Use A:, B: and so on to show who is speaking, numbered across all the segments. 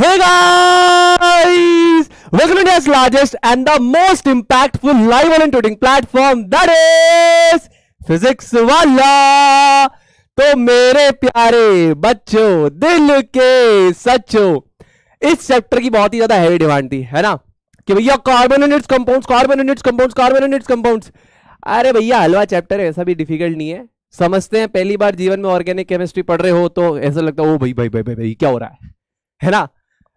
A: Hey guys! Welcome to India's largest and the most impactful live online trading platform that is Physics Wala. तो मेरे प्यारे बच्चों दिल के सच्चों इस चैप्टर की बहुत ही ज्यादा हैवी डिमांड थी है ना कि भैया carbon units compounds carbon units compounds carbon units compounds अरे भैया हलवा चैप्टर है ऐसा भी डिफिकल्ट नहीं है समझते हैं पहली बार जीवन में ऑर्गेनिक केमिस्ट्री पढ़ रहे हो तो ऐसा लगता है ओ भाई भाई भाई भाई, भाई क्या हो रहा है है ना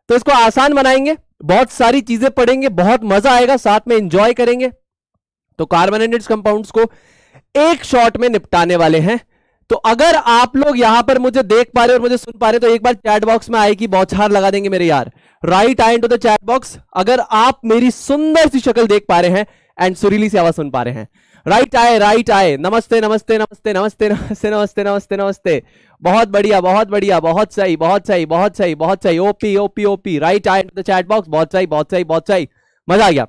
A: तो इसको आसान बनाएंगे बहुत सारी चीजें पढ़ेंगे बहुत मजा आएगा साथ में एंजॉय करेंगे तो कार्बोनेटेड कंपाउंड्स को एक शॉट में निपटाने वाले हैं तो अगर आप लोग यहां पर मुझे देख पा रहे और मुझे सुन पा रहे तो एक बार चैट बॉक्स में आएगी बौछार लगा देंगे मेरे यार write I to the chat box अगर आप मेरी सुंदर सी शक्ल देख पा रहे हैं एंड सुरीली सी आवाज सुन पा रहे हैं राइट आए राइट आए नमस्ते नमस्ते नमस्ते नमस्ते नमस्ते नमस्ते नमस्ते नमस्ते बहुत बढ़िया बहुत बढ़िया बहुत सही बहुत सही बहुत सही बहुत सही OP OP OP write I the chat box बहुत सही बहुत सही बहुत सही मजा आ गया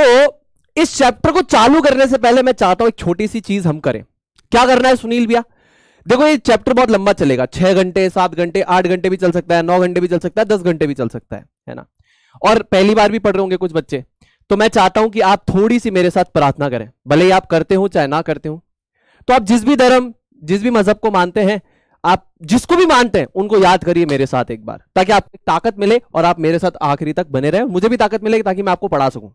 A: तो इस चैप्टर को चालू करने से पहले मैं चाहता हूं एक छोटी सी चीज हम करें क्या करना है सुनील भैया देखो ये चैप्टर बहुत लंबा चलेगा छह घंटे सात घंटे आठ घंटे भी चल सकता है नौ घंटे भी चल सकता है दस घंटे भी चल सकता है है ना और पहली बार भी पढ़ रहे होंगे कुछ बच्चे तो मैं चाहता हूं कि आप थोड़ी सी मेरे साथ प्रार्थना करें भले ही आप करते हो चाहे ना करते हो तो आप जिस भी धर्म जिस भी मजहब को मानते हैं आप जिसको भी मानते हैं उनको याद करिए मेरे साथ एक बार ताकि आपको ताकत मिले और आप मेरे साथ आखिरी तक बने रहे मुझे भी ताकत मिले ताकि मैं आपको पढ़ा सकूं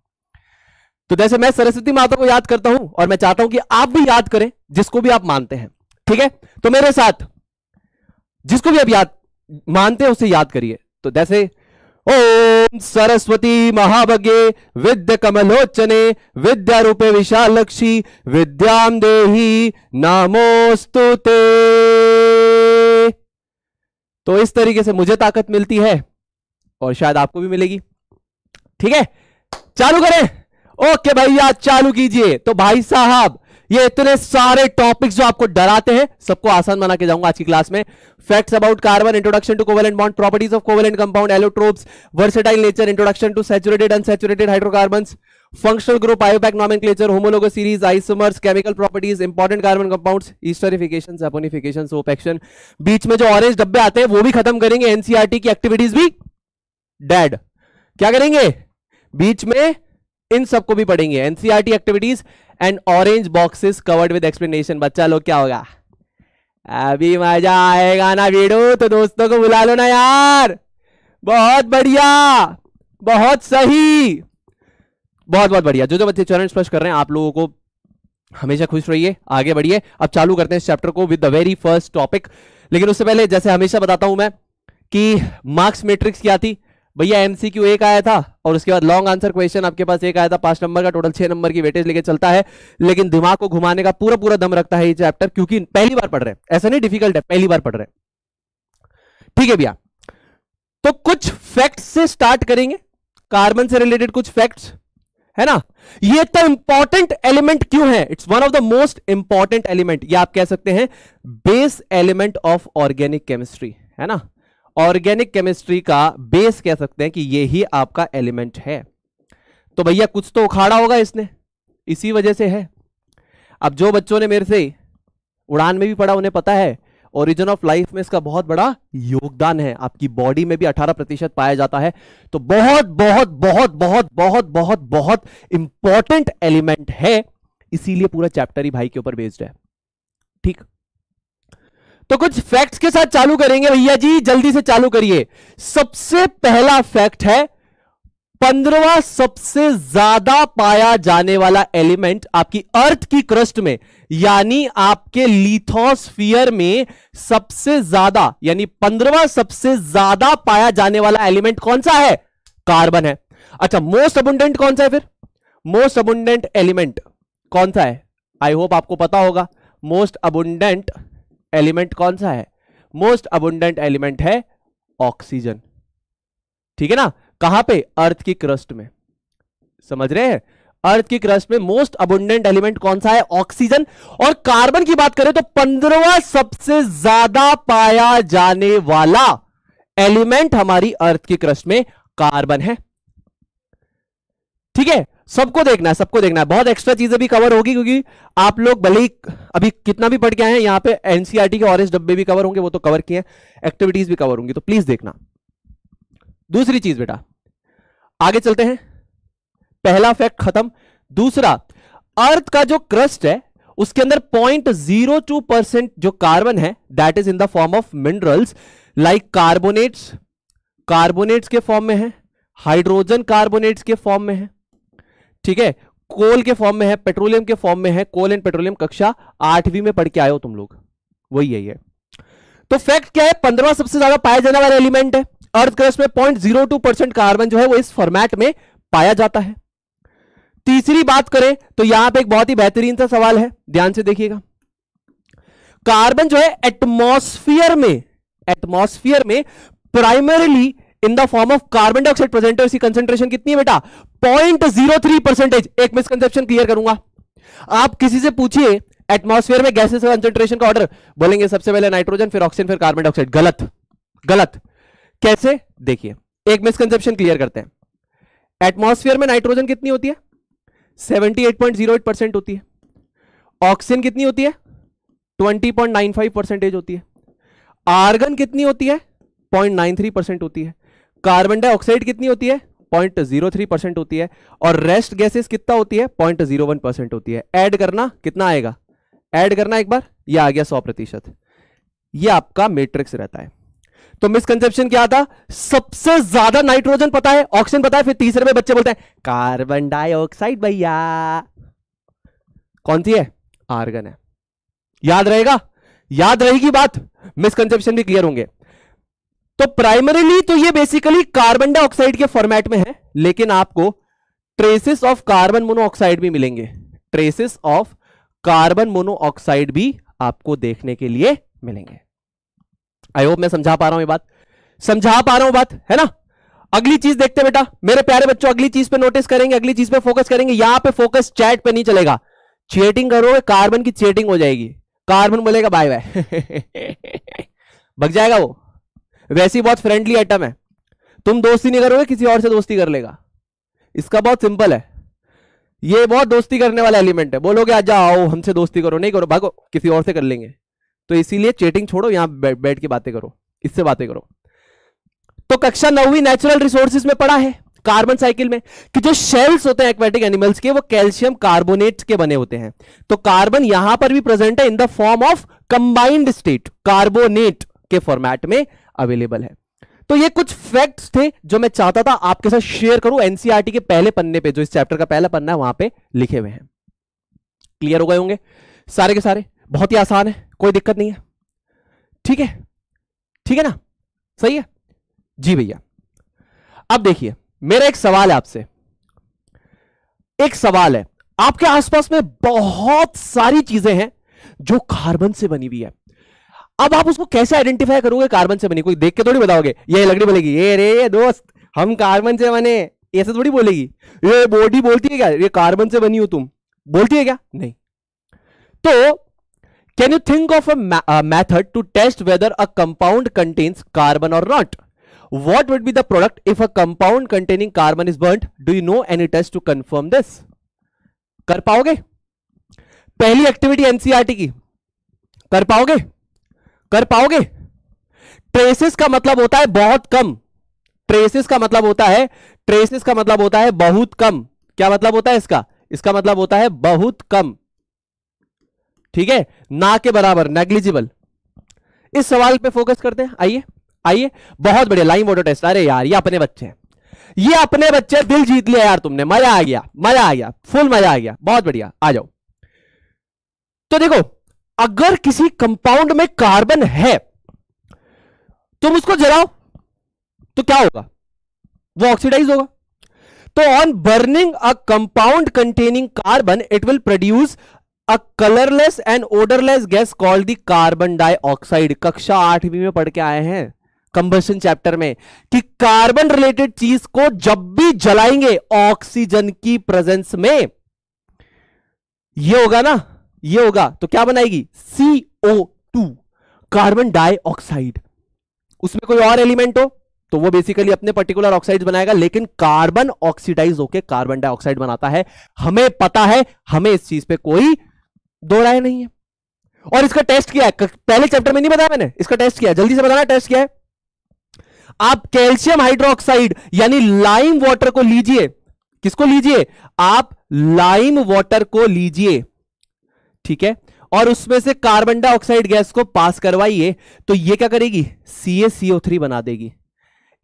A: तो जैसे मैं सरस्वती माता को याद करता हूं और मैं चाहता हूं कि आप भी याद करें जिसको भी आप मानते हैं ठीक है तो मेरे साथ जिसको भी आप याद मानते हैं उसे याद करिए तो जैसे ओम सरस्वती महाभगे विद्य कमलोचने विद्या रूपे विशालक्षी विद्याम देही नामोस्तु ते तो इस तरीके से मुझे ताकत मिलती है और शायद आपको भी मिलेगी ठीक है चालू करें ओके भैया चालू कीजिए तो भाई साहब ये इतने सारे टॉपिक्स जो आपको डराते हैं सबको आसान बना के जाऊंगा आज की क्लास में facts about carbon introduction to covalent bond properties of covalent compound allotropes versatile nature introduction to saturated unsaturated hydrocarbon functional group IUPAC nomenclature homologous series isomers chemical properties important carbon compound esterification saponification सोपेक्शन बीच में जो orange डब्बे आते हैं वो भी खत्म करेंगे एनसीआरटी e की एक्टिविटीज भी डेड क्या करेंगे बीच में इन सबको भी पढ़ेंगे NCERT activities and orange boxes covered with explanation बच्चा लोग क्या होगा अभी मजा आएगा ना वीडियो तो दोस्तों को बुला लो ना यार बहुत बढ़िया बहुत सही बहुत बहुत बढ़िया जो जो बच्चे चरण स्पर्श कर रहे हैं आप लोगों को हमेशा खुश रहिए आगे बढ़िए अब चालू करते हैं इस चैप्टर को with the very first topic लेकिन उससे पहले जैसे हमेशा बताता हूं मैं कि मार्क्स मैट्रिक्स क्या थी भैया एमसीक्यू एक आया था और उसके बाद लॉन्ग आंसर क्वेश्चन आपके पास एक आया था पांच नंबर का टोटल छह नंबर की वेटेज लेके चलता है लेकिन दिमाग को घुमाने का पूरा पूरा दम रखता है ये चैप्टर क्योंकि पहली बार पढ़ रहे हैं ऐसा नहीं डिफिकल्ट है पहली बार पढ़ रहे ठीक है भैया तो कुछ फैक्ट्स से स्टार्ट करेंगे कार्बन से रिलेटेड कुछ फैक्ट्स है ना ये इतना इंपॉर्टेंट एलिमेंट क्यों है it's one of the most important element ये आप कह सकते हैं base element of organic chemistry है ना ऑर्गेनिक केमिस्ट्री का बेस कह सकते हैं कि ये ही आपका एलिमेंट है तो भैया कुछ तो उखाड़ा होगा इसने इसी वजह से है अब जो बच्चों ने मेरे से उड़ान में भी पढ़ा उन्हें पता है ओरिजिन ऑफ लाइफ में इसका बहुत बड़ा योगदान है आपकी बॉडी में भी 18 प्रतिशत पाया जाता है तो बहुत बहुत बहुत बहुत बहुत बहुत बहुत इंपॉर्टेंट एलिमेंट है इसीलिए पूरा चैप्टर ही भाई के ऊपर बेस्ड है ठीक तो कुछ फैक्ट्स के साथ चालू करेंगे भैया जी जल्दी से चालू करिए सबसे पहला फैक्ट है पंद्रवा सबसे ज्यादा पाया जाने वाला एलिमेंट आपकी अर्थ की क्रस्ट में यानी आपके लिथोस्फियर में सबसे ज्यादा यानी पंद्रवा सबसे ज्यादा पाया जाने वाला एलिमेंट कौन सा है कार्बन है अच्छा मोस्ट अबुंडेंट कौन सा है फिर मोस्ट अबुंडेंट एलिमेंट कौन सा है आई होप आपको पता होगा मोस्ट अबुंडेंट एलिमेंट कौन सा है मोस्ट अबुंडेंट एलिमेंट है ऑक्सीजन ठीक है ना कहां पे अर्थ की क्रस्ट में समझ रहे हैं अर्थ की क्रस्ट में मोस्ट अबुंडेंट एलिमेंट कौन सा है ऑक्सीजन और कार्बन की बात करें तो पंद्रवा सबसे ज्यादा पाया जाने वाला एलिमेंट हमारी अर्थ की क्रस्ट में कार्बन है ठीक है सबको देखना है सबको देखना है बहुत एक्स्ट्रा चीजें भी कवर होगी क्योंकि आप लोग भले ही अभी कितना भी पढ़ के आए हैं यहां पे एनसीआरटी e के ऑरेंज डब्बे भी कवर होंगे वो तो कवर किए हैं एक्टिविटीज भी कवर होंगी तो प्लीज देखना दूसरी चीज बेटा आगे चलते हैं पहला फैक्ट खत्म दूसरा अर्थ का जो क्रस्ट है उसके अंदर पॉइंट जीरो टू परसेंट जो कार्बन है that is in the form of minerals like carbonates carbonates के फॉर्म में है हाइड्रोजन कार्बोनेट्स के फॉर्म में है ठीक है कोल के फॉर्म में है पेट्रोलियम के फॉर्म में है कोल एंड पेट्रोलियम कक्षा आठवीं में पढ़ के आयो तुम लोग वही है ये तो फैक्ट क्या है पंद्रवा सबसे ज्यादा पाया जाने वाला एलिमेंट है अर्थ क्रस्ट में point zero two percent carbon जो है वो इस फॉर्मेट में पाया जाता है तीसरी बात करें तो यहां पे एक बहुत ही बेहतरीन सा सवाल है ध्यान से देखिएगा कार्बन जो है एटमोस्फियर में एटमोस्फियर में primarily in the form of carbon dioxide present है उसकी कंसेंट्रेशन कितनी है बेटा पॉइंट जीरो थ्री परसेंटेज एक मिसकंसेप्शन क्लियर करूंगा आप किसी से पूछिए एटमॉस्फेयर में गैसेस कंसेंट्रेशन का ऑर्डर बोलेंगे सबसे पहले नाइट्रोजन फिर ऑक्सीजन फिर कार्बन डाइऑक्साइड गलत गलत कैसे देखिए एक मिसकंसेप्शन क्लियर करते हैं एटमॉस्फेयर में नाइट्रोजन कितनी होती है 78.08 परसेंट होती है ऑक्सीजन कितनी होती है 20.95 परसेंटेज होती है आर्गन कितनी होती है 0.93 परसेंट होती है कार्बन डाइऑक्साइड कितनी होती है पॉइंट जीरो थ्री परसेंट होती है और रेस्ट गैसेस कितना होती है पॉइंट जीरो वन परसेंट होती है ऐड करना कितना आएगा ऐड करना एक बार ये आ गया सौ प्रतिशत ये आपका मैट्रिक्स रहता है तो मिसकंसेप्शन क्या था सबसे ज्यादा नाइट्रोजन पता है ऑक्सीजन पता है फिर तीसरे में बच्चे बोलते हैं कार्बन डाइऑक्साइड भैया कौन सी है आर्गन है याद रहेगा याद रहेगी बात मिसकंसेप्शन भी क्लियर होंगे तो प्राइमरीली तो ये बेसिकली कार्बन डाइऑक्साइड के फॉर्मेट में है लेकिन आपको ट्रेसेस ऑफ कार्बन मोनोऑक्साइड भी मिलेंगे ट्रेसेस ऑफ कार्बन मोनोऑक्साइड भी आपको देखने के लिए मिलेंगे आई होप मैं समझा पा रहा हूं ये बात समझा पा रहा हूं बात है ना अगली चीज देखते बेटा मेरे प्यारे बच्चों अगली चीज पे नोटिस करेंगे अगली चीज पे फोकस करेंगे यहां पे फोकस चैट पे नहीं चलेगा चेटिंग करोगे कार्बन की चेटिंग हो जाएगी कार्बन बोलेगा बाय बाय भग जाएगा वो वैसे ही बहुत फ्रेंडली आइटम है तुम दोस्ती नहीं करोगे किसी और से दोस्ती कर लेगा इसका बहुत सिंपल है ये बहुत दोस्ती करने वाला एलिमेंट है बोलोगे आज आओ हमसे दोस्ती करो नहीं करो भागो किसी और से कर लेंगे तो इसीलिए चेटिंग छोड़ो यहां बैठ के बातें करो इससे बातें करो तो कक्षा नौवीं नेचुरल रिसोर्सिस में पढ़ा है कार्बन साइकिल में कि जो शेल्स होते हैं एक्वेटिक एनिमल्स के वो कैल्शियम कार्बोनेट के बने होते हैं तो कार्बन यहां पर भी प्रेजेंट है in the form of combined state carbonate के फॉर्मेट में अवेलेबल है तो ये कुछ फैक्ट्स थे जो मैं चाहता था आपके साथ शेयर करूं एनसीईआरटी e के पहले पन्ने पे जो इस चैप्टर का पहला पन्ना है वहां पे लिखे हुए हैं क्लियर हो गए होंगे सारे के सारे बहुत ही आसान है कोई दिक्कत नहीं है ठीक है ठीक है ना सही है जी भैया अब देखिए मेरा एक सवाल है आपसे एक सवाल है आपके आसपास में बहुत सारी चीजें हैं जो कार्बन से बनी हुई है अब आप उसको कैसे आइडेंटिफाई करोगे कार्बन से बनी कोई देख के थोड़ी बताओगे ये लकड़ी बोलेगी ये रे ये दोस्त हम कार्बन से बने ऐसे थोड़ी बोलेगी ये बॉडी बोलती है क्या ये कार्बन से बनी हो तुम बोलती है क्या नहीं तो can you think of a method to test whether a compound contains carbon और not what would be the product if a compound containing carbon is burn do you know any test to confirm this कर पाओगे पहली activity NCERT e की कर पाओगे कर पाओगे traces का मतलब होता है बहुत कम ट्रेसेस का मतलब होता है ट्रेसेस का मतलब होता है बहुत कम क्या मतलब होता है इसका इसका मतलब होता है बहुत कम ठीक है ना के बराबर नेग्लिजिबल इस सवाल पे फोकस करते हैं आइए आइए बहुत बढ़िया लाइन वोटर टेस्ट अरे यार ये अपने बच्चे हैं ये अपने बच्चे दिल जीत लिया यार तुमने मजा आ गया मजा आ गया फुल मजा आ गया बहुत बढ़िया आ जाओ तो देखो अगर किसी कंपाउंड में कार्बन है तुम उसको जलाओ तो क्या होगा वो ऑक्सीडाइज होगा तो on burning a compound containing carbon it will produce a colourless and odourless gas called the carbon dioxide कक्षा आठवीं में पढ़ के आए हैं कंबशन चैप्टर में कि कार्बन रिलेटेड चीज को जब भी जलाएंगे ऑक्सीजन की प्रेजेंस में ये होगा ना ये होगा तो क्या बनाएगी सीओ टू कार्बन डाइऑक्साइड उसमें कोई और एलिमेंट हो तो वो बेसिकली अपने पर्टिकुलर ऑक्साइड बनाएगा लेकिन कार्बन ऑक्सीडाइज होकर कार्बन डाइऑक्साइड बनाता है हमें पता है हमें इस चीज पे कोई दो राय नहीं है और इसका टेस्ट किया है पहले चैप्टर में नहीं बताया मैंने इसका टेस्ट किया जल्दी से बताना टेस्ट किया है आप कैल्शियम हाइड्रोक्साइड यानी लाइम वाटर को लीजिए किसको लीजिए आप लाइम वाटर को लीजिए ठीक है और उसमें से कार्बन डाइऑक्साइड गैस को पास करवाइए तो ये क्या करेगी CaCO3 सीओ थ्री बना देगी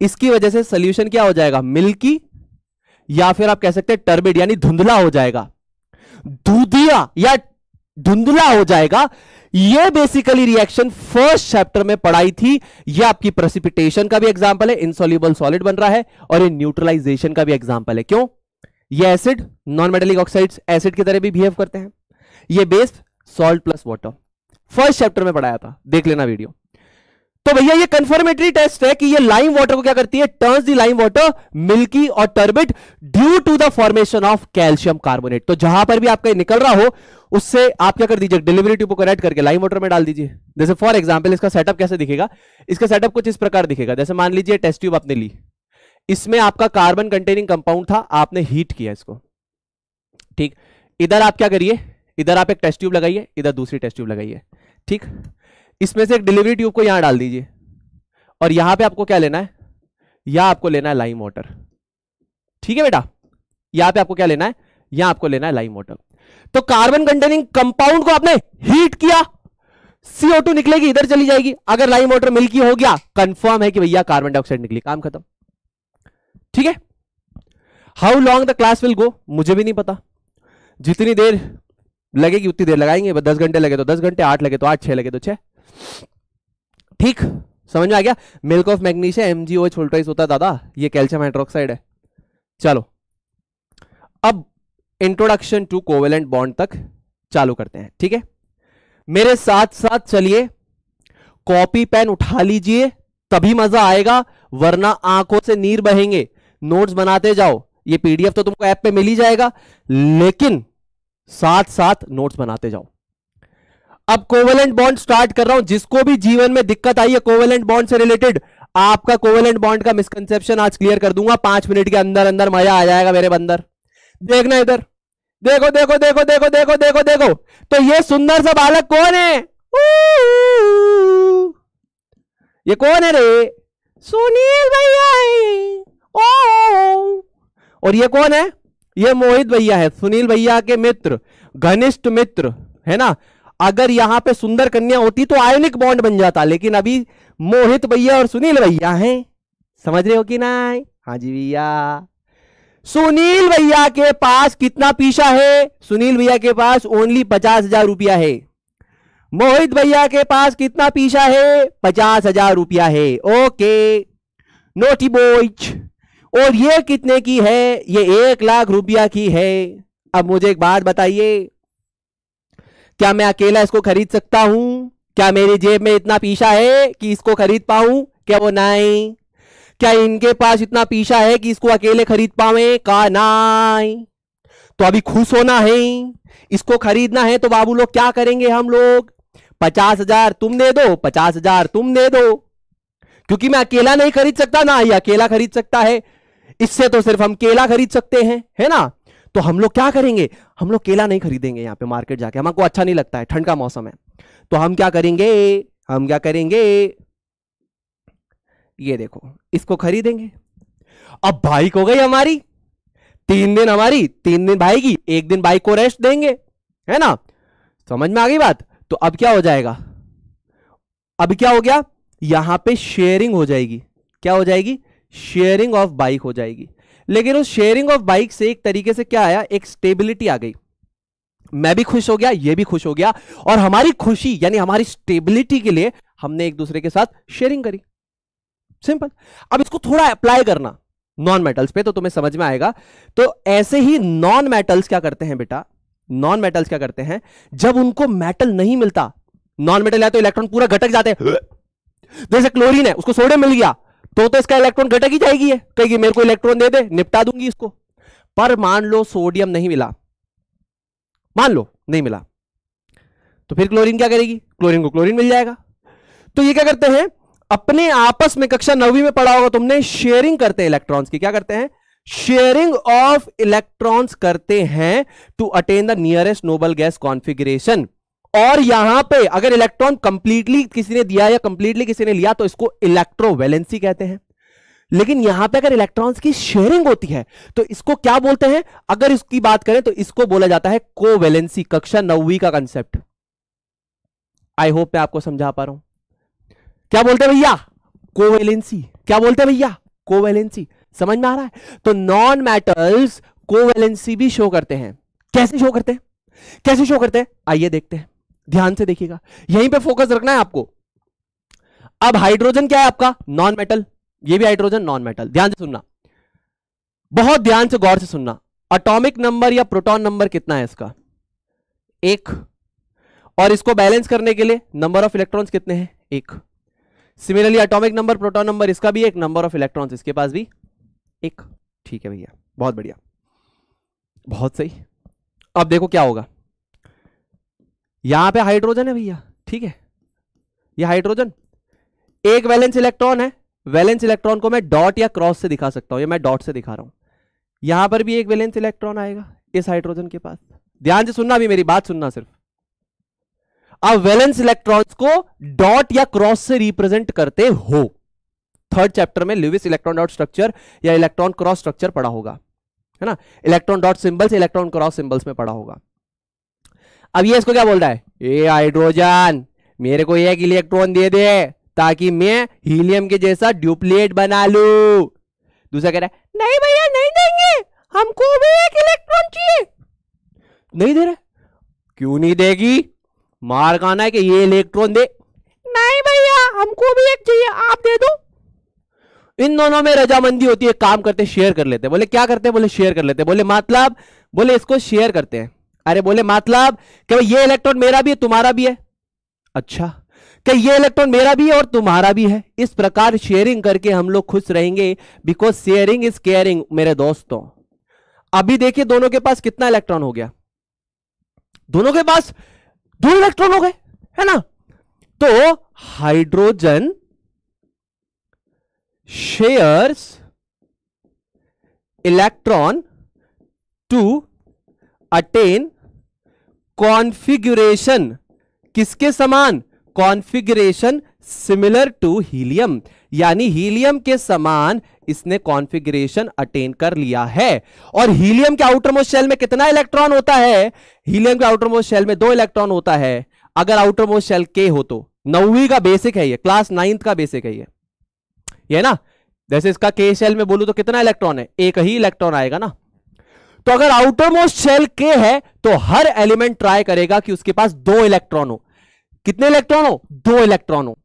A: इसकी वजह से सोल्यूशन क्या हो जाएगा मिल्की या फिर आप कह सकते हैं टर्बिड यानी धुंधला हो जाएगा दूधिया या धुंधला हो जाएगा ये बेसिकली रिएक्शन फर्स्ट चैप्टर में पढ़ाई थी ये आपकी प्रेसिपिटेशन का भी एग्जाम्पल है इनसोल्यूबल सॉलिड बन रहा है और ये न्यूट्रलाइजेशन का भी एग्जाम्पल है क्यों ये acid non metallic oxides acid की तरह भी बिहेव करते हैं ये base salt plus water first chapter में पढ़ाया था देख लेना वीडियो तो भैया ये कंफर्मेटरी टेस्ट है कि ये लाइम वाटर को क्या करती है turns the lime water milky और turbid due to the formation of calcium carbonate तो जहां पर भी आपका निकल रहा हो उससे आप क्या कर दीजिए डिलीवरी ट्यूब को कनेक्ट करके लाइम वाटर में डाल दीजिए जैसे फॉर एग्जाम्पल इसका सेटअप कैसे दिखेगा इसका सेटअप कुछ इस प्रकार दिखेगा जैसे मान लीजिए टेस्ट ट्यूब आपने ली इसमें आपका कार्बन कंटेनिंग कंपाउंड था आपने हीट किया इसको ठीक इधर आप क्या करिए इधर आप एक टेस्ट ट्यूब लगाइए इधर दूसरी टेस्ट ट्यूब लगाइए ठीक इसमें से एक डिलीवरी ट्यूब को यहां डाल दीजिए और यहां पे आपको क्या लेना है या आपको लेना है लाइम मोटर ठीक है बेटा यहां पे आपको क्या लेना है यहां आपको लेना है लाइम मोटर तो कार्बन कंटेनिंग कंपाउंड को आपने हीट किया सीओ टू निकलेगी इधर चली जाएगी अगर लाइम मोटर मिल्की हो गया कंफर्म है कि भैया कार्बन डाइऑक्साइड निकली काम खत्म ठीक है how long the class will go मुझे भी नहीं पता जितनी देर लगेगी उतनी देर लगाएंगे दस घंटे लगे तो दस घंटे आठ लगे तो आठ छह लगे तो छह ठीक समझ में आ गया मिल्क ऑफ मैग्नीशियम एमजीओ होता है दादा ये कैल्शियम हाइड्रोक्साइड है चलो अब इंट्रोडक्शन टू कोवेलेंट बॉन्ड तक चालू करते हैं ठीक है मेरे साथ साथ चलिए कॉपी पेन उठा लीजिए तभी मजा आएगा वरना आंखों से नीर बहेंगे नोट्स बनाते जाओ ये पीडीएफ तो तुमको ऐप पे मिल ही जाएगा लेकिन साथ साथ नोट्स बनाते जाओ अब कोवेलेंट बॉन्ड स्टार्ट कर रहा हूं जिसको भी जीवन में दिक्कत आई है कोवेलेंट बॉन्ड से रिलेटेड आपका कोवेलेंट बॉन्ड का मिसकंसेप्शन आज क्लियर कर दूंगा पांच मिनट के अंदर अंदर मजा आ जाएगा मेरे बंदर देखना इधर देखो देखो देखो देखो देखो देखो देखो तो ये सुंदर सा बालक कौन है ये कौन है रे सुनील भैया ओ और ये कौन है ये मोहित भैया है सुनील भैया के मित्र घनिष्ठ मित्र है ना अगर यहां पे सुंदर कन्या होती तो आयोनिक बॉन्ड बन जाता लेकिन अभी मोहित भैया और सुनील भैया हैं समझ रहे हो कि ना हाँ जी भैया सुनील भैया के पास कितना पीसा है सुनील भैया के पास ओनली पचास हजार रुपया है मोहित भैया के पास कितना पीसा है पचास हजार रुपया है ओके नोटी बोइ और ये कितने की है ये एक लाख रुपया की है अब मुझे एक बात बताइए क्या मैं अकेला इसको खरीद सकता हूं क्या मेरी जेब में इतना पीछा है कि इसको खरीद पाऊं क्या वो नहीं क्या इनके पास इतना पीछा है कि इसको अकेले खरीद पावे का नहीं तो अभी खुश होना है इसको खरीदना है तो बाबू लोग क्या करेंगे हम लोग पचास हजार तुम दे दो पचास हजार तुम दे दो क्योंकि मैं अकेला नहीं खरीद सकता ना ये अकेला खरीद सकता है इससे तो सिर्फ हम केला खरीद सकते हैं है ना तो हम लोग क्या करेंगे हम लोग केला नहीं खरीदेंगे यहाँ पे मार्केट जाके हमको अच्छा नहीं लगता है ठंड का मौसम है तो हम क्या करेंगे हम क्या करेंगे ये देखो इसको खरीदेंगे अब बाइक हो गई हमारी तीन दिन हमारी तीन दिन बाइक की एक दिन बाइक को रेस्ट देंगे है ना समझ में आ गई बात तो अब क्या हो जाएगा अब क्या हो गया यहां पे शेयरिंग हो जाएगी क्या हो जाएगी शेयरिंग ऑफ बाइक हो जाएगी लेकिन उस शेयरिंग ऑफ बाइक से एक तरीके से क्या आया एक स्टेबिलिटी आ गई मैं भी खुश हो गया ये भी खुश हो गया और हमारी खुशी यानी हमारी स्टेबिलिटी के लिए हमने एक दूसरे के साथ शेयरिंग करी सिंपल अब इसको थोड़ा अप्लाई करना नॉन मेटल्स पे तो तुम्हें समझ में आएगा तो ऐसे ही नॉन मेटल्स क्या करते हैं बेटा नॉन मेटल्स क्या करते हैं जब उनको मेटल नहीं मिलता नॉन मेटल है तो इलेक्ट्रॉन पूरा घटक जाते हैं जैसे क्लोरीन है उसको सोडियम मिल गया तो तो इसका इलेक्ट्रॉन घटक ही जाएगी है कहेगी मेरे को इलेक्ट्रॉन दे दे निपटा दूंगी इसको पर मान लो सोडियम नहीं मिला मान लो नहीं मिला तो फिर क्लोरीन क्या करेगी क्लोरीन को क्लोरीन मिल जाएगा तो ये क्या करते हैं अपने आपस में कक्षा नवी में पढ़ा होगा तुमने शेयरिंग करते हैं इलेक्ट्रॉन्स की क्या करते हैं शेयरिंग ऑफ इलेक्ट्रॉन्स करते हैं to attain the nearest noble gas configuration और यहां पे अगर इलेक्ट्रॉन कंप्लीटली किसी ने दिया या कंप्लीटली किसी ने लिया तो इसको इलेक्ट्रोवेलेंसी कहते हैं लेकिन यहां पे अगर इलेक्ट्रॉन्स की शेयरिंग होती है तो इसको क्या बोलते हैं अगर इसकी बात करें तो इसको बोला जाता है कोवेलेंसी कक्षा नौवीं का कंसेप्ट आई होप मैं आपको समझा पा रहा हूं क्या बोलते हैं भैया कोवेलेंसी क्या बोलते हैं भैया कोवेलेंसी समझ में आ रहा है तो नॉन मैटर्स कोवेलेंसी भी शो करते हैं कैसे शो करते हैं कैसे शो करते हैं आइए देखते हैं ध्यान से देखिएगा यहीं पे फोकस रखना है आपको अब हाइड्रोजन क्या है आपका नॉन मेटल ये भी हाइड्रोजन नॉन मेटल ध्यान से सुनना बहुत ध्यान से गौर से सुनना अटोमिक नंबर या प्रोटॉन नंबर कितना है इसका एक और इसको बैलेंस करने के लिए नंबर ऑफ इलेक्ट्रॉन्स कितने हैं एक similarly atomic number proton number इसका भी एक नंबर ऑफ इलेक्ट्रॉन इसके पास भी एक ठीक है भैया बहुत बढ़िया बहुत सही अब देखो क्या होगा यहां पे हाइड्रोजन है भैया ठीक है ये हाइड्रोजन एक वैलेंस इलेक्ट्रॉन है वैलेंस इलेक्ट्रॉन को मैं डॉट या क्रॉस से दिखा सकता हूं ये मैं डॉट से दिखा रहा हूं यहां पर भी एक वैलेंस इलेक्ट्रॉन आएगा इस हाइड्रोजन के पास ध्यान से सुनना भी मेरी बात सुनना सिर्फ अब वैलेंस इलेक्ट्रॉन्स को डॉट या क्रॉस से रिप्रेजेंट करते हो थर्ड चैप्टर में लिविस इलेक्ट्रॉन डॉट स्ट्रक्चर या इलेक्ट्रॉन क्रॉस स्ट्रक्चर पढ़ा होगा है ना electron dot symbols electron cross symbols में पढ़ा होगा अब ये इसको क्या बोल रहा है ए हाइड्रोजन मेरे को एक इलेक्ट्रॉन दे दे ताकि मैं हीलियम के जैसा ड्यूप्लेट बना लू दूसरा कह रहा है नहीं भैया नहीं देंगे हमको भी एक इलेक्ट्रॉन चाहिए नहीं दे रहा क्यों नहीं देगी मार खाना है कि ये इलेक्ट्रॉन दे नहीं भैया हमको भी एक चाहिए आप दे दो इन दोनों में रजामंदी होती है काम करते शेयर कर लेते बोले क्या करते बोले शेयर कर लेते बोले मतलब बोले इसको शेयर करते हैं अरे बोले मतलब क्या ये इलेक्ट्रॉन मेरा भी है तुम्हारा भी है अच्छा कि ये इलेक्ट्रॉन मेरा भी है और तुम्हारा भी है इस प्रकार शेयरिंग करके हम लोग खुश रहेंगे बिकॉज शेयरिंग इज केयरिंग मेरे दोस्तों अभी देखिए दोनों के पास कितना इलेक्ट्रॉन हो गया दोनों के पास दो इलेक्ट्रॉन हो गए है ना तो hydrogen shares electron to attain configuration किसके समान कॉन्फिगुरेशन सिमिलर टू हीलियम यानी हीलियम के समान इसने कॉन्फिग्रेशन अटेन कर लिया है और हीलियम के मोस्ट शेल में कितना इलेक्ट्रॉन होता है हीलियम के आउटरमोस्ट शेल में दो इलेक्ट्रॉन होता है अगर मोस्ट शेल के हो तो नौवीं का बेसिक है ये क्लास नाइन्थ का बेसिक है ये ये ना जैसे इसका के शेल में बोलू तो कितना इलेक्ट्रॉन है एक ही इलेक्ट्रॉन आएगा ना तो अगर आउटर मोस्ट शेल के है तो हर एलिमेंट ट्राई करेगा कि उसके पास दो इलेक्ट्रॉन हो कितने इलेक्ट्रॉन हो दो इलेक्ट्रॉन हो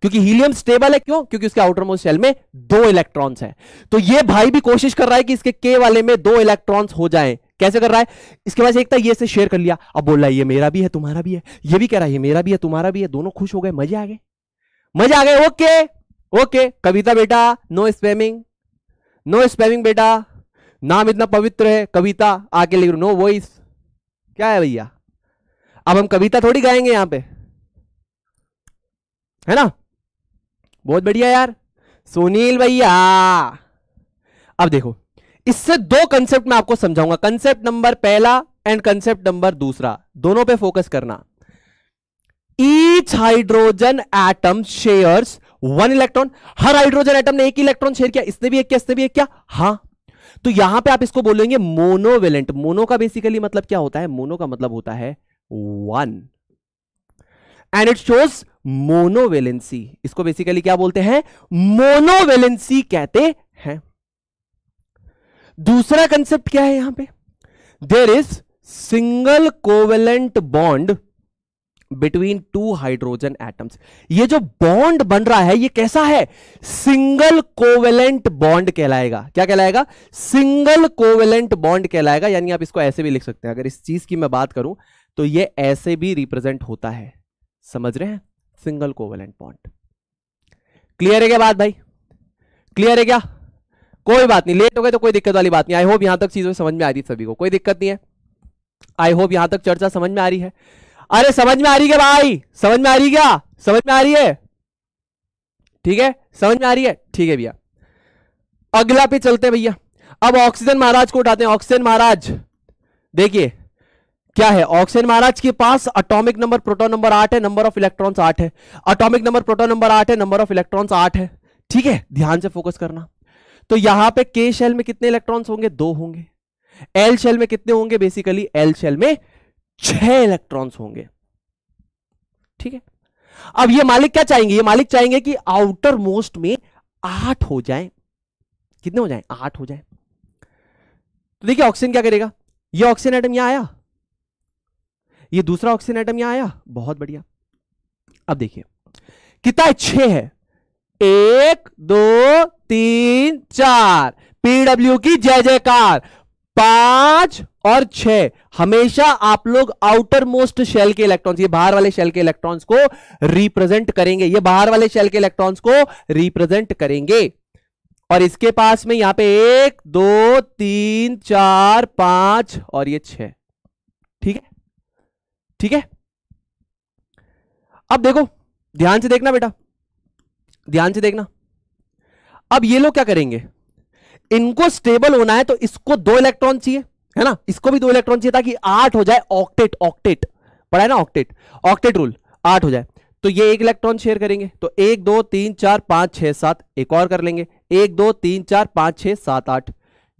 A: क्योंकि हीलियम स्टेबल है क्यों क्योंकि उसके आउटर मोस्ट शेल में दो इलेक्ट्रॉन्स हैं तो ये भाई भी कोशिश कर रहा है कि इसके के वाले में दो इलेक्ट्रॉन्स हो जाएं कैसे कर रहा है इसके पास एक था ये से शेयर कर लिया अब बोल रहा है ये मेरा भी है तुम्हारा भी है ये भी कह रहा है ये मेरा भी है तुम्हारा भी है दोनों खुश हो गए मजे आ गए मजे आ गए ओके ओके कविता बेटा नो स्पैमिंग नो स्पैमिंग बेटा नाम इतना पवित्र है कविता आके लिख नो वॉइस क्या है भैया अब हम कविता थोड़ी गाएंगे यहां पे है ना बहुत बढ़िया यार सुनील भैया अब देखो इससे दो कंसेप्ट मैं आपको समझाऊंगा कंसेप्ट नंबर पहला एंड कंसेप्ट नंबर दूसरा दोनों पे फोकस करना each hydrogen atom shares one electron हर हाइड्रोजन एटम ने एक इलेक्ट्रॉन शेयर किया इसने भी एक किया इसने भी एक किया हाँ तो यहां पे आप इसको बोलेंगे मोनोवेलेंट मोनो का बेसिकली मतलब क्या होता है मोनो का मतलब होता है one and it shows monovalency इसको बेसिकली क्या बोलते हैं मोनोवेलेंसी कहते हैं दूसरा कंसेप्ट क्या है यहां पे there is single covalent bond between two hydrogen atoms ये जो बॉन्ड बन रहा है ये कैसा है सिंगल कोवेलेंट बॉन्ड कहलाएगा क्या कहलाएगा सिंगल कोवेलेंट बॉन्ड कहलाएगा यानी आप इसको ऐसे भी लिख सकते हैं अगर इस चीज की मैं बात करूं तो ये ऐसे भी रिप्रेजेंट होता है समझ रहे हैं सिंगल कोवेलेंट बॉन्ड क्लियर है क्या बात भाई क्लियर है क्या कोई बात नहीं लेट हो गए तो कोई दिक्कत वाली बात नहीं आई होप यहां तक चीजों समझ में आ रही सभी को कोई दिक्कत नहीं है आई होप यहां तक चर्चा समझ में आ रही है अरे समझ में आ रही है भाई समझ में आ रही क्या समझ में आ रही है ठीक है समझ में आ रही है ठीक है भैया अगला पे चलते हैं भैया अब ऑक्सीजन महाराज को उठाते हैं ऑक्सीजन महाराज देखिए क्या है ऑक्सीजन महाराज के पास अटोमिक नंबर प्रोटोन नंबर आठ है नंबर ऑफ इलेक्ट्रॉन्स आठ है अटोमिक नंबर प्रोटोन नंबर आठ है नंबर ऑफ इलेक्ट्रॉन्स आठ है ठीक है ध्यान से फोकस करना तो यहां पे के शेल में कितने इलेक्ट्रॉन्स होंगे दो होंगे एल शेल में कितने होंगे बेसिकली एल शेल में छह इलेक्ट्रॉन्स होंगे ठीक है अब ये मालिक क्या चाहेंगे ये मालिक चाहेंगे कि आउटर मोस्ट में आठ हो जाए कितने हो जाए आठ हो जाए तो देखिए ऑक्सीजन क्या करेगा ये ऑक्सीजन आइटम यहां आया ये दूसरा ऑक्सीजन आइटम यहां आया बहुत बढ़िया अब देखिए कितना छह है एक दो तीन चार पीडब्ल्यू की जय जयकार पांच और छह हमेशा आप लोग आउटर मोस्ट शेल के इलेक्ट्रॉन्स ये बाहर वाले शेल के इलेक्ट्रॉन्स को रिप्रेजेंट करेंगे ये बाहर वाले शेल के इलेक्ट्रॉन्स को रिप्रेजेंट करेंगे और इसके पास में यहां पे एक दो तीन चार पांच और ये छह ठीक है ठीक है अब देखो ध्यान से देखना बेटा ध्यान से देखना अब ये लोग क्या करेंगे इनको स्टेबल होना है तो इसको दो इलेक्ट्रॉन चाहिए है ना इसको भी दो इलेक्ट्रॉन चाहिए ताकि आठ हो जाए ऑक्टेट ऑक्टेट पढ़ा है ना ऑक्टेट ऑक्टेट रूल आठ हो जाए तो ये एक इलेक्ट्रॉन शेयर करेंगे तो एक दो तीन चार पांच छह सात एक और कर लेंगे एक दो तीन चार पांच छह सात आठ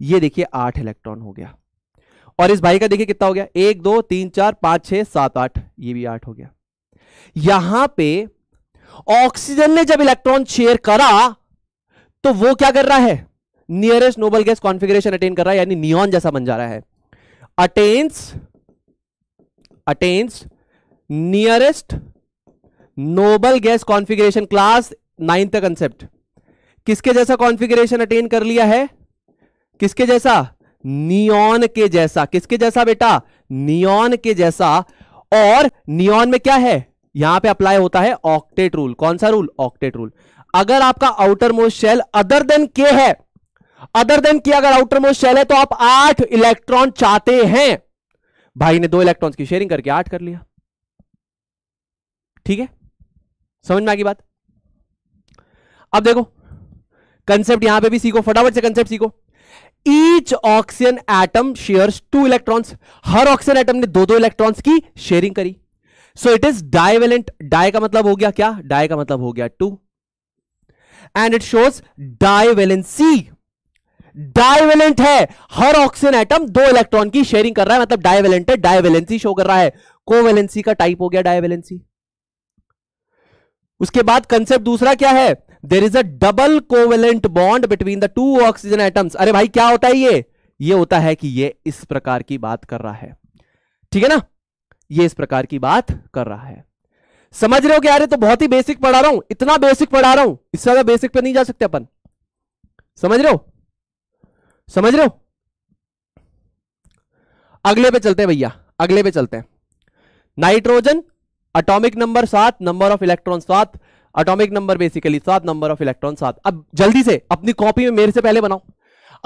A: ये देखिए आठ इलेक्ट्रॉन हो गया और इस भाई का देखिए कितना हो गया एक दो तीन चार पांच छह सात आठ ये भी आठ हो गया यहां पे ऑक्सीजन ने जब इलेक्ट्रॉन शेयर करा तो वो क्या कर रहा है nearest noble gas configuration attain कर रहा है यानी नियॉन जैसा बन जा रहा है attains attains nearest noble gas configuration class ninth concept किसके जैसा कॉन्फिग्रेशन अटेन कर लिया है किसके जैसा नियॉन के जैसा किसके जैसा बेटा नियॉन के जैसा और नियॉन में क्या है यहां पे अप्लाई होता है ऑक्टेट रूल कौन सा रूल ऑक्टेट रूल अगर आपका outermost shell other than K है अदर देन की अगर आउटर मोस्ट शेल है तो आप आठ इलेक्ट्रॉन चाहते हैं भाई ने दो इलेक्ट्रॉन्स की शेयरिंग करके आठ कर लिया ठीक है समझ में आगे बात अब देखो कंसेप्ट यहां पे भी सीखो फटाफट से कंसेप्ट सीखो each oxygen atom share two electrons हर ऑक्सीजन एटम ने दो दो इलेक्ट्रॉन्स की शेयरिंग करी so it is divalent di का मतलब हो गया क्या डाय का मतलब हो गया two and it shows divalency divalent है हर ऑक्सीजन आइटम दो इलेक्ट्रॉन की शेयरिंग कर रहा है मतलब डायवेलेंट है डायवेलेंसी शो कर रहा है कोवेलेंसी का टाइप हो गया डायवेलेंसी उसके बाद कंसेप्ट दूसरा क्या है there is a double covalent bond between the two oxygen atoms अरे भाई क्या होता है ये ये होता है कि ये इस प्रकार की बात कर रहा है ठीक है ना ये इस प्रकार की बात कर रहा है समझ रहे हो क्या अरे तो बहुत ही बेसिक पढ़ा रहा हूं इतना बेसिक पढ़ा रहा हूं इससे ज्यादा बेसिक पर नहीं जा सकते अपन समझ रहे हो समझ रहे हो अगले पे चलते हैं भैया अगले पे चलते हैं नाइट्रोजन अटोमिक नंबर सात नंबर ऑफ इलेक्ट्रॉन सात अटोमिक नंबर बेसिकली सात नंबर ऑफ इलेक्ट्रॉन सात अब जल्दी से अपनी कॉपी में मेरे से पहले बनाओ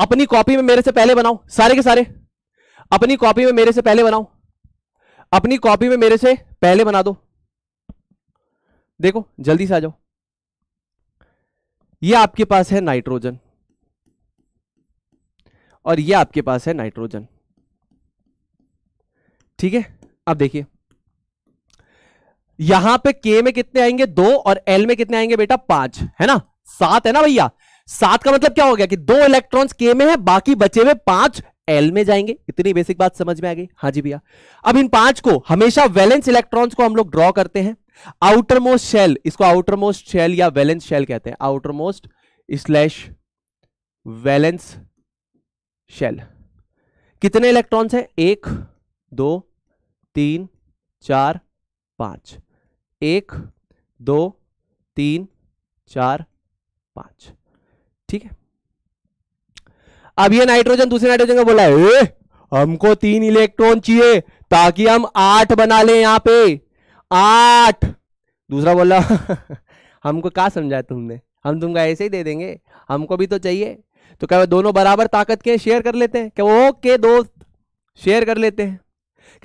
A: अपनी कॉपी में मेरे से पहले बनाओ सारे के सारे अपनी कॉपी में मेरे से पहले बनाओ अपनी कॉपी में मेरे से पहले बना दो देखो जल्दी से आ जाओ ये आपके पास है नाइट्रोजन और ये आपके पास है नाइट्रोजन ठीक है अब देखिए यहां पे के में कितने आएंगे दो और एल में कितने आएंगे बेटा पांच है ना सात है ना भैया सात का मतलब क्या हो गया कि दो इलेक्ट्रॉन्स के में है बाकी बचे हुए पांच एल में जाएंगे इतनी बेसिक बात समझ में आ गई हाँ जी भैया अब इन पांच को हमेशा वैलेंस इलेक्ट्रॉन्स को हम लोग ड्रॉ करते हैं आउटर मोस्ट शेल इसको आउटर मोस्ट शेल या वैलेंस शेल कहते हैं outermost slash valence shell कितने इलेक्ट्रॉन्स हैं एक दो तीन चार पांच एक दो तीन चार पांच ठीक है अब ये नाइट्रोजन दूसरे नाइट्रोजन का बोला है ए, हमको तीन इलेक्ट्रॉन चाहिए ताकि हम आठ बना लें यहां पे आठ दूसरा बोला हमको क्या समझा तुमने हम तुमको ऐसे ही दे देंगे हमको भी तो चाहिए तो क्या दोनों बराबर ताकत के शेयर कर लेते हैं क्या ओके दोस्त शेयर कर लेते हैं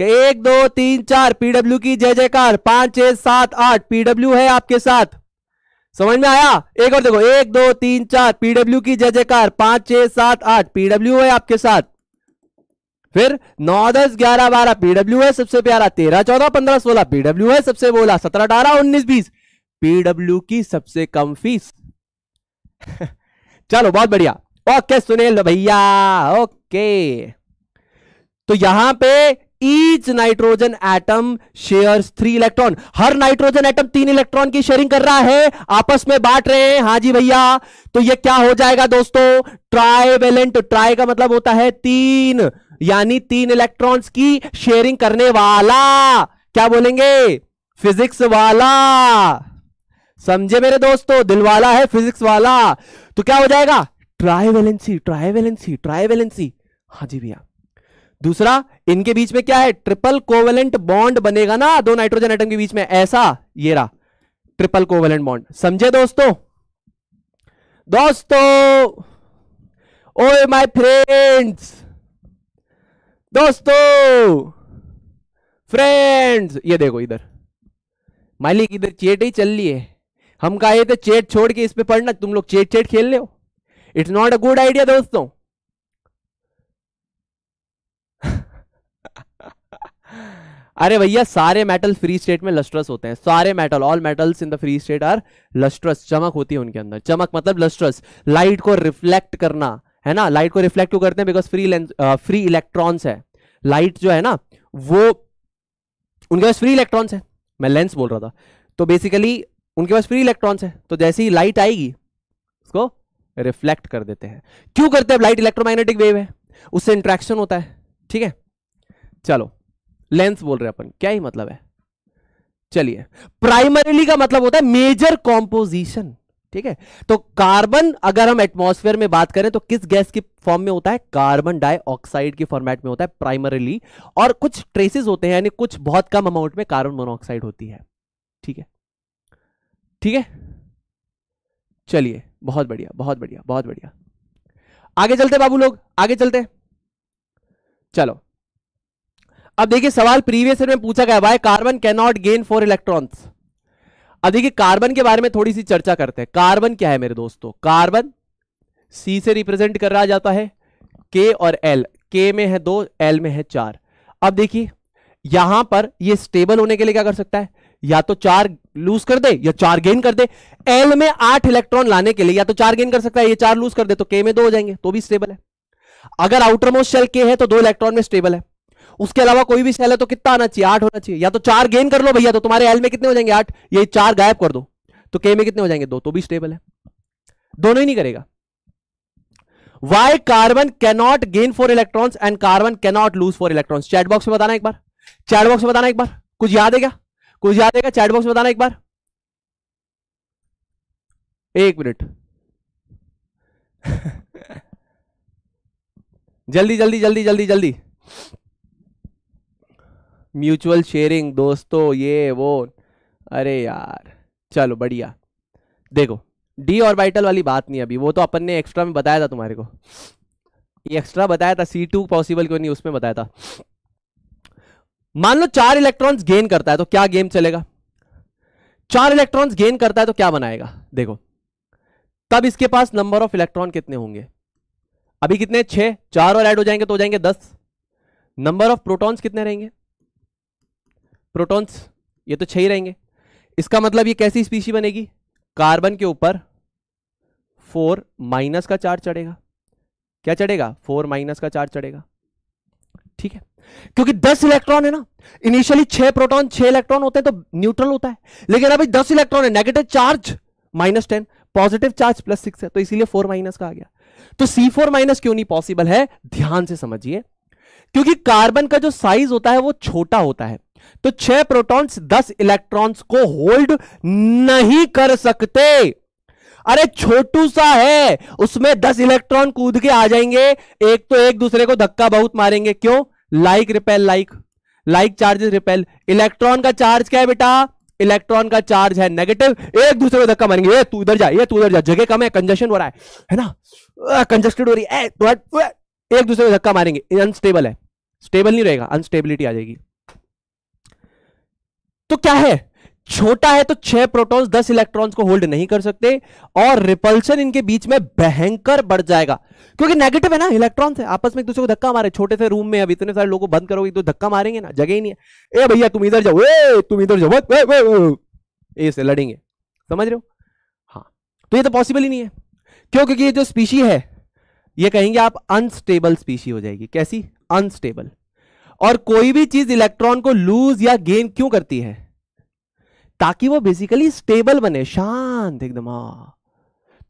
A: कि एक दो तीन चार पीडब्ल्यू की जय जयकार पांच छह सात आठ पीडब्ल्यू है आपके साथ समझ में आया एक और देखो एक दो तीन चार पीडब्ल्यू की जय जयकार पांच छह सात आठ पीडब्ल्यू है आपके साथ फिर नौ दस ग्यारह बारह पीडब्ल्यू है सबसे प्यारा तेरह चौदह पंद्रह सोलह पीडब्ल्यू है सबसे बोला सत्रह अठारह उन्नीस बीस पीडब्ल्यू की सबसे कम फीस चलो बहुत बढ़िया ओके सुनील भैया ओके तो यहां पे each nitrogen atom share three electron हर नाइट्रोजन एटम तीन इलेक्ट्रॉन की शेयरिंग कर रहा है आपस में बांट रहे हैं हाँ जी भैया तो ये क्या हो जाएगा दोस्तों ट्राइवेलेंट ट्राई का मतलब होता है तीन यानी तीन इलेक्ट्रॉन्स की शेयरिंग करने वाला क्या बोलेंगे फिजिक्स वाला समझे मेरे दोस्तों दिल वाला है फिजिक्स वाला तो क्या हो जाएगा ट्राइवेलेंसी ट्राइवेलेंसी ट्राइवेलेंसी हाँ जी भैया दूसरा इनके बीच में क्या है ट्रिपल कोवेलेंट बॉन्ड बनेगा ना दो नाइट्रोजन आइटम के बीच में ऐसा ये रहा ट्रिपल कोवेलेंट बॉन्ड समझे दोस्तों दोस्तों ओए माय फ्रेंड्स दोस्तों फ्रेंड्स ये देखो इधर मालिक इधर चेट ही चल रही है हम कहा थे तो चेट छोड़ के इस पे पढ़ना तुम लोग चेट चेट खेल रहे हो it's not a good idea दोस्तों अरे भैया सारे मेटल फ्री स्टेट में लस्ट्रस होते हैं सारे metal all metals in the free state are lustrous चमक होती है उनके अंदर चमक मतलब लस्ट्रस लाइट को रिफ्लेक्ट करना है ना लाइट को रिफ्लेक्ट क्यों करते हैं बिकॉज फ्री फ्री इलेक्ट्रॉन्स है लाइट जो है ना वो उनके पास फ्री इलेक्ट्रॉन्स है मैं लेंस बोल रहा था तो बेसिकली उनके पास फ्री इलेक्ट्रॉन्स है तो जैसे ही लाइट आएगी उसको रिफ्लेक्ट कर देते हैं क्यों करते हैं लाइट इलेक्ट्रोमैग्नेटिक वेव है उससे इंट्रैक्शन होता है ठीक है चलो लेंस बोल रहे अपन क्या ही मतलब है चलिए प्राइमरीली का मतलब होता है मेजर कॉम्पोजिशन ठीक है तो कार्बन अगर हम एटमॉस्फेयर में बात करें तो किस गैस की फॉर्म में होता है कार्बन डाइऑक्साइड के फॉर्मेट में होता है प्राइमरीली और कुछ ट्रेसेस होते हैं यानी कुछ बहुत कम अमाउंट में कार्बन मोनोऑक्साइड होती है ठीक है ठीक है चलिए बहुत बढ़िया बहुत बढ़िया बहुत बढ़िया आगे चलते बाबू लोग आगे चलते चलो अब देखिए सवाल प्रीवियस में पूछा गया भाई carbon can not gain four electrons अब देखिए कार्बन के बारे में थोड़ी सी चर्चा करते हैं कार्बन क्या है मेरे दोस्तों कार्बन सी से रिप्रेजेंट करा जाता है के और एल के में है दो एल में है चार अब देखिए यहां पर ये स्टेबल होने के लिए क्या कर सकता है या तो चार लूज कर दे या चार गेन कर दे एल में आठ इलेक्ट्रॉन लाने के लिए या तो चार गेन कर सकता है ये चार लूज कर दे तो के में दो हो जाएंगे तो भी स्टेबल है अगर आउटर मोस्ट शेल के है तो दो इलेक्ट्रॉन में स्टेबल है उसके अलावा कोई भी शेल है तो कितना आना चाहिए आठ होना चाहिए या तो चार गेन कर लो भैया तो तुम्हारे एल में कितने हो जाएंगे आठ ये चार गायब कर दो तो के में कितने हो जाएंगे दो तो भी स्टेबल है दोनों ही नहीं करेगा why carbon cannot gain four electron and carbon cannot lose four electron chatbox में बताना एक बार चैटबॉक्स में बताना एक बार कुछ याद है क्या कुछ याद आएगा चैट बॉक्स में बताना एक बार एक मिनट जल्दी जल्दी जल्दी जल्दी जल्दी म्यूचुअल शेयरिंग दोस्तों ये वो अरे यार चलो बढ़िया देखो डी ऑर्बिटल वाली बात नहीं अभी वो तो अपन ने एक्स्ट्रा में बताया था तुम्हारे को ये एक्स्ट्रा बताया था सी टू पॉसिबल क्यों नहीं उसमें बताया था मान लो चार इलेक्ट्रॉन्स गेन करता है तो क्या गेम चलेगा चार इलेक्ट्रॉन्स गेन करता है तो क्या बनाएगा देखो तब इसके पास नंबर ऑफ इलेक्ट्रॉन कितने होंगे अभी कितने छह चार और ऐड हो जाएंगे तो हो जाएंगे दस नंबर ऑफ प्रोटॉन्स कितने रहेंगे प्रोटॉन्स ये तो छह ही रहेंगे इसका मतलब ये कैसी स्पीशी बनेगी कार्बन के ऊपर फोर माइनस का चार्ज चढ़ेगा क्या चढ़ेगा फोर माइनस का चार्ज चढ़ेगा ठीक है क्योंकि 10 इलेक्ट्रॉन है ना इनिशियली 6 प्रोटॉन 6 इलेक्ट्रॉन होते हैं तो न्यूट्रल होता है लेकिन अभी 10 इलेक्ट्रॉन है negative charge minus ten positive charge plus six है तो इसीलिए फोर माइनस का आ गया तो सी फोर माइनस क्यों नहीं पॉसिबल है ध्यान से समझिए क्योंकि कार्बन का जो साइज होता है वो छोटा होता है तो छह प्रोटॉन्स दस इलेक्ट्रॉन्स को होल्ड नहीं कर सकते अरे छोटू सा है उसमें दस इलेक्ट्रॉन कूद के आ जाएंगे एक तो एक दूसरे को धक्का बहुत मारेंगे क्यों like repel like like charges repel electron का चार्ज क्या है बेटा इलेक्ट्रॉन का चार्ज है नेगेटिव एक दूसरे को धक्का मारेंगे ये तू इधर जा ये तू इधर जा जगह कम है कंजेशन हो रहा है है ना कंजस्टेड हो रही है एक दूसरे को धक्का मारेंगे अनस्टेबल है स्टेबल नहीं रहेगा अनस्टेबिलिटी आ जाएगी तो क्या है छोटा है तो छह प्रोटॉन्स दस इलेक्ट्रॉन्स को होल्ड नहीं कर सकते और रिपल्शन इनके बीच में भयंकर बढ़ जाएगा क्योंकि नेगेटिव है ना इलेक्ट्रॉन्स है आपस में एक दूसरे को धक्का मारे छोटे से रूम में अब इतने सारे लोगों को बंद करोगे तो धक्का मारेंगे ना जगह ही नहीं है ए भैया तुम इधर जाओ ए तुम इधर जाओ वे, वे, वे, ए से लड़ेंगे समझ रहे हो हाँ तो ये तो पॉसिबल ही नहीं है क्यों क्योंकि ये जो स्पीशी है ये कहेंगे आप अनस्टेबल स्पीशी हो जाएगी कैसी अनस्टेबल और कोई भी चीज इलेक्ट्रॉन को लूज या गेन क्यों करती है ताकि वो बेसिकली स्टेबल बने शांत एकदम हाँ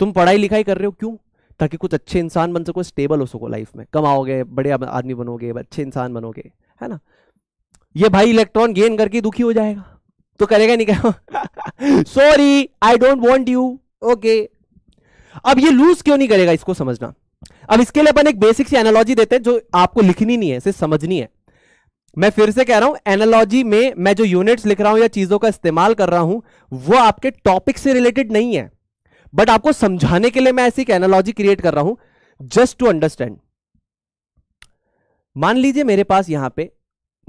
A: तुम पढ़ाई लिखाई कर रहे हो क्यों ताकि कुछ अच्छे इंसान बन सको स्टेबल हो सको लाइफ में कमाओगे बड़े आदमी बनोगे अच्छे इंसान बनोगे है ना ये भाई इलेक्ट्रॉन गेन करके दुखी हो जाएगा तो करेगा नहीं क्या sorry I don't want you okay अब ये लूज क्यों नहीं करेगा इसको समझना अब इसके लिए अपन एक बेसिक सी एनालॉजी देते हैं जो आपको लिखनी नहीं है सिर्फ समझनी है मैं फिर से कह रहा हूं एनालॉजी में मैं जो यूनिट्स लिख रहा हूं या चीजों का इस्तेमाल कर रहा हूं वो आपके टॉपिक से रिलेटेड नहीं है बट आपको समझाने के लिए मैं ऐसी एनालॉजी क्रिएट कर रहा हूं जस्ट टू अंडरस्टैंड मान लीजिए मेरे पास यहां पे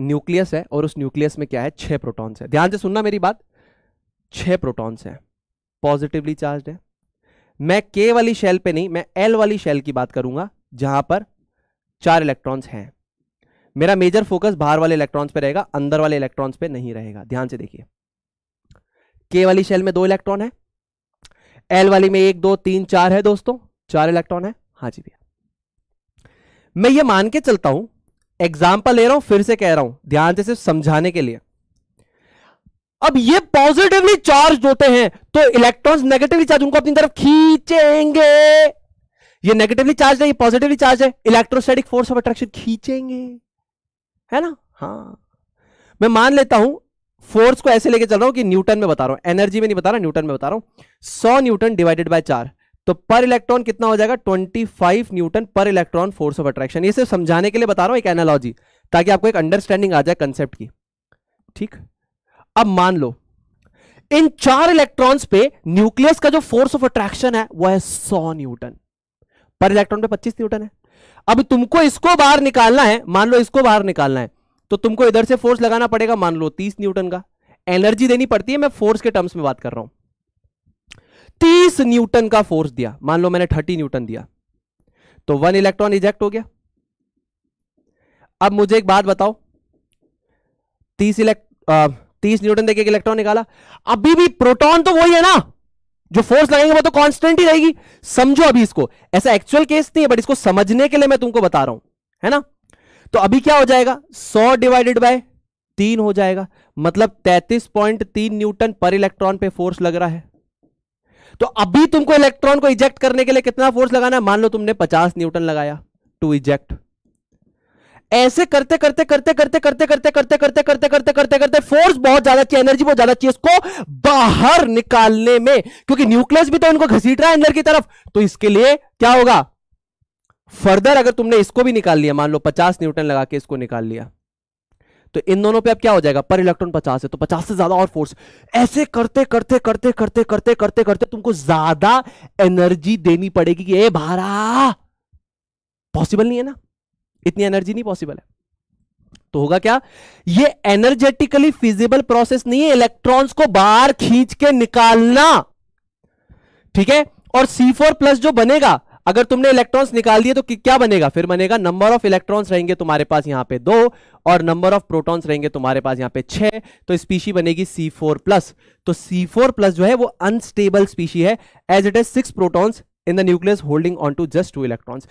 A: न्यूक्लियस है और उस न्यूक्लियस में क्या है छह प्रोटॉन्स है ध्यान से सुनना मेरी बात छह प्रोटॉन्स है पॉजिटिवली चार्ज है मैं के वाली शेल पे नहीं मैं एल वाली शेल की बात करूंगा जहां पर चार इलेक्ट्रॉन्स हैं मेरा मेजर फोकस बाहर वाले इलेक्ट्रॉन्स पे रहेगा अंदर वाले इलेक्ट्रॉन्स पे नहीं रहेगा ध्यान से देखिए के वाली शेल में दो इलेक्ट्रॉन है एल वाली में एक दो तीन चार है दोस्तों चार इलेक्ट्रॉन है हाँ जी भैया मैं ये मान के चलता हूं एग्जाम्पल ले रहा हूं फिर से कह रहा हूं ध्यान से सिर्फ समझाने के लिए अब ये पॉजिटिवली चार्ज होते हैं तो इलेक्ट्रॉन्स नेगेटिवली चार्ज उनको अपनी तरफ खींचेंगे ये नेगेटिवली चार्ज है ये पॉजिटिवली चार्ज है इलेक्ट्रोस्टैटिक फोर्स ऑफ अट्रैक्शन खींचेंगे है ना हाँ मैं मान लेता हूं फोर्स को ऐसे लेके चल रहा हूं कि न्यूटन में बता रहा हूं एनर्जी में नहीं बता रहा न्यूटन में बता रहा हूं सौ न्यूटन डिवाइडेड बाय चार तो पर इलेक्ट्रॉन कितना हो जाएगा 25 न्यूटन पर इलेक्ट्रॉन फोर्स ऑफ अट्रैक्शन ये सिर्फ समझाने के लिए बता रहा हूं एक एनालॉजी ताकि आपको एक अंडरस्टैंडिंग आ जाए कंसेप्ट की ठीक अब मान लो इन चार इलेक्ट्रॉन्स पे न्यूक्लियस का जो फोर्स ऑफ अट्रैक्शन है वह है 100 न्यूटन पर इलेक्ट्रॉन पे 25 न्यूटन है अब तुमको इसको बाहर निकालना है मान लो इसको बाहर निकालना है तो तुमको इधर से फोर्स लगाना पड़ेगा मान लो तीस न्यूटन का एनर्जी देनी पड़ती है मैं फोर्स के टर्म्स में बात कर रहा हूं तीस न्यूटन का फोर्स दिया मान लो मैंने थर्टी न्यूटन दिया तो वन इलेक्ट्रॉन इजेक्ट हो गया अब मुझे एक बात बताओ तीस इलेक्ट तीस न्यूटन देखिए इलेक्ट्रॉन निकाला अभी भी प्रोटॉन तो वही है ना जो फोर्स लगाएंगे वो तो कांस्टेंट ही रहेगी समझो अभी इसको ऐसा एक्चुअल केस नहीं है बट इसको समझने के लिए मैं तुमको बता रहा हूं है ना तो अभी क्या हो जाएगा सौ डिवाइडेड बाय तीन हो जाएगा मतलब तैतीस पॉइंट तीन न्यूटन पर इलेक्ट्रॉन पे फोर्स लग रहा है तो अभी तुमको इलेक्ट्रॉन को इजेक्ट करने के लिए कितना फोर्स लगाना है मान लो तुमने पचास न्यूटन लगाया टू इजेक्ट ऐसे करते करते करते करते करते करते करते करते करते करते करते करते फोर्स बहुत ज्यादा चाहिए एनर्जी बहुत ज्यादा चाहिए उसको बाहर निकालने में क्योंकि न्यूक्लियस भी तो उनको घसीट रहा है अंदर की तरफ तो इसके लिए क्या होगा फर्दर अगर तुमने इसको भी निकाल लिया मान लो पचास न्यूटन लगा के इसको निकाल लिया तो इन दोनों पे अब क्या हो जाएगा पर इलेक्ट्रॉन पचास है तो पचास से ज्यादा और फोर्स ऐसे करते करते करते करते करते करते करते तुमको ज्यादा एनर्जी देनी पड़ेगी कि ए भारा पॉसिबल नहीं है ना इतनी एनर्जी नहीं पॉसिबल है तो होगा क्या ये एनर्जेटिकली फिजिबल प्रोसेस नहीं है इलेक्ट्रॉन्स को बाहर खींच के निकालना ठीक है और C4 प्लस जो बनेगा अगर तुमने इलेक्ट्रॉन्स निकाल दिए तो क्या बनेगा फिर बनेगा नंबर ऑफ इलेक्ट्रॉन्स रहेंगे तुम्हारे पास यहां पे दो और नंबर ऑफ प्रोटॉन्स रहेंगे तुम्हारे पास यहां पे छह तो स्पीशी बनेगी C4 प्लस तो C4 प्लस जो है वो अनस्टेबल स्पीशी है as it is six protons in the nucleus holding on to just two electrons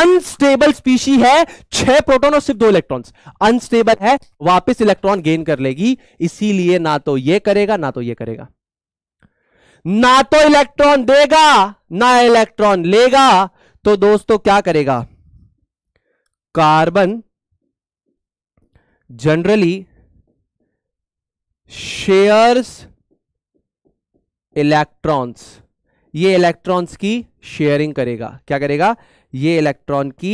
A: unstable species है छह प्रोटोन और सिर्फ दो इलेक्ट्रॉन्स अनस्टेबल है वापस इलेक्ट्रॉन गेन कर लेगी इसीलिए ना तो ये करेगा ना तो ये करेगा ना तो इलेक्ट्रॉन देगा ना इलेक्ट्रॉन लेगा तो दोस्तों क्या करेगा कार्बन जनरली शेयर्स इलेक्ट्रॉन्स ये इलेक्ट्रॉन्स की शेयरिंग करेगा क्या करेगा ये इलेक्ट्रॉन की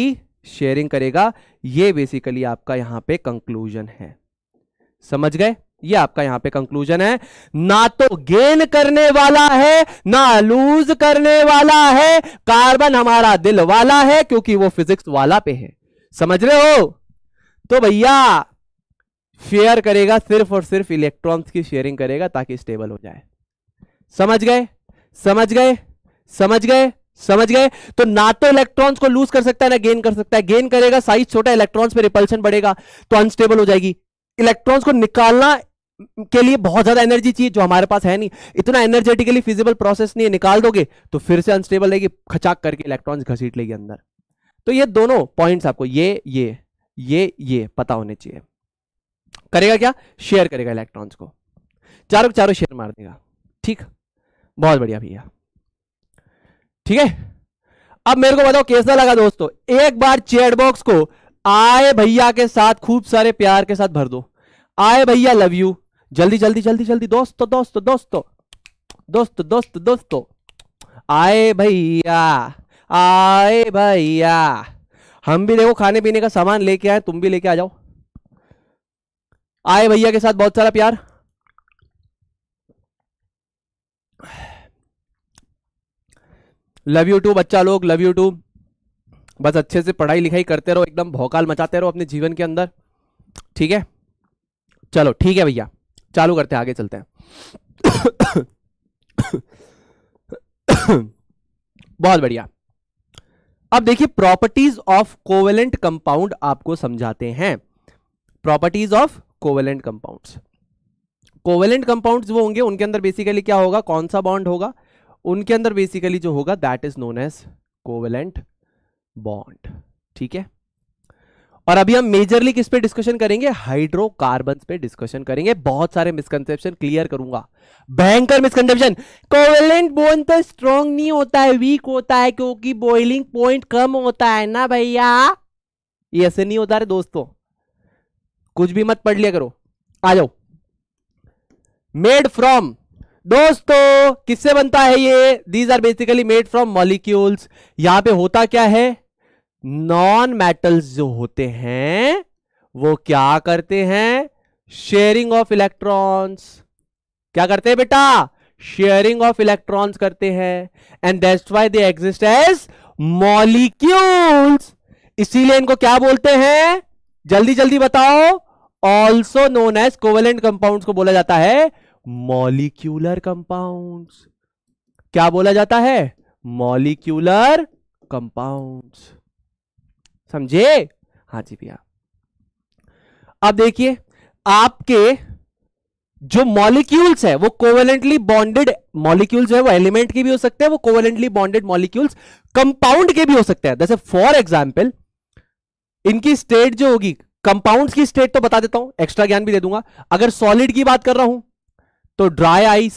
A: शेयरिंग करेगा ये बेसिकली आपका यहां पे कंक्लूजन है समझ गए ये आपका यहां पे कंक्लूजन है ना तो गेन करने वाला है ना लूज करने वाला है कार्बन हमारा दिल वाला है क्योंकि वो फिजिक्स वाला पे है समझ रहे हो तो भैया शेयर करेगा सिर्फ और सिर्फ इलेक्ट्रॉन्स की शेयरिंग करेगा ताकि स्टेबल हो जाए समझ गए समझ गए समझ गए समझ गए तो ना तो इलेक्ट्रॉन्स को लूज कर सकता है ना गेन कर सकता है गेन करेगा साइज छोटा इलेक्ट्रॉन्स पे रिपल्शन बढ़ेगा तो अनस्टेबल हो जाएगी इलेक्ट्रॉन्स को निकालना के लिए बहुत ज्यादा एनर्जी चाहिए जो हमारे पास है नहीं इतना एनर्जेटिकली फिजिबल प्रोसेस नहीं है निकाल दोगे तो फिर से अनस्टेबल रहेगी खचाक करके इलेक्ट्रॉन्स घसीट लेगी अंदर तो ये दोनों पॉइंट्स आपको ये ये ये ये पता होने चाहिए करेगा क्या शेयर करेगा इलेक्ट्रॉन्स को चारों चारों शेयर मार देगा ठीक बहुत बढ़िया भैया ठीक है अब मेरे को बताओ कैसा लगा दोस्तों एक बार चेट बॉक्स को आए भैया के साथ खूब सारे प्यार के साथ भर दो आए भैया लव यू जल्दी जल्दी जल्दी जल्दी दोस्तों दोस्तों दोस्तों दोस्त दोस्त दोस्तों आए भैया आए भैया हम भी देखो खाने पीने का सामान लेके आए तुम भी लेके आ जाओ आए भैया के साथ बहुत सारा प्यार लव यू टू बच्चा लोग लव यू टू बस अच्छे से पढ़ाई लिखाई करते रहो एकदम भौकाल मचाते रहो अपने जीवन के अंदर ठीक है चलो ठीक है भैया चालू करते हैं आगे चलते हैं बहुत बढ़िया अब देखिए प्रॉपर्टीज ऑफ कोवेलेंट कंपाउंड आपको समझाते हैं properties of covalent compounds covalent compounds वो होंगे उनके अंदर बेसिकली क्या होगा कौन सा बॉन्ड होगा उनके अंदर बेसिकली जो होगा that is known as covalent bond ठीक है और अभी हम मेजरली किस पे डिस्कशन करेंगे हाइड्रोकार्बन पे डिस्कशन करेंगे बहुत सारे मिसकंसेप्शन क्लियर करूंगा भयंकर मिसकंसेप्शन कोवेलेंट बोन तो स्ट्रॉन्ग नहीं होता है वीक होता है क्योंकि बॉइलिंग पॉइंट कम होता है ना भैया ये ऐसे नहीं होता रे दोस्तों कुछ भी मत पढ़ लिया करो आ जाओ मेड फ्रॉम दोस्तों किससे बनता है ये these are basically made from molecules यहां पे होता क्या है नॉन मेटल्स जो होते हैं वो क्या करते हैं शेयरिंग ऑफ इलेक्ट्रॉन्स क्या करते हैं बेटा शेयरिंग ऑफ इलेक्ट्रॉन्स करते हैं and that's why they exist as molecules इसीलिए इनको क्या बोलते हैं जल्दी जल्दी बताओ also known as covalent compound को बोला जाता है मॉलिक्यूलर कंपाउंड्स क्या बोला जाता है मॉलिक्यूलर कंपाउंड्स समझे हाँ जी भैया अब देखिए आपके जो मॉलिक्यूल्स है वो कोवेलेंटली बॉन्डेड मॉलिक्यूल्स है वो एलिमेंट के भी हो सकते हैं वो कोवेलेंटली बॉन्डेड मॉलिक्यूल्स कंपाउंड के भी हो सकते हैं जैसे फॉर एग्जाम्पल इनकी स्टेट जो होगी कंपाउंड्स की स्टेट तो बता देता हूं एक्स्ट्रा ज्ञान भी दे दूंगा अगर सॉलिड की बात कर रहा हूं तो ड्राई आइस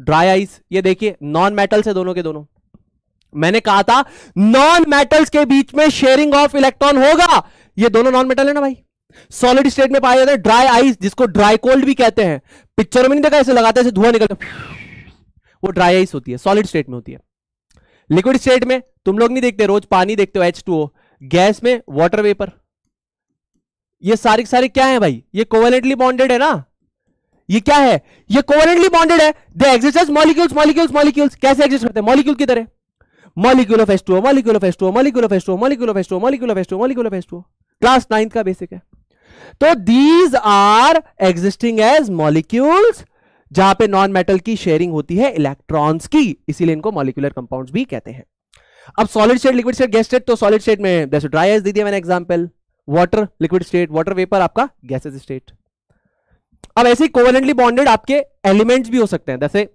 A: ड्राई आइस ये देखिए नॉन मेटल्स है दोनों के दोनों मैंने कहा था नॉन मेटल्स के बीच में शेयरिंग ऑफ इलेक्ट्रॉन होगा ये दोनों नॉन मेटल है ना भाई सॉलिड स्टेट में पाए जाते हैं ड्राई आइस जिसको ड्राई कोल्ड भी कहते हैं पिक्चर में नहीं देखा ऐसे लगाते ऐसे धुआं निकलता वो ड्राई आइस होती है सॉलिड स्टेट में होती है लिक्विड स्टेट में तुम लोग नहीं देखते रोज पानी देखते हो एच गैस में वाटर वेपर ये सारे सारे क्या है भाई ये कोवेलेंटली बॉन्डेड है ना ये क्या है ये कोवरेंटली बॉन्डेड है they exist molecules molecules molecules कैसे एग्जिस्ट करते हैं मॉलिक्यूल की तरह मॉलिक्यूल ऑफ एस्टो मॉलिक्यूल ऑफ एस्टो मॉलिक्यूल ऑफ एस्टो मॉलिक्यूल ऑफ एस्टो मॉलिक्यूल ऑफ एस्टो मॉलिक्यूल ऑफ एस्टो क्लास 9th का बेसिक है तो these are existing as molecules जहां पे नॉन मेटल की शेयरिंग होती है इलेक्ट्रॉन्स की इसीलिए इनको मॉलिक्यूलर कंपाउंड्स भी कहते हैं अब solid state liquid state gas state तो सॉलिड स्टेट में जैसे ड्राई आइस दे दिया मैंने example water liquid state water vapour आपका गैसेस स्टेट अब ऐसे कोवेलेंटली बॉन्डेड आपके एलिमेंट्स भी हो सकते हैं जैसे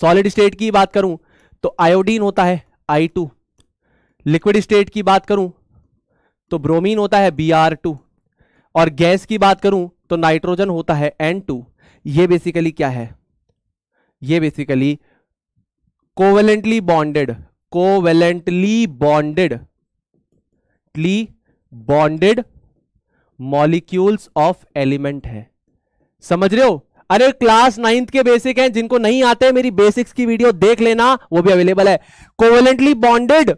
A: सॉलिड स्टेट की बात करूं तो आयोडीन होता है आई टू लिक्विड स्टेट की बात करूं तो ब्रोमीन होता है बी आर टू और गैस की बात करूं तो नाइट्रोजन होता है एन टू ये बेसिकली क्या है ये basically covalently bonded covalently bonded ली बॉन्डेड मॉलिक्यूल्स ऑफ एलिमेंट है समझ रहे हो अरे क्लास नाइन्थ के बेसिक हैं जिनको नहीं आते मेरी बेसिक्स की वीडियो देख लेना वो भी अवेलेबल है covalently bonded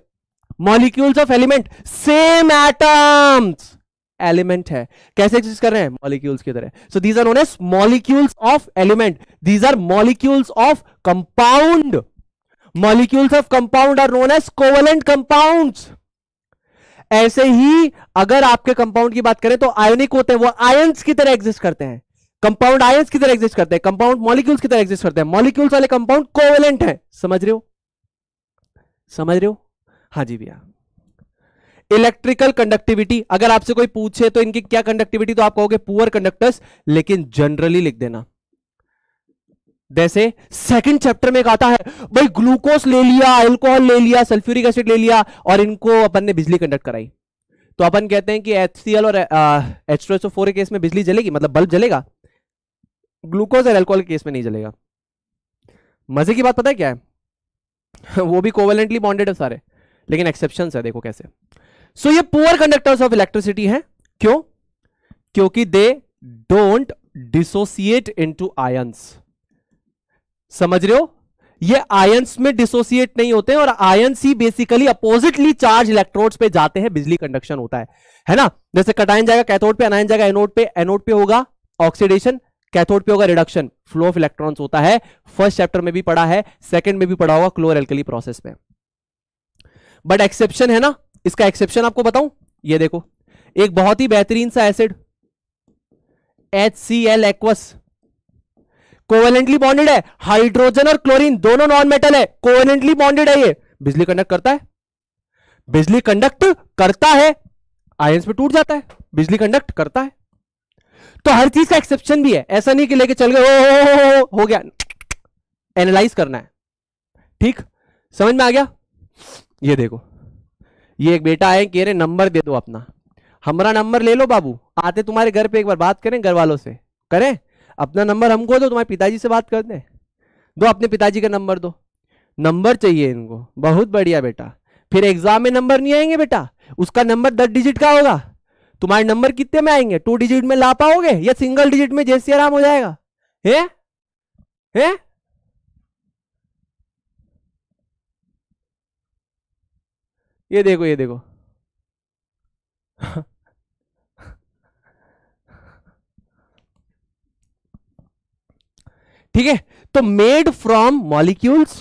A: molecules of element same atoms element है कैसे एग्जिस्ट कर रहे हैं मॉलिक्यूल्स की तरह so these are known as molecules of element these are molecules of compound molecules of compound are known as covalent compound ऐसे ही अगर आपके कंपाउंड की बात करें तो आयोनिक होते हैं वो आयंस की तरह एग्जिस्ट करते हैं कंपाउंड आयंस की तरह एग्जिस्ट करते हैं कंपाउंड मॉलिक्यूल्स की तरह एग्जिस्ट करते हैं मॉलिक्यूल्स वाले कंपाउंड कोवेलेंट है समझ रहे हो समझ रहे हो हाँ जी भैया इलेक्ट्रिकल कंडक्टिविटी अगर आपसे कोई पूछे तो इनकी क्या कंडक्टिविटी तो आप कहोगे पुअर कंडक्टर्स लेकिन जनरली लिख देना जैसे सेकंड चैप्टर में कहता है भाई ग्लूकोस ले लिया एल्कोहल ले लिया सल्फ्यूरिक एसिड ले लिया और इनको अपन ने बिजली कंडक्ट कराई तो अपन कहते हैं कि एच और एच के केस में बिजली जलेगी मतलब बल्ब जलेगा ग्लूकोज और एल्कोहल केस में नहीं चलेगा मजे की बात पता है क्या है वो भी कोवेलेंटली बॉन्डेड है सारे लेकिन एक्सेप्शन है देखो कैसे सो ये पुअर कंडक्टर्स ऑफ इलेक्ट्रिसिटी है क्यों क्योंकि they don't dissociate into ions समझ रहे हो ये आयंस में डिसोसिएट नहीं होते और आयंस ही बेसिकली अपोजिटली चार्ज इलेक्ट्रोड्स पे जाते हैं बिजली कंडक्शन होता है है ना जैसे कटाइन जाएगा कैथोड पे अनायन जाएगा एनोड पे एनोड पे होगा ऑक्सीडेशन कैथोड पे होगा रिडक्शन फ्लो ऑफ इलेक्ट्रॉन्स होता है फर्स्ट चैप्टर में भी पढ़ा है सेकंड में भी पढ़ा होगा क्लोर एल्कली प्रोसेस में बट एक्सेप्शन है ना इसका एक्सेप्शन आपको बताऊं ये देखो एक बहुत ही बेहतरीन सा acid H C L aqueous covalently bonded है हाइड्रोजन और क्लोरीन दोनों नॉन मेटल है कोवेलेंटली बॉन्डेड है ये बिजली कंडक्ट करता है बिजली कंडक्ट करता है आयंस में टूट जाता है बिजली कंडक्ट करता है तो हर चीज का एक्सेप्शन भी है ऐसा नहीं कि लेके चल गए हो, हो, हो गया एनालाइज करना है ठीक समझ में आ गया ये देखो ये एक बेटा है कह रहे नंबर दे दो अपना हमारा नंबर ले लो बाबू आते तुम्हारे घर पे एक बार बात करें घर वालों से करें अपना नंबर हमको दो तुम्हारे पिताजी से बात कर दे दो अपने पिताजी का नंबर दो नंबर चाहिए इनको बहुत बढ़िया बेटा फिर एग्जाम में नंबर नहीं आएंगे बेटा उसका नंबर दस डिजिट का होगा तुम्हारे नंबर कितने में आएंगे टू डिजिट में ला पाओगे या सिंगल डिजिट में जैसे आराम हो जाएगा हे? है ये देखो ये देखो ठीक है तो made from molecules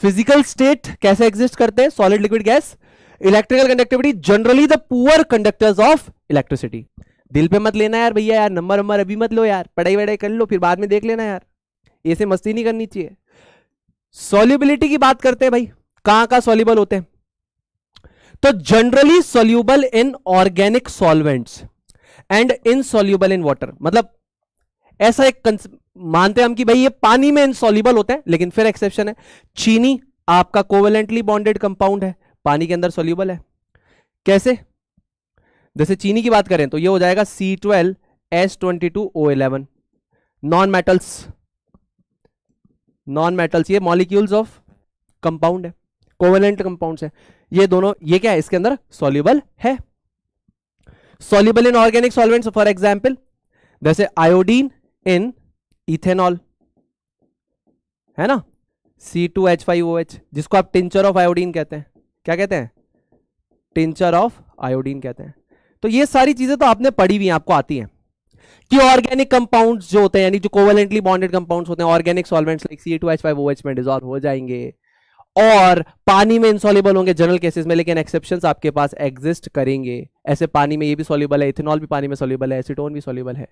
A: physical state कैसे एग्जिस्ट करते हैं solid liquid gas electrical conductivity generally the poor conductors of electricity दिल पे मत लेना यार भैया यार नंबर नंबर अभी मत लो यार पढ़ाई वढ़ाई कर लो फिर बाद में देख लेना यार ऐसे मस्ती नहीं करनी चाहिए सोल्यूबिलिटी की बात करते हैं भाई कहां कहां सोल्यूबल होते हैं तो generally soluble in organic solvents and soluble in water मतलब ऐसा एक मानते हैं हम कि भाई ये पानी में इन होता है लेकिन फिर एक्सेप्शन है चीनी आपका कोवेलेंटली बॉन्डेड कंपाउंड है पानी के अंदर सोल्यूबल है कैसे जैसे चीनी की बात करें तो ये हो जाएगा C twelve S twenty two O eleven non metals non metals ये मॉलिक्यूल्स ऑफ कंपाउंड है कोवेलेंट कंपाउंड है ये दोनों ये क्या है इसके अंदर सोल्यूबल है soluble in organic solvents for example जैसे आयोडीन इन इथेनॉल है ना C two H five O H जिसको आप टिंचर ऑफ आयोडीन कहते हैं क्या कहते हैं टिंचर ऑफ आयोडीन कहते हैं तो ये सारी चीजें तो आपने पढ़ी हुई आपको आती हैं कि ऑर्गेनिक कंपाउंड्स जो होते हैं यानी जो कोवेलेंटली बॉन्डेड कंपाउंड्स होते हैं ऑर्गेनिक सॉल्वेंट्स लाइक सी में डिजॉल्व हो जाएंगे और पानी में इंसॉल्युबल होंगे जनरल केसेस में लेकिन एक्सेप्शन आपके पास एग्जिस्ट करेंगे ऐसे पानी में ये भी सॉल्युबल है इथेनॉल भी पानी में सॉल्युबल है एसिटोन भी सॉल्युबल है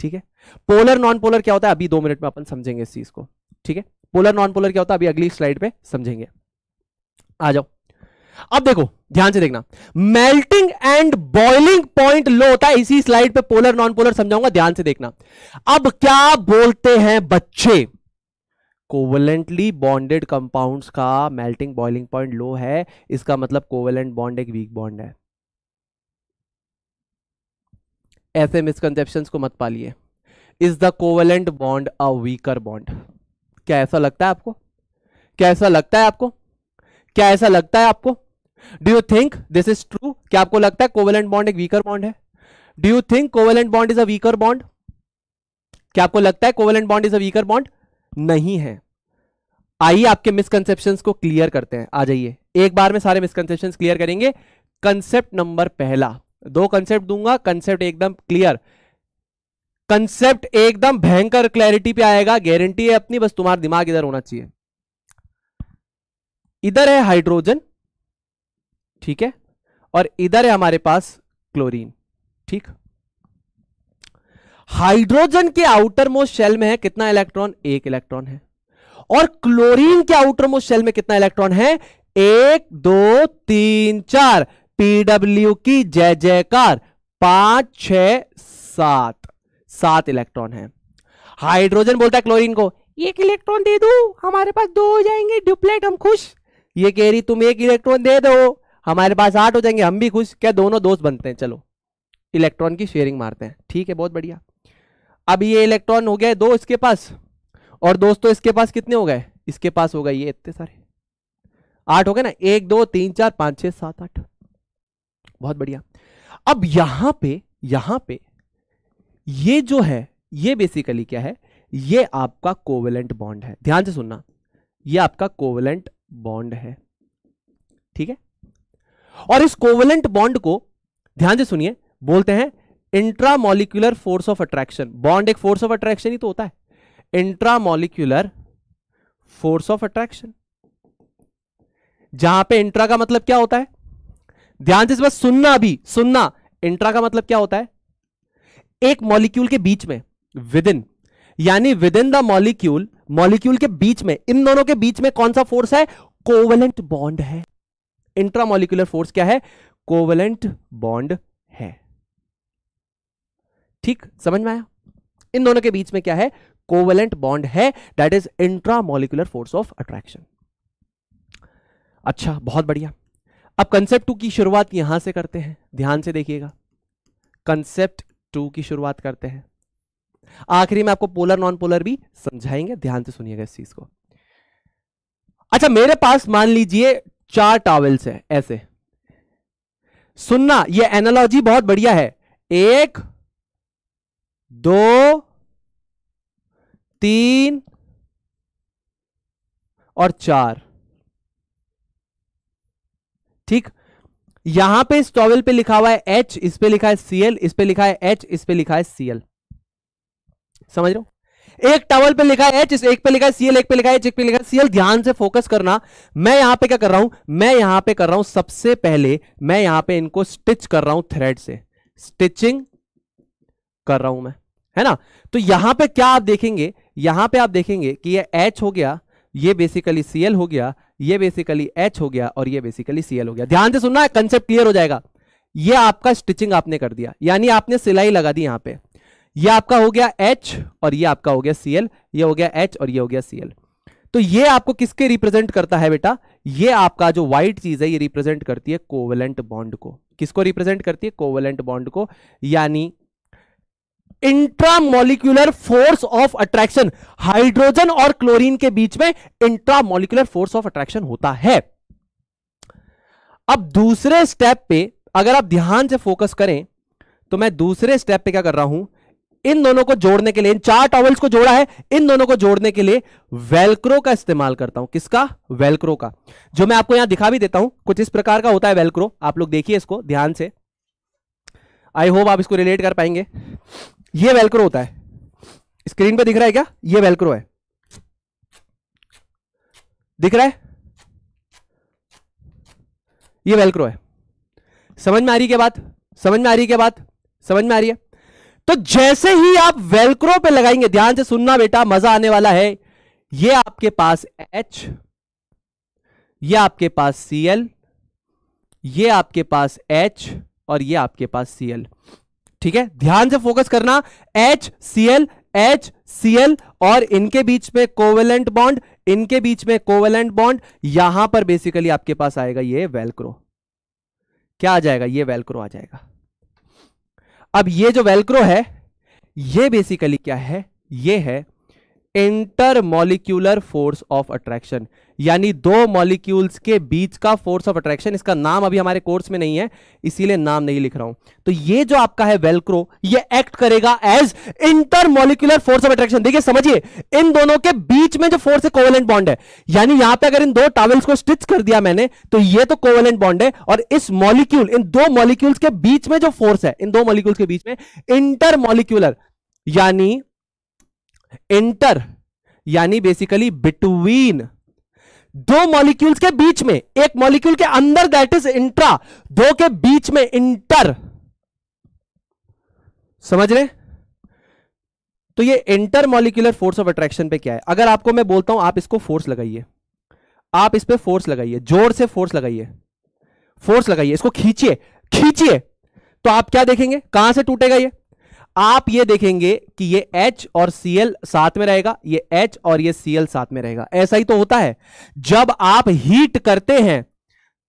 A: ठीक है पोलर नॉन पोलर क्या होता है अभी दो मिनट में अपन समझेंगे इस चीज को ठीक है पोलर नॉन पोलर क्या होता है अभी अगली स्लाइड पे समझेंगे आ जाओ अब देखो ध्यान से देखना melting and boiling point low होता है इसी स्लाइड पे पोलर नॉन पोलर समझाऊंगा ध्यान से देखना अब क्या बोलते हैं बच्चे कोवलेंटली बॉन्डेड कंपाउंड्स का मेल्टिंग बॉइलिंग पॉइंट लो है इसका मतलब कोवलेंट बॉन्ड एक वीक बॉन्ड है ऐसे मिसकंसेप्शन को मत पालिए is the covalent bond a weaker bond क्या ऐसा लगता है आपको क्या ऐसा लगता है आपको क्या ऐसा लगता है आपको do you think this is true क्या आपको लगता है कोवेलेंट बॉन्ड एक वीकर बॉन्ड है do you think covalent bond is a weaker bond क्या आपको लगता है covalent bond is a weaker bond नहीं है आइए आपके मिसकनसेप्शन को क्लियर करते हैं आ जाइए एक बार में सारे मिसकंसेप्शन क्लियर करेंगे कंसेप्ट नंबर पहला दो कंसेप्ट दूंगा कंसेप्ट एकदम क्लियर कंसेप्ट एकदम भयंकर क्लैरिटी पे आएगा गारंटी है अपनी बस तुम्हारा दिमाग इधर होना चाहिए इधर है हाइड्रोजन ठीक है और इधर है हमारे पास क्लोरीन ठीक हाइड्रोजन के आउटर मोस्ट शेल में है कितना इलेक्ट्रॉन एक इलेक्ट्रॉन है और क्लोरीन के आउटर मोस्ट शेल में कितना इलेक्ट्रॉन है एक दो तीन चार पीडब्ल्यू की जय जयकार पांच छ सात सात इलेक्ट्रॉन है हाइड्रोजन बोलता है क्लोरीन को एक इलेक्ट्रॉन दे दो हमारे पास दो हो जाएंगे डुप्लेट हम खुश ये कह रही तुम एक इलेक्ट्रॉन दे दो हमारे पास आठ हो जाएंगे हम भी खुश क्या दोनों दोस्त बनते हैं चलो इलेक्ट्रॉन की शेयरिंग मारते हैं ठीक है बहुत बढ़िया अब ये इलेक्ट्रॉन हो गए दो इसके पास और दोस्तों इसके पास कितने हो गए इसके पास हो गए ये इतने सारे आठ हो गए ना एक दो तीन चार पांच छह सात आठ बहुत बढ़िया अब यहां पे यहां पे ये जो है ये बेसिकली क्या है ये आपका कोवेलेंट बॉन्ड है ध्यान से सुनना ये आपका कोवेलेंट बॉन्ड है ठीक है और इस कोवलेंट बॉन्ड को ध्यान से सुनिए बोलते हैं intramolecular force of attraction bond एक फोर्स ऑफ अट्रैक्शन ही तो होता है इंट्रामोलिकुलर फोर्स ऑफ अट्रैक्शन जहां पे इंट्रा का मतलब क्या होता है ध्यान से बस सुनना अभी सुनना इंट्रा का मतलब क्या होता है एक मॉलिक्यूल के बीच में विद इन यानी within the molecule molecule के बीच में इन दोनों के बीच में कौन सा फोर्स है कोवलेंट बॉन्ड है इंट्रामोलिकुलर फोर्स क्या है कोवलेंट बॉन्ड है ठीक समझ में आया इन दोनों के बीच में क्या है कोवलेंट बॉन्ड है that is intramolecular force of attraction अच्छा बहुत बढ़िया अब कंसेप्ट टू की शुरुआत यहां से करते हैं ध्यान से देखिएगा कंसेप्ट टू की शुरुआत करते हैं आखिरी में आपको पोलर नॉन पोलर भी समझाएंगे ध्यान से सुनिएगा इस चीज को अच्छा मेरे पास मान लीजिए चार टॉवल्स है ऐसे सुनना ये एनालॉजी बहुत बढ़िया है एक दो तीन और चार ठीक यहां पे इस टॉवेल पे लिखा हुआ है एच इस पे लिखा है सीएल इस पे लिखा है एच इस पे लिखा है सीएल समझ रहे हो एक टावल पे लिखा है एच एक पे लिखा है सीएल एक पे लिखा है एक पे लिखा है सीएल ध्यान से फोकस करना मैं यहां पे क्या कर रहा हूं मैं यहां पे कर रहा हूं सबसे पहले मैं यहां पे इनको स्टिच कर रहा हूं थ्रेड से स्टिचिंग कर रहा हूं मैं है ना तो यहां पे क्या आप देखेंगे यहां पे आप देखेंगे कि ये एच हो गया ये बेसिकली सीएल हो गया ये बेसिकली एच हो गया और ये बेसिकली सीएल हो गया ध्यान से सुनना कंसेप्ट क्लियर हो जाएगा ये आपका स्टिचिंग आपने कर दिया यानी आपने सिलाई लगा दी यहां पे ये आपका हो गया एच और ये आपका हो गया सीएल ये हो गया एच और ये हो गया सीएल तो ये आपको किसके रिप्रेजेंट करता है बेटा ये आपका जो व्हाइट चीज है ये रिप्रेजेंट करती है कोवेलेंट बॉन्ड को किसको रिप्रेजेंट करती है कोवेलेंट बॉन्ड को यानी intramolecular force of attraction hydrogen और क्लोरीन के बीच में इंट्रामोलिकुलर फोर्स ऑफ अट्रैक्शन होता है अब दूसरे स्टेप पे अगर आप ध्यान से फोकस करें तो मैं दूसरे स्टेप पे क्या कर रहा हूं इन दोनों को जोड़ने के लिए इन चार टॉवल्स को जोड़ा है इन दोनों को जोड़ने के लिए वेलक्रो का इस्तेमाल करता हूं किसका वेलक्रो का जो मैं आपको यहां दिखा भी देता हूं कुछ इस प्रकार का होता है वेलक्रो आप लोग देखिए इसको ध्यान से आई होप आप इसको रिलेट कर पाएंगे यह वेलक्रो होता है स्क्रीन पर दिख रहा है क्या यह वेलक्रो है दिख रहा है यह वेलक्रो है समझ में आ रही है बात समझ में आ रही है बात समझ में आ रही है तो जैसे ही आप वेलक्रो पे लगाएंगे ध्यान से सुनना बेटा मजा आने वाला है ये आपके पास एच ये आपके पास सी एल ये आपके पास एच और ये आपके पास सी एल ठीक है ध्यान से फोकस करना H C L H C L और इनके बीच में कोवेलेंट बॉन्ड इनके बीच में कोवेलेंट बॉन्ड यहां पर बेसिकली आपके पास आएगा ये वेलक्रो क्या आ जाएगा ये वेलक्रो आ जाएगा अब ये जो वेलक्रो है ये बेसिकली क्या है ये है intermolecular force of attraction यानी दो मॉलिक्यूल्स के बीच का फोर्स ऑफ अट्रैक्शन इसका नाम अभी हमारे कोर्स में नहीं है इसीलिए नाम नहीं लिख रहा हूं तो ये जो आपका है वेलक्रो ये एक्ट करेगा as intermolecular force of attraction देखिए समझिए इन दोनों के बीच में जो फोर्स है कोवेलेंट बॉन्ड है यानी यहां पे अगर इन दो टावल्स को स्टिच कर दिया मैंने तो ये तो कोवेलेंट बॉन्ड है और इस मॉलिक्यूल इन दो मॉलिक्यूल्स के बीच में जो फोर्स है इन दो मॉलिक्यूल्स के बीच में इंटर मॉलिक्यूलर यानी इंटर यानी बेसिकली बिटवीन दो मॉलिक्यूल्स के बीच में एक मॉलिक्यूल के अंदर दैट इज इंट्रा दो के बीच में इंटर समझ रहे तो ये intermolecular force of attraction पे क्या है अगर आपको मैं बोलता हूं आप इसको फोर्स लगाइए आप इस पर फोर्स लगाइए जोर से फोर्स लगाइए फोर्स लगाइए इसको खींचिए खींचिए तो आप क्या देखेंगे कहां से टूटेगा यह आप ये देखेंगे कि ये एच और Cl साथ में रहेगा ये एच और ये Cl साथ में रहेगा ऐसा ही तो होता है जब आप हीट करते हैं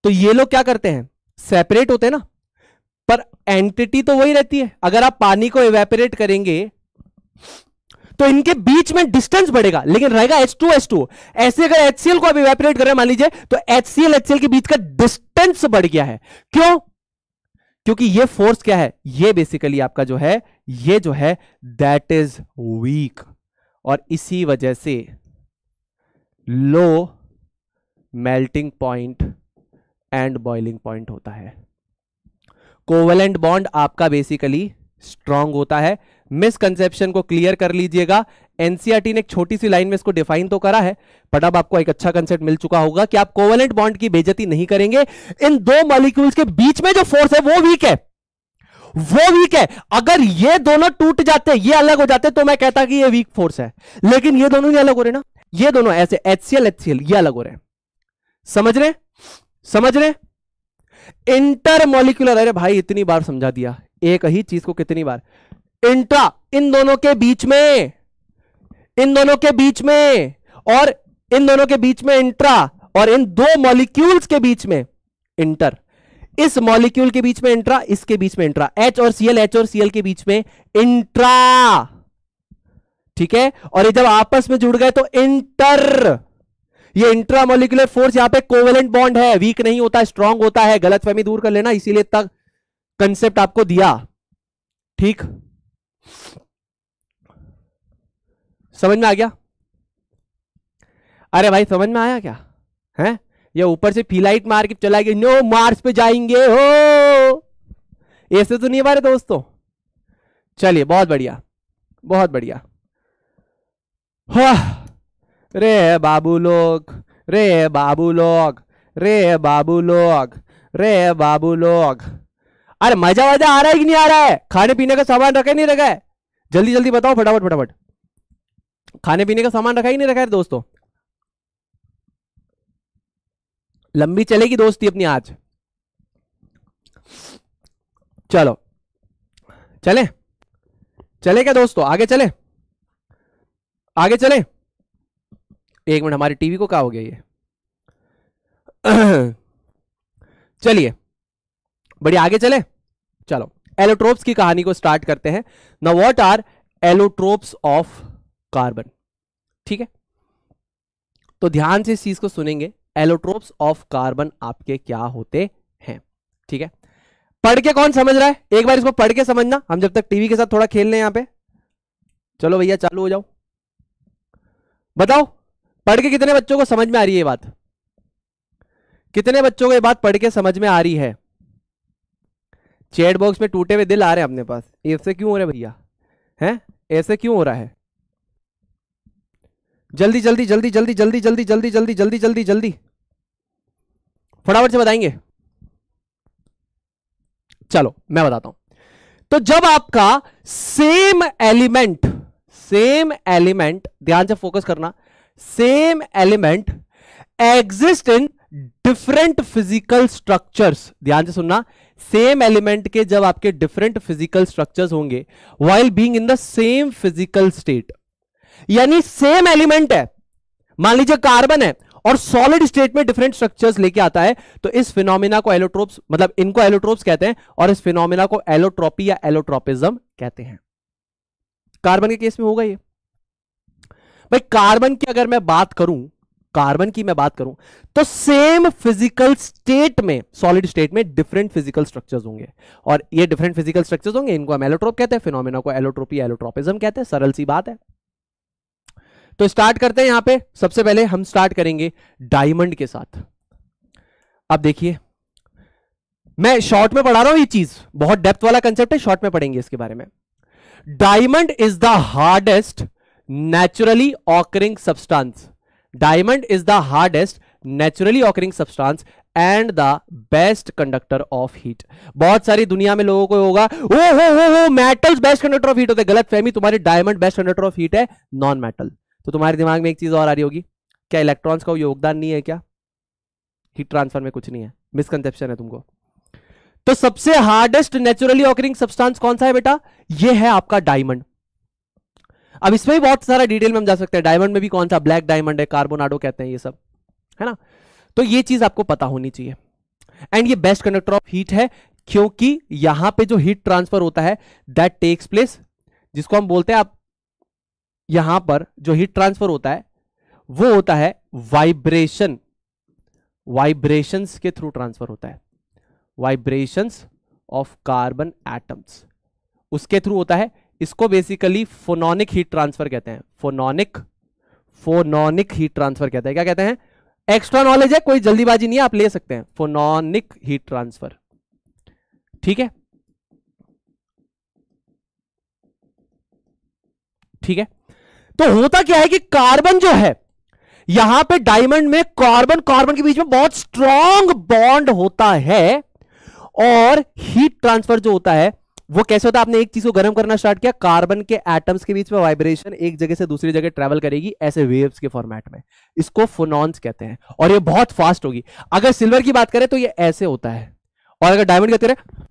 A: तो ये लोग क्या करते हैं सेपरेट होते हैं ना पर एंटिटी तो वही रहती है अगर आप पानी को इवेपरेट करेंगे तो इनके बीच में डिस्टेंस बढ़ेगा लेकिन रहेगा एच टू टू ऐसे अगर एचसीएल को आप इवेपरेट करें मान लीजिए तो HCl एचसीएल के बीच का डिस्टेंस बढ़ गया है क्यों क्योंकि ये फोर्स क्या है ये बेसिकली आपका जो है ये जो है दैट इज वीक और इसी वजह से low melting point and boiling point होता है कोवेलेंट बॉन्ड आपका बेसिकली स्ट्रांग होता है मिसकंसेप्शन को क्लियर कर लीजिएगा एनसीआरटी ने एक छोटी सी लाइन में इसको डिफाइन तो करा है बट अब आपको एक अच्छा कंसेप्ट मिल चुका होगा कि आप कोवलेंट बॉन्ड की बेजती नहीं करेंगे इन दो मॉलिक्यूल्स के बीच में जो फोर्स है वो वीक है वो वीक है अगर ये दोनों टूट जाते ये अलग हो जाते तो मैं कहता कि ये वीक फोर्स है लेकिन ये दोनों ही अलग हो रहे ना ये दोनों ऐसे एचसीएल एचसीएल ये अलग हो रहे समझ रहे समझ रहे इंटर इंटरमोलिकुलर अरे भाई इतनी बार समझा दिया एक ही चीज को कितनी बार इंट्रा इन दोनों के बीच में इन दोनों के बीच में और इन दोनों के बीच में इंट्रा और इन दो मॉलिक्यूल्स के बीच में इंटर इस मॉलिक्यूल के बीच में इंट्रा इसके बीच में इंट्रा एच और सीएल एच और सीएल के बीच में इंट्रा ठीक है और ये जब आपस में जुड़ गए तो इंटर ये इंट्रा मॉलिक्यूलर फोर्स यहां पे कोवेलेंट बॉन्ड है वीक नहीं होता स्ट्रांग होता है गलतफहमी दूर कर लेना इसीलिए तक कंसेप्ट आपको दिया ठीक समझ में आ गया अरे भाई समझ में आया क्या है ये ऊपर से फीलाइट मार के चला गया नो मार्स पे जाएंगे हो ऐसे तो नहीं हमारे दोस्तों चलिए बहुत बढ़िया बहुत बढ़िया हाँ, रे बाबू लोग रे बाबू लोग रे बाबू लोग रे बाबू लोग अरे मजा वजा आ रहा है कि नहीं आ रहा है खाने पीने का सामान रखे नहीं रखा है जल्दी जल्दी बताओ फटाफट फटाफट खाने पीने का सामान रखा ही नहीं रखा है दोस्तों लंबी चलेगी दोस्ती अपनी आज चलो चले चले क्या दोस्तों आगे चले आगे चले एक मिनट हमारी टीवी को क्या हो गया ये चलिए बढ़िया आगे चले चलो एलोट्रोप्स की कहानी को स्टार्ट करते हैं ना what are allotropes of carbon ठीक है तो ध्यान से इस चीज को सुनेंगे एलोट्रोप्स ऑफ कार्बन आपके क्या होते हैं ठीक है पढ़ के कौन समझ रहा है एक बार इसको पढ़ के समझना हम जब तक टीवी के साथ थोड़ा खेल रहे हैं यहां पे चलो भैया चालू हो जाओ बताओ पढ़ के कितने बच्चों को समझ में आ रही है बात कितने बच्चों को ये बात पढ़ के समझ में आ रही है चैट बॉक्स में टूटे हुए दिल आ रहे हैं अपने पास ऐसे क्यों हो रहे भैया हैं ऐसे क्यों हो रहा है जल्दी जल्दी जल्दी जल्दी जल्दी जल्दी जल्दी जल्दी जल्दी जल्दी जल्दी फटाफट से बताएंगे चलो मैं बताता हूं तो जब आपका सेम एलिमेंट सेम एलिमेंट ध्यान से फोकस करना same element exist in different physical structures ध्यान से सुनना सेम एलिमेंट के जब आपके डिफरेंट फिजिकल स्ट्रक्चर्स होंगे while being in the same physical state यानी सेम एलिमेंट है मान लीजिए कार्बन है और सॉलिड स्टेट में डिफरेंट स्ट्रक्चर्स लेके आता है तो इस फिनोमिना को एलोट्रोप्स मतलब इनको एलोट्रोप्स कहते हैं और इस फिनोमिना को एलोट्रोपी या एलोट्रोपिज्म कहते हैं कार्बन के केस में होगा ये भाई कार्बन की अगर मैं बात करूं कार्बन की मैं बात करूं तो सेम फिजिकल स्टेट में सॉलिड स्टेट में डिफरेंट फिजिकल स्ट्रक्चर्स होंगे और ये डिफरेंट फिजिकल स्ट्रक्चर्स होंगे इनको हम एलोट्रोप कहते हैं फिनोमिना को एलोट्रोपी एलोट्रोपिज्म कहते हैं सरल सी बात है तो स्टार्ट करते हैं यहां पे सबसे पहले हम स्टार्ट करेंगे डायमंड के साथ अब देखिए मैं शॉर्ट में पढ़ा रहा हूं ये चीज बहुत डेप्थ वाला कंसेप्ट है शॉर्ट में पढ़ेंगे इसके बारे में diamond is the hardest naturally occurring substance diamond is the hardest naturally occurring substance and the best conductor of heat बहुत सारी दुनिया में लोगों को होगा ओ हो हो हो metals best conductor of heat होते गलत फहमी तुम्हारे diamond best conductor of heat है नॉन मेटल तो तुम्हारे दिमाग में एक चीज़ और आ रही होगी क्या इलेक्ट्रॉन्स का योगदान नहीं है क्या हीट ट्रांसफर में कुछ नहीं है मिसकनसेप्शन है तुमको तो सबसे हार्डेस्ट नेचुरली ऑकरिंग सब्सटेंस कौन सा है बेटा ये है आपका डायमंड अब इसमें भी बहुत सारा डिटेल में हम जा सकते हैं डायमंड में भी कौन सा ब्लैक डायमंड है कार्बोनाडो कहते हैं ये सब है ना तो ये चीज आपको पता होनी चाहिए एंड ये बेस्ट कंडक्टर ऑफ हीट है क्योंकि यहां पे जो हीट ट्रांसफर होता है दैट टेक्स प्लेस जिसको हम बोलते हैं आप यहां पर जो हीट ट्रांसफर होता है वो होता है वाइब्रेशन वाइब्रेशंस के थ्रू ट्रांसफर होता है वाइब्रेशंस ऑफ कार्बन एटम्स उसके थ्रू होता है इसको बेसिकली फोनोनिक हीट ट्रांसफर कहते हैं फोनोनिक फोनोनिक हीट ट्रांसफर कहते हैं क्या कहते हैं एक्स्ट्रा नॉलेज है कोई जल्दीबाजी नहीं है आप ले सकते हैं फोनोनिक हीट ट्रांसफर ठीक है ठीक है तो होता क्या है कि कार्बन जो है यहां पे डायमंड में कार्बन कार्बन के बीच में बहुत स्ट्रांग बॉन्ड होता है और हीट ट्रांसफर जो होता है वो कैसे होता है आपने एक चीज को गर्म करना स्टार्ट किया कार्बन के एटम्स के बीच में वाइब्रेशन एक जगह से दूसरी जगह ट्रेवल करेगी ऐसे वेव्स के फॉर्मेट में इसको फोनॉन्स कहते हैं और ये बहुत फास्ट होगी अगर सिल्वर की बात करें तो ये ऐसे होता है और अगर डायमंड कहते रहे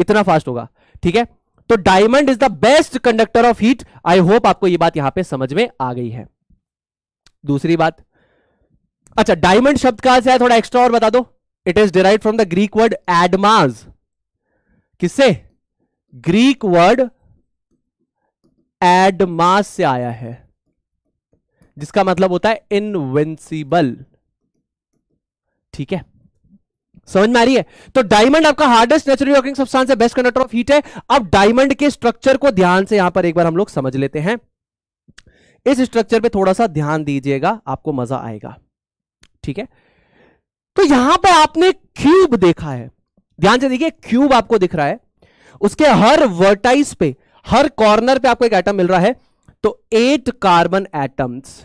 A: इतना फास्ट होगा ठीक है तो diamond is the best conductor of heat I hope आपको यह बात यहां पर समझ में आ गई है दूसरी बात अच्छा डायमंड शब्द कहां से है थोड़ा एक्स्ट्रा और बता दो it is derive from the Greek word adamas किससे ग्रीक वर्ड एडमास से आया है जिसका मतलब होता है इनवेंसिबल ठीक है समझ में आ रही है तो डायमंड आपका हार्डेस्ट नेचुरल वर्किंग सब्सटेंस है बेस्ट कंडक्टर ऑफ हीट है अब डायमंड के स्ट्रक्चर को ध्यान से यहां पर एक बार हम लोग समझ लेते हैं इस स्ट्रक्चर पे थोड़ा सा ध्यान दीजिएगा आपको मजा आएगा ठीक है तो यहां पर आपने क्यूब देखा है ध्यान से देखिए क्यूब आपको दिख रहा है उसके हर वर्टाइस पे हर कॉर्नर पे आपको एक एटम मिल रहा है तो eight carbon atoms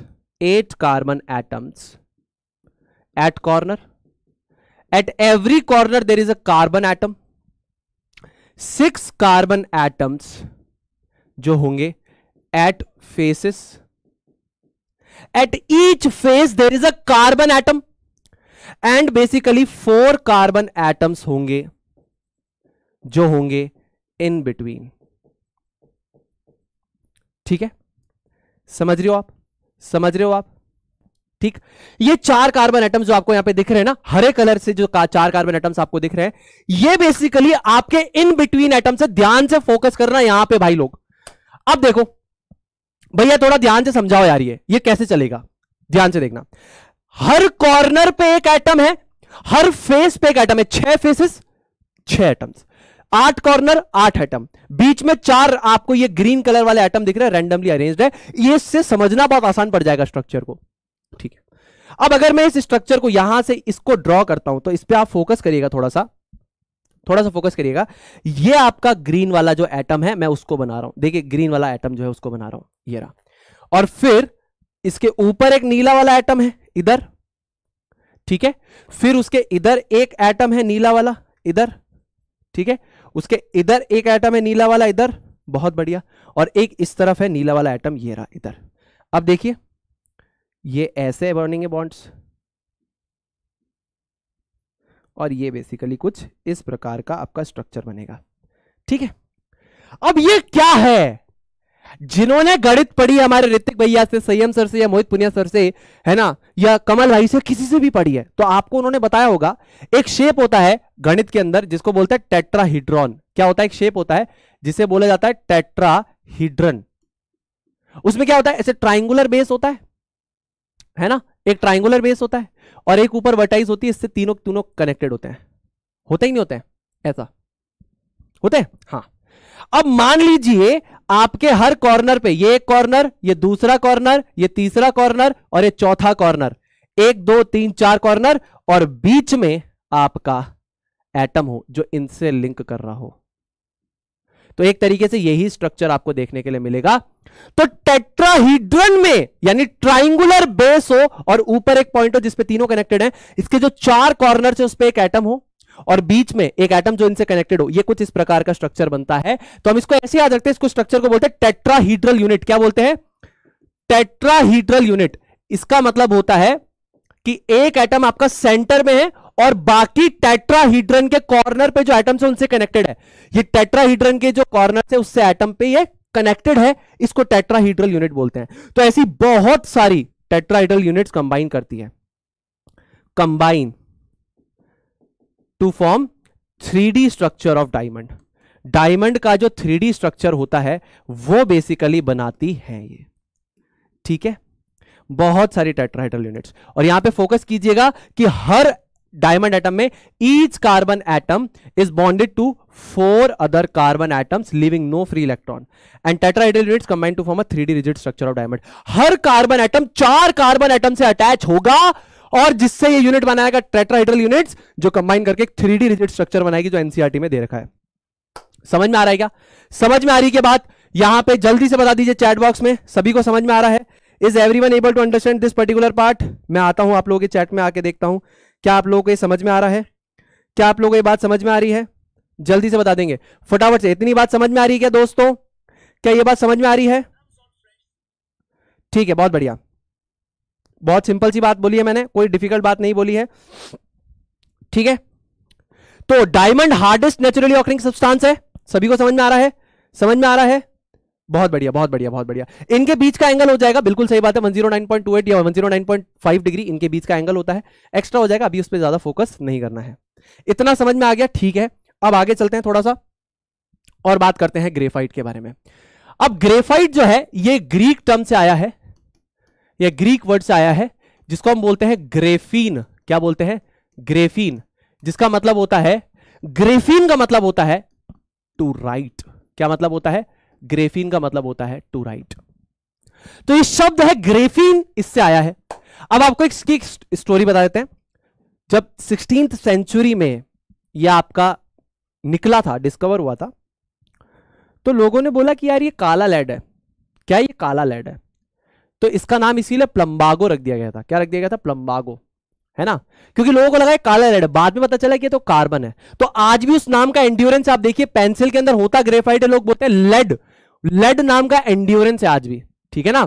A: eight carbon atoms at corner at every corner there is a carbon atom six carbon atoms जो होंगे at faces at each face there is a carbon atom and basically four carbon atoms होंगे जो होंगे in between ठीक है समझ रहे हो आप समझ रहे हो आप ठीक ये चार कार्बन एटम्स जो आपको यहां पे दिख रहे हैं ना हरे कलर से जो का, चार कार्बन एटम्स आपको दिख रहे हैं ये बेसिकली आपके इन बिटवीन एटम से ध्यान से फोकस करना यहां पे भाई लोग अब देखो भैया थोड़ा ध्यान से समझाओ यार ये ये कैसे चलेगा ध्यान से देखना हर कॉर्नर पे एक एटम है हर फेस पे एक एटम है छह फेसेस छह एटम्स आठ कॉर्नर आठ एटम बीच में चार आपको ये ग्रीन कलर वाले एटम दिख रहे हैं रैंडमली अरेंज्ड है ये इससे समझना बहुत आसान पड़ जाएगा स्ट्रक्चर को ठीक है अब अगर मैं इस स्ट्रक्चर को यहां से इसको ड्रॉ करता हूं तो इस पर आप फोकस करिएगा थोड़ा सा थोड़ा सा फोकस करिएगा ये आपका ग्रीन वाला जो एटम है मैं उसको बना रहा हूं देखिए ग्रीन वाला एटम जो है उसको बना रहा हूं ये रहा और फिर इसके ऊपर एक नीला वाला एटम है इधर ठीक है फिर उसके इधर एक एटम है नीला वाला इधर ठीक है उसके इधर एक एटम है नीला वाला इधर बहुत बढ़िया और एक इस तरफ है नीला वाला एटम ये रहा इधर अब देखिए ये ऐसे बर्निंग बॉन्ड्स और ये बेसिकली कुछ इस प्रकार का आपका स्ट्रक्चर बनेगा ठीक है अब ये क्या है जिन्होंने गणित पढ़ी हमारे ऋतिक भैया से संयम सर से या मोहित पुनिया सर से है ना या कमल भाई से किसी से भी पढ़ी है तो आपको उन्होंने बताया होगा एक शेप होता है गणित के अंदर जिसको बोलते हैं टेट्राहीड्रॉन क्या होता है एक शेप होता है जिसे बोला जाता है टेट्राहीड्रन उसमें क्या होता है ऐसे ट्राइंगुलर बेस होता है है ना एक ट्राइंगुलर बेस होता है और एक ऊपर वर्टाइज होती है इससे तीनों तीनों कनेक्टेड होते हैं होते ही नहीं होते हैं ऐसा होते हैं हाँ अब मान लीजिए आपके हर कॉर्नर पे ये एक कॉर्नर ये दूसरा कॉर्नर ये तीसरा कॉर्नर और ये चौथा कॉर्नर एक दो तीन चार कॉर्नर और बीच में आपका एटम हो जो इनसे लिंक कर रहा हो तो एक तरीके से यही स्ट्रक्चर आपको देखने के लिए मिलेगा तो टेट्राहीड्रन में यानी ट्राइंगुलर बेस हो और ऊपर एक पॉइंट हो जिसपे तीनों कनेक्टेड हैं इसके जो चार कॉर्नर है उस पर एक एटम हो और बीच में एक एटम जो इनसे कनेक्टेड हो ये कुछ इस प्रकार का स्ट्रक्चर बनता है तो हम इसको ऐसे याद रखते हैं इसको स्ट्रक्चर को बोलते हैं टेट्राहीड्रल यूनिट क्या बोलते हैं टेट्राहीड्रल यूनिट इसका मतलब होता है कि एक एटम आपका सेंटर में है और बाकी टेट्राहीड्रन के कॉर्नर पे जो एटम्स है उनसे कनेक्टेड है ये टेट्राहीड्रन के जो कॉर्नर से उससे एटम पे ये कनेक्टेड है इसको टेट्राहीड्रल यूनिट बोलते हैं तो ऐसी बहुत सारी टेट्राहीड्रल यूनिट्स कंबाइन करती है combine to form three structure of diamond diamond का जो थ्री स्ट्रक्चर होता है वो बेसिकली बनाती है ये ठीक है बहुत सारी टेट्राहेड्रल यूनिट्स और यहां पे फोकस कीजिएगा कि हर डायमंड एटम में each carbon atom is bonded to four other carbon atoms leaving no free electron and tetrahedral units combine to form a three D rigid structure of diamond हर carbon atom चार carbon atom से attach होगा और जिससे ये unit बनाएगा tetrahedral unit जो combine करके थ्री डी रिजिट स्ट्रक्चर बनाएगी जो एनसीआरटी e में दे रखा है समझ में आ रहा है क्या समझ में आ रही के बाद यहां पे जल्दी से बता दीजिए चैट बॉक्स में सभी को समझ में आ रहा है is everyone able to understand this particular part मैं आता हूं आप लोगों के चैट में आके देखता हूं क्या आप लोगों को ये समझ में आ रहा है क्या आप लोगों को ये बात समझ में आ रही है जल्दी से बता देंगे फटाफट से इतनी बात समझ में आ रही है क्या दोस्तों क्या ये बात समझ में आ रही है ठीक है बहुत बढ़िया बहुत सिंपल सी बात बोली है मैंने कोई डिफिकल्ट बात नहीं बोली है ठीक है तो diamond hardest naturally occurring substance है सभी को समझ में आ रहा है समझ में आ रहा है बहुत बढ़िया बहुत बढ़िया बहुत बढ़िया इनके बीच का एंगल हो जाएगा बिल्कुल सही बात है एट या फाइव डिग्री इनके बीच का एंगल होता है एक्स्ट्रा हो जाएगा अभी उस पर ज्यादा फोकस नहीं करना है इतना समझ में आ गया ठीक है अब आगे चलते हैं थोड़ा सा और बात करते हैं ग्रेफाइट के बारे में अब ग्रेफाइट जो है ये ग्रीक टर्म से आया है ये ग्रीक वर्ड से आया है जिसको हम बोलते हैं ग्रेफीन क्या बोलते हैं ग्रेफीन जिसका मतलब होता है ग्रेफीन का मतलब होता है टू राइट क्या मतलब होता है ग्रेफीन का मतलब होता है टू राइट तो ये शब्द है ग्रेफीन इससे आया है अब आपको एक, एक स्टोरी बता देते हैं जब सिक्सटीन सेंचुरी में ये आपका निकला था डिस्कवर हुआ था तो लोगों ने बोला कि यार ये काला लेड है क्या ये काला लेड है तो इसका नाम इसीलिए प्लम्बागो रख दिया गया था क्या रख दिया गया था प्लम्बागो है ना क्योंकि लोगों को लगा है काला लेड बाद में पता चला कि ये तो कार्बन है तो आज भी उस नाम का एंड्योरेंस आप देखिए पेंसिल के अंदर होता ग्रेफाइट है लोग बोलते हैं लेड लेड नाम का एंड्योरेंस है आज भी ठीक है ना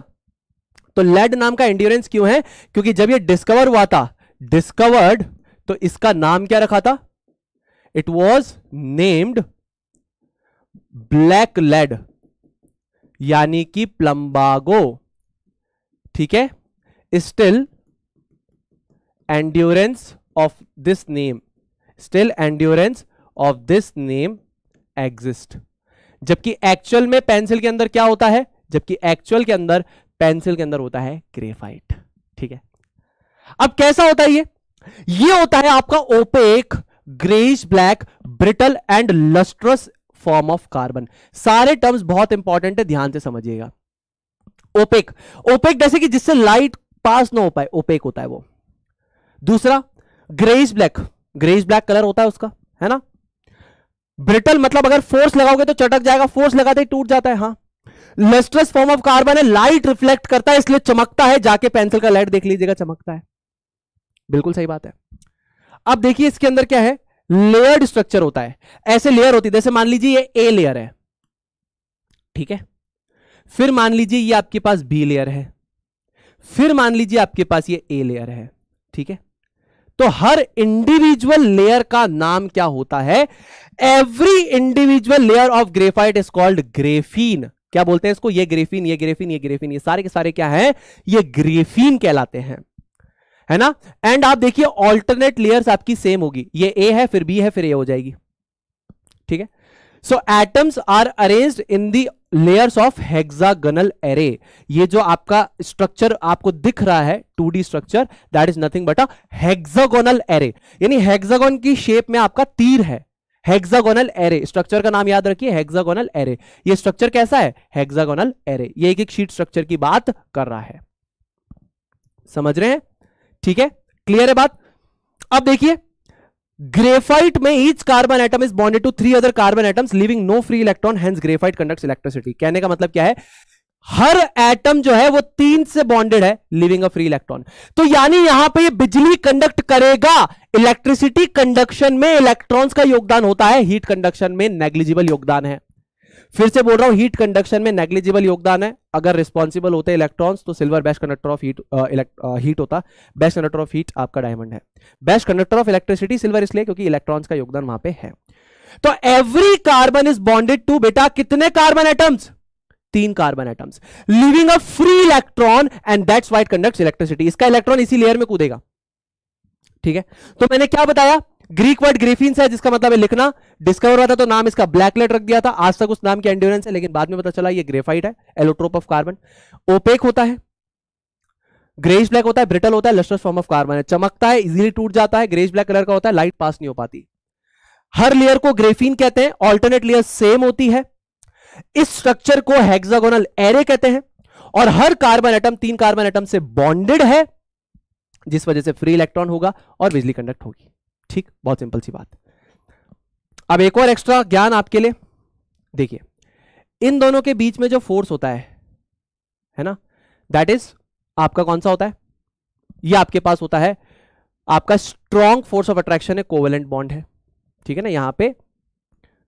A: तो लेड नाम का एंड्योरेंस क्यों है क्योंकि जब ये डिस्कवर हुआ था डिस्कवर्ड तो इसका नाम क्या रखा था it was named black lead यानी कि प्लम्बागो ठीक है still endurance of this name still endurance of this name exist जबकि एक्चुअल में पेंसिल के अंदर क्या होता है जबकि एक्चुअल के अंदर पेंसिल के अंदर होता है ग्रेफाइट ठीक है अब कैसा होता है ये ये होता है आपका opaque greyish black brittle and lustrous form of carbon सारे टर्म्स बहुत इंपॉर्टेंट है ध्यान से समझिएगा ओपेक ओपेक जैसे कि जिससे लाइट पास ना हो पाए ओपेक होता है वो दूसरा greyish black greyish black colour होता है उसका है ना ब्रिटल मतलब अगर फोर्स लगाओगे तो चटक जाएगा फोर्स लगाते ही टूट जाता है हाँ लेस्ट्रस फॉर्म ऑफ कार्बन है लाइट रिफ्लेक्ट करता है इसलिए चमकता है जाके पेंसिल का लाइट देख लीजिएगा चमकता है बिल्कुल सही बात है अब देखिए इसके अंदर क्या है लेयर्ड स्ट्रक्चर होता है ऐसे लेयर होती है जैसे मान लीजिए ये ए लेयर है ठीक है फिर मान लीजिए ये आपके पास बी लेयर है फिर मान लीजिए आपके पास ये ए लेयर है ठीक है तो हर इंडिविजुअल लेयर का नाम क्या होता है every individual layer of graphite is called graphene क्या बोलते हैं इसको ये ग्रेफीन ये ग्रेफीन ये ग्रेफीन ये सारे के सारे क्या है ये ग्रेफीन कहलाते हैं है ना एंड आप देखिए ऑल्टरनेट लेयर्स आपकी सेम होगी ये ए है फिर बी है फिर ए हो जाएगी ठीक है so atoms are arrange in the layers of hexagonal array ये जो आपका स्ट्रक्चर आपको दिख रहा है 2D structure that is nothing but a array यानी हेक्सागोन की शेप में आपका तीर है हेक्सागोनल एरे स्ट्रक्चर का नाम याद रखिए हेक्सागोनल एरे ये स्ट्रक्चर कैसा है हेक्सागोनल एरे ये एक एक शीट स्ट्रक्चर की बात कर रहा है समझ रहे हैं ठीक है क्लियर है बात अब देखिए ग्रेफाइट में each carbon atom is bonded to three other carbon atoms leaving no free electron hence graphite conducts electricity कहने का मतलब क्या है हर एटम जो है वो तीन से बॉन्डेड है लिविंग अ फ्री इलेक्ट्रॉन तो यानी यहां पे ये बिजली कंडक्ट करेगा इलेक्ट्रिसिटी कंडक्शन में इलेक्ट्रॉन्स का योगदान होता है हीट कंडक्शन में नेग्लिजिबल योगदान है फिर से बोल रहा हूं हीट कंडक्शन में नेग्लिजिबल योगदान है अगर रिस्पॉन्सिबल होते इलेक्ट्रॉन्स तो silver best conductor of heat heat होता बेस्ट कंडक्टर ऑफ हीट आपका डायमंड है best conductor of electricity silver इसलिए क्योंकि इलेक्ट्रॉन्स का योगदान वहां पे है तो every carbon is bonded to बेटा कितने कार्बन एटम्स तीन carbon atoms leaving a free electron and that's why conduct electricity इसका इलेक्ट्रॉन इसी लेयर में कूदेगा ठीक है तो मैंने क्या बताया ग्रीक वर्ड ग्रीफिन है जिसका मतलब है लिखना डिस्कवर हुआ था तो नाम इसका ब्लैकलेट रख दिया था आज तक उस नाम की एंडोरेंस है लेकिन बाद में पता चला ये ग्रेफाइट है एलोट्रोप ऑफ कार्बन ओपेक होता है ग्रेस ब्लैक होता है ब्रिटल होता है लस्टर फॉर्म ऑफ कार्बन है चमकता है इजिली टूट जाता है ग्रेस ब्लैक कलर का होता है लाइट पास नहीं हो पाती हर लेयर को ग्रेफिन कहते हैं ऑल्टरनेट लेयर सेम होती है इस स्ट्रक्चर को हेक्सागोनल एरे कहते हैं और हर कार्बन एटम तीन कार्बन एटम से बॉन्डेड है जिस वजह से फ्री इलेक्ट्रॉन होगा और बिजली कंडक्ट होगी ठीक बहुत सिंपल सी बात अब एक और एक्स्ट्रा ज्ञान आपके लिए देखिए इन दोनों के बीच में जो फोर्स होता है है ना दैट इज आपका कौन सा होता है ये आपके पास होता है आपका स्ट्रॉन्ग फोर्स ऑफ अट्रैक्शन है कोवेलेंट बॉन्ड है ठीक है ना यहां पे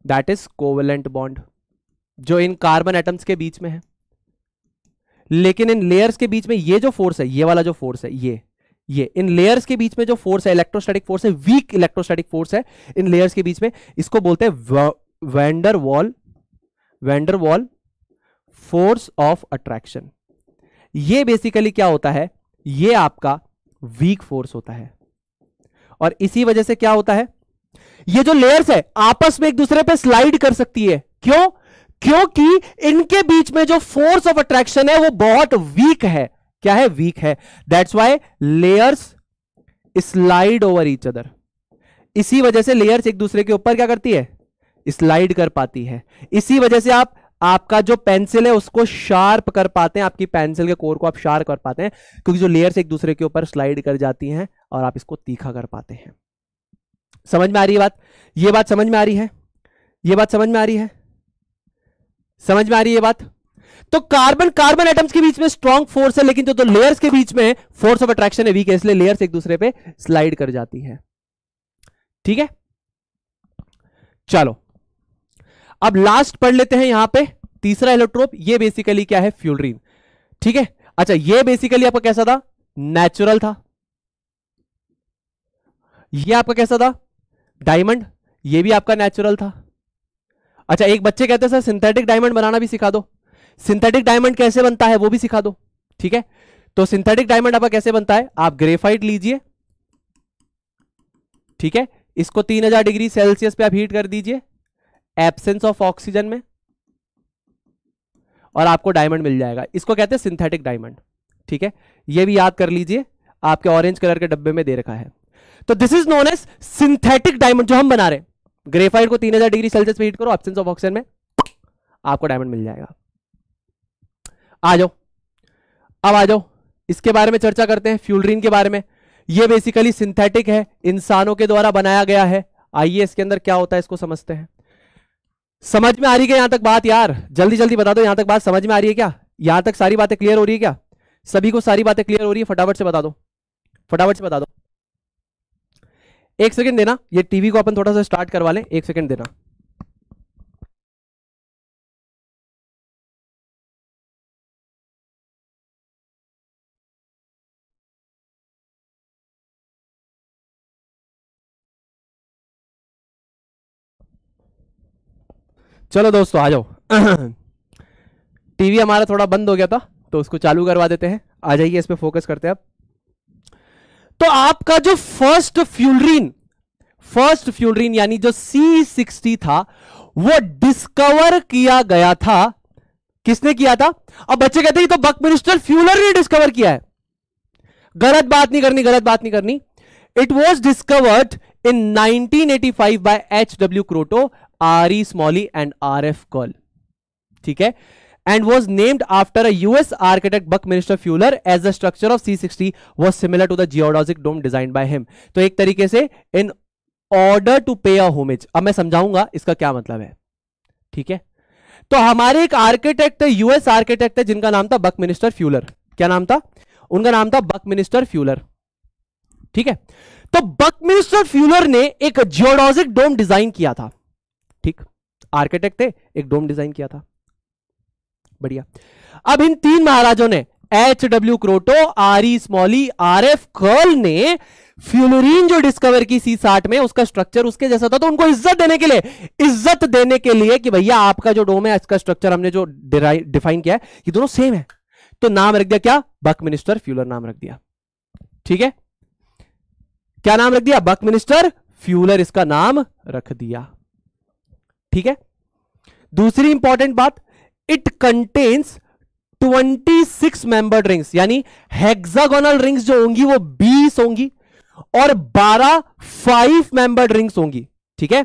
A: दैट इज कोवेलेंट बॉन्ड जो इन कार्बन एटम्स के बीच में है लेकिन इन लेयर्स के बीच में ये जो फोर्स है ये वाला जो फोर्स है ये ये इन लेयर्स के बीच में जो फोर्स है इलेक्ट्रोस्टैटिक फोर्स है वीक इलेक्ट्रोस्टैटिक फोर्स है इन लेयर्स के बीच में इसको बोलते हैं van der Waal van der Waal force of attraction ये बेसिकली क्या होता है ये आपका वीक फोर्स होता है और इसी वजह से क्या होता है ये जो लेयर्स है आपस में एक दूसरे पे स्लाइड कर सकती है क्यों क्योंकि इनके बीच में जो फोर्स ऑफ अट्रैक्शन है वो बहुत वीक है क्या है वीक है that's why layers slide over each other इसी वजह से लेयर्स एक दूसरे के ऊपर क्या करती है स्लाइड कर पाती है इसी वजह से आप आपका जो पेंसिल है उसको शार्प कर पाते हैं आपकी पेंसिल के कोर को आप शार्प कर पाते हैं क्योंकि जो लेयर्स एक दूसरे के ऊपर स्लाइड कर जाती हैं और आप इसको तीखा कर पाते हैं समझ में आ रही है बात ये बात समझ में आ रही है ये बात समझ में आ रही है समझ में आ रही है बात तो कार्बन कार्बन एटम्स के बीच में स्ट्रॉन्ग फोर्स है लेकिन जो तो लेयर्स के बीच में फोर्स ऑफ अट्रैक्शन है वीक है इसलिए लेयर्स एक दूसरे पे स्लाइड कर जाती है ठीक है चलो अब लास्ट पढ़ लेते हैं यहां पे तीसरा इलेक्ट्रोप ये बेसिकली क्या है फ्यूलरीन ठीक है अच्छा ये बेसिकली आपका कैसा था नेचुरल था ये आपका कैसा था डायमंड ये भी आपका नेचुरल था अच्छा एक बच्चे कहते हैं सर सिंथेटिक डायमंड बनाना भी सिखा दो सिंथेटिक डायमंड कैसे बनता है वो भी सिखा दो ठीक है तो सिंथेटिक डायमंड आपका कैसे बनता है आप ग्रेफाइट लीजिए ठीक है इसको 3000 डिग्री सेल्सियस पे आप हीट कर दीजिए एब्सेंस ऑफ ऑक्सीजन में और आपको डायमंड मिल जाएगा इसको कहते हैं सिंथेटिक डायमंड ठीक है ये भी याद कर लीजिए आपके ऑरेंज कलर के डब्बे में दे रखा है तो this is known as synthetic diamond जो हम बना रहे ग्रेफाइट को 3000 डिग्री सेल्सियस पे हीट करो एब्सेंस ऑफ ऑक्सीजन में आपको डायमंड मिल जाएगा आ जाओ अब आ जाओ इसके बारे में चर्चा करते हैं फ्यूलरीन के बारे में ये बेसिकली सिंथेटिक है इंसानों के द्वारा बनाया गया है आइए इसके अंदर क्या होता है इसको समझते हैं समझ में आ रही है यहां तक बात यार जल्दी जल्दी बता दो यहां तक बात समझ में आ रही है क्या यहां तक सारी बातें क्लियर हो रही है क्या सभी को सारी बातें क्लियर हो रही है फटाफट से बता दो फटाफट से बता दो एक सेकंड देना ये टीवी को अपन थोड़ा सा स्टार्ट करवा लें एक सेकंड देना चलो दोस्तों आ जाओ टीवी हमारा थोड़ा बंद हो गया था तो उसको चालू करवा देते हैं आ जाइए इस पर फोकस करते हैं आप तो आपका जो फर्स्ट फ्यूलरीन फर्स्ट फ्यूलरीन यानी जो सी सिक्सटी था वो डिस्कवर किया गया था किसने किया था अब बच्चे कहते हैं तो बक मिनिस्टर फ्यूलर ने डिस्कवर किया है गलत बात नहीं करनी गलत बात नहीं करनी it was discovered in 1985 by H W Kroto R E Smalley and R F Curl ठीक है and was named after us architect Buckminster Fuller as the structure of C sixty was similar to the geodesic dome design by him तो एक तरीके से in order to pay a homage. अब मैं समझाऊंगा इसका क्या मतलब है ठीक है तो हमारे एक आर्किटेक्ट है यूएस आर्किटेक्ट है जिनका नाम था बक मिनिस्टर फ्यूलर क्या नाम था उनका नाम था बक मिनिस्टर फ्यूलर ठीक है तो बक मिनिस्टर फ्यूलर ने एक जियोडोजिक डोम डिजाइन किया था ठीक आर्किटेक्ट थे एक डोम डिजाइन किया था बढ़िया अब इन तीन महाराजों ने H W Kroto R E Smalley R F Curl ने फ्यूलोरिन जो डिस्कवर की सी साठ में उसका स्ट्रक्चर उसके जैसा था तो उनको इज्जत देने के लिए इज्जत देने के लिए कि भैया आपका जो डोम है इसका स्ट्रक्चर हमने जो डिफाइन किया है ये दोनों सेम है तो नाम रख दिया क्या बक मिनिस्टर फ्यूलर नाम रख दिया ठीक है क्या नाम रख दिया बक मिनिस्टर फ्यूलर इसका नाम रख दिया ठीक है दूसरी इंपॉर्टेंट बात इट कंटेन्स 26 मेंबर रिंग्स यानी हेक्सागोनल रिंग्स जो होंगी वो 20 होंगी और 12 फाइव मेंबर रिंग्स होंगी ठीक है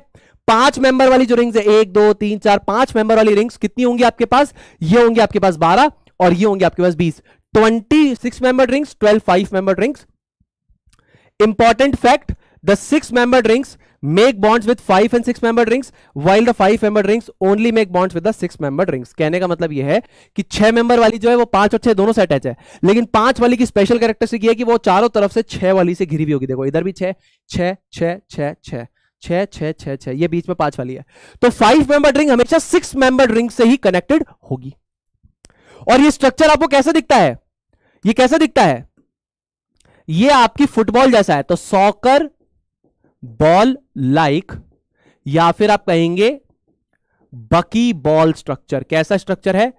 A: पांच मेंबर वाली जो रिंग्स है एक दो तीन चार पांच मेंबर वाली रिंग्स कितनी होंगी आपके पास ये होंगी आपके पास 12 और ये होंगी आपके पास 20 26 member rings 12 five member rings important fact the six member rings make bonds with five and six member rings while the five member rings only make bonds with the six member rings कहने का मतलब यह है कि छह member वाली जो है वो पांच और छह दोनों से अटैच है लेकिन पांच वाली की स्पेशल कैरेक्टरिस्टिक है कि वो चारों तरफ से छह वाली से घिरी हुई होगी देखो इधर भी छह छह छह छह छह छह छह छह छह ये बीच में पांच वाली है तो फाइव मेंबर रिंग हमेशा सिक्स मेंबर रिंग से ही कनेक्टेड होगी और ये स्ट्रक्चर आपको कैसे दिखता है ये कैसे दिखता है ये आपकी फुटबॉल जैसा है तो सॉकर बॉल लाइक या फिर आप कहेंगे बकी बॉल स्ट्रक्चर कैसा स्ट्रक्चर है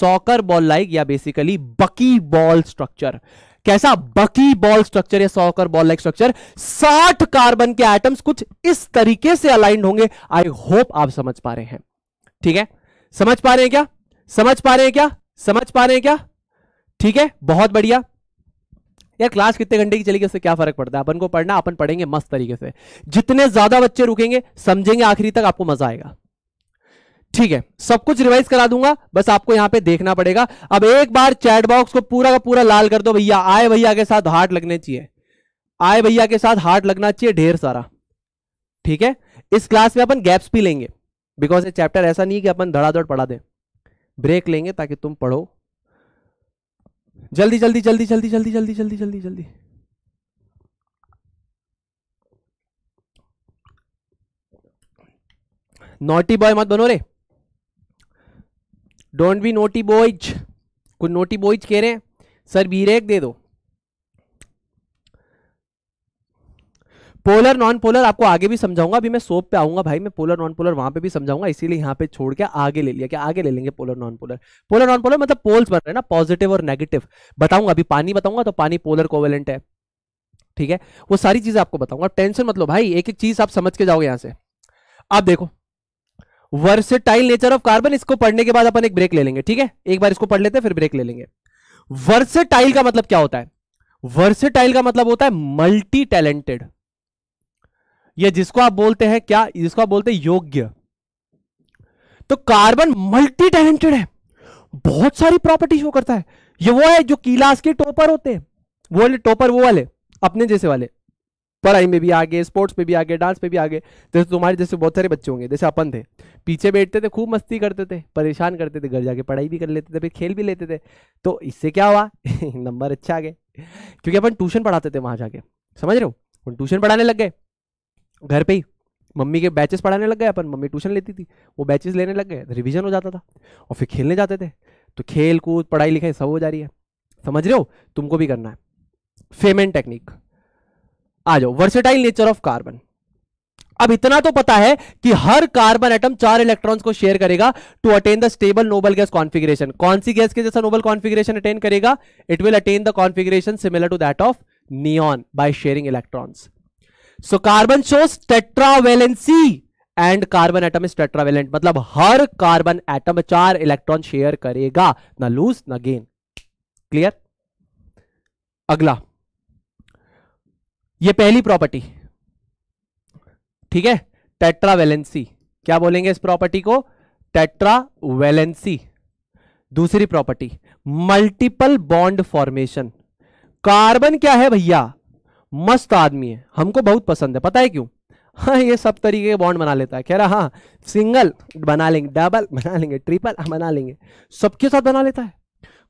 A: सॉकर बॉल लाइक या बेसिकली बकी बॉल स्ट्रक्चर कैसा बकी बॉल स्ट्रक्चर या soccer ball like structure 60 carbon के आइटम्स कुछ इस तरीके से अलाइंड होंगे आई होप आप समझ पा रहे हैं ठीक है समझ पा रहे हैं क्या समझ पा रहे हैं क्या समझ पा रहे हैं क्या ठीक है बहुत बढ़िया यार क्लास कितने घंटे की चलेगी उससे क्या फर्क पड़ता है अपन को पढ़ना अपन पढ़ेंगे मस्त तरीके से जितने ज्यादा बच्चे रुकेंगे समझेंगे आखिरी तक आपको मजा आएगा ठीक है सब कुछ रिवाइज करा दूंगा बस आपको यहां पे देखना पड़ेगा अब एक बार चैट बॉक्स को पूरा का पूरा लाल कर दो भैया आए भैया के साथ हार्ट लगने चाहिए आए भैया के साथ हार्ट लगना चाहिए ढेर सारा ठीक है इस क्लास में अपन गैप्स भी लेंगे बिकॉज ये चैप्टर ऐसा नहीं है कि अपन धड़ाधड़ पढ़ा दे ब्रेक लेंगे ताकि तुम पढ़ो जल्दी जल्दी जल्दी जल्दी जल्दी जल्दी जल्दी जल्दी जल्दी नोटी बॉय मत बनो रे डोंट बी नोटी बॉयज कुछ नोटी बॉयज कह रहे हैं सर बीरेक दे दो पोलर नॉन पोलर आपको आगे भी समझाऊंगा अभी मैं सोप पे आऊंगा भाई मैं पोलर नॉन पोलर वहां पे भी समझाऊंगा इसीलिए यहाँ पे छोड़ के आगे ले लिया क्या आगे ले लेंगे polar non polar polar non polar मतलब पोल्स बन रहे ना पॉजिटिव और नेगेटिव बताऊंगा अभी पानी बताऊंगा तो पानी पोलर कोवेलेंट है ठीक है वो सारी चीजें आपको बताऊंगा टेंशन मतलब भाई एक एक चीज आप समझ के जाओगे यहां से आप देखो वर्सेटाइल नेचर ऑफ कार्बन इसको पढ़ने के बाद अपन एक ब्रेक ले लेंगे ठीक है एक बार इसको पढ़ लेते हैं फिर ब्रेक ले लेंगे वर्सेटाइल का मतलब क्या होता है वर्सेटाइल का मतलब होता है मल्टी टैलेंटेड या जिसको आप बोलते हैं क्या जिसको आप बोलते हैं योग्य तो कार्बन मल्टी टैलेंटेड है बहुत सारी प्रॉपर्टी शो करता है ये वो है जो कीलास के टॉपर होते हैं वो वाले टॉपर वो वाले अपने जैसे वाले पढ़ाई में भी आगे स्पोर्ट्स में भी आगे डांस में भी आगे जैसे तुम्हारे जैसे बहुत सारे बच्चे होंगे जैसे अपन थे पीछे बैठते थे खूब मस्ती करते थे परेशान करते थे घर जाके पढ़ाई भी कर लेते थे फिर खेल भी लेते थे तो इससे क्या हुआ नंबर अच्छा आ गए क्योंकि अपन ट्यूशन पढ़ाते थे वहां जाके समझ रहे हो ट्यूशन पढ़ाने लग गए घर पे ही मम्मी के बैचेस पढ़ाने लग गए अपन मम्मी ट्यूशन लेती थी वो बैचेस लेने लग गए रिविजन तो हो जाता था और फिर खेलने जाते थे तो खेल कूद पढ़ाई लिखाई सब हो जा रही है समझ रहे हो तुमको भी करना है फेमेन टेक्निक आ जाओ वर्सेटाइल नेचर ऑफ कार्बन अब इतना तो पता है कि हर कार्बन एटम चार इलेक्ट्रॉन्स को शेयर करेगा to attain the stable noble gas configuration कौन सी गैस के जैसा नोबल कॉन्फिगरेशन अटेन करेगा it will attain the configuration similar to that of neon by sharing electrons so carbon shows tetravalency and carbon atom is tetravalent मतलब हर carbon atom चार electron share करेगा ना लूज ना gain clear अगला ये पहली प्रॉपर्टी ठीक है टेट्रावेलेंसी क्या बोलेंगे इस प्रॉपर्टी को टेट्रावेलेंसी दूसरी property multiple bond formation carbon क्या है भैया मस्त आदमी है हमको बहुत पसंद है पता है क्यों हाँ ये सब तरीके के बॉन्ड बना लेता है कह रहा हाँ सिंगल बना लेंगे डबल बना लेंगे ट्रिपल बना लेंगे सबके साथ बना लेता है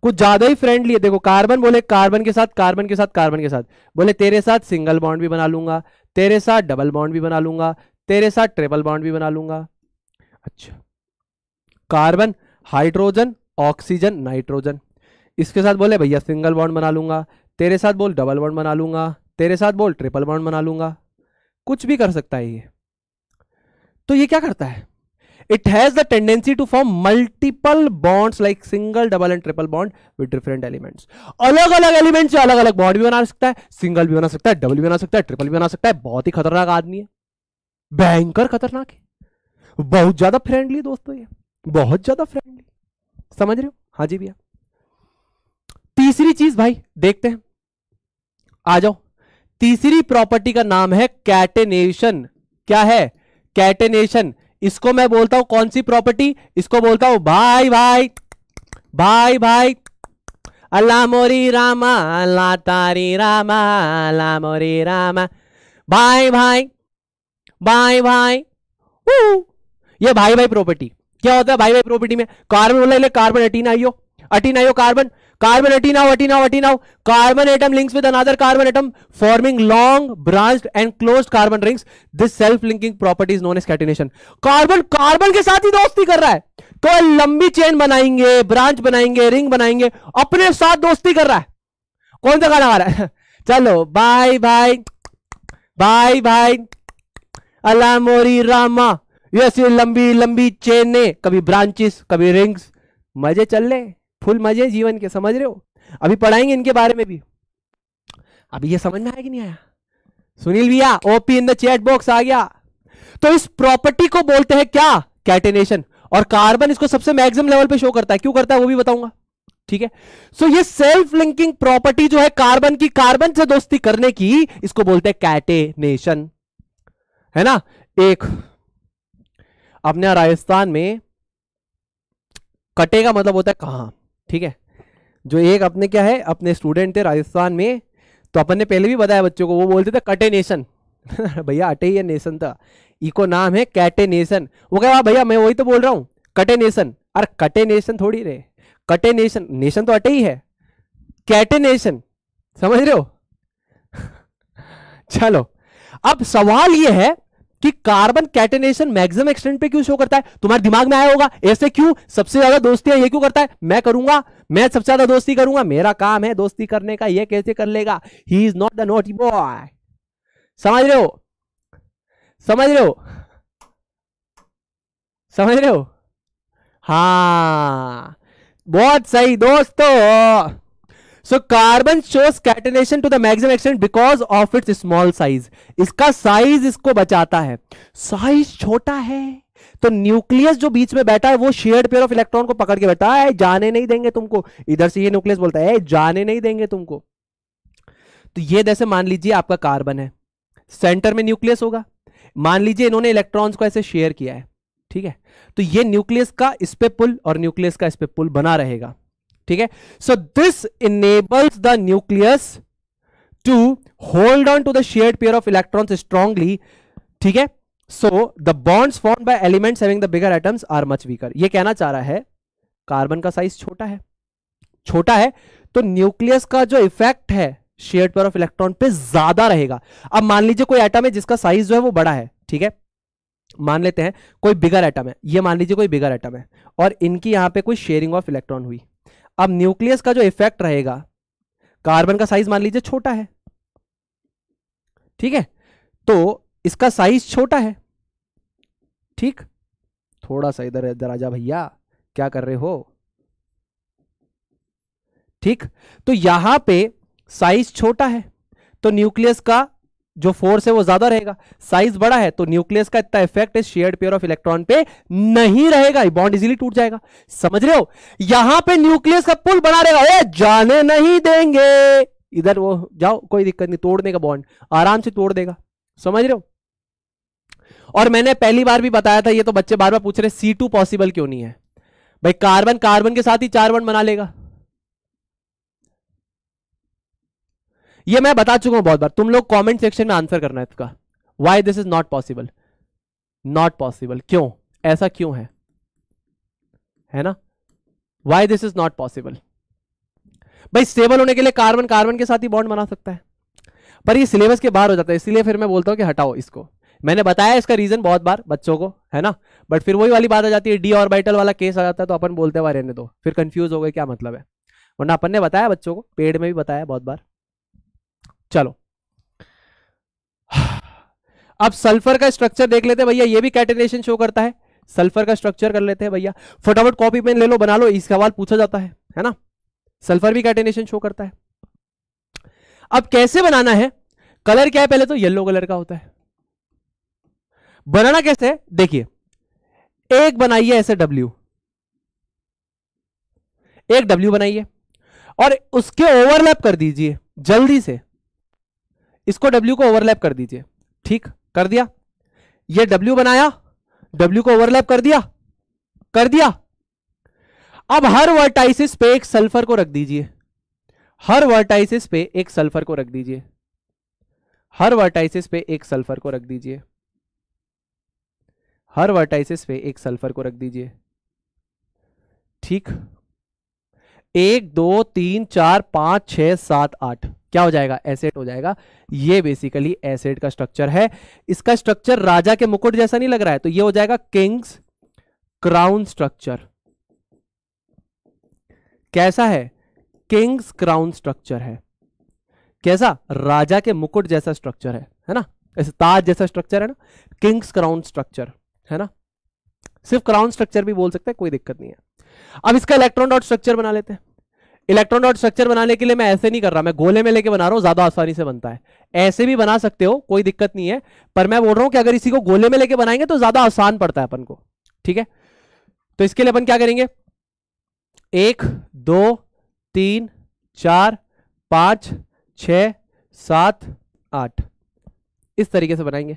A: कुछ ज्यादा ही फ्रेंडली है देखो कार्बन बोले कार्बन के साथ कार्बन के साथ कार्बन के साथ बोले तेरे साथ सिंगल बॉन्ड भी बना लूंगा तेरे साथ डबल बॉन्ड भी बना लूंगा तेरे साथ ट्रिपल बॉन्ड भी बना लूंगा अच्छा कार्बन हाइड्रोजन ऑक्सीजन नाइट्रोजन इसके साथ बोले भैया सिंगल बॉन्ड बना लूंगा तेरे साथ बोल डबल बॉन्ड बना लूंगा तेरे साथ बोल ट्रिपल बॉन्ड बना लूंगा कुछ भी कर सकता है ये तो ये क्या करता है it has the tendency to form multiple bonds like single double and triple bond with different elements अलग अलग एलिमेंट से अलग अलग बॉन्ड भी बना सकता है सिंगल भी बना सकता है डबल भी बना सकता है ट्रिपल भी बना सकता है बहुत ही खतरनाक आदमी है भयंकर खतरनाक है बहुत ज्यादा फ्रेंडली दोस्तों ये बहुत ज्यादा फ्रेंडली समझ रहे हो हाँ जी भैया तीसरी चीज भाई देखते हैं आ जाओ तीसरी प्रॉपर्टी का नाम है कैटेनेशन क्या है कैटेनेशन इसको मैं बोलता हूं कौन सी प्रॉपर्टी इसको बोलता हूं भाई भाई भाई भाई अल्लाह मोरी रामा अल्लाह तारी रामा अल्लाह मोरी रामा भाई भाई भाई भाई ये भाई भाई प्रॉपर्टी क्या होता है भाई भाई प्रॉपर्टी में कार्बन बोला कार्बन अटीन आइयो अटीन आइयो कार्बन कार्बन अटीनाउ अटीनाउ अटीनाउ carbon atom links with another carbon atom forming long branch and close carbon rings this self linking property known as catenation carbon carbon के साथ ही दोस्ती कर रहा है तो लंबी चेन बनाएंगे ब्रांच बनाएंगे रिंग बनाएंगे अपने साथ दोस्ती कर रहा है कौन सा गाना आ रहा है चलो बाय बाय बाय बाय अला मोरी रामा ये लंबी लंबी चेने कभी ब्रांचेस कभी रिंग्स मजे चल रहे फुल मजे जीवन के समझ रहे हो अभी पढ़ाएंगे इनके बारे में भी अभी ये समझ में आया कि नहीं आया सुनील भैया OP in the chat box आ गया तो इस प्रॉपर्टी को बोलते हैं क्या कैटेनेशन और कार्बन इसको सबसे मैक्सिमम लेवल पे शो करता है क्यों करता है वो भी बताऊंगा ठीक है सो ये सेल्फ लिंकिंग प्रॉपर्टी जो है कार्बन की कार्बन से दोस्ती करने की इसको बोलते हैं कैटेनेशन है ना एक अपने राजस्थान में कटे का मतलब होता है कहां ठीक है जो एक अपने क्या है अपने स्टूडेंट थे राजस्थान में तो अपन ने पहले भी बताया बच्चों को वो बोलते थे कटे नेशन भैया अटे ये नेशन था इको नाम है कैटे नेशन वो कह हाँ भैया मैं वही तो बोल रहा हूँ कटे नेशन अरे कटे नेशन थोड़ी रे कटे नेशन नेशन तो अटे ही है कैटे नेशन समझ रहे हो चलो अब सवाल ये है कि कार्बन कैटेनेशन मैक्सिमम एक्सटेंट पे क्यों शो करता है तुम्हारे दिमाग में आया होगा ऐसे क्यों सबसे ज्यादा दोस्तियां ये क्यों करता है मैं करूंगा मैं सबसे ज्यादा दोस्ती करूंगा मेरा काम है दोस्ती करने का ये कैसे कर लेगा he is not the naughty boy समझ रहे हो समझ रहे हो समझ रहे हो हाँ बहुत सही दोस्तों so carbon shows catenation to the maximum extent because of its small size इसका साइज इसको बचाता है साइज छोटा है तो न्यूक्लियस जो बीच में बैठा है वो शेयर्ड पेयर ऑफ इलेक्ट्रॉन को पकड़ के बैठा है जाने नहीं देंगे तुमको इधर से ये न्यूक्लियस बोलता है जाने नहीं देंगे तुमको तो ये जैसे मान लीजिए आपका कार्बन है सेंटर में न्यूक्लियस होगा मान लीजिए इन्होंने इलेक्ट्रॉन्स को ऐसे शेयर किया है ठीक है तो ये न्यूक्लियस का इस पे पुल और न्यूक्लियस का इस पे पुल बना रहेगा ठीक है so this enables the nucleus to hold on to the share pair of electron strongly ठीक है so the bonds form by elements having the bigger atoms are much weaker ये कहना चाह रहा है कार्बन का साइज छोटा है छोटा है तो न्यूक्लियस का जो इफेक्ट है शेयर पेयर ऑफ इलेक्ट्रॉन पे ज्यादा रहेगा अब मान लीजिए कोई एटम है जिसका साइज जो है वो बड़ा है ठीक है मान लेते हैं कोई बिगर एटम है ये मान लीजिए कोई बिगर एटम है और इनकी यहां पे कोई शेयरिंग ऑफ इलेक्ट्रॉन हुई अब न्यूक्लियस का जो इफेक्ट रहेगा कार्बन का साइज मान लीजिए छोटा है ठीक है तो इसका साइज छोटा है ठीक थोड़ा सा इधर इधर आजा भैया क्या कर रहे हो ठीक तो यहां पे साइज छोटा है तो न्यूक्लियस का जो फोर्स है वो ज्यादा रहेगा साइज बड़ा है तो न्यूक्लियस का इतना इफेक्ट इस शेयर्ड पेयर ऑफ इलेक्ट्रॉन पे नहीं रहेगा बॉन्ड इजीली टूट जाएगा समझ रहे हो यहां पे न्यूक्लियस का पुल बना रहेगा ए, जाने नहीं देंगे इधर वो जाओ कोई दिक्कत नहीं तोड़ने का बॉन्ड आराम से तोड़ देगा समझ रहे हो और मैंने पहली बार भी बताया था ये तो बच्चे बार बार पूछ रहे सी टू पॉसिबल क्यों नहीं है भाई कार्बन कार्बन के साथ ही चार बन बना लेगा ये मैं बता चुका हूं बहुत बार तुम लोग कमेंट सेक्शन में आंसर करना है इसका why this is not possible not possible क्यों ऐसा क्यों है है ना why this is not possible भाई स्टेबल होने के लिए कार्बन कार्बन के साथ ही बॉन्ड बना सकता है पर ये सिलेबस के बाहर हो जाता है इसलिए फिर मैं बोलता हूं कि हटाओ इसको मैंने बताया इसका रीजन बहुत बार बच्चों को है ना बट फिर वही वाली बात आ जाती है डी ऑर्बिटल वाला केस आ जाता है तो अपन बोलते हैं वह रहने दो फिर कंफ्यूज हो गए क्या मतलब है वरना अपन ने बताया बच्चों को पेड़ में भी बताया बहुत बार चलो अब सल्फर का स्ट्रक्चर देख लेते हैं भैया ये भी कैटेनेशन शो करता है सल्फर का स्ट्रक्चर कर लेते हैं भैया फटाफट कॉपी पेन ले लो बना लो इसका सवाल पूछा जाता है है ना सल्फर भी कैटेनेशन शो करता है अब कैसे बनाना है कलर क्या है पहले तो येलो कलर का होता है बनाना कैसे है देखिए एक बनाइए ऐसे डब्ल्यू एक डब्ल्यू बनाइए और उसके ओवरलैप कर दीजिए जल्दी से इसको W को ओवरलैप कर दीजिए ठीक कर दिया ये W बनाया W को ओवरलैप कर दिया कर दिया अब हर वर्टाइसिस पे एक सल्फर को रख दीजिए हर वर्टाइसिस पे एक सल्फर को रख दीजिए हर वर्टाइसिस पे एक सल्फर को रख दीजिए हर वर्टाइसिस पे एक सल्फर को रख दीजिए ठीक एक दो तीन चार पांच छह सात आठ क्या हो जाएगा एसेट हो जाएगा ये बेसिकली एसेट का स्ट्रक्चर है इसका स्ट्रक्चर राजा के मुकुट जैसा नहीं लग रहा है तो ये हो जाएगा किंग्स क्राउन स्ट्रक्चर कैसा है किंग्स क्राउन स्ट्रक्चर है कैसा राजा के मुकुट जैसा स्ट्रक्चर है है ना ऐसे ताज जैसा स्ट्रक्चर है ना किंग्स क्राउन स्ट्रक्चर है ना सिर्फ क्राउन स्ट्रक्चर भी बोल सकते हैं कोई दिक्कत नहीं है अब इसका इलेक्ट्रॉन डॉट स्ट्रक्चर बना लेते हैं इलेक्ट्रॉन डॉट स्ट्रक्चर बनाने के लिए मैं ऐसे नहीं कर रहा मैं गोले में लेके बना रहा हूं ज्यादा आसानी से बनता है ऐसे भी बना सकते हो कोई दिक्कत नहीं है पर मैं बोल रहा हूं कि अगर इसी को गोले में लेके बनाएंगे तो ज्यादा आसान पड़ता है अपन को ठीक है तो इसके लिए अपन क्या करेंगे एक दो तीन चार पांच छ सात आठ इस तरीके से बनाएंगे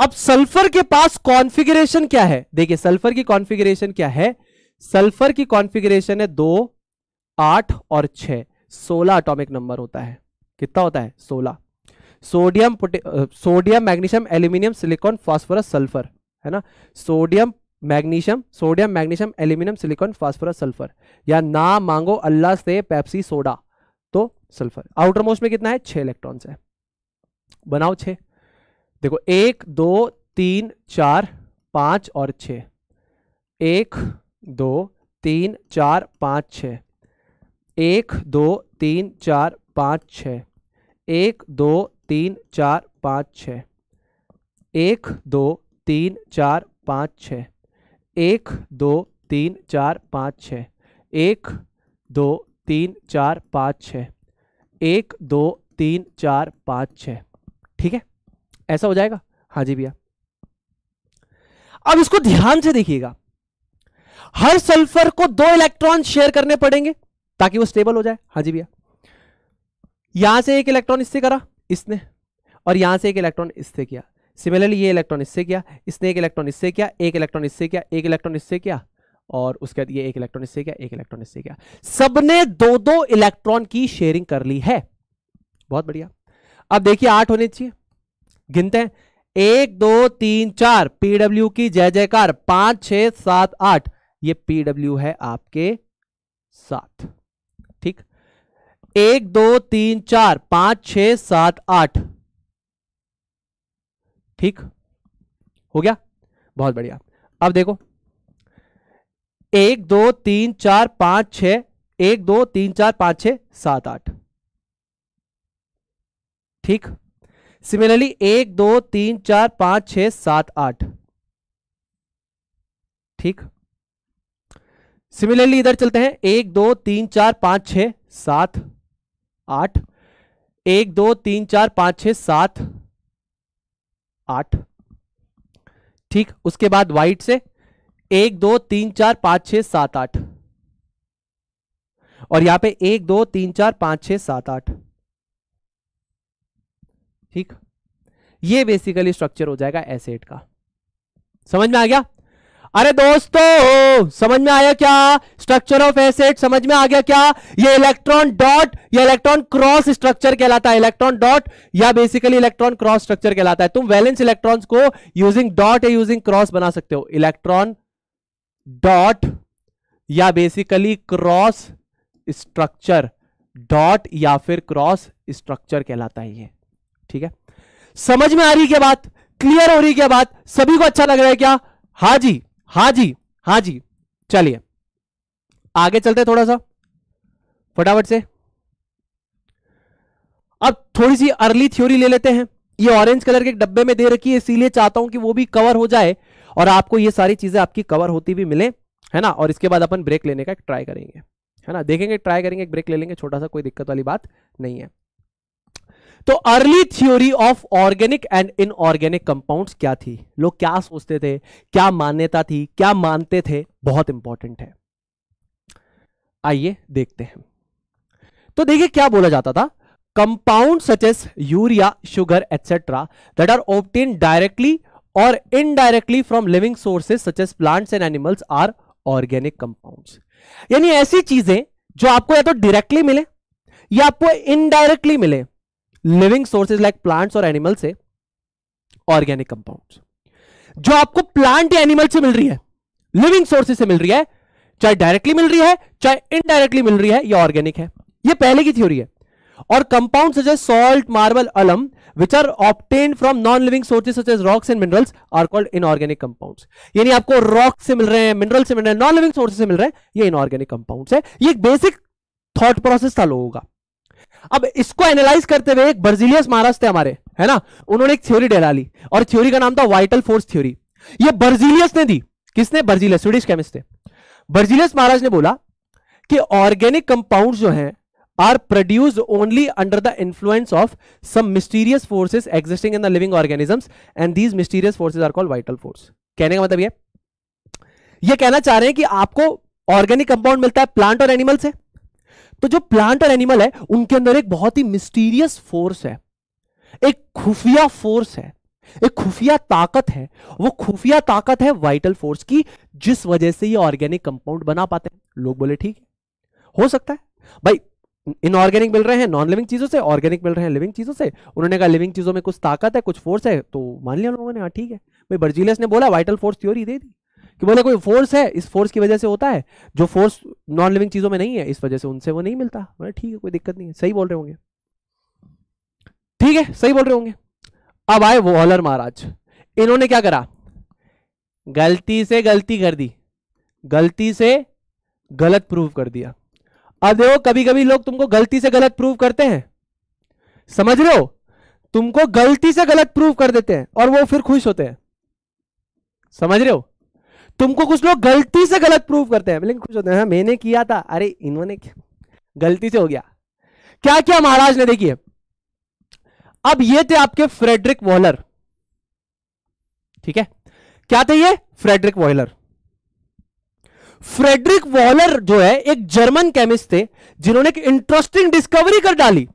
A: अब सल्फर के पास कॉन्फिगरेशन क्या है देखिए सल्फर की कॉन्फिगरेशन क्या है सल्फर की कॉन्फ़िगरेशन है दो आठ और छ सोलह अटोमिक नंबर होता है कितना होता है सोलह sodium sodium magnesium aluminium silicon phosphorus sulphur है ना sodium magnesium sodium magnesium aluminium silicon phosphorus sulphur या ना मांगो अल्लाह से पेप्सी सोडा तो सल्फर आउटर मोस्ट में कितना है छह इलेक्ट्रॉन्स है बनाओ छः देखो एक दो तीन चार पांच और छ एक दो तीन चार पाँच छ एक दो तीन चार पाँच छ एक दो तीन चार पाँच छ एक दो तीन चार पाँच छ एक दो तीन चार पाँच छ एक दो तीन चार पाँच छ एक दो तीन चार पाँच छ ठीक है ऐसा हो जाएगा हाँ जी भैया अब इसको ध्यान से देखिएगा हर सल्फर को दो इलेक्ट्रॉन शेयर करने पड़ेंगे ताकि वो स्टेबल हो जाए हाँ जी भैया यहां से एक इलेक्ट्रॉन इससे करा इसने और यहां से एक इलेक्ट्रॉन इससे किया सिमिलरली ये इलेक्ट्रॉन इससे किया इसने एक इलेक्ट्रॉन इससे किया एक इलेक्ट्रॉन इससे किया एक इलेक्ट्रॉन इससे किया और उसके बाद ये एक इलेक्ट्रॉन इससे किया एक इलेक्ट्रॉन इससे किया सबने दो दो इलेक्ट्रॉन की शेयरिंग कर ली है बहुत बढ़िया अब देखिए आठ होने चाहिए गिनते हैं एक दो तीन चार पीडब्ल्यू की जय जयकार पांच छह सात आठ ये पी डब्ल्यू है आपके साथ ठीक एक दो तीन चार पांच छ सात आठ ठीक हो गया बहुत बढ़िया अब देखो एक दो तीन चार पांच छ एक दो तीन चार पांच छ सात आठ ठीक सिमिलरली एक दो तीन चार पांच छ सात आठ ठीक सिमिलरली इधर चलते हैं एक दो तीन चार पांच छ सात आठ एक दो तीन चार पांच छ सात आठ ठीक उसके बाद वाइट से एक दो तीन चार पांच छ सात आठ और यहां पे एक दो तीन चार पांच छ सात आठ ठीक ये बेसिकली स्ट्रक्चर हो जाएगा एसेट का समझ में आ गया अरे दोस्तों समझ में आया क्या स्ट्रक्चर ऑफ एसेट समझ में आ गया क्या ये इलेक्ट्रॉन डॉट या इलेक्ट्रॉन क्रॉस स्ट्रक्चर कहलाता है इलेक्ट्रॉन डॉट या बेसिकली इलेक्ट्रॉन क्रॉस स्ट्रक्चर कहलाता है तुम वैलेंस इलेक्ट्रॉन्स को यूजिंग डॉट या यूजिंग क्रॉस बना सकते हो इलेक्ट्रॉन डॉट या बेसिकली क्रॉस स्ट्रक्चर डॉट या फिर क्रॉस स्ट्रक्चर कहलाता है ये ठीक है समझ में आ रही क्या बात क्लियर हो रही क्या बात सभी को अच्छा लग रहा है क्या हाँ जी हा जी हा जी चलिए आगे चलते थोड़ा सा फटाफट से अब थोड़ी सी अर्ली थ्योरी ले लेते हैं ये ऑरेंज कलर के डब्बे में दे रखी है इसीलिए चाहता हूं कि वो भी कवर हो जाए और आपको ये सारी चीजें आपकी कवर होती भी मिले है ना और इसके बाद अपन ब्रेक लेने का ट्राई करेंगे है ना देखेंगे ट्राई करेंगे एक ब्रेक ले लेंगे छोटा सा कोई दिक्कत वाली बात नहीं है तो early theory of organic and inorganic compounds क्या थी लोग क्या सोचते थे क्या मान्यता थी क्या मानते थे बहुत इंपॉर्टेंट है आइए देखते हैं तो देखिए क्या बोला जाता था compound such as urea sugar etcetera that are obtained directly और indirectly from living sources such as plants and animals are organic compounds यानी ऐसी चीजें जो आपको या तो डायरेक्टली मिले या आपको इनडायरेक्टली मिले लिविंग सोर्सेज लाइक प्लांट्स और एनिमल से ऑर्गेनिक कंपाउंड्स जो आपको प्लांट या एनिमल से मिल रही है लिविंग सोर्सेज से मिल रही है चाहे डायरेक्टली मिल रही है चाहे इनडायरेक्टली मिल रही है या ऑर्गेनिक है ये पहले की थ्योरी है और compound such as salt marble alum which are obtained from non living sources such as rocks and minerals are called inorganic compounds यानी आपको रॉक से मिल रहे हैं मिनरल से मिल रहे हैं नॉन लिविंग सोर्सेज से मिल रहे हैं ये इनऑर्गेनिक कंपाउंड्स है ये एक बेसिक थॉट प्रोसेस था लोगों का अब इसको एनालाइज करते हुए एक बर्जिलियस महाराज थे हमारे है ना उन्होंने एक थ्योरी डला ली और थ्योरी का नाम था वाइटल फोर्स थ्योरी ये बर्जिलियस ने दी किसने बर्जिलियस स्वीडिश केमिस्ट थे बर्जिलियस महाराज ने बोला कि ऑर्गेनिक कंपाउंड जो है are produce only under the influence of some mysterious forces existing in the living organisms and these mysterious forces are called vital force कहने का मतलब ये ये कहना चाह रहे हैं कि आपको ऑर्गेनिक कंपाउंड मिलता है प्लांट और एनिमल से तो जो प्लांट और एनिमल है उनके अंदर एक बहुत ही मिस्टीरियस फोर्स है एक खुफिया फोर्स है एक खुफिया ताकत है वो खुफिया ताकत है वाइटल फोर्स की जिस वजह से ये ऑर्गेनिक कंपाउंड बना पाते हैं लोग बोले ठीक है हो सकता है भाई इनऑर्गेनिक मिल रहे हैं नॉन लिविंग चीजों से ऑर्गेनिक मिल रहे हैं लिविंग चीजों से उन्होंने कहा लिविंग चीजों में कुछ ताकत है कुछ फोर्स है तो मान लिया लोगों ने हाँ ठीक है भाई बर्जीलियस ने बोला वाइटल फोर्स थ्योरी दे दी कि बोले कोई फोर्स है इस फोर्स की वजह से होता है जो फोर्स नॉन लिविंग चीजों में नहीं है इस वजह से उनसे वो नहीं मिलता बोले ठीक है कोई दिक्कत नहीं है सही बोल रहे होंगे ठीक है सही बोल रहे होंगे अब आए वोहलर महाराज इन्होंने क्या करा गलती से गलती कर दी गलती से गलत प्रूव कर दिया अब देखो कभी कभी लोग तुमको गलती से गलत प्रूव करते हैं समझ रहे हो तुमको गलती से गलत प्रूव कर देते हैं और वो फिर खुश होते हैं समझ रहे हो तुमको कुछ लोग गलती से गलत प्रूव करते हैं लेकिन कुछ होते हैं हाँ, मैंने किया था अरे इन्होंने गलती से हो गया क्या क्या महाराज ने देखिए अब ये थे आपके फ्रेडरिक वॉलर ठीक है क्या थे ये फ्रेडरिक वॉलर फ्रेडरिक वॉलर जो है एक जर्मन केमिस्ट थे जिन्होंने एक इंटरेस्टिंग डिस्कवरी कर डाली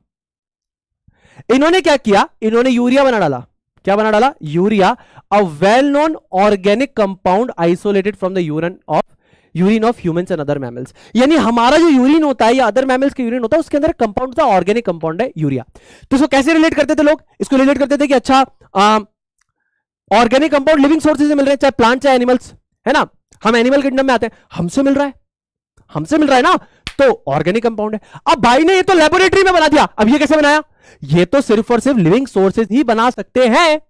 A: इन्होंने क्या किया इन्होंने यूरिया बना डाला क्या बना डाला urea a well known organic compound isolated from the urine of urine of humans and other mammals यानी हमारा जो यूरिन होता है या अदर मैमल्स के यूरिन होता है उसके अंदर कंपाउंड था ऑर्गेनिक कंपाउंड है यूरिया तो इसको कैसे रिलेट करते थे लोग इसको रिलेट करते थे कि अच्छा ऑर्गेनिक कंपाउंड लिविंग सोर्सेज से मिल रहे हैं चाहे प्लांट चाहे एनिमल्स है ना हम एनिमल किंगडम में आते हैं हमसे मिल रहा है हमसे मिल रहा है ना तो ऑर्गेनिक कंपाउंड है अब भाई ने ये तो लेबोरेटरी में बना दिया अब ये कैसे बनाया ये तो सिर्फ और सिर्फ लिविंग सोर्सेज ही बना सकते हैं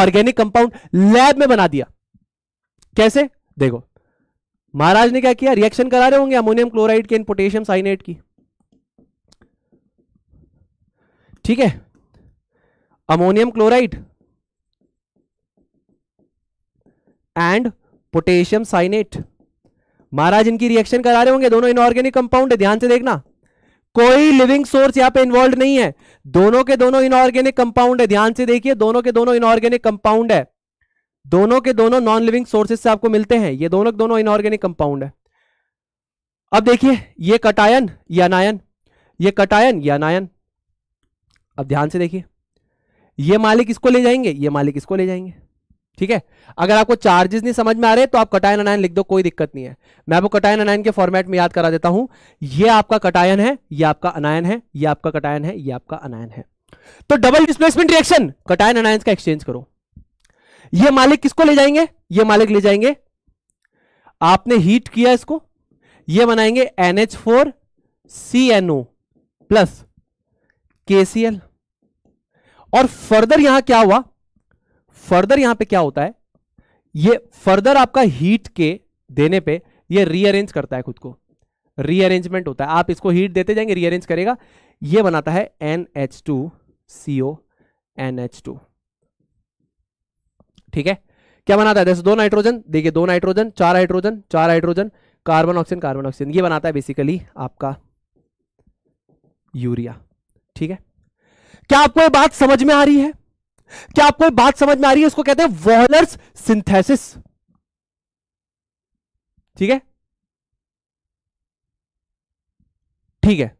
A: ऑर्गेनिक कंपाउंड लैब में बना दिया कैसे देखो महाराज ने क्या किया रिएक्शन करा रहे होंगे अमोनियम क्लोराइड के इन पोटेशियम साइनेट की ठीक है ammonium chloride and potassium cyanate महाराज इनकी रिएक्शन करा रहे होंगे दोनों इनऑर्गेनिक कंपाउंड है ध्यान से देखना कोई लिविंग सोर्स यहां पे इन्वॉल्व नहीं है दोनों के दोनों इनऑर्गेनिक कंपाउंड है ध्यान से देखिए दोनों के दोनों इनऑर्गेनिक कंपाउंड है दोनों के दोनों नॉन लिविंग सोर्सेस से आपको मिलते हैं ये दोनों के दोनों इनऑर्गेनिक कंपाउंड है अब देखिए ये कटायन या नायन ये कटायन या नायन अब ध्यान से देखिए ये मालिक इसको ले जाएंगे ये मालिक इसको ले जाएंगे ठीक है अगर आपको चार्जेस नहीं समझ में आ रहे तो आप कटायन अनायन लिख दो कोई दिक्कत नहीं है मैं आपको कटायन अनायन के फॉर्मेट में याद करा देता हूं ये आपका कटायन है ये आपका अनायन है ये आपका कटायन है ये आपका अनायन है तो double displacement reaction cation anion का एक्सचेंज करो ये मालिक किसको ले जाएंगे ये मालिक ले जाएंगे आपने हीट किया इसको ये बनाएंगे NH four C N O plus K C L और फर्दर यहां क्या हुआ फर्दर यहां पे क्या होता है ये फर्दर आपका हीट के देने पे ये रीअरेंज करता है खुद को रीअरेंजमेंट होता है आप इसको हीट देते जाएंगे रीअरेंज करेगा ये बनाता है N H two C O N H two ठीक है क्या बनाता है जैसे दो नाइट्रोजन देखिए दो नाइट्रोजन चार हाइड्रोजन चार hydrogen carbon oxygen carbon oxygen ये बनाता है बेसिकली आपका यूरिया ठीक है क्या आपको ये बात समझ में आ रही है क्या आपको बात समझ में आ रही है इसको कहते हैं वॉलर्स सिंथेसिस ठीक है ठीक है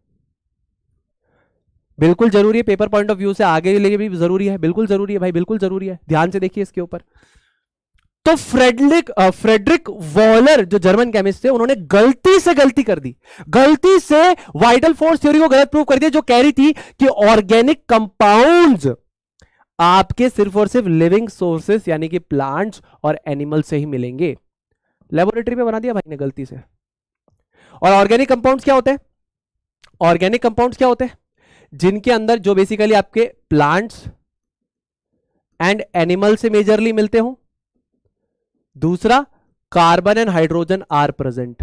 A: बिल्कुल जरूरी है पेपर पॉइंट ऑफ व्यू से आगे लेके भी जरूरी है बिल्कुल जरूरी है भाई बिल्कुल जरूरी है ध्यान से देखिए इसके ऊपर तो फ्रेडरिक फ्रेडरिक वॉलर जो जर्मन केमिस्ट थे उन्होंने गलती से गलती कर दी गलती से वाइटल फोर्स थ्योरी को गलत प्रूव कर दिया जो कह रही थी कि ऑर्गेनिक कंपाउंड्स आपके सिर्फ और सिर्फ लिविंग सोर्सेस यानी कि प्लांट्स और एनिमल से ही मिलेंगे लेबोरेटरी में बना दिया भाई ने गलती से और ऑर्गेनिक कंपाउंड्स क्या होते हैं ऑर्गेनिक कंपाउंड्स क्या होते हैं जिनके अंदर जो बेसिकली आपके प्लांट्स एंड एनिमल से मेजरली मिलते हो दूसरा carbon and hydrogen are present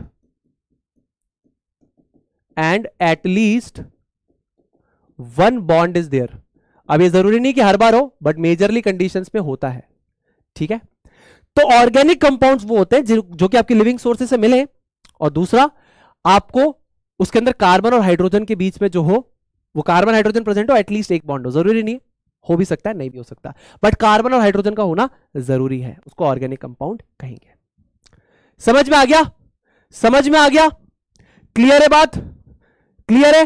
A: and at least one bond is there अब ये जरूरी नहीं कि हर बार हो बट मेजरली कंडीशन में होता है ठीक है तो ऑर्गेनिक कंपाउंड वो होते हैं जो, कि आपकी लिविंग सोर्सेस से मिले और दूसरा आपको उसके अंदर कार्बन और हाइड्रोजन के बीच में जो हो वो कार्बन हाइड्रोजन प्रेजेंट हो एटलीस्ट एक बॉन्ड हो जरूरी नहीं हो भी सकता है नहीं भी हो सकता बट कार्बन और हाइड्रोजन का होना जरूरी है उसको ऑर्गेनिक कंपाउंड कहेंगे समझ में आ गया समझ में आ गया क्लियर है बात क्लियर है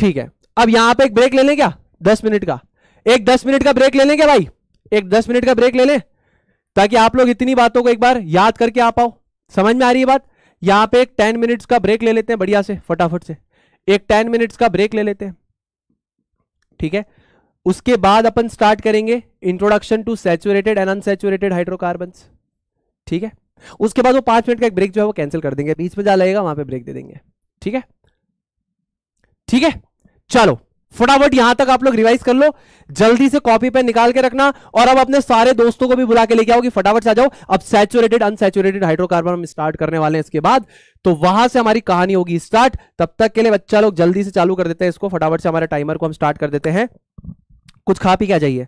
A: ठीक है अब यहां पे एक ब्रेक ले लें क्या दस मिनट का एक दस मिनट का ब्रेक ले लेंगे भाई एक दस मिनट का ब्रेक ले लें ताकि आप लोग इतनी बातों को एक बार याद करके आ पाओ समझ में आ रही है बात यहां पे एक टेन मिनट्स का ब्रेक ले लेते हैं बढ़िया से फटाफट से एक टेन मिनट्स का ब्रेक ले लेते हैं ठीक है उसके बाद अपन स्टार्ट करेंगे introduction to saturated and unsaturated hydrocarbon ठीक है उसके बाद वो पांच मिनट का एक ब्रेक जो है वो कैंसिल कर देंगे बीच में जा लगेगा वहां पर ब्रेक दे देंगे ठीक है ठीक है चलो फटाफट यहां तक आप लोग रिवाइज कर लो जल्दी से कॉपी पे निकाल के रखना और अब अपने सारे दोस्तों को भी बुला के लेके आओ कि फटाफट से आ जाओ अब सैचुरेटेड अनसेचुरेटेड हाइड्रोकार्बन हम स्टार्ट करने वाले हैं इसके बाद तो वहां से हमारी कहानी होगी स्टार्ट तब तक के लिए बच्चा लोग जल्दी से चालू कर देते हैं इसको फटाफट से हमारे टाइमर को हम स्टार्ट कर देते हैं कुछ खा पी क्या चाहिए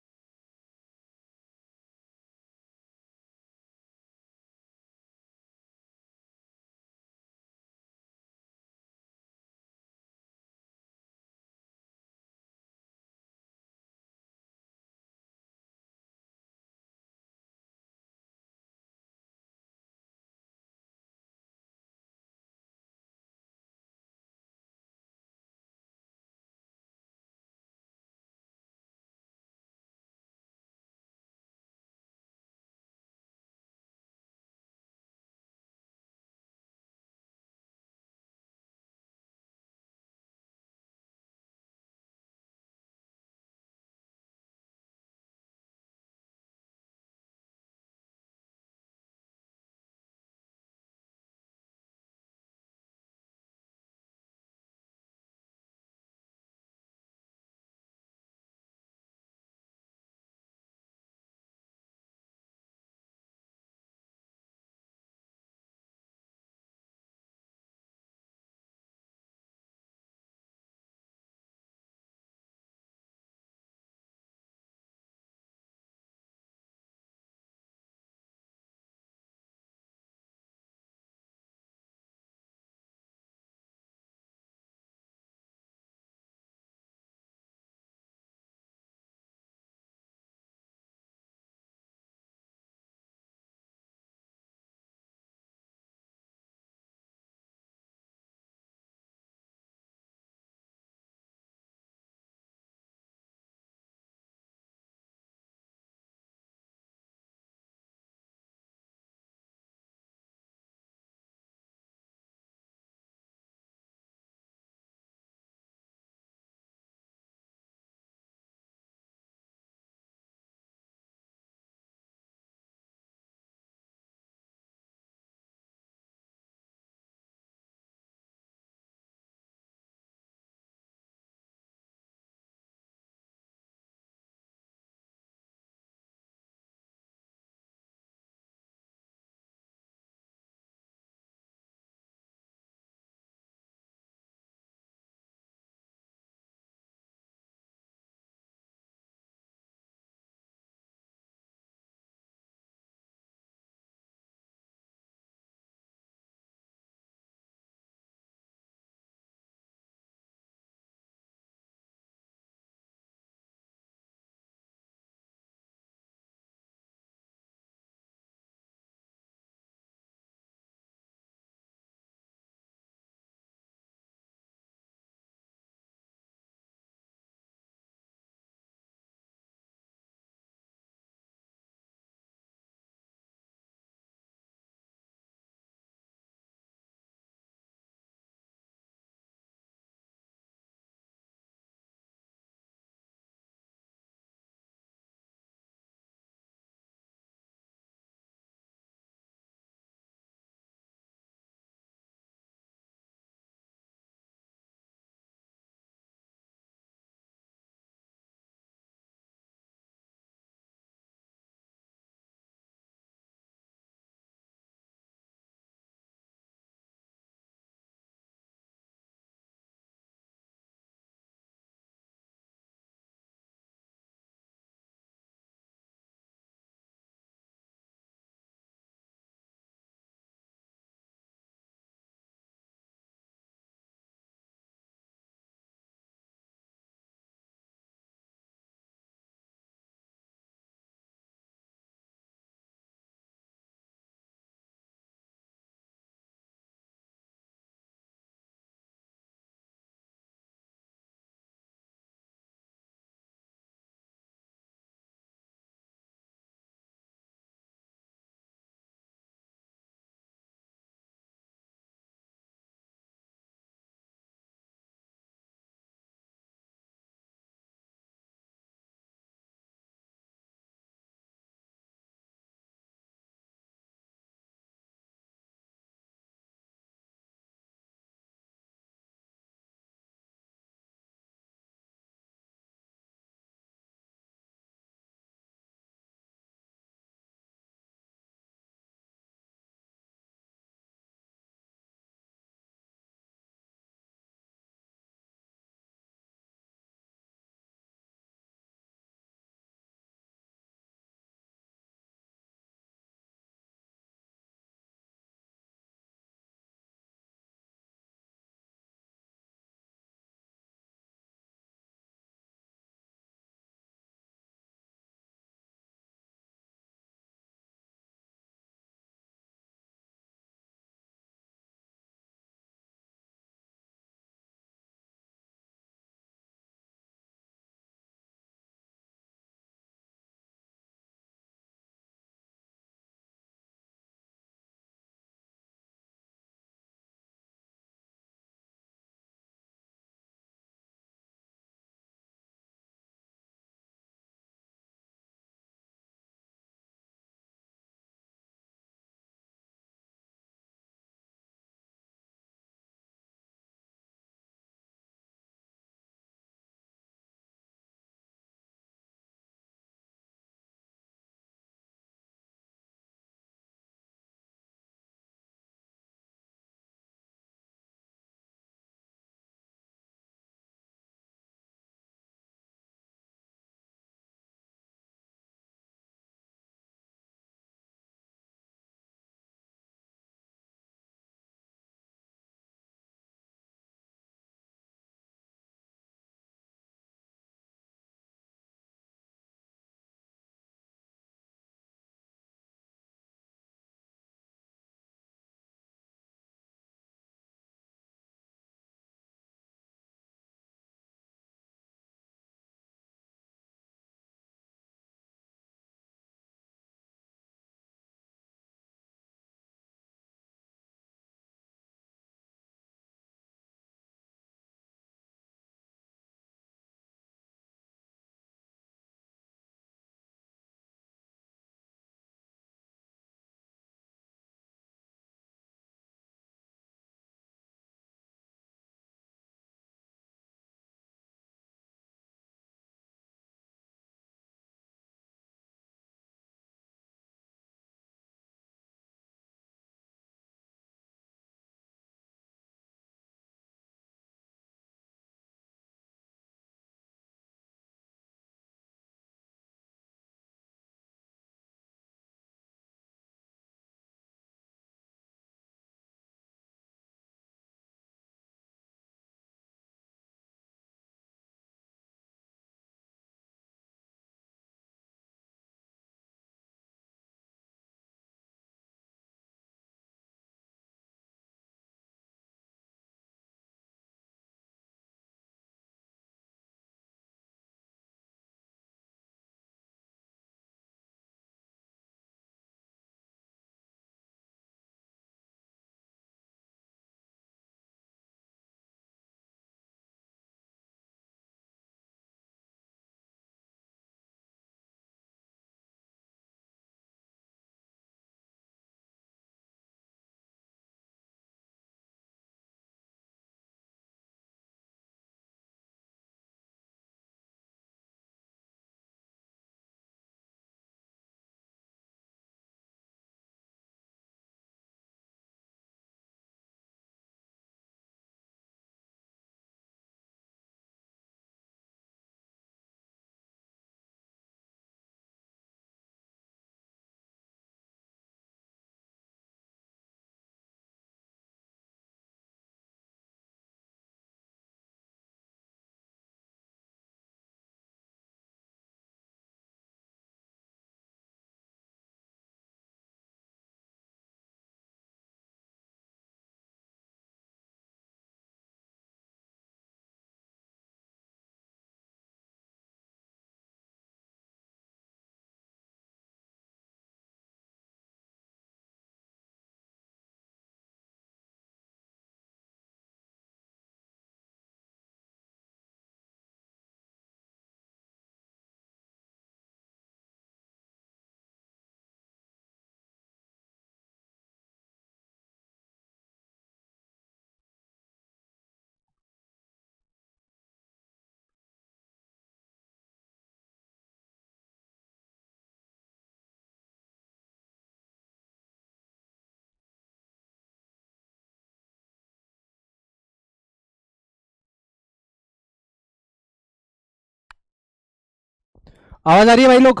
A: आवाज आ रही है भाई लोग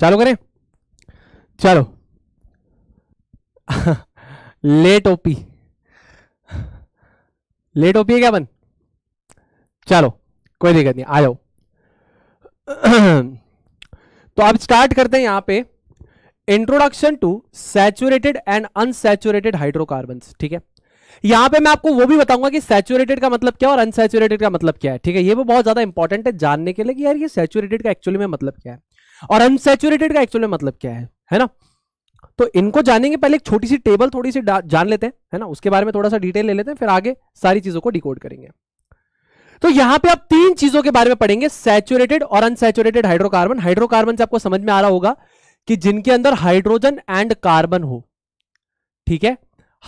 A: चालू करें चलो लेट ओपी लेट ओपी है क्या बन चलो कोई दिक्कत नहीं आ जाओ तो अब स्टार्ट करते हैं यहां पे introduction to saturated and unsaturated hydrocarbon ठीक है यहां पे मैं आपको वो भी बताऊंगा कि सैचुरेटेड का मतलब क्या और अनसेचुरेटेड का मतलब क्या है ठीक है ये वो बहुत ज्यादा इंपॉर्टेंट है जानने के लिए कि यार ये सैचुरेटेड का एक्चुअली में मतलब क्या है और अनसेचुरेटेड का एक्चुअली में मतलब क्या है है ना तो इनको जानेंगे पहले एक छोटी सी टेबल थोड़ी सी जान लेते हैं है ना उसके बारे में थोड़ा सा डिटेल ले लेते हैं फिर आगे सारी चीजों को डिकोड करेंगे तो यहां पे आप तीन चीजों के बारे में पढ़ेंगे सैचुरेटेड और अनसेचुरेटेड हाइड्रोकार्बन हाइड्रोकार्बन से आपको समझ में आ रहा होगा कि जिनके अंदर हाइड्रोजन एंड कार्बन हो ठीक है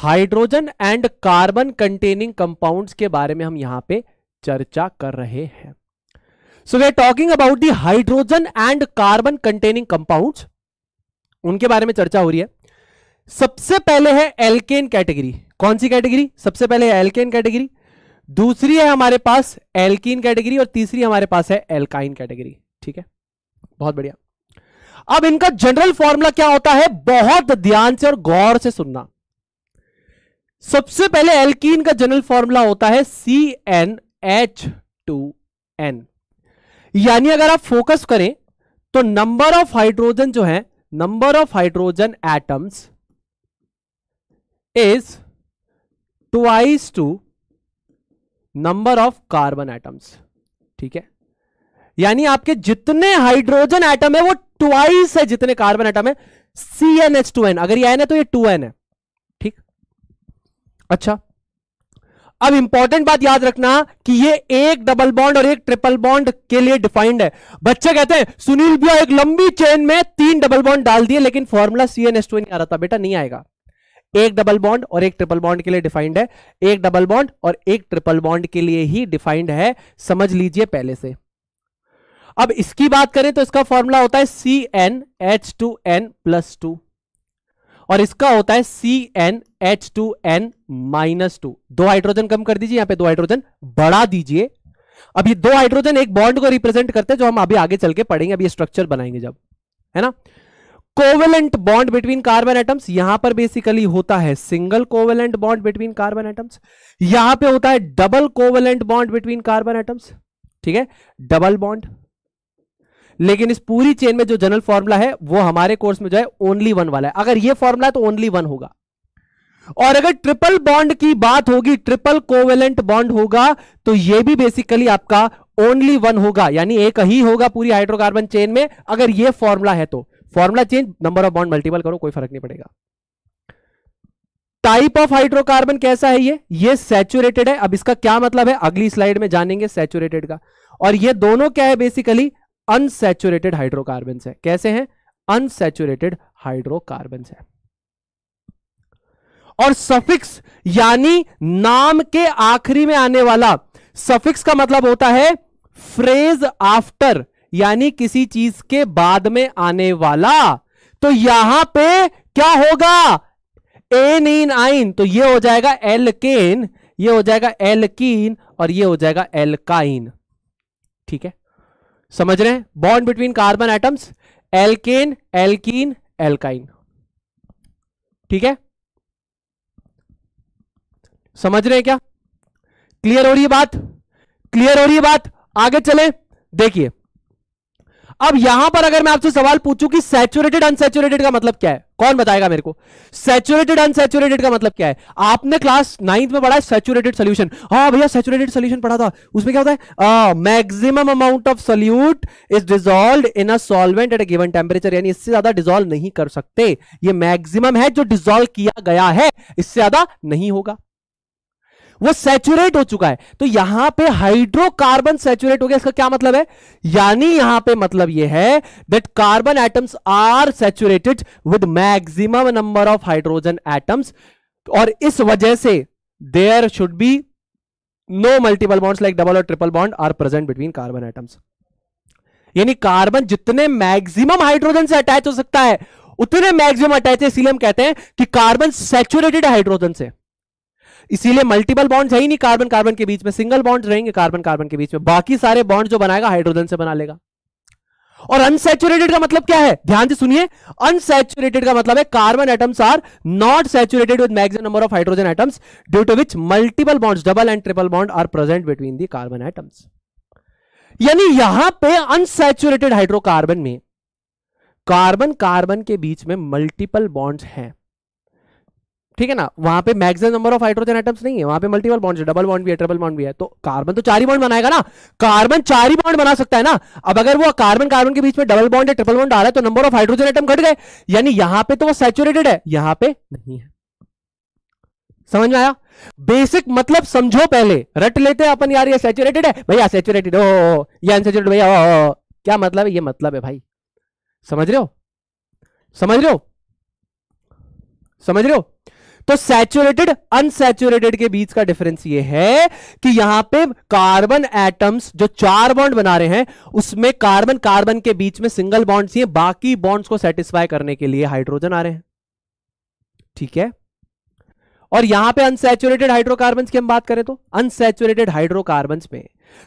A: hydrogen and carbon containing compounds के बारे में हम यहां पे चर्चा कर रहे हैं so we talking about the hydrogen and carbon containing compounds उनके बारे में चर्चा हो रही है सबसे पहले है एल्केन कैटेगरी कौन सी कैटेगरी सबसे पहले है एल्केन कैटेगरी दूसरी है हमारे पास एल्कीन कैटेगरी और तीसरी हमारे पास है एल्काइन कैटेगरी ठीक है बहुत बढ़िया अब इनका जनरल फॉर्मूला क्या होता है बहुत ध्यान से और गौर से सुनना सबसे पहले एल्कीन का जनरल फॉर्मूला होता है C N H two N यानी अगर आप फोकस करें तो नंबर ऑफ हाइड्रोजन जो है number of hydrogen atoms is twice to number of carbon atoms ठीक है यानी आपके जितने हाइड्रोजन एटम है वो ट्वाइस है जितने कार्बन एटम है C N H two N अगर ये एन है तो ये टू एन है अच्छा अब इंपॉर्टेंट बात याद रखना कि ये एक डबल बॉन्ड और एक ट्रिपल बॉन्ड के लिए डिफाइंड है बच्चे कहते हैं सुनील भैया एक लंबी चेन में तीन डबल बॉन्ड डाल दिए लेकिन formula C N S two नहीं आ रहा था बेटा नहीं आएगा एक डबल बॉन्ड और एक ट्रिपल बॉन्ड के लिए डिफाइंड है एक डबल बॉन्ड और एक ट्रिपल बॉन्ड के लिए ही डिफाइंड है समझ लीजिए पहले से अब इसकी बात करें तो इसका फॉर्मूला होता है C N H two N plus two और इसका होता है C N H two N minus two दो हाइड्रोजन कम कर दीजिए यहां पे दो हाइड्रोजन बढ़ा दीजिए अब ये दो हाइड्रोजन एक बॉन्ड को रिप्रेजेंट करते हैं जो हम अभी आगे चल के पढ़ेंगे अभी स्ट्रक्चर बनाएंगे जब है ना covalent bond between carbon atoms यहां पर बेसिकली होता है single covalent bond between carbon atoms यहां पे होता है double covalent bond between carbon atoms ठीक है डबल बॉन्ड लेकिन इस पूरी चेन में जो जनरल फॉर्मूला है वो हमारे कोर्स में जो है ओनली वन वाला है अगर ये फॉर्मूला है तो ओनली वन होगा और अगर ट्रिपल बॉन्ड की बात होगी ट्रिपल कोवेलेंट बॉन्ड होगा तो ये भी बेसिकली आपका ओनली वन होगा यानी एक ही होगा पूरी हाइड्रोकार्बन चेन में अगर ये फॉर्मूला है तो formula change number of bond multiple करो कोई फर्क नहीं पड़ेगा टाइप ऑफ हाइड्रोकार्बन कैसा है ये ये सैचुरेटेड है अब इसका क्या मतलब है अगली स्लाइड में जानेंगे सैचुरेटेड का और ये दोनों क्या है बेसिकली अनसेचुरेटेड हाइड्रोकार्बन है कैसे हैं अनसेचुरेटेड हाइड्रोकार्बन है और सफिक्स यानी नाम के आखिरी में आने वाला सफिक्स का मतलब होता है फ्रेज आफ्टर यानी किसी चीज के बाद में आने वाला तो यहां पे क्या होगा एन इन आइन तो ये हो जाएगा एलकेन ये हो जाएगा एलकीन और ये हो जाएगा एलकाइन ठीक है समझ रहे हैं bond between carbon atoms alkane alkene alkyne ठीक है समझ रहे हैं क्या क्लियर हो रही है बात क्लियर हो रही है बात आगे चले देखिए अब यहां पर अगर मैं आपसे सवाल पूछूं कि सैचुरेटेड अनसेचुरेटेड का मतलब क्या है कौन बताएगा मेरे को सैचुरेटेड अनसेचुरेटेड का मतलब क्या है आपने क्लास नाइन्थ में पढ़ा है सैचुरेटेड सोल्यूशन हाँ भैया सैचुरेटेड सोल्यूशन पढ़ा था उसमें क्या होता है maximum amount of solute is dissolve in a solvent at a given temperature यानी इससे ज्यादा डिजोल्व नहीं कर सकते ये मैक्सिमम है जो डिजोल्व किया गया है इससे ज्यादा नहीं होगा वो सैचुरेट हो चुका है तो यहां पे हाइड्रोकार्बन सैचुरेट हो गया इसका क्या मतलब है यानी यहां पे मतलब ये है that carbon atoms are saturated with maximum number of hydrogen atoms और इस वजह से there should be no multiple bonds like double और triple bond are present between carbon atoms यानी कार्बन जितने मैक्सिमम हाइड्रोजन से अटैच हो सकता है उतने मैक्सिमम अटैच है इसलिए हम कहते हैं कि कार्बन सैचुरेटेड हाइड्रोजन से इसीलिए मल्टीपल बॉन्ड है ही नहीं कार्बन कार्बन के बीच में सिंगल बॉन्ड रहेंगे कार्बन कार्बन के बीच में बाकी सारे बॉन्ड जो बनाएगा हाइड्रोजन से बना लेगा और अनसेचुरेटेड का मतलब क्या है ध्यान से सुनिए अनसेचुरेटेड का मतलब है carbon atoms are not saturated with maximum number of hydrogen atoms due to which multiple bonds double and triple bond are present between the carbon atoms यानी यहां पे अनसेचुरेटेड हाइड्रोकार्बन में कार्बन कार्बन के बीच में मल्टीपल बॉन्ड्स हैं ठीक है ना वहां पे maximum number of hydrogen atoms नहीं है वहां पे मल्टीपल बॉन्ड है डबल बॉन्ड भी है ट्रिपल बॉन्ड भी है तो कार्बन तो चार ही बॉन्ड बनाएगा ना कार्बन चार ही बॉन्ड बना सकता है ना अब अगर वो कार्बन कार्बन के बीच में डबल बॉन्ड या ट्रिपल बॉन्ड आ रहा है तो नंबर ऑफ हाइड्रोजन एटम घट गए यानी यहां पर तो वो सेचुरेटेड है यहां पर नहीं है समझ में आया बेसिक मतलब समझो पहले रट लेते हैं अपन यार ये सेचुरेटेड है भैया सेचुरेटेड हो ये अनसेचुरेटेड भैया क्या मतलब है ये मतलब है भाई समझ रहे हो समझ रहे हो समझ रहे हो तो सैचुरेटेड अनसेचुरेटेड के बीच का डिफरेंस ये है कि यहां पे कार्बन एटम्स जो चार बॉन्ड बना रहे हैं उसमें कार्बन कार्बन के बीच में सिंगल बॉन्ड्स ही बाकी बॉन्ड्स को सेटिस्फाई करने के लिए हाइड्रोजन आ रहे हैं ठीक है और यहां पे अनसेचुरेटेड हाइड्रोकार्बन की हम बात करें तो अनसेचुरेटेड हाइड्रोकार्बन में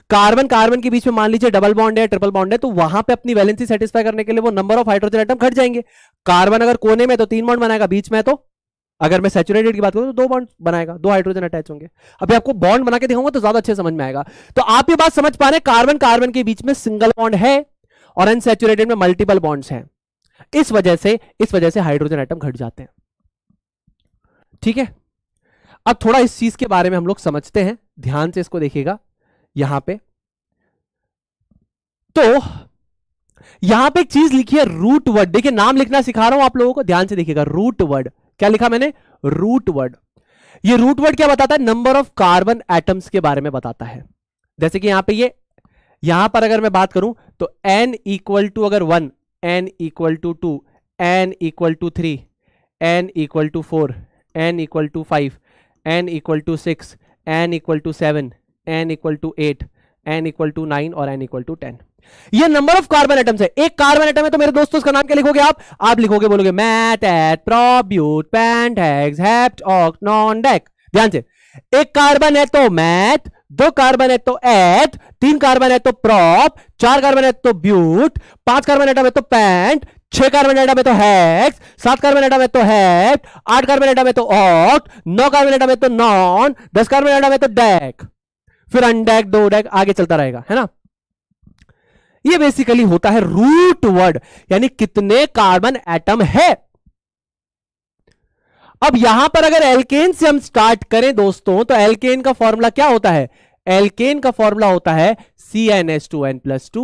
A: कार्बन कार्बन के बीच में मान लीजिए डबल बॉन्ड है ट्रिपल बॉन्ड है तो वहां पे अपनी वैलेंसी सेटिस्फाई करने के लिए वो नंबर ऑफ हाइड्रोजन आइटम घट जाएंगे कार्बन अगर कोने में तो तीन बॉन्ड बनाएगा बीच में तो अगर मैं सेचुरेटेड की बात करूं तो दो बॉन्ड बनाएगा दो हाइड्रोजन अटैच होंगे अभी आपको बॉन्ड बना के दिखाऊंगा तो ज्यादा अच्छे समझ में आएगा तो आप ये बात समझ पा रहे हैं कार्बन कार्बन के बीच में सिंगल बॉन्ड है और अनसेचुरेटेड में मल्टीपल बॉन्ड्स हैं इस वजह से इस वजह से हाइड्रोजन आइटम घट जाते हैं ठीक है अब थोड़ा इस चीज के बारे में हम लोग समझते हैं ध्यान से इसको देखिएगा यहां पे तो यहां पे एक चीज लिखी है रूट वर्ड देखिए नाम लिखना सिखा रहा हूं आप लोगों को ध्यान से देखिएगा रूट वर्ड क्या लिखा मैंने रूट वर्ड ये रूट वर्ड क्या बताता है नंबर ऑफ कार्बन एटम्स के बारे में बताता है जैसे कि यहां पे ये यहां पर अगर मैं बात करूं तो n इक्वल टू अगर one n equal to two n equal to three n equal to four n equal to five n equal to six n equal to seven n equal to eight n equal to nine और n equal to ten ये number of carbon atoms है एक carbon atom है तो मेरे दोस्तों उसका नाम क्या लिखोगे आप आप लिखोगे बोलोगे meth eth prop but pent hex non dec ध्यान से एक कार्बन है तो मैट दो कार्बन है तो एट तीन कार्बन है तो प्रॉप चार कार्बन है तो ब्यूट पांच कार्बन एटम है तो पैंट छह कार्बन एटम है तो हैक्स सात कार्बन एटम है तो हैट आठ कार्बन एटम है तो ऑट नौ कार्बन एटम है तो नॉन दस कार्बन एटम है तो डेक फिर अनडेक दो डेक आगे चलता रहेगा है ना ये बेसिकली होता है रूट वर्ड यानी कितने कार्बन एटम है अब यहां पर अगर एल्केन से हम स्टार्ट करें दोस्तों तो एल्केन का फॉर्मूला क्या होता है एल्केन का फॉर्मूला होता है C N S two N plus two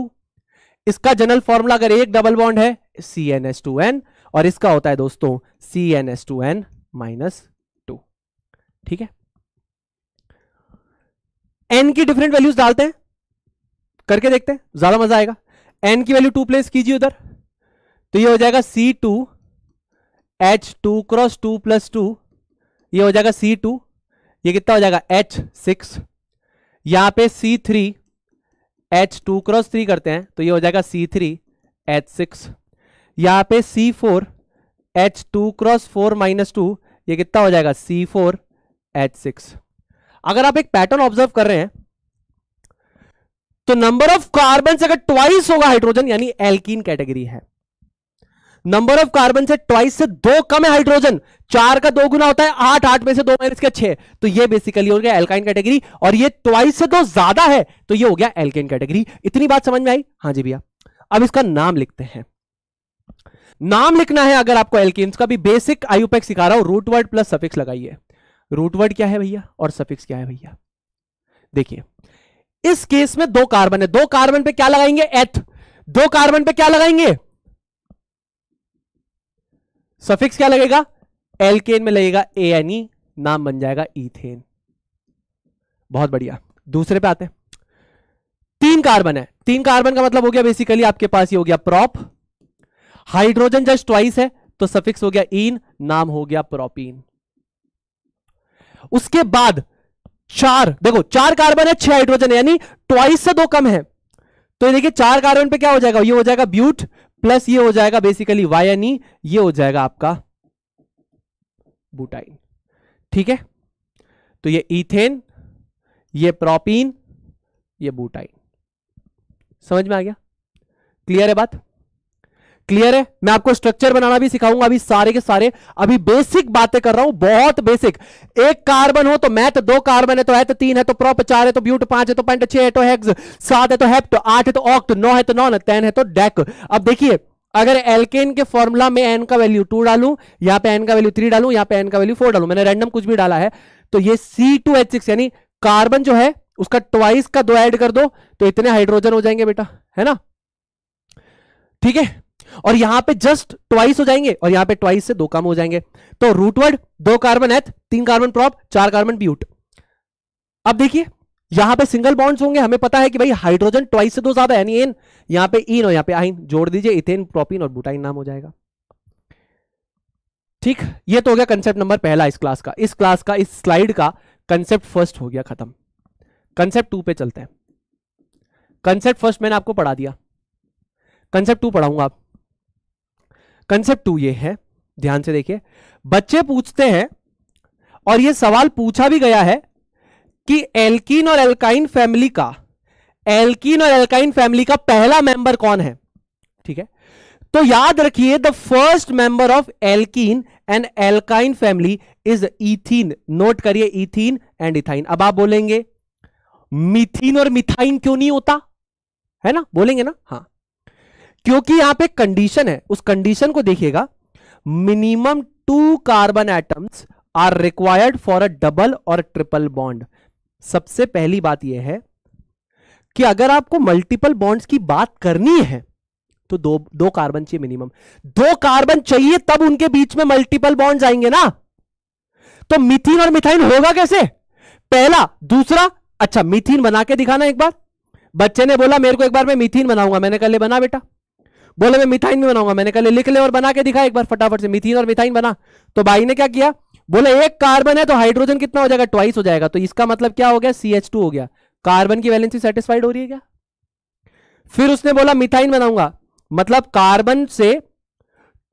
A: इसका जनरल फॉर्मूला अगर एक डबल बॉन्ड है C N S two N और इसका होता है दोस्तों C N S two N minus two ठीक है एन की डिफरेंट वैल्यूज डालते हैं करके देखते हैं ज्यादा मजा आएगा एन की वैल्यू टू प्लेस कीजिए उधर तो ये हो जाएगा C two H two cross two plus two ये हो जाएगा सी टू ये कितना हो जाएगा एच सिक्स यहां पे C three H two cross three करते हैं तो ये हो जाएगा सी थ्री एच सिक्स यहां पे C four H two cross four minus two ये कितना हो जाएगा सी फोर एच सिक्स अगर आप एक पैटर्न ऑब्जर्व कर रहे हैं तो नंबर ऑफ कार्बन से अगर ट्वाइस होगा हाइड्रोजन यानी एल्कीन कैटेगरी है नंबर ऑफ कार्बन से ट्वाइस से दो कम है हाइड्रोजन चार का दो गुना होता है आठ आठ में से दो माइनस के छह तो ये बेसिकली हो गया एल्काइन कैटेगरी और ये ट्वाइस से दो ज्यादा है तो ये हो गया एल्केन कैटेगरी इतनी बात समझ में आई हाँ जी भैया अब इसका नाम लिखते हैं नाम लिखना है अगर आपको एल्किन का भी बेसिक आयुपैक सिखा रहा हूं रूटवर्ड प्लस सफिक्स लगाइए रूटवर्ड क्या है भैया और सफिक्स क्या है भैया देखिए इस केस में दो कार्बन है दो कार्बन पे क्या लगाएंगे एथ दो कार्बन पे क्या लगाएंगे सफिक्स क्या लगेगा एलकेन में लगेगा ए एन ई नाम बन जाएगा इथेन बहुत बढ़िया दूसरे पे आते हैं तीन कार्बन है तीन कार्बन का मतलब हो गया बेसिकली आपके पास ये हो गया प्रॉप हाइड्रोजन जस्ट ट्वाइस है तो सफिक्स हो गया इन नाम हो गया प्रोपीन उसके बाद चार देखो चार कार्बन है छह हाइड्रोजन यानी ट्वाइस से दो कम है तो ये देखिए चार कार्बन पे क्या हो जाएगा ये हो जाएगा ब्यूट प्लस ये हो जाएगा बेसिकली वाई यानी ये हो जाएगा आपका बुटाइन ठीक है तो ये इथेन ये प्रोपीन ये बुटाइन समझ में आ गया क्लियर है बात क्लियर है मैं आपको स्ट्रक्चर बनाना भी सिखाऊंगा अभी सारे के सारे अभी बेसिक बातें कर रहा हूं बहुत बेसिक एक कार्बन हो तो मैथ दो कार्बन है तो है तो तीन है तो प्रोप चार है तो ब्यूट पांच है तो पेंट छह है तो हेक्स सात है तो हेप्ट तो आठ है तो ऑक्ट नौ है तो नॉन टेन है तो डेक अब देखिए अगर एल्केन के फॉर्मूला में एन का वैल्यू टू डालू यहां पर एन का वैल्यू थ्री डालू यहां पर एन का वैल्यू फोर डालू मैंने रैंडम कुछ भी डाला है तो ये सी टू एच सिक्स यानी कार्बन जो है उसका ट्वाइस का दो ऐड कर दो तो इतने हाइड्रोजन हो जाएंगे बेटा है ना ठीक है और यहां पे जस्ट ट्वाइस हो जाएंगे और यहां पे ट्वाइस से दो काम हो जाएंगे तो रूटवर्ड दो कार्बन एथ तीन कार्बन प्रॉप चार कार्बन ब्यूट अब देखिए यहां पे सिंगल बॉन्ड्स होंगे हमें पता है कि भाई हाइड्रोजन ट्वाइस से दो ज्यादा यानी एन यहां पे इन और यहां पे आइन जोड़ दीजिए इथेन प्रोपिन और बुटाइन नाम हो जाएगा ठीक ये तो हो गया कंसेप्ट नंबर पहला इस क्लास का इस क्लास का इस स्लाइड का कंसेप्ट फर्स्ट हो गया खत्म कंसेप्ट टू पे चलते हैं कंसेप्ट फर्स्ट मैंने आपको पढ़ा दिया कंसेप्ट टू पढ़ाऊंगा आप कंसेप्ट टू ये है ध्यान से देखिए बच्चे पूछते हैं और ये सवाल पूछा भी गया है कि एल्कीन और एल्काइन फैमिली का एल्कीन और एल्काइन फैमिली का पहला मेंबर कौन है ठीक है तो याद रखिए the first member of alkene and alkyne family is ethene note करिए इथीन एंड इथाइन अब आप बोलेंगे मिथिन और मिथाइन क्यों नहीं होता है ना बोलेंगे ना हाँ क्योंकि यहां पे कंडीशन है उस कंडीशन को देखिएगा minimum two carbon atoms are required for a double और ट्रिपल बॉन्ड सबसे पहली बात यह है कि अगर आपको मल्टीपल बॉन्ड्स की बात करनी है तो दो दो कार्बन चाहिए मिनिमम दो कार्बन चाहिए तब उनके बीच में मल्टीपल बॉन्ड्स आएंगे ना तो मिथिन और मिथाइन होगा कैसे पहला दूसरा अच्छा मिथिन बना के दिखाना एक बार बच्चे ने बोला मेरे को एक बार मैं मिथिन बनाऊंगा मैंने कहा ले बना बेटा बोले मैं मिथाइन भी बनाऊंगा मैंने कहा लिख ले और बना के दिखा एक बार फटाफट से मिथिन और मिथाइन बना तो भाई ने क्या किया बोले एक कार्बन है तो हाइड्रोजन कितना हो जाएगा ट्वाइस हो जाएगा तो इसका मतलब क्या हो गया सी हो गया कार्बन की वैलेंसी सेटिस्फाइड हो रही है क्या फिर उसने बोला मिथाइन बनाऊंगा मतलब कार्बन से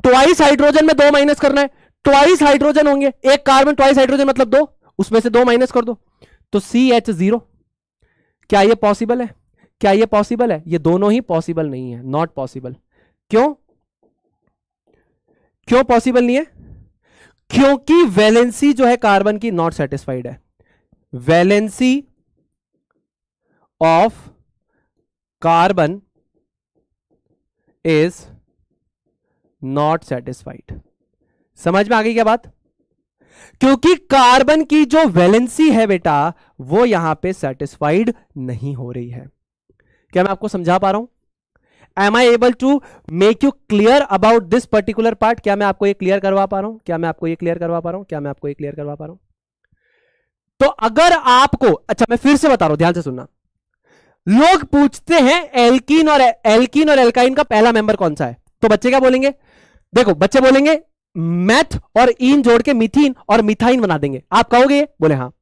A: ट्वाइस हाइड्रोजन में दो माइनस करना है ट्वाइस हाइड्रोजन होंगे एक कार्बन ट्वाइस हाइड्रोजन मतलब दो उसमें से दो माइनस कर दो तो सी एच जीरो क्या ये पॉसिबल है क्या ये पॉसिबल है ये दोनों ही पॉसिबल नहीं है नॉट पॉसिबल क्यों क्यों पॉसिबल नहीं है क्योंकि वैलेंसी जो है कार्बन की नॉट सेटिस्फाइड है valency of carbon is not satisfied समझ में आ गई क्या बात क्योंकि कार्बन की जो वैलेंसी है बेटा वो यहां पे सेटिस्फाइड नहीं हो रही है क्या मैं आपको समझा पा रहा हूं am I able to make you clear about this particular part क्या मैं आपको ये क्लियर करवा पा रहा हूं क्या मैं आपको ये क्लियर करवा पा रहा हूं क्या मैं आपको ये क्लियर करवा पा रहा हूं तो अगर आपको अच्छा मैं फिर से बता रहा हूं ध्यान से सुनना लोग पूछते हैं एल्किन और एल्किन और एल्काइन का पहला मेंबर कौन सा है तो बच्चे क्या बोलेंगे देखो बच्चे बोलेंगे मैथ और इन जोड़ के मिथिन और मिथाइन बना देंगे आप कहोगे बोले हाँ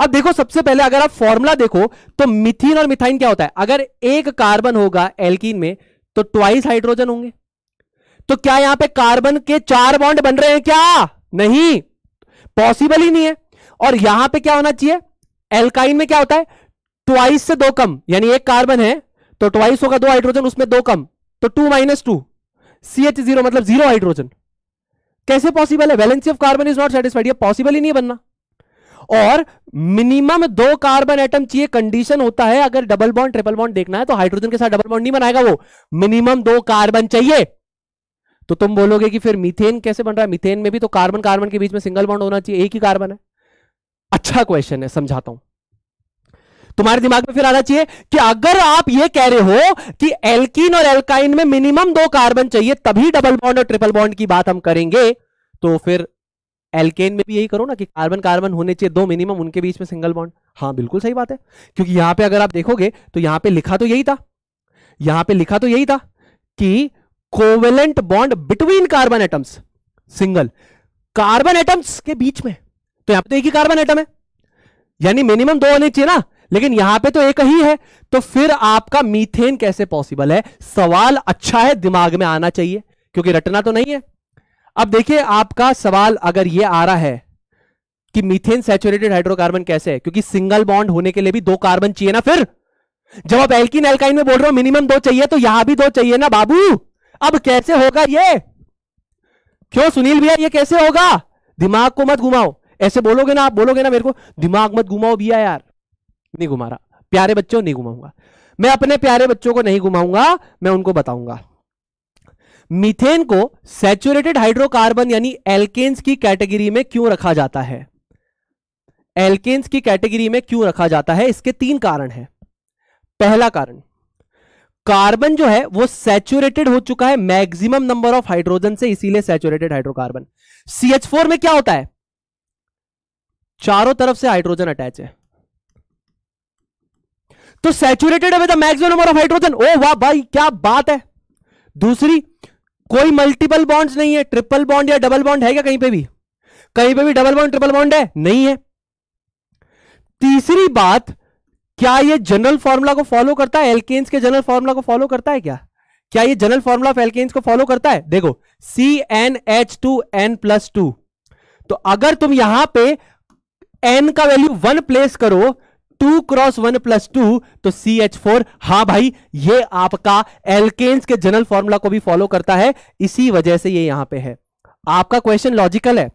A: अब देखो सबसे पहले अगर आप फॉर्मूला देखो तो मिथिन और मिथाइन क्या होता है अगर एक कार्बन होगा एल्किन में तो ट्वाइस हाइड्रोजन होंगे तो क्या यहां पे कार्बन के चार बॉन्ड बन रहे हैं क्या नहीं पॉसिबल ही नहीं है और यहां पे क्या होना चाहिए एल्काइन में क्या होता है ट्वाइस से दो कम यानी एक कार्बन है तो ट्वाइस होगा दो हाइड्रोजन उसमें दो कम तो two minus two C H zero मतलब जीरो हाइड्रोजन कैसे पॉसिबल है valency of carbon is not satisfied ये पॉसिबल ही नहीं बनना और मिनिमम दो कार्बन एटम चाहिए कंडीशन होता है अगर डबल बॉन्ड ट्रिपल बॉन्ड देखना है तो हाइड्रोजन के साथ डबल बॉन्ड नहीं बनाएगा वो मिनिमम दो कार्बन चाहिए तो तुम बोलोगे कि फिर मीथेन कैसे बन रहा है मीथेन में भी तो कार्बन कार्बन के बीच में सिंगल बॉन्ड होना चाहिए एक ही कार्बन है अच्छा क्वेश्चन है समझाता हूं तुम्हारे दिमाग में फिर आना चाहिए कि अगर आप यह कह रहे हो कि एल्कीन और एल्काइन में मिनिमम दो कार्बन चाहिए तभी डबल बॉन्ड और ट्रिपल बॉन्ड की बात हम करेंगे तो फिर एल्केन में भी यही करो ना कि कार्बन कार्बन होने चाहिए दो मिनिमम उनके बीच में सिंगल बॉन्ड हाँ बिल्कुल सही बात है क्योंकि यहां पे अगर आप देखोगे तो यहां पे लिखा तो यही था यहां पे लिखा तो यही था कि covalent bond between carbon atoms single carbon atoms के बीच में तो यहां पर तो एक ही कार्बन एटम है यानी मिनिमम दो होने चाहिए ना लेकिन यहां पे तो एक ही है तो फिर आपका मीथेन कैसे पॉसिबल है सवाल अच्छा है दिमाग में आना चाहिए क्योंकि रटना तो नहीं है अब देखिए आपका सवाल अगर ये आ रहा है कि मीथेन सैचुरेटेड हाइड्रोकार्बन कैसे है क्योंकि सिंगल बॉन्ड होने के लिए भी दो कार्बन चाहिए ना फिर जब आप एल्किन एल्काइन में बोल रहे हो मिनिमम दो चाहिए तो यहां भी दो चाहिए ना बाबू अब कैसे होगा ये क्यों सुनील भैया ये कैसे होगा दिमाग को मत घुमाओ ऐसे बोलोगे ना आप बोलोगे ना मेरे को दिमाग मत घुमाओ भैया यार नहीं घुमा रहा प्यारे बच्चों नहीं घुमाऊंगा मैं अपने प्यारे बच्चों को नहीं घुमाऊंगा मैं उनको बताऊंगा मीथेन को सैचुरेटेड हाइड्रोकार्बन यानी एल्केन्स की कैटेगरी में क्यों रखा जाता है एल्केन्स की कैटेगरी में क्यों रखा जाता है इसके तीन कारण हैं पहला कारण कार्बन जो है वो सैचुरेटेड हो चुका है मैक्सिमम नंबर ऑफ हाइड्रोजन से इसीलिए सैचुरेटेड हाइड्रोकार्बन फोर में क्या होता है चारों तरफ से हाइड्रोजन अटैच है तो सैचुरेटेड है मैक्सिमम नंबर ऑफ हाइड्रोजन ओ वाह भाई क्या बात है दूसरी कोई मल्टीपल बॉन्ड्स नहीं है ट्रिपल बॉन्ड या डबल बॉन्ड है क्या कहीं पे भी कहीं पे भी डबल बॉन्ड ट्रिपल बॉन्ड है नहीं है तीसरी बात क्या ये जनरल फॉर्मूला को फॉलो करता है एलकेन्स के जनरल फॉर्मूला को फॉलो करता है क्या क्या ये जनरल फॉर्मूला ऑफ एलकेन्स को फॉलो करता है देखो C N H two N plus two तो अगर तुम यहां पे एन का वैल्यू वन प्लेस करो two cross one plus two तो सी एच फोर हाँ भाई ये आपका एल्केन्स के जनरल फॉर्मूला को भी फॉलो करता है इसी वजह से ये यहां पे है आपका क्वेश्चन लॉजिकल है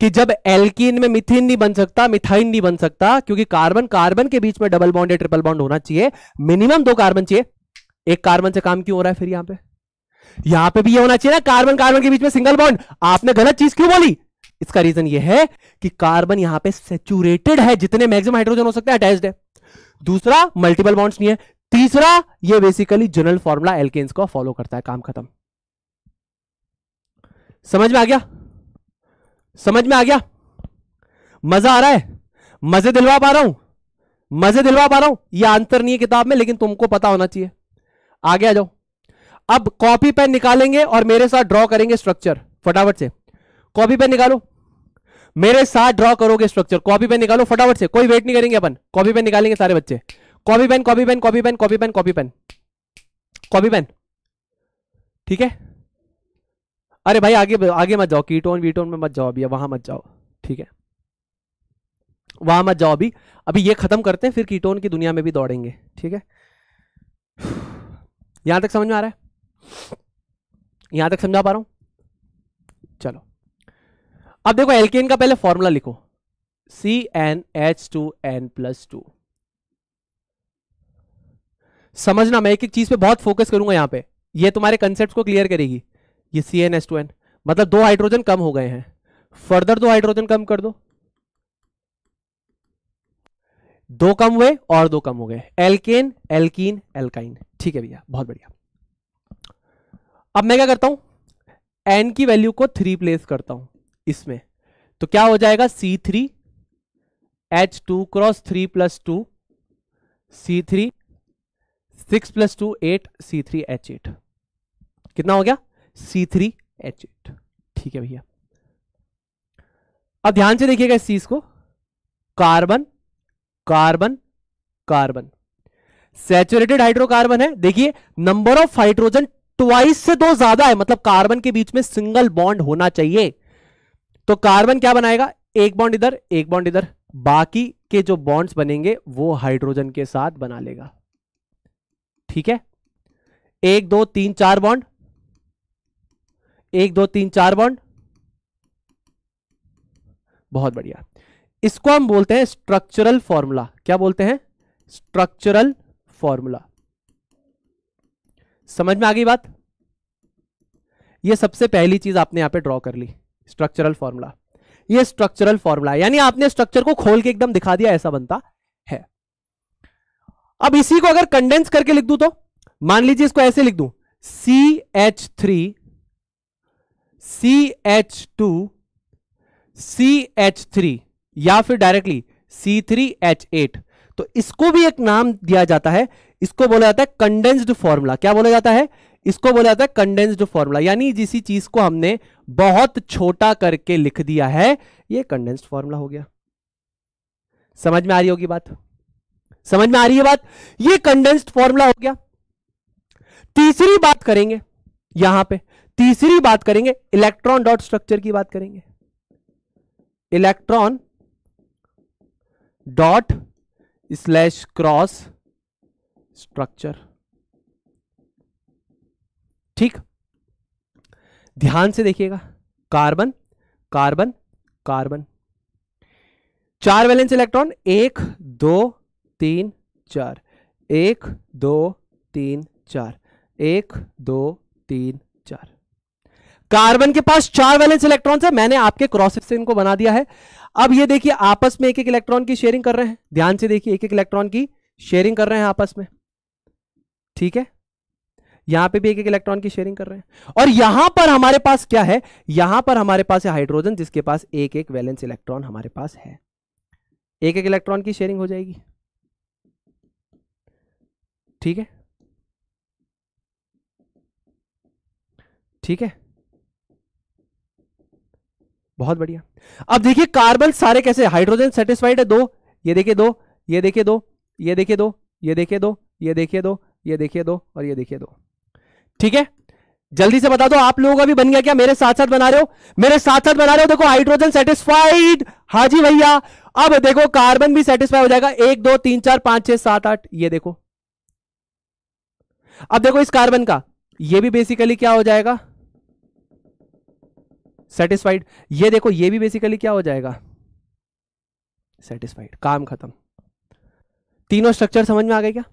A: कि जब एल्किन में मिथिन नहीं बन सकता मिथाइन नहीं बन सकता क्योंकि कार्बन कार्बन के बीच में डबल बॉन्ड या ट्रिपल बॉन्ड होना चाहिए मिनिमम दो कार्बन चाहिए एक कार्बन से काम क्यों हो रहा है फिर यहां पे यहां पे भी ये यह होना चाहिए ना कार्बन कार्बन के बीच में सिंगल बॉन्ड आपने गलत चीज क्यों बोली इसका रीजन ये है कि कार्बन यहां पे सेचुरेटेड है जितने मैक्सिमम हाइड्रोजन हो सकते हैं अटैच्ड है दूसरा मल्टीपल बॉन्ड्स नहीं है तीसरा ये बेसिकली जनरल फॉर्मूला एल्केन्स को फॉलो करता है काम खत्म समझ में आ गया समझ में आ गया मजा आ रहा है मजे दिलवा पा रहा हूं मजे दिलवा पा रहा हूं यह आंसर नहीं है किताब में लेकिन तुमको पता होना चाहिए आगे आ जाओ अब कॉपी पेन निकालेंगे और मेरे साथ ड्रॉ करेंगे स्ट्रक्चर फटाफट से कॉपी पेन निकालो मेरे साथ ड्रॉ करोगे स्ट्रक्चर कॉपी पेन निकालो फटाफट से कोई वेट नहीं करेंगे अपन कॉपी पेन निकालेंगे सारे बच्चे copy pen copy pen copy pen copy pen copy pen copy pen ठीक है अरे भाई आगे आगे मत जाओ कीटोन वीटोन में मत जाओ अभी वहां मत जाओ ठीक है वहां मत जाओ अभी अभी ये खत्म करते हैं फिर कीटोन की दुनिया में भी दौड़ेंगे ठीक है यहां तक समझ में आ रहा है यहां तक समझा पा रहा हूं चलो अब देखो एल्केन का पहले फॉर्मूला लिखो C N H two N plus two समझना मैं एक एक चीज पे बहुत फोकस करूंगा यहां पे ये तुम्हारे कंसेप्ट को क्लियर करेगी ये C N H two N मतलब दो हाइड्रोजन कम हो गए हैं फर्दर दो हाइड्रोजन कम कर दो दो कम हुए और दो कम हो गए एल्केन एल्कीन एल्काइन ठीक है भैया बहुत बढ़िया अब मैं क्या करता हूं एन की वैल्यू को थ्री प्लेस करता हूं इसमें तो क्या हो जाएगा C three H two cross three plus two C three six plus two eight C three H eight कितना हो गया सी थ्री एच एट ठीक है भैया अब ध्यान से देखिएगा इस चीज को carbon carbon carbon saturated hydrocarbon है देखिए नंबर ऑफ हाइड्रोजन ट्वाइस से दो ज्यादा है मतलब कार्बन के बीच में सिंगल बॉन्ड होना चाहिए तो कार्बन क्या बनाएगा एक बॉन्ड इधर एक बॉन्ड इधर बाकी के जो बॉन्ड्स बनेंगे वो हाइड्रोजन के साथ बना लेगा ठीक है एक दो तीन चार बॉन्ड एक दो तीन चार बॉन्ड बहुत बढ़िया इसको हम बोलते हैं स्ट्रक्चरल फॉर्मूला क्या बोलते हैं स्ट्रक्चरल फॉर्मूला समझ में आ गई बात यह सबसे पहली चीज आपने यहां पे ड्रॉ कर ली स्ट्रक्चरल फॉर्मूला ये स्ट्रक्चरल फॉर्मूला यानी आपने स्ट्रक्चर को खोल के एकदम दिखा दिया ऐसा बनता है अब इसी को अगर कंडेंस करके लिख दू तो मान लीजिए इसको ऐसे लिख दू C H three C H two C H three या फिर directly C three H eight तो इसको भी एक नाम दिया जाता है इसको बोला जाता है कंडेंस्ड फॉर्मूला क्या बोला जाता है इसको बोला जाता है कंडेंस्ड फॉर्मूला यानी जिस चीज को हमने बहुत छोटा करके लिख दिया है ये कंडेंस्ड फॉर्मूला हो गया समझ में आ रही होगी बात समझ में आ रही है बात ये कंडेंस्ड फॉर्मूला हो गया तीसरी बात करेंगे यहां पे तीसरी बात करेंगे इलेक्ट्रॉन डॉट स्ट्रक्चर की बात करेंगे electron dot slash cross structure ठीक ध्यान से देखिएगा कार्बन कार्बन कार्बन चार वैलेंस इलेक्ट्रॉन एक दो तीन चार एक दो तीन चार एक दो तीन चार कार्बन के पास चार वैलेंस इलेक्ट्रॉन है मैंने आपके क्रॉस सेक्शन को बना दिया है अब ये देखिए आपस में एक एक इलेक्ट्रॉन की शेयरिंग कर रहे हैं ध्यान से देखिए एक एक इलेक्ट्रॉन की शेयरिंग कर रहे हैं आपस में ठीक है यहां पे भी एक एक इलेक्ट्रॉन की शेयरिंग कर रहे हैं और यहां पर हमारे पास क्या है यहां पर हमारे पास है हाइड्रोजन जिसके पास एक एक वैलेंस इलेक्ट्रॉन हमारे पास है एक एक इलेक्ट्रॉन की शेयरिंग हो जाएगी ठीक है ठीक है बहुत बढ़िया अब देखिए कार्बन सारे कैसे हाइड्रोजन सेटिस्फाइड है दो ये देखिए दो ये देखिए दो ये देखिए दो ये देखिए दो ये देखिए दो ये देखिए दो और ये देखिए दो ठीक है जल्दी से बता दो आप लोगों का भी बन गया क्या मेरे साथ साथ बना रहे हो मेरे साथ साथ बना रहे हो देखो हाइड्रोजन सेटिस्फाइड हाजी भैया अब देखो कार्बन भी सेटिस्फाई हो जाएगा एक दो तीन चार पांच छह सात आठ ये देखो अब देखो इस कार्बन का ये भी बेसिकली क्या हो जाएगा सेटिस्फाइड ये देखो ये भी बेसिकली क्या हो जाएगा सेटिस्फाइड काम खत्म तीनों स्ट्रक्चर समझ में आ गए क्या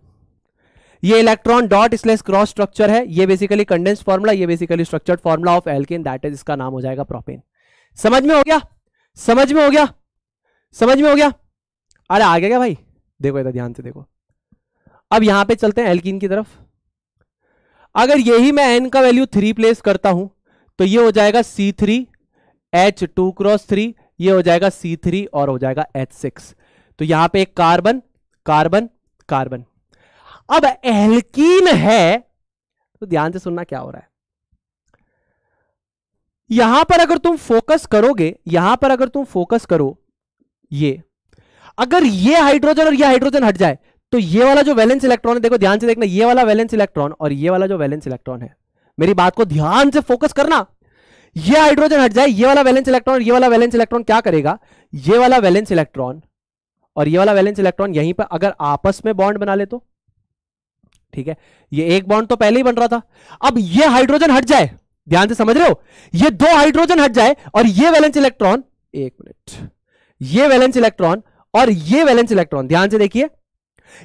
A: ये electron dot slash cross structure है ये बेसिकली कंडेंस फॉर्मुला ये basically structured formula of alkene that is इसका नाम हो जाएगा प्रोपेन समझ में हो गया समझ में हो गया समझ में हो गया अरे आ गया क्या भाई देखो इधर ध्यान से देखो अब यहां पे चलते हैं एल्किन की तरफ अगर यही मैं एन का वैल्यू थ्री प्लेस करता हूं तो ये हो जाएगा C three H two cross three ये हो जाएगा सी थ्री और हो जाएगा एच सिक्स तो यहां पे एक कार्बन कार्बन कार्बन अब एहलकीन है तो ध्यान से सुनना क्या हो रहा है यहां पर अगर तुम फोकस करोगे यहां पर अगर तुम फोकस करो ये अगर ये हाइड्रोजन और ये हाइड्रोजन हट जाए तो ये वाला जो वैलेंस इलेक्ट्रॉन है देखो ध्यान से देखना ये वाला वैलेंस इलेक्ट्रॉन और ये वाला जो वैलेंस इलेक्ट्रॉन है मेरी बात को ध्यान से फोकस करना ये हाइड्रोजन हट जाए ये वाला वैलेंस इलेक्ट्रॉन और ये वाला वैलेंस इलेक्ट्रॉन क्या करेगा ये वाला वैलेंस इलेक्ट्रॉन और ये वाला वैलेंस इलेक्ट्रॉन यहीं पर अगर आपस में बॉन्ड बना ले तो ठीक है ये एक बॉन्ड तो पहले ही बन रहा था अब ये हाइड्रोजन हट जाए ध्यान से समझ रहे हो ये दो हाइड्रोजन हट जाए और ये वैलेंस इलेक्ट्रॉन एक मिनट ये वैलेंस इलेक्ट्रॉन और ये वैलेंस इलेक्ट्रॉन ध्यान से देखिए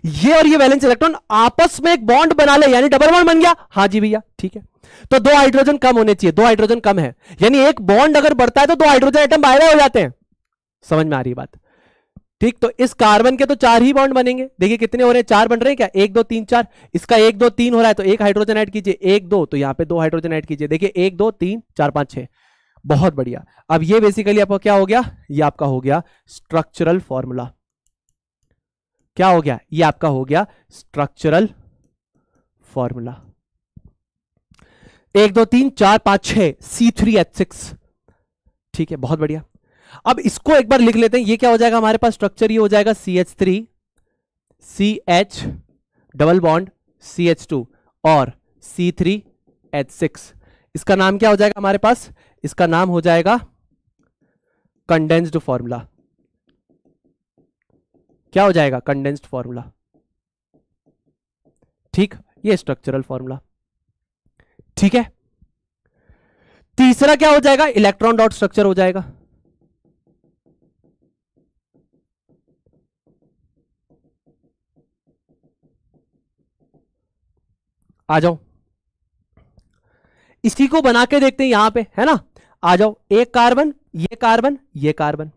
A: ये और ये वैलेंस इलेक्ट्रॉन आपस में एक बॉन्ड बना ले यानी डबल बॉन्ड बन गया हाँ जी भैया ठीक है तो दो हाइड्रोजन कम होने चाहिए दो हाइड्रोजन कम है यानी एक बॉन्ड अगर बढ़ता है तो दो हाइड्रोजन आइटम बाहर हो जाते हैं समझ में आ रही बात ठीक तो इस कार्बन के तो चार ही बॉन्ड बनेंगे देखिए कितने हो रहे हैं चार बन रहे हैं क्या एक दो तीन चार इसका एक दो तीन हो रहा है तो एक हाइड्रोजन ऐड कीजिए एक दो तो यहाँ पे दो हाइड्रोजन ऐड कीजिए देखिए एक दो तीन चार पांच छह बहुत बढ़िया अब ये बेसिकली आपका क्या हो गया ये आपका हो गया स्ट्रक्चरल फॉर्मूला क्या हो गया ये आपका हो गया स्ट्रक्चरल फॉर्मूला एक दो तीन चार पांच छह सी थ्री एच सिक्स ठीक है बहुत बढ़िया अब इसको एक बार लिख लेते हैं ये क्या हो जाएगा हमारे पास स्ट्रक्चर ये हो जाएगा C H three C H double bond C H two और सी थ्री एच सिक्स इसका नाम क्या हो जाएगा हमारे पास इसका नाम हो जाएगा कंडेंस्ड फॉर्मूला क्या हो जाएगा कंडेंस्ड फॉर्मूला ठीक ये स्ट्रक्चरल फॉर्मूला ठीक है तीसरा क्या हो जाएगा इलेक्ट्रॉन डॉट स्ट्रक्चर हो जाएगा आ जाओ इसी को बना के देखते हैं यहां पे है ना आ जाओ एक कार्बन ये कार्बन ये कार्बन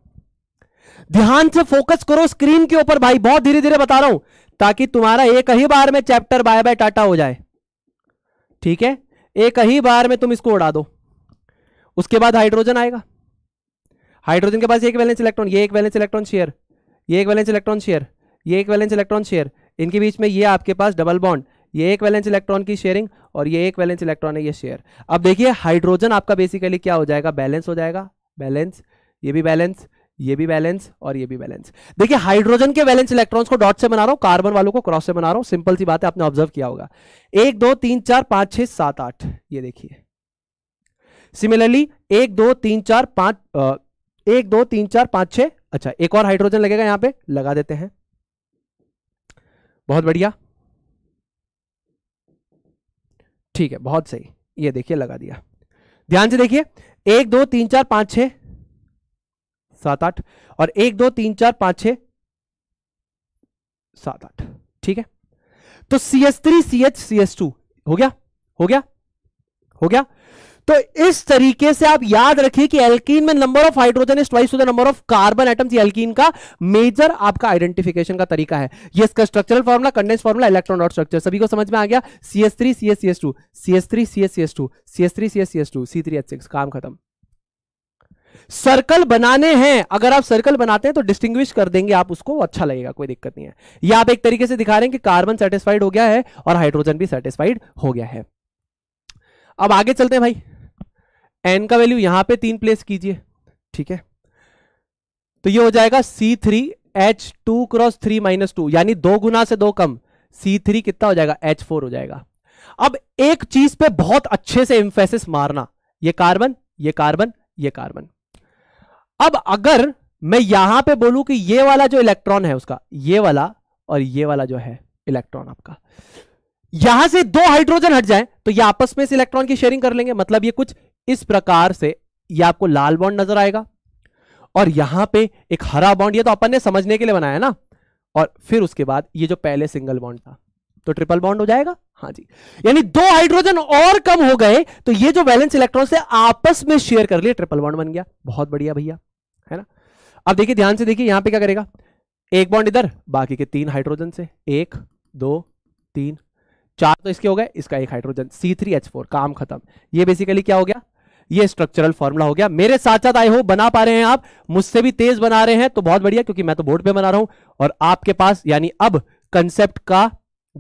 A: ध्यान से फोकस करो स्क्रीन के ऊपर भाई बहुत धीरे धीरे बता रहा हूं ताकि तुम्हारा एक ही बार में चैप्टर बाय बाय टाटा हो जाए ठीक है एक ही बार में तुम इसको उड़ा दो उसके बाद हाइड्रोजन आएगा हाइड्रोजन के पास एक वैलेंस इलेक्ट्रॉन ये एक वैलेंस इलेक्ट्रॉन शेयर ये एक वैलेंस इलेक्ट्रॉन शेयर ये एक वैलेंस इलेक्ट्रॉन शेयर इनके बीच में ये आपके पास डबल बॉन्ड ये एक वैलेंस इलेक्ट्रॉन की शेयरिंग और ये एक वैलेंस इलेक्ट्रॉन है ये शेयर अब देखिए हाइड्रोजन आपका बेसिकली क्या हो जाएगा बैलेंस हो जाएगा बैलेंस ये भी बैलेंस ये भी बैलेंस और ये भी बैलेंस देखिए हाइड्रोजन के बैलेंस इलेक्ट्रॉन्स को डॉट से बना रहा हूं कार्बन वालों को क्रॉस से बना रहा हूं सिंपल सी बात है आपने ऑब्जर्व किया होगा एक दो तीन चार पांच छह सात आठ ये देखिए सिमिलरली एक दो तीन चार पांच एक दो तीन चार पांच छह अच्छा एक और हाइड्रोजन लगेगा यहां पे लगा देते हैं बहुत बढ़िया ठीक है बहुत सही ये देखिए लगा दिया ध्यान से देखिए एक दो तीन चार पांच छ सात आठ और एक दो तीन चार पांच छ सात आठ ठीक है तो C S three C H C S two हो गया हो गया हो गया तो इस तरीके से आप याद रखिए कि एल्कीन में number of hydrogen twice to the number of carbon atoms alkene का मेजर आपका आइडेंटिफिकेशन का तरीका है ये इसका structural formula condensed formula electron dot structure सभी को समझ में आ गया C S three C S C S two C S three C S C S two C S three C S C S two C three H six काम खत्म circle बनाने हैं अगर आप सर्कल बनाते हैं तो डिस्टिंग्विश कर देंगे आप उसको अच्छा लगेगा कोई दिक्कत नहीं है या आप एक तरीके से दिखा रहे हैं कि कार्बन सेटिस्फाइड हो गया है और हाइड्रोजन भी सेटिस्फाइड हो गया है अब आगे चलते हैं भाई एन का वैल्यू यहां पे तीन प्लेस कीजिए ठीक है तो ये हो जाएगा C three H two cross three minus two यानी दो गुना से दो कम सी थ्री कितना हो जाएगा एच फोर हो जाएगा अब एक चीज पे बहुत अच्छे से इंफेसिस मारना ये कार्बन ये कार्बन ये कार्बन अब अगर मैं यहां पे बोलूं कि ये वाला जो इलेक्ट्रॉन है उसका ये वाला और ये वाला जो है इलेक्ट्रॉन आपका यहां से दो हाइड्रोजन हट जाए तो ये आपस में इस इलेक्ट्रॉन की शेयरिंग कर लेंगे मतलब ये कुछ इस प्रकार से ये आपको लाल बॉन्ड नजर आएगा और यहां पे एक हरा बॉन्ड ये तो अपन ने समझने के लिए बनाया ना और फिर उसके बाद ये जो पहले सिंगल बॉन्ड था तो ट्रिपल बॉन्ड हो जाएगा हाँ जी यानी दो हाइड्रोजन और कम हो गए तो ये जो वैलेंस इलेक्ट्रॉन से आपस में शेयर कर लिए ट्रिपल बॉन्ड बन गया बहुत बढ़िया भैया है ना अब देखिए ध्यान से देखिए यहां पे क्या करेगा एक बॉन्ड इधर बाकी के तीन हाइड्रोजन से एक दो तीन चार तो इसके हो गए इसका एक हाइड्रोजन सी काम खत्म ये बेसिकली क्या हो गया ये स्ट्रक्चरल फॉर्मूला हो गया मेरे साथ साथ आई हो बना पा रहे हैं आप मुझसे भी तेज बना रहे हैं तो बहुत बढ़िया क्योंकि मैं तो बोर्ड पे बना रहा हूं और आपके पास यानी अब कंसेप्ट का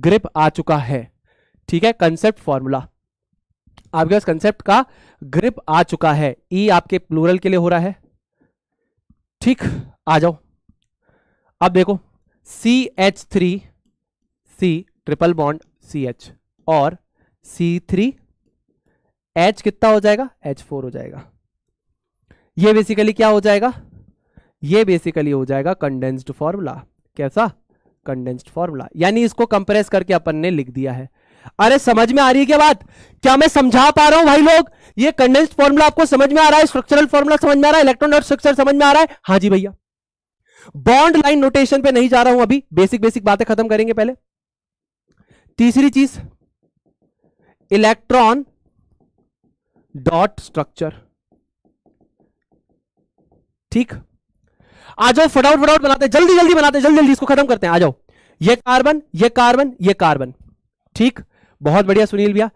A: ग्रिप आ चुका है ठीक है कंसेप्ट फॉर्मूला आपके पास कंसेप्ट का ग्रिप आ चुका है ई e आपके प्लूरल के लिए हो रहा है ठीक आ जाओ अब देखो C H three C triple bond C H और सी थ्री एच कितना हो जाएगा एच फोर हो जाएगा ये बेसिकली क्या हो जाएगा ये बेसिकली हो जाएगा कंडेंस्ड फॉर्मूला कैसा कंडेंस्ड फॉर्मूला यानी इसको कंप्रेस करके अपन ने लिख दिया है अरे समझ में आ रही है क्या बात क्या मैं समझा पा रहा हूं भाई लोग ये कंडेंस्ड फॉर्मूला आपको समझ में आ रहा है स्ट्रक्चरल फॉर्मूला समझ में आ रहा है इलेक्ट्रॉन डॉट स्ट्रक्चर समझ में आ रहा है हाँ जी भैया बॉन्ड लाइन नोटेशन पे नहीं जा रहा हूं अभी बेसिक बेसिक बातें खत्म करेंगे पहले तीसरी चीज इलेक्ट्रॉन डॉट स्ट्रक्चर ठीक आ जाओ फटाउट फटाउट बनाते हैं जल्दी जल्दी बनाते हैं जल्दी जल्दी इसको खत्म करते हैं आ जाओ ये कार्बन ये कार्बन ये कार्बन ठीक बहुत बढ़िया सुनील भैया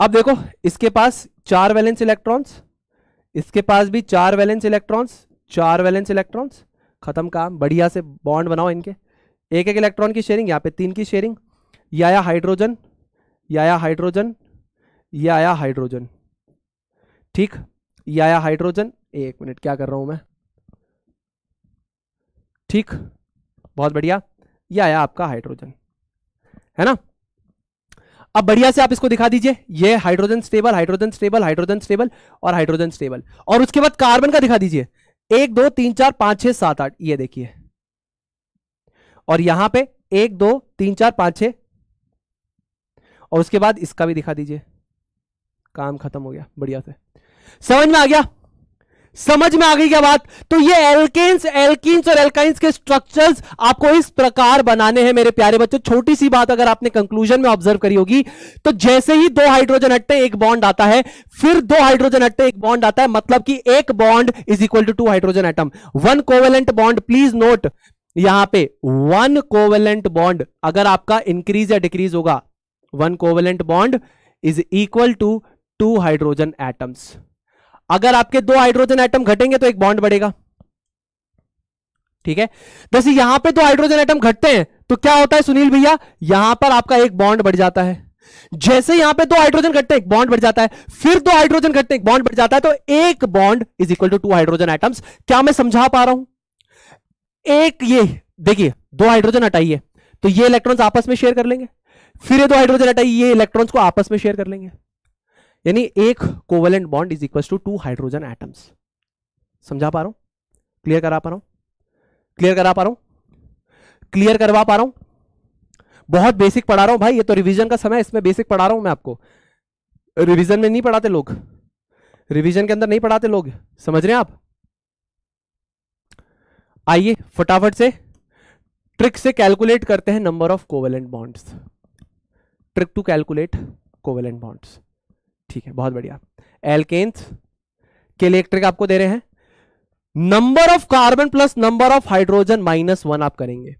A: अब देखो इसके पास चार वैलेंस इलेक्ट्रॉन्स इसके पास भी चार वैलेंस इलेक्ट्रॉन्स चार वैलेंस इलेक्ट्रॉन्स खत्म काम बढ़िया से बॉन्ड बनाओ इनके एक एक इलेक्ट्रॉन की शेयरिंग यहाँ पे तीन की शेयरिंग या आया हाइड्रोजन या आया हाइड्रोजन या आया हाइड्रोजन ठीक ये आया हाइड्रोजन एक मिनट क्या कर रहा हूं मैं ठीक बहुत बढ़िया ये आया आपका हाइड्रोजन है ना अब बढ़िया से आप इसको दिखा दीजिए ये hydrogen stable hydrogen stable hydrogen stable और हाइड्रोजन स्टेबल और उसके बाद कार्बन का दिखा दीजिए एक दो तीन चार पांच छह सात आठ ये देखिए और यहां पे एक दो तीन चार पांच छह और उसके बाद इसका भी दिखा दीजिए काम खत्म हो गया बढ़िया से समझ में आ गया समझ में आ गई क्या बात तो ये एल्केन्स एल्किन्स और एल्काइंस के स्ट्रक्चर्स आपको इस प्रकार बनाने हैं मेरे प्यारे बच्चों छोटी सी बात अगर आपने कंक्लूजन में ऑब्जर्व करी होगी तो जैसे ही दो हाइड्रोजन हट्टे एक बॉन्ड आता है फिर दो हाइड्रोजन हट्टे एक बॉन्ड आता है मतलब कि एक bond is equal to two hydrogen atom one covalent bond please note यहां पर वन कोवेलेंट बॉन्ड अगर आपका इंक्रीज या डिक्रीज होगा one covalent bond is equal to two hydrogen atoms अगर आपके दो हाइड्रोजन आइटम घटेंगे तो एक बॉन्ड बढ़ेगा ठीक है जैसे यहां पे दो हाइड्रोजन आइटम घटते हैं तो क्या होता है सुनील भैया यहां पर आपका एक बॉन्ड बढ़ जाता है जैसे यहां पे दो हाइड्रोजन घटते हैं बॉन्ड बढ़ जाता है फिर दो हाइड्रोजन घटते हैं बॉन्ड बढ़ जाता है तो एक bond is equal to two hydrogen atoms क्या मैं समझा पा रहा हूं एक ये देखिए दो हाइड्रोजन हटाइए तो ये इलेक्ट्रॉन्स आपस में शेयर कर लेंगे फिर ये दो हाइड्रोजन हटाइए ये इलेक्ट्रॉन्स को आपस में शेयर कर लेंगे यानी एक covalent bond is equal to two hydrogen atoms समझा पा रहा हूं क्लियर करा पा रहा हूं क्लियर करा पा रहा हूं क्लियर करवा पा रहा हूं बहुत बेसिक पढ़ा रहा हूं भाई ये तो रिवीजन का समय इसमें बेसिक पढ़ा रहा हूं मैं आपको रिवीजन में नहीं पढ़ाते लोग रिवीजन के अंदर नहीं पढ़ाते लोग समझ रहे हैं आप आइए फटाफट से ट्रिक से कैलकुलेट करते हैं number of covalent bonds trick to calculate covalent bonds ठीक है बहुत बढ़िया एल्केन्स के इलेक्ट्रिक आपको दे रहे हैं number of carbon plus number of hydrogen minus one आप करेंगे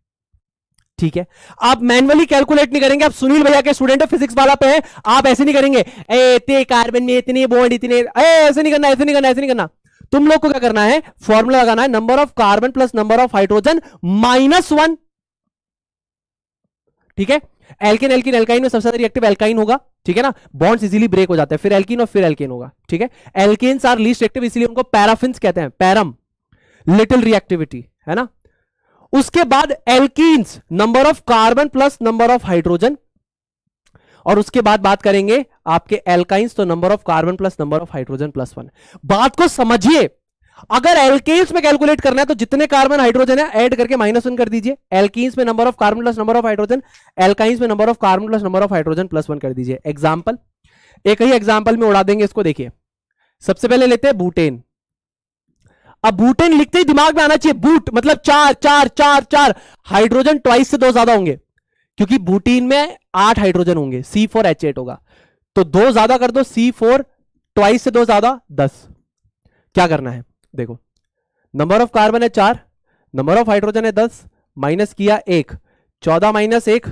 A: ठीक है आप मैनुअली कैलकुलेट नहीं करेंगे आप सुनील भैया के स्टूडेंट फिजिक्स वाला पे है आप ऐसे नहीं करेंगे ए, कार्बन में इतनी बॉन्ड इतने ऐसे नहीं करना ऐसे नहीं करना ऐसे नहीं करना तुम लोग को क्या करना है फॉर्मूला लगाना है number of carbon plus number of hydrogen minus one ठीक है एल्किन एल्किन एल्काइन में सबसे ज्यादा रिएक्टिव एल्काइन होगा ठीक है ना बॉन्ड्स इजीली ब्रेक हो जाते हैं फिर एल्किन और फिर एल्केन होगा ठीक है एल्केन्स आर लीस्ट एक्टिव इसलिए उनको पैराफिन कहते हैं पैरम लिटिल रिएक्टिविटी है ना उसके बाद alkene number of carbon plus number of hydrogen और उसके बाद बात करेंगे आपके एल्काइंस तो number of carbon plus number of hydrogen plus one बात को समझिए अगर एल्केन्स में कैलकुलेट करना है तो जितने कार्बन हाइड्रोजन है ऐड करके माइनस वन कर दीजिए एल्किस में number of carbon plus number of hydrogen alkynes में number of carbon plus number of hydrogen plus one कर दीजिए एग्जाम्पल एक ही एग्जाम्पल में उड़ा देंगे इसको देखिए सबसे पहले लेते हैं बूटेन अब बूटेन लिखते ही दिमाग में आना चाहिए बूट मतलब चार चार चार चार हाइड्रोजन ट्वाइस से दो ज्यादा होंगे क्योंकि बूटीन में आठ हाइड्रोजन होंगे सी फोर एच एट होगा तो दो ज्यादा कर दो सी फोर ट्वाइस से दो ज्यादा दस क्या करना है देखो नंबर ऑफ कार्बन है चार नंबर ऑफ हाइड्रोजन है दस माइनस किया एक चौदह माइनस एक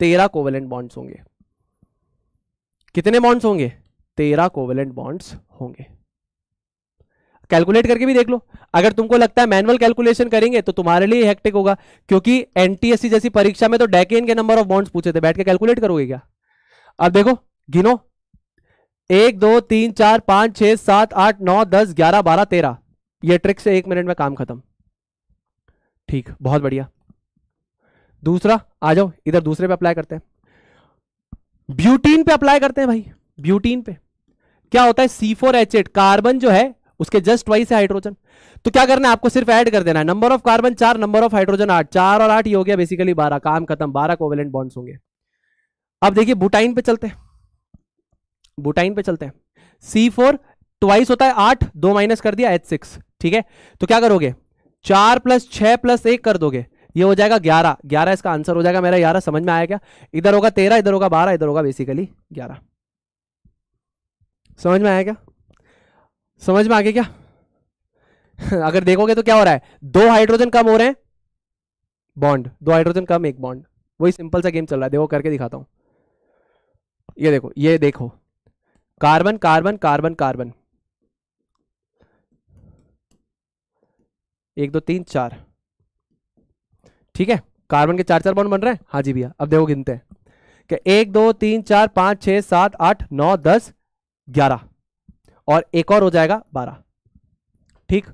A: तेरह कोवेलेंट बॉन्ड्स होंगे कितने बॉन्ड्स होंगे तेरह कोवेलेंट बॉन्ड्स होंगे कैलकुलेट करके भी देख लो अगर तुमको लगता है मैनुअल कैलकुलेशन करेंगे तो तुम्हारे लिए हेक्टिक होगा क्योंकि एनटीएससी जैसी परीक्षा में तो डेकेन के नंबर ऑफ बॉन्ड्स पूछे थे बैठ के कैलकुलेट करोगे क्या अब देखो गिनो एक दो तीन चार पांच छह सात आठ नौ दस ग्यारह बारह तेरह ये ट्रिक से एक मिनट में काम खत्म ठीक बहुत बढ़िया दूसरा आ जाओ इधर दूसरे पे अप्लाई करते हैं ब्यूटीन पे अप्लाई करते हैं भाई ब्यूटीन पे क्या होता है C four H eight carbon जो है उसके जस्ट वाइस है हाइड्रोजन तो क्या करना है आपको सिर्फ ऐड कर देना है नंबर ऑफ कार्बन चार नंबर ऑफ हाइड्रोजन आठ चार और आठ ये हो गया बेसिकली बारह काम खत्म बारह कोवेलेंट बॉन्ड्स होंगे अब देखिए बुटाइन पे चलते हैं बुटाइन पे चलते हैं सी फोर ट्वाइस होता है आठ दो माइनस कर दिया एच सिक्स ठीक है तो क्या करोगे चार प्लस छह प्लस एक कर दोगे ये हो जाएगा ग्यारह ग्यारह इसका आंसर हो जाएगा मेरा ग्यारह समझ में आया क्या इधर होगा तेरह इधर होगा बारह इधर होगा बेसिकली ग्यारह समझ में आया क्या समझ में आ गया क्या अगर देखोगे तो क्या हो रहा है दो हाइड्रोजन कम हो रहे हैं बॉन्ड दो हाइड्रोजन कम एक बॉन्ड वही सिंपल सा गेम चल रहा है देखो करके दिखाता हूं ये देखो ये देखो कार्बन कार्बन कार्बन कार्बन एक दो तीन चार ठीक है कार्बन के चार चार बॉन्ड बन रहे हैं हाँ जी भैया अब देखो गिनते हैं कि एक दो तीन चार पांच छह सात आठ नौ दस ग्यारह और एक और हो जाएगा बारह ठीक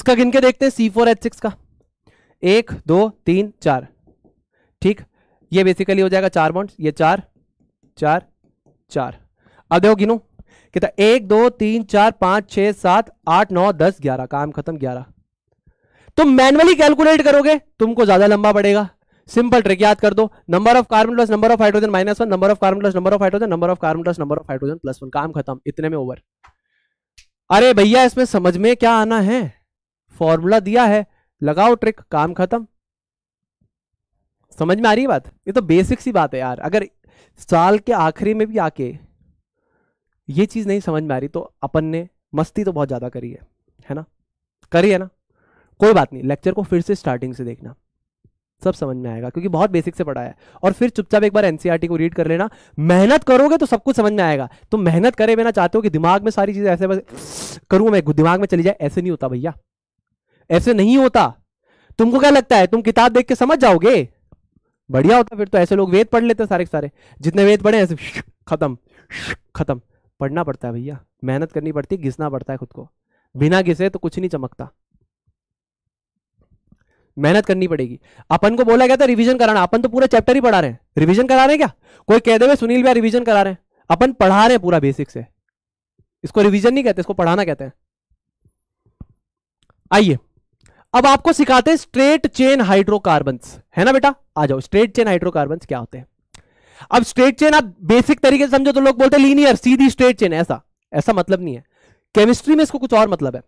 A: इसका गिन के देखते हैं सी फोर एच सिक्स का एक दो तीन चार ठीक ये बेसिकली हो जाएगा चार बॉन्ड ये चार चार चार अब देखो गिनो कितना एक दो तीन चार पांच छह सात आठ नौ दस ग्यारह काम खत्म ग्यारह तुम तो मैनुअली कैलकुलेट करोगे तुमको ज्यादा लंबा पड़ेगा सिंपल ट्रिक याद कर दो number of carbon plus number of hydrogen minus one number of carbon plus number of hydrogen number of carbon plus number of hydrogen plus one काम खत्म इतने में ओवर अरे भैया इसमें समझ में क्या आना है फॉर्मूला दिया है लगाओ ट्रिक काम खत्म समझ में आ रही है बात ये तो बेसिक सी बात है यार अगर साल के आखिरी में भी आके ये चीज़ नहीं समझ में आ रही तो अपन ने मस्ती तो बहुत ज़्यादा करी है है ना करी है ना कोई बात नहीं लेक्चर को फिर से स्टार्टिंग से देखना सब समझ में आएगा क्योंकि बहुत बेसिक से पढ़ाया है और फिर चुपचाप एक बार एनसीईआरटी e को रीड कर लेना मेहनत करोगे तो सब कुछ समझ में आएगा तो मेहनत करे बिना चाहते हो कि दिमाग में सारी चीज़ ऐसे बस मैं दिमाग में चली जाए ऐसे नहीं होता भैया ऐसे नहीं होता तुमको क्या लगता है तुम किताब देख के समझ जाओगे बढ़िया होता फिर तो ऐसे लोग वेद पढ़ लेते सारे सारे जितने वेद पढ़े ऐसे खत्म खत्म पढ़ना पड़ता है भैया मेहनत करनी पड़ती है घिसना पड़ता है खुद को बिना घिसे तो कुछ नहीं चमकता मेहनत करनी पड़ेगी अपन को बोला गया था रिवीजन कराना अपन तो पूरा चैप्टर ही पढ़ा रहे हैं रिवीजन करा रहे हैं क्या कोई कह दे सुनील भैया रिवीजन करा रहे हैं अपन पढ़ा रहे हैं पूरा बेसिक से इसको रिवीजन नहीं कहते इसको पढ़ाना कहते हैं आइए अब आपको सिखाते हैं स्ट्रेट चेन हाइड्रोकार्बन है ना बेटा आ जाओ स्ट्रेट चेन हाइड्रोकार्बन क्या होते हैं अब स्ट्रेट चेन आप बेसिक तरीके से समझो तो लोग बोलते लीनियर सीधी स्ट्रेट चेन ऐसा ऐसा मतलब नहीं है केमिस्ट्री में इसको कुछ और मतलब है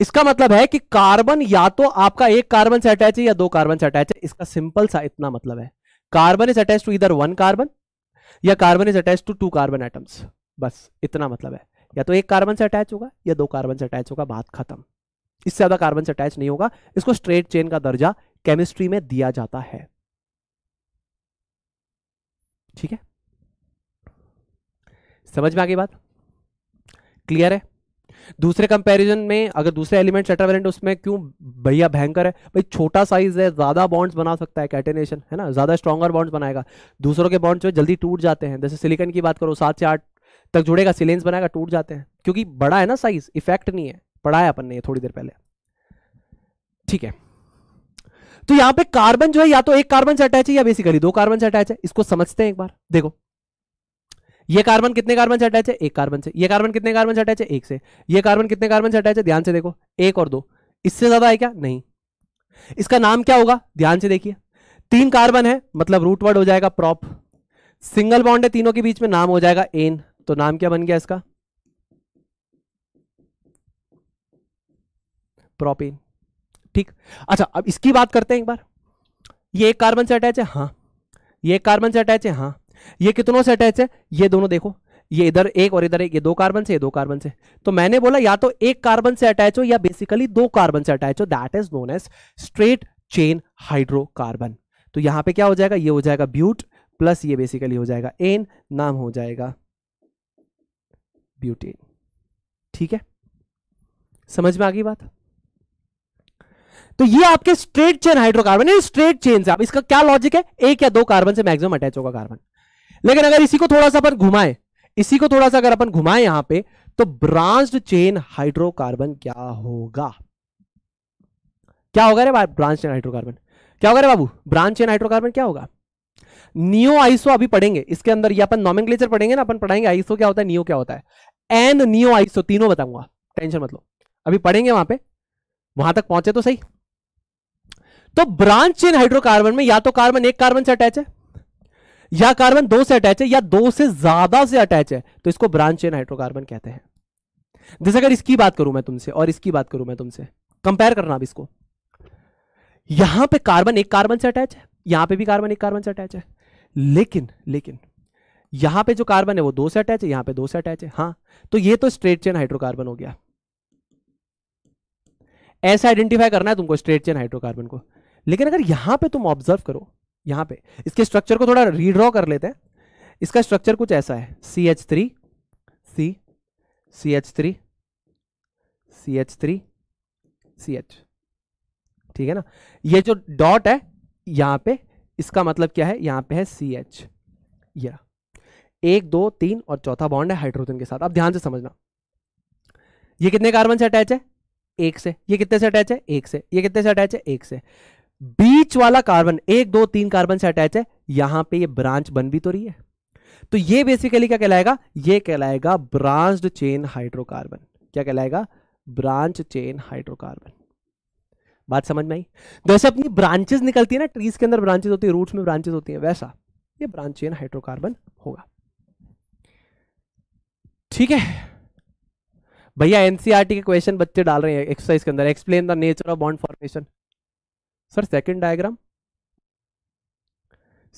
A: इसका मतलब है कि कार्बन या तो आपका एक कार्बन से अटैच है या दो कार्बन से अटैच है इसका सिंपल सा इतना मतलब है कार्बन इज अटैच टू इधर वन कार्बन या carbon is attach to two carbon atoms बस इतना मतलब है या तो एक कार्बन से अटैच होगा या दो कार्बन से अटैच होगा बात खत्म इससे ज्यादा कार्बन से अटैच नहीं होगा इसको स्ट्रेट चेन का दर्जा केमिस्ट्री में दिया जाता है ठीक है समझ में आ गई बात क्लियर है दूसरे कंपैरिजन में अगर दूसरे एलिमेंट सेटर उसमें क्यों बढ़िया भयंकर है भाई छोटा साइज है ज्यादा बॉन्ड्स बना सकता है कैटेनेशन है ना ज्यादा स्ट्रॉगर बॉन्ड्स बनाएगा दूसरों के बॉन्ड्स जो जल्दी टूट जाते हैं जैसे सिलिकन की बात करो सात से आठ तक जुड़ेगा सिलेंस बनाएगा टूट जाते हैं क्योंकि बड़ा है ना साइज इफेक्ट नहीं है पढ़ाया अपन ने थोड़ी देर पहले ठीक है तो यहां पे कार्बन जो है या तो एक कार्बन से अटैच है या बेसिकली दो कार्बन से अटैच है इसको समझते हैं एक बार देखो ये कार्बन कितने कार्बन से अटैच है एक कार्बन से ये कार्बन कितने कार्बन से अटैच है एक से ये कार्बन कितने कार्बन से अटैच है ध्यान से देखो एक और दो इससे ज्यादा है क्या नहीं इसका नाम क्या होगा ध्यान से देखिए तीन कार्बन है मतलब रूट वर्ड हो जाएगा प्रॉप सिंगल बॉन्ड है तीनों के बीच में नाम हो जाएगा एन तो नाम क्या बन गया इसका प्रोपेन ठीक अच्छा अब इसकी बात करते हैं एक बार ये एक कार्बन से अटैच है हाँ ये एक कार्बन से अटैच है हाँ ये कितनों से अटैच है ये दोनों देखो ये इधर एक और इधर एक ये दो कार्बन से ये दो कार्बन से तो मैंने बोला या तो एक कार्बन से अटैच हो या बेसिकली दो कार्बन से अटैच हो that is known as straight chain hydrocarbon तो यहां पे क्या हो जाएगा ये हो जाएगा ब्यूट प्लस ये बेसिकली हो जाएगा एन नाम हो जाएगा ब्यूटेन ठीक है समझ में आ गई बात तो ये आपके स्ट्रेट चेन हाइड्रोकार्बन है स्ट्रेट चेन से आप इसका क्या लॉजिक है एक या दो कार्बन से मैक्सिमम अटैच होगा कार्बन लेकिन अगर इसी को थोड़ा सा अपन घुमाए इसी को थोड़ा सा अगर अपन घुमाए यहां पे तो ब्रांच्ड चेन हाइड्रोकार्बन क्या होगा क्या होगा रे ब्रांच चेन हाइड्रोकार्बन क्या होगा रे बाबू ब्रांच चेन हाइड्रोकार्बन क्या होगा नियो आइसो अभी पढ़ेंगे इसके अंदर ये अपन नॉमिन पढ़ेंगे ना अपन पढ़ाएंगे आइसो क्या होता है नियो क्या होता है एन नियो आइसो तीनों बताऊंगा टेंशन मतलब अभी पढ़ेंगे वहां पे वहां तक पहुंचे तो सही तो ब्रांच चेन हाइड्रोकार्बन में या तो कार्बन एक कार्बन से अटैच है या कार्बन दो से अटैच है या दो से ज्यादा से अटैच है तो इसको ब्रांच चेन हाइड्रोकार्बन कहते हैं जैसे अगर इसकी बात करूं मैं तुमसे और इसकी बात करूं मैं तुमसे कंपेयर करना अब इसको यहां पे कार्बन एक कार्बन से अटैच है यहां पे भी कार्बन एक कार्बन से अटैच है लेकिन लेकिन यहां पे जो कार्बन है वो दो से अटैच है यहां पे दो से अटैच है हाँ तो ये तो स्ट्रेट चेन हाइड्रोकार्बन हो गया ऐसे आइडेंटिफाई करना है तुमको स्ट्रेट चेन हाइड्रोकार्बन को लेकिन अगर यहां पे तुम ऑब्जर्व करो यहां पे इसके स्ट्रक्चर को थोड़ा रीड्रॉ कर लेते हैं इसका स्ट्रक्चर कुछ ऐसा है C H three C C H three C H three C H ठीक है ना ये जो डॉट है यहां पे इसका मतलब क्या है यहां पे है सी एच या एक दो तीन और चौथा बॉन्ड है हाइड्रोजन के साथ अब ध्यान से समझना ये कितने कार्बन से अटैच है एक से ये कितने से अटैच है एक से ये कितने से अटैच है एक से बीच वाला कार्बन एक दो तीन कार्बन से अटैच है यहां पे ये ब्रांच बन भी तो रही है तो ये बेसिकली क्या कहलाएगा ये कहलाएगा ब्रांच्ड चेन हाइड्रोकार्बन क्या कहलाएगा ब्रांच चेन हाइड्रोकार्बन बात समझ में आई जैसे तो अपनी ब्रांचेस निकलती है ना ट्रीज के अंदर ब्रांचेस होती है रूट्स में ब्रांचेस होती है वैसा ये ब्रांच चेन हाइड्रोकार्बन होगा ठीक है भैया एनसीआरटी e के क्वेश्चन बच्चे डाल रहे हैं एक्सरसाइज के अंदर explain the nature of bond formation sir second diagram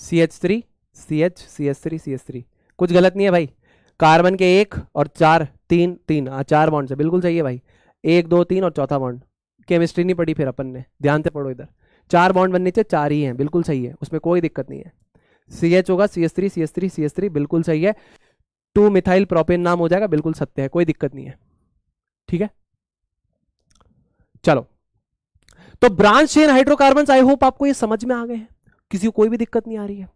A: C H three C H C H three C H three कुछ गलत नहीं है भाई कार्बन के एक और चार तीन तीन हाँ चार बॉन्ड है बिल्कुल सही है भाई एक दो तीन और चौथा बॉन्ड केमिस्ट्री नहीं पढ़ी फिर अपन ने ध्यान से पढ़ो इधर चार बॉन्ड बनने चाहिए चार ही हैं बिल्कुल सही है उसमें कोई दिक्कत नहीं है सी एच होगा C S three C S three C S three बिल्कुल सही है टू मिथाइल प्रोपेन नाम हो जाएगा बिल्कुल सत्य है कोई दिक्कत नहीं है ठीक है चलो तो branch chain hydrocarbon I hope आपको ये समझ में आ गए हैं किसी को कोई भी दिक्कत नहीं आ रही है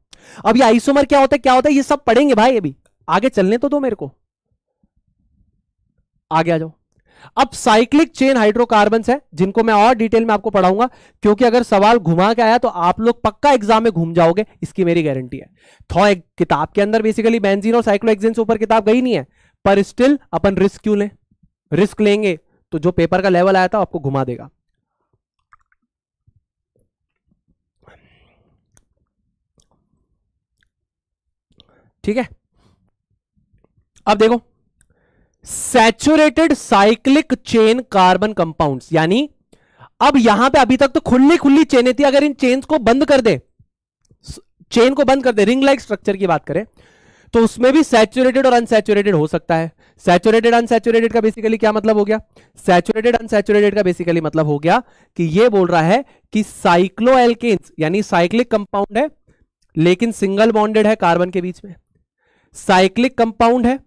A: अब ये आइसोमर क्या होता है क्या होता है ये सब पढ़ेंगे भाई अभी आगे चलने तो दो मेरे को आगे आ जाओ अब साइक्लिक चेन हाइड्रोकार्बन है जिनको मैं और डिटेल में आपको पढ़ाऊंगा क्योंकि अगर सवाल घुमा के आया तो आप लोग पक्का एग्जाम में घूम जाओगे इसकी मेरी गारंटी है थॉ एक किताब के अंदर बेसिकली बेंजीन और साइक्लोएक्सिन ऊपर किताब गई नहीं है पर स्टिल अपन रिस्क क्यों लें रिस्क लेंगे तो जो पेपर का लेवल आया था आपको घुमा देगा ठीक है अब देखो saturated cyclic chain carbon compounds यानी अब यहां पे अभी तक तो खुली खुली चेनें थी अगर इन चेन को बंद कर दे चेन को बंद कर दे रिंग लाइक स्ट्रक्चर की बात करें तो उसमें भी सैचुरेटेड और अनसेचुरेटेड हो सकता है सैचुरेटेड अनसेचुरेटेड का बेसिकली क्या मतलब हो गया सैचुरेटेड अनसेचुरेटेड का बेसिकली मतलब हो गया कि ये बोल रहा है कि साइक्लो एल्केन्स यानी साइक्लिक कंपाउंड है लेकिन सिंगल बॉन्डेड है कार्बन के बीच में साइक्लिक कंपाउंड है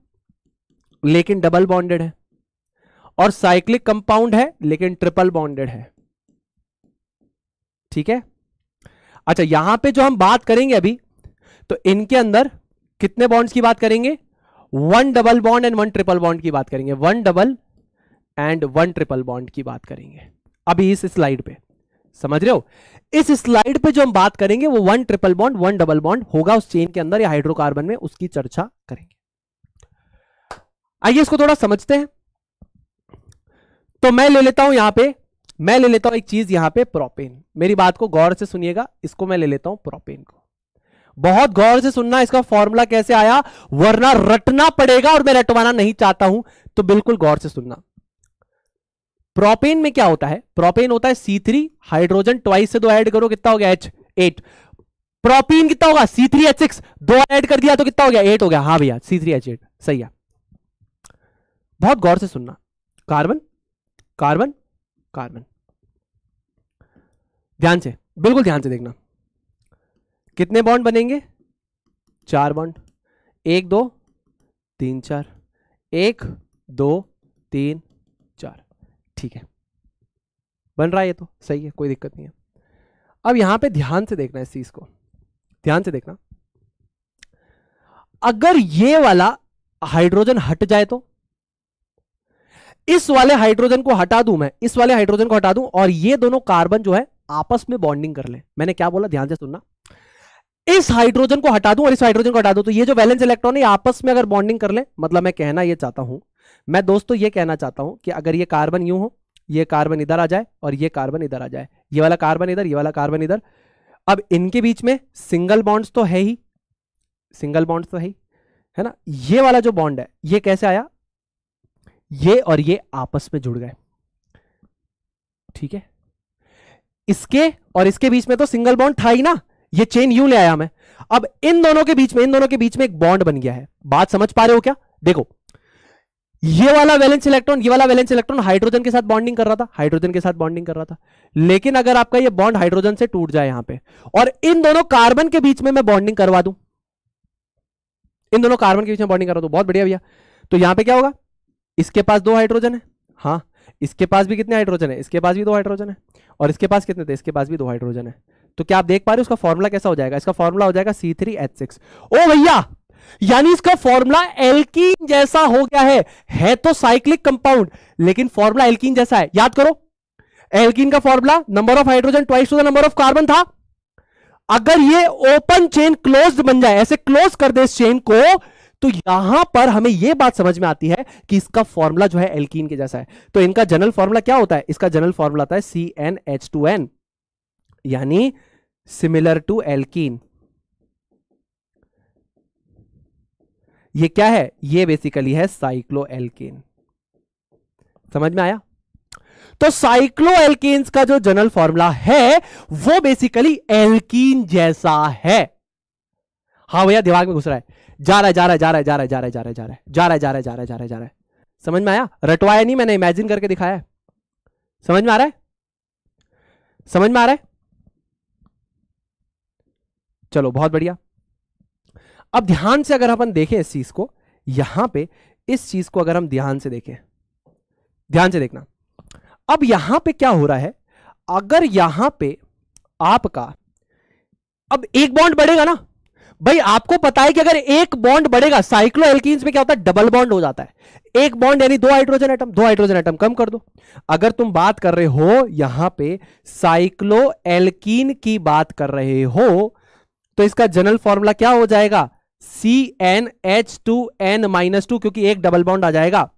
A: लेकिन डबल बॉन्डेड है और साइक्लिक कंपाउंड है लेकिन ट्रिपल बॉन्डेड है ठीक है अच्छा यहां पे जो हम बात करेंगे अभी तो इनके अंदर कितने बॉन्ड्स की बात करेंगे one double bond and one triple bond की बात करेंगे one double and one triple bond की बात करेंगे अभी इस स्लाइड पे समझ रहे हो इस स्लाइड पे जो हम बात करेंगे वो one triple bond one double bond होगा उस चेन के अंदर या हाइड्रोकार्बन में उसकी चर्चा करेंगे आइए इसको थोड़ा समझते हैं तो मैं ले लेता हूं यहां पे मैं ले लेता हूं एक चीज यहां पे प्रोपेन मेरी बात को गौर से सुनिएगा इसको मैं ले लेता हूं प्रोपेन को बहुत गौर से सुनना इसका फॉर्मूला कैसे आया वरना रटना पड़ेगा और मैं रटवाना नहीं चाहता हूं तो बिल्कुल गौर से सुनना प्रोपेन में क्या होता है प्रोपेन होता है सी थ्री हाइड्रोजन ट्वाइस से दो ऐड करो कितना हो गया एच एट प्रोपीन कितना होगा सी थ्री एच सिक्स दो ऐड कर दिया तो कितना हो गया एट हो गया हाँ भैया सी थ्री एच एट सही है बहुत गौर से सुनना कार्बन कार्बन कार्बन ध्यान से बिल्कुल ध्यान से देखना कितने बॉन्ड बनेंगे चार बॉन्ड एक दो तीन चार एक दो तीन ठीक है बन रहा है ये तो सही है कोई दिक्कत नहीं है अब यहां पे ध्यान से देखना इस चीज को ध्यान से देखना अगर ये वाला हाइड्रोजन हट जाए तो इस वाले हाइड्रोजन को हटा दूं मैं इस वाले हाइड्रोजन को हटा दूं और ये दोनों कार्बन जो है आपस में बॉन्डिंग कर ले मैंने क्या बोला ध्यान से सुनना इस हाइड्रोजन को हटा दूं और इस हाइड्रोजन को हटा दूं तो ये जो वैलेंस इलेक्ट्रॉन है आपस में अगर बॉन्डिंग कर ले मतलब मैं कहना ये चाहता हूं मैं दोस्तों ये कहना चाहता हूं कि अगर ये कार्बन यूं हो ये कार्बन इधर आ जाए और ये कार्बन इधर आ जाए ये वाला कार्बन इधर ये वाला कार्बन इधर अब इनके बीच में सिंगल बॉन्ड्स तो है ही सिंगल बॉन्ड्स तो है ही है ना ये वाला जो बॉन्ड है ये कैसे आया ये और ये आपस में जुड़ गए ठीक है इसके और इसके बीच में तो सिंगल बॉन्ड था ही ना ये चेन यू ले आया मैं अब इन दोनों के बीच में इन दोनों के बीच में एक बॉन्ड बन गया है बात समझ पा रहे हो क्या देखो ये वाला वैलेंस इलेक्ट्रॉन ये वाला वैलेंस इलेक्ट्रॉन हाइड्रोजन के साथ बॉन्डिंग कर रहा था हाइड्रोजन के साथ बॉन्डिंग कर रहा था लेकिन अगर आपका ये बॉन्ड हाइड्रोजन से टूट जाए यहां पे और इन दोनों कार्बन के बीच में मैं बॉन्डिंग करवा दू इन दोनों कार्बन के बीच में बॉन्डिंग करवा दू बहुत बढ़िया भैया तो यहां पर क्या होगा इसके पास दो हाइड्रोजन है हाँ इसके पास भी कितने हाइड्रोजन है इसके पास भी दो हाइड्रोजन है और इसके पास कितने थे इसके पास भी दो हाइड्रोजन है तो क्या आप देख पा रहे हो उसका फॉर्मूला कैसा हो जाएगा इसका फॉर्मूला हो जाएगा सी थ्री एच सिक्स ओ भैया यानी इसका फॉर्मूला एल्कीन जैसा हो गया है है तो साइक्लिक कंपाउंड लेकिन फॉर्मूला एल्कीन जैसा है याद करो एल्कीन का formula number of hydrogen twice to the number of carbon था अगर ये ओपन चेन क्लोज बन जाए ऐसे क्लोज कर दे इस चेन को तो यहां पर हमें यह बात समझ में आती है कि इसका फॉर्मूला जो है एल्कीन के जैसा है तो इनका जनरल फॉर्मूला क्या होता है इसका जनरल फॉर्मूला होता है C N H two N यानी सिमिलर टू एल्कीन ये क्या है ये बेसिकली है साइक्लो एल्केन समझ में आया तो साइक्लो एल्केन्स का जो जनरल फॉर्मूला है वो बेसिकली एल्कीन जैसा है हाँ भैया दिमाग में घुस रहा है जा रहा है जा रहा है जा रहा है जा रहा है जा रहा है जा रहा है जा रहा है जा रहा है जा रहा है जा रहा है जा रहा है समझ में आया रटवाया नहीं मैंने इमेजिन करके दिखाया समझ में आ रहा है समझ में आ रहा है चलो बहुत बढ़िया अब ध्यान से अगर अपन देखें इस चीज को यहां पे इस चीज को अगर हम ध्यान से देखें ध्यान से देखना अब यहां पे क्या हो रहा है अगर यहां पे आपका अब एक बॉन्ड बढ़ेगा ना भाई आपको पता है कि अगर एक बॉन्ड बढ़ेगा साइक्लो एल्किन्स में क्या होता है डबल बॉन्ड हो जाता है एक बॉन्ड यानी दो हाइड्रोजन एटम दो हाइड्रोजन एटम कम कर दो अगर तुम बात कर रहे हो यहां पे साइक्लो एल्किन की बात कर रहे हो तो इसका जनरल फॉर्मूला क्या हो जाएगा C N H two N minus two क्योंकि एक डबल बॉन्ड आ जाएगा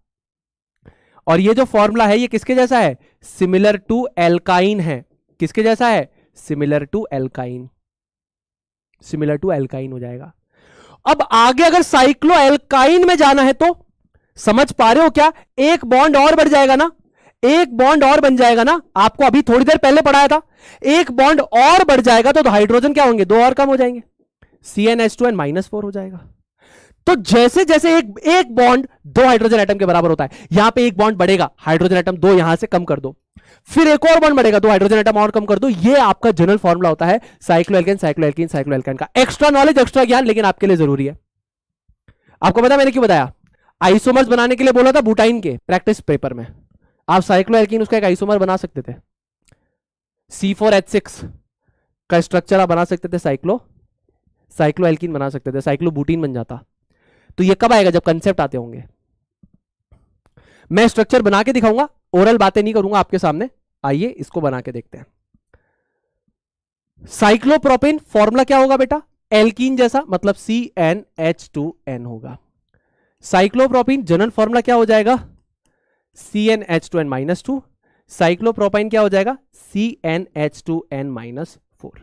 A: और ये जो फॉर्मूला है ये किसके जैसा है सिमिलर टू एल्काइन है किसके जैसा है similar to alkyne similar to alkyne हो जाएगा अब आगे अगर साइक्लो एल्काइन में जाना है तो समझ पा रहे हो क्या एक बॉन्ड और बढ़ जाएगा ना एक बॉन्ड और बन जाएगा ना आपको अभी थोड़ी देर पहले पढ़ाया था एक बॉन्ड और बढ़ जाएगा तो हाइड्रोजन क्या होंगे दो और कम हो जाएंगे C N H two N minus four हो जाएगा तो जैसे जैसे एक एक बॉन्ड दो हाइड्रोजन एटम के बराबर होता है यहां पे एक बॉन्ड बढ़ेगा हाइड्रोजन एटम दो यहां से कम कर दो फिर एक और बॉन्ड बढ़ेगा दो हाइड्रोजन एटम और कम कर दो ये आपका जनरल फॉर्मुला होता है साइक्लोएल्केन साइक्लोएल्केन साइक्लोएल्केन का एक्स्ट्रा नॉलेज एक्स्ट्रा ज्ञान लेकिन आपके लिए जरूरी है आपको पता मैंने क्यों बताया आइसोमर्स बनाने के लिए बोला था बुटाइन के प्रैक्टिस पेपर में आप साइक्लोएल्किन उसका एक आइसोमर बना सकते थे सी फोर एच सिक्स का स्ट्रक्चर आप बना सकते थे साइक्लो साइक्लो एल्किन बना सकते थे साइक्लोबूटीन बन जाता तो ये कब आएगा जब कंसेप्ट आते होंगे मैं स्ट्रक्चर बना के दिखाऊंगा ओरल बातें नहीं करूंगा आपके सामने आइए इसको बना के देखते हैं साइक्लोप्रोपेन फॉर्मूला क्या होगा बेटा एल्किन जैसा मतलब C N H two N होगा साइक्लोप्रोपिन जनरल फॉर्मूला क्या हो जाएगा C N H two N minus two cyclopropyne क्या हो जाएगा C N H two N minus four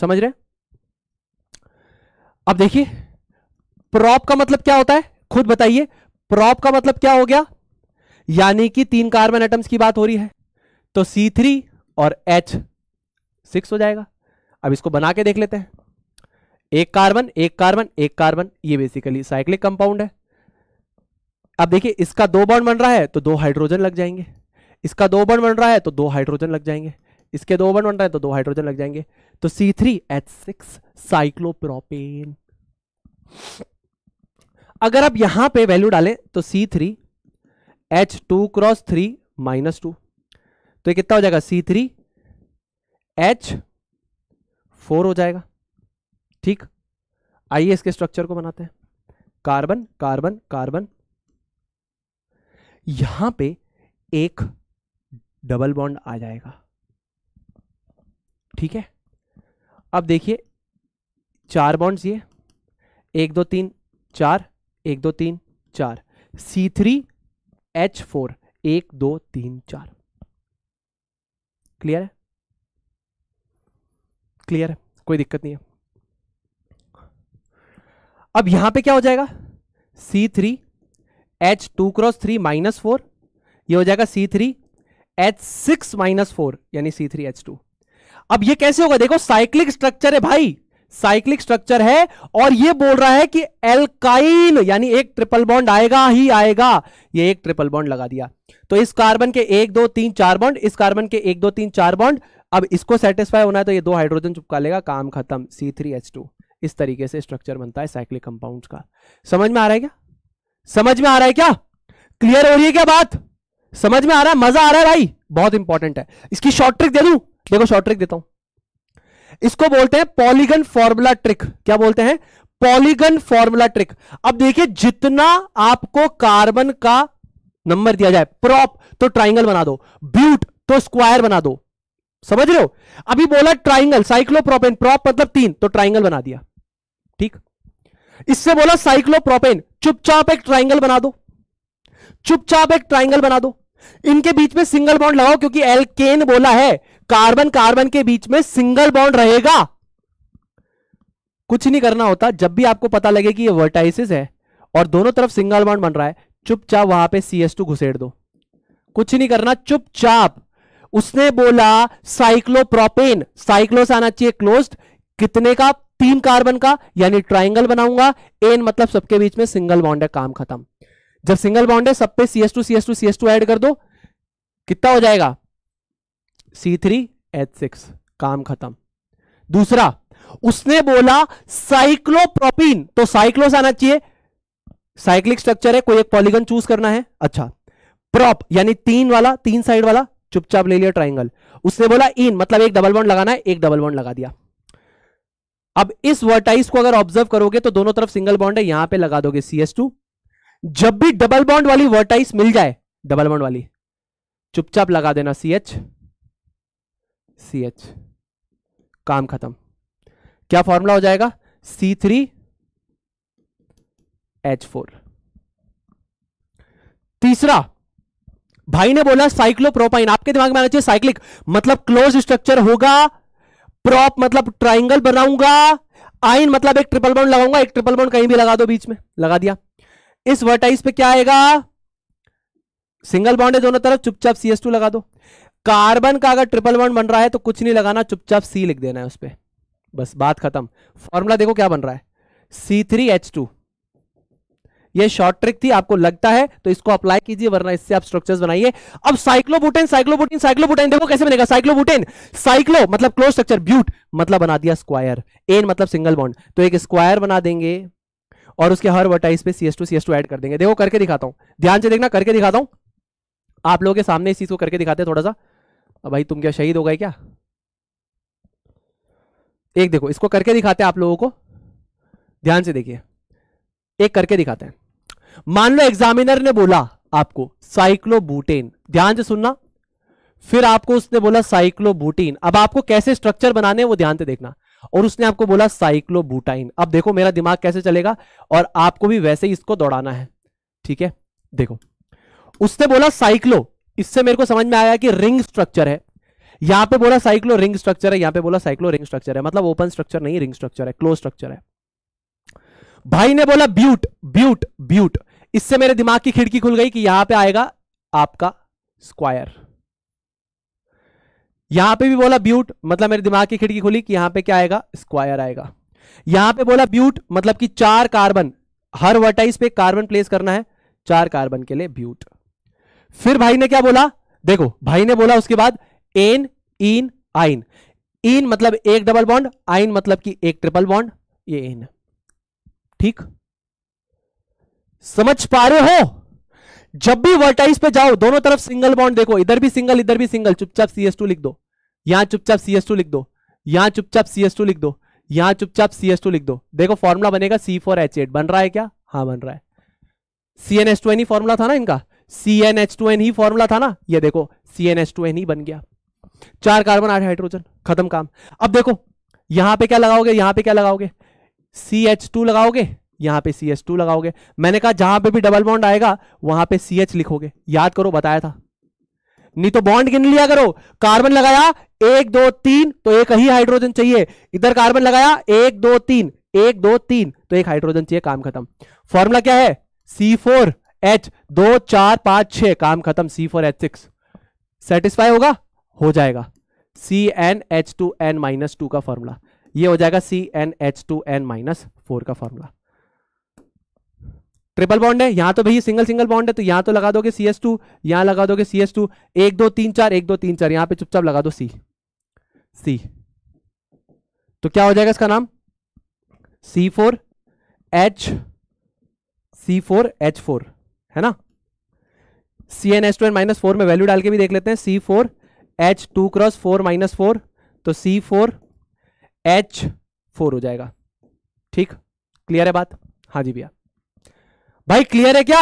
A: समझ रहे हैं अब देखिए प्रॉप का मतलब क्या होता है खुद बताइए प्रॉप का मतलब क्या हो गया यानी कि तीन कार्बन एटम्स की बात हो रही है तो सी थ्री और एच सिक्स हो जाएगा अब इसको बना के देख लेते हैं एक कार्बन एक कार्बन एक कार्बन ये बेसिकली साइक्लिक कंपाउंड है अब देखिए इसका दो बॉन्ड बन रहा है तो दो हाइड्रोजन लग जाएंगे इसका दो बॉन्ड बन रहा है तो दो हाइड्रोजन लग जाएंगे इसके दो बॉन्ड बन रहा है तो दो हाइड्रोजन लग जाएंगे तो C three H six cyclopropane अगर आप यहां पे वैल्यू डालें तो C three H two cross three minus two तो ये कितना हो जाएगा सी थ्री एच फोर हो जाएगा ठीक आइए इसके स्ट्रक्चर को बनाते हैं कार्बन कार्बन कार्बन यहां पे एक डबल बॉन्ड आ जाएगा ठीक है अब देखिए चार बॉन्ड्स ये एक दो तीन चार एक दो तीन चार सी थ्री एच फोर एक दो तीन चार क्लियर है क्लियर है कोई दिक्कत नहीं है अब यहां पे क्या हो जाएगा C three H two cross three minus four यह हो जाएगा C three H six minus four यानी सी थ्री एच टू अब ये कैसे होगा देखो साइक्लिक स्ट्रक्चर है भाई साइक्लिक स्ट्रक्चर है और ये बोल रहा है कि एल्काइन यानी एक ट्रिपल बॉन्ड आएगा ही आएगा ये एक ट्रिपल बॉन्ड लगा दिया तो इस कार्बन के एक दो तीन चार बॉन्ड इस कार्बन के एक दो तीन चार बॉन्ड अब इसको सेटिस्फाई होना है तो ये दो हाइड्रोजन चुपका लेगा काम खत्म सी थ्री एच टू इस तरीके से स्ट्रक्चर बनता है साइक्लिक कंपाउंड का समझ में आ रहा है क्या समझ में आ रहा है क्या क्लियर हो रही है क्या बात समझ में आ रहा है मजा आ रहा है भाई बहुत इंपॉर्टेंट है इसकी शॉर्ट ट्रिक दे दू देखो शॉर्ट ट्रिक देता हूं इसको बोलते हैं पॉलीगन फॉर्मूला ट्रिक क्या बोलते हैं पॉलीगन फॉर्मूला ट्रिक अब देखिए जितना आपको कार्बन का नंबर दिया जाए प्रॉप तो ट्राइंगल बना दो ब्यूट तो स्क्वायर बना दो समझ रहे हो अभी बोला ट्राइंगल साइक्लोप्रोपेन प्रॉप मतलब तीन तो ट्राइंगल बना दिया ठीक इससे बोला साइक्लोप्रोपेन चुपचाप एक ट्राइंगल बना दो चुपचाप एक ट्राइंगल बना दो इनके बीच में सिंगल बॉन्ड लगाओ क्योंकि एलकेन बोला है कार्बन कार्बन के बीच में सिंगल बॉन्ड रहेगा कुछ नहीं करना होता जब भी आपको पता लगे कि ये वर्टाइसिस है और दोनों तरफ सिंगल बॉन्ड बन रहा है चुपचाप वहां पे सी एस टू घुसेड़ दो कुछ नहीं करना चुपचाप उसने बोला साइक्लोप्रोपेन साइक्लो से आना चाहिए क्लोज कितने का तीन कार्बन का यानी ट्राइंगल बनाऊंगा एन मतलब सबके बीच में सिंगल बॉन्ड है काम खत्म जब सिंगल बॉन्ड है सब पे C S two C S two C S two add कर दो कितना हो जाएगा सी थ्री एच सिक्स काम खत्म दूसरा उसने बोला साइक्लोप्रोपीन तो साइक्लोस आना चाहिए साइक्लिक स्ट्रक्चर है कोई एक पॉलीगन चूज करना है अच्छा प्रॉप यानी तीन वाला तीन साइड वाला चुपचाप ले लिया ट्राइंगल उसने बोला इन मतलब एक डबल बॉन्ड लगाना है एक डबल बॉन्ड लगा दिया अब इस वर्टाइस को अगर ऑब्जर्व करोगे तो दोनों तरफ सिंगल बॉन्ड है यहां पे लगा दोगे टू जब भी डबल बॉन्ड वाली वर्टाइस मिल जाए डबल बॉन्ड वाली चुपचाप लगा देना सीएच सी एच काम खत्म क्या फॉर्मूला हो जाएगा सी थ्री एच फोर तीसरा भाई ने बोला साइक्लोप्रोपाइन आपके दिमाग में आना चाहिए साइक्लिक मतलब क्लोज स्ट्रक्चर होगा प्रॉप मतलब ट्राइंगल बनाऊंगा आइन मतलब एक ट्रिपल बाउंड लगाऊंगा एक ट्रिपल बाउंड कहीं भी लगा दो बीच में लगा दिया इस वर्टाइस पे क्या आएगा सिंगल बाउंड है दोनों तरफ चुपचाप सी लगा दो कार्बन का अगर ट्रिपल वन बन रहा है तो कुछ नहीं लगाना चुपचाप सी लिख देना है उस पर बस बात खत्म फॉर्मूला देखो क्या बन रहा है सी थ्री एच टू यह शॉर्ट ट्रिक थी आपको लगता है तो इसको अप्लाई कीजिए वरना इससे आप स्ट्रक्चर्स बनाइए अब साइक्लोबुटेन साइक्लोबुटेन साइक्लोबुटेन देखो कैसे बनेगा साइक्लोबुटेन साइक्लो मतलब क्लोज स्ट्रक्चर ब्यूट मतलब बना दिया स्क्वायर एन मतलब सिंगल बॉन्ड तो एक स्क्वायर बना देंगे और उसके हर वर्टाइस पे C S two C S two add कर देंगे देखो करके दिखाता हूं ध्यान से देखना करके दिखाता हूं आप लोगों के सामने इस चीज को करके दिखाते हैं थोड़ा सा भाई तुम क्या शहीद हो गए क्या एक देखो इसको करके दिखाते हैं आप लोगों को ध्यान से देखिए एक करके दिखाते हैं मान लो एग्जामिनर ने बोला आपको साइक्लोबूटेन ध्यान से सुनना फिर आपको उसने बोला साइक्लोबूटीन अब आपको कैसे स्ट्रक्चर बनाने हैं वो ध्यान से देखना और उसने आपको बोला साइक्लोबूटाइन अब देखो मेरा दिमाग कैसे चलेगा और आपको भी वैसे ही इसको दौड़ाना है ठीक है देखो उसने बोला साइक्लो इससे मेरे को समझ में आया कि रिंग स्ट्रक्चर है यहां पे बोला साइक्लो रिंग स्ट्रक्चर है यहां पे बोला साइक्लो रिंग स्ट्रक्चर है मतलब ओपन स्ट्रक्चर नहीं रिंग स्ट्रक्चर है क्लोज स्ट्रक्चर है भाई ने बोला ब्यूट ब्यूट ब्यूट इससे मेरे दिमाग की खिड़की खुल गई कि यहां पे आएगा आपका स्क्वायर यहां पे भी बोला ब्यूट मतलब मेरे दिमाग की खिड़की खुली कि यहां पे क्या आएगा स्क्वायर आएगा यहां पे बोला ब्यूट मतलब कि चार कार्बन हर वर्टाइज पे कार्बन प्लेस करना है चार कार्बन के लिए ब्यूट फिर भाई ने क्या बोला देखो भाई ने बोला उसके बाद एन इन आइन इन मतलब एक डबल बॉन्ड आइन मतलब कि एक ट्रिपल बॉन्ड ये इन ठीक समझ पा रहे हो जब भी वर्टाइज पे जाओ दोनों तरफ सिंगल बॉन्ड देखो इधर भी सिंगल इधर भी सिंगल चुपचाप सी एस टू लिख दो यहां चुपचाप सी एस टू लिख दो यहां चुपचाप सी एस टू लिख दो यहां चुपचाप सी एस टू लिख दो देखो फॉर्मुला बनेगा सी फोर एच एट बन रहा है क्या हाँ बन रहा है C N S two any formula था ना इनका C N H two N ही फॉर्मूला था ना ये देखो C N H two N ही बन गया चार कार्बन आठ हाइड्रोजन खत्म काम अब देखो यहां पे क्या लगाओगे यहां पे क्या लगाओगे सी एच टू लगाओगे यहां पे सी एच टू लगाओगे मैंने कहा जहां पे भी डबल बॉन्ड आएगा वहां पे सी एच लिखोगे याद करो बताया था नहीं तो बॉन्ड गिन लिया करो कार्बन लगाया एक दो तीन तो एक ही हाइड्रोजन चाहिए इधर कार्बन लगाया एक दो तीन एक दो तीन तो एक हाइड्रोजन चाहिए काम खत्म फॉर्मूला क्या है सी फोर एच दो चार पांच छह काम खत्म C four H six satisfy होगा हो जाएगा C N H two N minus two का फॉर्मूला ये हो जाएगा C N H two N minus four का फॉर्मूला ट्रिपल बॉन्ड है यहां तो भैया सिंगल सिंगल बॉन्ड है तो यहां तो लगा दोगे सी एस टू यहां लगा दोगे सी एस टू एक दो तीन चार एक दो तीन चार यहां पे चुपचाप लगा दो सी सी तो क्या हो जाएगा इसका नाम C four H C four H four है ना C N H two N minus four में वैल्यू डाल के भी देख लेते हैं C four H two cross four minus four तो सी फोर एच फोर हो जाएगा ठीक क्लियर है बात हाँ जी भैया भाई क्लियर है क्या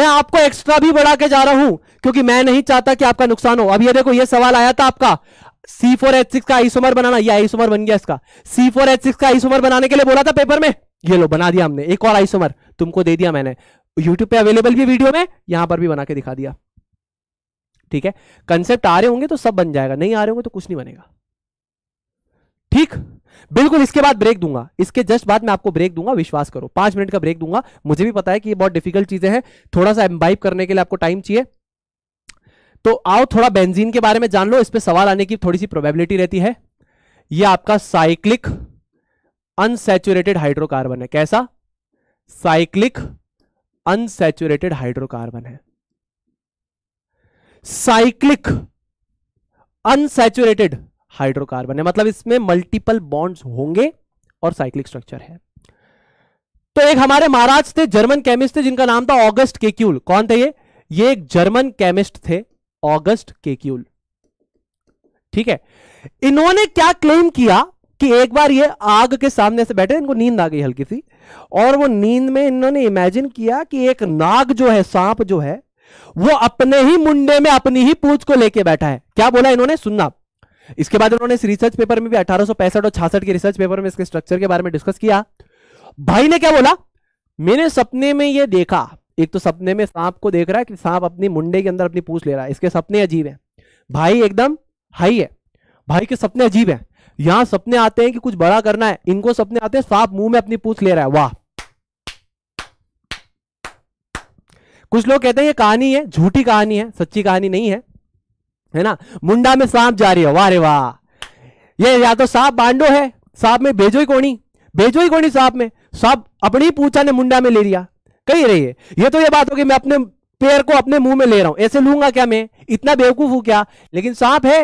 A: मैं आपको एक्स्ट्रा भी बढ़ा के जा रहा हूं क्योंकि मैं नहीं चाहता कि आपका नुकसान हो अब ये देखो ये सवाल आया था आपका सी फोर एच सिक्स का आइसोमर बनाना ये आइसोमर बन गया इसका सी फोर एच सिक्स का आइसोमर बनाने के लिए बोला था पेपर में ये लो बना दिया हमने एक और आइसोमर तुमको दे दिया मैंने यूट्यूब पे अवेलेबल भी वीडियो में यहां पर भी बना के दिखा दिया ठीक है कंसेप्ट आ रहे होंगे तो सब बन जाएगा नहीं आ रहे होंगे तो कुछ नहीं बनेगा ठीक बिल्कुल इसके बाद ब्रेक दूंगा इसके जस्ट बाद मैं आपको ब्रेक दूंगा विश्वास करो पांच मिनट का ब्रेक दूंगा मुझे भी पता है कि ये बहुत डिफिकल्ट चीजें हैं थोड़ा सा एम्बाइब करने के लिए आपको टाइम चाहिए तो आओ थोड़ा बेंजीन के बारे में जान लो इस पर सवाल आने की थोड़ी सी प्रोबेबिलिटी रहती है यह आपका साइक्लिक अनसेचुरेटेड हाइड्रोकार्बन है कैसा साइक्लिक अनसेचुरेटेड हाइड्रोकार्बन है साइक्लिक अनसेचुरेटेड हाइड्रोकार्बन है मतलब इसमें मल्टीपल बॉन्ड्स होंगे और साइक्लिक स्ट्रक्चर है तो एक हमारे महाराज थे जर्मन केमिस्ट थे जिनका नाम था ऑगस्ट केक्यूल कौन थे ये ये एक जर्मन केमिस्ट थे ऑगस्ट केक्यूल ठीक है इन्होंने क्या क्लेम किया कि एक बार ये आग के सामने से बैठे इनको नींद आ गई हल्की सी और वो नींद में इन्होंने इमेजिन किया कि एक नाग जो है सांप जो है वो अपने ही मुंडे में अपनी ही पूछ को लेके बैठा है क्या बोला इन्होंने सुनना इसके बाद उन्होंने इस रिसर्च पेपर में भी अठारह और छियासठ के रिसर्च पेपर में इसके स्ट्रक्चर के बारे में डिस्कस किया भाई ने क्या बोला मैंने सपने में यह देखा एक तो सपने में सांप को देख रहा है कि सांप अपनी मुंडे के अंदर अपनी पूछ ले रहा है इसके सपने अजीब है भाई एकदम हाई है भाई के सपने अजीब है यहां सपने आते हैं कि कुछ बड़ा करना है इनको सपने आते हैं सांप मुंह में अपनी पूछ ले रहा है वाह कुछ लोग कहते हैं ये कहानी है झूठी कहानी है सच्ची कहानी नहीं है है ना मुंडा में सांप जा रही है वाह रे वाह ये या तो सांप बांडो है सांप में भेजो ही कोणी भेजो ही कोणी सांप में सांप अपनी पूछा ने मुंडा में ले लिया कही रही है ये तो ये बात होगी मैं अपने पेड़ को अपने मुंह में ले रहा हूं ऐसे लूंगा क्या मैं इतना बेवकूफ हूं क्या लेकिन सांप है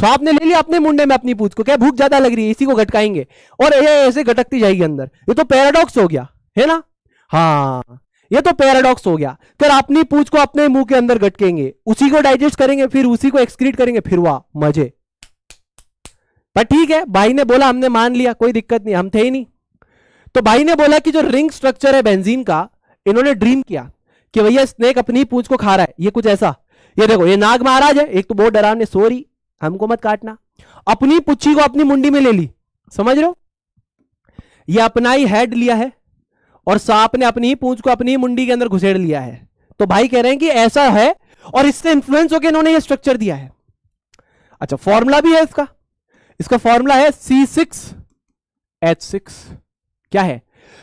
A: सांप ने ले लिया अपने मुंडे में अपनी पूछ को क्या भूख ज्यादा लग रही है इसी को घटकाएंगे और ये ऐसे घटकती जाएगी अंदर ये तो पैराडॉक्स हो गया है ना हाँ ये तो पैराडॉक्स हो गया फिर अपनी पूछ को अपने मुंह के अंदर घटकेंगे उसी को डाइजेस्ट करेंगे फिर उसी को एक्सक्रीट करेंगे फिर वाह मजे पर ठीक है भाई ने बोला हमने मान लिया कोई दिक्कत नहीं हम थे ही नहीं तो भाई ने बोला कि जो रिंग स्ट्रक्चर है बेंजीन का इन्होंने ड्रीम किया कि भैया स्नेक अपनी पूछ को खा रहा है ये कुछ ऐसा ये देखो ये नाग महाराज है एक तो बहुत डरावने सोरी हमको मत काटना अपनी पुच्छी को अपनी मुंडी में ले ली समझ रहे हो ये अपना ही हेड लिया है और सांप ने अपनी ही पूछ को अपनी ही मुंडी के अंदर घुसेड़ लिया है तो भाई कह रहे हैं कि ऐसा है और इससे इंफ्लुएंस होकर इन्होंने ये स्ट्रक्चर दिया है अच्छा फॉर्मूला भी है इसका इसका फॉर्मूला है सी सिक्स एच सिक्स क्या है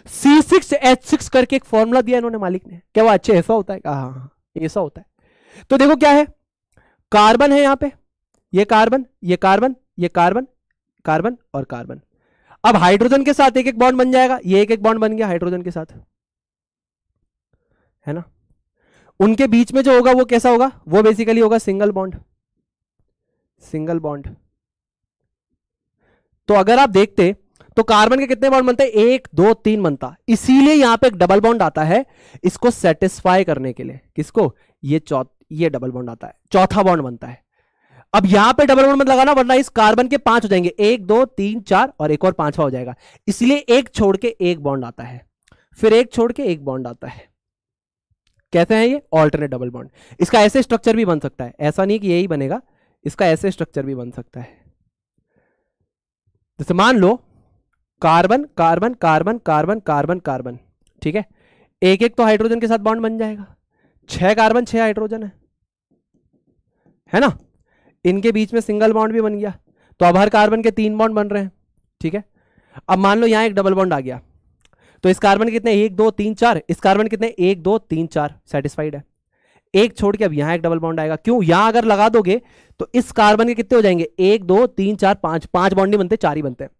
A: सी सिक्स एच सिक्स करके एक फॉर्मूला दिया इन्होंने मालिक ने क्या वो अच्छे ऐसा होता है हाँ, हाँ, हाँ ऐसा होता है तो देखो क्या है कार्बन है यहां पे ये कार्बन ये कार्बन ये कार्बन कार्बन और कार्बन अब हाइड्रोजन के साथ एक एक बॉन्ड बन जाएगा ये एक एक बॉन्ड बन गया हाइड्रोजन के साथ है ना उनके बीच में जो होगा वो कैसा होगा वो बेसिकली होगा सिंगल बॉन्ड सिंगल बॉन्ड तो अगर आप देखते तो कार्बन के कितने बॉन्ड बनते हैं एक दो तीन बनता इसीलिए यहां पे एक डबल बॉन्ड आता है इसको सेटिस्फाई करने के लिए किसको ये चौथ ये डबल बॉन्ड आता है चौथा बॉन्ड बनता है अब यहां पे डबल बॉन्ड मत लगाना वरना इस कार्बन के पांच हो जाएंगे एक दो तीन चार और एक और पांचवा हो जाएगा इसलिए एक छोड़ के एक बॉन्ड आता है फिर एक छोड़ के एक बॉन्ड आता है कहते हैं ये ऑल्टरनेट डबल बॉन्ड इसका ऐसे स्ट्रक्चर भी बन सकता है ऐसा नहीं कि यही बनेगा इसका ऐसे स्ट्रक्चर भी बन सकता है जैसे मान लो carbon carbon carbon carbon carbon carbon ठीक है एक एक तो हाइड्रोजन के साथ बॉन्ड बन जाएगा छह कार्बन छह हाइड्रोजन है है ना इनके बीच में सिंगल बॉन्ड भी बन गया तो अब हर कार्बन के तीन बॉन्ड बन रहे हैं ठीक है अब मान लो यहां एक डबल बॉन्ड आ गया तो इस कार्बन कितने एक दो तीन चार इस कार्बन कितने एक दो तीन चार सेटिस्फाइड है एक छोड़ के अब यहां एक डबल बॉन्ड आएगा क्यों यहां अगर लगा दोगे तो इस कार्बन के कितने हो जाएंगे एक दो तीन चार पांच पांच बॉन्ड नहीं बनते चार ही बनते हैं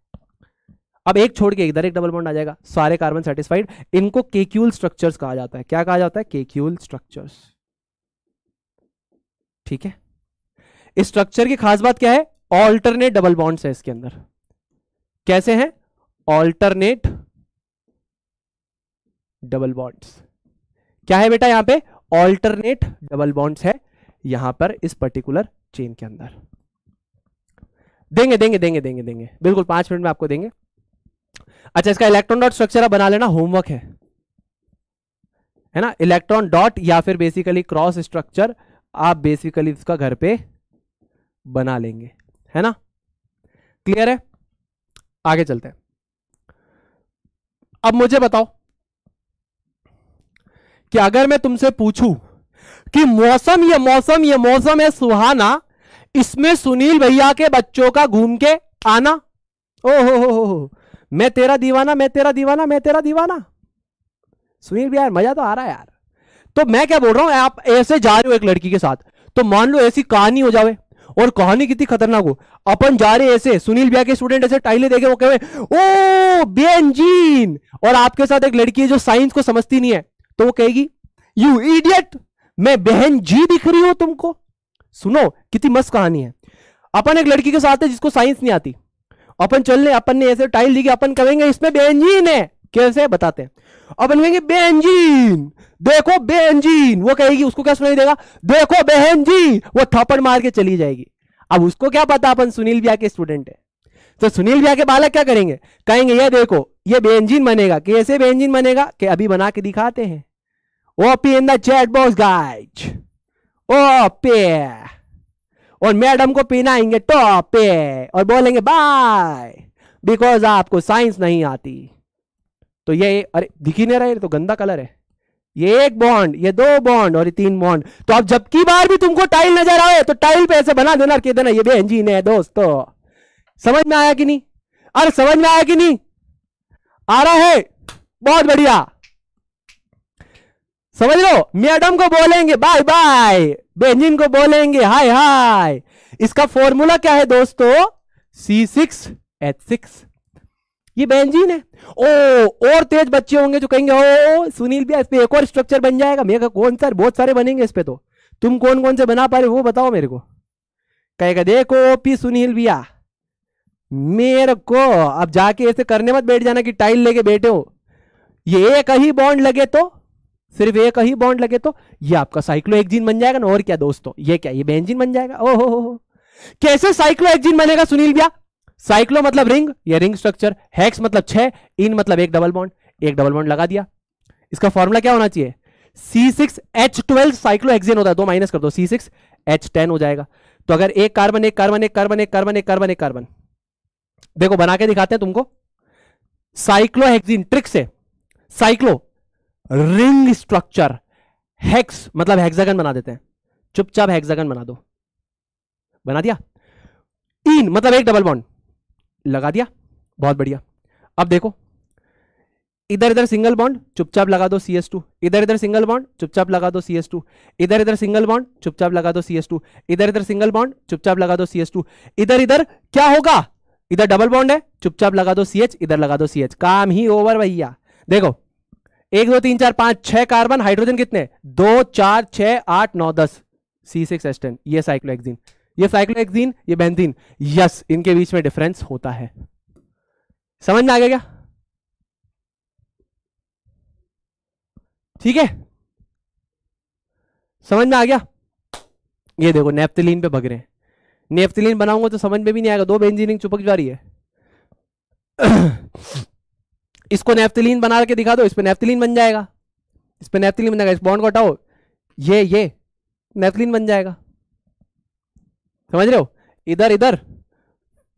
A: अब एक छोड़ के इधर एक डबल बॉन्ड आ जाएगा सारे कार्बन सेटिस्फाइड इनको केक्यूल स्ट्रक्चर्स कहा जाता है क्या कहा जाता है केक्यूल स्ट्रक्चर्स ठीक है इस स्ट्रक्चर की खास बात क्या है ऑल्टरनेट डबल बॉन्ड्स है इसके अंदर कैसे हैं ऑल्टरनेट डबल बॉन्ड्स क्या है बेटा यहां पे ऑल्टरनेट डबल बॉन्ड्स है यहां पर इस पर्टिकुलर चेन के अंदर देंगे देंगे देंगे देंगे देंगे बिल्कुल पांच मिनट में आपको देंगे अच्छा इसका इलेक्ट्रॉन डॉट स्ट्रक्चर आप बना लेना होमवर्क है है ना इलेक्ट्रॉन डॉट या फिर बेसिकली क्रॉस स्ट्रक्चर आप बेसिकली उसका घर पे बना लेंगे है ना क्लियर है आगे चलते हैं अब मुझे बताओ कि अगर मैं तुमसे पूछूं कि मौसम ये मौसम ये मौसम है सुहाना इसमें सुनील भैया के बच्चों का घूम के आना ओ हो हो हो मैं तेरा दीवाना मैं तेरा दीवाना मैं तेरा दीवाना सुनील भी यार मजा तो आ रहा है यार तो मैं क्या बोल रहा हूं आप ऐसे जा रहे हो एक लड़की के साथ तो मान लो ऐसी कहानी हो जावे और कहानी कितनी खतरनाक हो अपन जा रहे ऐसे सुनील भैया के स्टूडेंट ऐसे टाइले देखे वो कहे ओ बेंजीन और आपके साथ एक लड़की है जो साइंस को समझती नहीं है तो वो कहेगी यू इडियट मैं बहन जी दिख रही हूं तुमको सुनो कितनी मस्त कहानी है अपन एक लड़की के साथ है जिसको साइंस नहीं आती अपन चल रहे अपन ने ऐसे टाइल दी कि अपन कहेंगे इसमें बे इंजीन है कैसे बताते हैं अपन कहेंगे बे इंजीन देखो बे इंजीन वो कहेगी उसको क्या सुनाई देगा देखो बहन जी वो थप्पड़ मार के चली जाएगी अब उसको क्या पता अपन सुनील भैया के स्टूडेंट है तो सुनील भैया के बालक क्या करेंगे कहेंगे ये देखो ये बेंजीन बनेगा कैसे बेंजीन बनेगा कि अभी बना के दिखाते हैं OP in the chat box guys OP और मैडम को पिनाएंगे टॉप पे और बोलेंगे बाय बिकॉज आपको साइंस नहीं आती तो ये अरे दिखी नहीं रहा तो गंदा कलर है ये एक बॉन्ड ये दो बॉन्ड और ये तीन बॉन्ड तो आप जबकि बार भी तुमको टाइल नजर आए तो टाइल पे ऐसे बना देना के कह देना ये भी एंजीन है दोस्तों समझ में आया कि नहीं अरे समझ में आया कि नहीं आ रहा है बहुत बढ़िया समझ लो मैडम को बोलेंगे बाय बाय बेंजिन को बोलेंगे हाय हाय इसका फॉर्मूला क्या है दोस्तों सी सिक्स एच सिक्स ये बेंजीन है ओ और तेज बच्चे होंगे जो कहेंगे ओ सुनील भी इस पे एक और स्ट्रक्चर बन जाएगा मेरे का कौन सा बहुत सारे बनेंगे इस पे तो तुम कौन कौन से बना पा रहे हो वो बताओ मेरे को कहेगा देखो पी सुनील भैया मेरे को अब जाके ऐसे करने मत बैठ जाना कि टाइल लेके बैठे हो ये एक ही बॉन्ड लगे तो सिर्फ एक ही बॉन्ड लगे तो ये आपका साइक्लो एक्जिन बन जाएगा ना और क्या दोस्तों ये क्या ये बेंजिन बन जाएगा ओ हो कैसे साइक्लो एक्जिन बनेगा सुनील भैया साइक्लो मतलब रिंग या रिंग स्ट्रक्चर हैक्स मतलब छह इन मतलब एक डबल बॉन्ड एक डबल बॉन्ड लगा दिया इसका फॉर्मूला क्या होना चाहिए C six H twelve cyclohexene होता है दो माइनस कर दो सी सिक्स एच टेन हो जाएगा तो अगर एक कार्बन एक कार्बन एक कार्बन एक कार्बन एक कार्बन एक कार्बन देखो बना के दिखाते हैं तुमको साइक्लो एक्जिन ट्रिक से साइक्लो रिंग स्ट्रक्चर हेक्स मतलब हेक्सागन बना देते हैं चुपचाप हेक्सागन बना दो बना दिया तीन मतलब एक डबल बॉन्ड लगा दिया बहुत बढ़िया अब देखो इधर इधर सिंगल बॉन्ड चुपचाप लगा दो सी टू इधर इधर सिंगल बॉन्ड चुपचाप लगा दो सी टू इधर इधर सिंगल बॉन्ड चुपचाप लगा दो सी टू इधर इधर सिंगल बॉन्ड चुपचाप लगा दो सी टू इधर इधर क्या होगा इधर डबल बॉन्ड है चुपचाप लगा दो सी इधर लगा दो सी काम ही ओवर भैया देखो एक दो तीन चार पांच छह कार्बन हाइड्रोजन कितने दो चार छह आठ नौ दस सी सिक्स एस टेन ये साइक्लोएक्सिन ये साइक्लोएक्सिन ये बेंजीन यस इनके बीच में डिफरेंस होता है समझ में आ गया क्या ठीक है समझ में आ गया ये देखो नेफ्तलीन पे भग रहे हैं नेफ्तलीन बनाऊंगा तो समझ में भी नहीं आएगा दो बेंजीनिंग चुपक जा रही है इसको नेफ्तलीन बना के दिखा दो इस पर नेफ्तलीन बन जाएगा इस पर नेफ्तलीन बन जाएगा इस बॉन्ड को हटाओ ये ये नेफ्तलीन बन जाएगा समझ रहे हो इधर इधर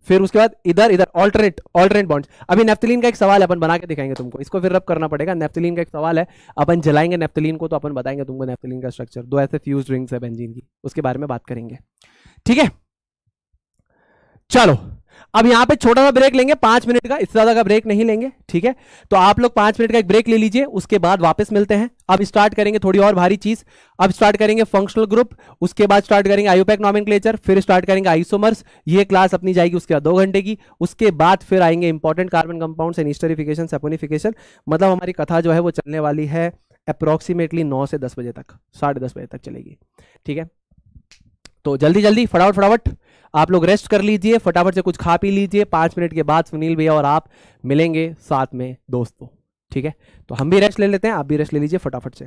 A: फिर उसके बाद इधर इधर ऑल्टरनेट ऑल्टरनेट बॉन्ड्स अभी नेफ्तलीन का एक सवाल है अपन बना के दिखाएंगे तुमको इसको फिर रब करना पड़ेगा नेफ्तलीन का एक सवाल है अपन जलाएंगे नेफ्तलीन को तो अपन बताएंगे तुमको नेफ्तलीन का स्ट्रक्चर दो ऐसे फ्यूज रिंग्स है बेंजीन की उसके बारे में बात करेंगे ठीक है चलो अब यहां पे छोटा सा ब्रेक लेंगे पांच मिनट का इससे ज्यादा का ब्रेक नहीं लेंगे ठीक है तो आप लोग पांच मिनट का एक ब्रेक ले लीजिए उसके बाद वापस मिलते हैं अब स्टार्ट करेंगे थोड़ी और भारी चीज अब स्टार्ट करेंगे फंक्शनल ग्रुप उसके बाद स्टार्ट करेंगे आयोपैक नॉमिनक्लेचर फिर स्टार्ट करेंगे आइसोमर्स ये क्लास अपनी जाएगी उसके बाद दो घंटे की उसके बाद फिर आएंगे important carbon compound and esterification saponification मतलब हमारी कथा जो है वो चलने वाली है अप्रोक्सीमेटली नौ से दस बजे तक साढ़े दस बजे तक चलेगी ठीक है तो जल्दी जल्दी फटाफट फटाफट आप लोग रेस्ट कर लीजिए फटाफट से कुछ खा पी लीजिए पांच मिनट के बाद सुनील भैया और आप मिलेंगे साथ में दोस्तों ठीक है तो हम भी रेस्ट ले लेते हैं आप भी रेस्ट ले लीजिए फटाफट से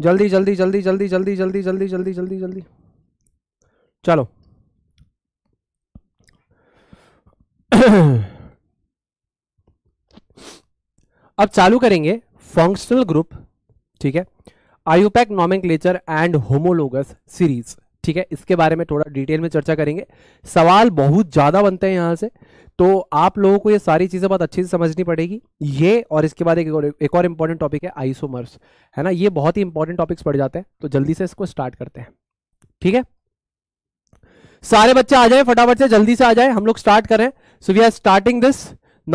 A: जल्दी जल्दी जल्दी जल्दी जल्दी जल्दी जल्दी जल्दी जल्दी जल्दी चलो अब चालू करेंगे फंक्शनल ग्रुप ठीक है आयुपैक नॉमिक एंड होमोलोगस सीरीज ठीक है इसके बारे में थोड़ा डिटेल में चर्चा करेंगे सवाल बहुत ज़्यादा बनते हैं यहाँ से तो आप लोगों को ये सारी चीज़ें बहुत अच्छे से समझनी पड़ेगी ये और इसके बाद एक और एक और टॉपिक है आइसोमर्स है ना ये बहुत ही इंपॉर्टेंट टॉपिक्स पड़ जाते हैं तो जल्दी से इसको स्टार्ट करते हैं ठीक है सारे बच्चे आ जाए फटाफट से जल्दी से आ जाए हम लोग स्टार्ट करें so we are starting this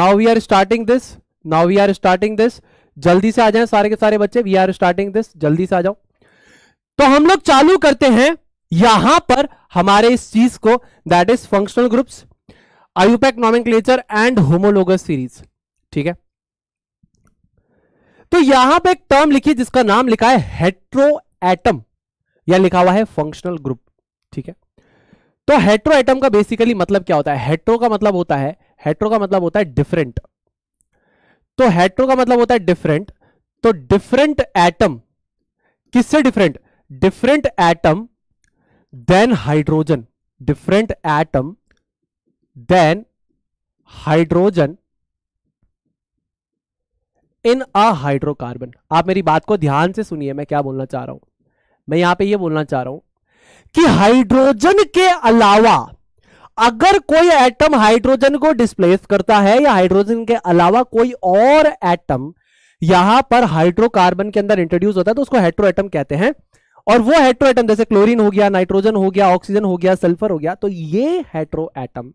A: now we are starting this now we are starting this जल्दी से आ जाए सारे के सारे बच्चे वी आर स्टार्टिंग दिस जल्दी से आ जाओ तो हम लोग चालू करते हैं यहां पर हमारे इस चीज को that is functional groups IUPAC nomenclature and homologous series ठीक है तो यहां पर एक टर्म लिखी जिसका नाम लिखा है हेट्रो एटम या लिखा हुआ है फंक्शनल ग्रुप ठीक है तो हेट्रो एटम का बेसिकली मतलब क्या होता है हेट्रो का मतलब होता है हेट्रो का मतलब होता है डिफरेंट तो हेट्रो का मतलब होता है डिफरेंट तो डिफरेंट एटम किससे different different atom than hydrogen different atom than hydrogen in uh hydrocarbon आप मेरी बात को ध्यान से सुनिए मैं क्या बोलना चाह रहा हूं मैं यहां पे ये बोलना चाह रहा हूं कि हाइड्रोजन के अलावा अगर कोई एटम हाइड्रोजन को डिस्प्लेस करता है या हाइड्रोजन के अलावा कोई और एटम यहां पर हाइड्रोकार्बन के अंदर इंट्रोड्यूस होता है तो उसको हाइड्रो एटम कहते हैं और वो हेट्रो एटम जैसे क्लोरीन हो गया नाइट्रोजन हो गया ऑक्सीजन हो गया सल्फर हो गया तो ये हेट्रो एटम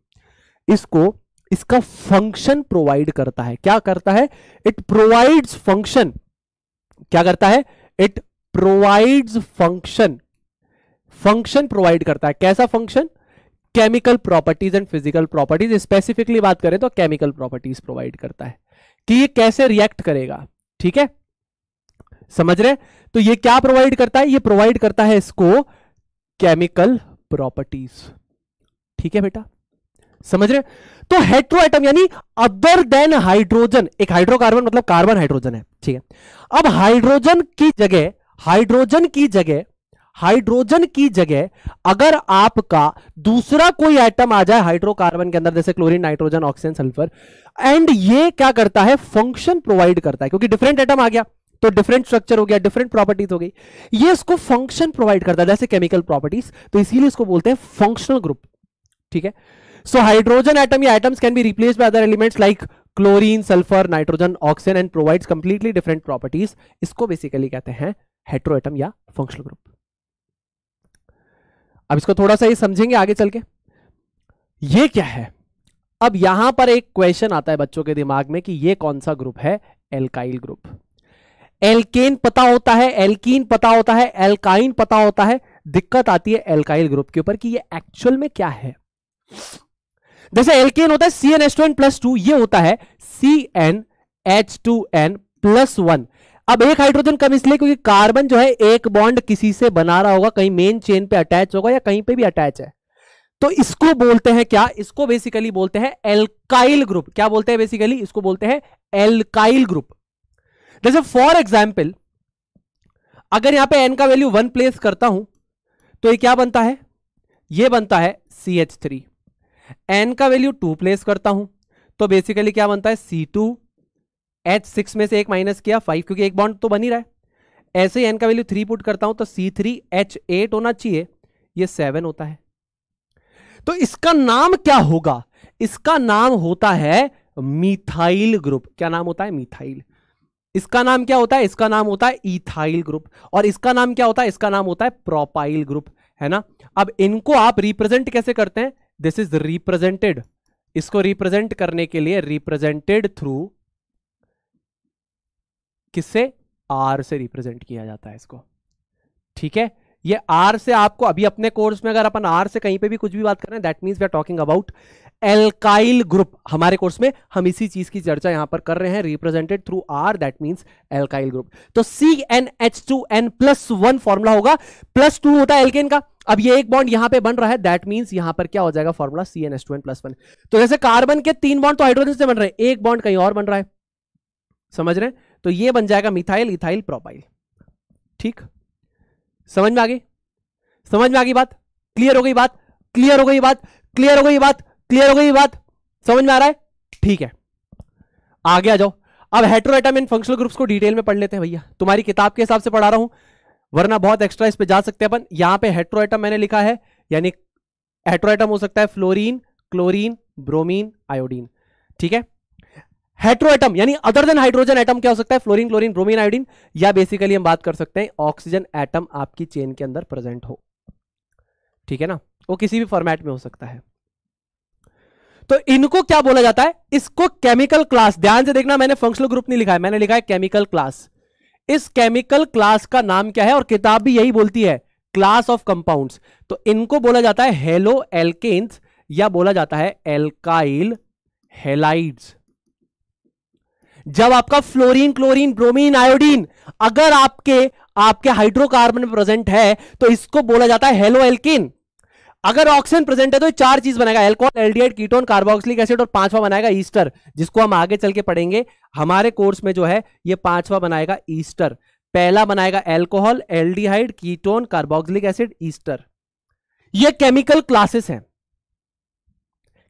A: इसको इसका फंक्शन प्रोवाइड करता है क्या करता है इट प्रोवाइड्स फंक्शन क्या करता है it provides function function provide करता है कैसा function chemical properties and physical properties specifically बात करें तो केमिकल प्रॉपर्टीज प्रोवाइड करता है कि ये कैसे रिएक्ट करेगा ठीक है समझ रहे तो ये क्या प्रोवाइड करता है ये प्रोवाइड करता है इसको केमिकल प्रॉपर्टीज ठीक है बेटा समझ रहे तो हेट्रो आइटम यानी अदर देन हाइड्रोजन एक हाइड्रोकार्बन मतलब कार्बन हाइड्रोजन है ठीक है अब हाइड्रोजन की जगह हाइड्रोजन की जगह हाइड्रोजन की जगह अगर आपका दूसरा कोई आइटम आ जाए हाइड्रोकार्बन के अंदर जैसे chlorine nitrogen oxygen sulphur and ये क्या करता है फंक्शन प्रोवाइड करता है क्योंकि डिफरेंट एटम आ गया तो डिफरेंट स्ट्रक्चर हो गया डिफरेंट प्रॉपर्टीज हो गई ये इसको फंक्शन प्रोवाइड करता है जैसे केमिकल प्रॉपर्टीज तो इसीलिए इसको बोलते हैं फंक्शनल ग्रुप ठीक है सो हाइड्रोजन एटम या atoms can be replace by other elements like chlorine sulphur nitrogen oxygen and provides completely different properties इसको बेसिकली कहते हैं हेट्रो एटम या फंक्शनल ग्रुप अब इसको थोड़ा सा ये समझेंगे आगे चल के ये क्या है अब यहां पर एक क्वेश्चन आता है बच्चों के दिमाग में कि ये कौन सा ग्रुप है एल्काइल ग्रुप एल्केन पता होता है एल्कीन पता होता है एल्काइन पता होता है दिक्कत आती है एल्काइल ग्रुप के ऊपर कि ये एक्चुअल में क्या है जैसे एल्केन होता है C N H two N plus two ये होता है C N H two N plus one अब एक हाइड्रोजन कम इसलिए क्योंकि कार्बन जो है एक बॉन्ड किसी से बना रहा होगा कहीं मेन चेन पे अटैच होगा या कहीं पे भी अटैच है तो इसको बोलते हैं क्या इसको बेसिकली बोलते हैं एल्काइल ग्रुप क्या बोलते हैं बेसिकली इसको बोलते हैं एल्काइल ग्रुप जैसे फॉर एग्जाम्पल अगर यहां पे एन का वैल्यू वन प्लेस करता हूं तो ये क्या बनता है ये बनता है सी एच थ्री एन का वैल्यू टू प्लेस करता हूं तो बेसिकली क्या बनता है सी टू एच सिक्स में से एक माइनस किया फाइव क्योंकि एक बॉन्ड तो बन ही रहा है ऐसे ही एन का वैल्यू थ्री पुट करता हूं तो सी थ्री एच एट होना चाहिए ये सेवन होता है तो इसका नाम क्या होगा इसका नाम होता है मिथाइल ग्रुप क्या नाम होता है मिथाइल इसका नाम क्या होता है इसका नाम होता है इथाइल ग्रुप और इसका नाम क्या होता है इसका नाम होता है प्रोपाइल ग्रुप है ना अब इनको आप रिप्रेजेंट कैसे करते हैं दिस इज रिप्रेजेंटेड इसको रिप्रेजेंट करने के लिए रिप्रेजेंटेड थ्रू किससे आर से रिप्रेजेंट किया जाता है इसको ठीक है ये आर से आपको अभी अपने कोर्स में अगर अपन आर से कहीं पे भी कुछ भी बात कर रहे हैं that means we are talking about alkyl group हमारे कोर्स में हम इसी चीज की चर्चा यहां पर कर रहे हैं represented through R that means alkyl group तो C N H two N plus one formula होगा प्लस टू होता है एल्केन का अब ये एक बॉन्ड यहां पे बन रहा है दैट मीन्स यहां पर क्या हो जाएगा formula C N H two N plus one तो जैसे कार्बन के तीन बॉन्ड तो हाइड्रोजन से बन रहे हैं एक बॉन्ड कहीं और बन रहा है समझ रहे हैं तो ये बन जाएगा मिथाइल इथाइल प्रोपाइल ठीक समझ में आ गई समझ में आ गई बात क्लियर हो गई बात क्लियर हो गई बात क्लियर हो गई बात क्लियर हो गई बात समझ में आ रहा है ठीक है आगे आ जाओ अब हेट्रोएटम इन फंक्शनल ग्रुप्स को डिटेल में पढ़ लेते हैं भैया तुम्हारी किताब के हिसाब से पढ़ा रहा हूं वरना बहुत एक्स्ट्रा इस पे जा सकते हैं अपन यहां पे हेट्रोएटम मैंने लिखा है यानी हेट्रोएटम हो सकता है फ्लोरीन क्लोरीन ब्रोमीन आयोडीन ठीक है हेट्रो एटम यानी अदर देन हाइड्रोजन एटम क्या हो सकता है फ्लोरीन क्लोरीन ब्रोमीन आयोडीन या बेसिकली हम बात कर सकते हैं ऑक्सीजन एटम आपकी चेन के अंदर प्रेजेंट हो ठीक है ना वो किसी भी फॉर्मेट में हो सकता है तो इनको क्या बोला जाता है इसको केमिकल क्लास ध्यान से देखना मैंने फंक्शनल ग्रुप नहीं लिखा है मैंने लिखा है केमिकल क्लास इस केमिकल क्लास का नाम क्या है और किताब भी यही बोलती है क्लास ऑफ कंपाउंड्स तो इनको बोला जाता है हेलो एल्केन्स या बोला जाता है एल्काइल हेलाइड्स जब आपका फ्लोरीन क्लोरीन ब्रोमीन आयोडीन अगर आपके आपके हाइड्रोकार्बन में प्रेजेंट है तो इसको बोला जाता है हेलो एल्किन अगर ऑक्सीजन प्रेजेंट है तो चार चीज बनाएगा alcohol aldehyde ketone carboxylic acid और पांचवा बनाएगा ईस्टर जिसको हम आगे चल के पढ़ेंगे हमारे कोर्स में जो है ये पांचवा बनाएगा ईस्टर पहला बनाएगा alcohol aldehyde ketone carboxylic acid ester ये केमिकल क्लासेस हैं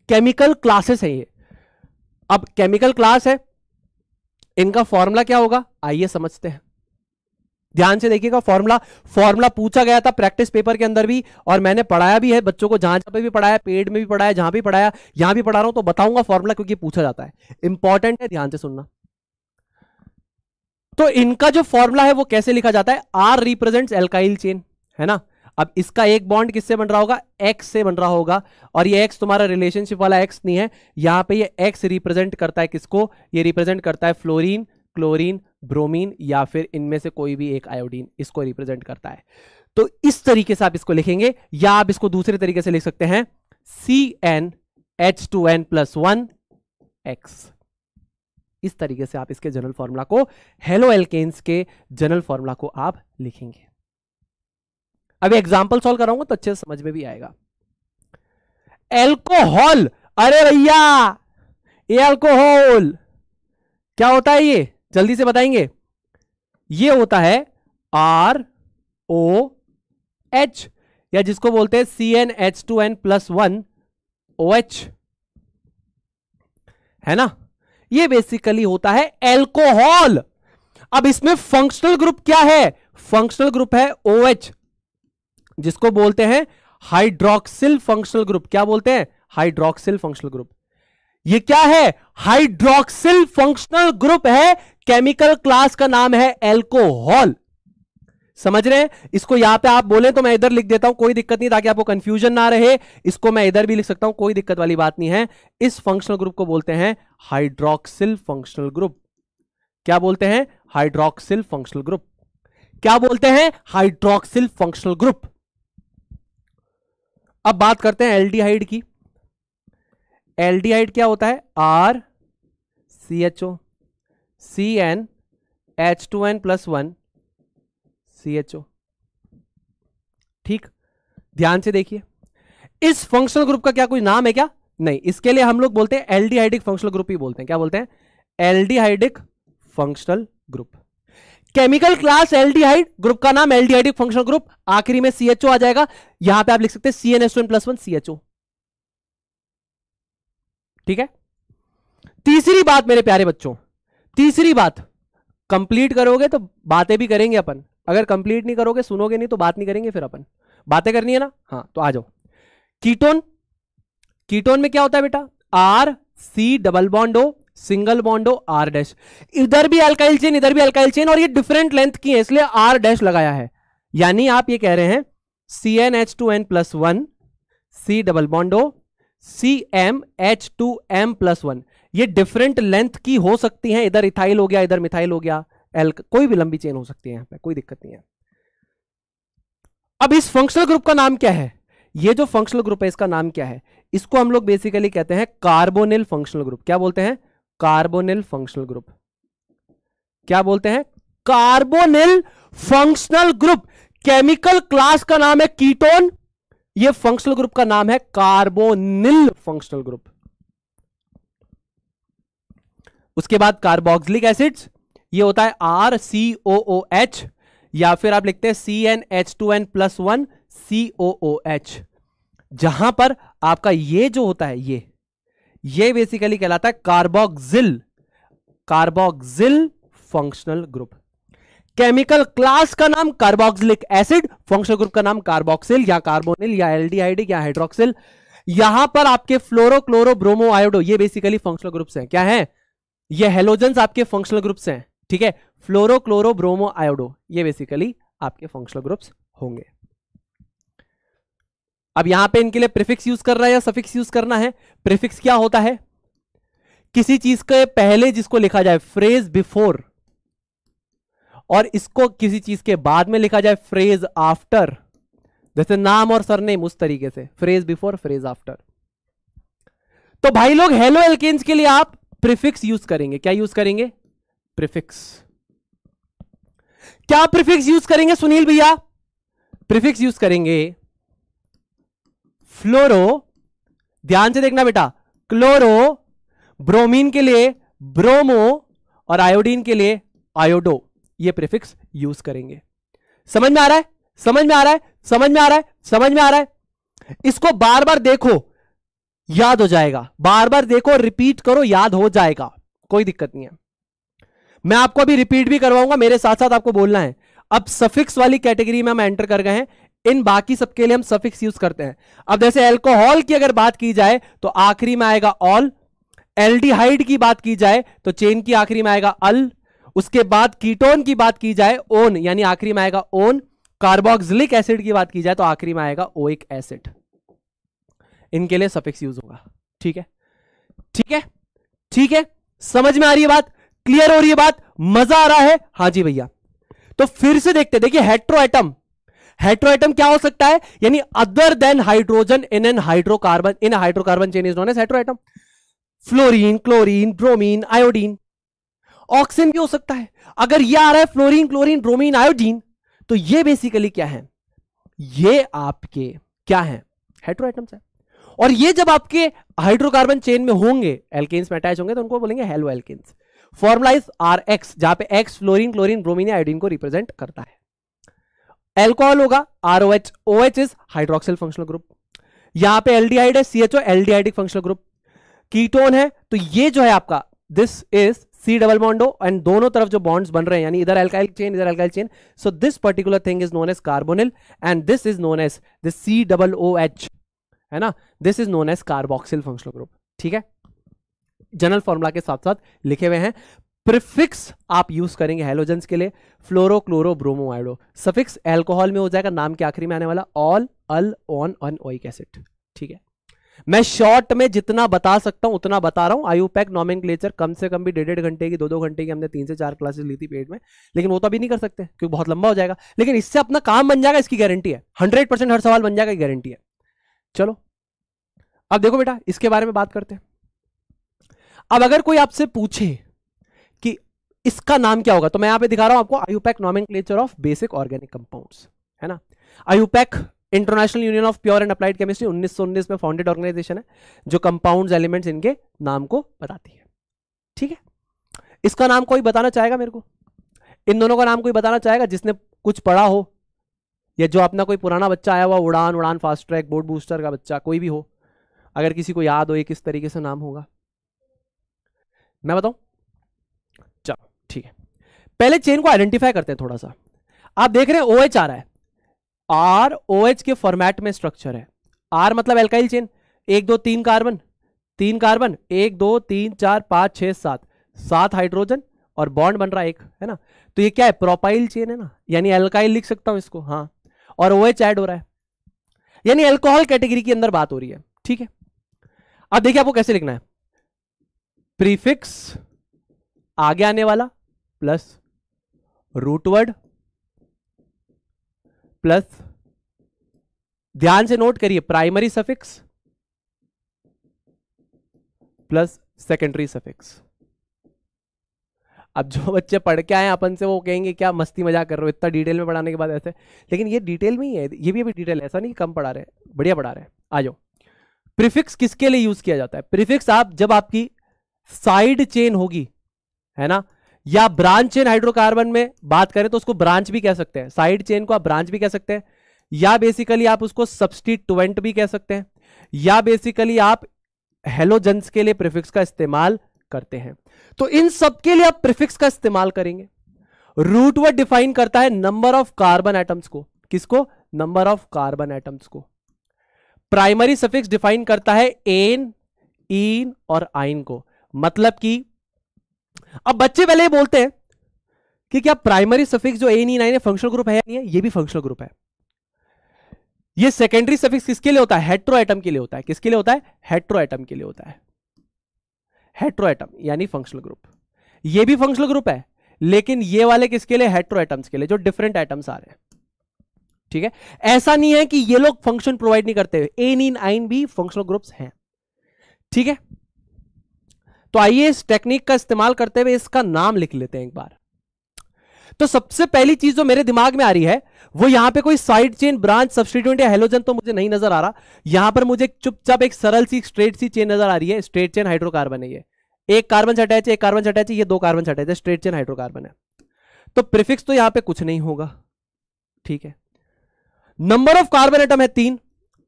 A: केमिकल क्लासेस है ये अब केमिकल क्लास है इनका फॉर्मूला क्या होगा आइए समझते हैं ध्यान से देखिएगा फॉर्मूला फॉर्मूला पूछा गया था प्रैक्टिस पेपर के अंदर भी और मैंने पढ़ाया भी है बच्चों को जहां जहां पे भी पढ़ाया पेड में भी पढ़ाया जहां भी पढ़ाया यहां भी पढ़ा रहा हूं तो बताऊंगा फॉर्मूला क्योंकि पूछा जाता है इंपॉर्टेंट है ध्यान से सुनना तो इनका जो फॉर्मूला है वो कैसे लिखा जाता है आर रिप्रेजेंट एल्काइल चेन है ना अब इसका एक बॉन्ड किससे बन रहा होगा एक्स से बन रहा होगा और ये एक्स तुम्हारा रिलेशनशिप वाला एक्स नहीं है यहां पे ये एक्स रिप्रेजेंट करता है किसको ये रिप्रेजेंट करता है फ्लोरीन क्लोरीन ब्रोमीन या फिर इनमें से कोई भी एक आयोडीन इसको रिप्रेजेंट करता है तो इस तरीके से आप इसको लिखेंगे या आप इसको दूसरे तरीके से लिख सकते हैं C N H two N plus one X इस तरीके से आप इसके जनरल फॉर्मूला को हेलो एल्केन्स के जनरल फॉर्मूला को आप लिखेंगे अभी एग्जाम्पल सॉल्व कराऊंगा तो अच्छे से समझ में भी आएगा एल्कोहल अरे भैया ये एल्कोहल क्या होता है ये जल्दी से बताएंगे ये होता है आर ओ एच या जिसको बोलते हैं C N H two N plus one O H है ना ये बेसिकली होता है एल्कोहल अब इसमें फंक्शनल ग्रुप क्या है फंक्शनल ग्रुप है ओ OH, एच जिसको बोलते हैं हाइड्रोक्सिल फंक्शनल ग्रुप क्या बोलते हैं हाइड्रोक्सिल फंक्शनल ग्रुप ये क्या है हाइड्रोक्सिल फंक्शनल ग्रुप है केमिकल क्लास का नाम है एल्कोहल समझ रहे हैं इसको यहां पे आप बोले तो मैं इधर लिख देता हूं कोई दिक्कत नहीं ताकि आपको कंफ्यूजन ना रहे इसको मैं इधर भी लिख सकता हूं कोई दिक्कत वाली बात नहीं है इस फंक्शनल ग्रुप को बोलते हैं हाइड्रोक्सिल फंक्शनल ग्रुप क्या बोलते हैं हाइड्रोक्सिल फंक्शनल ग्रुप क्या बोलते हैं हाइड्रोक्सिल फंक्शनल ग्रुप अब बात करते हैं एल्डिहाइड की एल्डिहाइड क्या होता है R C H O C N H two N plus one C H O ठीक ध्यान से देखिए इस फंक्शनल ग्रुप का क्या कोई नाम है क्या नहीं इसके लिए हम लोग बोलते हैं एल्डिहाइडिक फंक्शनल ग्रुप ही बोलते हैं क्या बोलते हैं aldehydic functional group chemical class aldehyde group का नाम एल्डिहाइडिक फंक्शनल ग्रुप आखिरी में सीएचओ आ जाएगा यहां पे आप लिख सकते हैं सीएनएसओएन प्लस वन सी ठीक है तीसरी बात मेरे प्यारे बच्चों तीसरी बात कंप्लीट करोगे तो बातें भी करेंगे अपन अगर कंप्लीट नहीं करोगे सुनोगे नहीं तो बात नहीं करेंगे फिर अपन बातें करनी है ना हाँ तो आ जाओ कीटोन कीटोन में क्या होता है बेटा R C double bond O single bond O R dash इधर भी अल्काइल चेन इधर भी अल्काइल चेन और ये डिफरेंट लेंथ की है इसलिए आर डैश लगाया है यानी आप ये कह रहे हैं C N H two N plus one C double bond O C M H two M plus one ये डिफरेंट लेंथ की हो सकती है इधर इथाइल हो गया इधर मिथाइल हो गया एल कोई भी लंबी चेन हो सकती है यहां पर कोई दिक्कत नहीं है अब इस फंक्शनल ग्रुप का नाम क्या है ये जो फंक्शनल ग्रुप है इसका नाम क्या है इसको हम लोग बेसिकली कहते हैं कार्बोनिल फंक्शनल ग्रुप क्या बोलते हैं कार्बोनिल फंक्शनल ग्रुप क्या बोलते हैं carbonyl functional group chemical class का नाम है कीटोन ये फंक्शनल ग्रुप का नाम है कार्बोनिल फंक्शनल ग्रुप उसके बाद कार्बोक्सिलिक एसिड्स ये होता है आर सी ओ ओ एच या फिर आप लिखते हैं C N H two N plus one C O O H जहां पर आपका ये जो होता है ये ये बेसिकली कहलाता है carboxyl carboxyl functional group chemical class का नाम कार्बोक्सिलिक एसिड फंक्शनल ग्रुप का नाम कार्बोक्सिल या कार्बोनिल या एल्डिहाइड या हाइड्रोक्सिल यहां पर आपके फ्लोरो क्लोरो ब्रोमो आयोडो ये बेसिकली फंक्शनल ग्रुप्स हैं क्या हैं ये हेलोजन आपके फंक्शनल ग्रुप्स हैं ठीक है फ्लोरो क्लोरो ब्रोमो आयोडो ये बेसिकली आपके फंक्शनल ग्रुप्स होंगे अब यहां पे इनके लिए प्रिफिक्स यूज करना है या सफिक्स यूज करना है प्रिफिक्स क्या होता है किसी चीज के पहले जिसको लिखा जाए फ्रेज बिफोर और इसको किसी चीज के बाद में लिखा जाए फ्रेज आफ्टर जैसे नाम और सरनेम उस तरीके से फ्रेज बिफोर फ्रेज आफ्टर तो भाई लोग हेलो एल्केन्स के लिए आप प्रिफिक्स यूज करेंगे क्या यूज करेंगे प्रिफिक्स क्या प्रिफिक्स यूज करेंगे सुनील भैया प्रिफिक्स यूज करेंगे फ्लोरो ध्यान से देखना बेटा क्लोरो ब्रोमीन के लिए ब्रोमो और आयोडीन के लिए आयोडो ये प्रिफिक्स यूज करेंगे समझ में आ रहा है समझ में आ रहा है समझ में आ रहा है समझ में आ रहा है इसको बार बार देखो याद हो जाएगा बार बार देखो रिपीट करो याद हो जाएगा कोई दिक्कत नहीं है मैं आपको अभी रिपीट भी करवाऊंगा मेरे साथ साथ आपको बोलना है अब सफिक्स वाली कैटेगरी में हम एंटर कर गए हैं इन बाकी सबके लिए हम सफिक्स यूज करते हैं अब जैसे एल्कोहल की अगर बात की जाए तो आखिरी में आएगा ऑल एल्डिहाइड की बात की जाए तो चेन की आखिरी में आएगा अल उसके बाद कीटोन की बात की जाए ओन यानी आखिरी में आएगा ओन कार्बोक्सिलिक एसिड की बात की जाए तो आखिरी में आएगा ओइक एसिड इनके लिए सफिक्स यूज होगा ठीक है ठीक है ठीक है समझ में आ रही है बात क्लियर हो रही है बात मजा आ रहा है हाँ जी भैया तो फिर से देखते देखिए हेट्रो एटम हेट्रो आइटम क्या हो सकता है यानी other than hydrogen in an hydrocarbon in hydrocarbon chain is known as hetero atom fluorine chlorine bromine iodine oxygen भी हो सकता है अगर ये आ रहा है फ्लोरीन क्लोरीन ब्रोमीन आयोडीन तो ये बेसिकली क्या है ये आपके क्या है हेट्रो आइटम्स है और ये जब आपके हाइड्रोकार्बन चेन में होंगे एल्केन्स में अटैच होंगे तो उनको बोलेंगे halo alkanes formula is R X जहां पे X fluorine chlorine bromine iodine को रिप्रेजेंट करता है एल्कोहल होगा R O H O H is hydroxyl functional group यहां पे एल्डिहाइड है CHO aldehydic functional group ketone है तो ये जो है आपका this is C double bond O and दोनों तरफ जो बॉन्ड्स बन रहे हैं यानी इधर एल्काइल चेन इधर alkyl chain so this particular thing is known as carbonyl and this is known as this C double O H है ना this is known as carboxyl functional group ठीक है जनरल फॉर्मूला के साथ साथ लिखे हुए हैं प्रिफिक्स आप यूज करेंगे हेलोजन के लिए fluoro chloro bromo suffix alcohol में हो जाएगा नाम के आखिरी में आने वाला ol al one an oic acid ठीक है मैं शॉर्ट में जितना बता सकता हूं उतना बता रहा हूं पैक नॉमिन कम से कम भी डेढ़ डेढ़ घंटे की दो दो घंटे की हमने तीन से चार क्लासेस ली थी पेट में लेकिन वो तो अभी नहीं कर सकते क्योंकि बहुत लंबा हो जाएगा लेकिन इससे अपना काम बन जाएगा इसकी गारंटी है हंड्रेड परसेंट हर सवाल बन जाएगा गारंटी है चलो अब देखो बेटा इसके बारे में बात करते हैं अब अगर कोई आपसे पूछे इसका नाम क्या होगा तो मैं यहां पे दिखा रहा हूं आपको IUPAC nomenclature of basic organic compounds है ना IUPAC International Union of Pure and Applied Chemistry 1919 में फाउंडेड ऑर्गेनाइजेशन है जो कंपाउंड्स एलिमेंट्स इनके नाम को बताती है ठीक है इसका नाम कोई बताना चाहेगा मेरे को इन दोनों का नाम कोई बताना चाहेगा जिसने कुछ पढ़ा हो या जो अपना कोई पुराना बच्चा आया हुआ उड़ान उड़ान फास्ट ट्रैक बोर्ड बूस्टर का बच्चा कोई भी हो अगर किसी को याद हो ये किस तरीके से नाम होगा मैं बताऊं ठीक है पहले चेन को आइडेंटिफाई करते हैं थोड़ा सा आप देख रहे हैं ओ OH आ रहा है आर ओ OH के फॉर्मेट में स्ट्रक्चर है आर मतलब एल्काइल चेन एक दो तीन कार्बन तीन कार्बन एक दो तीन चार पांच छह सात सात हाइड्रोजन और बॉन्ड बन रहा है एक है ना तो ये क्या है प्रोपाइल चेन है ना यानी एल्काइल लिख सकता हूं इसको हाँ और ओ OH ऐड हो रहा है यानी एल्कोहल कैटेगरी के अंदर बात हो रही है ठीक है अब देखिए आपको कैसे लिखना है प्रीफिक्स आगे आने वाला प्लस रूटवर्ड प्लस ध्यान से नोट करिए primary suffix plus secondary suffix अब जो बच्चे पढ़ के आए अपन से वो कहेंगे क्या मस्ती मजाक कर रहे हो इतना डिटेल में पढ़ाने के बाद ऐसे लेकिन ये डिटेल में ही है ये भी अभी डिटेल है ऐसा नहीं कम पढ़ा रहे हैं बढ़िया पढ़ा रहे हैं आ जाओ प्रीफिक्स किसके लिए यूज किया जाता है प्रीफिक्स आप जब आपकी साइड चेन होगी है ना या ब्रांच चेन हाइड्रोकार्बन में बात करें तो उसको ब्रांच भी कह सकते हैं साइड चेन को आप ब्रांच भी कह सकते हैं या बेसिकली आप उसको सब्सटीट्वेंट भी कह सकते हैं या बेसिकली आप हेलोजेंस के लिए प्रिफिक्स का इस्तेमाल करते हैं तो इन सब के लिए आप प्रिफिक्स का इस्तेमाल करेंगे रूट वर्ड डिफाइन करता है नंबर ऑफ कार्बन एटम्स को किसको नंबर ऑफ कार्बन एटम्स को प्राइमरी सफिक्स डिफाइन करता है एन ईन और आइन को मतलब कि अब बच्चे पहले बोलते हैं कि क्या प्राइमरी सफिक्स जो ane ene yne functional group है नहीं है ये भी फंक्शनल ग्रुप है ये सेकेंडरी सफिक्स किसके लिए होता है हेट्रो आइटम के लिए होता है किसके लिए होता है हेट्रो आइटम के लिए होता है हेट्रो आइटम यानी फंक्शनल ग्रुप ये भी फंक्शनल ग्रुप है लेकिन ये वाले किसके लिए हेट्रो आइटम्स के लिए जो डिफरेंट आइटम्स आ रहे हैं ठीक है ऐसा नहीं है कि ये लोग फंक्शन प्रोवाइड नहीं करते एन इन आइन भी फंक्शनल ग्रुप्स हैं ठीक है तो आइए इस टेक्निक का इस्तेमाल करते हुए इसका नाम लिख लेते हैं एक बार तो सबसे पहली चीज जो मेरे दिमाग में आ रही है वो यहां पे कोई साइड चेन ब्रांच सब्सटीट्यूट या हेलोजन तो मुझे नहीं नजर आ रहा यहां पर मुझे चुपचाप एक सरल सी स्ट्रेट सी चेन नजर आ रही है स्ट्रेट चेन हाइड्रोकार्बन है ये एक कार्बन अटैच एक कार्बन अटैच ये दो कार्बन अटैच है स्ट्रेट चेन हाइड्रोकार्बन है तो प्रिफिक्स तो यहां पर कुछ नहीं होगा ठीक है नंबर ऑफ कार्बन एटम है तीन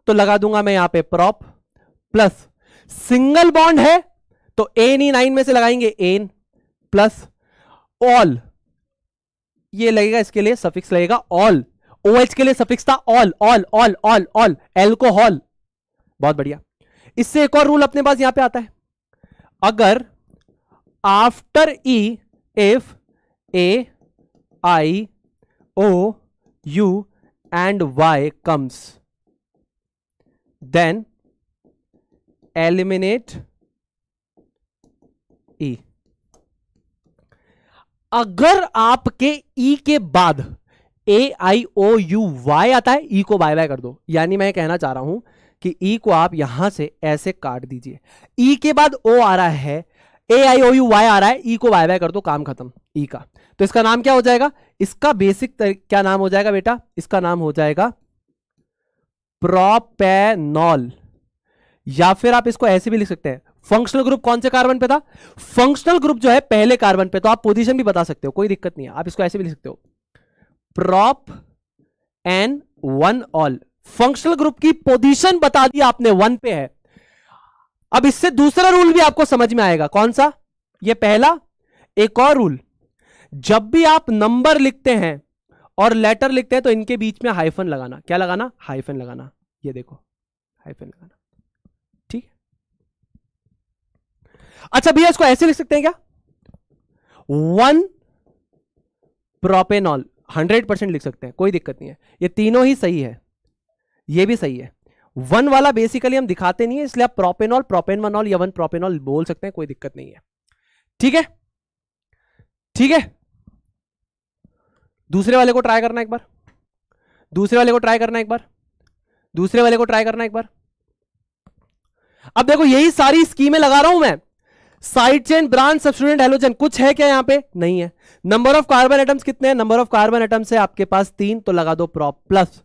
A: तो लगा दूंगा मैं यहां पर प्रॉप प्लस सिंगल बॉन्ड है तो एन ही नाइन में से लगाएंगे एन प्लस ऑल ये लगेगा इसके लिए सफिक्स लगेगा ऑल ओ OH के लिए सफिक्स था ol ol ol ol ol alcohol बहुत बढ़िया इससे एक और रूल अपने पास यहां पे आता है अगर after E if A I O U and Y comes then eliminate अगर आपके ई के बाद ए आई ओ यू वाई आता है ई e को बाय बाय कर दो यानी मैं कहना चाह रहा हूं कि ई e को आप यहां से ऐसे काट दीजिए ई e के बाद ओ आ रहा है ए आई ओ यू वाई आ रहा है ई को बाय बाय कर दो काम खत्म ई का तो इसका नाम क्या हो जाएगा इसका बेसिक क्या नाम हो जाएगा बेटा इसका नाम हो जाएगा प्रोपेनॉल या फिर आप इसको ऐसे भी लिख सकते हैं फंक्शनल ग्रुप कौन से कार्बन पे था फंक्शनल ग्रुप जो है पहले कार्बन पे तो आप पोजीशन भी बता सकते हो कोई दिक्कत नहीं है आप इसको ऐसे भी लिख सकते हो prop an one ol functional group की पोजीशन बता दी आपने वन पे है अब इससे दूसरा रूल भी आपको समझ में आएगा कौन सा ये पहला एक और रूल जब भी आप नंबर लिखते हैं और लेटर लिखते हैं तो इनके बीच में हाइफन लगाना क्या लगाना हाइफन लगाना ये देखो हाइफन लगाना अच्छा भैया इसको ऐसे लिख सकते हैं क्या वन प्रोपेनॉल हंड्रेड परसेंट लिख सकते हैं कोई दिक्कत नहीं है ये तीनों ही सही है ये भी सही है वन वाला बेसिकली हम दिखाते नहीं है इसलिए आप प्रोपेनॉल वनॉल या वन प्रोपेनॉल बोल सकते हैं कोई दिक्कत नहीं है ठीक है ठीक है दूसरे वाले को ट्राई करना एक बार दूसरे वाले को ट्राई करना एक बार दूसरे वाले को ट्राई करना एक बार अब देखो यही सारी स्कीमें लगा रहा हूं मैं side chain branch substituent halogen कुछ है क्या यहां पे नहीं है नंबर ऑफ कार्बन एटम्स कितने हैं नंबर ऑफ कार्बन एटम्स है आपके पास तीन तो लगा दो प्रॉप प्लस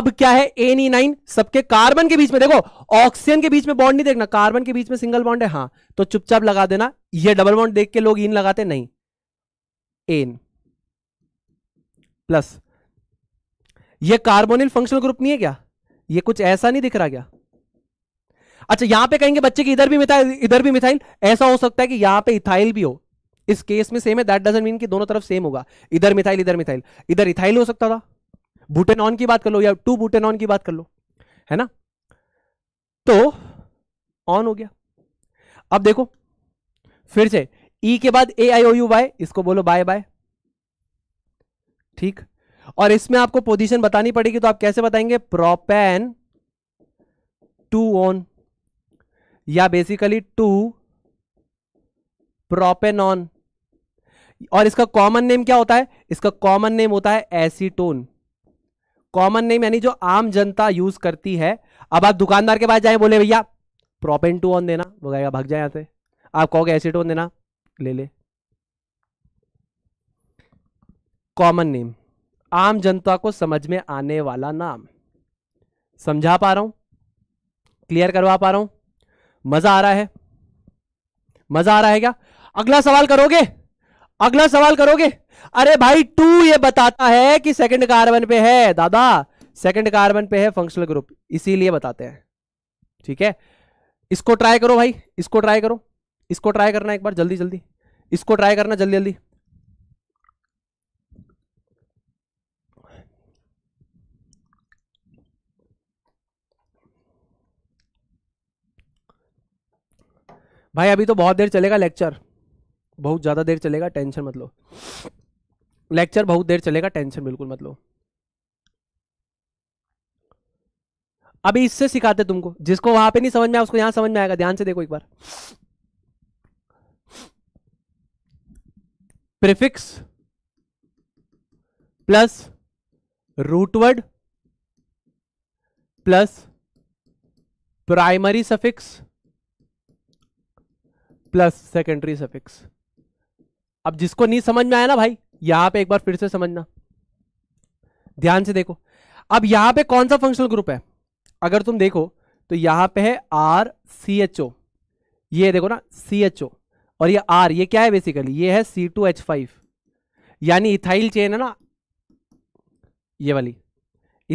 A: अब क्या है एन ई नाइन सबके कार्बन के बीच में देखो ऑक्सीजन के बीच में बॉन्ड नहीं देखना कार्बन के बीच में सिंगल बॉन्ड है हाँ तो चुपचाप लगा देना ये डबल बॉन्ड देख के लोग इन लगाते नहीं एन प्लस ये कार्बोनिल फंक्शनल ग्रुप नहीं है क्या ये कुछ ऐसा नहीं दिख रहा क्या अच्छा यहां पे कहेंगे बच्चे की इधर भी मिथाइल इधर भी मिथाइल ऐसा हो सकता है कि यहां पे इथाइल भी हो इस केस में सेम है दैट डजेंट मीन कि दोनों तरफ सेम होगा इधर मिथाइल इधर मिथाइल इधर इथाइल हो सकता था ऑन की बात कर लो या टू ऑन की बात कर लो है ना तो ऑन हो गया अब देखो फिर से ई e के बाद ए आई ओ यू बाय इसको बोलो बाय बाय ठीक और इसमें आपको पोजीशन बतानी पड़ेगी तो आप कैसे बताएंगे प्रोपेन टू ऑन या बेसिकली टू प्रोपेनॉन और इसका कॉमन नेम क्या होता है इसका कॉमन नेम होता है एसीटोन कॉमन नेम यानी जो आम जनता यूज करती है अब आप दुकानदार के पास जाए बोले भैया प्रोपेन टू ऑन देना वो कहेगा भाग जाए यहां से आप कहोगे एसीटोन देना ले ले कॉमन नेम आम जनता को समझ में आने वाला नाम समझा पा रहा हूं क्लियर करवा पा रहा हूं मजा आ रहा है मजा आ रहा है क्या अगला सवाल करोगे अगला सवाल करोगे अरे भाई टू ये बताता है कि सेकंड कार्बन पे है दादा सेकंड कार्बन पे है फंक्शनल ग्रुप इसीलिए बताते हैं ठीक है इसको ट्राई करो भाई इसको ट्राई करो इसको ट्राई करना एक बार जल्दी जल्दी इसको ट्राई करना जल्दी जल्दी भाई अभी तो बहुत देर चलेगा लेक्चर बहुत ज़्यादा देर चलेगा टेंशन मत लो लेक्चर बहुत देर चलेगा टेंशन बिल्कुल मत लो अभी इससे सिखाते तुमको जिसको वहां पे नहीं समझ में आया उसको यहां समझ में आएगा ध्यान से देखो एक बार prefix plus root word plus primary suffix plus secondary suffix अब जिसको नहीं समझ में आया ना भाई यहां पे एक बार फिर से समझना ध्यान से देखो अब यहां पे कौन सा फंक्शनल ग्रुप है अगर तुम देखो तो यहां पे है आर सी एच ओ ये देखो ना सी एच ओ और ये आर ये क्या है बेसिकली ये है सी टू एच फाइव यानी इथाइल चेन है ना ये वाली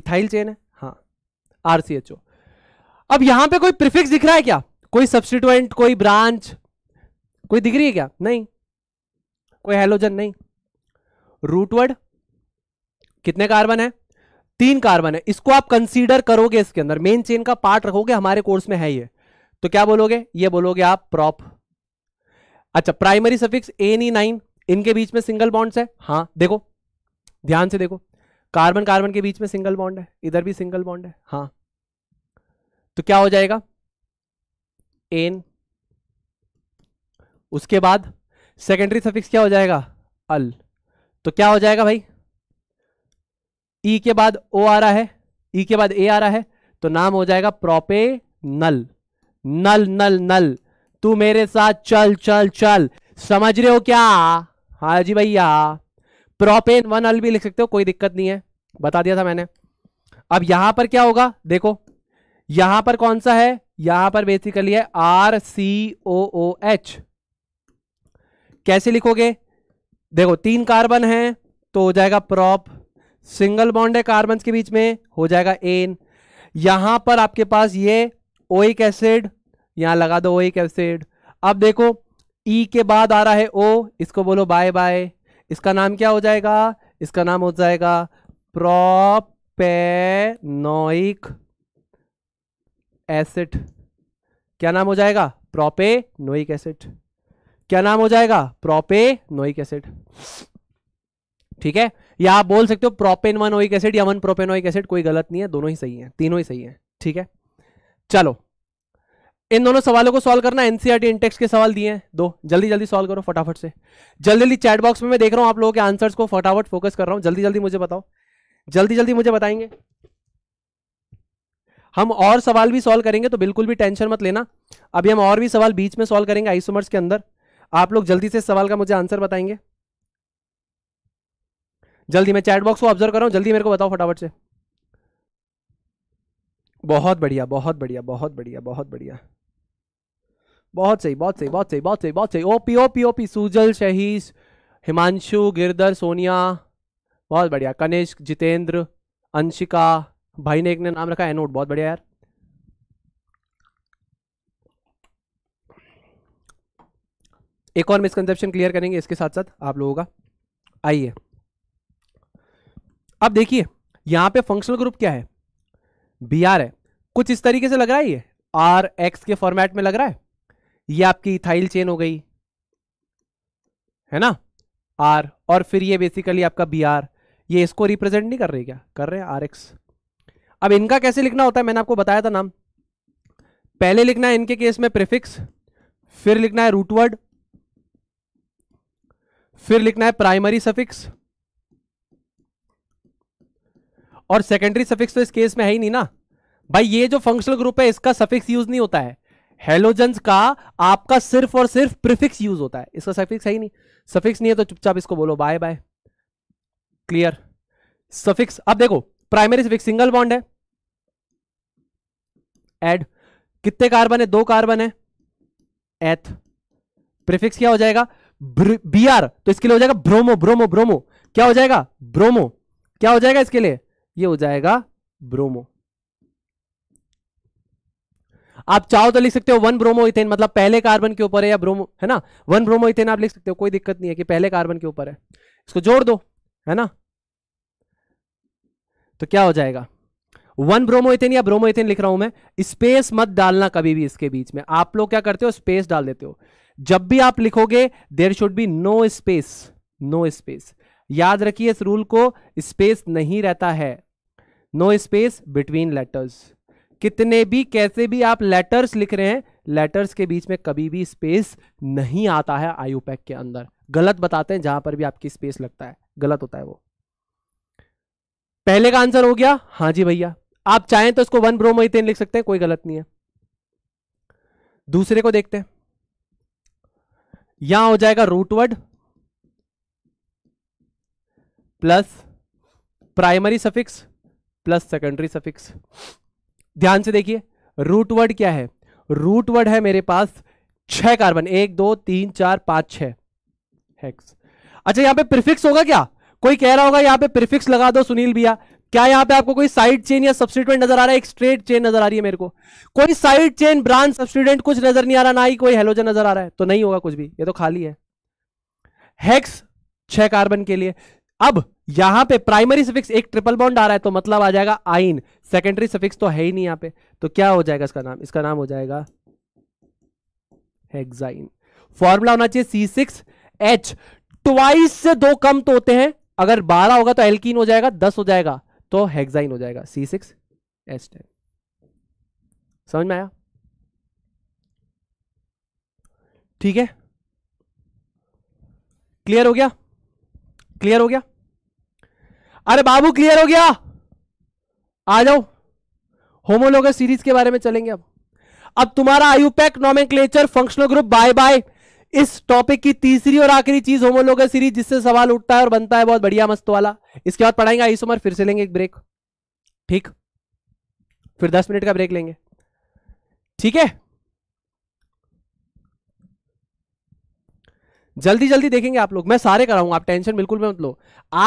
A: इथाइल चेन है हाँ आर सी एच ओ अब यहां पे कोई प्रिफिक्स दिख रहा है क्या कोई सब्सटीट्यूएंट कोई ब्रांच कोई दिख रही है क्या नहीं कोई हेलोजन नहीं रूटवर्ड कितने कार्बन है तीन कार्बन है इसको आप कंसीडर करोगे इसके अंदर मेन चेन का पार्ट रखोगे हमारे कोर्स में है ये तो क्या बोलोगे ये बोलोगे आप प्रॉप अच्छा primary suffix ane ene yne इनके बीच में सिंगल बॉन्ड्स है हाँ देखो ध्यान से देखो कार्बन कार्बन के बीच में सिंगल बॉन्ड है इधर भी सिंगल बॉन्ड है हाँ तो क्या हो जाएगा एन उसके बाद सेकेंडरी सफिक्स क्या हो जाएगा अल तो क्या हो जाएगा भाई ई e के बाद ओ आ रहा है ई e के बाद ए आ रहा है तो नाम हो जाएगा प्रोपे नल नल नल नल तू मेरे साथ चल चल चल समझ रहे हो क्या हाँ जी भैया प्रोपेन वन अल भी लिख सकते हो कोई दिक्कत नहीं है बता दिया था मैंने अब यहां पर क्या होगा देखो यहां पर कौन सा है यहां पर बेसिकली है आर सी ओ ओ एच कैसे लिखोगे देखो तीन कार्बन है तो हो जाएगा प्रॉप सिंगल बॉन्ड है कार्बन के बीच में हो जाएगा एन यहां पर आपके पास ये ओइक एसिड यहां लगा दो ओइक एसिड अब देखो ई e के बाद आ रहा है ओ इसको बोलो बाय बाय इसका नाम क्या हो जाएगा इसका नाम हो जाएगा प्रोपेनोइक एसिड क्या नाम हो जाएगा प्रोपेनोइक एसिड क्या नाम हो जाएगा नोइक एसिड ठीक है या आप बोल सकते हो प्रोपेन वन ओइक एसिड या वन ओइक एसिड कोई गलत नहीं है दोनों ही सही है तीनों ही सही है ठीक है चलो इन दोनों सवालों को सॉल्व करना एनसीआरटी इंटेक्स e के सवाल दिए हैं दो जल्दी जल्दी सॉल्व करो फटाफट से जल्दी जल्दी चैट बॉक्स में मैं देख रहा हूँ आप लोगों के आंसर्स को फटाफट फोकस कर रहा हूं जल्दी जल्दी मुझे बताओ जल्दी जल्दी मुझे बताएंगे हम और सवाल भी सॉल्व करेंगे तो बिल्कुल भी टेंशन मत लेना अभी हम और भी सवाल बीच में सॉल्व करेंगे आइसोमर्स के अंदर आप लोग जल्दी से सवाल का मुझे आंसर बताएंगे जल्दी मैं चैट बॉक्स को ऑब्जर्व कर रहा हूं जल्दी मेरे को बताओ फटाफट से बहुत बढ़िया बहुत बढ़िया बहुत बढ़िया बहुत बढ़िया बहुत सही बहुत सही बहुत सही बहुत सही बहुत सही OP OP OP Sujal Shahish Himanshu Girdhar Sonia बहुत बढ़िया कनिष्क जितेंद्र अंशिका भाई ने एक ने नाम रखा एनोट बहुत बढ़िया यार एक और मिसकनसेप्शन क्लियर करेंगे इसके साथ साथ आप लोगों का आइए अब देखिए यहां पे फंक्शनल ग्रुप क्या है बी आर है कुछ इस तरीके से लग रहा है ये आर एक्स के फॉर्मेट में लग रहा है ये आपकी इथाइल चेन हो गई है ना आर और फिर ये बेसिकली आपका बी आर ये इसको रिप्रेजेंट नहीं कर रही क्या कर रहे हैं आर एक्स अब इनका कैसे लिखना होता है मैंने आपको बताया था नाम पहले लिखना है इनके केस में प्रिफिक्स फिर लिखना है रूटवर्ड फिर लिखना है प्राइमरी सफिक्स और सेकेंडरी सफिक्स तो इस केस में है ही नहीं ना भाई ये जो फंक्शनल ग्रुप है इसका सफिक्स यूज नहीं होता है हेलोजन का आपका सिर्फ और सिर्फ प्रिफिक्स यूज होता है इसका सफिक्स है ही नहीं सफिक्स नहीं है तो चुपचाप इसको बोलो बाय बाय क्लियर सफिक्स अब देखो प्राइमरी सफिक्स सिंगल बॉन्ड है एड कितने कार्बन है दो कार्बन है एथ प्रिफिक्स क्या हो जाएगा बी आर तो इसके लिए हो जाएगा ब्रोमो ब्रोमो ब्रोमो क्या हो जाएगा ब्रोमो क्या हो जाएगा इसके लिए ये हो जाएगा ब्रोमो आप चाहो तो लिख सकते हो वन ब्रोमो इथेन मतलब पहले कार्बन के ऊपर है या ब्रोमो है ना वन ब्रोमो इथेन आप लिख सकते हो कोई दिक्कत नहीं है कि पहले कार्बन के ऊपर है इसको जोड़ दो है ना तो क्या हो जाएगा वन ब्रोमो इथेन या ब्रोमो इथेन लिख रहा हूं मैं स्पेस मत डालना कभी भी इसके बीच में आप लोग क्या करते हो स्पेस डाल देते हो जब भी आप लिखोगे there should be no space no space याद रखिए इस रूल को स्पेस नहीं रहता है नो स्पेस बिटवीन लेटर्स कितने भी कैसे भी आप लेटर्स लिख रहे हैं लेटर्स के बीच में कभी भी स्पेस नहीं आता है आयु पैक के अंदर गलत बताते हैं जहां पर भी आपकी स्पेस लगता है गलत होता है वो पहले का आंसर हो गया हाँ जी भैया आप चाहें तो इसको वन ब्रोमोइथेन लिख सकते हैं कोई गलत नहीं है दूसरे को देखते हैं यहां हो जाएगा root word plus primary suffix plus secondary suffix ध्यान से देखिए रूटवर्ड क्या है रूटवर्ड है मेरे पास छह कार्बन एक दो तीन चार पांच छह हेक्स अच्छा यहां पे प्रीफिक्स होगा क्या कोई कह रहा होगा यहां पे प्रीफिक्स लगा दो सुनील भैया क्या यहां पे आपको कोई साइड चेन या सब्सिट्यूएंट नजर आ रहा है एक स्ट्रेट चेन नजर आ रही है मेरे को कोई साइड चेन ब्रांच सब्सिट्यूडेंट कुछ नजर नहीं आ रहा ना ही कोई हेलोजन नजर आ रहा है तो नहीं होगा कुछ भी ये तो खाली है हेक्स छह कार्बन के लिए अब यहां पे प्राइमरी सफिक्स एक ट्रिपल बॉन्ड आ रहा है तो मतलब आ जाएगा आइन सेकेंडरी सफिक्स तो है ही नहीं यहां पे तो क्या हो जाएगा इसका नाम इसका नाम हो जाएगा हेक्साइन फॉर्मूला होना चाहिए सी सिक्स एच ट्वाइस से दो कम तो होते हैं अगर बारह होगा तो एल्कीन हो जाएगा दस हो जाएगा तो हेक्साइन हो जाएगा सी सिक्स एस टेन समझ में आया ठीक है क्लियर हो गया क्लियर हो गया अरे बाबू क्लियर हो गया आ जाओ होमोलोगस सीरीज के बारे में चलेंगे अब अब तुम्हारा IUPAC nomenclature functional group bye bye इस टॉपिक की तीसरी और आखिरी चीज होमोलोग सीरीज जिससे सवाल उठता है और बनता है बहुत बढ़िया मस्त वाला इसके बाद पढ़ाएंगे आई सुमर फिर से लेंगे एक ब्रेक ठीक फिर दस मिनट का ब्रेक लेंगे ठीक है जल्दी जल्दी देखेंगे आप लोग मैं सारे कराऊंगा आप टेंशन बिल्कुल मत लो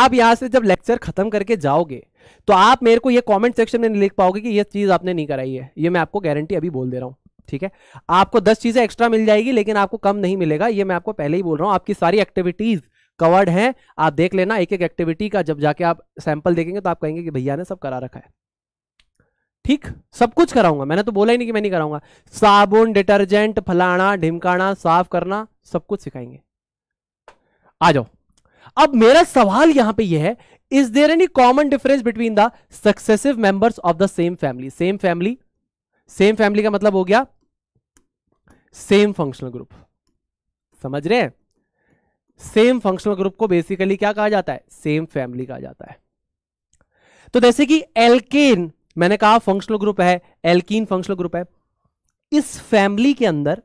A: आप यहां से जब लेक्चर खत्म करके जाओगे तो आप मेरे को ये कमेंट सेक्शन में लिख पाओगे कि ये चीज आपने नहीं कराई है ये मैं आपको गारंटी अभी बोल दे रहा हूं ठीक है आपको दस चीजें एक्स्ट्रा मिल जाएगी लेकिन आपको कम नहीं मिलेगा ये मैं आपको पहले ही बोल रहा हूं आपकी सारी एक्टिविटीज कवर्ड हैं आप देख लेना एक एक एक्टिविटी का जब जाके आप सैंपल देखेंगे तो आप कहेंगे कि भैया ने सब करा रखा है ठीक सब कुछ कराऊंगा मैंने तो बोला ही नहीं कि मैं नहीं कराऊंगा साबुन डिटर्जेंट फलाना ढिमकाना साफ करना सब कुछ सिखाएंगे आ जाओ अब मेरा सवाल यहां पे यह है is there any common difference between the successive members of the same family same family same family का मतलब हो गया सेम फंक्शनल ग्रुप समझ रहे हैं सेम फंक्शनल ग्रुप को बेसिकली क्या कहा जाता है सेम फैमिली कहा जाता है तो जैसे कि एल्केन मैंने कहा फंक्शनल ग्रुप है एल्कीन फंक्शनल ग्रुप है इस फैमिली के अंदर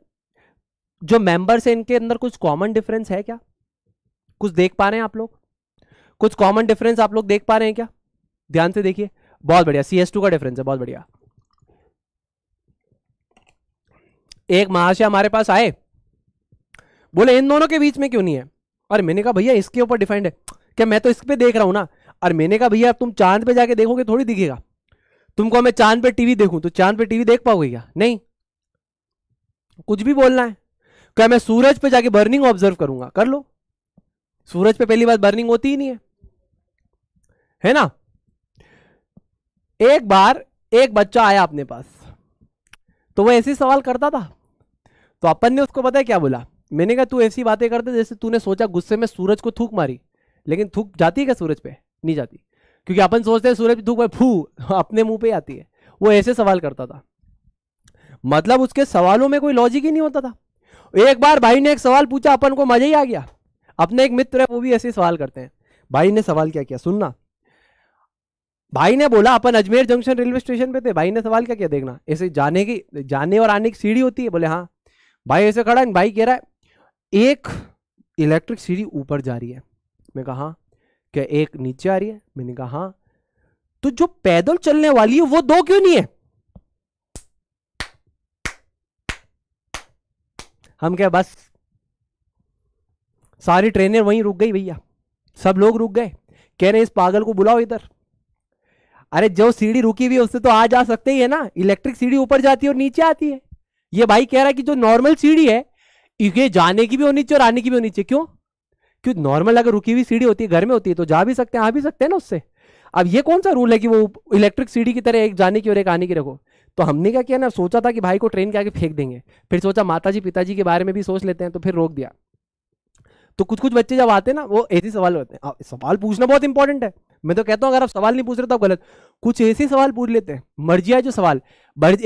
A: जो मेंबर्स हैं इनके अंदर कुछ कॉमन डिफरेंस है क्या कुछ देख पा रहे हैं आप लोग कुछ कॉमन डिफरेंस आप लोग देख पा रहे हैं क्या ध्यान से देखिए बहुत बढ़िया सी एस टू का डिफरेंस है बहुत बढ़िया एक महाशय हमारे पास आए बोले इन दोनों के बीच में क्यों नहीं है और मैंने कहा भैया इसके ऊपर डिफेंड है क्या मैं तो इस पर देख रहा हूं ना और मैंने कहा भैया तुम चांद पे जाके देखोगे थोड़ी दिखेगा तुमको मैं चांद पे टीवी देखूं तो चांद पे टीवी देख पाओगे क्या नहीं कुछ भी बोलना है क्या मैं सूरज पे जाके बर्निंग ऑब्जर्व करूंगा कर लो सूरज पे पहली बार बर्निंग होती ही नहीं है है ना एक बार एक बच्चा आया अपने पास तो वो ऐसे सवाल करता था तो अपन ने उसको पता है क्या बोला मैंने कहा तू ऐसी बातें करते जैसे तूने सोचा गुस्से में सूरज को थूक मारी लेकिन थूक जाती है क्या सूरज पे नहीं जाती क्योंकि अपन सोचते हैं सूरज थूक फू अपने मुंह पे आती है वो ऐसे सवाल करता था मतलब उसके सवालों में कोई लॉजिक ही नहीं होता था एक बार भाई ने एक सवाल पूछा अपन को मजा ही आ गया अपने एक मित्र है वो भी ऐसे सवाल करते हैं भाई ने सवाल क्या किया सुनना भाई ने बोला अपन अजमेर जंक्शन रेलवे स्टेशन पे थे भाई ने सवाल क्या किया देखना ऐसे जाने की जाने और आने की सीढ़ी होती है बोले हाँ भाई ऐसे खड़ा है भाई कह रहा है एक इलेक्ट्रिक सीढ़ी ऊपर जा रही है मैं कहा क्या एक नीचे आ रही है मैंने कहा हाँ तो जो पैदल चलने वाली है वो दो क्यों नहीं है हम क्या बस सारी ट्रेनें वहीं रुक गई भैया सब लोग रुक गए कह रहे इस पागल को बुलाओ इधर अरे जो सीढ़ी रुकी हुई है उससे तो आ जा सकते ही है ना इलेक्ट्रिक सीढ़ी ऊपर जाती है और नीचे आती है ये भाई कह रहा है कि जो नॉर्मल सीढ़ी है ये जाने की भी होनी चाहिए और आने की भी होनी चाहिए क्यों क्यों नॉर्मल अगर रुकी हुई सीढ़ी होती है घर में होती है तो जा भी सकते हैं आ भी सकते हैं ना उससे अब ये कौन सा रूल है कि वो इलेक्ट्रिक सीढ़ी की तरह एक जाने की और एक आने की रखो तो हमने क्या किया ना सोचा था कि भाई को ट्रेन के आगे फेंक देंगे फिर सोचा माता पिताजी के बारे में भी सोच लेते हैं तो फिर रोक दिया तो कुछ कुछ बच्चे जब आते हैं ना वो ऐसे सवाल होते हैं सवाल पूछना बहुत इंपॉर्टेंट है मैं तो कहता हूँ अगर आप सवाल नहीं पूछ रहे तो आप गलत कुछ ऐसे सवाल पूछ लेते हैं मर्जी है जो सवाल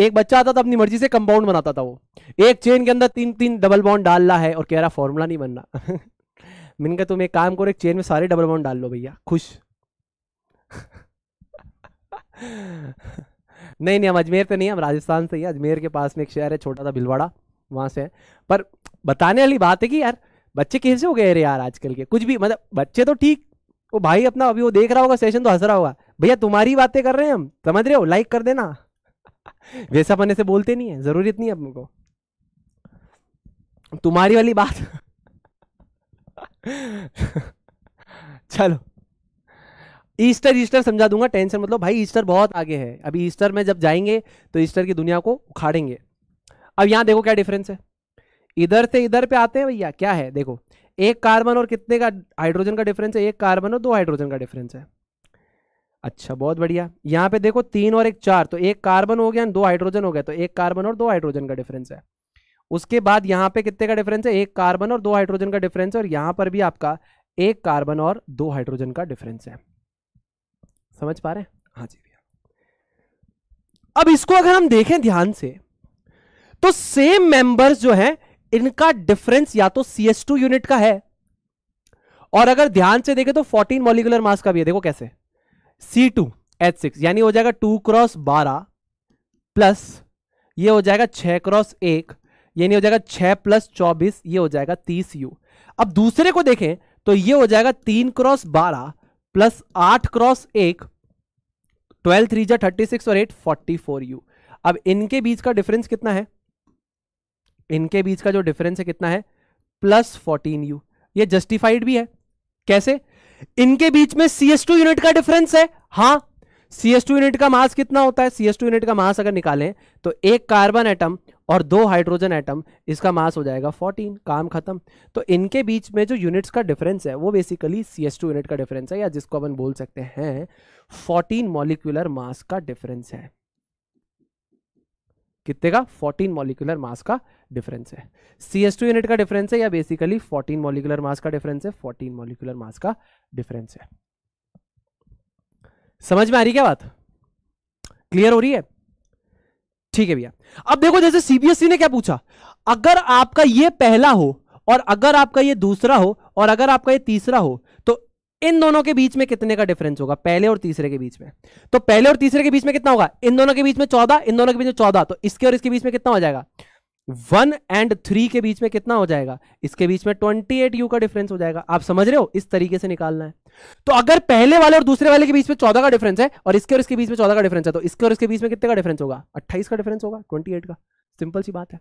A: एक बच्चा आता था अपनी मर्जी से कंपाउंड बनाता था वो एक चेन के अंदर तीन तीन डबल बाउंड डाल है और कह रहा फॉर्मूला नहीं बनना मैंने कहा तुम एक काम करो एक चेन में सारे डबल बाउंड डाल लो भैया खुश नहीं नहीं हम अजमेर से नहीं हम राजस्थान से ही अजमेर के पास में एक शहर है छोटा सा भिलवाड़ा वहां से है पर बताने वाली बात है कि यार बच्चे कैसे हो गए रे यार आजकल के कुछ भी मतलब बच्चे तो ठीक वो भाई अपना अभी वो देख रहा होगा सेशन तो हंस रहा होगा भैया तुम्हारी बातें कर रहे हैं हम समझ रहे हो लाइक कर देना वैसा बने से बोलते नहीं है जरूरत नहीं है अपने को तुम्हारी वाली बात चलो ईस्टर ईस्टर समझा दूंगा टेंशन मतलब भाई ईस्टर बहुत आगे है अभी ईस्टर में जब जाएंगे तो ईस्टर की दुनिया को उखाड़ेंगे अब यहां देखो क्या डिफरेंस है इधर से इधर पे आते हैं भैया क्या है देखो एक कार्बन और कितने का हाइड्रोजन का डिफरेंस है एक कार्बन और दो हाइड्रोजन का डिफरेंस है अच्छा बहुत बढ़िया यहाँ पे देखो तीन और एक चार तो एक कार्बन हो गया दो हाइड्रोजन हो गया तो एक कार्बन और दो हाइड्रोजन का डिफरेंस है उसके बाद यहाँ पे कितने का डिफरेंस है एक कार्बन और दो हाइड्रोजन का डिफरेंस है और यहाँ पर भी आपका एक कार्बन और दो हाइड्रोजन का डिफरेंस है समझ पा रहे हैं हाँ जी भैया अब इसको अगर हम देखें ध्यान से तो सेम मेंबर्स जो हैं इनका डिफरेंस या तो सी एस टू यूनिट का है और अगर ध्यान से देखें तो फोर्टीन मॉलिकुलर मास का भी है देखो कैसे सी टू एच सिक्स यानी हो जाएगा टू क्रॉस बारह प्लस ये हो जाएगा छः क्रॉस एक यानी हो जाएगा छः प्लस चौबीस ये हो जाएगा तीस यू अब दूसरे को देखें तो ये हो जाएगा तीन क्रॉस बारह प्लस आठ क्रॉस एक ट्वेल्व थ्री जा थर्टी सिक्स और एट फोर्टी फोर यू अब इनके बीच का डिफरेंस कितना है इनके बीच का जो डिफरेंस है कितना है प्लस फोर्टीन यू ये जस्टिफाइड भी है कैसे इनके बीच में सी एस टू यूनिट का डिफरेंस है हाँ सी एस टू यूनिट का मास कितना होता है सी एस टू यूनिट का मास अगर निकालें तो एक कार्बन एटम और दो हाइड्रोजन एटम इसका मास हो जाएगा 14 काम खत्म तो इनके बीच में जो यूनिट्स का डिफरेंस है वो basically C S two unit का डिफरेंस है या जिसको अपन बोल सकते हैं 14 मॉलिक्यूलर मास का डिफरेंस है कितने का 14 मॉलिकुलर मास का डिफरेंस है सी एस टू यूनिट का डिफरेंस है या बेसिकली 14 मॉलिकुलर मास का डिफरेंस है 14 मॉलिकुलर मास का डिफरेंस है समझ में आ रही क्या बात क्लियर हो रही है ठीक है भैया अब देखो जैसे सीबीएसई e ने क्या पूछा अगर आपका ये पहला हो और अगर आपका ये दूसरा हो और अगर आपका ये तीसरा हो इन दोनों के बीच में कितने का डिफरेंस होगा पहले और तीसरे के बीच में तो पहले और तीसरे के बीच में कितना होगा इन दोनों के बीच में चौदह इन दोनों के बीच में चौदह तो इसके और इसके बीच में कितना हो जाएगा वन एंड थ्री के बीच में कितना हो जाएगा इसके बीच में ट्वेंटी एट यू का डिफरेंस हो जाएगा आप समझ रहे हो इस तरीके से निकालना है तो अगर पहले वाले और दूसरे वाले के बीच में चौदह का डिफरेंस है और इसके और इसके बीच में चौदह का डिफरेंस है तो इसके और इसके बीच में कितने का डिफरेंस होगा अट्ठाईस का डिफरेंस होगा ट्वेंटी का सिंपल सी बात है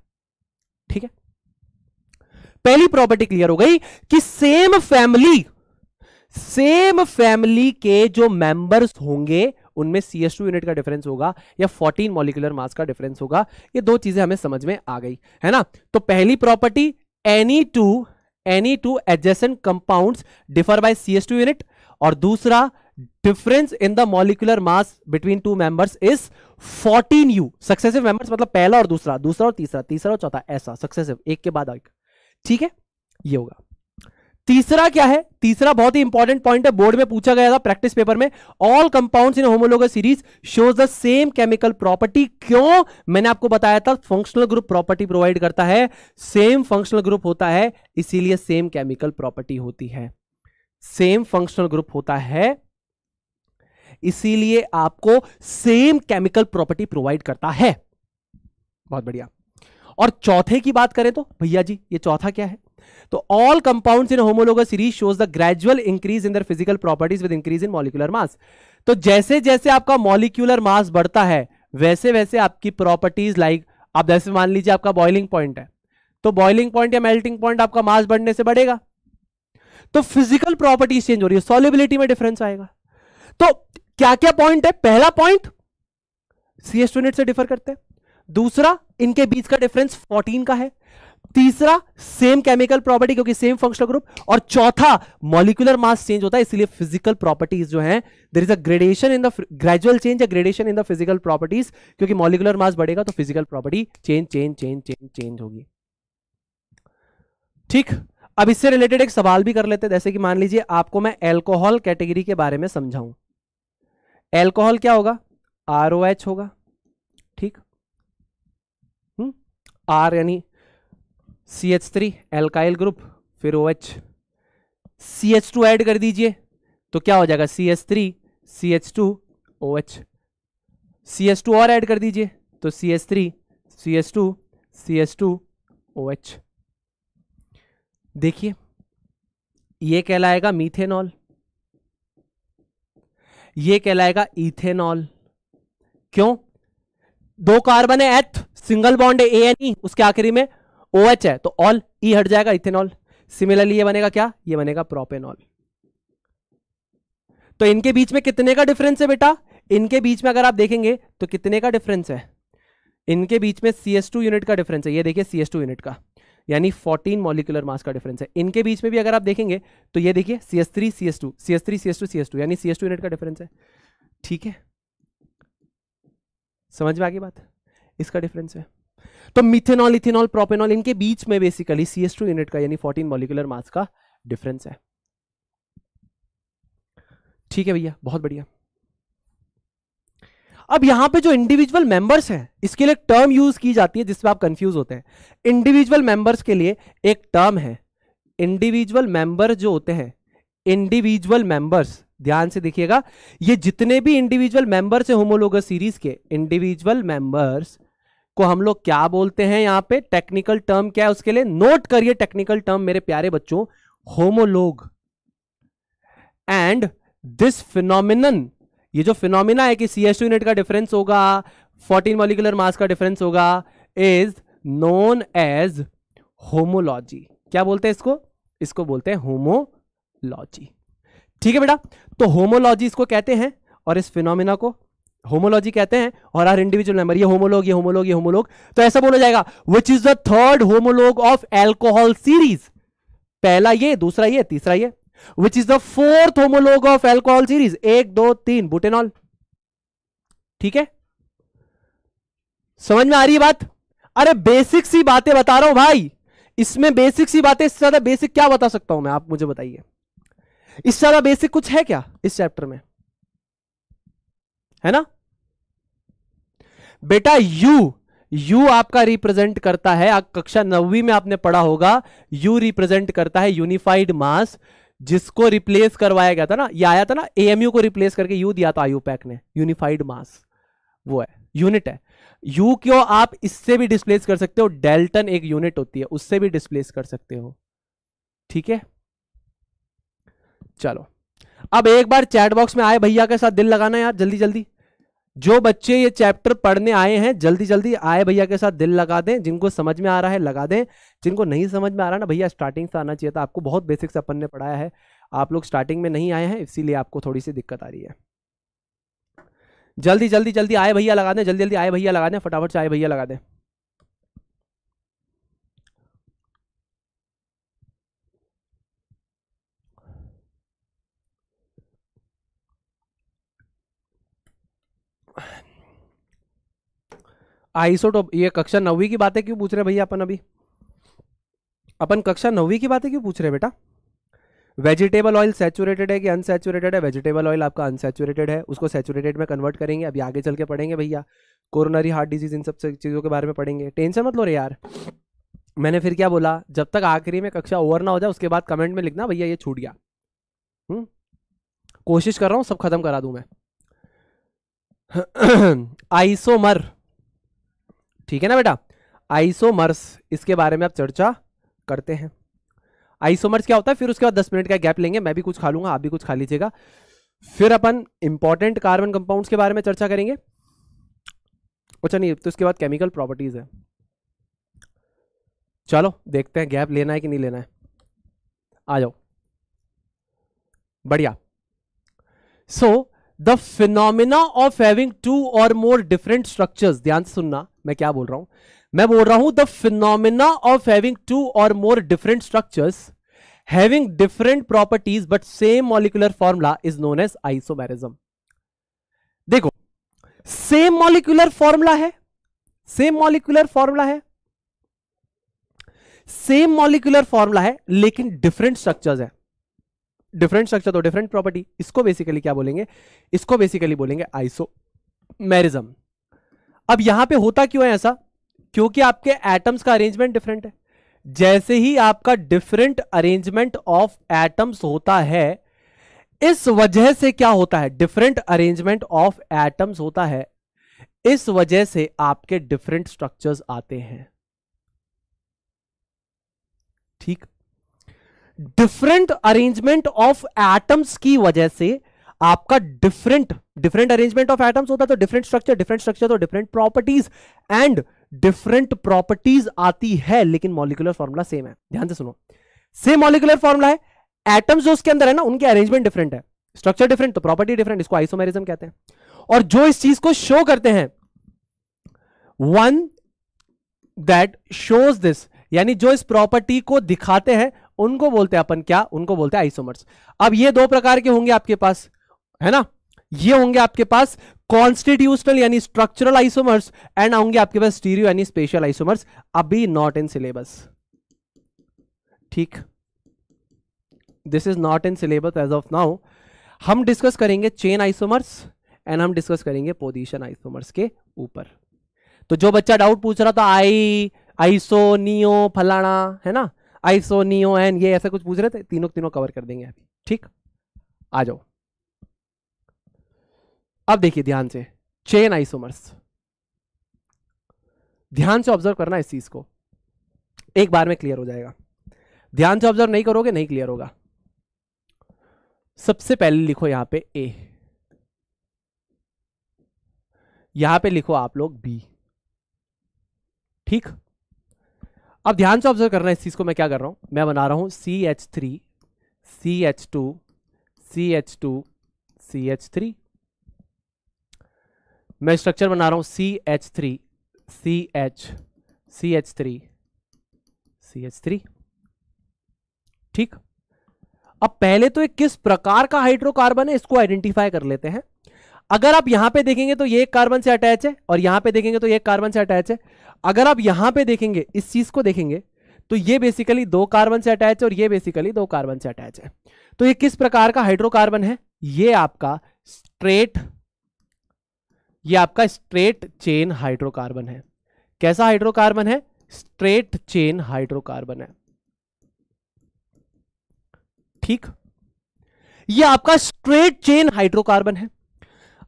A: ठीक है पहली प्रॉपर्टी क्लियर हो गई कि सेम फैमिली सेम फैमिली के जो मेंबर्स होंगे उनमें सी एस टू यूनिट का डिफरेंस होगा या 14 मॉलिकुलर मास का डिफरेंस होगा ये दो चीजें हमें समझ में आ गई है ना तो पहली property any two any two adjacent compound differ by C S two unit और दूसरा difference in the molecular mass between two members is 14 U successive members मतलब पहला और दूसरा दूसरा और तीसरा तीसरा और चौथा ऐसा सक्सेसिव एक के बाद एक ठीक है ये होगा तीसरा क्या है तीसरा बहुत ही इंपॉर्टेंट पॉइंट है बोर्ड में पूछा गया था प्रैक्टिस पेपर में all compounds in homologous series shows the same chemical property क्यों मैंने आपको बताया था फंक्शनल ग्रुप प्रॉपर्टी प्रोवाइड करता है सेम फंक्शनल ग्रुप होता है इसीलिए सेम केमिकल प्रॉपर्टी होती है सेम फंक्शनल ग्रुप होता है इसीलिए आपको सेम केमिकल प्रॉपर्टी प्रोवाइड करता है बहुत बढ़िया और चौथे की बात करें तो भैया जी ये चौथा क्या है तो all compounds in homologous series shows the gradual increase in their physical properties with increase in molecular mass तो जैसे जैसे आपका मॉलिक्यूलर मास बढ़ता है वैसे वैसे आपकी प्रॉपर्टीज लाइक आप जैसे मान लीजिए आपका बॉइलिंग पॉइंट है तो बॉइलिंग पॉइंट या मेल्टिंग पॉइंट आपका मास बढ़ने से बढ़ेगा तो फिजिकल प्रॉपर्टीज चेंज हो रही है सॉलिबिलिटी में डिफरेंस आएगा तो क्या क्या पॉइंट है पहला पॉइंट सी एस से डिफर करते हैं दूसरा इनके बीच का डिफरेंस 14 का है तीसरा सेम केमिकल प्रॉपर्टी क्योंकि सेम फंक्शनल ग्रुप और चौथा मॉलिकुलर मास चेंज होता है इसलिए फिजिकल प्रॉपर्टीज जो है there is a gradation in the gradual change या gradation in the physical properties क्योंकि मॉलिकुलर मास बढ़ेगा तो physical property change change change change change होगी ठीक अब इससे रिलेटेड एक सवाल भी कर लेते हैं जैसे कि मान लीजिए आपको मैं एल्कोहल कैटेगरी के बारे में समझाऊं एल्कोहल क्या होगा आर होगा ठीक हम्म आर यानी C H three alkyl group फिर O H C H two add कर दीजिए तो क्या हो जाएगा C H three C H two O H C H two और एड कर दीजिए तो C H three C H two C H two O H देखिए ये कहलाएगा मीथेनॉल ये कहलाएगा इथेनॉल क्यों दो कार्बन है एथ सिंगल बॉन्ड है ए एन ई उसके आखिरी में ओ OH है तो ऑल ई e हट जाएगा इथेनॉल सिमिलरली ये बनेगा क्या ये बनेगा प्रोपेनॉल तो इनके बीच में कितने का डिफरेंस है बेटा इनके बीच में अगर आप देखेंगे तो कितने का डिफरेंस है इनके बीच में सी यूनिट का डिफरेंस है ये देखिए सी यूनिट का यानी 14 मॉलिकुलर मास का डिफरेंस है इनके बीच में भी अगर आप देखेंगे तो ये देखिए C S three C S two C S three C S two C S two यानी सी एस टू यूनिट का डिफरेंस है ठीक है समझ में आगे बात इसका डिफरेंस है तो मिथेनॉल इथेनॉल प्रोपेनॉल इनके बीच में basically C S two unit का यानी फोर्टीन मॉलिकुलर मास का डिफरेंस है ठीक है भैया बहुत बढ़िया अब यहां पे जो इंडिविजुअल मेंबर्स हैं इसके लिए टर्म यूज की जाती है जिसमें आप कंफ्यूज होते हैं इंडिविजुअल मेंबर्स के लिए एक टर्म है इंडिविजुअल मेंबर जो होते हैं इंडिविजुअल मेंबर्स ध्यान से देखिएगा ये जितने भी इंडिविजुअल मेंबर्स हैं होमोलोगस सीरीज के इंडिविजुअल मेंबर्स को हम लोग क्या बोलते हैं यहां पे टेक्निकल टर्म क्या है उसके लिए नोट करिए टेक्निकल टर्म मेरे प्यारे बच्चों होमोलोग एंड दिस फिनोमिनन ये जो फिनोमिना है कि सी एस यूनिट का डिफरेंस होगा 14 मॉलिकुलर मास का डिफरेंस होगा इज नोन एज होमोलॉजी क्या बोलते हैं इसको इसको बोलते हैं होमोलॉजी ठीक है बेटा तो होमोलॉजी इसको कहते हैं और इस फिनोमिना को होमोलॉजी कहते हैं और आर इंडिविजुअल नंबर ये होमोलॉग ये होमोलॉग ये होमोलॉग तो ऐसा बोला जाएगा which is the third homolog of alcohol series पहला ये दूसरा ये तीसरा ये which is the fourth homolog of alcohol series एक दो तीन बुटेनॉल ठीक है समझ में आ रही है बात अरे बेसिक सी बातें बता रहा हूं भाई इसमें बेसिक सी बातें इससे ज्यादा बेसिक क्या बता सकता हूं मैं आप मुझे बताइए इससे ज्यादा बेसिक कुछ है क्या इस चैप्टर में है ना बेटा यू यू आपका रिप्रेजेंट करता है कक्षा नवी में आपने पढ़ा होगा यू रिप्रेजेंट करता है यूनिफाइड मास जिसको रिप्लेस करवाया गया था ना ये आया था ना एएमयू को रिप्लेस करके यू दिया था आयु पैक ने यूनिफाइड मास वो है यूनिट है यू क्यों आप इससे भी डिस्प्लेस कर सकते हो डेल्टन एक यूनिट होती है उससे भी डिस्प्लेस कर सकते हो ठीक है चलो अब एक बार चैट बॉक्स में आए भैया के साथ दिल लगाना यार जल्दी जल्दी जो बच्चे ये चैप्टर पढ़ने आए हैं जल्दी जल्दी आए भैया के साथ दिल लगा दें जिनको समझ में आ रहा है लगा दें जिनको नहीं समझ में आ रहा ना भैया स्टार्टिंग से आना चाहिए था आपको बहुत बेसिक से अपन ने पढ़ाया है आप लोग स्टार्टिंग में नहीं आए हैं इसीलिए आपको थोड़ी सी दिक्कत आ रही है जल्दी जल्दी जल्दी आए भैया लगा दें जल्दी जल्दी आए भैया लगा दें फटाफट से आए भैया लगा दें आइसोटोप ये कक्षा नौवीं की बातें क्यों पूछ रहे भैया अपन अभी अपन कक्षा नौवीं की बातें क्यों पूछ रहे बेटा वेजिटेबल ऑयल सेचुरेटेड है कि अनसेचुरेटेड है वेजिटेबल ऑयल आपका अनसेचुरेटेड है उसको सेचुरेटेड में कन्वर्ट करेंगे अभी आगे चल के पढ़ेंगे भैया कोरोनरी हार्ट डिजीज इन सब चीज़ों के बारे में पढ़ेंगे टेंशन मत लो रे यार मैंने फिर क्या बोला जब तक आखिरी में कक्षा ओवर ना हो जाए उसके बाद कमेंट में लिखना भैया ये छूट गया हुँ? हम्म? कोशिश कर रहा हूँ सब खत्म करा दूँ मैं आइसोमर ठीक है ना बेटा आइसोमर्स इसके बारे में आप चर्चा करते हैं आइसोमर्स क्या होता है फिर उसके बाद दस मिनट का गैप लेंगे मैं भी कुछ खा लूंगा आप भी कुछ खा लीजिएगा फिर अपन इंपॉर्टेंट कार्बन कंपाउंड्स के बारे में चर्चा करेंगे अच्छा नहीं तो इसके बाद केमिकल प्रॉपर्टीज है चलो देखते हैं गैप लेना है कि नहीं लेना है आ जाओ बढ़िया so so, the phenomena of having two or more different structures ध्यान से सुनना मैं क्या बोल रहा हूं मैं बोल रहा हूं the phenomena of having two or more different structures having different properties but same molecular formula is known as isomerism देखो सेम मॉलिकुलर फॉर्मूला है सेम मॉलिकुलर फॉर्मूला है सेम मॉलिकुलर फॉर्मूला है लेकिन डिफरेंट स्ट्रक्चर्स है different structure तो different property इसको basically क्या बोलेंगे इसको बेसिकली बोलेंगे आइसो मैरिज्म अब यहां पे होता क्यों है ऐसा क्योंकि आपके एटम्स का अरेंजमेंट डिफरेंट है जैसे ही आपका डिफरेंट अरेंजमेंट ऑफ एटम्स होता है इस वजह से क्या होता है डिफरेंट अरेंजमेंट ऑफ एटम्स होता है इस वजह से आपके डिफरेंट स्ट्रक्चर्स आते हैं ठीक डिफरेंट अरेंजमेंट ऑफ एटम्स की वजह से आपका different different arrangement of atoms होता है तो डिफरेंट स्ट्रक्चर डिफरेंट स्ट्रक्चर तो different properties and different properties आती है लेकिन मॉलिकुलर फॉर्मूला सेम है ध्यान से सुनो सेम मॉलिकुलर फॉर्मूला है एटम्स जो उसके अंदर है ना उनके अरेंजमेंट डिफरेंट है स्ट्रक्चर डिफरेंट तो प्रॉपर्टी डिफरेंट इसको आइसोमेरिज्म कहते हैं और जो इस चीज को शो करते हैं वन दैट शोज दिस यानी जो इस प्रॉपर्टी को दिखाते हैं उनको बोलते हैं अपन क्या उनको बोलते हैं आइसोमर्स अब ये दो प्रकार के होंगे आपके पास है ना ये होंगे आपके पास कॉन्स्टिट्यूशनल यानी स्ट्रक्चरल आइसोमर्स एंड होंगे आपके पास स्टीरियो यानी स्पेशल आइसोमर्स अभी नॉट इन सिलेबस ठीक this is not in syllabus as of now हम डिस्कस करेंगे चेन आइसोमर्स एंड हम डिस्कस करेंगे पोजिशन आइसोमर्स के ऊपर तो जो बच्चा डाउट पूछ रहा था आई आइसो नियो फलाना है ना आई सो नियो एन ये ऐसा कुछ पूछ रहे थे तीनों तीनों कवर कर देंगे अभी ठीक आ जाओ अब देखिए ध्यान से चेन आइसोमर्स ध्यान से ऑब्जर्व करना इस चीज को एक बार में क्लियर हो जाएगा ध्यान से ऑब्जर्व नहीं करोगे नहीं क्लियर होगा सबसे पहले लिखो यहां पे ए यहां पे लिखो आप लोग बी ठीक अब ध्यान से ऑब्जर्व करना है इस चीज़ को मैं क्या कर रहा हूं मैं बना रहा हूं C H three C H two C H two C H three मैं स्ट्रक्चर बना रहा हूं C H three C H C H three C H three ठीक अब पहले तो एक किस प्रकार का हाइड्रोकार्बन है इसको आइडेंटिफाई कर लेते हैं अगर आप यहां पे देखेंगे तो ये कार्बन से अटैच है और यहां पे देखेंगे तो ये कार्बन से अटैच है अगर आप यहां पे देखेंगे इस चीज को देखेंगे तो ये बेसिकली दो कार्बन से अटैच है और ये बेसिकली दो कार्बन से अटैच है तो ये किस प्रकार का हाइड्रोकार्बन है ये आपका स्ट्रेट ये आपका स्ट्रेट चेन हाइड्रोकार्बन है कैसा हाइड्रोकार्बन है स्ट्रेट चेन हाइड्रोकार्बन है ठीक ये आपका स्ट्रेट चेन हाइड्रोकार्बन है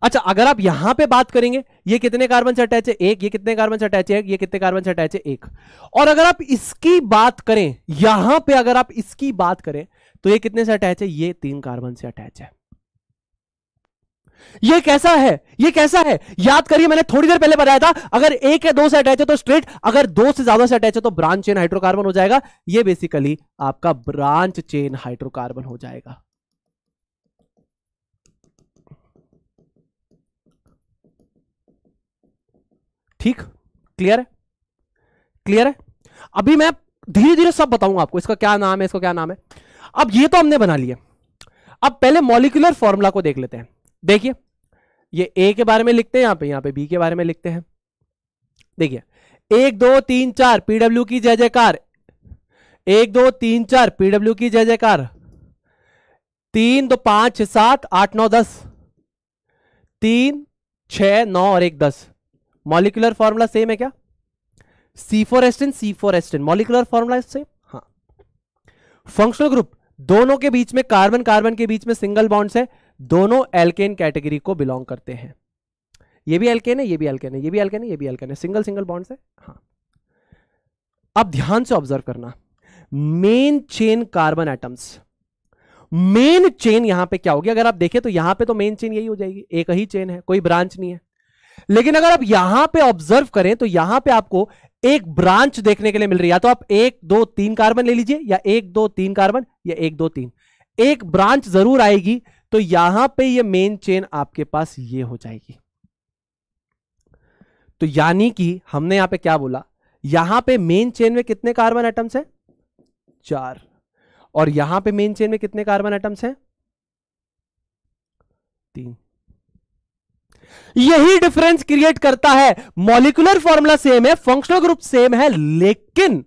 A: अच्छा अगर आप यहां पे बात करेंगे ये कितने कार्बन से अटैच है एक ये कितने कार्बन से अटैच है ये कितने कार्बन से अटैच है एक और अगर आप इसकी बात करें यहां पे अगर आप इसकी बात करें तो ये कितने से अटैच है ये तीन कार्बन से अटैच है ये कैसा है ये कैसा है याद करिए मैंने थोड़ी देर पहले बताया था अगर एक या दो से अटैच है तो स्ट्रेट अगर दो से ज्यादा से अटैच है तो ब्रांच चेन हाइड्रोकार्बन हो जाएगा ये बेसिकली आपका ब्रांच चेन हाइड्रोकार्बन हो जाएगा ठीक क्लियर है क्लियर है अभी मैं धीरे धीरे सब बताऊंगा आपको इसका क्या नाम है इसका क्या नाम है अब ये तो हमने बना लिया अब पहले मॉलिकुलर फॉर्मूला को देख लेते हैं देखिए ये ए के बारे में लिखते हैं यहां पे यहां पे बी के बारे में लिखते हैं देखिए एक दो तीन चार पीडब्ल्यू की जय जयकार एक दो तीन चार पीडब्ल्यू की जय जयकार तीन दो पांच सात आठ नौ दस तीन छ नौ और एक दस मॉलिकुलर फॉर्मूला सेम है क्या C four H ten C four H ten molecular formula same हाँ फंक्शनल ग्रुप दोनों के बीच में कार्बन कार्बन के बीच में सिंगल बॉन्ड्स है दोनों एल्केन कैटेगरी को बिलोंग करते हैं ये भी एल्केन है ये भी एल्केन है ये भी एल्केन है ये भी एल्केन है सिंगल सिंगल बॉन्ड्स है हाँ अब ध्यान से ऑब्जर्व करना main chain carbon atoms main chain यहां पे क्या होगी अगर आप देखें तो यहां पे तो मेन चेन यही हो जाएगी एक ही चेन है कोई ब्रांच नहीं है लेकिन अगर आप यहां पे ऑब्जर्व करें तो यहां पे आपको एक ब्रांच देखने के लिए मिल रही है या तो आप एक दो तीन कार्बन ले लीजिए या एक दो तीन कार्बन या एक दो तीन एक ब्रांच जरूर आएगी तो यहां पे ये मेन चेन आपके पास ये हो जाएगी तो यानी कि हमने यहां पे क्या बोला यहां पे मेन चेन में कितने कार्बन आइटम्स हैं चार और यहां पे मेन चेन में कितने कार्बन आइटम्स हैं तीन यही डिफरेंस क्रिएट करता है मॉलिकुलर फॉर्मूला सेम है फंक्शनल ग्रुप सेम है लेकिन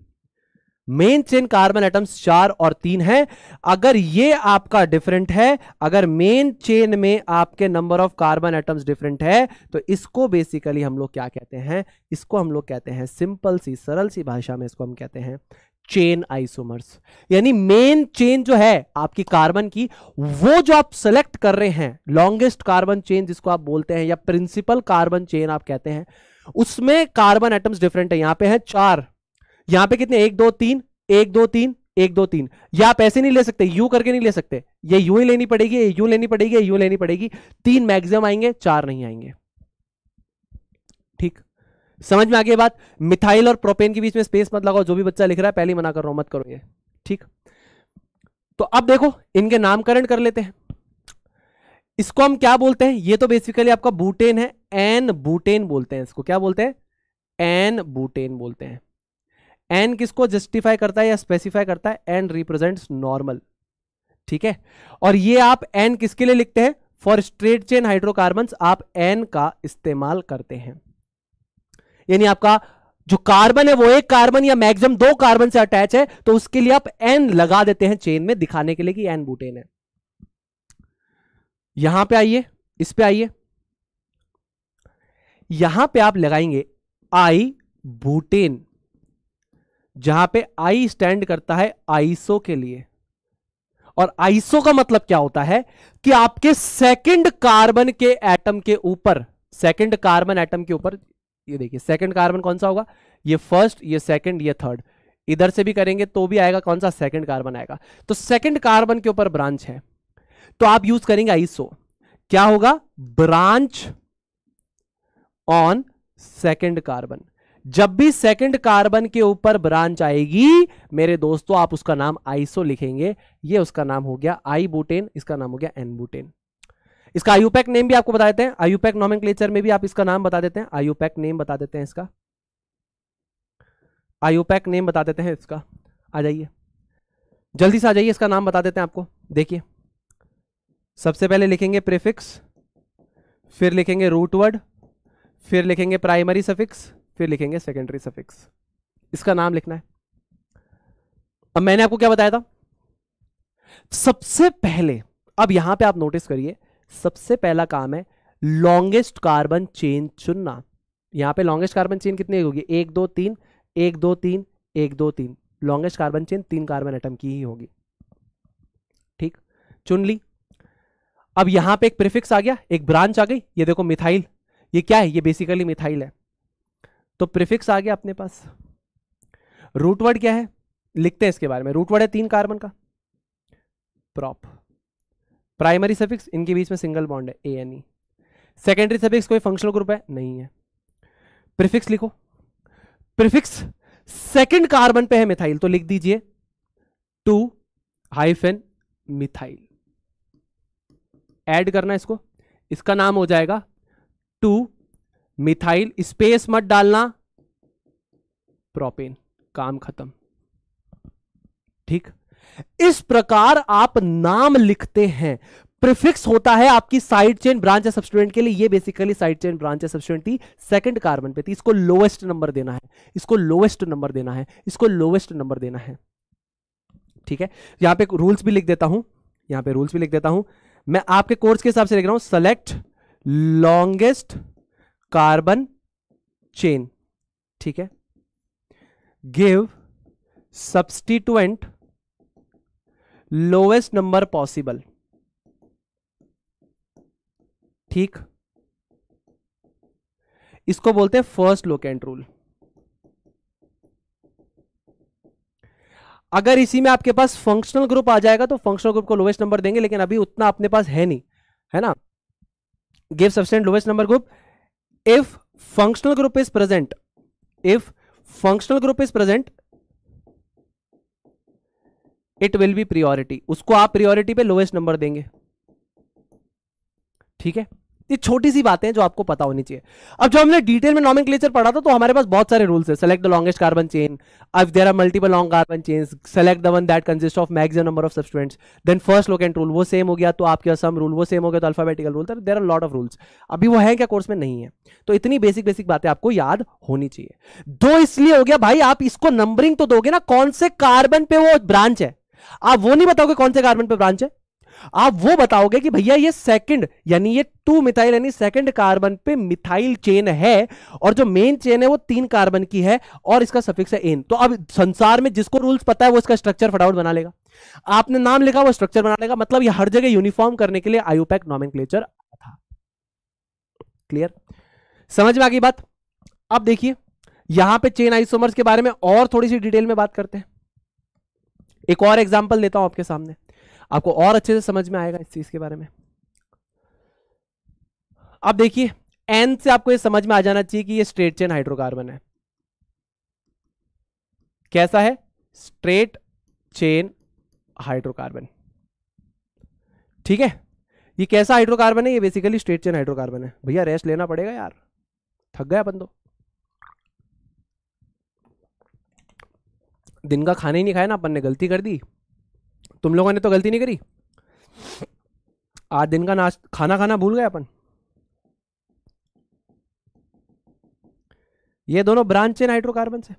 A: मेन चेन कार्बन एटम्स चार और तीन है अगर ये आपका डिफरेंट है अगर मेन चेन में आपके number of carbon atoms different है तो इसको बेसिकली हम लोग क्या कहते हैं इसको हम लोग कहते हैं सिंपल सी सरल सी भाषा में इसको हम कहते हैं चेन आइसोमर्स यानी मेन चेन जो है आपकी कार्बन की वो जो आप सेलेक्ट कर रहे हैं लॉन्गेस्ट कार्बन चेन जिसको आप बोलते हैं या प्रिंसिपल कार्बन चेन आप कहते हैं उसमें कार्बन एटम्स डिफरेंट है यहां पे है चार यहां पे कितने एक दो तीन एक दो तीन एक दो तीन या आप ऐसे नहीं ले सकते यू करके नहीं ले सकते ये यू ही लेनी पड़ेगी यू लेनी पड़ेगी यू लेनी पड़ेगी तीन मैक्सिमम आएंगे चार नहीं आएंगे समझ में आगे बात मिथाइल और प्रोपेन के बीच में स्पेस मत लगाओ जो भी बच्चा लिख रहा है पहले मना कर रहा हूं मत करो ये ठीक तो अब देखो इनके नामकरण कर लेते हैं इसको हम क्या बोलते हैं ये तो बेसिकली आपका बूटेन है एन बूटेन बोलते हैं इसको क्या बोलते हैं एन बूटेन बोलते हैं एन किसको जस्टिफाई करता है या स्पेसिफाई करता है एन रिप्रेजेंट नॉर्मल ठीक है और ये आप एन किसके लिए लिखते हैं फॉर स्ट्रेट चेन हाइड्रोकार्बन आप एन का इस्तेमाल करते हैं यानी आपका जो कार्बन है वो एक कार्बन या मैक्सिमम दो कार्बन से अटैच है तो उसके लिए आप एन लगा देते हैं चेन में दिखाने के लिए कि एन बुटेन है यहां पे आइए इस पे आइए यहां पे आप लगाएंगे आई बुटेन जहां पे आई स्टैंड करता है आइसो के लिए और आइसो का मतलब क्या होता है कि आपके सेकंड कार्बन के एटम के ऊपर सेकंड कार्बन एटम के ऊपर ये देखिए सेकंड कार्बन कौन सा होगा ये फर्स्ट ये सेकंड ये थर्ड इधर से भी करेंगे तो भी आएगा कौन सा सेकंड कार्बन आएगा तो सेकंड कार्बन के ऊपर ब्रांच है तो आप यूज करेंगे आईसो क्या होगा ब्रांच ऑन सेकंड कार्बन जब भी सेकंड कार्बन के ऊपर ब्रांच आएगी मेरे दोस्तों आप उसका नाम आईसो लिखेंगे ये उसका नाम हो गया आई बुटेन इसका नाम हो गया एन बुटेन इसका आयुपैक नेम भी आपको बता देते हैं आयुपैक नॉमिन में भी आप इसका नाम बता देते हैं आयुपैक नेम बता देते हैं इसका आयुपैक नेम बता देते हैं इसका आ जाइए जल्दी से आ जाइए इसका नाम बता देते हैं आपको देखिए सबसे पहले लिखेंगे प्रीफिक्स फिर लिखेंगे रूट वर्ड फिर लिखेंगे प्राइमरी सफिक्स फिर लिखेंगे सेकेंडरी सफिक्स इसका नाम लिखना है अब मैंने आपको क्या बताया था सबसे पहले अब यहां पे आप नोटिस करिए सबसे पहला काम है लॉन्गेस्ट कार्बन चेन चुनना यहां पे लॉन्गेस्ट कार्बन चेन कितनी होगी एक दो तीन एक दो तीन एक दो तीन लॉन्गेस्ट कार्बन चेन तीन कार्बन एटम की ही होगी ठीक चुन ली अब यहां पे एक प्रिफिक्स आ गया एक ब्रांच आ गई ये देखो मिथाइल ये क्या है ये बेसिकली मिथाइल है तो प्रिफिक्स आ गया अपने पास रूटवर्ड क्या है लिखते हैं इसके बारे में रूटवर्ड है तीन कार्बन का प्रॉप प्राइमरी सफिक्स इनके बीच में सिंगल बॉन्ड है A N E secondary suffix कोई फंक्शनल ग्रुप है नहीं है प्रिफिक्स लिखो प्रिफिक्स सेकंड कार्बन पे है मिथाइल तो लिख दीजिए टू हाइफेन मिथाइल ऐड करना इसको इसका नाम हो जाएगा टू मिथाइल स्पेस मत डालना प्रोपेन काम खत्म ठीक इस प्रकार आप नाम लिखते हैं प्रिफिक्स होता है आपकी साइड चेन ब्रांच या सबस्टूडेंट के लिए ये बेसिकली साइड चेन ब्रांच या सब्सटूडेंट थी सेकंड कार्बन पे थी इसको लोएस्ट नंबर देना है इसको लोएस्ट नंबर देना है इसको लोएस्ट नंबर देना है ठीक है यहां पे रूल्स भी लिख देता हूं यहां पे रूल्स भी लिख देता हूं मैं आपके कोर्स के हिसाब से लिख रहा हूं सेलेक्ट लॉन्गेस्ट कार्बन चेन ठीक है give substituent lowest number possible ठीक इसको बोलते हैं फर्स्ट लोकेंट रूल अगर इसी में आपके पास फंक्शनल ग्रुप आ जाएगा तो फंक्शनल ग्रुप को लोवेस्ट नंबर देंगे लेकिन अभी उतना अपने पास है नहीं है ना गिव सबसे lowest number group if functional group is present if functional group is present it will be priority उसको आप प्रियोरिटी पे लोएस्ट नंबर देंगे ठीक है ये छोटी सी बातें जो आपको पता होनी चाहिए अब जब हमने डिटेल में नॉमिन पढ़ा था तो हमारे पास बहुत सारे रूल्स है select the longest carbon chain अब there are multiple long carbon chain select the one that consist of maximum number of substituents then first locant rule वो सेम हो गया तो आपके असम रूल वो सेम हो गया तो alphabetical rule there are lot of rules अभी वो है क्या कोर्स में नहीं है तो इतनी बेसिक बेसिक बातें आपको याद होनी चाहिए दो इसलिए हो गया भाई आप इसको नंबरिंग तो दोगे ना कौन से कार्बन पे वो ब्रांच है आप वो नहीं बताओगे कौन से कार्बन पे ब्रांच है आप वो बताओगे कि भैया ये सेकंड यानी ये टू मिथाइल यानी सेकंड कार्बन पे मिथाइल चेन है और जो मेन चेन है वो तीन कार्बन की है और इसका सफिक्स है एन तो अब संसार में जिसको रूल्स पता है वो इसका स्ट्रक्चर फटाफट बना लेगा आपने नाम लिखा वो स्ट्रक्चर बना लेगा मतलब ये हर जगह यूनिफॉर्म करने के लिए आयुपैक नॉमिन क्लेचर था क्लियर समझ में आ गई बात अब देखिए यहां पर चेन आइसोमर्स के बारे में और थोड़ी सी डिटेल में बात करते हैं एक और एग्जाम्पल देता हूं आपके सामने आपको और अच्छे से समझ में आएगा इस चीज के बारे में अब देखिए एन से आपको ये समझ में आ जाना चाहिए कि ये स्ट्रेट चेन हाइड्रोकार्बन है कैसा है स्ट्रेट चेन हाइड्रोकार्बन ठीक है ये कैसा हाइड्रोकार्बन है ये बेसिकली स्ट्रेट चेन हाइड्रोकार्बन है भैया रेस्ट लेना पड़ेगा यार थक गया बंदो दिन का खाना ही नहीं खाया ना अपन ने गलती कर दी तुम लोगों ने तो गलती नहीं करी आज दिन का नाश्ता खाना खाना भूल गए अपन ये दोनों ब्रांच है हाइड्रोकार्बन से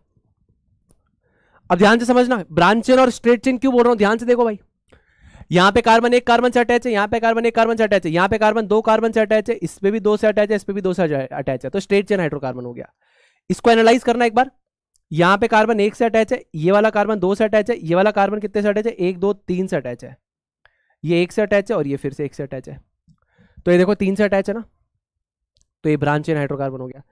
A: अब ध्यान से समझना ब्रांच चेन और स्ट्रेट चेन क्यों बोल रहा हूं ध्यान से देखो भाई यहां पे कार्बन एक कार्बन से अटैच है यहां पे कार्बन एक कार्बन से अटैच है यहां पे कार्बन दो कार्बन से अटैच है इस पे भी दो से अटैच है इस पे भी दो से अटैच है तो स्ट्रेट चेन हाइड्रोकार्बन हो गया इसको एनालाइज करना एक बार यहाँ पे कार्बन एक से अटैच है ये वाला कार्बन दो से अटैच है ये वाला कार्बन कितने से अटैच है एक दो तीन से अटैच है ये एक से अटैच है और ये फिर से एक से अटैच है तो ये देखो तीन से अटैच है ना तो ये ब्रांच इन हाइड्रोकार्बन हो गया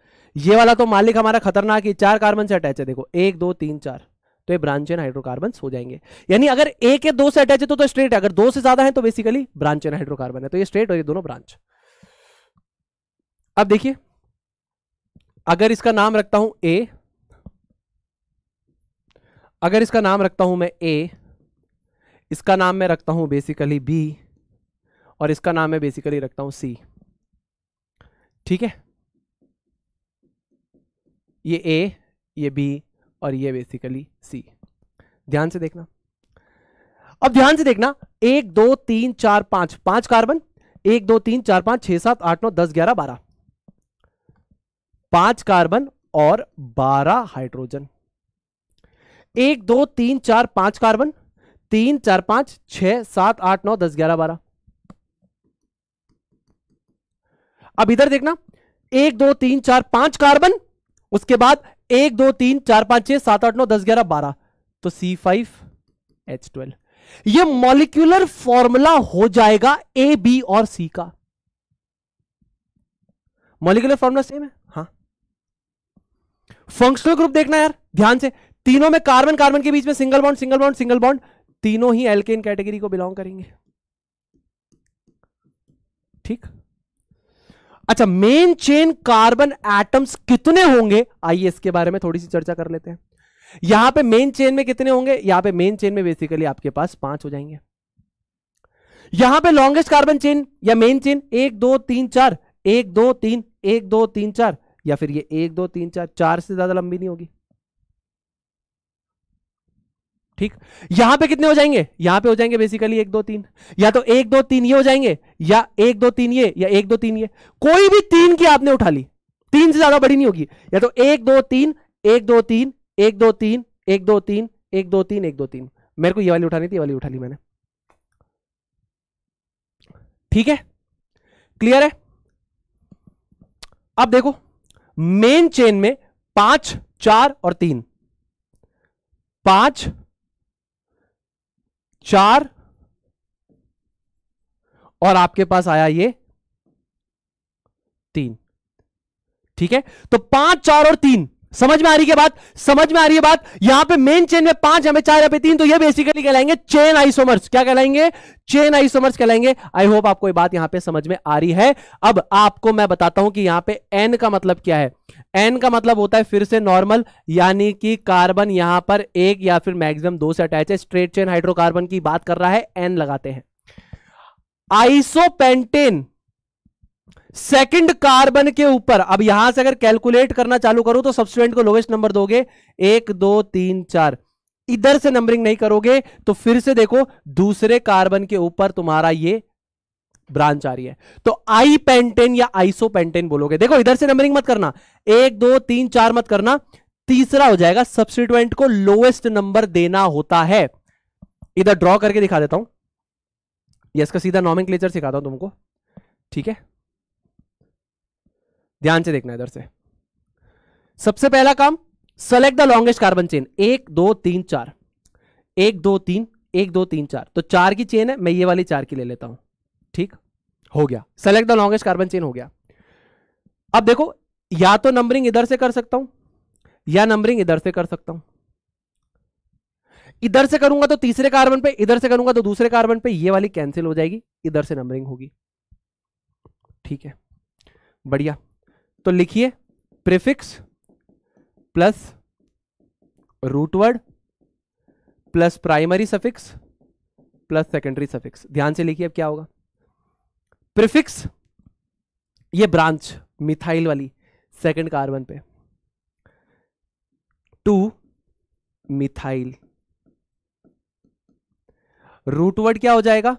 A: ये वाला तो मालिक हमारा खतरनाक है चार कार्बन से अटैच है देखो एक दो तीन चार तो ये ब्रांच इन हाइड्रोकार्बन हो जाएंगे यानी अगर एक या दो से अटैच है तो, स्ट्रेट तो है अगर दो से ज्यादा है तो बेसिकली ब्रांच इन हाइड्रोकार्बन है तो ये स्ट्रेट और ये दोनों ब्रांच अब देखिए अगर इसका नाम रखता हूं ए अगर इसका नाम रखता हूं मैं ए इसका नाम मैं रखता हूं बेसिकली बी और इसका नाम मैं बेसिकली रखता हूं सी ठीक है ये ए ये बी और ये बेसिकली सी ध्यान से देखना अब ध्यान से देखना एक दो तीन चार पांच पांच कार्बन एक दो तीन चार पांच छह सात आठ नौ दस ग्यारह बारह पांच कार्बन और बारह हाइड्रोजन एक दो तीन चार पांच कार्बन तीन चार पांच छह सात आठ नौ दस ग्यारह बारह अब इधर देखना एक दो तीन चार पांच कार्बन उसके बाद एक दो तीन चार पांच छह सात आठ नौ दस ग्यारह बारह तो सी फाइव एच ट्वेल्व यह मॉलिक्यूलर फॉर्मूला हो जाएगा ए बी और सी का मॉलिक्यूलर फॉर्मूला सेम है हाँ फंक्शनल ग्रुप देखना यार ध्यान से तीनों में कार्बन कार्बन के बीच में single bond single bond single bond तीनों ही एल्केन कैटेगरी को बिलोंग करेंगे ठीक अच्छा मेन चेन कार्बन एटम्स कितने होंगे आइए इसके बारे में थोड़ी सी चर्चा कर लेते हैं यहां पे मेन चेन में कितने होंगे यहां पे मेन चेन में बेसिकली आपके पास पांच हो जाएंगे यहां पे लॉन्गेस्ट कार्बन चेन या मेन चेन एक दो तीन चार एक दो तीन एक दो तीन चार या फिर ये एक दो तीन चार चार से ज्यादा लंबी नहीं होगी ठीक यहां पे कितने हो जाएंगे यहां पे हो जाएंगे बेसिकली एक दो तीन या तो एक दो तीन ये हो जाएंगे या एक दो तीन ये या एक दो तीन ये कोई भी तीन की आपने उठा ली तीन से ज्यादा बड़ी नहीं होगी या तो एक दो तीन एक दो तीन एक दो तीन एक दो तीन एक दो तीन एक दो तीन मेरे को ये वाली उठानी थी ये वाली उठा ली मैंने ठीक है क्लियर है अब देखो मेन चेन में पांच चार और तीन पांच चार और आपके पास आया ये तीन ठीक है तो पांच चार और तीन समझ में आ रही है बात समझ में आ रही है बात यहां पे मेन चेन में पांच हमें चार पे तीन तो ये बेसिकली कहलाएंगे चेन आइसोमर्स क्या कहलाएंगे चेन आइसोमर्स कहलाएंगे आई होप आपको ये बात यहां पे समझ में आ रही है अब आपको मैं बताता हूं कि यहां पे एन का मतलब क्या है एन का मतलब होता है फिर से नॉर्मल यानी कि कार्बन यहां पर एक या फिर मैक्सिमम दो से अटैच है स्ट्रेट चेन हाइड्रोकार्बन की बात कर रहा है एन लगाते हैं आइसोपेंटेन सेकंड कार्बन के ऊपर अब यहां से अगर कैलकुलेट करना चालू करो तो सबसे को लोवेस्ट नंबर दोगे एक दो तीन चार इधर से नंबरिंग नहीं करोगे तो फिर से देखो दूसरे कार्बन के ऊपर तुम्हारा ये ब्रांच आ रही है तो आई पेंटेन या आईसो पेंटेन बोलोगे देखो इधर से नंबरिंग मत करना एक दो तीन चार मत करना तीसरा हो जाएगा सब्सिट्यूएंट को लोएस्ट नंबर देना होता है इधर ड्रॉ करके दिखा देता हूं यस का सीधा नॉमिंग सिखाता हूं तुमको ठीक है ध्यान से देखना इधर से सबसे पहला काम select the longest carbon chain एक दो तीन चार एक दो तीन एक दो तीन चार तो चार की चेन है मैं ये वाली चार की ले लेता हूं ठीक हो गया select the longest carbon chain हो गया अब देखो या तो नंबरिंग इधर से कर सकता हूं या नंबरिंग इधर से कर सकता हूं इधर से करूंगा तो तीसरे कार्बन पे इधर से करूंगा तो दूसरे कार्बन पे ये वाली कैंसिल हो जाएगी इधर से नंबरिंग होगी ठीक है बढ़िया तो लिखिए prefix plus root word plus primary suffix plus secondary suffix ध्यान से लिखिए अब क्या होगा प्रिफिक्स ये ब्रांच मिथाइल वाली सेकंड कार्बन पे टू मिथाइल रूटवर्ड क्या हो जाएगा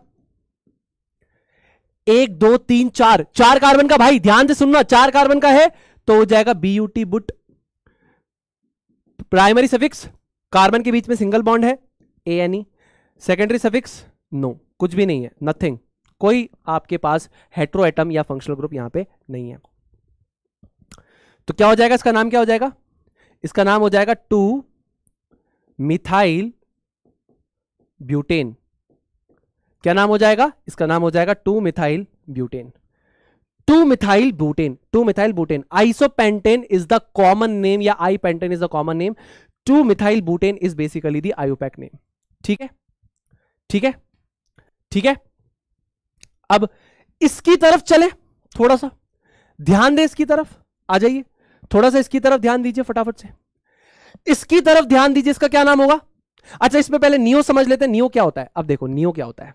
A: एक दो तीन चार चार कार्बन का भाई ध्यान से सुनना चार कार्बन का है तो हो जाएगा B U T but primary suffix carbon के बीच में सिंगल बॉन्ड है A N E secondary suffix no कुछ भी नहीं है नथिंग कोई आपके पास हेट्रो एटम या फंक्शनल ग्रुप यहां पे नहीं है तो क्या हो जाएगा इसका नाम क्या हो जाएगा इसका नाम हो जाएगा टू मिथाइल ब्यूटेन क्या नाम हो जाएगा इसका नाम हो जाएगा two methyl butane two methyl butane two methyl butane isopentane is the common name या I pentane is the common name two methyl butane is basically the IUPAC name ठीक है ठीक है ठीक है अब इसकी तरफ चले थोड़ा सा ध्यान दे इसकी तरफ आ जाइए थोड़ा सा इसकी तरफ ध्यान दीजिए फटाफट से इसकी तरफ ध्यान दीजिए इसका क्या नाम होगा अच्छा इसमें पहले नियो समझ लेते हैं नियो क्या होता है अब देखो नियो क्या होता है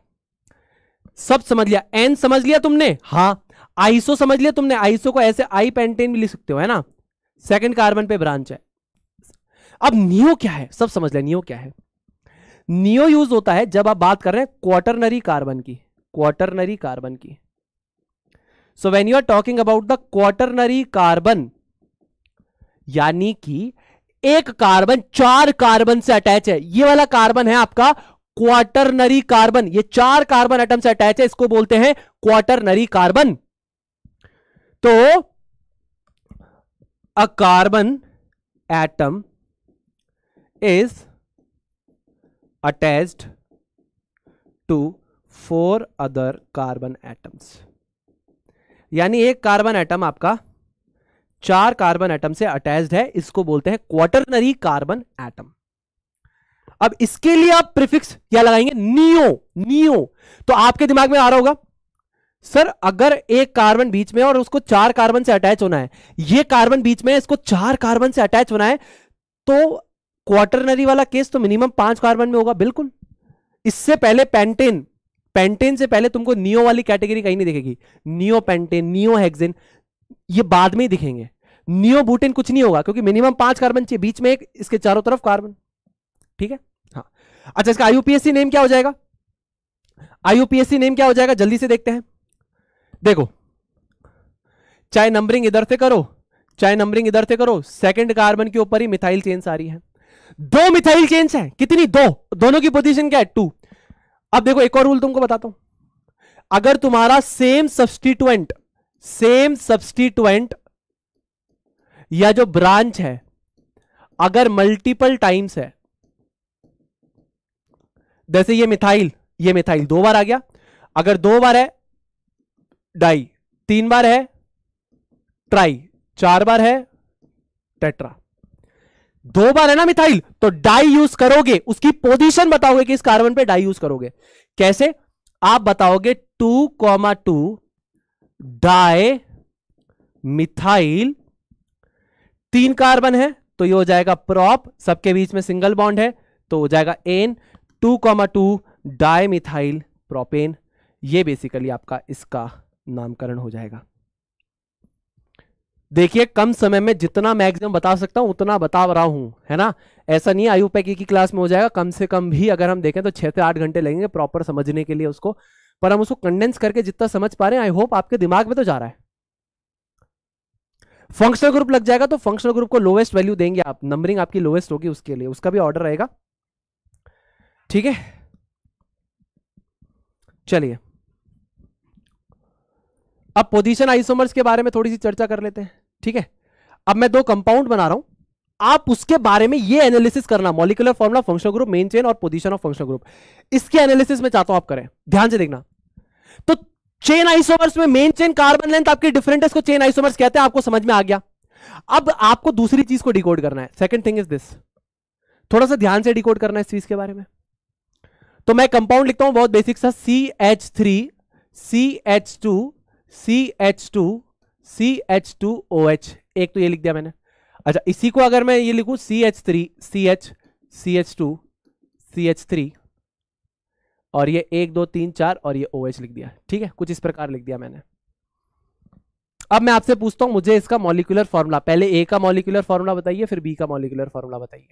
A: सब समझ लिया एन समझ लिया तुमने हाँ आइसो समझ लिया तुमने आइसो को ऐसे आई पेंटेन भी लिख सकते हो है ना सेकंड कार्बन पे ब्रांच है अब नियो क्या है सब समझ लिया नियो क्या है नियो यूज होता है जब आप बात कर रहे हैं क्वार्टरनरी कार्बन की क्वार्टरनरी कार्बन की so when you are talking about the quaternary carbon यानी कि एक कार्बन चार कार्बन से अटैच है ये वाला कार्बन है आपका क्वार्टरनरी कार्बन ये चार तो, कार्बन एटम से अटैच है इसको बोलते हैं क्वार्टरनरी कार्बन तो a carbon atom is attached to four other carbon atoms यानी एक कार्बन एटम आपका चार कार्बन एटम से अटैच्ड है इसको बोलते हैं क्वार्टरनरी कार्बन एटम अब इसके लिए आप प्रिफिक्स क्या लगाएंगे नियो नियो तो आपके दिमाग में आ रहा होगा सर अगर एक कार्बन बीच में और उसको चार कार्बन से अटैच होना है ये कार्बन बीच में इसको चार कार्बन से अटैच होना है तो क्वार्टरनरी वाला केस तो मिनिमम पांच कार्बन में होगा बिल्कुल इससे पहले पेंटेन पेंटेन से पहले तुमको नियो वाली कैटेगरी कहीं नहीं दिखेगी नियो पेंटेन नियो हेक्सेन ये बाद में ही दिखेंगे नियो बूटेन कुछ नहीं होगा क्योंकि मिनिमम पांच कार्बन चाहिए बीच में एक इसके चारों तरफ कार्बन ठीक है अच्छा इसका आईयूपीएससी नेम क्या हो जाएगा आईयूपीएससी नेम क्या हो जाएगा जल्दी से देखते हैं देखो चाहे नंबरिंग इधर से करो चाहे नंबरिंग इधर से करो सेकंड कार्बन के ऊपर ही मिथाइल आ रही है दो मिथाइल चेन्स है कितनी दो दोनों की पोजिशन क्या है टू अब देखो एक और रूल तुमको बताता हूं अगर तुम्हारा सेम सब्सटीट्यूएंट सेम सब्सटीट्यूएंट या जो ब्रांच है अगर मल्टीपल टाइम्स है जैसे ये मिथाइल ये मिथाइल दो बार आ गया अगर दो बार है डाई तीन बार है ट्राई चार बार है टेट्रा दो बार है ना मिथाइल तो डाई यूज करोगे उसकी पोजीशन बताओगे कि इस कार्बन पे डाई यूज करोगे कैसे आप बताओगे two comma two dimethyl तीन कार्बन है तो ये हो जाएगा प्रॉप सबके बीच में सिंगल बॉन्ड है तो हो जाएगा N two comma two dimethyl propane ये बेसिकली आपका इसका नामकरण हो जाएगा देखिए कम समय में जितना मैक्सिमम बता सकता हूं उतना बता रहा हूं है ना ऐसा नहीं आयु पैकी की क्लास में हो जाएगा कम से कम भी अगर हम देखें तो छह से आठ घंटे लगेंगे प्रॉपर समझने के लिए उसको पर हम उसको कंडेंस करके जितना समझ पा रहे हैं आई होप आपके दिमाग में तो जा रहा है फंक्शनल ग्रुप लग जाएगा तो फंक्शनल ग्रुप को लोवेस्ट वैल्यू देंगे आप नंबरिंग आपकी लोवेस्ट होगी उसके लिए उसका भी ऑर्डर रहेगा ठीक है चलिए अब पोजीशन आइसोमर्स के बारे में थोड़ी सी चर्चा कर लेते हैं ठीक है अब मैं दो कंपाउंड बना रहा हूं आप उसके बारे में ये एनालिसिस करना molecular formula function group main chain और पोजीशन ऑफ फंक्शन ग्रुप इसके एनालिसिस में चाहता हूं आप करें ध्यान से देखना तो चेन आइसोमर्स में मेन चेन कार्बन लेंथ आपकी डिफरेंट है चेन आइसोमर्स कहते हैं आपको समझ में आ गया अब आपको दूसरी चीज को डिकोड करना है सेकंड थिंग इज दिस थोड़ा सा ध्यान से डिकोड करना है इस चीज के बारे में तो मैं कंपाउंड लिखता हूं बहुत बेसिक सा C H three C H two C H two C H two O H एक तो ये लिख दिया मैंने अच्छा इसी को अगर मैं ये लिखूं C H three C H C H two C H three और ये एक दो तीन चार और ये ओ OH एच लिख दिया ठीक है कुछ इस प्रकार लिख दिया मैंने अब मैं आपसे पूछता हूं मुझे इसका मॉलिकुलर फॉर्मूला पहले ए का मॉलिकुलर फॉर्मूला बताइए फिर बी का मॉलिकुलर फॉर्मूला बताइए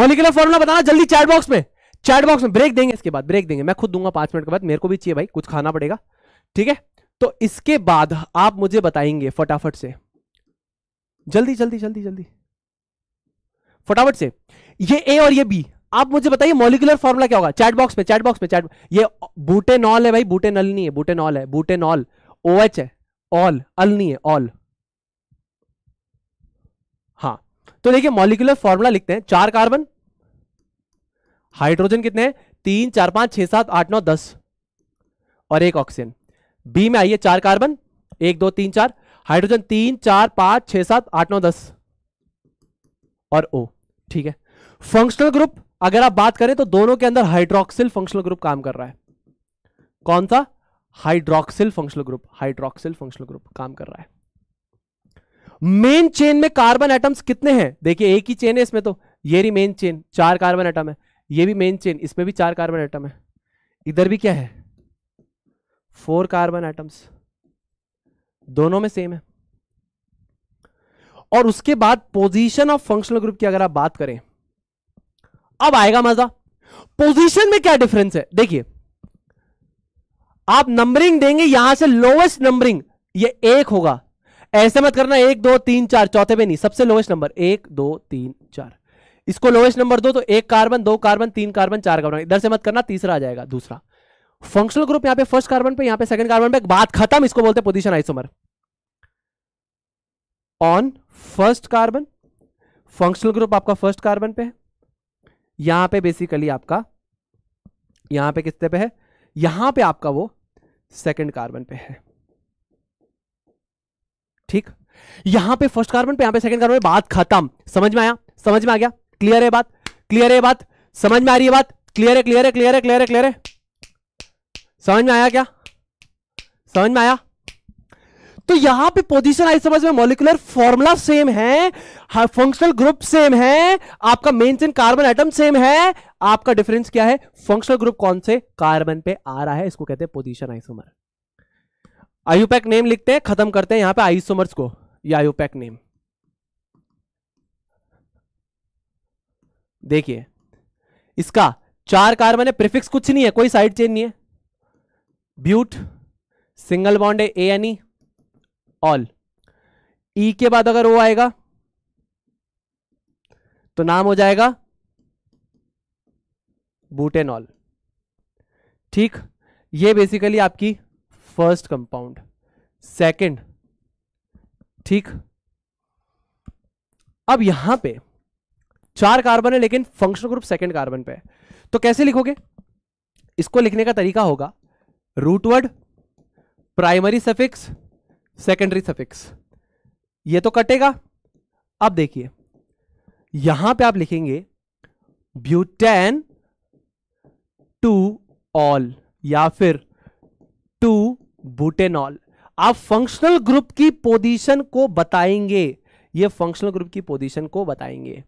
A: मोलिकुलर फॉर्मुला बताना जल्दी चैट बॉक्स में चैट बॉक्स में ब्रेक देंगे इसके बाद ब्रेक देंगे मैं खुद दूंगा पांच मिनट के बाद मेरे को भी चाहिए भाई कुछ खाना पड़ेगा ठीक है तो इसके बाद आप मुझे बताएंगे फटाफट से जल्दी जल्दी जल्दी जल्दी फटाफट से ये ए और ये बी आप मुझे बताइए मोलिकुलर फॉर्मूला क्या होगा चैट बॉक्स में चैट बॉक्स में चैट ये बूटे नॉल है भाई बूटे नल नहीं है बूटे नॉल है बूटे नॉल ओ एच है ऑल अल नहीं है ऑल तो देखिए मॉलिकुलर फॉर्मूला लिखते हैं चार कार्बन हाइड्रोजन कितने तीन चार पांच छह सात आठ नौ दस और एक ऑक्सीजन बी में आइए चार कार्बन एक दो तीन चार हाइड्रोजन तीन चार पांच छह सात आठ नौ दस और ओ ठीक है फंक्शनल ग्रुप अगर आप बात करें तो दोनों के अंदर हाइड्रोक्सिल फंक्शनल ग्रुप काम कर रहा है कौन सा hydroxyl functional group hydroxyl functional group काम कर रहा है मेन चेन में कार्बन एटम्स कितने हैं देखिए एक ही चेन है इसमें तो ये रही मेन चेन चार कार्बन एटम है ये भी मेन चेन इसमें भी चार कार्बन एटम है इधर भी क्या है फोर कार्बन एटम्स दोनों में सेम है और उसके बाद पोजीशन ऑफ फंक्शनल ग्रुप की अगर आप बात करें अब आएगा मजा पोजीशन में क्या डिफरेंस है देखिए आप नंबरिंग देंगे यहां से लोवेस्ट नंबरिंग ये एक होगा ऐसे मत करना एक दो तीन चार चौथे पे नहीं सबसे लोवेस्ट नंबर एक दो तीन चार इसको लोवेस्ट नंबर दो तो एक कार्बन दो कार्बन तीन कार्बन चार कार्बन इधर से मत करना तीसरा आ जाएगा दूसरा फंक्शनल ग्रुप यहां पे फर्स्ट कार्बन पे यहां पे सेकंड कार्बन पे बात खत्म इसको बोलते position isomer on first carbon functional group आपका फर्स्ट कार्बन पे है यहां पर बेसिकली आपका यहां पर कितने पे है यहां पर आपका वो सेकेंड कार्बन पे है ठीक यहां पे फर्स्ट कार्बन पे यहां पे सेकंड कार्बन पे बात खत्म समझ में आया समझ में आ गया क्लियर है बात क्लियर है बात समझ में आ रही है बात क्लियर है क्लियर है क्लियर है क्लियर है क्लियर है समझ में आया क्या समझ में आया तो यहां पे पोजीशन आई समझ में मॉलिकुलर फॉर्मूला सेम है फंक्शनल ग्रुप सेम है आपका main chain carbon atom same है आपका डिफरेंस क्या है फंक्शनल ग्रुप कौन से कार्बन पे आ रहा है इसको कहते हैं पोजीशन आइसोमर आयुपैक नेम लिखते हैं खत्म करते हैं यहां पे आईसोमर्स को ये आयुपैक नेम देखिए इसका चार कार्बन है प्रिफिक्स कुछ नहीं है कोई साइड चेन नहीं है ब्यूट सिंगल बॉन्ड है ए एन ई ऑल ई के बाद अगर वो आएगा तो नाम हो जाएगा बूटेनॉल ठीक ये बेसिकली आपकी फर्स्ट कंपाउंड सेकंड ठीक अब यहां पे चार कार्बन है लेकिन फंक्शनल ग्रुप सेकंड कार्बन पे है तो कैसे लिखोगे इसको लिखने का तरीका होगा root word primary suffix secondary suffix ये तो कटेगा अब देखिए यहां पे आप लिखेंगे ब्यूटेन टू ऑल या फिर टू बुटेनॉल आप फंक्शनल ग्रुप की पोजीशन को बताएंगे ये फंक्शनल ग्रुप की पोजीशन को बताएंगे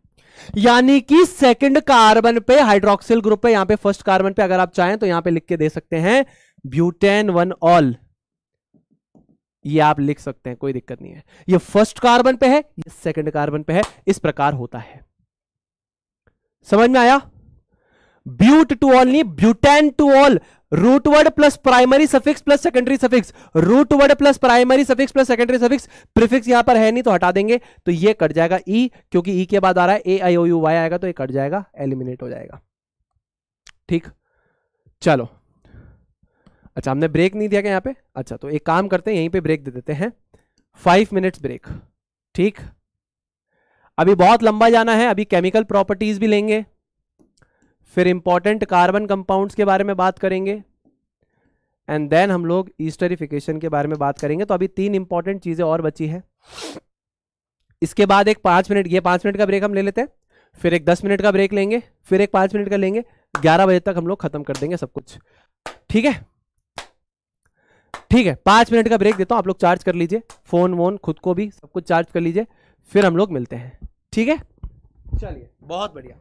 A: यानी कि सेकंड कार्बन पे हाइड्रोक्सिल ग्रुप पे यहां पे फर्स्ट कार्बन पे अगर आप चाहें तो यहां पे लिख के दे सकते हैं ब्यूटेन वन ऑल ये आप लिख सकते हैं कोई दिक्कत नहीं है ये फर्स्ट कार्बन पे है ये सेकंड कार्बन पे है इस प्रकार होता है समझ में आया ब्यूट टू ऑल नहीं butane two ol root word plus primary suffix plus secondary suffix root word plus primary suffix plus secondary suffix prefix यहां पर है नहीं तो हटा देंगे तो ये कट जाएगा ई e, क्योंकि ई e के बाद आ रहा है ए आई ओ यू वाई आएगा तो ये कट जाएगा एलिमिनेट हो जाएगा ठीक चलो अच्छा हमने ब्रेक नहीं दिया क्या यहां पे अच्छा तो एक काम करते हैं यहीं पे ब्रेक दे देते हैं फाइव मिनट्स ब्रेक ठीक अभी बहुत लंबा जाना है अभी केमिकल प्रॉपर्टीज भी लेंगे फिर इंपॉर्टेंट कार्बन कंपाउंड्स के बारे में बात करेंगे एंड देन हम लोग ईस्टरिफिकेशन के बारे में बात करेंगे तो अभी तीन इंपॉर्टेंट चीज़ें और बची है इसके बाद एक पांच मिनट ये पांच मिनट का ब्रेक हम ले लेते हैं फिर एक दस मिनट का ब्रेक लेंगे फिर एक पांच मिनट का लेंगे ग्यारह बजे तक हम लोग खत्म कर देंगे सब कुछ ठीक है ठीक है पांच मिनट का ब्रेक देता हूं आप लोग चार्ज कर लीजिए फ़ोन वोन खुद को भी सब कुछ चार्ज कर लीजिए फिर हम लोग मिलते हैं ठीक है चलिए बहुत बढ़िया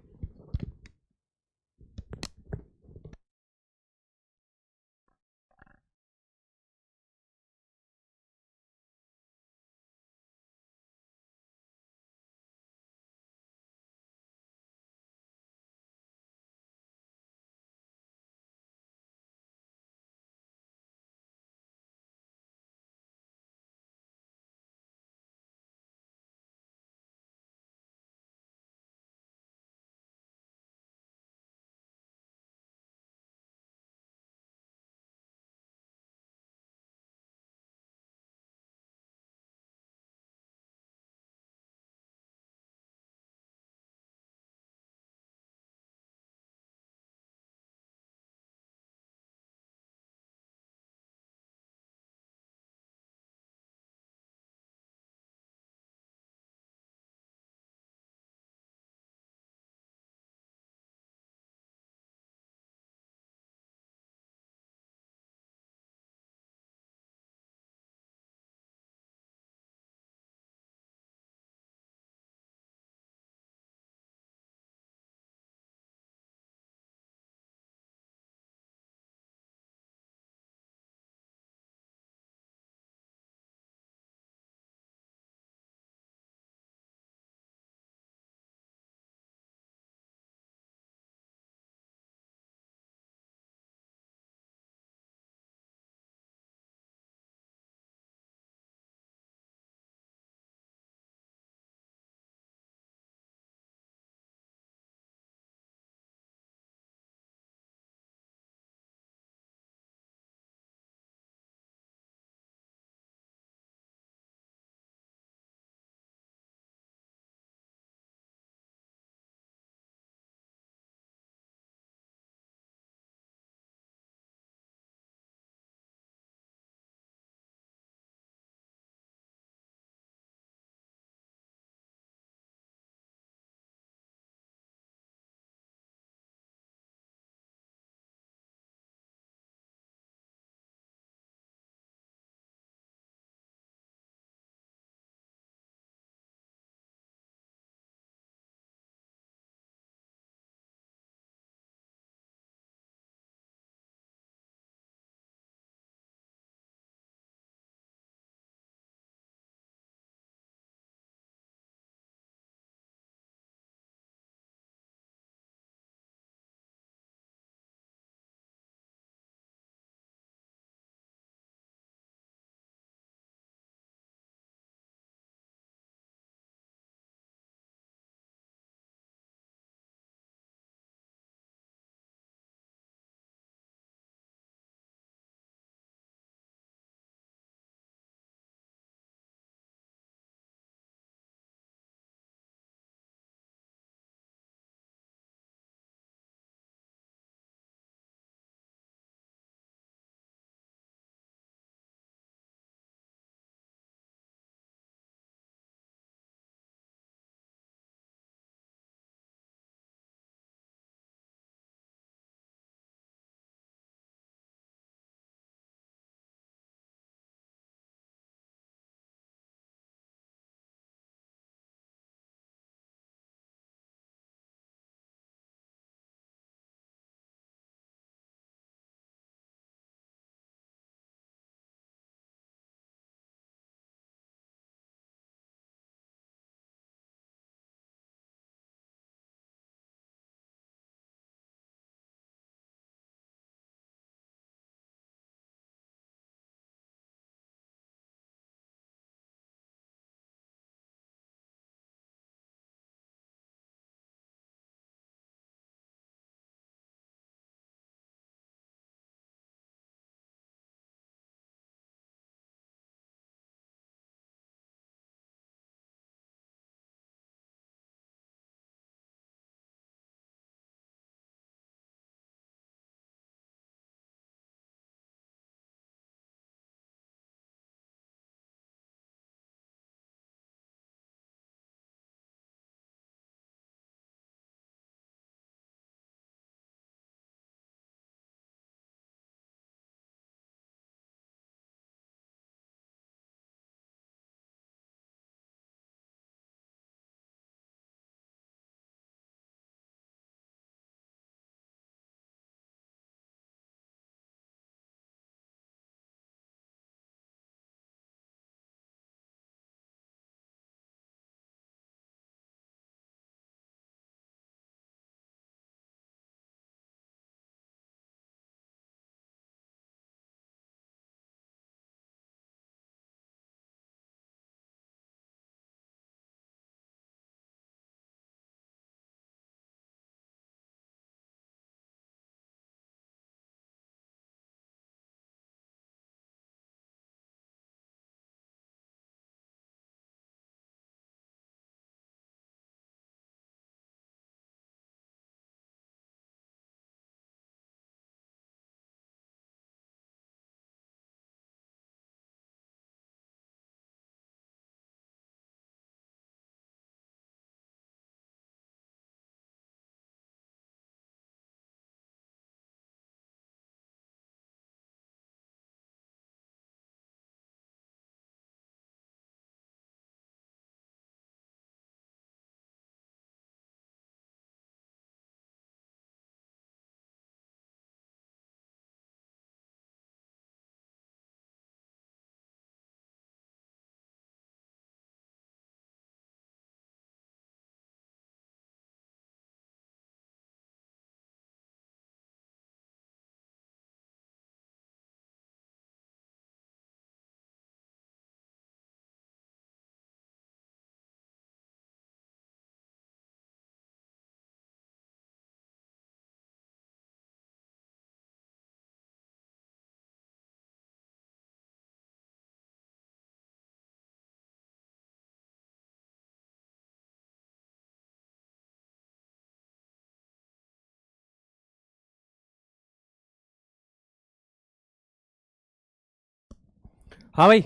A: हाँ भाई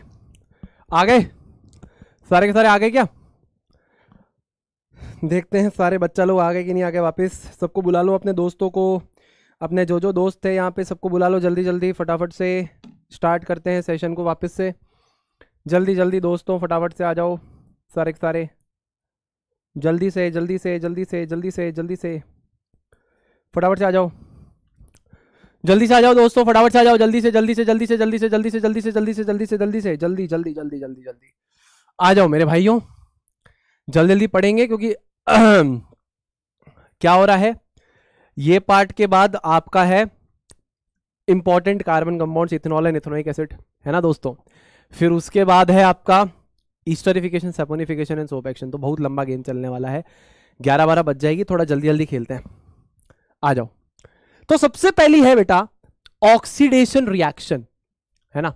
A: आ गए सारे के सारे आ गए क्या देखते हैं सारे बच्चा लोग आ गए कि नहीं आ गए वापस सबको बुला लो अपने दोस्तों को अपने जो जो दोस्त थे यहाँ पे सबको बुला लो जल्दी जल्दी फटाफट से स्टार्ट करते हैं सेशन को वापस से जल्दी जल्दी दोस्तों फटाफट से आ जाओ सारे के सारे जल्दी से जल्दी से जल्दी से जल्दी से जल्दी से फटाफट से आ जाओ जल्दी से आ जाओ दोस्तों फटाफट से आ जाओ जल्दी से जल्दी से जल्दी से जल्दी से जल्दी से जल्दी से जल्दी से जल्दी से जल्दी से जल्दी जल्दी जल्दी जल्दी जल्दी आ जाओ मेरे भाइयों जल्दी जल्दी पढ़ेंगे क्योंकि क्या हो रहा है ये पार्ट के बाद आपका है important carbon compound ethanol and ethanoic acid है ना दोस्तों फिर उसके बाद है आपका esterification saponification and soap action तो बहुत लंबा गेम चलने वाला है ग्यारह बारह बज जाएगी थोड़ा जल्दी जल्दी खेलते हैं आ जाओ तो सबसे पहली है बेटा ऑक्सीडेशन रिएक्शन है ना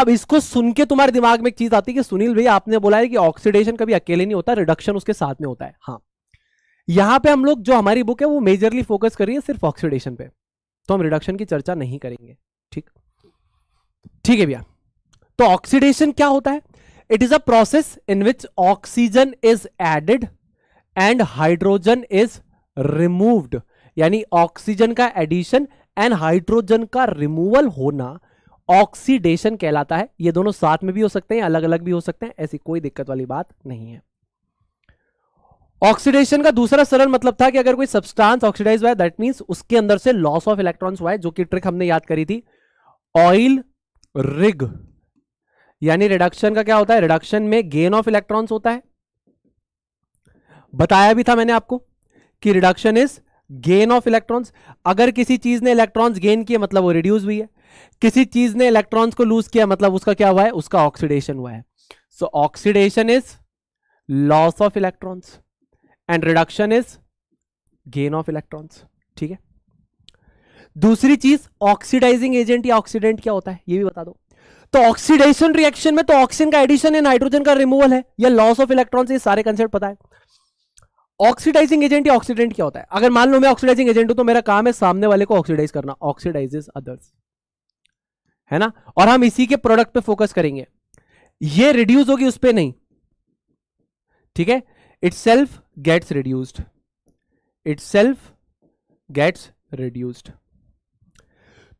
A: अब इसको सुन के तुम्हारे दिमाग में एक चीज आती है कि सुनील भैया आपने बोला है कि ऑक्सीडेशन कभी अकेले नहीं होता रिडक्शन उसके साथ में होता है हाँ यहां पे हम लोग जो हमारी बुक है वो मेजरली फोकस कर रही है सिर्फ ऑक्सीडेशन पे तो हम रिडक्शन की चर्चा नहीं करेंगे ठीक ठीक है भैया तो ऑक्सीडेशन क्या होता है it is a process in which oxygen is added and hydrogen is removed यानी ऑक्सीजन का एडिशन एंड हाइड्रोजन का रिमूवल होना ऑक्सीडेशन कहलाता है ये दोनों साथ में भी हो सकते हैं अलग अलग भी हो सकते हैं ऐसी कोई दिक्कत वाली बात नहीं है ऑक्सीडेशन का दूसरा सरल मतलब था कि अगर कोई सब्सटेंस ऑक्सीडाइज हुआ है दैट मीन्स उसके अंदर से लॉस ऑफ इलेक्ट्रॉन्स हुआ है जो कि ट्रिक हमने याद करी थी ऑयल रिग यानी रिडक्शन का क्या होता है रिडक्शन में गेन ऑफ इलेक्ट्रॉन्स होता है बताया भी था मैंने आपको कि reduction is gain of electrons अगर किसी चीज ने इलेक्ट्रॉन्स गेन किए मतलब वो रिड्यूस हुई है किसी चीज ने इलेक्ट्रॉन्स को लूज किया मतलब उसका क्या हुआ है उसका ऑक्सीडेशन हुआ है so oxidation is loss of electrons and reduction is gain of electrons ठीक है दूसरी चीज ऑक्सीडाइजिंग एजेंट या ऑक्सीडेंट क्या होता है ये भी बता दो तो ऑक्सीडेशन रिएक्शन में तो ऑक्सीजन का एडिशन है नाइट्रोजन का रिमूवल है या लॉस ऑफ इलेक्ट्रॉन्स ये सारे कंसेप्ट पता है ऑक्सीडाइजिंग एजेंट या ऑक्सीडेंट क्या होता है अगर मान लो मैं ऑक्सीडाइजिंग एजेंट हूं तो मेरा काम है सामने वाले को ऑक्सीडाइज करना ऑक्सीडाइजेस अदर्स है ना और हम इसी के प्रोडक्ट पे फोकस करेंगे ये रिड्यूस होगी उस पर नहीं ठीक है itself gets reduced itself gets reduced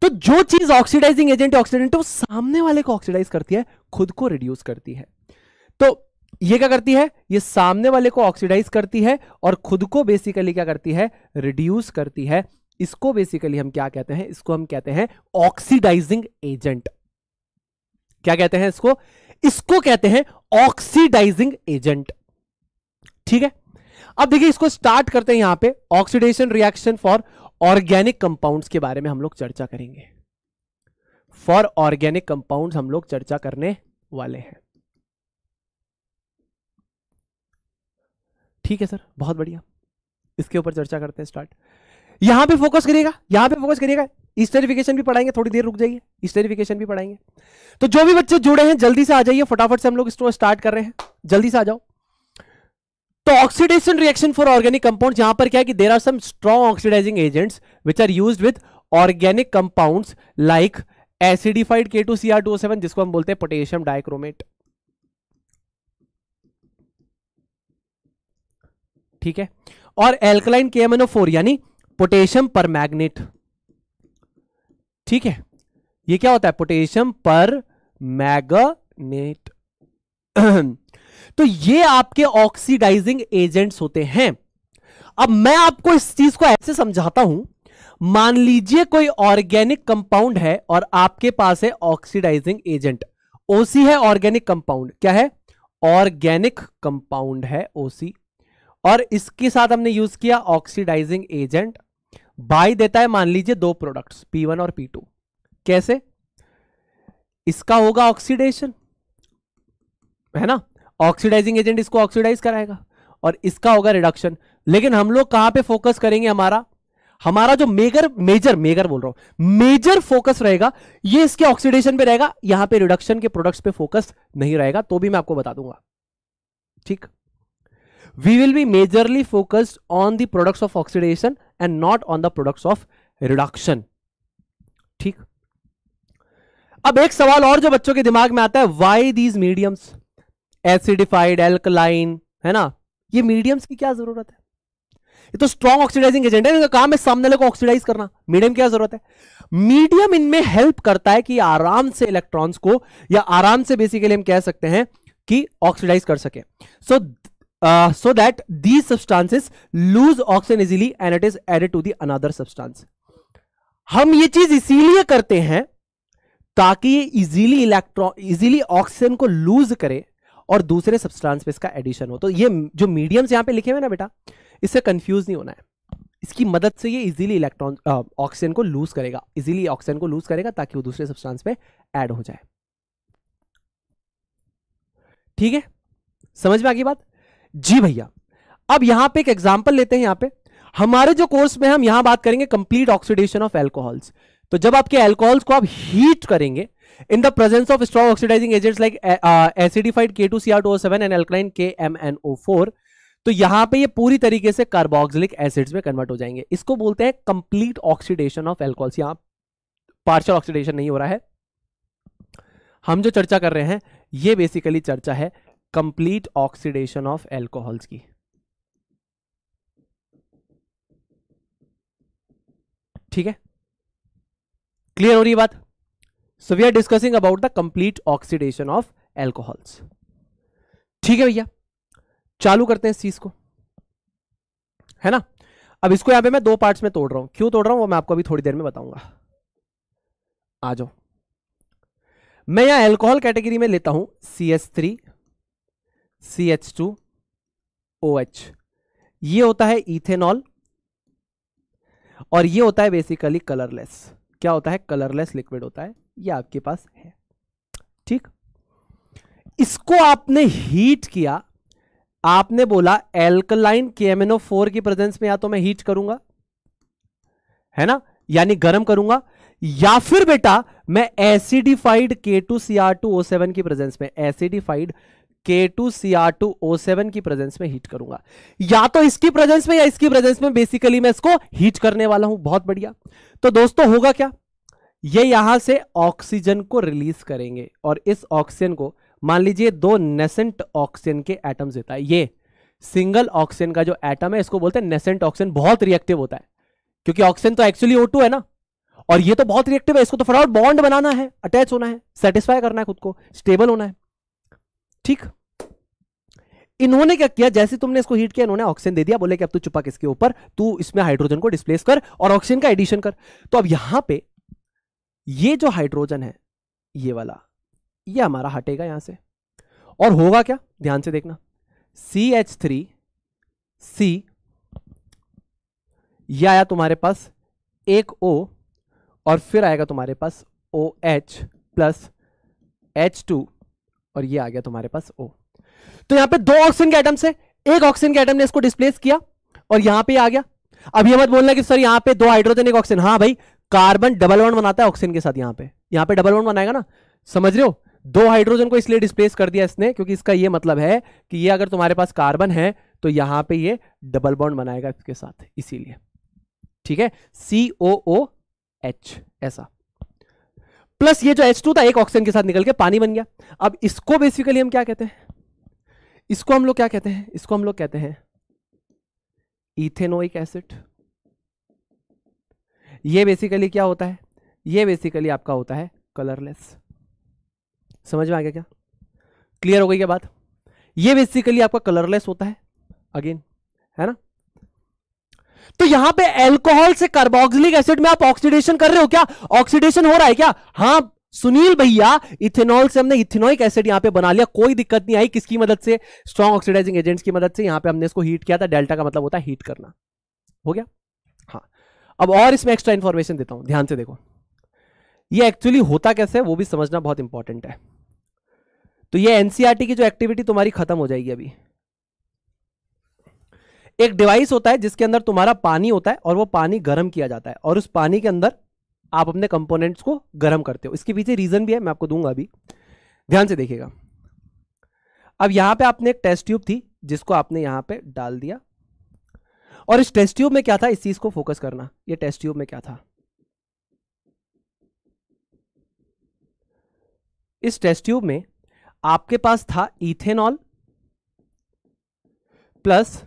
A: तो जो चीज ऑक्सीडाइजिंग एजेंट ऑक्सीडेंट है वो सामने वाले को ऑक्सीडाइज करती है खुद को रिड्यूस करती है तो ये क्या करती है ये सामने वाले को ऑक्सीडाइज करती है और खुद को बेसिकली क्या करती है रिड्यूस करती है इसको बेसिकली हम क्या कहते हैं इसको हम कहते हैं ऑक्सीडाइजिंग एजेंट क्या कहते हैं इसको इसको कहते हैं ऑक्सीडाइजिंग एजेंट ठीक है अब देखिए इसको स्टार्ट करते हैं यहां पे oxidation reaction for organic compounds के बारे में हम लोग चर्चा करेंगे फॉर ऑर्गेनिक कंपाउंड्स हम लोग चर्चा करने वाले हैं ठीक है सर बहुत बढ़िया इसके ऊपर चर्चा करते हैं स्टार्ट यहां पे फोकस करिएगा यहां पे फोकस करिएगा स्टेरिफिकेशन भी पढ़ाएंगे थोड़ी देर रुक जाइए स्टेरिफिकेशन भी पढ़ाएंगे तो जो भी बच्चे जुड़े हैं जल्दी से आ जाइए फटाफट से हम लोग इसको स्टार्ट कर रहे हैं जल्दी से आ जाओ तो oxidation reaction for organic compound यहां पर क्या है कि there are some strong oxidising agents which are use with organic compound like acidified K two C R two seven जिसको हम बोलते हैं पोटेशियम डायक्रोमेट ठीक है और एल्कलाइन के फोर यानी पोटेशियम पर मैग्नेट ठीक है ये क्या होता है पोटेशियम पर मैगनेट तो ये आपके ऑक्सीडाइजिंग एजेंट्स होते हैं अब मैं आपको इस चीज को ऐसे समझाता हूं मान लीजिए कोई ऑर्गेनिक कंपाउंड है और आपके पास है ऑक्सीडाइजिंग एजेंट ओसी है ऑर्गेनिक कंपाउंड क्या है ऑर्गेनिक कंपाउंड है ओसी और इसके साथ हमने यूज किया ऑक्सीडाइजिंग एजेंट बाई देता है मान लीजिए दो प्रोडक्ट्स P1 और P2 कैसे इसका होगा ऑक्सीडेशन है ना ऑक्सीडाइजिंग एजेंट इसको ऑक्सीडाइज कराएगा और इसका होगा रिडक्शन लेकिन हम लोग कहां पे फोकस करेंगे हमारा हमारा जो मेगर मेजर मेगर बोल रहा हूं मेजर फोकस रहेगा ये इसके ऑक्सीडेशन पे रहेगा यहां पे रिडक्शन के प्रोडक्ट्स पे फोकस नहीं रहेगा तो भी मैं आपको बता दूंगा ठीक we will be majorly focused on the products of oxidation and not on the products of reduction ठीक अब एक सवाल और जो बच्चों के दिमाग में आता है why these mediums acidified alkaline है ना ये mediums की क्या जरूरत है ये तो स्ट्रॉन्ग ऑक्सीडाइजिंग एजेंट है इनका काम है सामने को ऑक्सीडाइज करना मीडियम क्या जरूरत है मीडियम इनमें हेल्प करता है कि आराम से इलेक्ट्रॉन्स को या आराम से बेसिकली हम कह सकते हैं कि ऑक्सीडाइज कर सके so so that the substances lose oxygen easily and it is added to the another substance हम ये चीज इसीलिए करते हैं ताकि ये इजीली इलेक्ट्रॉन इजीली ऑक्सीजन को लूज करे और दूसरे सब्सटेंस पे इसका एडिशन हो तो ये जो मीडियम्स यहां पे लिखे हुए ना बेटा इससे कंफ्यूज नहीं होना है इसकी मदद से ये इजीली इलेक्ट्रॉन ऑक्सीजन को लूज करेगा इजीली ऑक्सीजन को लूज करेगा ताकि वो दूसरे सब्सटांस पे ऐड हो जाए ठीक है समझ में आगे बात जी भैया अब यहां पे एक एग्जाम्पल लेते हैं यहां पे हमारे जो कोर्स में हम यहां बात करेंगे कंप्लीट ऑक्सीडेशन ऑफ एल्कोहल्स तो जब आपके एल्कोहल्स को आप हीट करेंगे in the presence of strong oxidizing seven and uh, K M N O four तो यहां पे ये पूरी तरीके से कार्बोक्सिलिक एसिड्स में कन्वर्ट हो जाएंगे इसको बोलते हैं कंप्लीट ऑक्सीडेशन ऑफ एल्कोहल्स यहां पार्शियल ऑक्सीडेशन नहीं हो रहा है हम जो चर्चा कर रहे हैं ये बेसिकली चर्चा है कंप्लीट ऑक्सीडेशन ऑफ एल्कोहल्स की ठीक है क्लियर हो रही है बात so we are discussing about the complete oxidation of alcohols ठीक है भैया चालू करते हैं इस चीज को है ना अब इसको यहां पे मैं दो पार्ट्स में तोड़ रहा हूं क्यों तोड़ रहा हूं वो मैं आपको अभी थोड़ी देर में बताऊंगा आ जाओ मैं यहां एल्कोहल कैटेगरी में लेता हूं C S three C H two O H ये होता है इथेनॉल और ये होता है बेसिकली कलरलेस क्या होता है कलरलेस लिक्विड होता है ये आपके पास है ठीक इसको आपने हीट किया आपने बोला एल्कलाइन के फोर की प्रेजेंस में या तो मैं हीट करूंगा है ना यानी गर्म करूंगा या फिर बेटा मैं acidified K two C R two O seven की प्रेजेंस में acidified K two C R two O seven की प्रेजेंस में हीट करूंगा या तो इसकी प्रेजेंस में या इसकी प्रेजेंस में बेसिकली मैं इसको हीट करने वाला हूं बहुत बढ़िया तो दोस्तों होगा क्या ये यहां से ऑक्सीजन को रिलीज करेंगे और इस ऑक्सीजन को मान लीजिए दो नेसेंट ऑक्सीजन के एटम देता है ये सिंगल ऑक्सीजन का जो एटम है इसको बोलते हैं नेसेंट ऑक्सीजन बहुत रिएक्टिव होता है क्योंकि ऑक्सीजन तो एक्चुअली ओ है ना और ये तो बहुत रिएक्टिव है इसको तो फटाफट बॉन्ड बनाना है अटैच होना है सेटिस्फाई करना है खुद को स्टेबल होना है ठीक इन्होंने क्या किया जैसे तुमने इसको हीट किया इन्होंने ऑक्सीजन दे दिया बोले कि अब तू चुपा इसके ऊपर तू इसमें हाइड्रोजन को डिस्प्लेस कर और ऑक्सीजन का एडिशन कर तो अब यहां पे ये जो हाइड्रोजन है ये वाला ये हमारा हटेगा यहां से और होगा क्या ध्यान से देखना सी एच थ्री सी यह आया तुम्हारे पास एक ओ और फिर आएगा तुम्हारे पास O H plus H two और ये आ गया तुम्हारे पास ओ तो यहां पे दो ऑक्सीजन के एटम्स है एक ऑक्सीजन के एटम ने इसको डिस्प्लेस किया और यहां पे आ गया अब ये मत बोलना कि सर यहां पे दो हाइड्रोजन एक ऑक्सीजन हाँ भाई कार्बन डबल वन बनाता है ऑक्सीजन के साथ यहां पे यहां पे डबल वन बनाएगा ना समझ रहे हो दो हाइड्रोजन को इसलिए डिस्प्लेस कर दिया इसने क्योंकि इसका यह मतलब है कि ये अगर तुम्हारे पास कार्बन है तो यहां पर यह डबल बॉन्ड बनाएगा इसके साथ इसीलिए ठीक है सी ओ एच ऐसा प्लस ये जो H2 था एक ऑक्सीजन के साथ निकल के पानी बन गया अब इसको बेसिकली हम क्या कहते हैं इसको हम लोग क्या कहते हैं इसको हम लोग कहते हैं इथेनोइक एसिड ये बेसिकली क्या होता है ये बेसिकली आपका होता है कलरलेस समझ में आ गया क्या क्लियर हो गई क्या बात ये बेसिकली आपका कलरलेस होता है अगेन है ना तो यहां पे एल्कोहल से कार्बोक्सिलिक एसिड में आप ऑक्सीडेशन कर रहे हो क्या ऑक्सीडेशन हो रहा है क्या हाँ सुनील भैया इथेनॉल से हमने इथेनोइक एसिड यहां पे बना लिया कोई दिक्कत नहीं आई किसकी मदद से स्ट्रॉन्ग ऑक्सीडाइजिंग एजेंट्स की मदद से यहां पे हमने इसको हीट किया था डेल्टा का मतलब होता है हीट करना हो गया हाँ अब और इसमें एक्स्ट्रा इंफॉर्मेशन देता हूं ध्यान से देखो ये एक्चुअली होता कैसे वो भी समझना बहुत इंपॉर्टेंट है तो ये एनसीआरटी e की जो एक्टिविटी तुम्हारी खत्म हो जाएगी अभी एक डिवाइस होता है जिसके अंदर तुम्हारा पानी होता है और वो पानी गर्म किया जाता है और उस पानी के अंदर आप अपने कंपोनेंट्स को गर्म करते हो इसके पीछे रीजन भी है मैं आपको दूंगा अभी ध्यान से देखिएगा अब यहां पे आपने एक टेस्ट ट्यूब थी जिसको आपने यहां पे डाल दिया और इस टेस्ट ट्यूब में क्या था इस चीज को फोकस करना ये टेस्ट ट्यूब में क्या था इस टेस्ट ट्यूब में आपके पास था ethanol plus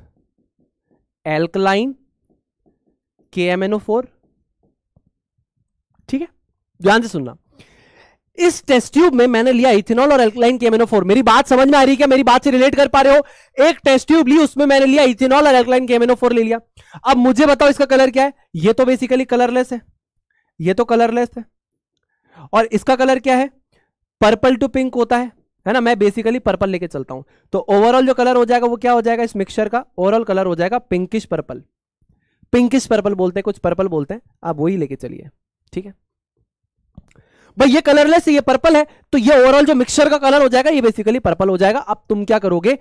A: alkaline K M N O four ठीक है ध्यान से सुनना इस टेस्ट ट्यूब में मैंने लिया इथेनॉल और एल्कलाइन के एम फोर मेरी बात समझ में आ रही है क्या मेरी बात से रिलेट कर पा रहे हो एक टेस्ट ट्यूब ली उसमें मैंने लिया इथेनॉल और एल्कलाइन के एम फोर ले लिया अब मुझे बताओ इसका कलर क्या है ये तो बेसिकली कलरलेस है ये तो कलरलेस है और इसका कलर क्या है पर्पल टू पिंक होता है है ना मैं बेसिकली पर्पल लेके चलता हूं तो ओवरऑल जो कलर हो जाएगा वो क्या हो जाएगा इस मिक्सचर का ओवरऑल कलर हो जाएगा पिंकिश पर्पल पिंकिश पर्पल बोलते हैं कुछ पर्पल बोलते हैं आप वही लेके चलिए ठीक है भाई ये कलरलेस ये पर्पल है तो ये ओवरऑल जो मिक्सचर का कलर हो जाएगा ये बेसिकली पर्पल हो जाएगा अब तुम क्या करोगे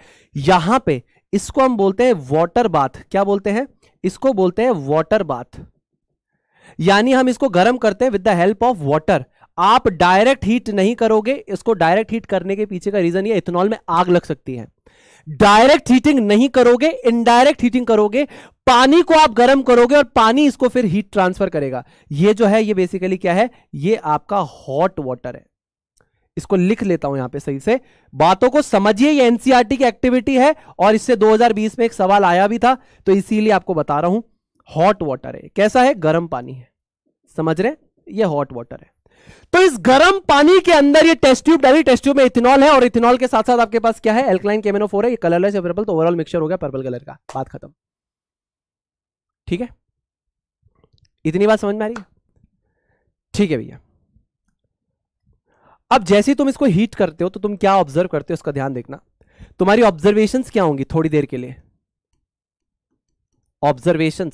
A: यहां पे इसको हम बोलते हैं वाटर बाथ क्या बोलते हैं इसको बोलते हैं वाटर बाथ यानी हम इसको गर्म करते हैं with the help of water आप डायरेक्ट हीट नहीं करोगे इसको डायरेक्ट हीट करने के पीछे का रीजन ये इथेनॉल में आग लग सकती है डायरेक्ट हीटिंग नहीं करोगे इनडायरेक्ट हीटिंग करोगे पानी को आप गर्म करोगे और पानी इसको फिर हीट ट्रांसफर करेगा ये जो है ये बेसिकली क्या है ये आपका हॉट वाटर है इसको लिख लेता हूं यहां पे सही से बातों को समझिए ये एनसीईआरटी e की एक्टिविटी है और इससे 2020 में एक सवाल आया भी था तो इसीलिए आपको बता रहा हूं हॉट वाटर है कैसा है गर्म पानी है समझ रहे यह हॉट वाटर है तो इस गर्म पानी के अंदर ये टेस्ट ट्यूब डाली टेस्ट ट्यूब में इथेनॉल है और इथेनॉल के साथ साथ आपके पास क्या है एल्कलाइन केमेनो फोर है ये कलरलेस अवेलेबल तो ओवरऑल मिक्सचर हो गया पर्पल कलर का बात खत्म ठीक है इतनी बात समझ में आ रही है ठीक है भैया अब जैसे ही तुम इसको हीट करते हो तो तुम क्या ऑब्जर्व करते हो उसका ध्यान देखना तुम्हारी ऑब्जर्वेशन क्या होंगी थोड़ी देर के लिए ऑब्जर्वेशन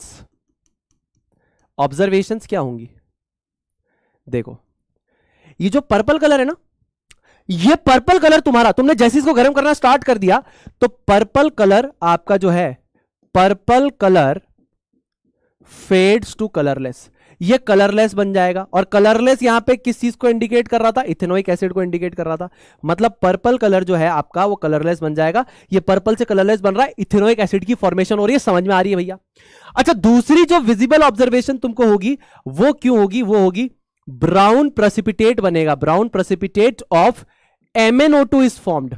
A: ऑब्जर्वेशन क्या होंगी देखो ये जो पर्पल कलर है ना ये पर्पल कलर तुम्हारा तुमने जैसे इसको गर्म करना स्टार्ट कर दिया तो पर्पल कलर आपका जो है purple colour fades to colourless ये कलरलेस बन जाएगा और कलरलेस यहां पे किस चीज को इंडिकेट कर रहा था इथेनोइक एसिड को इंडिकेट कर रहा था मतलब पर्पल कलर जो है आपका वो कलरलेस बन जाएगा ये पर्पल से कलरलेस बन रहा है इथेनोइक एसिड की फॉर्मेशन हो रही है समझ में आ रही है भैया अच्छा दूसरी जो विजिबल ऑब्जर्वेशन तुमको होगी वो क्यों होगी वो होगी ब्राउन प्रसिपिटेट बनेगा brown precipitate of MnO2 is formed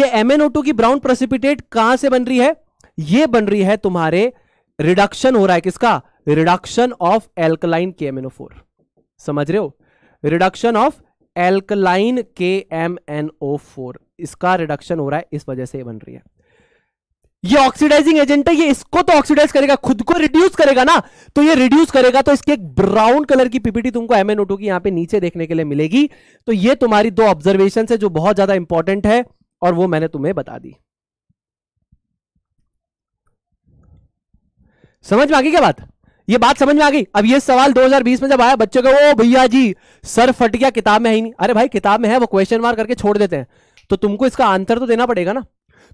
A: ओ MnO2 की ब्राउन प्रसिपिटेट कहां से बन रही है यह बन रही है तुम्हारे रिडक्शन हो रहा है किसका reduction of alkaline K M समझ रहे हो reduction of alkaline K M इसका रिडक्शन हो रहा है इस वजह से बन रही है ये ऑक्सीडाइजिंग एजेंट है ये इसको तो ऑक्सीडाइज करेगा खुद को रिड्यूस करेगा ना तो ये रिड्यूस करेगा तो इसके एक ब्राउन कलर की पीपीटी तुमको एमएनओ की यहां पे नीचे देखने के लिए मिलेगी तो ये तुम्हारी दो ऑब्जर्वेशन है जो बहुत ज्यादा इंपॉर्टेंट है और वो मैंने तुम्हें बता दी समझ में आ गई क्या बात ये बात समझ में आ गई अब ये सवाल 2020 में जब आया बच्चों का ओ भैया जी सर फट गया किताब में है ही नहीं अरे भाई किताब में है वो क्वेश्चन मार्क करके छोड़ देते हैं तो तुमको इसका आंसर तो देना पड़ेगा ना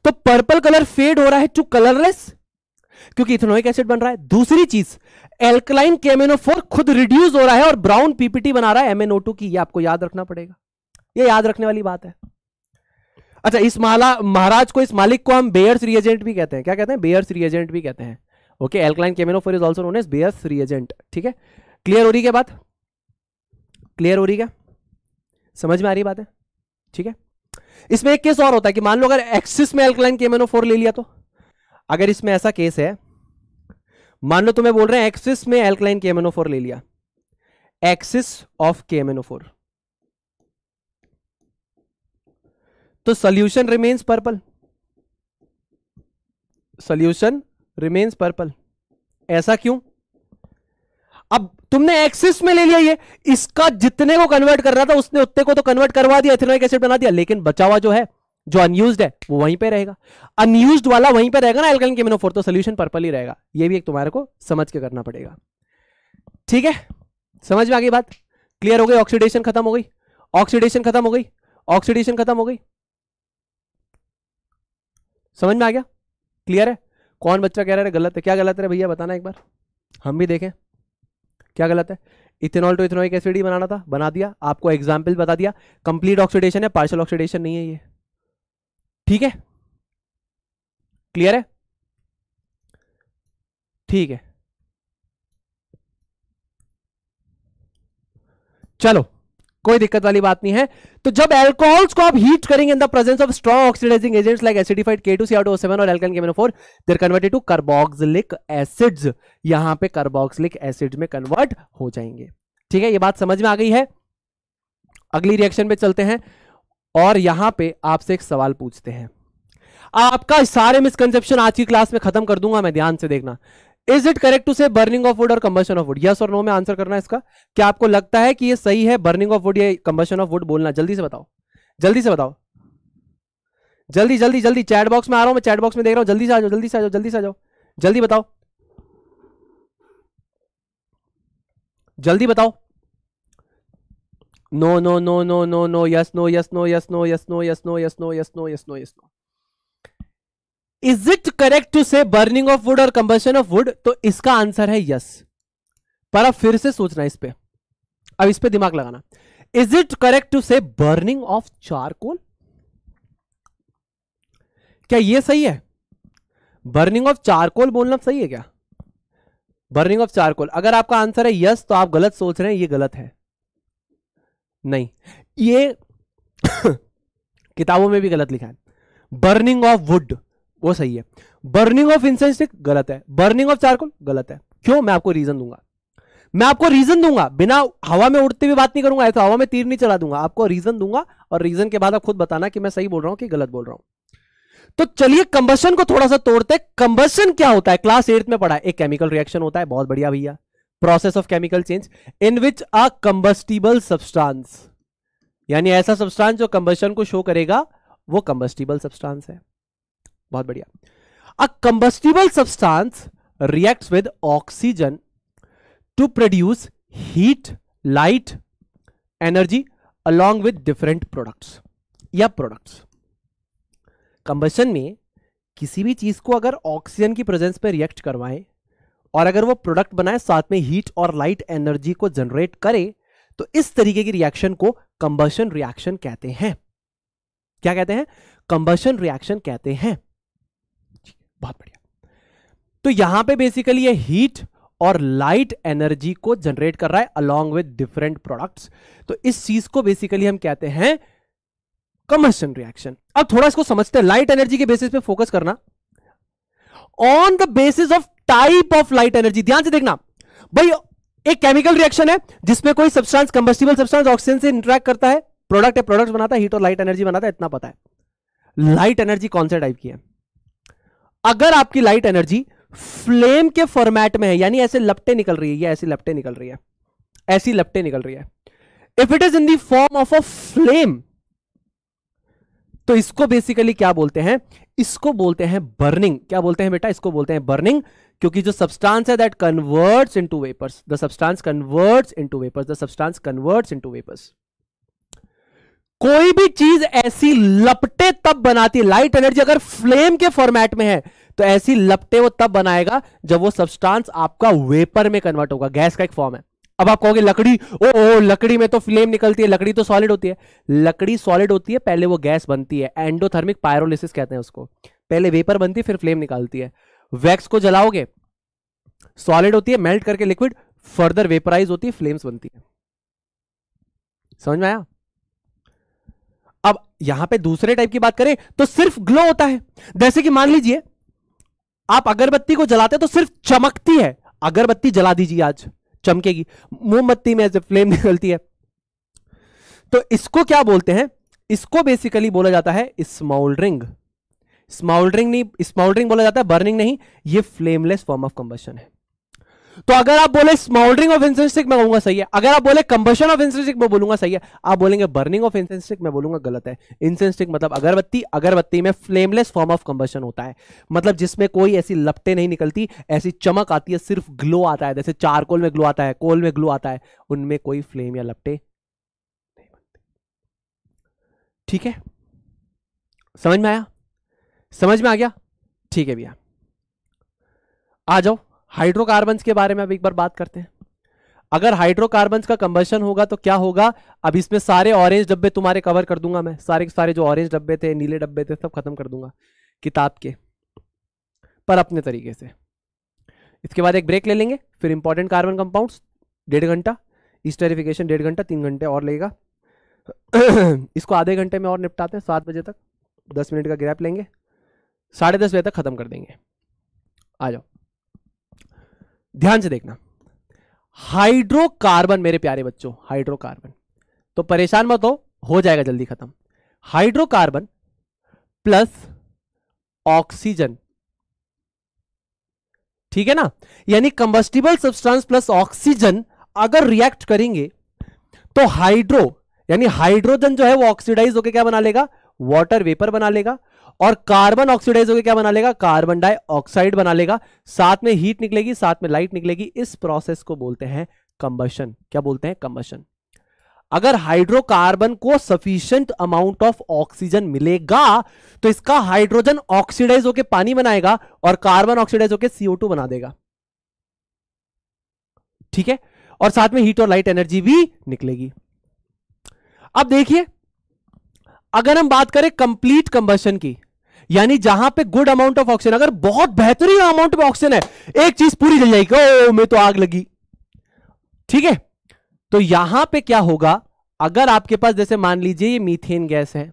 A: तो पर्पल कलर फेड हो रहा है टू कलरलेस क्योंकि इथेनोइक एसिड बन रहा है दूसरी चीज एल्कलाइन केमेनोफोर खुद रिड्यूस हो रहा है और ब्राउन पीपीटी बना रहा है एमएनओ की ये आपको याद रखना पड़ेगा ये याद रखने वाली बात है अच्छा इस माला महाराज को इस मालिक को हम बेयर्स रिएजेंट भी कहते हैं क्या कहते हैं बेयर्स रिएजेंट भी कहते हैं okay alkaline K M N O four is also known as Baeyer's reagent ठीक है क्लियर हो रही क्या बात क्लियर हो रही क्या समझ में आ रही बात है ठीक है इसमें एक केस और होता है कि मान लो अगर एक्सिस में एल्कलाइन के फोर ले लिया तो अगर इसमें ऐसा केस है मान लो तुम्हें बोल रहे हैं एक्सिस में एल्कलाइन के फोर ले लिया एक्सिस ऑफ के फोर तो solution remains purple solution remains purple ऐसा क्यों अब तुमने एक्सिस में ले लिया ये इसका जितने को कन्वर्ट कर रहा था उसने उतने को तो कन्वर्ट करवा दिया एथेनोइक एसिड बना दिया लेकिन बचा हुआ जो है जो अनयूज है वो वहीं पे रहेगा अनयूज वाला वहीं पे रहेगा ना एल्काइन केमिनोफोर तो सोल्यूशन पर्पल ही रहेगा ये भी एक तुम्हारे को समझ के करना पड़ेगा ठीक है समझ में आ गई बात क्लियर हो गई ऑक्सीडेशन खत्म हो गई ऑक्सीडेशन खत्म हो गई ऑक्सीडेशन खत्म हो गई समझ में आ गया क्लियर है कौन बच्चा कह रहा है गलत है क्या गलत है भैया बताना एक बार हम भी देखें क्या गलत है इथेनॉल टू इथेनोइक एसिड ही बनाना था बना दिया आपको एग्जाम्पल बता दिया कंप्लीट ऑक्सीडेशन है पार्शल ऑक्सीडेशन नहीं है ये ठीक है क्लियर है ठीक है चलो कोई दिक्कत वाली बात नहीं है तो जब एल्कोहल्स को आप हीट करेंगे in the presence of strong oxidising agents like acidified K two C seven और alkane alkene KMnO4 there converted to carboxylic acids यहां पे कार्बोक्सिलिक एसिड में कन्वर्ट हो जाएंगे ठीक है ये बात समझ में आ गई है अगली रिएक्शन पे चलते हैं और यहां पे आपसे एक सवाल पूछते हैं आपका सारे मिसकंसेप्शन आज की क्लास में खत्म कर दूंगा मैं ध्यान से देखना is it correct to say burning of wood और कंबशन ऑफ वुड यस और नो में आंसर करना है इसका क्या आपको लगता है कि ये सही है बर्निंग ऑफ वुड या कंबशन ऑफ वुड बोलना जल्दी से बताओ जल्दी से बताओ जल्दी जल्दी जल्दी चैट बॉक्स में आ रहा हूं मैं चैट बॉक्स में देख रहा हूं जल्दी से आ जाओ जल्दी से आ जाओ जल्दी से आ जाओ जल्दी बताओ जल्दी बताओ no no no no no no yes no yes no yes no yes no yes no yes no yes no yes no yes no is it correct to say burning of wood और combustion of wood तो इसका answer है yes पर अब फिर से सोचना इस पर अब इस पर दिमाग लगाना is it correct to say burning of charcoal क्या यह सही है बर्निंग ऑफ चारकोल बोलना सही है क्या बर्निंग ऑफ चारकोल अगर आपका आंसर है यस तो आप गलत सोच रहे हैं यह गलत है नहीं ये किताबों में भी गलत लिखा है बर्निंग ऑफ वुड वो सही है बर्निंग ऑफ इंसेंस स्टिक गलत है बर्निंग ऑफ चारकोल गलत है क्यों मैं आपको रीजन दूंगा मैं आपको रीजन दूंगा बिना हवा में उड़ते भी बात नहीं करूंगा ऐसा हवा में तीर नहीं चला दूंगा आपको रीजन दूंगा और रीजन के बाद आप खुद बताना कि मैं सही बोल रहा हूं कि गलत बोल रहा हूं तो चलिए कंबसन को थोड़ा सा तोड़ते हैं कंबसन क्या होता है क्लास एट में पढ़ा एक केमिकल रिएक्शन होता है बहुत बढ़िया भैया process of chemical change in which a combustible substance यानी ऐसा सब्सटांस जो कंबसन को शो करेगा वो कंबस्टिबल सब्सटांस है बहुत बढ़िया a combustible substance react with oxygen to produce heat light energy along with different products या प्रोडक्ट्स कंबेशन में किसी भी चीज को अगर ऑक्सीजन की प्रेजेंस पे रिएक्ट करवाएं और अगर वो प्रोडक्ट बनाए साथ में हीट और लाइट एनर्जी को जनरेट करे तो इस तरीके की रिएक्शन को कंबशन रिएक्शन कहते हैं क्या कहते हैं कंबेशन रिएक्शन कहते हैं बहुत बढ़िया तो यहां पे बेसिकली ये हीट और लाइट एनर्जी को जनरेट कर रहा है अलोंग विद डिफरेंट प्रोडक्ट्स तो इस चीज को बेसिकली हम कहते हैं कमर्शन रिएक्शन अब थोड़ा इसको समझते हैं लाइट एनर्जी के बेसिस पे फोकस करना on the basis of type of light energy ध्यान से देखना भाई एक केमिकल रिएक्शन है जिसमें कोई सब्सटेंस कंबस्टिबल सब्सटेंस ऑक्सीजन से इंटरेक्ट करता है प्रोडक्ट है प्रोडक्ट बनाता है हीट और लाइट एनर्जी बनाता है इतना पता है लाइट एनर्जी कौन से टाइप की है अगर आपकी लाइट एनर्जी फ्लेम के फॉर्मेट में है यानी ऐसे लपटे निकल रही है या ऐसी लपटे निकल रही है ऐसी लपटे निकल रही है if it is in the form of a flame तो इसको बेसिकली क्या बोलते हैं इसको बोलते हैं बर्निंग क्या बोलते हैं बेटा इसको बोलते हैं बर्निंग क्योंकि जो सब्सटेंस है that converts into vapours the substance converts into vapours the substance converts into vapours कोई भी चीज ऐसी लपटे तब बनाती है लाइट एनर्जी अगर फ्लेम के फॉर्मेट में है तो ऐसी लपटे वो तब बनाएगा जब वो सब्सटेंस आपका वेपर में कन्वर्ट होगा गैस का एक फॉर्म है अब आप कहोगे लकड़ी ओ ओ लकड़ी में तो फ्लेम निकलती है लकड़ी तो सॉलिड होती है लकड़ी सॉलिड होती है पहले वो गैस बनती है एंडोथर्मिक पायरोलिसिस कहते हैं उसको पहले वेपर बनती है फिर फ्लेम निकालती है वैक्स को जलाओगे सॉलिड होती है मेल्ट करके लिक्विड फर्दर वेपराइज होती है फ्लेम्स बनती है समझ में आया अब यहां पे दूसरे टाइप की बात करें तो सिर्फ ग्लो होता है जैसे कि मान लीजिए आप अगरबत्ती को जलाते तो सिर्फ चमकती है अगरबत्ती जला दीजिए आज चमकेगी मोमबत्ती में फ्लेम निकलती है तो इसको क्या बोलते हैं इसको बेसिकली बोला जाता है स्मोल्डरिंग स्मोल्डरिंग नहीं स्मोल्डरिंग बोला जाता है बर्निंग नहीं ये फ्लेमलेस फॉर्म ऑफ कंबशन है तो अगर आप बोले स्मोल्डरिंग ऑफ इंसेंसिक मैं कहूंगा सही है अगर आप बोले कंबशन ऑफ इंसेंसिक मैं बोलूंगा सही है आप बोलेंगे बर्निंग ऑफ इंसेंसिक मैं बोलूंगा गलत है इंसेंसिक मतलब अगरबत्ती अगरबत्ती में फ्लेमलेस फॉर्म ऑफ कंबशन होता है मतलब जिसमें कोई ऐसी लपटे नहीं निकलती ऐसी चमक आती है सिर्फ ग्लो आता है जैसे चारकोल में ग्लो आता है कोल में ग्लो आता है उनमें कोई फ्लेम या लपटे ठीक है समझ में आया समझ में आ गया ठीक है भैया आ जाओ हाइड्रोकार्बन के बारे में अब एक बार बात करते हैं अगर हाइड्रोकार्बन का कंबशन होगा तो क्या होगा अब इसमें सारे ऑरेंज डब्बे तुम्हारे कवर कर दूंगा मैं सारे सारे जो ऑरेंज डब्बे थे नीले डब्बे थे सब खत्म कर दूंगा किताब के पर अपने तरीके से इसके बाद एक ब्रेक ले लेंगे फिर इंपॉर्टेंट कार्बन कंपाउंड्स डेढ़ घंटा स्टेरिफिकेशन डेढ़ घंटा तीन घंटे और लेगा इसको आधे घंटे में और निपटाते हैं सात बजे तक दस मिनट का गैप लेंगे साढ़े दस बजे तक ख़त्म कर देंगे आ जाओ ध्यान से देखना हाइड्रोकार्बन मेरे प्यारे बच्चों हाइड्रोकार्बन तो परेशान मत हो हो जाएगा जल्दी खत्म हाइड्रोकार्बन प्लस ऑक्सीजन ठीक है ना यानी कंबस्टिबल सब्सटेंस प्लस ऑक्सीजन अगर रिएक्ट करेंगे तो हाइड्रो यानी हाइड्रोजन जो है वो ऑक्सीडाइज होकर क्या बना लेगा वाटर वेपर बना लेगा और कार्बन ऑक्सीडाइज होकर क्या बना लेगा कार्बन डाइऑक्साइड बना लेगा साथ में हीट निकलेगी साथ में लाइट निकलेगी इस प्रोसेस को बोलते हैं कंबशन क्या बोलते हैं कंबशन अगर हाइड्रोकार्बन को सफिशियंट अमाउंट ऑफ ऑक्सीजन मिलेगा तो इसका हाइड्रोजन ऑक्सीडाइज होकर पानी बनाएगा और कार्बन ऑक्सीडाइज होकर सीओ टू बना देगा ठीक है और साथ में हीट और लाइट एनर्जी भी निकलेगी अब देखिए अगर हम बात करें कंप्लीट कंबशन की यानी जहां पे गुड अमाउंट ऑफ ऑक्सीजन अगर बहुत बेहतरीन अमाउंट ऑफ ऑक्सीजन है एक चीज पूरी जल जाएगी ओ में तो आग लगी ठीक है तो यहां पे क्या होगा अगर आपके पास जैसे मान लीजिए ये मीथेन गैस है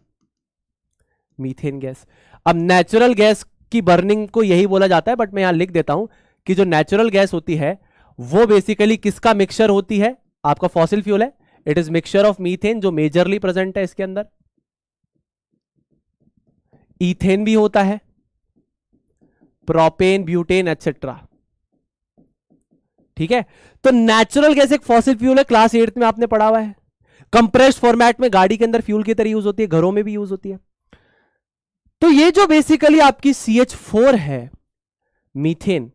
A: मीथेन गैस अब नेचुरल गैस की बर्निंग को यही बोला जाता है बट मैं यहां लिख देता हूं कि जो नेचुरल गैस होती है वो बेसिकली किसका मिक्सचर होती है आपका फॉसिल फ्यूल है it is mixture of methane जो मेजरली प्रेजेंट है इसके अंदर इथेन भी होता है प्रोपेन ब्यूटेन एक्सेट्रा ठीक है तो नेचुरल गैस एक फॉसिल फ्यूल है क्लास एट में आपने पढ़ा हुआ है कंप्रेस्ड फॉर्मेट में गाड़ी के अंदर फ्यूल की तरह यूज होती है घरों में भी यूज होती है तो ये जो बेसिकली आपकी सी एच फोर है मीथेन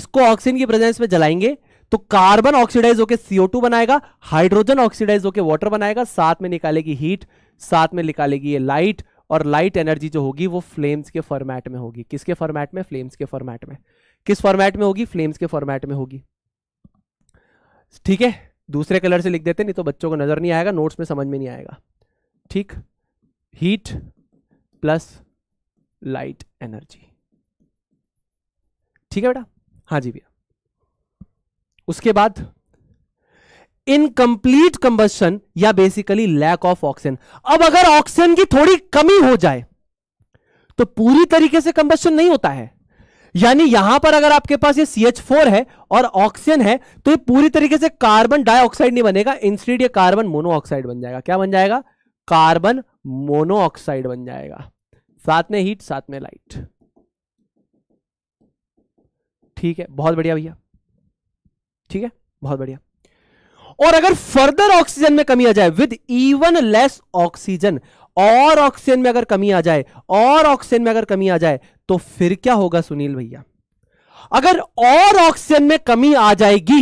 A: इसको ऑक्सीजन की प्रेजेंस में जलाएंगे तो कार्बन ऑक्सीडाइज होकर सीओ टू बनाएगा हाइड्रोजन ऑक्सीडाइज होकर वाटर बनाएगा साथ में निकालेगी हीट साथ में निकालेगी ये लाइट और लाइट एनर्जी जो होगी वो फ्लेम्स के फॉर्मेट में होगी किसके फॉर्मेट में फ्लेम्स के फॉर्मेट में किस फॉर्मेट में होगी फ्लेम्स के फॉर्मेट में होगी ठीक है दूसरे कलर से लिख देते नहीं तो बच्चों को नजर नहीं आएगा नोट्स में समझ में नहीं आएगा ठीक हीट प्लस लाइट एनर्जी ठीक है बेटा हाँ जी भैया उसके बाद इनकम्प्लीट कंबस्टन या बेसिकली लैक ऑफ ऑक्सीजन अब अगर ऑक्सीजन की थोड़ी कमी हो जाए तो पूरी तरीके से कंबस्टन नहीं होता है यानी यहां पर अगर आपके पास ये CH4 है और ऑक्सीजन है तो ये पूरी तरीके से कार्बन डाइऑक्साइड नहीं बनेगा इंस्टीड ये कार्बन मोनोऑक्साइड बन जाएगा क्या बन जाएगा कार्बन मोनोऑक्साइड बन जाएगा साथ में हीट साथ में लाइट ठीक है बहुत बढ़िया भैया ठीक है बहुत बढ़िया और अगर फर्दर ऑक्सीजन में कमी आ जाए विद इवन लेस ऑक्सीजन और ऑक्सीजन में अगर कमी आ जाए और ऑक्सीजन में अगर कमी आ जाए तो फिर क्या होगा सुनील भैया अगर और ऑक्सीजन में कमी आ जाएगी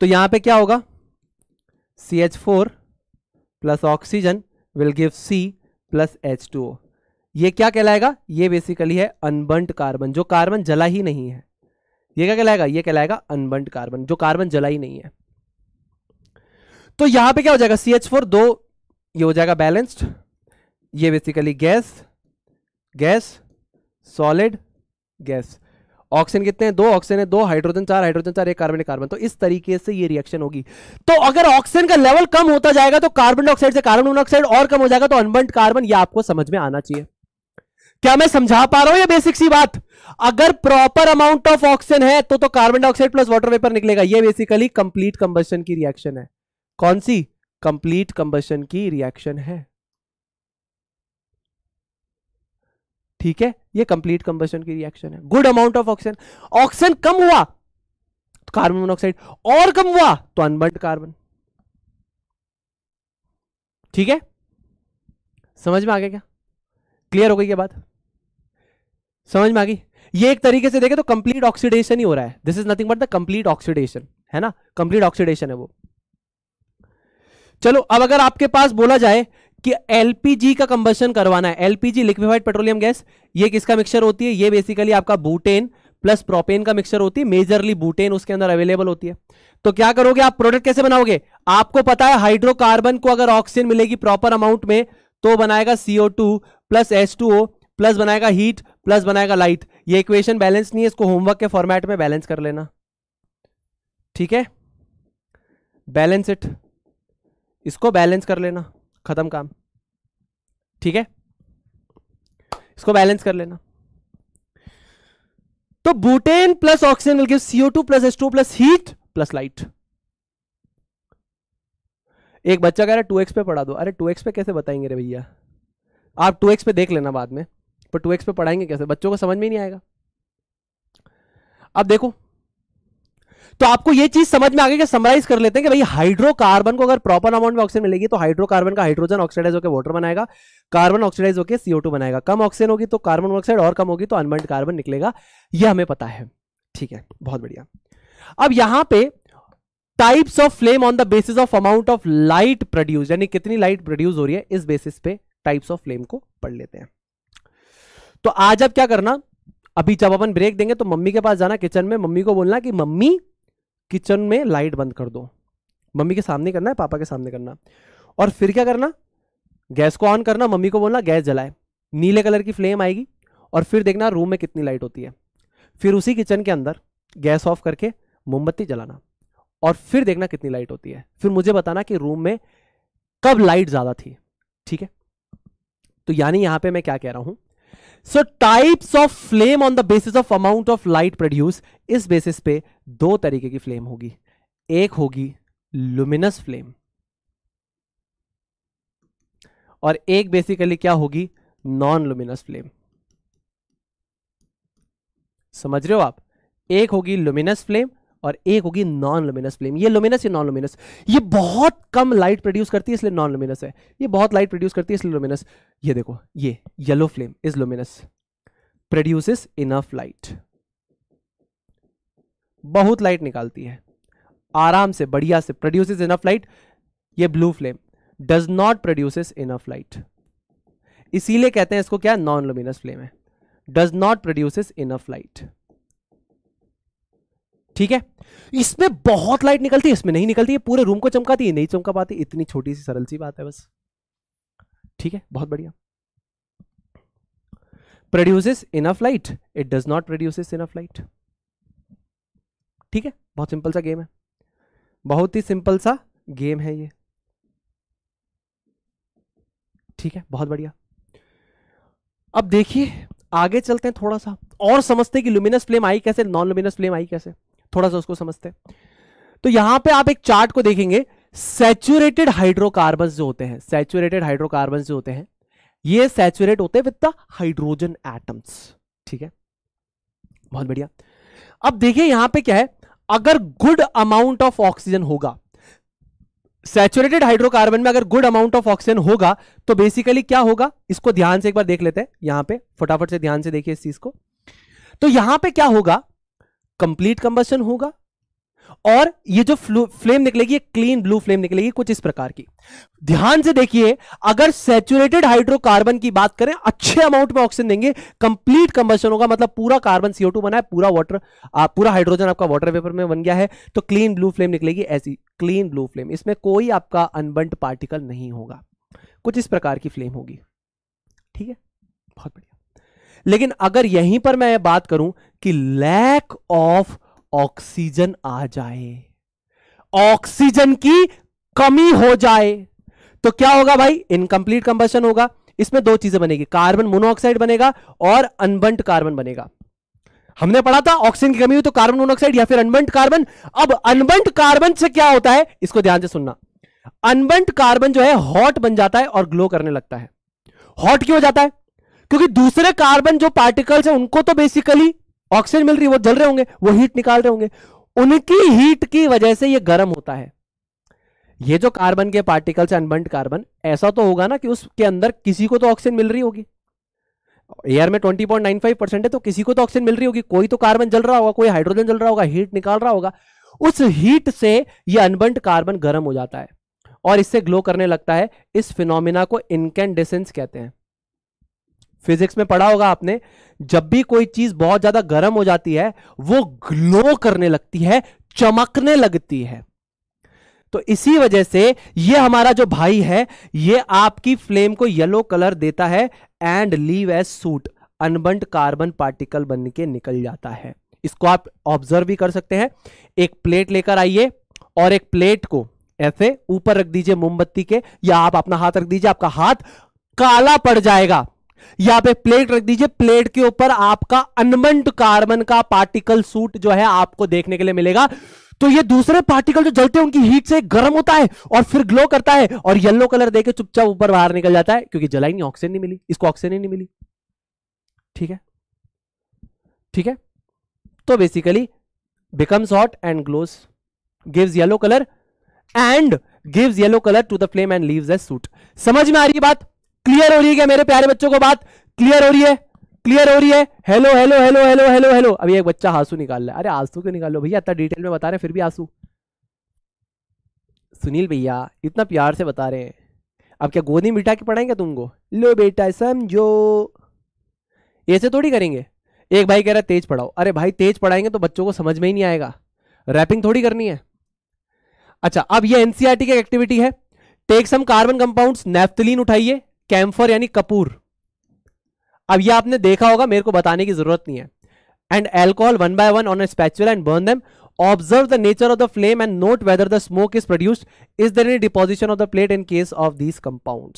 A: तो यहां पे क्या होगा C H four plus oxygen will give C plus H two O यह क्या कहलाएगा यह बेसिकली है अनबंट कार्बन जो कार्बन जला ही नहीं है ये क्या कहलाएगा ये कहलाएगा अनबंट कार्बन जो कार्बन जला ही नहीं है तो यहां पे क्या हो जाएगा सी एच फोर दो ये हो जाएगा बैलेंस्ड ये basically gas gas solid gas oxygen कितने हैं दो ऑक्सीजन है दो हाइड्रोजन चार हाइड्रोजन चार एक कार्बन एक कार्बन तो इस तरीके से ये रिएक्शन होगी तो अगर ऑक्सीजन का लेवल कम होता जाएगा तो कार्बन डाइऑक्साइड से कार्बन मोनोऑक्साइड और कम हो जाएगा तो अनबंट कार्बन ये आपको समझ में आना चाहिए क्या मैं समझा पा रहा हूं ये बेसिक सी बात अगर प्रॉपर अमाउंट ऑफ ऑक्सीजन है तो तो carbon dioxide plus water vapour निकलेगा ये बेसिकली कंप्लीट कंबशन की रिएक्शन है कौन सी कंप्लीट कंबशन की रिएक्शन है ठीक है ये कंप्लीट कंबशन की रिएक्शन है good amount of oxygen oxygen कम हुआ तो कार्बन मोनोऑक्साइड और कम हुआ तो अनबर्ड कार्बन ठीक है समझ में आ गया क्या क्लियर हो गई क्या बात समझ में आ गई ये एक तरीके से देखे तो कंप्लीट ऑक्सीडेशन ही हो रहा है this is nothing but the complete oxidation है ना कंप्लीट ऑक्सीडेशन है वो चलो अब अगर आपके पास बोला जाए कि एलपीजी का कंबशन करवाना है एलपीजी लिक्विफाइड पेट्रोलियम गैस ये किसका मिक्सचर होती है ये बेसिकली आपका बूटेन प्लस प्रोपेन का मिक्सचर होती है मेजरली बूटेन उसके अंदर अवेलेबल होती है तो क्या करोगे आप प्रोडक्ट कैसे बनाओगे आपको पता है हाइड्रोकार्बन को अगर ऑक्सीजन मिलेगी प्रॉपर अमाउंट में तो बनाएगा CO two plus S two O plus बनाएगा हीट प्लस बनाएगा लाइट ये इक्वेशन बैलेंस नहीं है इसको होमवर्क के फॉर्मेट में बैलेंस कर लेना ठीक है बैलेंस इट इसको बैलेंस कर लेना खत्म काम ठीक है इसको बैलेंस कर लेना तो butane plus oxygen will give CO two plus S two plus heat plus light एक बच्चा कह रहा है टू एक्स पे पढ़ा दो अरे टू एक्स पे कैसे बताएंगे रे भैया आप टू एक्स पे देख लेना बाद में पर टू एक्स पे पढ़ाएंगे कैसे बच्चों को समझ में नहीं आएगा अब देखो तो आपको यह चीज समझ में आ गई कि समराइज कर लेते हैं कि भाई हाइड्रोकार्बन को अगर प्रॉपर अमाउंट में ऑक्सीजन मिलेगी तो हाइड्रोकार्बन का हाइड्रोजन ऑक्सीडाइज होकर वाटर बनाएगा कार्बन ऑक्सीडाइज होकर सीओ बनाएगा कम ऑक्सीजन होगी तो कार्बन मोनऑक्साइड और कम होगी तो अनबर्ड कार्बन निकलेगा यह हमें पता है ठीक है बहुत बढ़िया अब यहां पर types of flame on the basis of amount of light produce यानी कितनी लाइट प्रोड्यूस हो रही है इस बेसिस पे टाइप्स ऑफ फ्लेम को पढ़ लेते हैं तो आज अब क्या करना अभी जब अपन ब्रेक देंगे तो मम्मी के पास जाना किचन में मम्मी को बोलना कि मम्मी किचन में लाइट बंद कर दो मम्मी के सामने करना है पापा के सामने करना और फिर क्या करना गैस को ऑन करना मम्मी को बोलना गैस जलाए नीले कलर की फ्लेम आएगी और फिर देखना रूम में कितनी लाइट होती है फिर उसी किचन के अंदर गैस ऑफ करके मोमबत्ती जलाना और फिर देखना कितनी लाइट होती है फिर मुझे बताना कि रूम में कब लाइट ज़्यादा थी ठीक है तो यानी यहां पे मैं क्या कह रहा हूं so types of flame on the basis of amount of light produce इस बेसिस पे दो तरीके की फ्लेम होगी एक होगी लुमिनस फ्लेम और एक बेसिकली क्या होगी नॉन लुमिनस फ्लेम समझ रहे हो आप एक होगी लुमिनस फ्लेम और एक होगी नॉन लुमिनस फ्लेम ये लुमिनस या नॉन लुमिनस ये बहुत कम लाइट प्रोड्यूस करती है इसलिए नॉन लुमिनस है ये बहुत लाइट प्रोड्यूस करती है इसलिए लुमिनस ये देखो ये yellow flame is luminous produces enough light बहुत लाइट निकालती है आराम से बढ़िया से प्रोड्यूसेस इनफ लाइट ये blue flame does not produces enough light इसीलिए कहते हैं इसको क्या नॉन लुमिनस फ्लेम है does not produces enough light ठीक है इसमें बहुत लाइट निकलती है इसमें नहीं निकलती है पूरे रूम को चमकाती है नहीं चमका पाती इतनी छोटी सी सरल सी बात है बस ठीक है बहुत बढ़िया produces enough light it does not produces enough light ठीक है बहुत सिंपल सा गेम है बहुत ही सिंपल सा गेम है ये ठीक है बहुत बढ़िया अब देखिए आगे चलते हैं थोड़ा सा और समझते हैं कि लुमिनस फ्लेम आई कैसे नॉन लुमिनस फ्लेम आई कैसे थोड़ा सा उसको समझते हैं तो यहां पे आप एक चार्ट को देखेंगे सेचुरेटेड हाइड्रोकार्बन जो होते हैं सेचुरेटेड हाइड्रोकार्बन जो होते हैं ये सेचुरेट होते हैं विद द हाइड्रोजन एटम्स ठीक है बहुत बढ़िया अब देखिए यहां पे क्या है अगर गुड अमाउंट ऑफ ऑक्सीजन होगा सेचुरेटेड हाइड्रोकार्बन में अगर गुड अमाउंट ऑफ ऑक्सीजन होगा तो बेसिकली क्या होगा इसको ध्यान से एक बार देख लेते हैं यहां पे फटाफट से ध्यान से देखिए इस चीज को तो यहां पे क्या होगा कंप्लीट कंबसन होगा और ये जो फ्लेम निकलेगी क्लीन ब्लू फ्लेम निकलेगी कुछ इस प्रकार की ध्यान से देखिए अगर सेचुरेटेड हाइड्रोकार्बन की बात करें अच्छे अमाउंट में ऑक्सीजन देंगे कंप्लीट कंबस्टन होगा मतलब पूरा कार्बन सीओ बना है पूरा वाटर पूरा हाइड्रोजन आपका वाटर वेपर में बन गया है तो क्लीन ब्लू फ्लेम निकलेगी ऐसी क्लीन ब्लू फ्लेम इसमें कोई आपका अनबंट पार्टिकल नहीं होगा कुछ इस प्रकार की फ्लेम होगी ठीक है बहुत बढ़िया लेकिन अगर यहीं पर मैं बात करूं कि लैक ऑफ ऑक्सीजन आ जाए ऑक्सीजन की कमी हो जाए तो क्या होगा भाई इनकंप्लीट कंबशन होगा इसमें दो चीजें बनेगी कार्बन मोनोऑक्साइड बनेगा और अनबंट कार्बन बनेगा हमने पढ़ा था ऑक्सीजन की कमी हुई तो कार्बन मोनोऑक्साइड या फिर अनबंट कार्बन अब अनबंट कार्बन से क्या होता है इसको ध्यान से सुनना अनबंट कार्बन जो है हॉट बन जाता है और ग्लो करने लगता है हॉट क्यों हो जाता है क्योंकि दूसरे कार्बन जो पार्टिकल्स है उनको तो बेसिकली ऑक्सीजन मिल रही है वो जल रहे होंगे वो हीट निकाल रहे होंगे उनकी हीट की वजह से ये गर्म होता है ये जो कार्बन के पार्टिकल्स अनबंट कार्बन ऐसा तो होगा ना कि उसके अंदर किसी को तो ऑक्सीजन मिल रही होगी एयर में 20.95 परसेंट है तो किसी को तो ऑक्सीजन मिल रही होगी कोई तो कार्बन जल रहा होगा कोई हाइड्रोजन जल रहा होगा हीट निकाल रहा होगा उस हीट से ये अनबंट कार्बन गर्म हो जाता है और इससे ग्लो करने लगता है इस फिनोमिना को इनकेंडेसेंस कहते हैं फिजिक्स में पढ़ा होगा आपने जब भी कोई चीज बहुत ज्यादा गर्म हो जाती है वो ग्लो करने लगती है चमकने लगती है तो इसी वजह से ये हमारा जो भाई है ये आपकी फ्लेम को येलो कलर देता है and leave as soot unburnt carbon particle बन के निकल जाता है इसको आप ऑब्जर्व भी कर सकते हैं एक प्लेट लेकर आइए और एक प्लेट को ऐसे ऊपर रख दीजिए मोमबत्ती के या आप अपना हाथ रख दीजिए आपका हाथ काला पड़ जाएगा यहां पे प्लेट रख दीजिए प्लेट के ऊपर आपका अनमंड कार्बन का पार्टिकल सूट जो है आपको देखने के लिए मिलेगा तो ये दूसरे पार्टिकल जो जलते हैं उनकी हीट से गर्म होता है और फिर ग्लो करता है और येलो कलर देके चुपचाप ऊपर बाहर निकल जाता है क्योंकि जलाई नहीं ऑक्सीजन नहीं मिली इसको ऑक्सीजन ही नहीं मिली ठीक है ठीक है तो basically becomes hot and glows gives yellow colour and gives yellow colour to the flame and leaves a soot समझ में आ रही है बात क्लियर हो रही है क्या मेरे प्यारे बच्चों को बात क्लियर हो रही है क्लियर हो रही है hello hello hello hello hello hello अभी एक बच्चा आंसू निकाल रहा है अरे आंसू क्यों निकाल लो भैया इतना डिटेल में बता रहे फिर भी आंसू सुनील भैया इतना प्यार से बता रहे हैं अब क्या गोदी मिठा के पढ़ाएंगे तुमको लो बेटा समझो ऐसे थोड़ी करेंगे एक भाई कह रहा है तेज पढ़ाओ अरे भाई तेज पढ़ाएंगे तो बच्चों को समझ में ही नहीं आएगा रैपिंग थोड़ी करनी है अच्छा अब ये एनसीआरटी e की एक्टिविटी है take some carbon compounds naphthalene उठाइए कैम्फर यानी कपूर अब ये आपने देखा होगा मेरे को बताने की जरूरत नहीं है and alcohol one by one on a spatula and burn them observe the nature of the flame and note whether the smoke is produce is there any deposition of the plate in case of these compound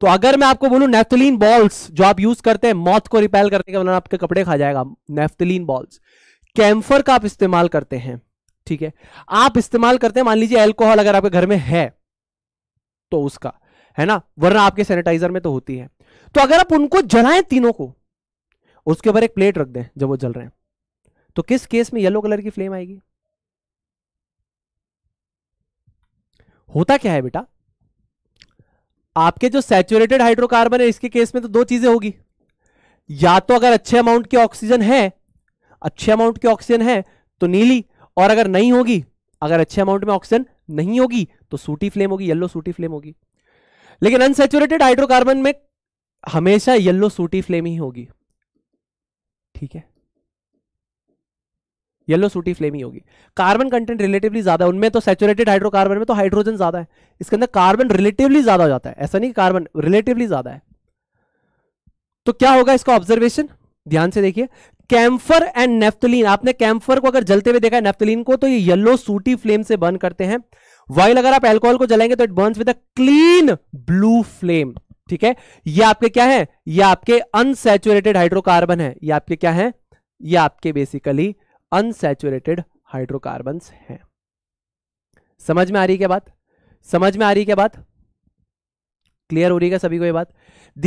A: तो अगर मैं आपको बोलूं naphthalene balls जो आप use करते हैं मौत को रिपेल करने के वरना आपके कपड़े खा जाएगा नेफ्थलीन बॉल्स कैम्फर का आप इस्तेमाल करते हैं ठीक है आप इस्तेमाल करते हैं मान लीजिए अल्कोहल अगर आपके घर में है तो उसका है ना वरना आपके सैनिटाइजर में तो होती है तो अगर आप उनको जलाएं तीनों को उसके ऊपर एक प्लेट रख दें जब वो जल रहे हैं तो किस केस में येलो कलर की फ्लेम आएगी होता क्या है बेटा आपके जो सैचुरेटेड हाइड्रोकार्बन है इसके केस में तो दो चीजें होगी या तो अगर अच्छे अमाउंट की ऑक्सीजन है अच्छे अमाउंट की ऑक्सीजन है तो नीली और अगर नहीं होगी अगर अच्छे अमाउंट में ऑक्सीजन नहीं होगी तो सूटी फ्लेम होगी येलो सूटी फ्लेम होगी लेकिन अनसेचुरेटेड हाइड्रोकार्बन में हमेशा येलो सूटी फ्लेम ही होगी ठीक है येलो सूटी फ्लेम ही होगी कार्बन कंटेंट रिलेटिवली ज्यादा है उनमें तो सेचुरेटेड हाइड्रोकार्बन में तो हाइड्रोजन ज्यादा है इसके अंदर कार्बन रिलेटिवली ज्यादा हो जाता है ऐसा नहीं कार्बन रिलेटिवली ज्यादा है तो क्या होगा इसका ऑब्जर्वेशन ध्यान से देखिए कैम्फर एंड नेफ्तलीन आपने कैम्फर को अगर जलते हुए देखा है नेफ्तलीन को तो ये येलो सूटी फ्लेम से बर्न करते हैं वाइल अगर आप एल्कोहल को जलाएंगे तो it burn with a clean blue flame ठीक है ये आपके क्या है ये आपके अनसेचुरेटेड हाइड्रोकार्बन है ये आपके क्या है ये आपके बेसिकली अनसेचुरेटेड हाइड्रोकार्बन है समझ में आ रही क्या बात समझ में आ रही क्या बात क्लियर हो रही है सभी को ये बात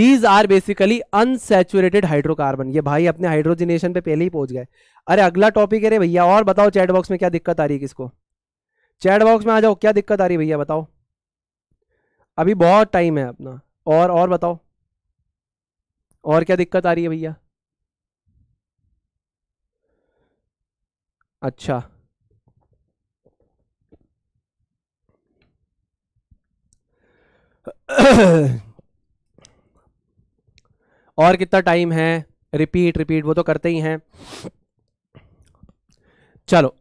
A: these are basically unsaturated hydrocarbon ये भाई अपने हाइड्रोजनेशन पे पहले ही पहुंच गए अरे अगला टॉपिक है रे भैया और बताओ चैट बॉक्स में क्या दिक्कत आ रही है किसको चैट बॉक्स में आ जाओ क्या दिक्कत आ रही भैया बताओ अभी बहुत टाइम है अपना और और बताओ और क्या दिक्कत आ रही है भैया अच्छा और कितना टाइम है रिपीट रिपीट वो तो करते ही हैं चलो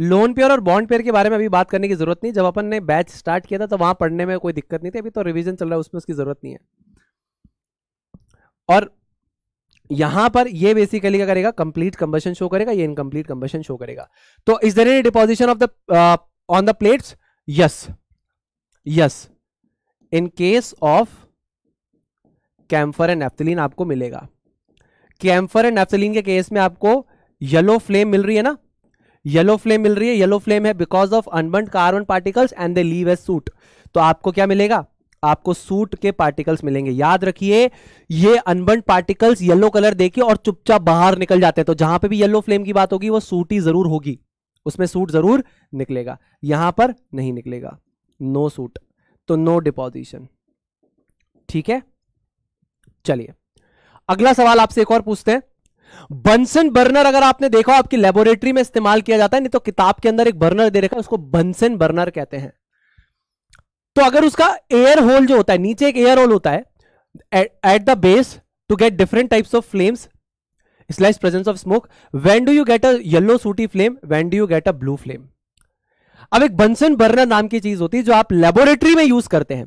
A: लोन पेयर और बॉन्ड पेयर के बारे में अभी बात करने की जरूरत नहीं जब अपन ने बैच स्टार्ट किया था तो वहां पढ़ने में कोई दिक्कत नहीं थी अभी तो रिविजन चल रहा है उसमें उसकी जरूरत नहीं है और यहां पर ये बेसिकली क्या करेगा कंप्लीट कंबेशन शो करेगा ये इनकम्प्लीट कंबेशन शो करेगा तो is there any deposition of the on the plates yes yes in case of camphor and naphthalene आपको मिलेगा कैम्फर एंड एफ्थलीन के केस में आपको येलो फ्लेम मिल रही है ना येलो फ्लेम मिल रही है येलो फ्लेम है because of unburnt carbon particles and they leave a soot तो आपको क्या मिलेगा आपको सूट के पार्टिकल्स मिलेंगे याद रखिए ये अनबर्न पार्टिकल्स येलो कलर देखिए और चुपचाप बाहर निकल जाते हैं तो जहां पे भी येलो फ्लेम की बात होगी वो सूट ही जरूर होगी उसमें सूट जरूर निकलेगा यहां पर नहीं निकलेगा नो सूट तो नो डिपोजिशन ठीक है चलिए अगला सवाल आपसे एक और पूछते हैं बंसन बर्नर अगर आपने देखा आपकी लेबोरेटरी में इस्तेमाल किया जाता है नहीं तो किताब के अंदर एक बर्नर दे रखा है उसको बंसन बर्नर कहते हैं तो अगर उसका एयर होल जो होता है नीचे एक एयर होल होता है at the base to get different types of flames slice presence of smoke when do you get a yellow sooty flame when do you get a blue flame अब एक Bunsen burner नाम की चीज होती है जो आप लेबोरेटरी में यूज करते हैं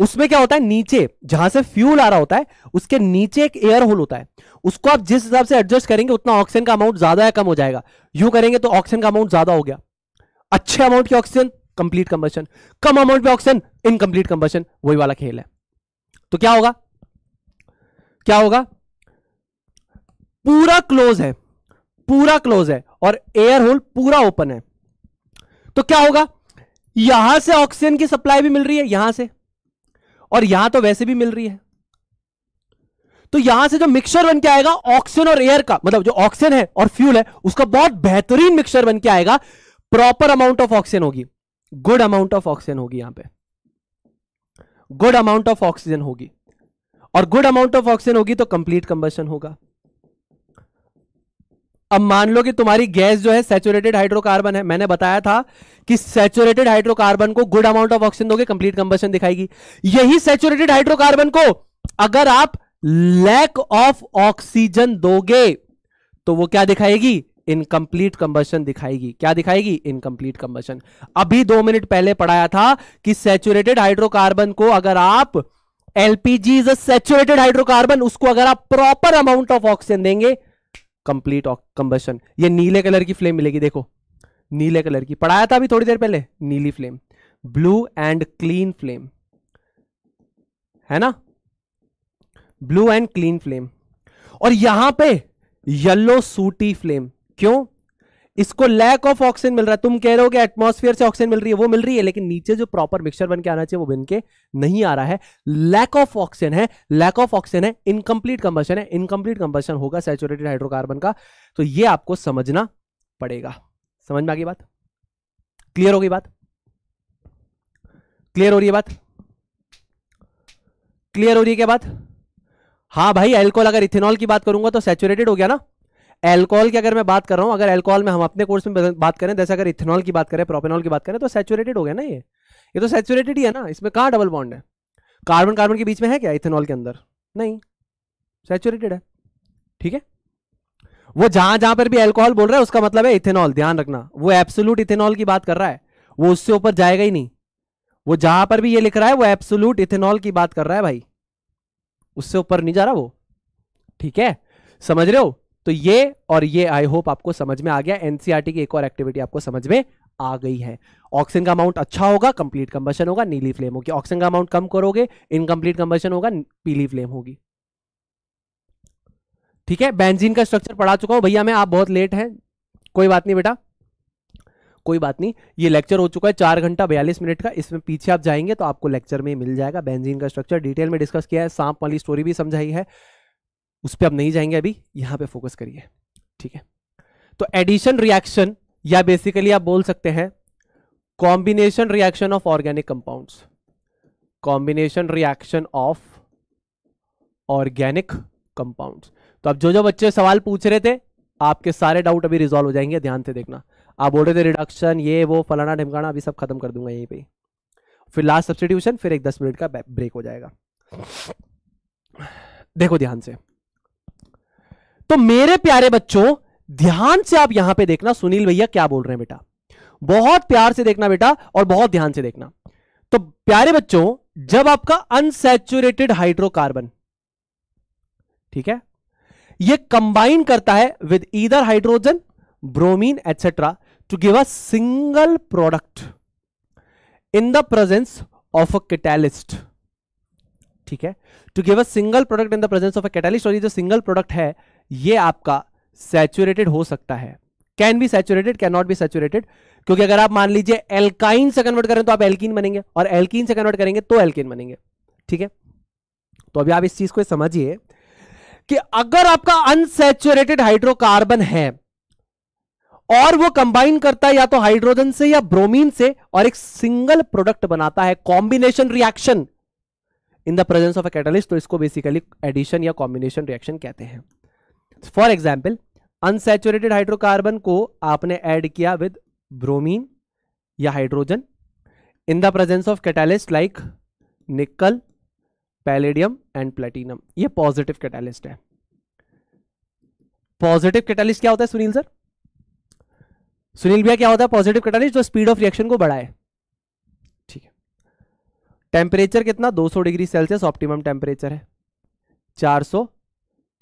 A: उसमें क्या होता है नीचे जहां से फ्यूल आ रहा होता है उसके नीचे एक एयर होल होता है उसको आप जिस हिसाब से एडजस्ट करेंगे उतना ऑक्सीजन का अमाउंट ज्यादा या कम हो जाएगा यूं करेंगे तो ऑक्सीजन का अमाउंट ज्यादा हो गया अच्छे अमाउंट की ऑक्सीजन कंप्लीट कंबशन कम अमाउंट में ऑक्सीजन इनकम्प्लीट कंबशन वही वाला खेल है तो क्या होगा क्या होगा पूरा क्लोज है पूरा क्लोज है और एयर होल पूरा ओपन है तो क्या होगा यहां से ऑक्सीजन की सप्लाई भी मिल रही है यहां से और यहां तो वैसे भी मिल रही है तो यहां से जो मिक्सचर बन के आएगा ऑक्सीजन और एयर का मतलब जो ऑक्सीजन है और फ्यूल है उसका बहुत बेहतरीन मिक्सचर बन के आएगा प्रॉपर अमाउंट ऑफ ऑक्सीजन होगी गुड अमाउंट ऑफ ऑक्सीजन होगी यहां पे गुड अमाउंट ऑफ ऑक्सीजन होगी और गुड अमाउंट ऑफ ऑक्सीजन होगी तो कंप्लीट कंबशन होगा अब मान लो कि तुम्हारी गैस जो है सेचुरेटेड हाइड्रोकार्बन है मैंने बताया था कि सेचुरेटेड हाइड्रोकार्बन को गुड अमाउंट ऑफ ऑक्सीजन दोगे कंप्लीट कंबशन दिखाएगी यही सेचुरेटेड हाइड्रोकार्बन को अगर आप लैक ऑफ ऑक्सीजन दोगे तो वो क्या दिखाएगी इनकम्प्लीट कंबशन दिखाएगी क्या दिखाएगी इनकम्प्लीट कंबशन अभी दो मिनट पहले पढ़ाया था कि सेचुरेटेड हाइड्रोकार्बन को अगर आप LPG is a saturated hydrocarbon उसको अगर आप प्रॉपर अमाउंट ऑफ ऑक्सीजन देंगे कंप्लीट कंबेशन ये नीले कलर की फ्लेम मिलेगी देखो नीले कलर की पढ़ाया था अभी थोड़ी देर पहले नीली flame blue and clean flame है ना ब्लू एंड क्लीन फ्लेम और यहां पे येलो सूटी फ्लेम क्यों इसको लैक ऑफ ऑक्सीजन मिल रहा है तुम कह रहे हो कि एटमोस्फियर से ऑक्सीजन मिल रही है वो मिल रही है लेकिन नीचे जो प्रॉपर मिक्सचर बन के आना चाहिए वो बन के नहीं आ रहा है लैक ऑफ ऑक्सीजन है लैक ऑफ ऑक्सीजन है इनकम्प्लीट कंबशन है इनकम्प्लीट कंबशन होगा सेचुरेटेड हाइड्रोकार्बन का तो ये आपको समझना पड़ेगा समझ में आ गई बात क्लियर हो गई बात क्लियर हो रही है बात क्लियर हो रही है क्या बात हाँ भाई एल्कोहल अगर इथेनॉल की बात करूंगा तो सेचुरेटेड हो गया ना एल्कोहल की अगर मैं बात कर रहा हूँ अगर एल्कोहल में हम अपने कोर्स में बात करें जैसे अगर इथेनॉल की बात करें प्रोपेनॉल की बात करें तो सेचुरेटेड हो गया ना ये ये तो सेचुरेटेड ही है ना इसमें कहाँ डबल बॉन्ड है कार्बन कार्बन के बीच में है क्या इथेनॉल के अंदर नहीं सेचुरेटेड है ठीक है वो जहां जहां पर भी एल्कोहल बोल रहा है उसका मतलब है इथेनॉल ध्यान रखना वो एब्सोलूट इथेनॉल की बात कर रहा है वो उससे ऊपर जाएगा ही नहीं वो जहां पर भी ये लिख रहा है वो एब्सोलूट इथेनॉल की बात कर रहा है भाई उससे ऊपर नहीं जा रहा वो ठीक है समझ रहे हो तो ये और ये आई होप आपको समझ में आ गया एनसीआरटी e की एक और एक्टिविटी आपको समझ में आ गई है ऑक्सीजन का अमाउंट अच्छा होगा कंप्लीट कंबशन होगा नीली फ्लेम होगी ऑक्सीजन का अमाउंट कम करोगे इनकम्प्लीट कंबशन होगा पीली फ्लेम होगी ठीक है बेंजीन का स्ट्रक्चर पढ़ा चुका हूं भैया मैं आप बहुत लेट हैं कोई बात नहीं बेटा कोई बात नहीं ये लेक्चर हो चुका है चार घंटा बयालीस मिनट का इसमें पीछे आप जाएंगे तो आपको लेक्चर में मिल जाएगा बेंजीन का स्ट्रक्चर डिटेल में डिस्कस किया है सांप वाली स्टोरी भी समझाई है उस पर आप नहीं जाएंगे अभी यहां पे फोकस करिए ठीक है तो एडिशन रिएक्शन या बेसिकली आप बोल सकते हैं combination reaction of organic compounds combination reaction of organic compounds तो अब जो जो बच्चे सवाल पूछ रहे थे आपके सारे डाउट अभी रिजोल्व हो जाएंगे ध्यान से देखना आप बोल रहे थे रिडक्शन ये वो फलाना ढिमकाना अभी सब खत्म कर दूंगा यहीं पे फिर लास्ट सब्सटीट्यूशन फिर एक दस मिनट का ब्रेक हो जाएगा देखो ध्यान से तो मेरे प्यारे बच्चों ध्यान से आप यहां पे देखना सुनील भैया क्या बोल रहे हैं बेटा बहुत प्यार से देखना बेटा और बहुत ध्यान से देखना तो प्यारे बच्चों जब आपका अनसेचुरेटेड हाइड्रोकार्बन ठीक है ये कंबाइन करता है with either hydrogen bromine etcetera to give a single product in the presence of a catalyst ठीक है to give a single product in the presence of a catalyst और ये जो सिंगल प्रोडक्ट है ये आपका सैचुरेटेड हो सकता है can be saturated can not be saturated क्योंकि अगर आप मान लीजिए एल्काइन से कन्वर्ट करें तो आप एल्किन बनेंगे और एल्किन से कन्वर्ट करेंगे तो एल्किन बनेंगे ठीक है तो अभी आप इस चीज को समझिए कि अगर आपका अनसेचुरेटेड हाइड्रोकार्बन है और वो कंबाइन करता है या तो हाइड्रोजन से या ब्रोमीन से और एक सिंगल प्रोडक्ट बनाता है combination reaction in the presence of a catalyst तो इसको बेसिकली एडिशन या कॉम्बिनेशन रिएक्शन कहते हैं फॉर एग्जाम्पल अनसेचुरेटेड हाइड्रोकार्बन को आपने एड किया विद ब्रोमीन या hydrogen in the presence of catalyst like nickel palladium and platinum ये पॉजिटिव कैटालिस्ट है पॉजिटिव कैटालिस्ट क्या होता है सुनील सर सुनील भैया क्या होता है पॉजिटिव कैटालिस्ट जो स्पीड ऑफ रिएक्शन को बढ़ाए ठीक है टेम्परेचर कितना 200 डिग्री सेल्सियस ऑप्टिमम टेम्परेचर है 400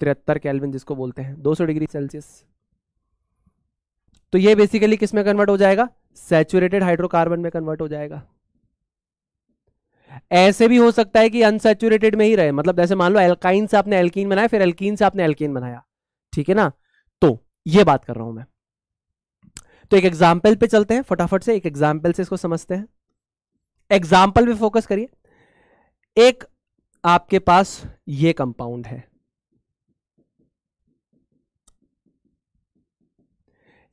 A: तिहत्तर कैलविन जिसको बोलते हैं 200 डिग्री सेल्सियस तो ये बेसिकली किस में कन्वर्ट हो जाएगा सेचुरेटेड हाइड्रोकार्बन में कन्वर्ट हो जाएगा ऐसे भी हो सकता है कि अनसेचुरेटेड में ही रहे मतलब जैसे मान लो एल्काइन से आपने एल्कीन बनाया फिर एल्कीन से आपने एल्कीन बनाया ठीक है ना तो ये बात कर रहा हूं मैं तो एक एग्जाम्पल पे चलते हैं फटाफट से एक एग्जाम्पल से इसको समझते हैं एग्जाम्पल पे फोकस करिए एक आपके पास ये कंपाउंड है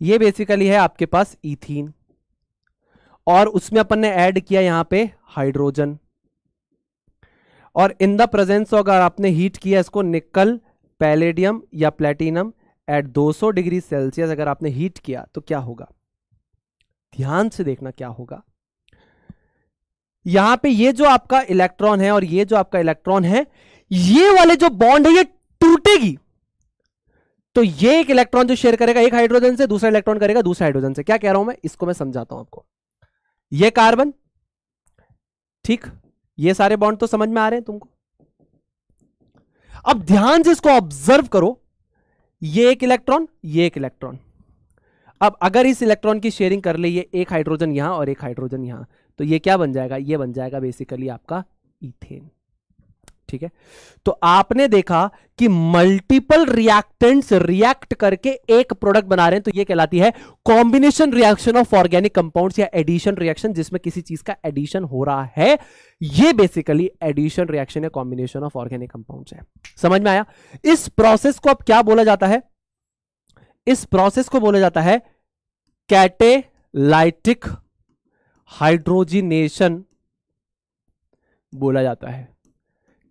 A: ये बेसिकली है आपके पास इथीन और उसमें अपन ने ऐड किया यहां पे हाइड्रोजन और इन द प्रेजेंस अगर आपने हीट किया इसको निकल पैलेडियम या प्लेटिनम एट 200 डिग्री सेल्सियस अगर आपने हीट किया तो क्या होगा ध्यान से देखना क्या होगा यहां पे ये जो आपका इलेक्ट्रॉन है और ये जो आपका इलेक्ट्रॉन है ये वाले जो बॉन्ड है ये टूटेगी तो ये एक इलेक्ट्रॉन जो शेयर करेगा एक हाइड्रोजन से दूसरा इलेक्ट्रॉन करेगा दूसरा हाइड्रोजन से क्या कह रहा हूं मैं इसको मैं समझाता हूं आपको ये कार्बन ठीक ये सारे बॉन्ड तो समझ में आ रहे हैं तुमको अब ध्यान से इसको ऑब्जर्व करो ये एक इलेक्ट्रॉन ये एक इलेक्ट्रॉन अब अगर इस इलेक्ट्रॉन की शेयरिंग कर ले ये एक हाइड्रोजन यहां और एक हाइड्रोजन यहां तो ये क्या बन जाएगा ये बन जाएगा बेसिकली आपका इथेन ठीक है तो आपने देखा कि मल्टीपल रिएक्टेंट्स रिएक्ट करके एक प्रोडक्ट बना रहे हैं तो ये कहलाती है combination reaction of organic compounds या एडिशन रिएक्शन जिसमें किसी चीज का एडिशन हो रहा है ये बेसिकली एडिशन रिएक्शन या कॉम्बिनेशन ऑफ ऑर्गेनिक कंपाउंड है समझ में आया इस प्रोसेस को अब क्या बोला जाता है इस प्रोसेस को बोला जाता है कैटेलाइटिक हाइड्रोजिनेशन बोला जाता है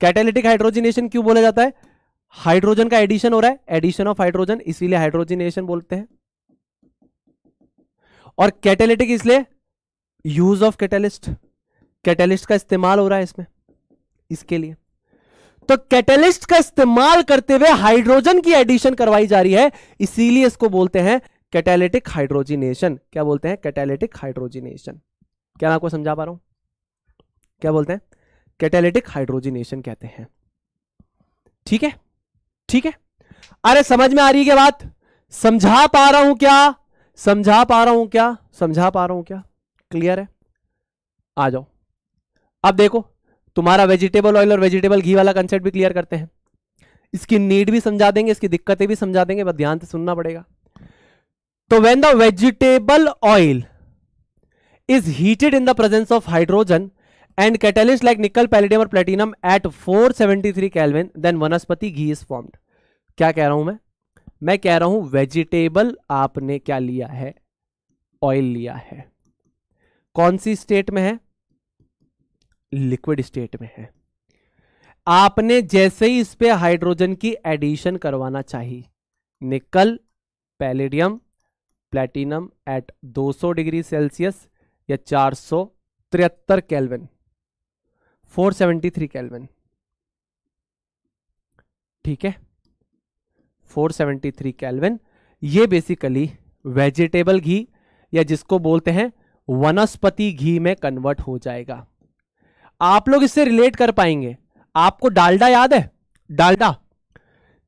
A: कैटेलिटिक हाइड्रोजिनेशन क्यों बोला जाता है हाइड्रोजन का एडिशन हो रहा है एडिशन ऑफ हाइड्रोजन इसीलिए हाइड्रोजिनेशन बोलते हैं और कैटेलिटिक इसलिए यूज ऑफ कैटेलिस्ट कैटेलिस्ट का इस्तेमाल हो रहा है इसमें इसके लिए तो कैटेलिस्ट का इस्तेमाल करते हुए हाइड्रोजन की एडिशन करवाई जा रही है इसीलिए इसको बोलते हैं कैटेलिटिक हाइड्रोजिनेशन क्या बोलते हैं कैटेलिटिक हाइड्रोजिनेशन क्या मैं आपको समझा पा रहा हूं क्या बोलते हैं कैटेलिटिक हाइड्रोजिनेशन कहते हैं ठीक है ठीक है अरे समझ में आ रही है क्या बात समझा पा रहा हूं क्या समझा पा रहा हूं क्या समझा पा रहा हूं क्या क्लियर है आ जाओ अब देखो तुम्हारा वेजिटेबल ऑयल और वेजिटेबल घी वाला कंसेप्ट भी क्लियर करते हैं इसकी नीड भी समझा देंगे इसकी दिक्कतें भी समझा देंगे बस ध्यान से सुनना पड़ेगा तो when the vegetable oil is heated in the presence of hydrogen and catalyst like nickel palladium और platinum at 473 kelvin then vanaspati ghee is formed क्या कह रहा हूं मैं मैं कह रहा हूं वेजिटेबल आपने क्या लिया है ऑयल लिया है कौन सी स्टेट में है लिक्विड स्टेट में है आपने जैसे ही इस पर हाइड्रोजन की एडिशन करवाना चाहिए nickel palladium platinum at 200 degree Celsius या चार सौ तिहत्तर कैलविन 473 केल्विन ठीक है 473 केल्विन ये बेसिकली वेजिटेबल घी या जिसको बोलते हैं वनस्पति घी में कन्वर्ट हो जाएगा आप लोग इससे रिलेट कर पाएंगे आपको डालडा याद है डालडा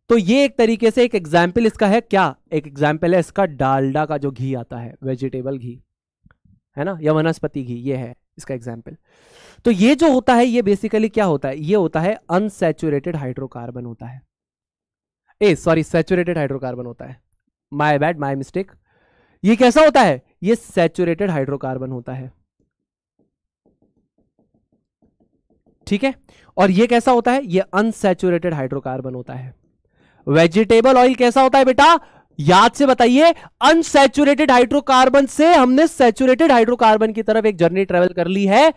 A: तो ये एक तरीके से एक एग्जाम्पल इसका है क्या एक एग्जाम्पल है इसका डालडा का जो घी आता है वेजिटेबल घी है ना या वनस्पति घी ये है इसका एग्जाम्पल तो ये जो होता है ये बेसिकली क्या होता है ये होता है अनसेचुरेटेड हाइड्रोकार्बन होता है ए सॉरी सेचुरेटेड हाइड्रोकार्बन होता है माय बैड माय मिस्टेक ये कैसा होता है ये सेचुरेटेड हाइड्रोकार्बन होता है ठीक है और ये कैसा होता है ये अनसेचुरेटेड हाइड्रोकार्बन होता है वेजिटेबल ऑयल कैसा होता है बेटा याद से बताइए अनसेचुरेटेड हाइड्रोकार्बन से हमने सेचुरेटेड हाइड्रोकार्बन की तरफ एक जर्नी ट्रेवल कर ली है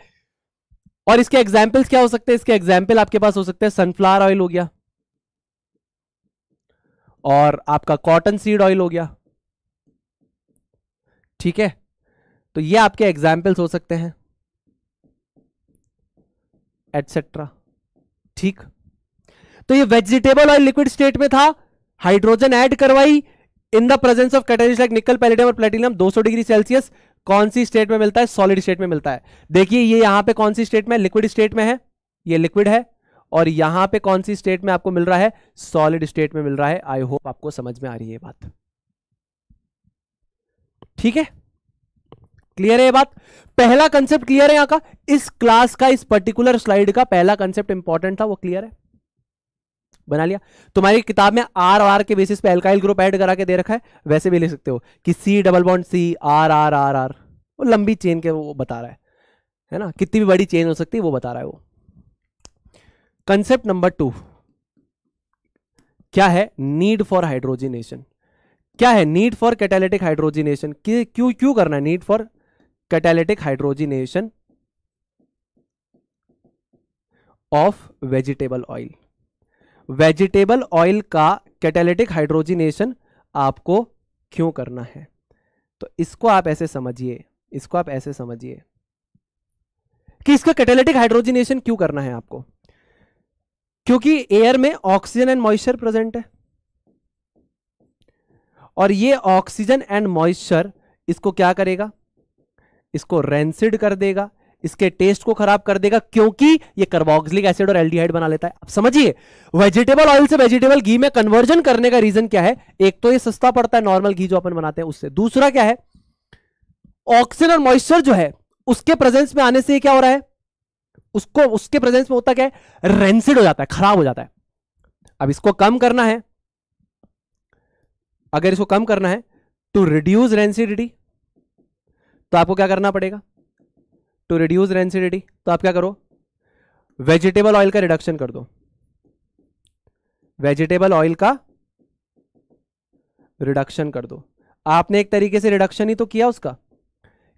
A: और इसके एग्जाम्पल्स क्या हो सकते हैं इसके एग्जाम्पल आपके पास हो सकते हैं सनफ्लावर ऑयल हो गया और आपका कॉटन सीड ऑयल हो गया ठीक है तो ये आपके एग्जाम्पल्स हो सकते हैं एटसेट्रा ठीक तो ये वेजिटेबल ऑयल लिक्विड स्टेट में था हाइड्रोजन ऐड करवाई in the presence of catalyst like nickel palladium और प्लेटिनियम 200 डिग्री सेल्सियस कौन सी स्टेट में मिलता है सॉलिड स्टेट में मिलता है देखिए ये यहां पे कौन सी स्टेट में लिक्विड स्टेट में है ये लिक्विड है और यहां पे कौन सी स्टेट में आपको मिल रहा है सॉलिड स्टेट में मिल रहा है आई होप आपको समझ में आ रही है बात ठीक है क्लियर है ये बात पहला कंसेप्ट क्लियर है यहाँ का इस क्लास का इस पर्टिकुलर स्लाइड का पहला कंसेप्ट इंपॉर्टेंट था वो क्लियर है बना लिया तुम्हारी किताब में आर आर के बेसिस पे एल्काइल ग्रुप ऐड करा के दे रखा है वैसे भी ले सकते हो कि C double bond C R R R R वो लंबी चेन के वो बता रहा है है ना कितनी भी बड़ी चेन हो सकती है वो बता रहा है वो कंसेप्ट नंबर टू क्या है नीड फॉर हाइड्रोजिनेशन क्या है नीड फॉर कैटेलेटिक हाइड्रोजिनेशन क्यों क्यों करना है need for catalytic hydrogenation of vegetable oil vegetable oil का कैटेलिटिक हाइड्रोजिनेशन आपको क्यों करना है तो इसको आप ऐसे समझिए इसको आप ऐसे समझिए कि इसका कैटेलिटिक हाइड्रोजिनेशन क्यों करना है आपको क्योंकि एयर में ऑक्सीजन एंड मॉइस्चर प्रेजेंट है और ये ऑक्सीजन एंड मॉइस्चर इसको क्या करेगा इसको रेंसिड कर देगा इसके टेस्ट को खराब कर देगा क्योंकि ये कार्बोक्सिलिक एसिड और एल्डिहाइड बना लेता है आप समझिए वेजिटेबल ऑयल से वेजिटेबल घी में कन्वर्जन करने का रीजन क्या है एक तो ये सस्ता पड़ता है नॉर्मल घी जो अपन बनाते हैं उससे दूसरा क्या है ऑक्सीजन और मॉइस्चर जो है उसके प्रेजेंस में आने से क्या हो रहा है उसको उसके प्रेजेंस में होता क्या है रेंसिड हो जाता है खराब हो जाता है अब इसको कम करना है अगर इसको कम करना है टू रिड्यूस रेंसिडिटी तो आपको क्या करना पड़ेगा टू रिड्यूस रेंसिडिटी तो आप क्या करो वेजिटेबल ऑयल का रिडक्शन कर दो वेजिटेबल ऑयल का रिडक्शन कर दो आपने एक तरीके से रिडक्शन ही तो किया उसका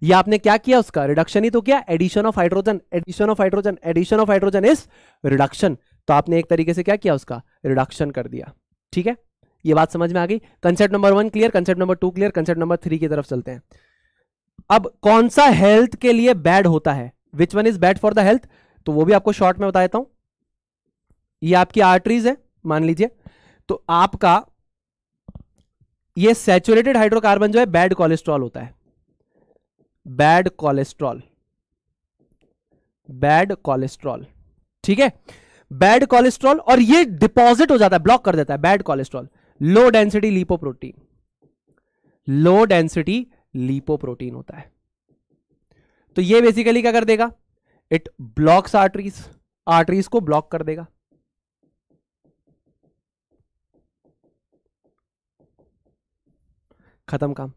A: या आपने क्या किया उसका रिडक्शन ही तो किया addition of hydrogen addition of hydrogen addition of hydrogen is reduction तो आपने एक तरीके से क्या किया उसका रिडक्शन कर दिया ठीक है ये बात समझ में आ गई concept number one clear concept number two clear concept number three की तरफ चलते हैं अब कौन सा हेल्थ के लिए बैड होता है which one is bad for the health तो वो भी आपको शॉर्ट में बता देता हूं ये आपकी आर्टरीज है मान लीजिए तो आपका ये सेचुरेटेड हाइड्रोकार्बन जो है बैड कोलेस्ट्रॉल होता है बैड कोलेस्ट्रॉल बैड कोलेस्ट्रॉल ठीक है बैड कोलेस्ट्रॉल और ये डिपॉजिट हो जाता है ब्लॉक कर देता है bad cholesterol low density lipoprotein low density lipoprotein होता है तो ये बेसिकली क्या कर देगा इट ब्लॉक्स आर्टरीज आर्टरीज को ब्लॉक कर देगा खत्म काम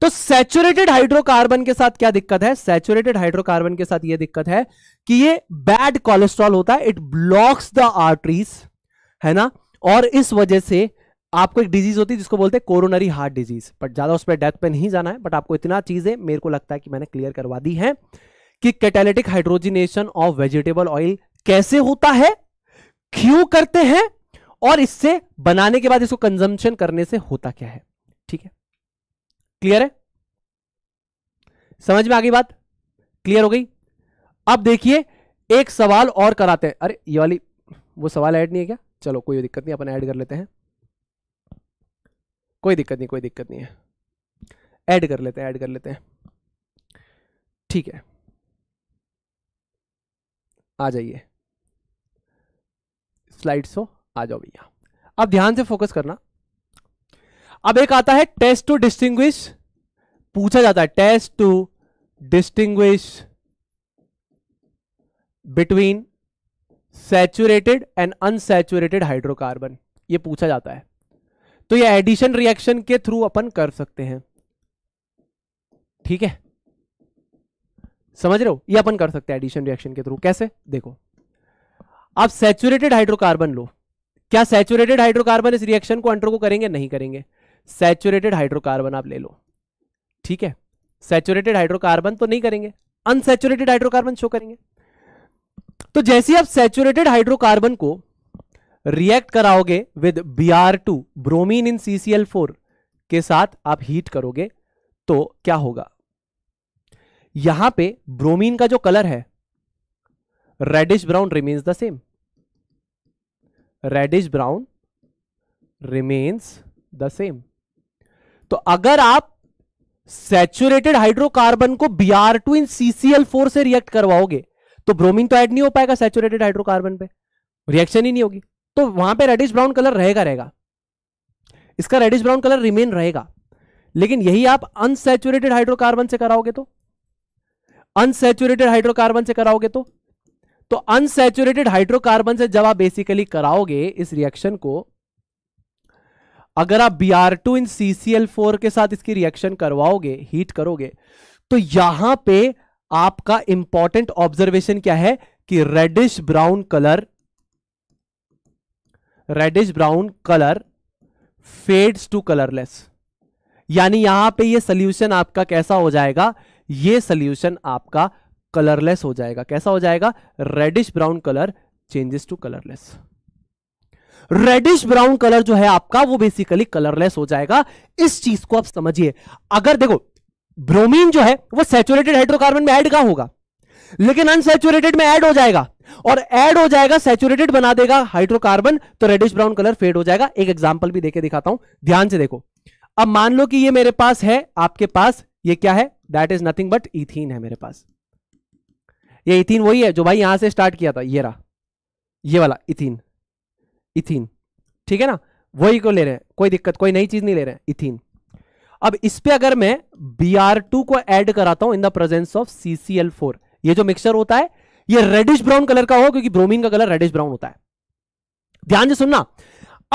A: तो सैचुरेटेड हाइड्रोकार्बन के साथ क्या दिक्कत है सैचुरेटेड हाइड्रोकार्बन के साथ यह दिक्कत है कि ये बैड कोलेस्ट्रॉल होता है इट ब्लॉक्स द आर्टरीज है ना और इस वजह से आपको एक डिजीज होती है जिसको बोलते हैं कोरोनरी हार्ट डिजीज बट ज्यादा उस पर डेथ पे नहीं जाना है बट आपको इतना चीजें मेरे को लगता है कि मैंने क्लियर करवा दी है कि catalytic hydrogenation of vegetable oil कैसे होता है क्यों करते हैं और इससे बनाने के बाद इसको कंजम्पशन करने से होता क्या है ठीक है क्लियर है समझ में आ गई बात क्लियर हो गई अब देखिए एक सवाल और कराते हैं अरे ये वाली वो सवाल ऐड नहीं है क्या चलो कोई दिक्कत नहीं अपन ऐड कर लेते हैं कोई दिक्कत नहीं कोई दिक्कत नहीं है ऐड कर लेते हैं ऐड कर लेते हैं ठीक है आ जाइए स्लाइड शो आ जाओ भैया अब ध्यान से फोकस करना अब एक आता है टेस्ट टू डिस्टिंग्विश पूछा जाता है test to distinguish between saturated and unsaturated hydrocarbon ये पूछा जाता है तो ये एडिशन रिएक्शन के थ्रू अपन कर सकते हैं ठीक है समझ रहे हो ये अपन कर सकते हैं एडिशन रिएक्शन के थ्रू कैसे देखो आप सेचुरेटेड हाइड्रोकार्बन लो क्या सेचुरेटेड हाइड्रोकार्बन इस रिएक्शन को अंडरगो करेंगे नहीं करेंगे सैचुरेटेड हाइड्रोकार्बन आप ले लो ठीक है सेचुरेटेड हाइड्रोकार्बन तो नहीं करेंगे अनसेचुरेटेड हाइड्रोकार्बन शो करेंगे तो जैसे आप सैचुरेटेड हाइड्रोकार्बन को रिएक्ट कराओगे with B R two bromine in C C L four के साथ आप हीट करोगे तो क्या होगा यहां पे ब्रोमीन का जो कलर है reddish brown remains the same reddish brown remains the same तो अगर आप सेचुरेटेड हाइड्रोकार्बन को B R two in CCL four से रिएक्ट करवाओगे तो ब्रोमीन तो ऐड नहीं हो पाएगा सेचुरेटेड हाइड्रोकार्बन पे रिएक्शन ही नहीं होगी तो वहां पे रेडिश ब्राउन कलर रहेगा रहेगा इसका रेडिश ब्राउन कलर रिमेन रहेगा लेकिन यही आप अनसेचुरेटेड हाइड्रोकार्बन से कराओगे तो अनसेचुरेटेड हाइड्रोकार्बन से कराओगे तो तो अनसेचुरेटेड हाइड्रोकार्बन से जब आप बेसिकली कराओगे इस रिएक्शन को अगर आप B R two in CCL के साथ इसकी रिएक्शन करवाओगे हीट करोगे तो यहां पे आपका इंपॉर्टेंट ऑब्जर्वेशन क्या है कि reddish brown colour reddish brown colour fades to colourless यानी यहां पे ये सोल्यूशन आपका कैसा हो जाएगा ये सोल्यूशन आपका कलरलेस हो जाएगा कैसा हो जाएगा reddish brown colour changes to colourless reddish brown colour जो है आपका वो बेसिकली कलरलेस हो जाएगा इस चीज को आप समझिए अगर देखो ब्रोमीन जो है वो सेचुरेटेड हाइड्रोकार्बन में ऐड का होगा लेकिन अनसेचुरेटेड में ऐड हो जाएगा और ऐड हो जाएगा सेचुरेटेड बना देगा हाइड्रोकार्बन तो रेडिश ब्राउन कलर फेड हो जाएगा एक एग्जाम्पल भी देके दिखाता हूं ध्यान से देखो अब मान लो कि ये मेरे पास है आपके पास ये क्या है that is nothing but ethyne है मेरे पास ये इथिन वही है जो भाई यहां से स्टार्ट किया था ये रहा ये वाला इथिन इथिन ठीक है ना वही को ले रहे हैं कोई दिक्कत कोई नई चीज नहीं ले रहे हैं इथिन अब इस पे अगर मैं Br2 को ऐड कराता हूं इन द प्रेजेंस ऑफ CCl4 ये जो मिक्सचर होता है ये रेडिश ब्राउन कलर का हो क्योंकि ब्रोमीन का कलर रेडिश ब्राउन होता है ध्यान से सुनना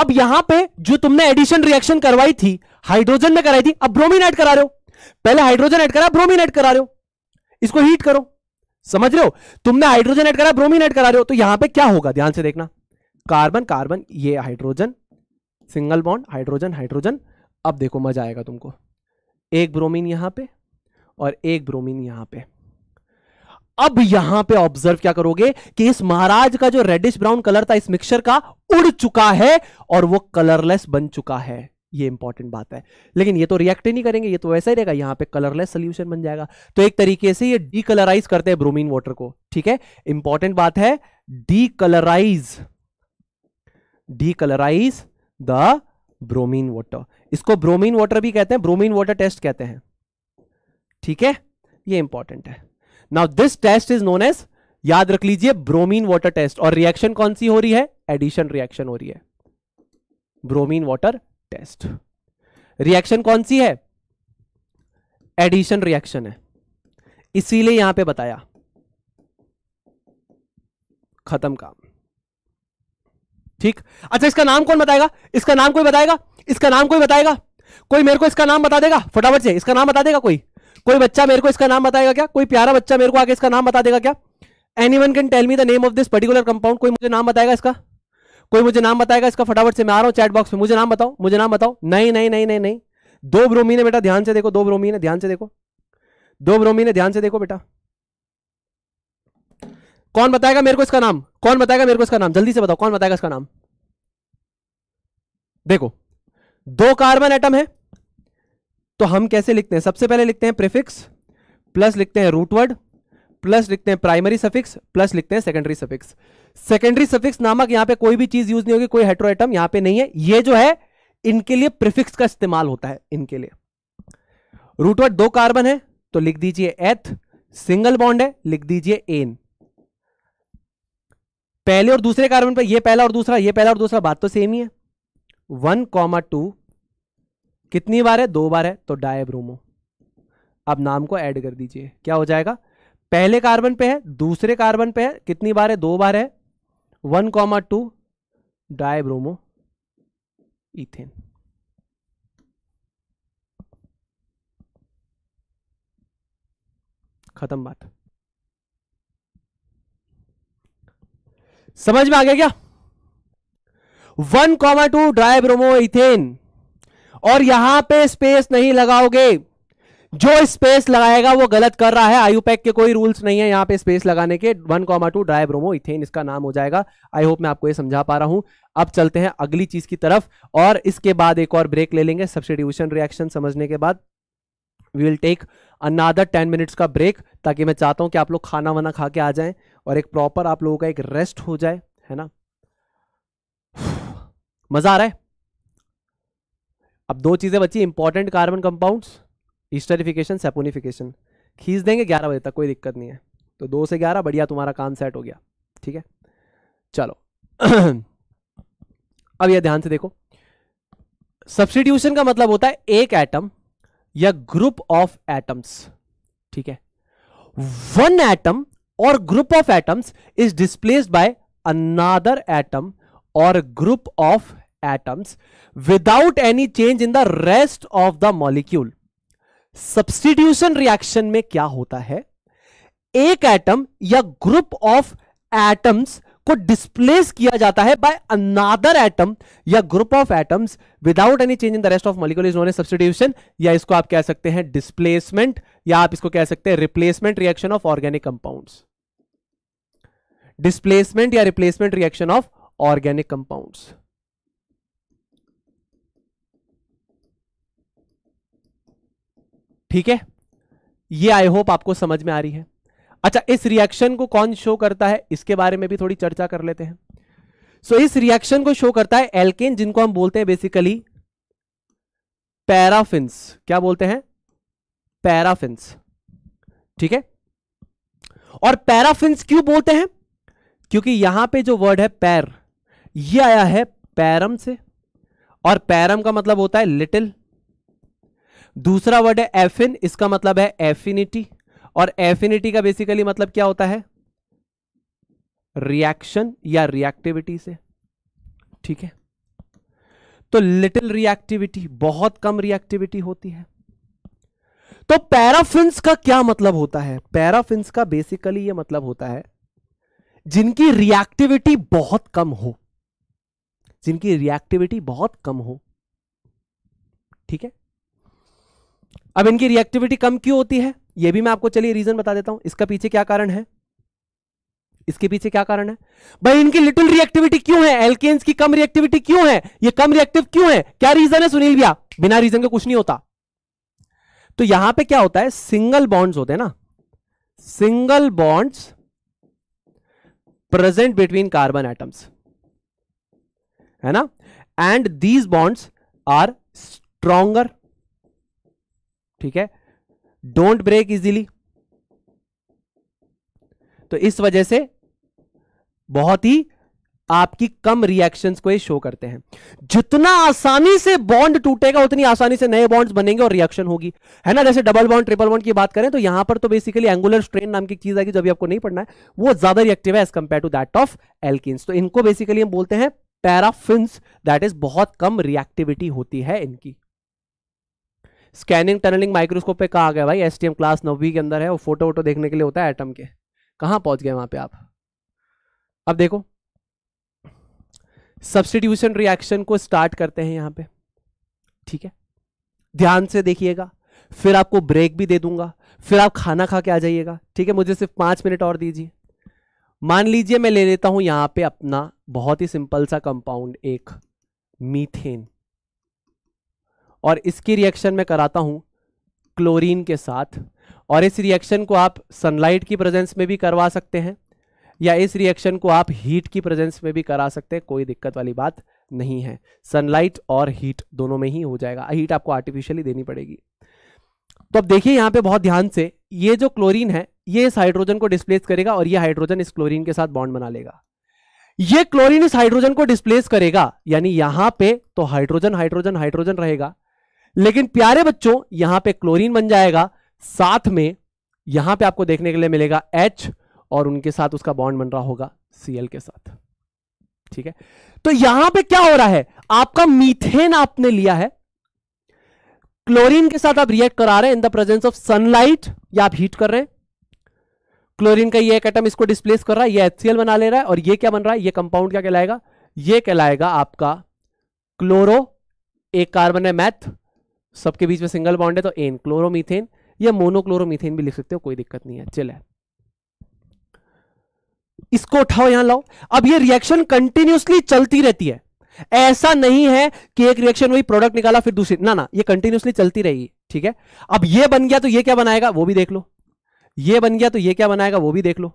A: अब यहां पे जो तुमने एडिशन रिएक्शन करवाई थी हाइड्रोजन में कराई थी अब ब्रोमीन ऐड करा रहे हो पहले हाइड्रोजन ऐड करा ब्रोमीन ऐड करा रहे हो इसको हीट करो समझ रहे हो तुमने हाइड्रोजन ऐड करा ब्रोमीन ऐड करा रहे हो तो यहां पे क्या होगा ध्यान से देखना कार्बन कार्बन ये hydrogen single bond hydrogen hydrogen अब देखो मजा आएगा तुमको एक ब्रोमीन यहां पे और एक ब्रोमीन यहां पे अब यहां पे ऑब्जर्व क्या करोगे कि इस महाराज का जो रेडिश ब्राउन कलर था इस मिक्सचर का उड़ चुका है और वो कलरलेस बन चुका है ये इंपॉर्टेंट बात है लेकिन ये तो रिएक्ट नहीं करेंगे ये तो वैसा ही रहेगा यहां पे कलरलेस सोल्यूशन बन जाएगा तो एक तरीके से ये डीकलराइज करते हैं ब्रोमीन वाटर को ठीक है इंपॉर्टेंट बात है decolourise decolourise the bromine water इसको ब्रोमीन वाटर भी कहते हैं ब्रोमीन वाटर टेस्ट कहते हैं ठीक है ये इंपॉर्टेंट है now this test is known as याद रख लीजिए ब्रोमीन वाटर टेस्ट और रिएक्शन कौन सी हो रही है एडिशन रिएक्शन हो रही है ब्रोमीन वाटर टेस्ट रिएक्शन कौन सी है एडिशन रिएक्शन है इसीलिए यहां पे बताया खत्म काम ठीक अच्छा इसका नाम कौन बताएगा इसका नाम कोई बताएगा इसका नाम कोई बताएगा कोई मेरे को इसका नाम बता देगा फटाफट से इसका नाम बता देगा कोई कोई बच्चा मेरे को इसका नाम बताएगा क्या कोई प्यारा बच्चा मेरे को आगे इसका नाम बता देगा क्या anyone can tell me the name of this particular compound कोई मुझे नाम बताएगा इसका कोई मुझे नाम बताएगा इसका फटाफट से मैं आ रहा हूँ चैट बॉक्स में मुझे नाम बताओ मुझे नाम बताओ नहीं नहीं नहीं नहीं नहीं दो ब्रोमीन है बेटा ध्यान से देखो दो ब्रोमीन है ध्यान से देखो दो ब्रोमीन है ध्यान से देखो बेटा कौन बताएगा मेरे को इसका नाम कौन बताएगा मेरे को इसका नाम जल्दी से बताओ कौन बताएगा इसका नाम देखो दो कार्बन एटम है तो हम कैसे लिखते हैं सबसे पहले लिखते हैं प्रिफिक्स प्लस लिखते हैं रूटवर्ड प्लस लिखते हैं प्राइमरी सफिक्स प्लस लिखते हैं सेकेंडरी सफिक्स सेकेंडरी सफिक्स नामक यहां पे कोई भी चीज यूज नहीं होगी कोई हेट्रोएटम यहां पे नहीं है ये जो है इनके लिए प्रिफिक्स का इस्तेमाल होता है इनके लिए रूटवर्ड दो कार्बन है तो लिख दीजिए एथ सिंगल बॉन्ड है लिख दीजिए एन पहले और दूसरे कार्बन पर यह पहला और दूसरा यह पहला और दूसरा बात तो सेम ही है वन कॉमा टू कितनी बार है दो बार है तो डायब्रोमो अब नाम को ऐड कर दीजिए क्या हो जाएगा पहले कार्बन पे है दूसरे कार्बन पे है कितनी बार है दो बार है one comma two dibromo ethane खत्म बात समझ में आ गया क्या one comma two dry ethane और यहां पे स्पेस नहीं लगाओगे जो स्पेस लगाएगा वो गलत कर रहा है पैक के कोई रूल्स नहीं है यहां पे स्पेस लगाने के one comma two dibromo ethane इसका नाम हो जाएगा आई होप मैं आपको ये समझा पा रहा हूं अब चलते हैं अगली चीज की तरफ और इसके बाद एक और ब्रेक ले लेंगे सब्सटीट्यूशन रिएक्शन समझने के बाद we will take another ten minutes का ब्रेक ताकि मैं चाहता हूं कि आप लोग खाना वाना खा के आ जाए और एक प्रॉपर आप लोगों का एक रेस्ट हो जाए है ना मजा आ रहा है अब दो चीज़ें बची important carbon compounds esterification saponification खींच देंगे ग्यारह बजे तक कोई दिक्कत नहीं है तो दो से ग्यारह बढ़िया तुम्हारा काम सेट हो गया ठीक है चलो अब यह ध्यान से देखो सब्सटीट्यूशन का मतलब होता है एक एटम या ग्रुप ऑफ एटम्स ठीक है वन एटम और group of atoms is displaced by another atom और group of atoms without any change in the rest of the molecule substitution reaction में क्या होता है एक एटम या ग्रुप ऑफ एटम्स को डिस्प्लेस किया जाता है बाय अनादर एटम या group of atoms without any change in the rest of molecule is known as substitution या इसको आप कह सकते हैं डिस्प्लेसमेंट या आप इसको कह सकते हैं replacement reaction of organic compounds displacement या replacement reaction of organic compounds ठीक है ये आई होप आपको समझ में आ रही है अच्छा इस रिएक्शन को कौन शो करता है इसके बारे में भी थोड़ी चर्चा कर लेते हैं सो so, इस रिएक्शन को शो करता है एल्केन जिनको हम बोलते हैं बेसिकली पैराफिन्स क्या बोलते हैं पैराफिन्स ठीक है और पैराफिन्स क्यों बोलते हैं क्योंकि यहां पे जो वर्ड है पैर ये आया है पैरम से और पैरम का मतलब होता है लिटिल दूसरा वर्ड है एफिन इसका मतलब है एफिनिटी और एफिनिटी का बेसिकली मतलब क्या होता है रिएक्शन या रिएक्टिविटी से ठीक है तो लिटिल रिएक्टिविटी बहुत कम रिएक्टिविटी होती है तो पैराफिन्स का क्या मतलब होता है पैराफिन्स का बेसिकली ये मतलब होता है जिनकी रिएक्टिविटी बहुत कम हो जिनकी रिएक्टिविटी बहुत कम हो ठीक है अब इनकी रिएक्टिविटी कम क्यों होती है यह भी मैं आपको चलिए रीजन बता देता हूं इसका पीछे क्या कारण है इसके पीछे क्या कारण है भाई इनकी लिटिल रिएक्टिविटी क्यों है एल्केन्स की कम रिएक्टिविटी क्यों है ये कम रिएक्टिव क्यों है क्या रीजन है सुनील भैया बिना रीजन का कुछ नहीं होता तो यहां पे क्या होता है सिंगल बॉन्ड्स होते हैं ना single bonds present between carbon atoms है ना and these bonds are stronger ठीक है डोंट ब्रेक इजीली तो इस वजह से बहुत ही आपकी कम रिएक्शंस को ये शो करते हैं जितना आसानी से बॉन्ड टूटेगा उतनी आसानी से नए बॉन्ड्स बनेंगे और रिएक्शन होगी है ना जैसे डबल बॉन्ड ट्रिपल बॉन्ड की बात करें तो यहां पर तो बेसिकली एंगुलर स्ट्रेन नाम की चीज आएगी जो भी आपको नहीं पढ़ना है वो ज्यादा रिएक्टिव है as compare to that of एल्किस तो इनको बेसिकली हम बोलते हैं पैराफिन्स दैट इज बहुत कम रिएक्टिविटी होती है इनकी स्कैनिंग टनलिंग माइक्रोस्कोप पे कहा गया भाई एस क्लास नौवीं के अंदर है वो फोटो वोटो देखने के लिए होता है एटम के कहाँ पहुँच गए वहाँ पे आप अब देखो सब्सटीट्यूशन रिएक्शन को स्टार्ट करते हैं यहाँ पे ठीक है ध्यान से देखिएगा फिर आपको ब्रेक भी दे दूंगा फिर आप खाना खा के आ जाइएगा ठीक है मुझे सिर्फ पाँच मिनट और दीजिए मान लीजिए मैं ले लेता हूँ यहाँ पे अपना बहुत ही सिंपल सा कंपाउंड एक मीथेन और इसकी रिएक्शन मैं कराता हूँ क्लोरीन के साथ और इस रिएक्शन को आप सनलाइट की प्रेजेंस में भी करवा सकते हैं या इस रिएक्शन को आप हीट की प्रेजेंस में भी करा सकते हैं कोई दिक्कत वाली बात नहीं है सनलाइट और हीट दोनों में ही हो जाएगा हीट आपको आर्टिफिशियली देनी पड़ेगी तो अब देखिए यहाँ पे बहुत ध्यान से ये जो क्लोरीन है ये इस हाइड्रोजन को डिस्प्लेस करेगा और ये हाइड्रोजन इस क्लोरीन के साथ बॉन्ड बना लेगा ये क्लोरीन इस हाइड्रोजन को डिस्प्लेस करेगा यानी यहां पे तो हाइड्रोजन हाइड्रोजन हाइड्रोजन रहेगा लेकिन प्यारे बच्चों यहां पे क्लोरीन बन जाएगा साथ में यहां पे आपको देखने के लिए मिलेगा एच और उनके साथ उसका बॉन्ड बन रहा होगा सीएल के साथ ठीक है तो यहां पे क्या हो रहा है आपका मीथेन आपने लिया है क्लोरीन के साथ आप रिएक्ट करा रहे हैं in the presence of sunlight या आप हीट कर रहे हैं क्लोरीन का ये एक एटम इसको डिस्प्लेस कर रहा है ये एचसीएल बना ले रहा है और ये क्या बन रहा है ये कंपाउंड क्या कहलाएगा ये कहलाएगा आपका क्लोरो एक कार्बन है मैथ सबके बीच में सिंगल बॉन्ड है तो एन क्लोरोमीथेन या मोनोक्लोरोमीथेन भी लिख सकते हो कोई दिक्कत नहीं है चले इसको उठाओ यहां लाओ अब ये रिएक्शन कंटिन्यूसली चलती रहती है ऐसा नहीं है कि एक रिएक्शन वही प्रोडक्ट निकाला फिर दूसरी ना ना ये कंटिन्यूसली चलती रहेगी ठीक है अब ये बन गया तो ये क्या बनाएगा वो भी देख लो ये बन गया तो ये क्या बनाएगा वो भी देख लो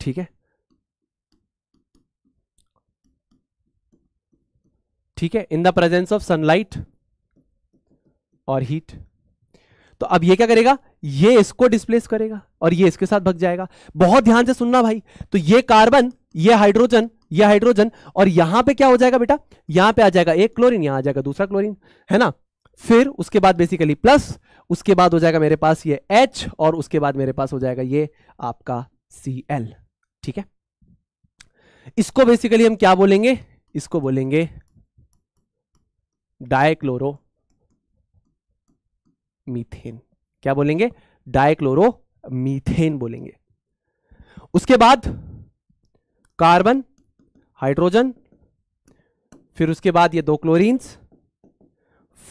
A: ठीक है ठीक है in the presence of sunlight और हीट तो अब ये क्या करेगा ये इसको डिस्प्लेस करेगा और ये इसके साथ भग जाएगा बहुत ध्यान से सुनना भाई तो ये कार्बन ये हाइड्रोजन ये हाइड्रोजन और यहां पे क्या हो जाएगा बेटा यहां पे आ जाएगा एक क्लोरीन यहां आ जाएगा दूसरा क्लोरीन है ना फिर उसके बाद बेसिकली प्लस उसके बाद हो जाएगा मेरे पास ये एच और उसके बाद मेरे पास हो जाएगा ये आपका सी एल ठीक है इसको बेसिकली हम क्या बोलेंगे इसको बोलेंगे डायक्लोरो मीथेन क्या बोलेंगे डायक्लोरो मीथेन बोलेंगे उसके बाद कार्बन हाइड्रोजन फिर उसके बाद ये दो क्लोरीन्स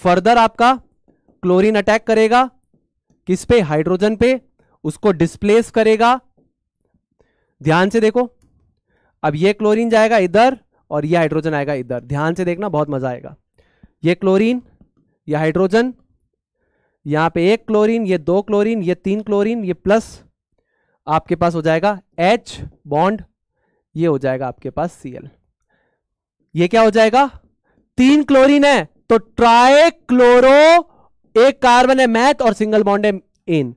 A: फर्दर आपका क्लोरीन अटैक करेगा किस पे हाइड्रोजन पे उसको डिस्प्लेस करेगा ध्यान से देखो अब ये क्लोरीन जाएगा इधर और ये हाइड्रोजन आएगा इधर ध्यान से देखना बहुत मजा आएगा ये क्लोरीन ये हाइड्रोजन यहां पे एक क्लोरीन ये दो क्लोरीन ये तीन क्लोरीन ये प्लस आपके पास हो जाएगा एच बॉन्ड ये हो जाएगा आपके पास सी एल ये क्या हो जाएगा तीन क्लोरीन है तो ट्राई क्लोरो एक कार्बन है मैथ और सिंगल बॉन्ड है इन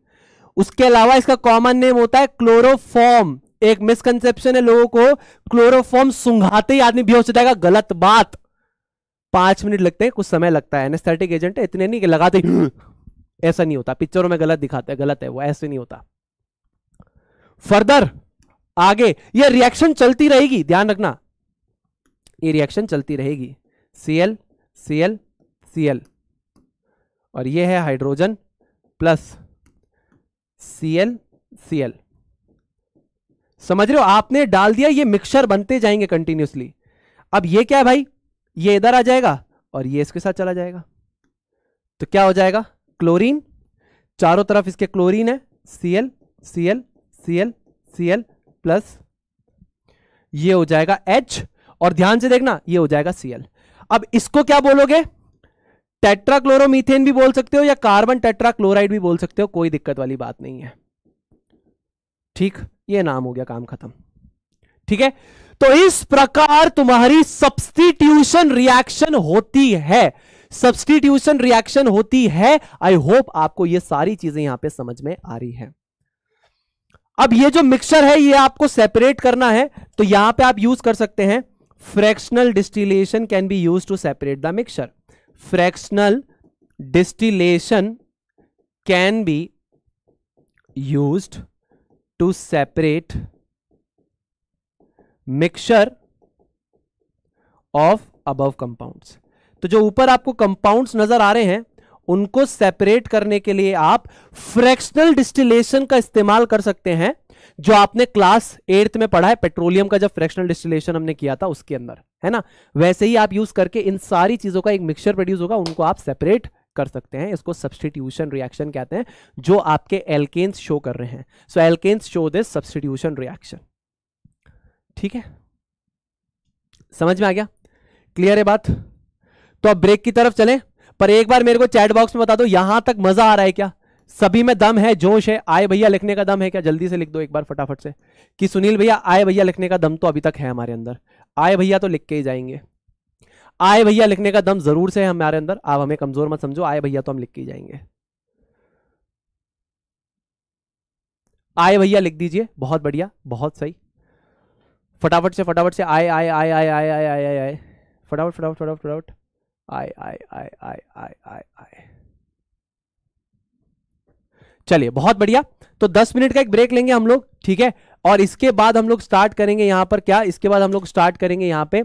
A: उसके अलावा इसका कॉमन नेम होता है क्लोरोफॉर्म एक मिसकंसेप्शन है लोगों को क्लोरोफॉर्म सुंघाते ही आदमी बेहोश हो जाएगा गलत बात पांच मिनट लगते हैं कुछ समय लगता है एनेस्थेटिक एजेंट है इतने नहीं कि लगाते ऐसा नहीं होता पिक्चरों में गलत दिखाते हैं गलत है वो ऐसे नहीं होता फर्दर आगे ये रिएक्शन चलती रहेगी ध्यान रखना ये रिएक्शन चलती रहेगी सीएल सीएल सीएल और ये है हाइड्रोजन प्लस सीएल सीएल समझ रहे हो आपने डाल दिया ये मिक्सचर बनते जाएंगे कंटिन्यूसली अब ये क्या है भाई ये इधर आ जाएगा और ये इसके साथ चला जाएगा तो क्या हो जाएगा क्लोरीन चारों तरफ इसके क्लोरीन है C L C L C L C L plus ये हो जाएगा एच और ध्यान से देखना ये हो जाएगा सीएल अब इसको क्या बोलोगे टेट्राक्लोरोमीथेन भी बोल सकते हो या कार्बन टेट्राक्लोराइड भी बोल सकते हो कोई दिक्कत वाली बात नहीं है ठीक ये नाम हो गया काम खत्म ठीक है तो इस प्रकार तुम्हारी सब्सटीट्यूशन रिएक्शन होती है सब्सटीट्यूशन रिएक्शन होती है आई होप आपको ये सारी चीजें यहां पे समझ में आ रही है अब ये जो मिक्सचर है ये आपको सेपरेट करना है तो यहां पे आप यूज कर सकते हैं fractional distillation can be use to separate the mixture fractional distillation can be use to separate mixer of above compounds तो जो ऊपर आपको कंपाउंड नजर आ रहे हैं उनको सेपरेट करने के लिए आप फ्रैक्शनल डिस्टिलेशन का इस्तेमाल कर सकते हैं जो आपने क्लास एट्थ में पढ़ा है पेट्रोलियम का जब फ्रैक्शनल डिस्टिलेशन हमने किया था उसके अंदर है ना वैसे ही आप यूज करके इन सारी चीजों का एक मिक्सचर प्रोड्यूस होगा उनको आप सेपरेट कर सकते हैं इसको सब्सटीट्यूशन रिएक्शन कहते हैं जो आपके एल्केन्स शो कर रहे हैं so alkanes show this substitution reaction ठीक है समझ में आ गया क्लियर है बात तो अब ब्रेक की तरफ चलें पर एक बार मेरे को चैट बॉक्स में बता दो यहां तक मजा आ रहा है क्या सभी में दम है जोश है आए भैया लिखने का दम है क्या जल्दी से लिख दो एक बार फटाफट से कि सुनील भैया आए भैया लिखने का दम तो अभी तक है हमारे अंदर आए भैया तो लिख के ही जाएंगे आए भैया लिखने का दम जरूर से है हमारे अंदर आप हमें कमजोर मत समझो आए भैया तो हम लिख के ही जाएंगे आए भैया लिख दीजिए बहुत बढ़िया बहुत सही फटाफट से फटाफट से आए आए आए आए आए आए आए आए फटाफट फटाफट फटाफट फटाफट आई आई आई आई आई आई आई चलिए बहुत बढ़िया तो 10 मिनट का एक ब्रेक लेंगे हम लोग ठीक है और इसके बाद हम लोग स्टार्ट करेंगे यहां पर क्या इसके बाद हम लोग स्टार्ट करेंगे यहां पे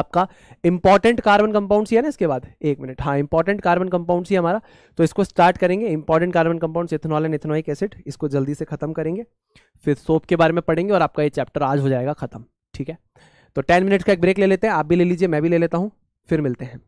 A: आपका इंपॉर्टेंट कार्बन कंपाउंड ही है ना इसके बाद एक मिनट हाँ इंपॉर्टेंट कार्बन कंपाउंड ही हमारा तो इसको स्टार्ट करेंगे important carbon compound ethanol and ethanoic acid इसको जल्दी से खत्म करेंगे फिर सोप के बारे में पढ़ेंगे और आपका ये चैप्टर आज हो जाएगा खत्म ठीक है तो टेन मिनट का एक ब्रेक ले लेते हैं आप भी ले लीजिए मैं भी ले लेता हूँ फिर मिलते हैं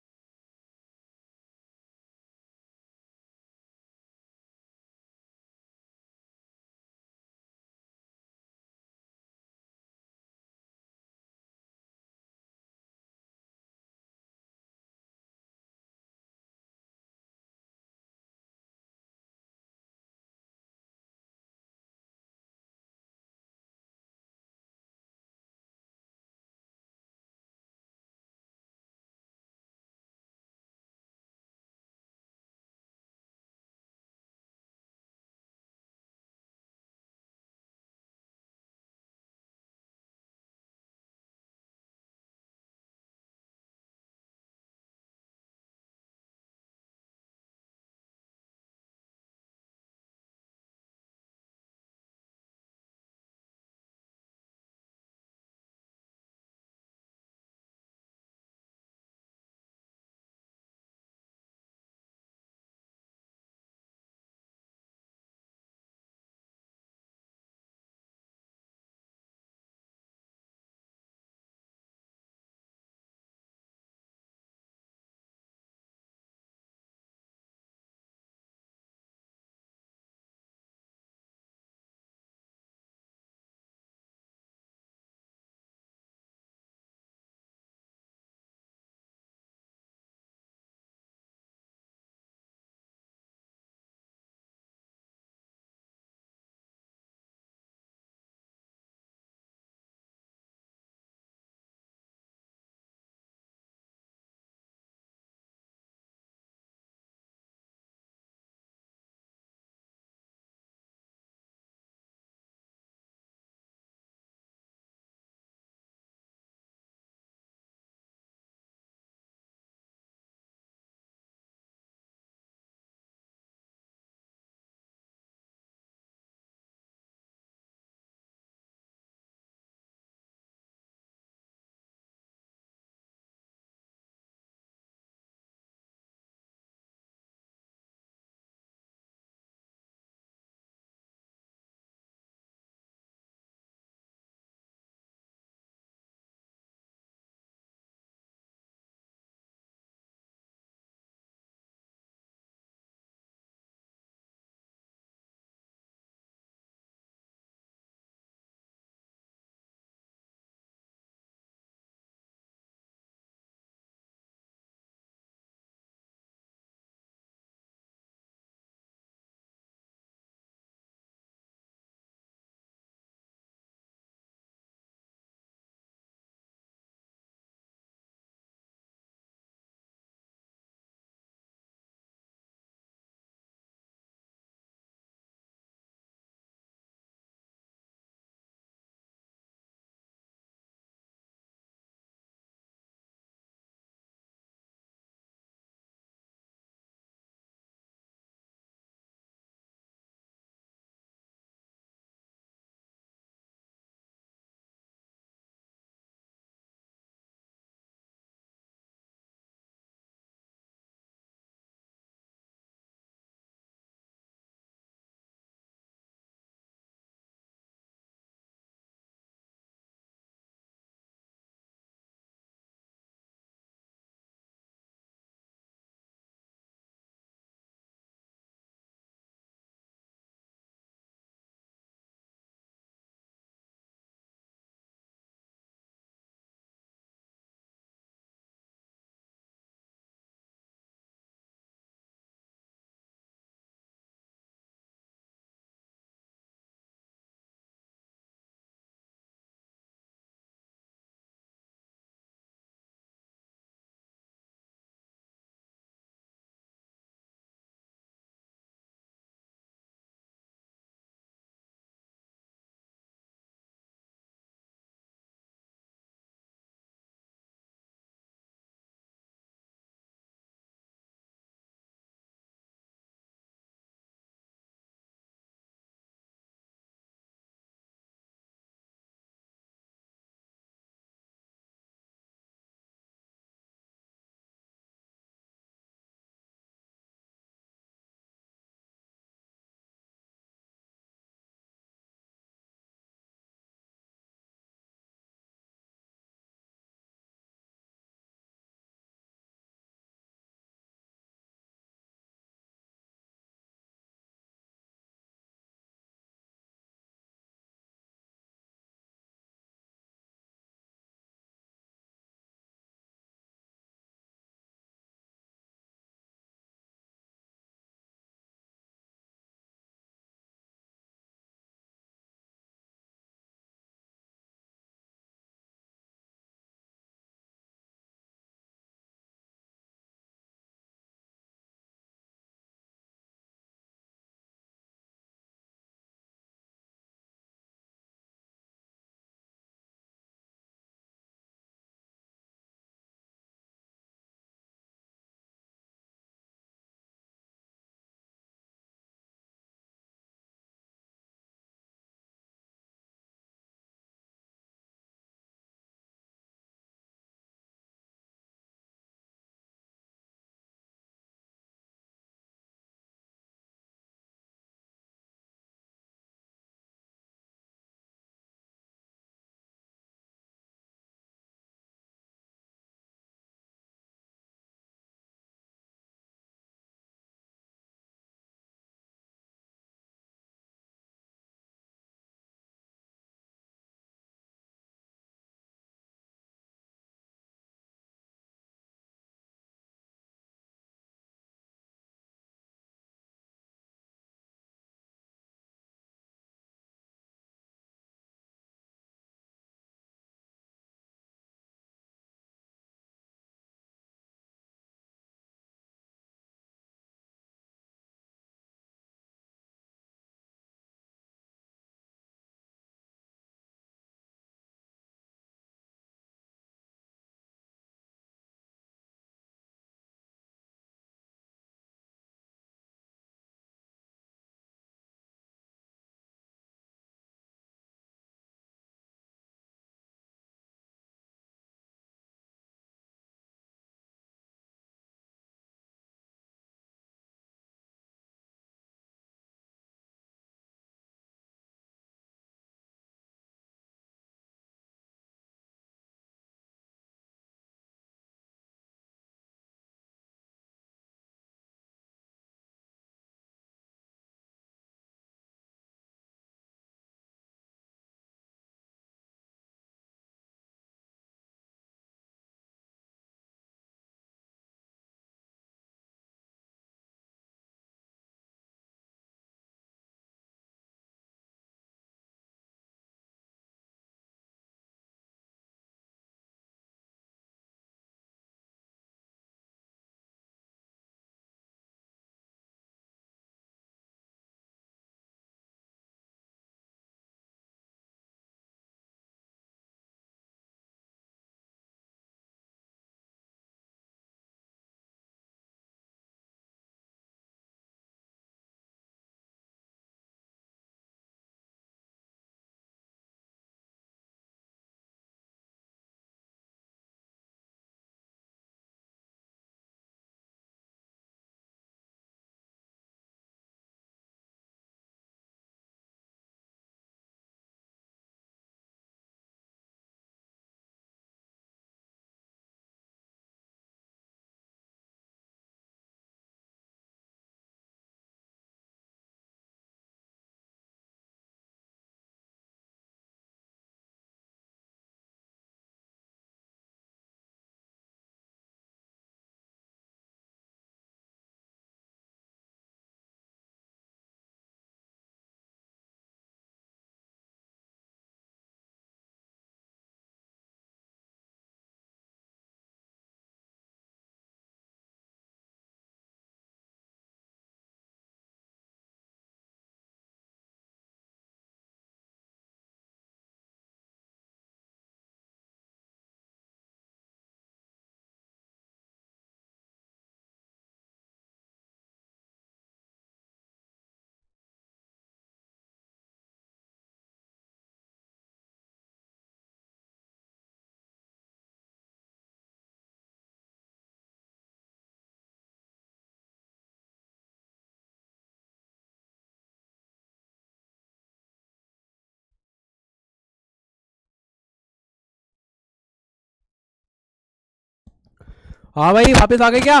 B: हाँ भाई वापस आ गए क्या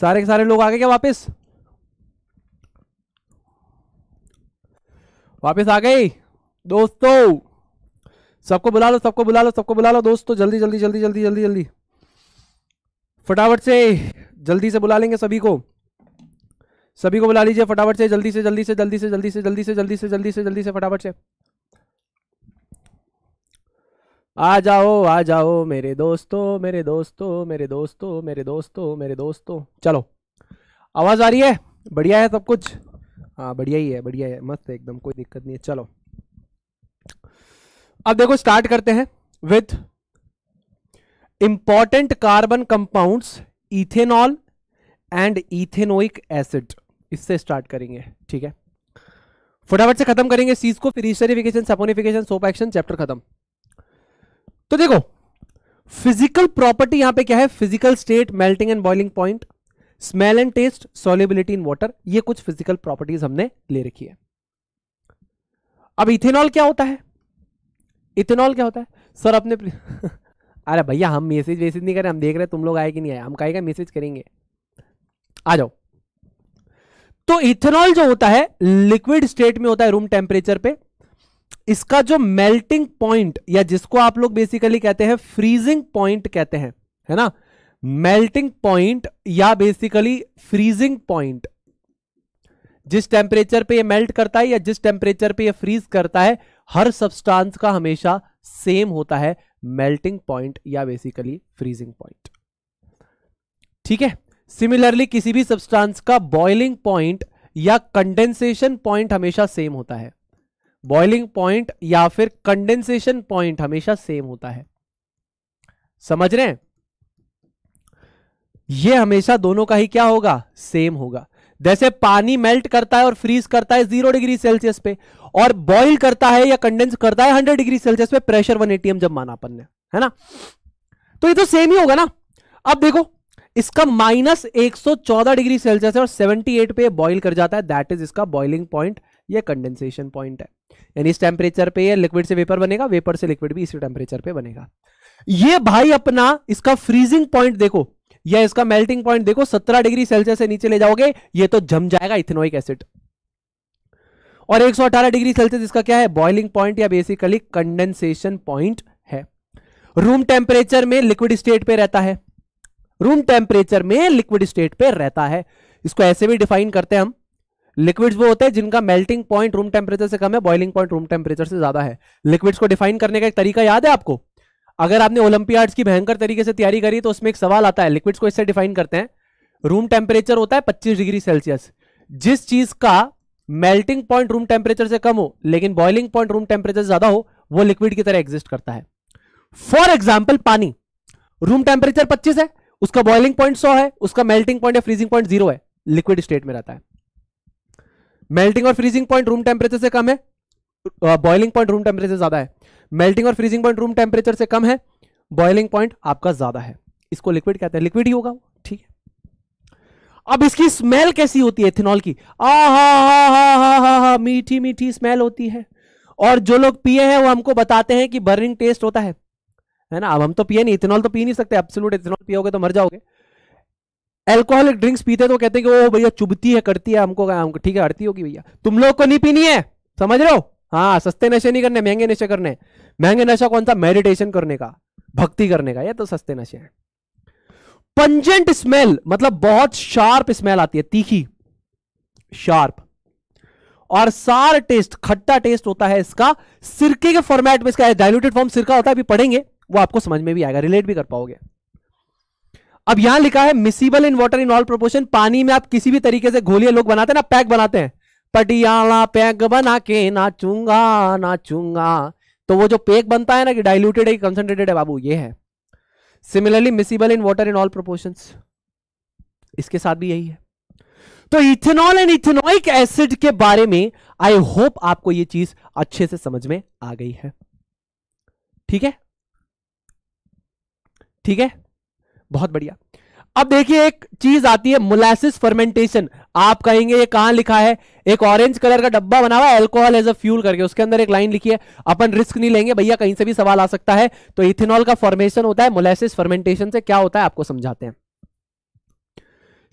A: सारे के सारे लोग आ गए क्या वापस वापस आ गई दोस्तों सबको बुला लो सबको बुला लो सबको बुला लो दोस्तों जल्दी जल्दी जल्दी जल्दी जल्दी जल्दी फटाफट से जल्दी से बुला लेंगे सभी को सभी को बुला लीजिए फटाफट से जल्दी से जल्दी से जल्दी से जल्दी से जल्दी से जल्दी से जल्दी से जल्दी से फटाफट से आ जाओ आ जाओ मेरे दोस्तों मेरे दोस्तों मेरे दोस्तों मेरे दोस्तों मेरे दोस्तों चलो आवाज़ आ रही है बढ़िया है सब कुछ हाँ बढ़िया ही है बढ़िया है मस्त है एकदम कोई दिक्कत नहीं है चलो अब देखो स्टार्ट करते हैं with important carbon compounds ethanol and ethanoic acid इससे स्टार्ट करेंगे ठीक है फटाफट से खत्म करेंगे सीज को फिर सपोनिफिकेशन सोप एक्शन चैप्टर खत्म तो देखो फिजिकल प्रॉपर्टी यहां पे क्या है physical state melting and boiling point smell and taste solubility in water ये कुछ फिजिकल प्रॉपर्टीज हमने ले रखी है अब इथेनॉल क्या होता है इथेनॉल क्या होता है सर अपने अरे भैया हम मैसेज वैसेज नहीं कर रहे हम देख रहे तुम लोग आए कि नहीं आए हम कहेगा मैसेज करेंगे आ जाओ तो इथेनॉल जो होता है लिक्विड स्टेट में होता है रूम टेम्परेचर पे इसका जो मेल्टिंग पॉइंट या जिसको आप लोग बेसिकली कहते हैं फ्रीजिंग पॉइंट कहते हैं है ना मेल्टिंग पॉइंट या बेसिकली फ्रीजिंग पॉइंट जिस टेम्परेचर पे ये मेल्ट करता है या जिस टेम्परेचर पे ये फ्रीज करता है हर सब्सटेंस का हमेशा सेम होता है मेल्टिंग पॉइंट या बेसिकली फ्रीजिंग पॉइंट ठीक है सिमिलरली किसी भी सब्सटेंस का बॉइलिंग पॉइंट या कंडेंसेशन पॉइंट हमेशा सेम होता है बॉइलिंग पॉइंट या फिर कंडेंसेशन पॉइंट हमेशा सेम होता है समझ रहे हैं ये हमेशा दोनों का ही क्या होगा सेम होगा जैसे पानी मेल्ट करता है और फ्रीज करता है जीरो डिग्री सेल्सियस पे और बॉइल करता है या कंडेंस करता है हंड्रेड डिग्री सेल्सियस पे प्रेशर वन एटीएम जब माना अपन ने है ना तो ये तो सेम ही होगा ना अब देखो इसका माइनस चौदह डिग्री सेल्सियस है और 78 पे बॉइल कर जाता है दैट इज इसका बॉइलिंग पॉइंट ये कंडेंसेशन पॉइंट है यानी इस टेम्परेचर पे ये लिक्विड से वेपर बनेगा वेपर से लिक्विड भी इसी टेम्परेचर पे बनेगा ये भाई अपना इसका फ्रीजिंग पॉइंट देखो या इसका मेल्टिंग पॉइंट देखो 17 डिग्री सेल्सियस से नीचे ले जाओगे ये तो जम जाएगा इथेनोइक एसिड और 118 डिग्री सेल्सियस इसका क्या है बॉइलिंग पॉइंट या बेसिकली कंडेंसेशन पॉइंट है रूम टेम्परेचर में लिक्विड स्टेट पे रहता है रूम टेम्परेचर में लिक्विड स्टेट पे रहता है इसको ऐसे भी डिफाइन करते हैं हम लिक्विड्स वो होते हैं जिनका मेल्टिंग पॉइंट रूम टेम्परेचर से कम है बॉइलिंग पॉइंट रूम टेम्परेचर से ज्यादा है लिक्विड्स को डिफाइन करने का एक तरीका याद है आपको अगर आपने ओलंपियाड्स की भयंकर तरीके से तैयारी करी तो उसमें एक सवाल आता है लिक्विड्स को इससे डिफाइन करते हैं रूम टेम्परेचर होता है 25 डिग्री सेल्सियस जिस चीज का मेल्टिंग पॉइंट रूम टेम्परेचर से कम हो लेकिन बॉइलिंग पॉइंट रूम टेम्परेचर ज्यादा हो वो लिक्विड की तरह एग्जिस्ट करता है फॉर एग्जाम्पल पानी रूम टेम्परेचर पच्चीस है उसका बॉइलिंग पॉइंट सौ है उसका मेल्टिंग पॉइंट या फ्रीजिंग पॉइंट जीरो है लिक्विड स्टेट में रहता है मेल्टिंग और फ्रीजिंग पॉइंट रूम टेम्परेचर से कम है बॉइलिंग पॉइंट रूम टेम्परेचर ज्यादा है मेल्टिंग और फ्रीजिंग पॉइंट रूम टेम्परेचर से कम है बॉइलिंग पॉइंट आपका ज्यादा है इसको लिक्विड कहते हैं लिक्विड ही होगा ठीक है अब इसकी स्मेल कैसी होती है इथेनॉल की आ हा हा हा हा हा हा मीठी मीठी स्मेल होती है और जो लोग पिए हैं वो हमको बताते हैं कि बर्निंग टेस्ट होता है है ना अब हम तो पिए नहीं इथेनॉल तो पी नहीं सकते एब्सोल्यूट इथेनॉल पियोगे तो मर जाओगे एल्कोहलिक ड्रिंक्स पीते तो कहते हैं कि ओ भैया चुभती है करती है हमको हमको ठीक है हड़ती होगी भैया तुम लोग को नहीं पीनी है समझ रहे हो हाँ सस्ते नशे नहीं करने महंगे नशे करने महंगे नशा कौन सा मेडिटेशन करने का भक्ति करने का ये तो सस्ते नशे हैं पंजेंट स्मेल मतलब बहुत शार्प स्मेल आती है तीखी शार्प और सार टेस्ट खट्टा टेस्ट होता है इसका सिरके के फॉर्मेट में इसका डायलूटेड फॉर्म सिरका होता है अभी पढ़ेंगे वो आपको समझ में भी आएगा रिलेट भी कर पाओगे अब यहां लिखा है miscible in water in all proportion पानी में आप किसी भी तरीके से घोलिए लोग बनाते हैं ना पैक बनाते हैं पटियाला पैक बना के नाचूंगा नाचूंगा तो वो जो पैक बनता है ना कि डाइल्यूटेड है कंसेंट्रेटेड है बाबू ये है similarly miscible in water in all proportion इसके साथ भी यही है तो इथेनॉल एंड इथेनोइक एसिड के बारे में आई होप आपको ये चीज अच्छे से समझ में आ गई है ठीक है ठीक है बहुत बढ़िया अब देखिए एक चीज आती है मोलासिस फर्मेंटेशन आप कहेंगे ये कहां लिखा है एक ऑरेंज कलर का डब्बा बना हुआ एल्कोहल एज अ फ्यूल करके उसके अंदर एक लाइन लिखी है अपन रिस्क नहीं लेंगे भैया कहीं से भी सवाल आ सकता है तो इथेनॉल का फॉर्मेशन होता है मोलासिस फर्मेंटेशन से क्या होता है आपको समझाते हैं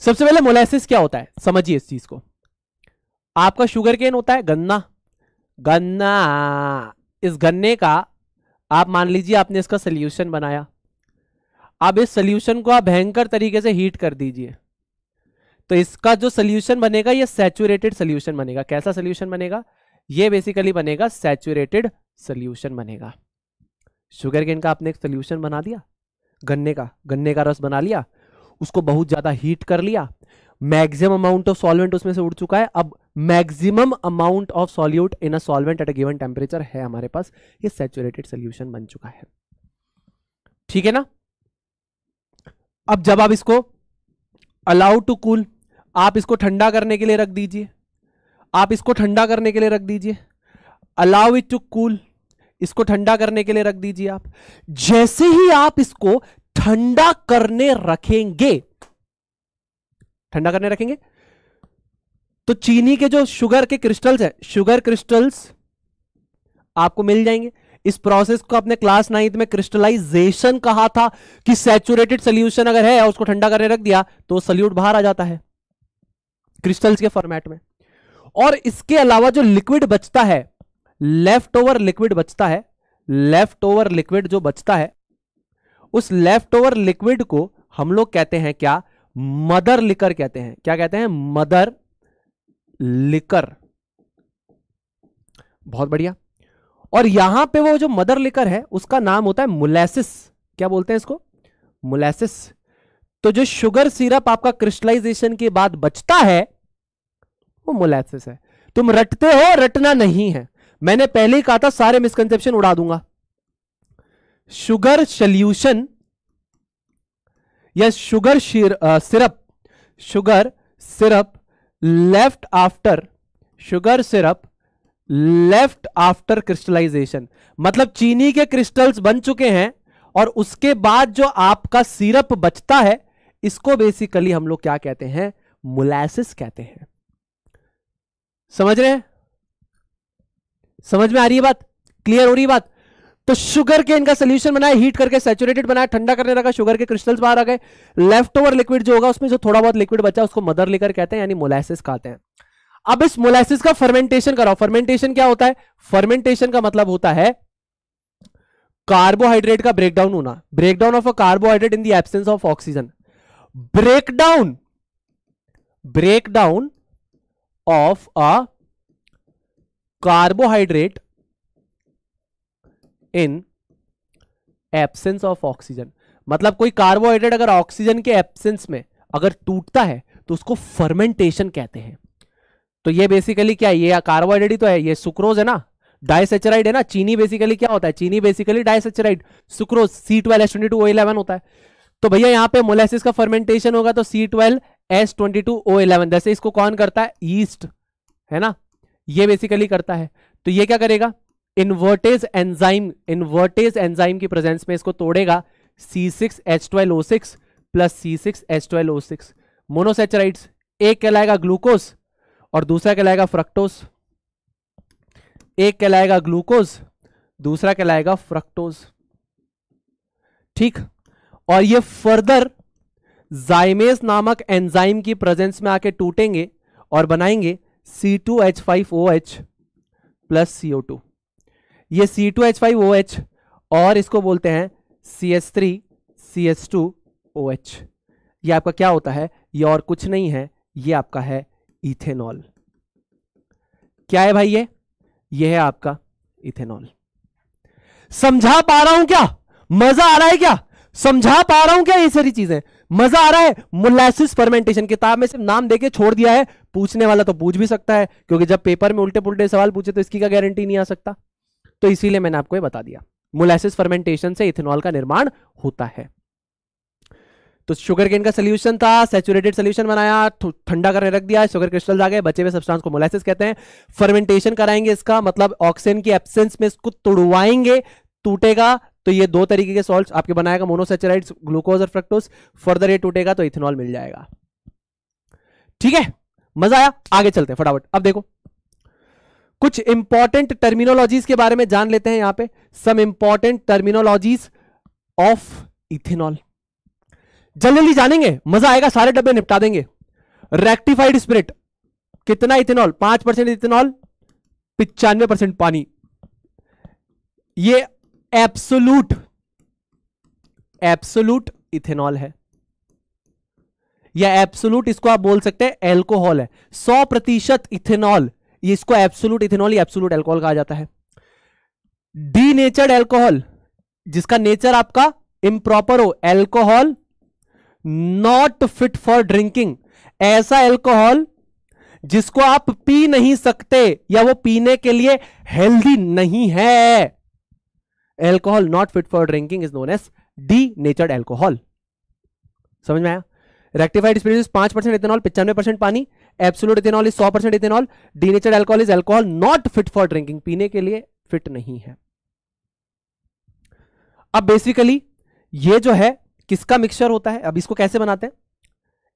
A: सबसे पहले मोलासिस क्या होता है समझिए इस चीज को आपका शुगर केन होता है गन्ना गन्ना इस गन्ने का आप मान लीजिए आपने इसका सोल्यूशन बनाया अब इस सोल्यूशन को आप भयंकर तरीके से हीट कर दीजिए तो इसका जो सोल्यूशन बनेगा यह सैचुरेटेड सोल्यूशन बनेगा कैसा सोल्यूशन बनेगा ये बेसिकली बनेगा सैचुरेटेड सोल्यूशन बनेगा शुगर केन का आपने एक सोल्यूशन बना दिया गन्ने का गन्ने का रस बना लिया उसको बहुत ज्यादा हीट कर लिया मैक्सिमम अमाउंट ऑफ सॉल्वेंट उसमें से उड़ चुका है अब maximum amount of solute in a solvent at a given temperature है हमारे पास ये सैचुरेटेड सोल्यूशन बन चुका है ठीक है ना अब जब आप इसको अलाउ टू कूल आप इसको ठंडा करने के लिए रख दीजिए आप इसको ठंडा करने के लिए रख दीजिए अलाउ इट टू कूल इसको ठंडा करने के लिए रख दीजिए आप जैसे ही आप इसको ठंडा करने रखेंगे ठंडा करने रखेंगे तो चीनी के जो शुगर के क्रिस्टल्स है शुगर क्रिस्टल्स आपको मिल जाएंगे इस प्रोसेस को अपने क्लास नाइन्थ में क्रिस्टलाइजेशन कहा था कि सैचुरेटेड सोल्यूशन अगर है उसको ठंडा करने रख दिया तो सल्यूट बाहर आ जाता है क्रिस्टल्स के फॉर्मेट में और इसके अलावा जो लिक्विड बचता है लेफ्ट ओवर लिक्विड बचता है लेफ्ट ओवर लिक्विड जो बचता है उस लेफ्ट ओवर लिक्विड को हम लोग कहते हैं क्या मदर लिकर कहते हैं क्या कहते हैं मदर लिकर बहुत बढ़िया और यहां पे वो जो मदर लिकर है उसका नाम होता है मुलेसिस क्या बोलते हैं इसको मुलेसिस तो जो शुगर सिरप आपका क्रिस्टलाइजेशन के बाद बचता है वो मुलेसिस है तुम रटते हो रटना नहीं है मैंने पहले ही कहा था सारे मिसकंसेप्शन उड़ा दूंगा शुगर सल्यूशन या sugar syrup sugar syrup left after sugar syrup left after crystallisation मतलब चीनी के क्रिस्टल्स बन चुके हैं और उसके बाद जो आपका सिरप बचता है इसको बेसिकली हम लोग क्या कहते हैं मुलासिस कहते हैं समझ रहे हैं समझ में आ रही है बात क्लियर हो रही है बात तो शुगर के इनका सोल्यूशन बनाया हीट करके सेचुरेटेड बनाया ठंडा करने लगा शुगर के क्रिस्टल्स बाहर आ गए लेफ्ट ओवर लिक्विड जो होगा उसमें जो थोड़ा बहुत लिक्विड बचा उसको मदर लेकर कहते हैं यानी मोलैसिस खाते हैं अब इस मोलासिस का फर्मेंटेशन कराओ फर्मेंटेशन क्या होता है फर्मेंटेशन का मतलब होता है कार्बोहाइड्रेट का ब्रेकडाउन होना breakdown of a carbohydrate in the absence of oxygen breakdown breakdown of a carbohydrate in absence of oxygen मतलब कोई कार्बोहाइड्रेट अगर ऑक्सीजन के एब्सेंस में अगर टूटता है तो उसको फर्मेंटेशन कहते हैं तो ये बेसिकली क्या है ये कार्बोहाइड्रेट ही तो है ये सुक्रोज है ना डाइसेचराइड है ना चीनी बेसिकली क्या होता है चीनी basically disaccharide sucrose C twelve S twenty two O eleven होता है तो भैया यहाँ पे मोलेसिस का फर्मेंटेशन होगा तो C twelve S twenty two O eleven जैसे इसको कौन करता है ईस्ट है ना ये बेसिकली करता है तो ये क्या करेगा इनवर्टेज एंजाइम इनवर्टेज एंजाइम की प्रेजेंस में इसको तोड़ेगा C six H twelve O six plus C six H twelve O six monosaccharides एक कहलाएगा ग्लूकोज और दूसरा कहलाएगा फ्रक्टोज एक कहलाएगा ग्लूकोज दूसरा कहलाएगा फ्रक्टोज ठीक और ये फर्दर जाइमेस नामक एंजाइम की प्रेजेंस में आके टूटेंगे और बनाएंगे C two H five O H plus CO two ये C two H five O H और इसको बोलते हैं C S three C S two O H ये आपका क्या होता है ये और कुछ नहीं है ये आपका है इथेनॉल क्या है भाई ये ये है आपका इथेनॉल समझा पा रहा हूं क्या मजा आ रहा है क्या समझा पा रहा हूं क्या ये सारी चीजें मजा आ रहा है मोलासिस फर्मेंटेशन किताब में सिर्फ नाम देके छोड़ दिया है पूछने वाला तो पूछ भी सकता है क्योंकि जब पेपर में उल्टे पुलटे सवाल पूछे तो इसकी का गारंटी नहीं आ सकता तो इसीलिए मैंने आपको ये बता दिया मुलासिस फर्मेंटेशन से इथेनॉल का निर्माण होता है तो शुगर केन का सोल्यूशन था सेचुरेटेड सोल्यूशन बनाया ठंडा करने रख दिया शुगर क्रिस्टल आ गए बचे हुए सब्सटेंस को मोलाइसिस कहते हैं फर्मेंटेशन कराएंगे इसका मतलब ऑक्सीजन की एब्सेंस में इसको तुड़वाएंगे टूटेगा तो ये दो तरीके के सॉल्ट आपके बनाएगा मोनोसेचराइड ग्लूकोज और फ्रक्टोज फर्दर ये टूटेगा तो इथेनॉल मिल जाएगा ठीक है मजा आया आगे चलते हैं फटाफट अब देखो कुछ इंपॉर्टेंट टर्मिनोलॉजीज के बारे में जान लेते हैं यहां पे some important terminologies of ethanol जल्दी जल्दी जानेंगे मजा आएगा सारे डब्बे निपटा देंगे रेक्टिफाइड स्प्रिट कितना इथेनॉल पांच परसेंट इथेनॉल पिचानवे परसेंट पानी ये एब्सोलूट एब्सोलूट इथेनॉल है या एब्सोलूट इसको आप बोल सकते हैं एल्कोहल है सौ प्रतिशत इथेनॉल ये इसको एब्सोलूट इथेनॉल या एब्सोलूट एल्कोहल कहा जाता है डी नेचर्ड एल्कोहल जिसका नेचर आपका इम्प्रॉपर हो alcohol not fit for drinking ऐसा एल्कोहल जिसको आप पी नहीं सकते या वो पीने के लिए हेल्दी नहीं है alcohol not fit for drinking is known as denatured alcohol समझ में आया रेक्टिफाइड स्पिरिट पांच परसेंट इथेनॉल पिचानवे परसेंट पानी एब्सोलूट इथेनॉल इज सौ percent ethanol denature alcohol is alcohol not fit for drinking पीने के लिए फिट नहीं है अब बेसिकली ये जो है किसका मिक्सचर होता है अब इसको कैसे बनाते हैं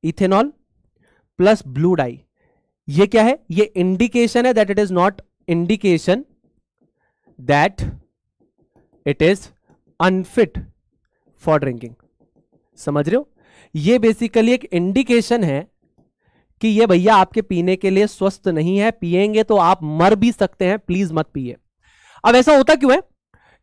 A: इथेनॉल प्लस ब्लू डाई ये क्या है ये इंडिकेशन है that it is not indication that it is unfit for drinking समझ रहे हो ये बेसिकली एक इंडिकेशन है कि ये भैया आपके पीने के लिए स्वस्थ नहीं है पिएंगे तो आप मर भी सकते हैं प्लीज मत पिए अब ऐसा होता क्यों है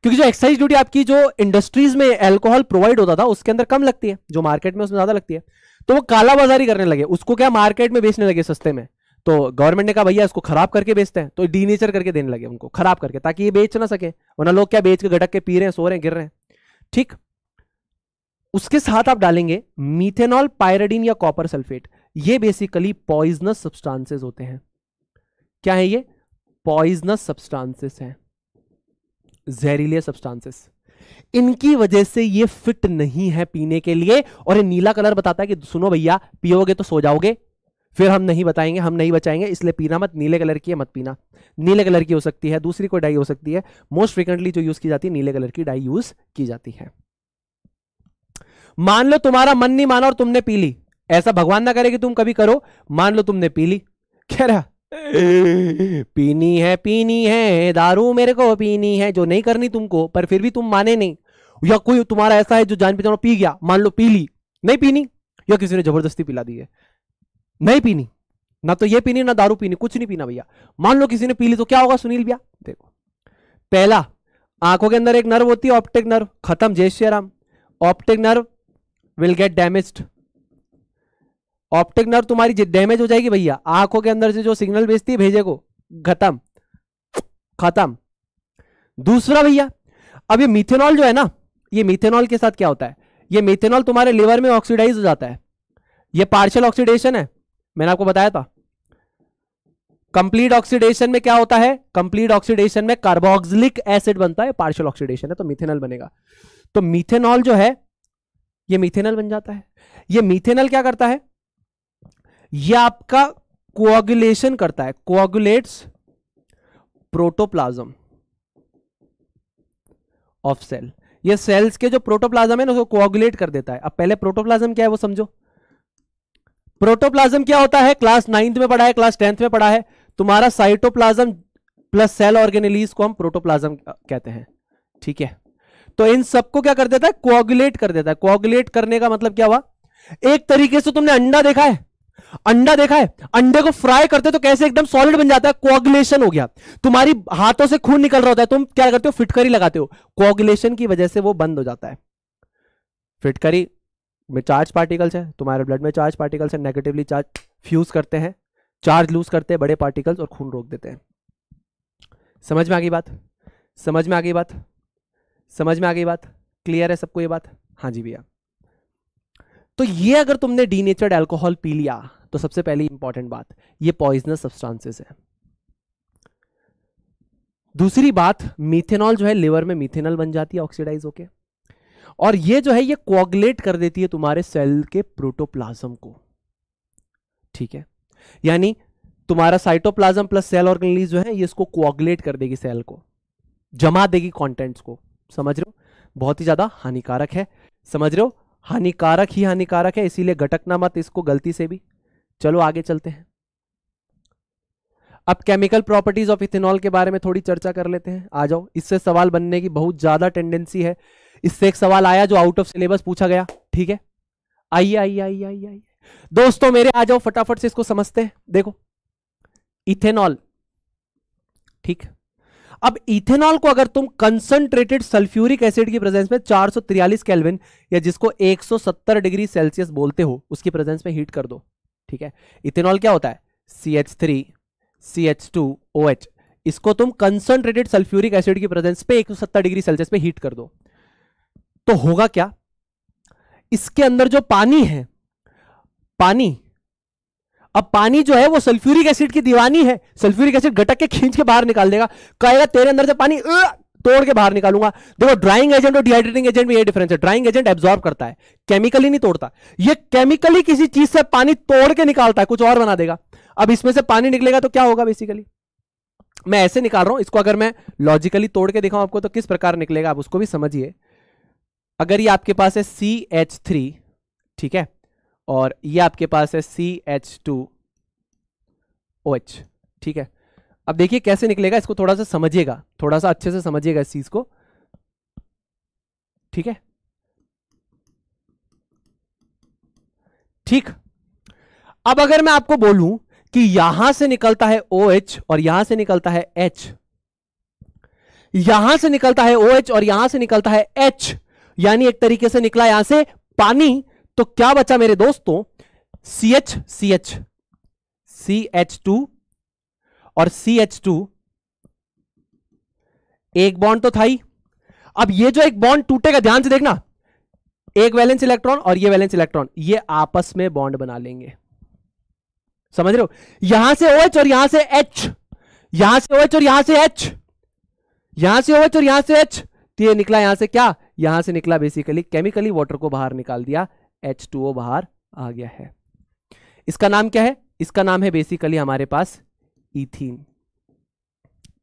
A: क्योंकि जो एक्साइज ड्यूटी आपकी जो इंडस्ट्रीज में एल्कोहल प्रोवाइड होता था उसके अंदर कम लगती है जो मार्केट में उसमें ज्यादा लगती है तो वो कालाबाजारी करने लगे उसको क्या मार्केट में बेचने लगे सस्ते में तो गवर्नमेंट ने कहा भैया इसको खराब करके बेचते हैं तो डीनेचर करके देने लगे उनको खराब करके ताकि ये बेच ना सके वरना लोग क्या बेच के घटक के पी रहे हैं सो रहे हैं गिर रहे हैं ठीक उसके साथ आप डालेंगे मीथेनॉल पायरेडीन या कॉपर सल्फेट ये बेसिकली पॉइजनस सब्सटांसेस होते हैं क्या है ये पॉइजनस सब्सटांसेस हैं जहरीले सब्सटांसेस इनकी वजह से ये फिट नहीं है पीने के लिए और ये नीला कलर बताता है कि सुनो भैया पियोगे तो सो जाओगे फिर हम नहीं बताएंगे हम नहीं बचाएंगे इसलिए पीना मत नीले कलर की है मत पीना नीले कलर की हो सकती है दूसरी कोई डाई हो सकती है मोस्ट फ्रिक्वेंटली जो यूज की जाती है नीले कलर की डाई यूज की जाती है मान लो तुम्हारा मन नहीं माना और तुमने पी ली ऐसा भगवान ना करे कि तुम कभी करो मान लो तुमने पी ली कह रहा पीनी है पीनी है दारू मेरे को पीनी है जो नहीं करनी तुमको पर फिर भी तुम माने नहीं या कोई तुम्हारा ऐसा है जो जान पहचान पी गया मान लो पी ली नहीं पीनी या किसी ने जबरदस्ती पिला दी है नहीं पीनी ना तो ये पीनी ना दारू पीनी कुछ नहीं पीना भैया मान लो किसी ने पी ली तो क्या होगा सुनील भैया देखो पहला आंखों के अंदर एक नर्व होती है ऑप्टिक नर्व खत्म जय Shri Ram optic nerve will get damaged optic nerve तुम्हारी डैमेज हो जाएगी भैया आंखों के अंदर से जो सिग्नल भेजती है भेजे को खत्म खत्म दूसरा भैया अब ये मिथेनॉल जो है ना ये मिथेनॉल के साथ क्या होता है ये मिथेनॉल तुम्हारे लिवर में ऑक्सीडाइज हो जाता है ये पार्शियल ऑक्सीडेशन है मैंने आपको बताया था कंप्लीट ऑक्सीडेशन में क्या होता है कंप्लीट ऑक्सीडेशन में कार्बोक्सिलिक एसिड बनता है पार्शियल ऑक्सीडेशन है तो मिथेनॉल बनेगा तो मिथेनॉल जो है ये मिथेनॉल बन जाता है ये मिथेनॉल क्या करता है ये आपका कोआगुलेशन करता है कोआगुलेट्स प्रोटोप्लाज्म ऑफ सेल ये सेल्स के जो प्रोटोप्लाज्म है ना उसको कोआगुलेट कर देता है अब पहले प्रोटोप्लाज्म क्या है वो समझो प्रोटोप्लाज्म क्या होता है क्लास नाइन्थ में पढ़ा है क्लास टेंथ में पढ़ा है तुम्हारा साइटोप्लाज्म प्लस सेल ऑर्गेनिलीज को हम प्रोटोप्लाज्म कहते हैं ठीक है तो इन सबको क्या कर देता है कोआगुलेट कर देता है कोआगुलेट करने का मतलब क्या हुआ एक तरीके से तुमने अंडा देखा है अंडा देखा है अंडे को फ्राई करते तो कैसे एकदम सॉलिड बन जाता है कोगुलेशन हो गया तुम्हारी हाथों से खून निकल रहा होता है तुम क्या करते हो फिटकरी लगाते हो कोगुलेशन की वजह से वो बंद हो जाता है फिटकरी में चार्ज पार्टिकल्स है तुम्हारे ब्लड में चार्ज पार्टिकल्स है नेगेटिवली चार्ज फ्यूज करते हैं चार्ज लूज करते हैं बड़े पार्टिकल्स और खून रोक देते हैं समझ में आ गई बात समझ में आ गई बात समझ में आ गई बात क्लियर है सबको ये बात हाँ जी भैया तो ये अगर तुमने डीनेचर्ड अल्कोहल पी लिया तो सबसे पहली इंपॉर्टेंट बात ये पॉइजनस सब्सटेंसेस है दूसरी बात मिथेनॉल जो है लिवर में मिथेनॉल बन जाती है ऑक्सीडाइज होके और ये जो है ये कोगलेट कर देती है तुम्हारे सेल के प्रोटोप्लाज्म को ठीक है यानी तुम्हारा साइटोप्लाज्म प्लस सेल ऑर्गेनलीज जो है ये इसको क्वागलेट कर देगी सेल को जमा देगी कॉन्टेंट्स को समझ रहे हो बहुत ही ज्यादा हानिकारक है समझ रहे हो हानिकारक ही हानिकारक है इसीलिए घटकना मत इसको गलती से भी चलो आगे चलते हैं अब केमिकल प्रॉपर्टीज ऑफ इथेनॉल के बारे में थोड़ी चर्चा कर लेते हैं आ जाओ इससे सवाल बनने की बहुत ज्यादा टेंडेंसी है इससे एक सवाल आया जो आउट ऑफ सिलेबस पूछा गया ठीक है आइए आइए आइए आइए आइए दोस्तों मेरे आ जाओ फटाफट से इसको समझते हैं देखो इथेनॉल ठीक अब इथेनॉल को अगर तुम कंसंट्रेटेड सल्फ्यूरिक एसिड की प्रेजेंस में चार सौ केल्विन या जिसको 170 डिग्री सेल्सियस बोलते हो उसकी प्रेजेंस में हीट कर दो ठीक है इथेनॉल क्या होता है C H three C H two O H इसको तुम कंसंट्रेटेड सल्फ्यूरिक एसिड की प्रेजेंस पे 170 डिग्री सेल्सियस पे हीट कर दो तो होगा क्या इसके अंदर जो पानी है पानी अब पानी जो है वो सल्फ्यूरिक एसिड की दीवानी है सल्फ्यूरिक एसिड घटक के खींच के बाहर निकाल देगा कहेगा तेरे अंदर से पानी तोड़ के बाहर निकालूंगा देखो ड्राइंग एजेंट और डिहाइड्रेटिंग एजेंट में ये डिफरेंस है ड्राइंग एजेंट एब्जॉर्ब करता है केमिकली नहीं तोड़ता ये केमिकली किसी चीज से पानी तोड़ के निकालता है कुछ और बना देगा अब इसमें से पानी निकलेगा तो क्या होगा बेसिकली मैं ऐसे निकाल रहा हूं इसको अगर मैं लॉजिकली तोड़ के दिखाऊं आपको तो किस प्रकार निकलेगा आप उसको भी समझिए अगर ये आपके पास है सी एच थ्री ठीक है और ये आपके पास है C H two O H ठीक है अब देखिए कैसे निकलेगा इसको थोड़ा सा समझिएगा थोड़ा सा अच्छे से समझिएगा इस चीज को ठीक है ठीक अब अगर मैं आपको बोलूं कि यहां से निकलता है ओ एच और यहां से निकलता है एच यहां से निकलता है ओ एच और यहां से निकलता है एच यानी एक तरीके से निकला यहां से पानी तो क्या बचा मेरे दोस्तों C H C H C H two और सी एच टू एक बॉन्ड तो था ही अब ये जो एक बॉन्ड टूटेगा ध्यान से देखना एक वैलेंस इलेक्ट्रॉन और ये वैलेंस इलेक्ट्रॉन ये आपस में बॉन्ड बना लेंगे समझ रहे हो यहां से OH और यहां से H यहां से OH और यहां से H यहां से OH और यहां से H तो ये निकला यहां से क्या यहां से निकला बेसिकली केमिकली वाटर को बाहर निकाल दिया एच टू ओ बाहर आ गया है इसका नाम क्या है इसका नाम है बेसिकली हमारे पास इथीन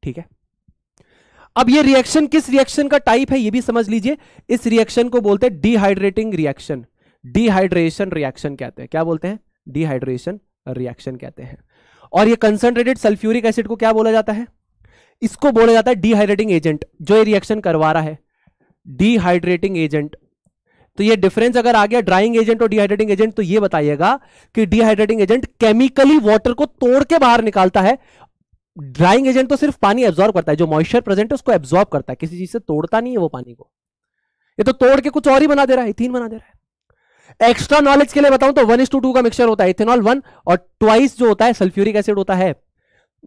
A: ठीक है अब ये रिएक्शन किस रिएक्शन का टाइप है ये भी समझ लीजिए इस रिएक्शन को बोलते हैं डिहाइड्रेटिंग रिएक्शन डिहाइड्रेशन रिएक्शन कहते हैं क्या बोलते हैं डिहाइड्रेशन रिएक्शन कहते हैं और ये कंसनट्रेटेड सल्फ्यूरिक एसिड को क्या बोला जाता है इसको बोला जाता है डिहाइड्रेटिंग एजेंट जो ये रिएक्शन करवा रहा है डिहाइड्रेटिंग एजेंट तो ये डिफरेंस अगर आ गया ड्राइंग एजेंट और डिहाइड्रेटिंग एजेंट तो ये बताइएगा कि डिहाइड्रेटिंग एजेंट केमिकली वाटर को तोड़ के बाहर निकालता है ड्राइंग एजेंट तो सिर्फ पानी एब्जॉर्व करता है जो मॉइस्चर प्रेजेंट है उसको एब्जॉर्व करता है किसी चीज से तोड़ता नहीं है वो पानी को ये तो तोड़ के कुछ और ही बना दे रहा है इथिन बना दे रहा है एक्स्ट्रा नॉलेज के लिए बताऊं तो वन इस टू टू का मिक्सचर होता है इथेनॉल वन और ट्वाइस जो होता है सल्फ्यूरिक एसिड होता है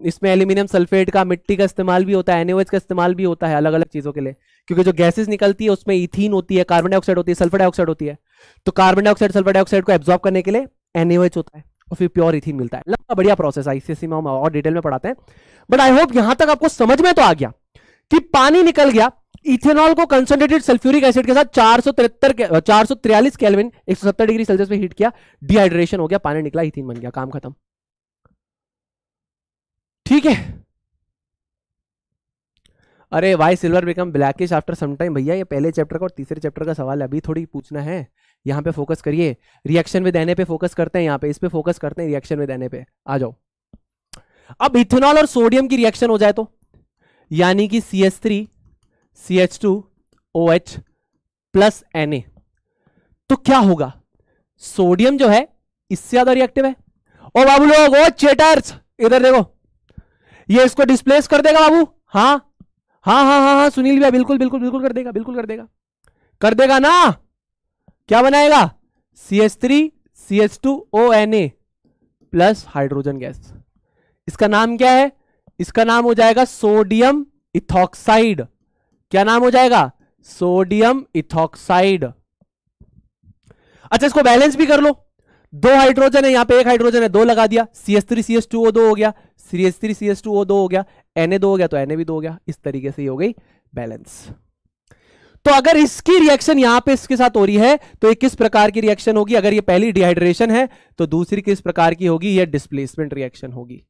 A: इसमें एल्यूमिनियम सल्फेट का मिट्टी का इस्तेमाल भी होता है एनएच का इस्तेमाल भी होता है अलग अलग चीज़ों के लिए क्योंकि जो गैसेस निकलती है उसमें इथीन होती है कार्बन डाइऑक्साइड होती है सल्फर डाइऑक्साइड होती है तो कार्बन डाइऑक्साइड सल्फर डाइऑक्साइड को एब्जॉर्ब करने के लिए एनएच होता है और फिर प्योर इथीन मिलता है लंबा बढ़िया प्रोसेस है इसी में हम और डिटेल में पढ़ाते हैं बट आई होप यहां तक आपको समझ में तो आ गया कि पानी निकल गया इथेनॉल को कंसनट्रेटेड सल्फ्यूरिक एसिड के साथ चार सौ तिहत्तर चार सौ तिरालीस कैलविन एक सौ सत्तर डिग्री सेल्सियस पे हीट किया डिहाइड्रेशन हो गया पानी निकला इथिन बन गया काम खत्म ठीक है अरे why silver become blackish after some time भैया ये पहले चैप्टर का और तीसरे चैप्टर का सवाल अभी थोड़ी पूछना है यहाँ पे फोकस करिए रिएक्शन में देने पे फोकस करते हैं यहाँ पे इस पे फोकस करते हैं रिएक्शन में देने पे आ जाओ अब इथेनॉल और सोडियम की रिएक्शन हो जाए तो यानी कि C H three C H two O H plus N A तो क्या होगा सोडियम जो है इससे ज्यादा रिएक्टिव है ओ बाबू लोग ओ चेटर्स इधर देखो ये इसको डिस्प्लेस कर देगा बाबू हाँ हाँ हाँ हाँ हाँ सुनील भैया बिल्कुल बिल्कुल बिल्कुल कर देगा बिल्कुल कर देगा कर देगा ना क्या बनाएगा C S three C S two O N A plus hydrogen gas इसका नाम क्या है इसका नाम हो जाएगा सोडियम इथॉक्साइड क्या नाम हो जाएगा सोडियम इथॉक्साइड अच्छा इसको बैलेंस भी कर लो दो हाइड्रोजन है यहां पे एक हाइड्रोजन है दो लगा दिया C S three C S two O दो हो गया C S three C S two O दो हो गया एन ए दो हो गया तो एन ए भी दो हो गया इस तरीके से ही हो गई बैलेंस तो अगर इसकी रिएक्शन यहां पे इसके साथ हो रही है तो एक किस प्रकार की रिएक्शन होगी अगर ये पहली डिहाइड्रेशन है तो दूसरी किस प्रकार की होगी ये डिस्प्लेसमेंट रिएक्शन होगी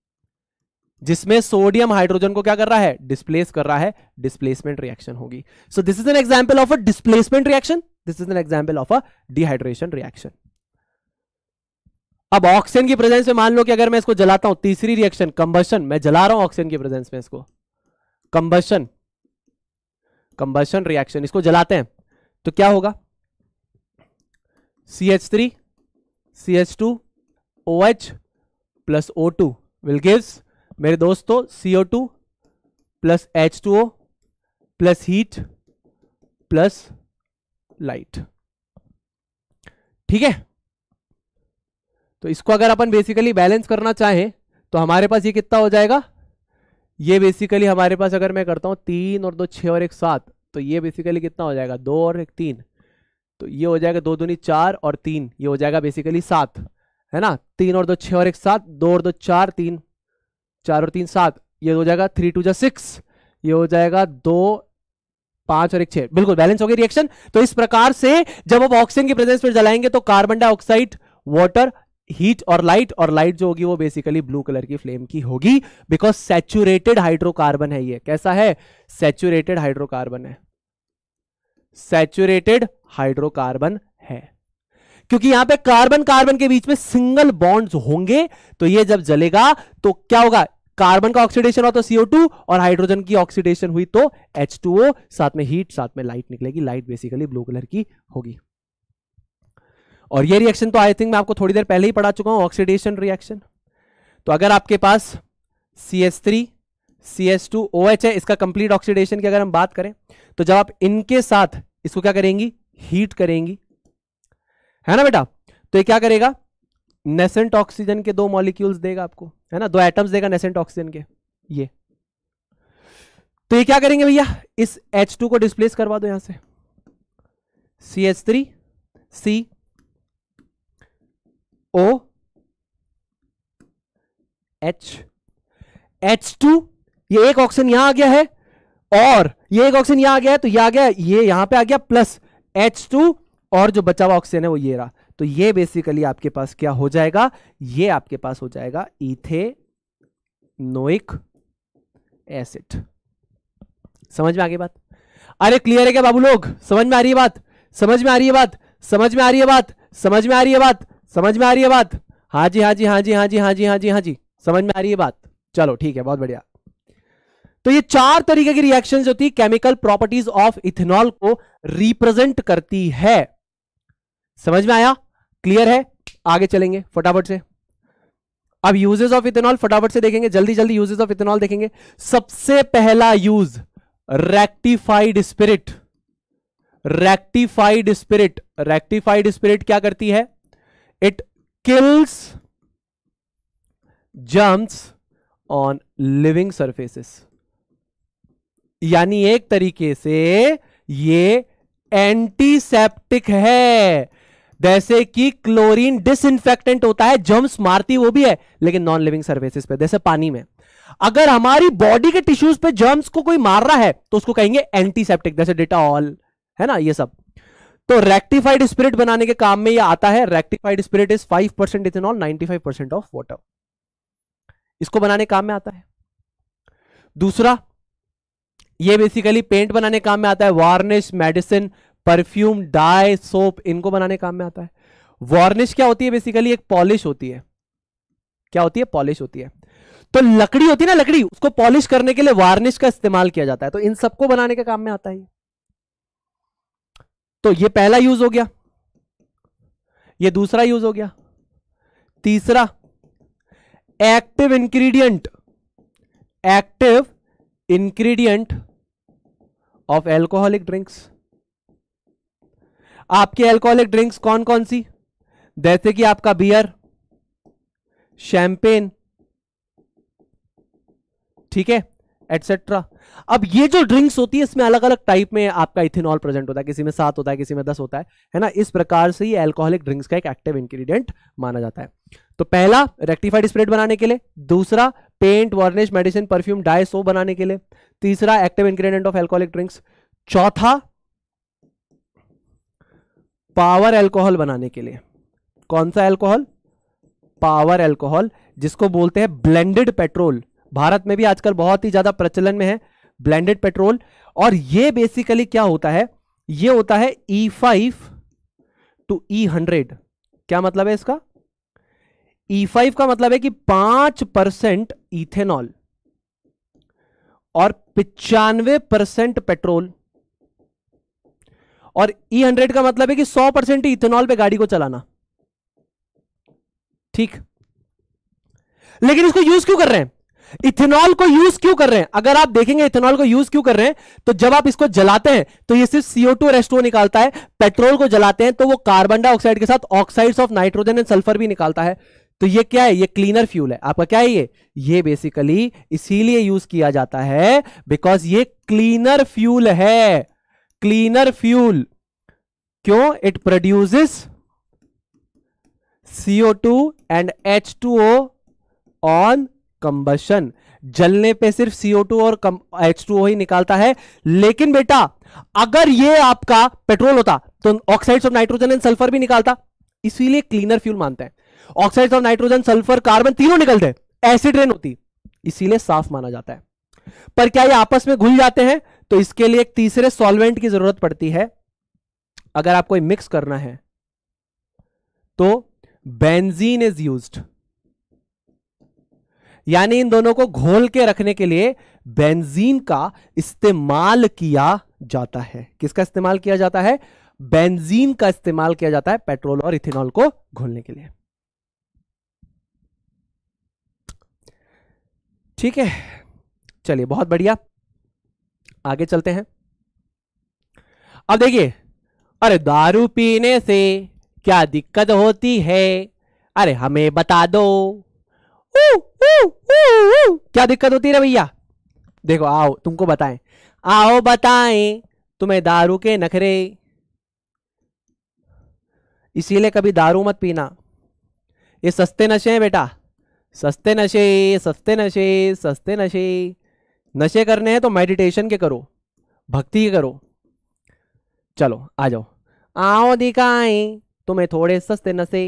A: जिसमें सोडियम हाइड्रोजन को क्या कर रहा है डिस्प्लेस कर रहा है डिस्प्लेसमेंट रिएक्शन होगी so this is an example of a displacement reaction this is an example of a dehydration reaction अब ऑक्सीजन की प्रेजेंस में मान लो कि अगर मैं इसको जलाता हूं तीसरी रिएक्शन कंबशन मैं जला रहा हूं ऑक्सीजन की प्रेजेंस में इसको कंबशन कंबशन रिएक्शन इसको जलाते हैं तो क्या होगा C H three C H two O H plus O two will gives मेरे दोस्तों CO two plus H two O plus heat plus light ठीक है तो इसको अगर अपन बेसिकली बैलेंस करना चाहें तो हमारे पास ये कितना हो जाएगा ये बेसिकली हमारे पास अगर मैं करता हूँ तीन और दो छः और एक सात तो ये बेसिकली कितना हो जाएगा दो और एक तीन तो ये हो जाएगा दो दूनी चार और तीन ये हो जाएगा बेसिकली सात है ना तीन और दो छः और एक सात दो और दो चार तीन चार और तीन सात ये हो जाएगा थ्री टू जै सिक्स ये हो जाएगा दो पांच और एक छः बिल्कुल बैलेंस हो गई रिएक्शन तो इस प्रकार से जब आप ऑक्सीजन की प्रेजेंस में जलाएंगे तो कार्बन डाइऑक्साइड वाटर हीट और लाइट और लाइट जो होगी वो बेसिकली ब्लू कलर की फ्लेम की होगी बिकॉज सैचुरेटेड हाइड्रोकार्बन है ये कैसा है सैचुरेटेड हाइड्रोकार्बन है सेचुरेटेड हाइड्रोकार्बन है क्योंकि यहां पे कार्बन कार्बन के बीच में सिंगल बॉन्ड्स होंगे तो ये जब जलेगा तो क्या होगा कार्बन का ऑक्सीडेशन हो तो CO2 और हाइड्रोजन की ऑक्सीडेशन हुई तो H2O साथ में हीट साथ में लाइट निकलेगी लाइट बेसिकली ब्लू कलर की होगी और ये रिएक्शन तो आई थिंक मैं आपको थोड़ी देर पहले ही पढ़ा चुका हूं ऑक्सीडेशन रिएक्शन तो अगर आपके पास C S three C S two O H है इसका कंप्लीट ऑक्सीडेशन की अगर हम बात करें तो जब आप इनके साथ इसको क्या करेंगी हीट करेंगी है ना बेटा तो ये क्या करेगा नेसेंट ऑक्सीजन के दो मॉलिक्यूल्स देगा आपको है ना दो एटम्स देगा नेसेंट ऑक्सीजन के ये तो ये क्या करेंगे भैया इस H2 को डिस्प्लेस करवा दो यहां से C H three C O H H two ये एक ऑक्सीजन यहां आ गया है और ये एक ऑक्सीजन यहां आ गया है तो ये आ गया ये यहां पे आ गया प्लस एच टू और जो बचा हुआ ऑक्सीजन है वो ये रहा तो ये बेसिकली आपके पास क्या हो जाएगा ये आपके पास हो जाएगा इथे नोइक एसिड समझ में आ गई बात अरे क्लियर है क्या बाबू लोग समझ में आ रही है बात समझ में आ रही है बात समझ में आ रही है बात समझ में आ रही है बात समझ में आ रही है बात हाँ जी हाँ जी हाँ जी हाँ जी हाँ जी हाँ जी हाँ जी समझ में आ रही है बात चलो ठीक है बहुत बढ़िया तो ये चार तरीके की रिएक्शन जो थी केमिकल प्रॉपर्टीज ऑफ इथेनॉल को रिप्रेजेंट करती है समझ में आया क्लियर है आगे चलेंगे फटाफट से अब यूजेस ऑफ इथेनॉल फटाफट से देखेंगे जल्दी जल्दी यूजेस ऑफ इथेनॉल देखेंगे सबसे पहला use rectified spirit rectified spirit rectified spirit क्या करती है it kills germs on living surfaces यानी एक तरीके से ये एंटीसेप्टिक है जैसे कि क्लोरीन डिसइंफेक्टेंट होता है जम्स मारती वो भी है लेकिन नॉन लिविंग सर्फेसिस पे जैसे पानी में अगर हमारी बॉडी के टिश्यूज पे जर्म्स को कोई मार रहा है तो उसको कहेंगे एंटीसेप्टिक जैसे डिटॉल है ना ये सब तो रेक्टिफाइड स्पिरिट बनाने के काम में ये आता है rectified spirit is five percent ethanol ninety five percent of water इसको बनाने काम में आता है दूसरा ये बेसिकली पेंट बनाने काम में आता है varnish medicine perfume dye soap इनको बनाने काम में आता है वार्निश क्या होती है बेसिकली एक पॉलिश होती है क्या होती है पॉलिश होती है तो लकड़ी होती है ना लकड़ी उसको पॉलिश करने के लिए वार्निश का इस्तेमाल किया जाता है तो इन सबको बनाने के काम में आता है तो ये पहला यूज हो गया ये दूसरा यूज हो गया तीसरा active ingredient active ingredient of alcoholic drinks आपके एल्कोहलिक ड्रिंक्स कौन कौन सी जैसे कि आपका बियर शैंपेन ठीक है एटसेट्रा अब ये जो ड्रिंक्स होती है इसमें अलग अलग टाइप में आपका इथेनॉल प्रेजेंट होता है किसी में सात होता है किसी में दस होता है है ना इस प्रकार से ये अल्कोहलिक ड्रिंक्स का एक एक्टिव इंग्रेडिएंट माना जाता है तो पहला रेक्टिफाइड स्प्रेड बनाने के लिए दूसरा paint varnish medicine perfume dye soap बनाने के लिए तीसरा active ingredient of alcoholic drinks चौथा पावर एल्कोहल बनाने के लिए कौन सा एल्कोहल पावर एल्कोहल जिसको बोलते हैं ब्लेंडेड पेट्रोल भारत में भी आजकल बहुत ही ज्यादा प्रचलन में है ब्लेंडेड पेट्रोल और ये बेसिकली क्या होता है ये होता है E five two E hundred क्या मतलब है इसका ई e फाइव का मतलब है कि पांच परसेंट इथेनॉल और पिचानवे परसेंट पेट्रोल और ई e हंड्रेड का मतलब है कि सौ परसेंट इथेनॉल पे गाड़ी को चलाना ठीक लेकिन इसको यूज क्यों कर रहे हैं इथेनॉल को यूज क्यों कर रहे हैं अगर आप देखेंगे इथेनॉल को यूज क्यों कर रहे हैं तो जब आप इसको जलाते हैं तो ये सिर्फ सीओ टू रेस्टो निकालता है पेट्रोल को जलाते हैं तो वो कार्बन डाइऑक्साइड के साथ oxides of nitrogen and sulphur भी निकालता है तो ये क्या है ये क्लीनर फ्यूल है आपका क्या है ये ये बेसिकली इसीलिए यूज किया जाता है बिकॉज ये क्लीनर फ्यूल है क्लीनर फ्यूल क्यों it produces H two O on combustion जलने पे सिर्फ CO2 और H2O ही निकालता है लेकिन बेटा अगर ये आपका पेट्रोल होता तो oxides of nitrogen and sulphur भी निकालता इसीलिए क्लीनर फ्यूल मानते हैं oxides of nitrogen sulphur carbon तीनों निकलते हैं एसिड रेन होती इसीलिए साफ माना जाता है पर क्या ये आपस में घुल जाते हैं तो इसके लिए एक तीसरे सॉल्वेंट की जरूरत पड़ती है अगर आपको मिक्स करना है तो बेंजीन इज यूज्ड यानी इन दोनों को घोल के रखने के लिए बेंजीन का इस्तेमाल किया जाता है किसका इस्तेमाल किया जाता है बेंजीन का इस्तेमाल किया जाता है पेट्रोल और इथेनॉल को घोलने के लिए ठीक है चलिए बहुत बढ़िया आगे चलते हैं अब देखिए अरे दारू पीने से क्या दिक्कत होती है अरे हमें बता दो क्या दिक्कत होती है भैया देखो आओ तुमको बताएं आओ बताएं तुम्हें दारू के नखरे इसीलिए कभी दारू मत पीना ये सस्ते नशे हैं बेटा सस्ते नशे सस्ते नशे सस्ते नशे नशे करने हैं तो मेडिटेशन के करो भक्ति के करो चलो आ जाओ आओ दिखाएं तुम्हें थोड़े सस्ते नशे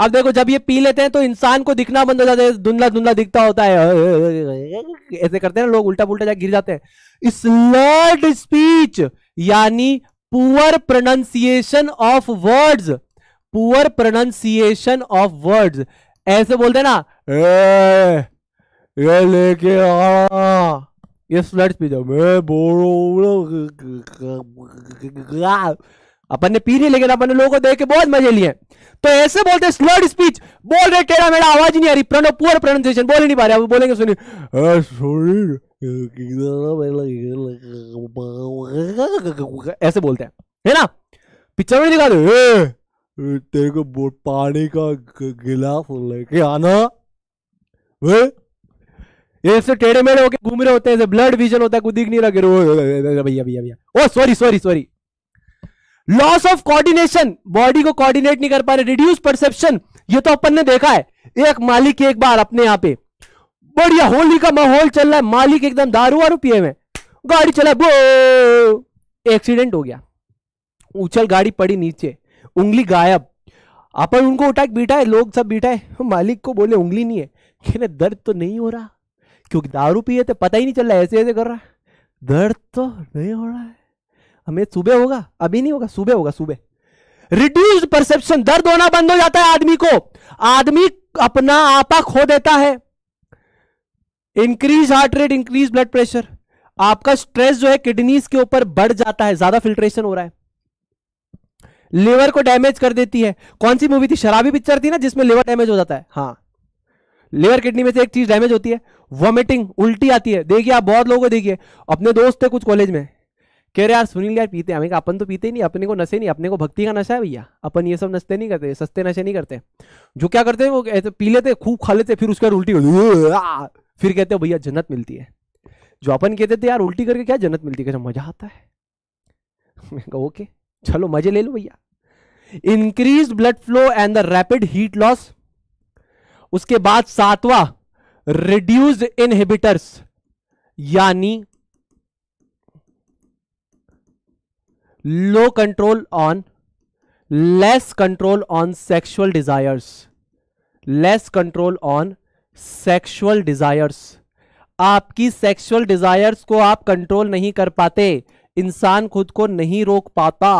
A: अब देखो जब ये पी लेते हैं तो इंसान को दिखना बंद हो जाता है धुंधला धुंधला दिखता होता है ऐसे करते हैं लोग उल्टा पुलटा जाकर गिर जाते हैं स्लर्ड स्पीच यानी poor pronunciation of words poor pronunciation of words ऐसे बोलते हैं ना ए, ये लेके आ ये स्लर्ड स्पीच मैं बोलो अपन ने पी रही लेकिन अपन ने लोगों को देख के बहुत मजे लिए तो ऐसे बोलते स्लर्ड स्पीच बोल रहे टेढ़ा मेरा आवाज नहीं आ रही प्रणो पुअर प्रोनाउंसिएशन बोल ही नहीं पा रहे अब बोलेंगे सुनिए ऐसे बोलते हैं है ना पिक्चर में दिखा दो तेरे को पानी का गिलास लेके आना वे ऐसे टेढ़े मेढ़े होके घूम रहे होते हैं ब्लड विजन होता है कुछ दिख नहीं रहा भैया भैया भैया oh sorry sorry sorry loss of coordination body को कोऑर्डिनेट नहीं कर पा रहे रिड्यूस परसेप्शन ये तो अपन ने देखा है एक मालिक एक बार अपने यहां पे बढ़िया होली का माहौल चल रहा है मालिक एकदम दारू वारू पिए हुए गाड़ी चला बो एक्सीडेंट हो गया उछल गाड़ी पड़ी नीचे उंगली गायब अपन उनको उठा बैठा है लोग सब बीटा है मालिक को बोले उंगली नहीं है कहने दर्द तो नहीं हो रहा क्योंकि दारू पिए तो पता ही नहीं चल रहा ऐसे ऐसे कर रहा है दर्द तो नहीं हो रहा है हमें सुबह होगा अभी नहीं होगा सुबह होगा सुबह रिड्यूज परसेप्शन दर्द होना बंद हो जाता है आदमी को आदमी अपना आपा खो देता है increase heart rate increase blood pressure आपका स्ट्रेस जो है किडनीज के ऊपर बढ़ जाता है ज्यादा फिल्ट्रेशन हो रहा है लिवर को डैमेज कर देती है कौन सी मूवी थी शराबी पिक्चर थी ना जिसमें लिवर डैमेज हो जाता है हाँ लिवर किडनी में से एक चीज डैमेज होती है वॉमिटिंग उल्टी आती है देखिए आप बहुत लोगों को देखिए अपने दोस्त थे कुछ कॉलेज में कह रहे यार सुनील यार पीते हमें अपन तो पीते नहीं अपने को नशे नहीं अपने को भक्ति का नशा है भैया अपन ये सब नशे नहीं करते सस्ते नशे नहीं करते जो क्या करते हैं वो ऐसे पी लेते खूब खा लेते फिर उसके उल्टी फिर कहते हो भैया जन्नत मिलती है जो अपन कहते थे यार उल्टी करके क्या जन्नत मिलती है मजा आता है ओके चलो मजे ले लो भैया increase blood flow and the rapid heat loss उसके बाद सातवा रिड्यूस्ड इनहिबिटर्स यानी low control on less control on sexual desires less control on sexual desires आपकी सेक्सुअल डिजायर्स को आप कंट्रोल नहीं कर पाते इंसान खुद को नहीं रोक पाता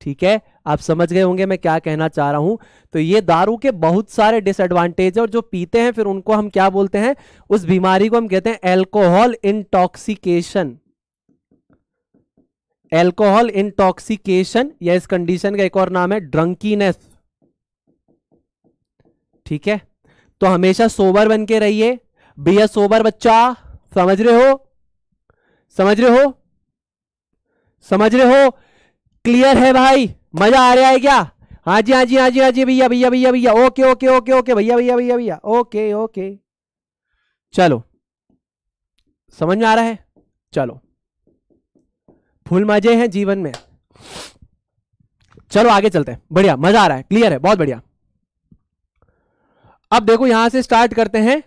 A: ठीक है आप समझ गए होंगे मैं क्या कहना चाह रहा हूं तो ये दारू के बहुत सारे डिसएडवांटेज है और जो पीते हैं फिर उनको हम क्या बोलते हैं उस बीमारी को हम कहते हैं एल्कोहल इंटॉक्सिकेशन एल्कोहल इंटॉक्सिकेशन या इस कंडीशन का एक और नाम है ड्रंकीनेस ठीक है तो हमेशा सोबर बन के रहिए भैया सोबर बच्चा समझ रहे हो समझ रहे हो समझ रहे हो क्लियर है भाई मजा आ रहा है क्या हाँ जी हाँ जी हाँ जी हाँ जी भैया भैया भैया भैया ओके ओके ओके ओके भैया भैया भैया भैया ओके ओके चलो समझ में आ रहा है चलो फुल मजे हैं जीवन में चलो आगे चलते हैं बढ़िया मजा आ रहा है क्लियर है बहुत बढ़िया अब देखो यहां से स्टार्ट करते हैं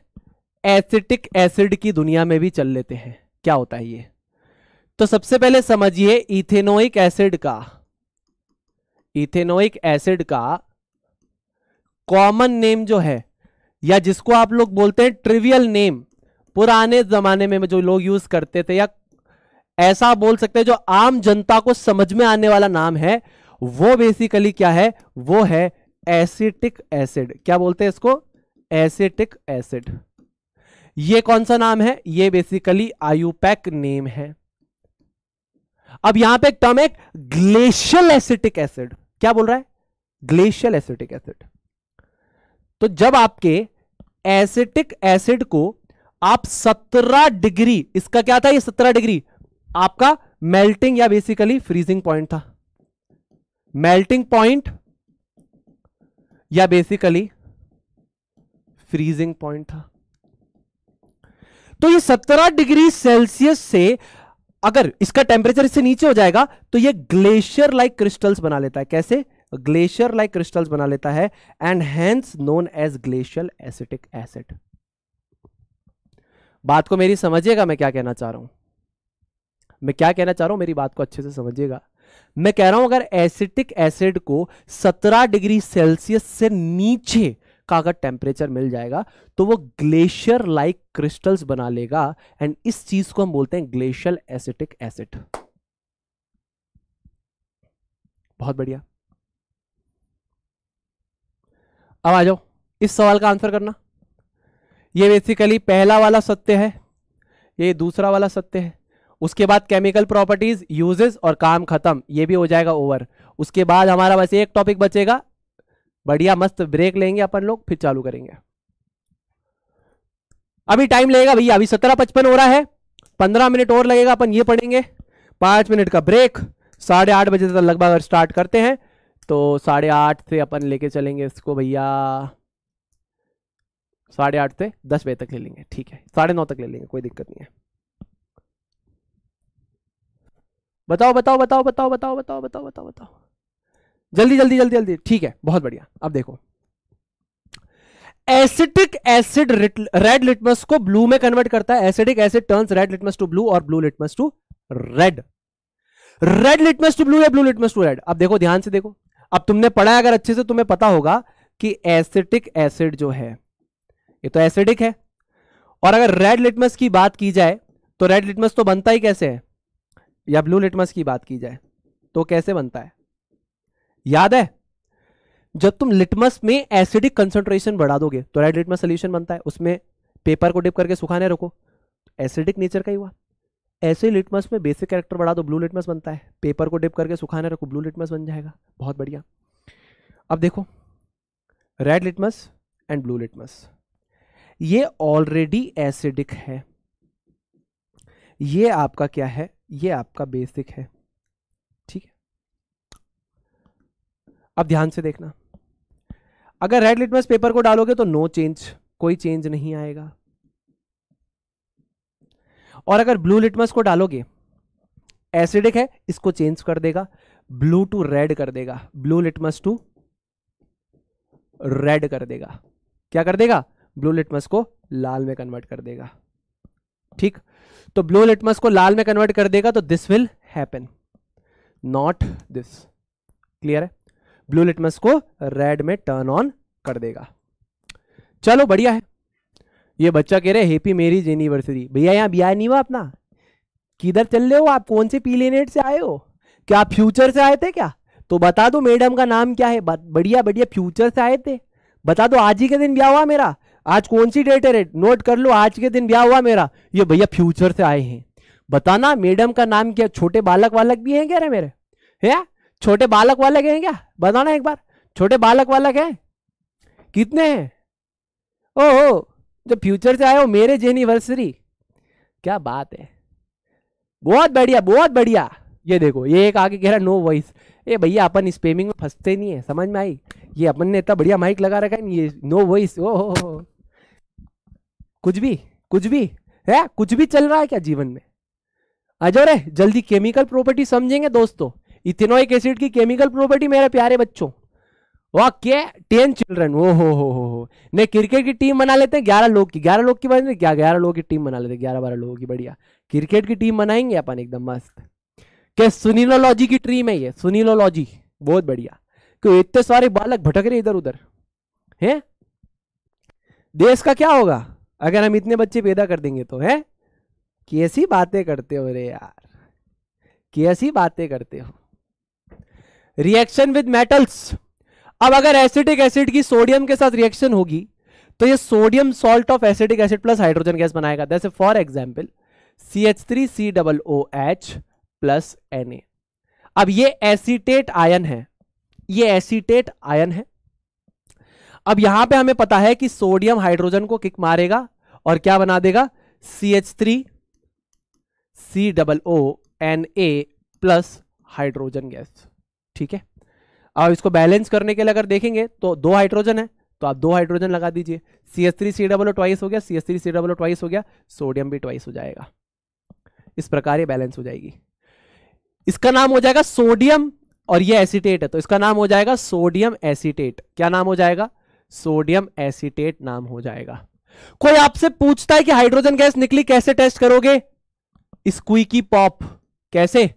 A: एसिटिक एसिड की दुनिया में भी चल लेते हैं क्या होता है ये तो सबसे पहले समझिए इथेनोइक एसिड का इथेनोइक एसिड का कॉमन नेम जो है या जिसको आप लोग बोलते हैं ट्रिवियल नेम पुराने जमाने में जो लोग यूज करते थे या ऐसा बोल सकते हैं जो आम जनता को समझ में आने वाला नाम है वो बेसिकली क्या है वो है एसिटिक एसिड क्या बोलते हैं इसको एसिटिक एसिड ये कौन सा नाम है ये बेसिकली आयुपैक नेम है अब यहां पे एक टर्म है ग्लेशियल एसिटिक एसिड क्या बोल रहा है ग्लेशियल एसिटिक एसिड तो जब आपके एसिटिक एसिड को आप 17 डिग्री इसका क्या था ये 17 डिग्री आपका मेल्टिंग या बेसिकली फ्रीजिंग पॉइंट था मेल्टिंग पॉइंट या बेसिकली फ्रीजिंग पॉइंट था तो ये 17 डिग्री सेल्सियस से अगर इसका टेम्परेचर इससे नीचे हो जाएगा तो ये ग्लेशियर लाइक क्रिस्टल्स बना लेता है कैसे ग्लेशियर लाइक क्रिस्टल्स बना लेता है and hence known as glacial acetic acid बात को मेरी समझिएगा मैं क्या कहना चाह रहा हूं मैं क्या कहना चाह रहा हूं मेरी बात को अच्छे से समझिएगा मैं कह रहा हूं अगर एसिटिक एसिड को 17 डिग्री सेल्सियस से नीचे का अगर टेम्परेचर मिल जाएगा तो वो ग्लेशियर लाइक क्रिस्टल्स बना लेगा एंड इस चीज को हम बोलते हैं ग्लेशियल एसिटिक एसिड बहुत बढ़िया अब आ जाओ इस सवाल का आंसर करना ये बेसिकली पहला वाला सत्य है ये दूसरा वाला सत्य है उसके बाद केमिकल प्रॉपर्टीज यूजेस और काम खत्म ये भी हो जाएगा ओवर उसके बाद हमारा बस एक टॉपिक बचेगा बढ़िया मस्त ब्रेक लेंगे अपन लोग फिर चालू करेंगे अभी टाइम लगेगा भैया अभी सत्रह पचपन हो रहा है पंद्रह मिनट और लगेगा अपन ये पढ़ेंगे पांच मिनट का ब्रेक साढ़े आठ बजे तक लगभग अगर स्टार्ट करते हैं तो साढ़े आठ से अपन लेके चलेंगे इसको भैया साढ़े आठ से दस बजे तक ले लेंगे ठीक है साढ़े नौ तक ले लेंगे कोई दिक्कत नहीं है बताओ बताओ बताओ बताओ बताओ बताओ बताओ बताओ बताओ जल्दी जल्दी जल्दी जल्दी ठीक है बहुत बढ़िया अब देखो एसिटिक एसिड रेड लिटमस को ब्लू में कन्वर्ट करता है acidic acid turns red litmus to blue और blue litmus to red red litmus to blue या ब्लू लिटमस टू रेड अब देखो ध्यान से देखो अब तुमने पढ़ा है अगर अच्छे से तुम्हें पता होगा कि एसिटिक एसिड जो है ये तो एसिडिक है और अगर रेड लिटमस की बात की जाए तो रेड लिटमस तो बनता ही कैसे है या ब्लू लिटमस की बात की जाए तो कैसे बनता है याद है जब तुम लिटमस में एसिडिक कंसंट्रेशन बढ़ा दोगे तो रेड लिटमस सोल्यूशन बनता है उसमें पेपर को डिप करके सुखाने रखो एसिडिक तो नेचर का ही हुआ ऐसे लिटमस में बेसिक कैरेक्टर बढ़ा दो ब्लू लिटमस बनता है पेपर को डिप करके सुखाने रखो ब्लू लिटमस बन जाएगा बहुत बढ़िया अब देखो red litmus and blue litmus ये ऑलरेडी एसिडिक है ये आपका क्या है ये आपका बेसिक है ठीक है अब ध्यान से देखना अगर रेड लिटमस पेपर को डालोगे तो नो चेंज कोई चेंज नहीं आएगा और अगर ब्लू लिटमस को डालोगे एसिडिक है इसको चेंज कर देगा ब्लू टू रेड कर देगा ब्लू लिटमस टू रेड कर देगा क्या कर देगा ब्लू लिटमस को लाल में कन्वर्ट कर देगा ठीक तो ब्लू लिटमस को लाल में कन्वर्ट कर देगा तो this will happen not this clear है ब्लू लिटमस को रेड में टर्न ऑन कर देगा चलो बढ़िया है ये बच्चा कह रहे हैप्पी मेरीज यूनिवर्सिटी भैया यहां ब्याह नहीं हुआ अपना किधर चल रहे हो आप कौन से पीलेनेट से आए हो क्या आप फ्यूचर से आए थे क्या तो बता दो मैडम का नाम क्या है बढ़िया बढ़िया फ्यूचर से आए थे बता दो आज ही के दिन ब्याह हुआ मेरा आज कौन सी डेट है नोट कर लो आज के दिन ब्याह हुआ मेरा ये भैया फ्यूचर से आए हैं बताना मैडम का नाम क्या छोटे बालक वालक भी हैं क्या रे मेरे है छोटे बालक वालक हैं क्या बताना एक बार छोटे बालक वालक हैं कितने हैं ओहो जो फ्यूचर से आए हो मेरे एनिवर्सरी क्या बात है बहुत बढ़िया बहुत बढ़िया ये देखो ये एक आगे कह रहा नो वॉइस ए भैया अपन स्पेमिंग में फंसते नहीं है समझ में आई ये अपन ने इतना बढ़िया माइक लगा रखा है ये नो वॉइस ओ हो कुछ भी कुछ भी है कुछ भी चल रहा है क्या जीवन में आ जाओ रे जल्दी केमिकल प्रॉपर्टी समझेंगे दोस्तों इथेनोइक एसिड की केमिकल प्रॉपर्टी मेरे प्यारे बच्चों ओके टेन चिल्ड्रन ओ हो हो हो नहीं क्रिकेट की टीम बना लेते हैं ग्यारह लोग की ग्यारह लोग की बना क्या ग्यारह लोग की टीम बना लेते हैं ग्यारह बारह लोगों की बढ़िया क्रिकेट की टीम बनाएंगे अपन एकदम मस्त क्या सुनीलोलॉजी की टीम है ये सुनीलोलॉजी बहुत बढ़िया क्यों इतने सारे बालक भटक रहे इधर उधर है देश का क्या होगा अगर हम इतने बच्चे पैदा कर देंगे तो है कैसी बातें करते हो रे यार कैसी बातें करते हो रिएक्शन विद मेटल्स अब अगर एसिडिक एसिड की सोडियम के साथ रिएक्शन होगी तो ये sodium salt of acidic acid plus hydrogen gas बनाएगा जैसे for example C H three C double O H plus N A अब ये एसिटेट आयन है ये एसिटेट आयन है अब यहां पे हमें पता है कि सोडियम हाइड्रोजन को किक मारेगा और क्या बना देगा C H three C double O N A plus hydrogen gas ठीक है अब इसको बैलेंस करने के लिए अगर देखेंगे तो दो हाइड्रोजन है तो आप दो हाइड्रोजन लगा दीजिए C S three C double twice हो गया C S three C double twice हो गया सोडियम भी ट्वाइस हो जाएगा इस प्रकार ये बैलेंस हो जाएगी इसका नाम हो जाएगा सोडियम और ये एसिटेट है तो इसका नाम हो जाएगा सोडियम एसिटेट क्या नाम हो जाएगा सोडियम एसिटेट नाम हो जाएगा कोई आपसे पूछता है कि हाइड्रोजन गैस निकली कैसे टेस्ट करोगे स्क्वीकी पॉप कैसे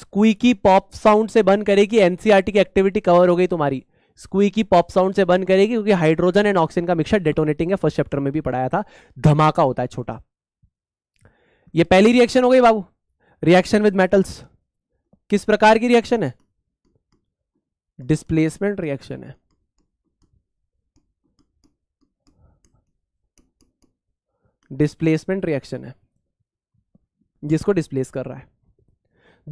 A: स्क्वीकी पॉप साउंड से बंद करेगी एनसीआरटी की एक्टिविटी कवर हो गई तुम्हारी स्क्वीकी पॉप साउंड से बंद करेगी क्योंकि हाइड्रोजन एंड ऑक्सीजन का मिक्सर डेटोनेटिंग है फर्स्ट चैप्टर में भी पढ़ाया था धमाका होता है छोटा ये पहली रिएक्शन हो गई बाबू रिएक्शन विद मेटल्स किस प्रकार की रिएक्शन है डिस्प्लेसमेंट रिएक्शन है डिस्प्लेसमेंट रिएक्शन है जिसको डिस्प्लेस कर रहा है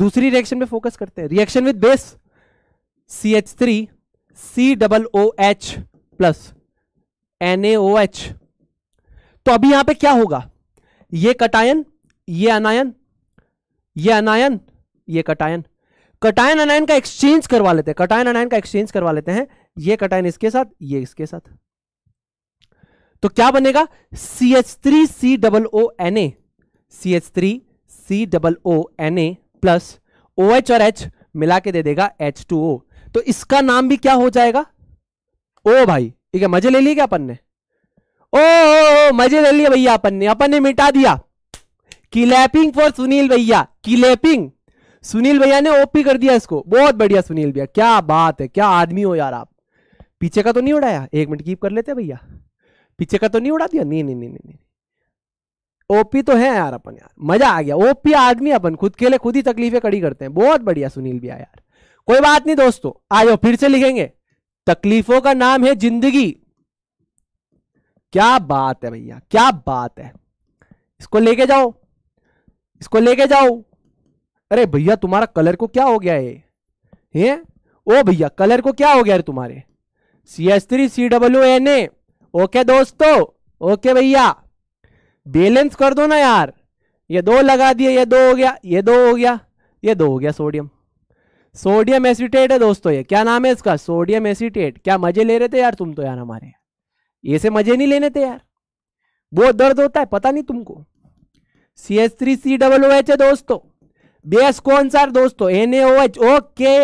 A: दूसरी रिएक्शन पे फोकस करते हैं reaction with base C H three C double O H plus N A O H तो अभी यहां पे क्या होगा ये कटायन ये अनायन ये अनायन ये कटायन कटायन अनायन का एक्सचेंज करवा लेते हैं कटायन अनायन का एक्सचेंज करवा लेते हैं ये कटायन इसके साथ ये इसके साथ तो क्या बनेगा C H three C double O N A C H three C double O N A plus O H और एच मिला के दे देगा एच टू ओ तो इसका नाम भी क्या हो जाएगा ओ भाई ठीक है मजे ले लिए क्या अपन ने ओ, ओ, ओ मजे ले लिए भैया अपन ने अपन ने मिटा दिया किलैपिंग फॉर सुनील भैया किलैपिंग सुनील भैया ने ओपी कर दिया इसको बहुत बढ़िया सुनील भैया क्या बात है क्या आदमी हो यार आप पीछे का तो नहीं उड़ाया एक मिनट कीप कर लेते भैया पीछे का तो नहीं उड़ा दिया नहीं नहीं नहीं नहीं, नहीं। ओपी तो है यार अपन यार मजा आ गया ओपी आदमी अपन खुद के लिए खुद ही तकलीफें कड़ी करते हैं बहुत बढ़िया सुनील भी यार कोई बात नहीं दोस्तों आ जाओ फिर से लिखेंगे तकलीफों का नाम है जिंदगी क्या बात है भैया क्या बात है इसको लेके जाओ इसको लेके जाओ अरे भैया तुम्हारा कलर को क्या हो गया है ये ओ भैया कलर को क्या हो गया तुम्हारे C S three C W N A okay दोस्तों ओके भैया बैलेंस कर दो ना यार ये दो लगा दिए ये दो हो गया ये दो हो गया ये दो हो गया सोडियम सोडियम एसिटेट है दोस्तों ये क्या नाम है इसका सोडियम एसिटेट क्या मजे ले रहे थे यार तुम तो यार हमारे ऐसे मजे नहीं लेने थे यार बहुत दर्द होता है पता नहीं तुमको C H three C double O H है दोस्तों बेस कौन सा दोस्तों N A O H okay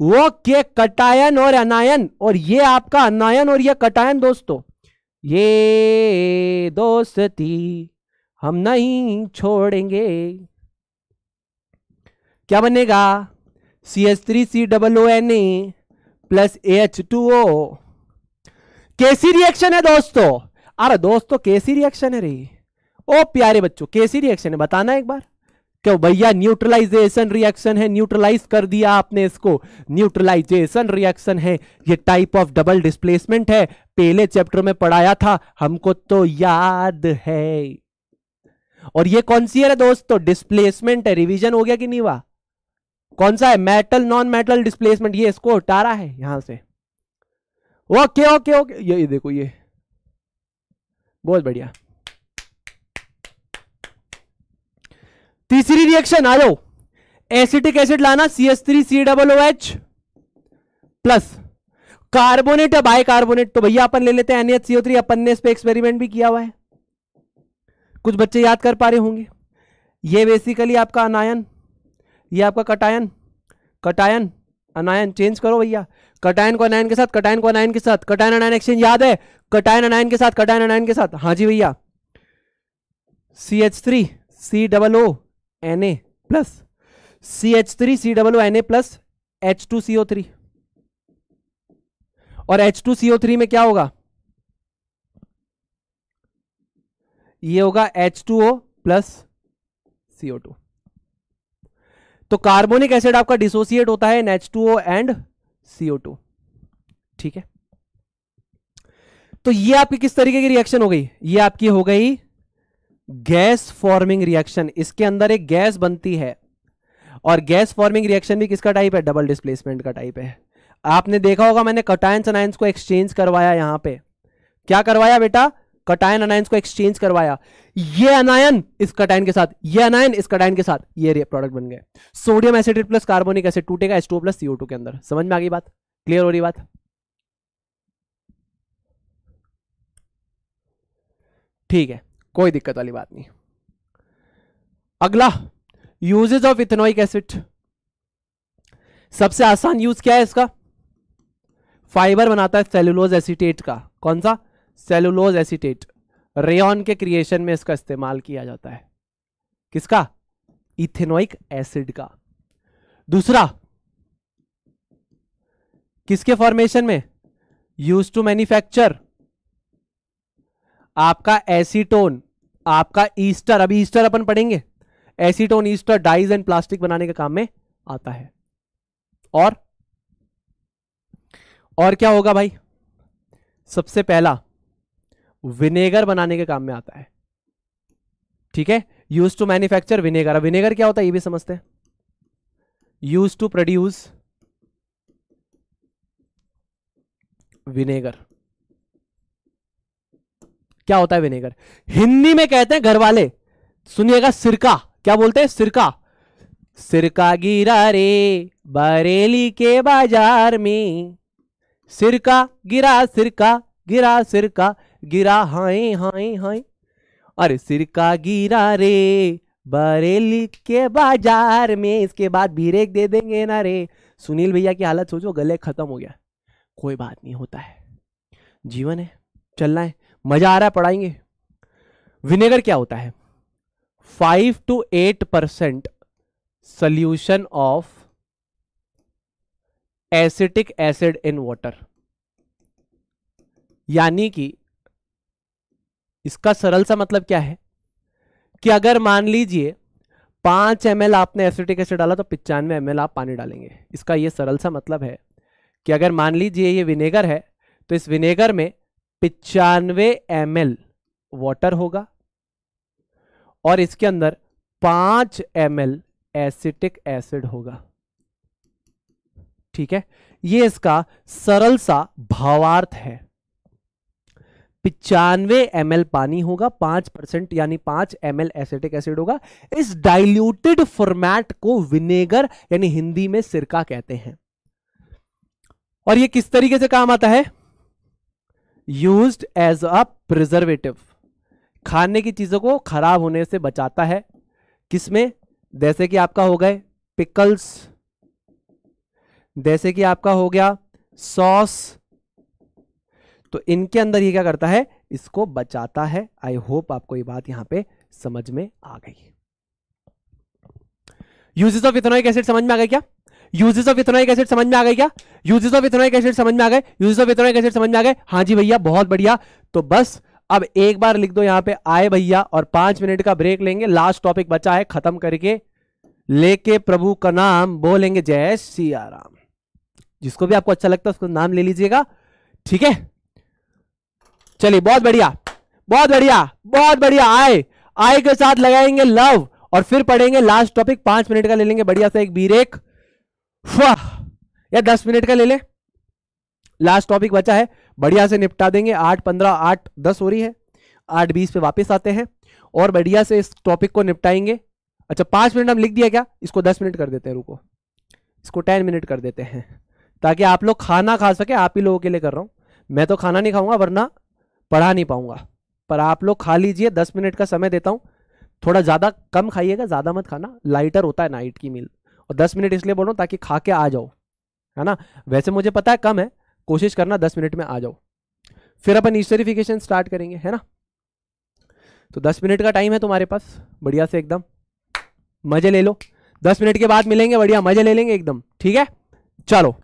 A: वो के कटायन और अनायन और ये आपका अनायन और ये कटायन दोस्तों ये दोस्ती हम नहीं छोड़ेंगे क्या बनेगा C S three C double O N A plus H two O कैसी रिएक्शन है दोस्तों अरे दोस्तों कैसी रिएक्शन है रही ओ प्यारे बच्चों कैसी रिएक्शन है बताना एक बार क्यों भैया न्यूट्रलाइजेशन रिएक्शन है न्यूट्रलाइज कर दिया आपने इसको न्यूट्रलाइजेशन रिएक्शन है ये टाइप ऑफ डबल डिस्प्लेसमेंट है पहले चैप्टर में पढ़ाया था हमको तो याद है और ये कौन सी है दोस्तों डिस्प्लेसमेंट है रिविजन हो गया कि नहीं वा कौन सा है मेटल नॉन मेटल डिस्प्लेसमेंट ये इसको हटा रहा है यहां से ओके ओके ओके ये देखो ये बहुत बढ़िया तीसरी रिएक्शन आ जाओ एसिटिक एसिड लाना C S three C double O H plus carbonate या बाई कार्बोनेट तो भैया अपन ले लेते हैं एनएच सीओ थ्री अपन ने इस पर एक्सपेरिमेंट भी किया हुआ है कुछ बच्चे याद कर पा रहे होंगे ये बेसिकली आपका अनायन ये आपका कटायन कटायन अनायन चेंज करो भैया कटायन को अनायन के साथ कटायन को अनायन के साथ कटायन अनायन एक्सचेंज याद है कटायन अनायन के साथ कटायन अनायन के साथ हाँ जी भैया C H three C double O N A plus C H three C W N A plus H two CO three और एच टू सीओ थ्री में क्या होगा ये होगा H two O plus CO two तो carbonic acid आपका dissociate होता है H two O and CO two ठीक है तो ये आपकी किस तरीके की रिएक्शन हो गई ये आपकी हो गई गैस फॉर्मिंग रिएक्शन इसके अंदर एक गैस बनती है और गैस फॉर्मिंग रिएक्शन भी किसका टाइप है डबल डिस्प्लेसमेंट का टाइप है आपने देखा होगा मैंने कटायन अनायंस को एक्सचेंज करवाया यहां पे क्या करवाया बेटा कटायन अनायंस को एक्सचेंज करवाया ये अनायन इस कटायन के साथ ये अनायन इस कटायन के साथ ये प्रोडक्ट बन गए sodium acetate plus carbonic acid टूटेगा एस प्लस सीओ के अंदर समझ में आ गई बात क्लियर हो रही बात ठीक है कोई दिक्कत वाली बात नहीं अगला यूजेज ऑफ इथेनोइक एसिड सबसे आसान यूज क्या है इसका फाइबर बनाता है सेलुलोज एसिटेट का कौन सा सेलुलोज एसिटेट रेन के क्रिएशन में इसका इस्तेमाल किया जाता है किसका इथेनोइक एसिड का दूसरा किसके फॉर्मेशन में यूज टू मैन्युफैक्चर आपका एसीटोन आपका ईस्टर अभी ईस्टर अपन पढ़ेंगे acetone ester dyes and plastic बनाने के काम में आता है और और क्या होगा भाई सबसे पहला विनेगर बनाने के काम में आता है ठीक है यूज टू मैन्युफैक्चर विनेगर अब विनेगर क्या होता है ये भी समझते हैं यूज टू प्रोड्यूस विनेगर क्या होता है विनेगर हिंदी में कहते हैं घर वाले सुनिएगा सिरका क्या बोलते हैं सिरका सिरका गिरा रे बरेली के बाजार में सिरका गिरा सिरका गिरा सिरका गिरा हाय हाय हाय अरे सिरका गिरा रे बरेली के बाजार में इसके बाद भीरेक दे देंगे ना रे सुनील भैया की हालत सोचो गले खत्म हो गया कोई बात नहीं होता है जीवन है चलना है मजा आ रहा है पढ़ाएंगे विनेगर क्या होता है five to eight percent solution of acetic acid in water यानी कि इसका सरल सा मतलब क्या है कि अगर मान लीजिए पांच एम आपने एसिटिक एसिड डाला तो पिचानवे एम आप पानी डालेंगे इसका ये सरल सा मतलब है कि अगर मान लीजिए ये विनेगर है तो इस विनेगर में पिचानवे एम वाटर होगा और इसके अंदर पांच एम एसिटिक एसिड होगा ठीक है ये इसका सरल सा भावार्थ है पिचानवे एम पानी होगा पांच परसेंट यानी पांच एम एसिटिक एसिड होगा इस डाइल्यूटेड फॉर्मेट को विनेगर यानी हिंदी में सिरका कहते हैं और ये किस तरीके से काम आता है यूज एज अ प्रिजर्वेटिव खाने की चीज़ों को खराब होने से बचाता है किसमें जैसे कि आपका हो गए पिकल्स जैसे कि आपका हो गया सॉस तो इनके अंदर ये क्या करता है इसको बचाता है आई होप आपको ये बात यहां पे समझ में आ गई यूजेस ऑफ इथेनोइक एसिड समझ में आ गया क्या यूजेस ऑफ इथोनाइक एसिड समझ में आ गए क्या यूजेस ऑफ इथोनाइक एसिड समझ में आ गए यूजेस ऑफ इथोनाइक एसिड समझ में आ गए हाँ जी भैया बहुत बढ़िया तो बस अब एक बार लिख दो यहां पे आए भैया और पांच मिनट का ब्रेक लेंगे लास्ट टॉपिक बचा है खत्म करके लेके प्रभु का नाम बोलेंगे जय सियाराम जिसको भी आपको अच्छा लगता है उसको नाम ले लीजिएगा ठीक है चलिए बहुत बढ़िया बहुत बढ़िया बहुत बढ़िया आए आए के साथ लगाएंगे लव और फिर पढ़ेंगे लास्ट टॉपिक पांच मिनट का ले लेंगे बढ़िया सा एक बीरेक या दस मिनट का ले ले लास्ट टॉपिक बचा है बढ़िया से निपटा देंगे आठ पंद्रह आठ दस हो रही है आठ बीस पे वापस आते हैं और बढ़िया से इस टॉपिक को निपटाएंगे अच्छा पांच मिनट हम लिख दिया क्या इसको दस मिनट कर देते हैं रुको इसको टेन मिनट कर देते हैं ताकि आप लोग खाना खा सके आप ही लोगों के लिए कर रहा हूं मैं तो खाना नहीं खाऊंगा वरना पढ़ा नहीं पाऊंगा पर आप लोग खा लीजिए दस मिनट का समय देता हूं थोड़ा ज़्यादा कम खाइएगा ज़्यादा मत खाना लाइटर होता है नाइट की मील और दस मिनट इसलिए बोल रहा हूँ ताकि खा के आ जाओ है ना वैसे मुझे पता है कम है कोशिश करना दस मिनट में आ जाओ फिर अपन ईस्टरीफिकेशन स्टार्ट करेंगे है ना तो दस मिनट का टाइम है तुम्हारे पास बढ़िया से एकदम मजे ले लो दस मिनट के बाद मिलेंगे बढ़िया मजे ले लेंगे एकदम ठीक है चलो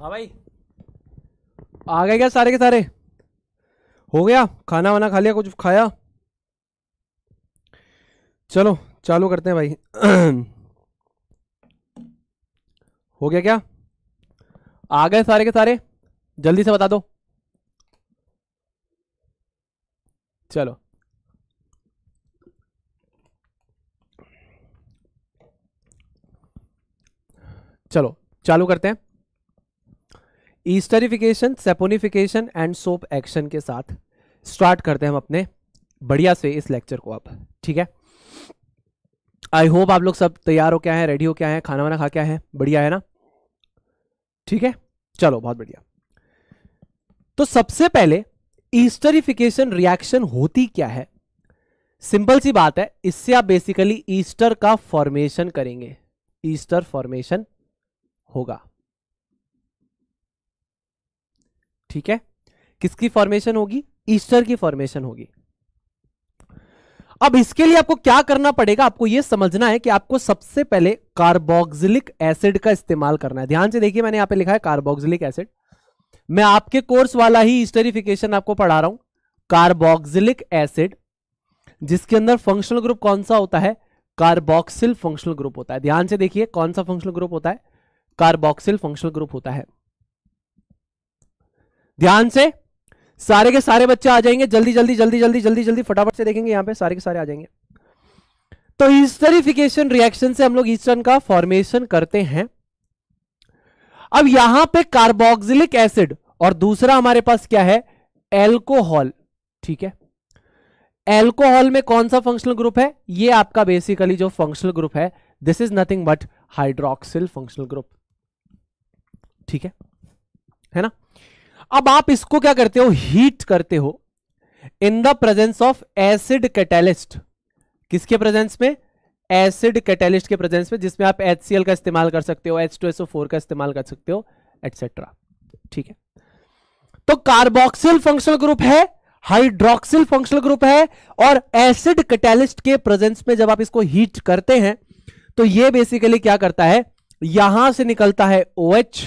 A: हाँ भाई
B: आ गए क्या सारे के
A: सारे हो गया खाना वाना खा लिया कुछ खाया चलो चालू करते हैं भाई हो गया क्या आ गए सारे के सारे जल्दी से बता दो चलो चलो चालू करते हैं esterification saponification and soap action के साथ स्टार्ट करते हैं हम अपने बढ़िया से इस लेक्चर को अब ठीक है आई होप आप लोग सब तैयार हो क्या है रेडी हो क्या है खाना वाना खा क्या है बढ़िया है ना ठीक है चलो बहुत बढ़िया तो सबसे पहले ईस्टरिफिकेशन रिएक्शन होती क्या है सिंपल सी बात है इससे आप बेसिकली ईस्टर का फॉर्मेशन करेंगे ईस्टर फॉर्मेशन होगा ठीक है किसकी फॉर्मेशन होगी ईस्टर की फॉर्मेशन होगी अब इसके लिए आपको क्या करना पड़ेगा आपको यह समझना है कि आपको सबसे पहले कार्बोक्सिलिक एसिड का इस्तेमाल करना है ध्यान से देखिए मैंने यहां पे लिखा है कार्बोक्सिलिक एसिड मैं आपके कोर्स वाला ही स्टेरिफिकेशन आपको पढ़ा रहा हूं कार्बोक्सिलिक एसिड जिसके अंदर फंक्शनल ग्रुप कौन सा होता है कार्बोक्सिल फंक्शनल ग्रुप होता है ध्यान से देखिए कौन सा फंक्शनल ग्रुप होता है कार्बोक्सिल फंक्शनल ग्रुप होता है ध्यान से सारे के सारे बच्चे आ जाएंगे जल्दी जल्दी जल्दी जल्दी जल्दी जल्दी फटाफट से देखेंगे यहां पे सारे के सारे आ जाएंगे तो ईस्टरिफिकेशन रिएक्शन से हम लोग ईस्टर्न का फॉर्मेशन करते हैं अब यहां पे कार्बोक्सिलिक एसिड और दूसरा हमारे पास क्या है एल्कोहल ठीक है एल्कोहल में कौन सा फंक्शनल ग्रुप है ये आपका बेसिकली जो फंक्शनल ग्रुप है this is nothing but hydroxyl functional group ठीक है है ना अब आप इसको क्या करते हो हीट करते हो in the presence of acid catalyst किसके प्रेजेंस में एसिड कैटेलिस्ट के प्रेजेंस में जिसमें आप एच का इस्तेमाल कर सकते हो एच का इस्तेमाल कर सकते हो एटसेट्रा ठीक है तो कार्बोक्सिल फंक्शनल ग्रुप है हाइड्रोक्सिल फंक्शनल ग्रुप है और एसिड कैटेलिस्ट के प्रेजेंस में जब आप इसको हीट करते हैं तो ये बेसिकली क्या करता है यहां से निकलता है ओ OH,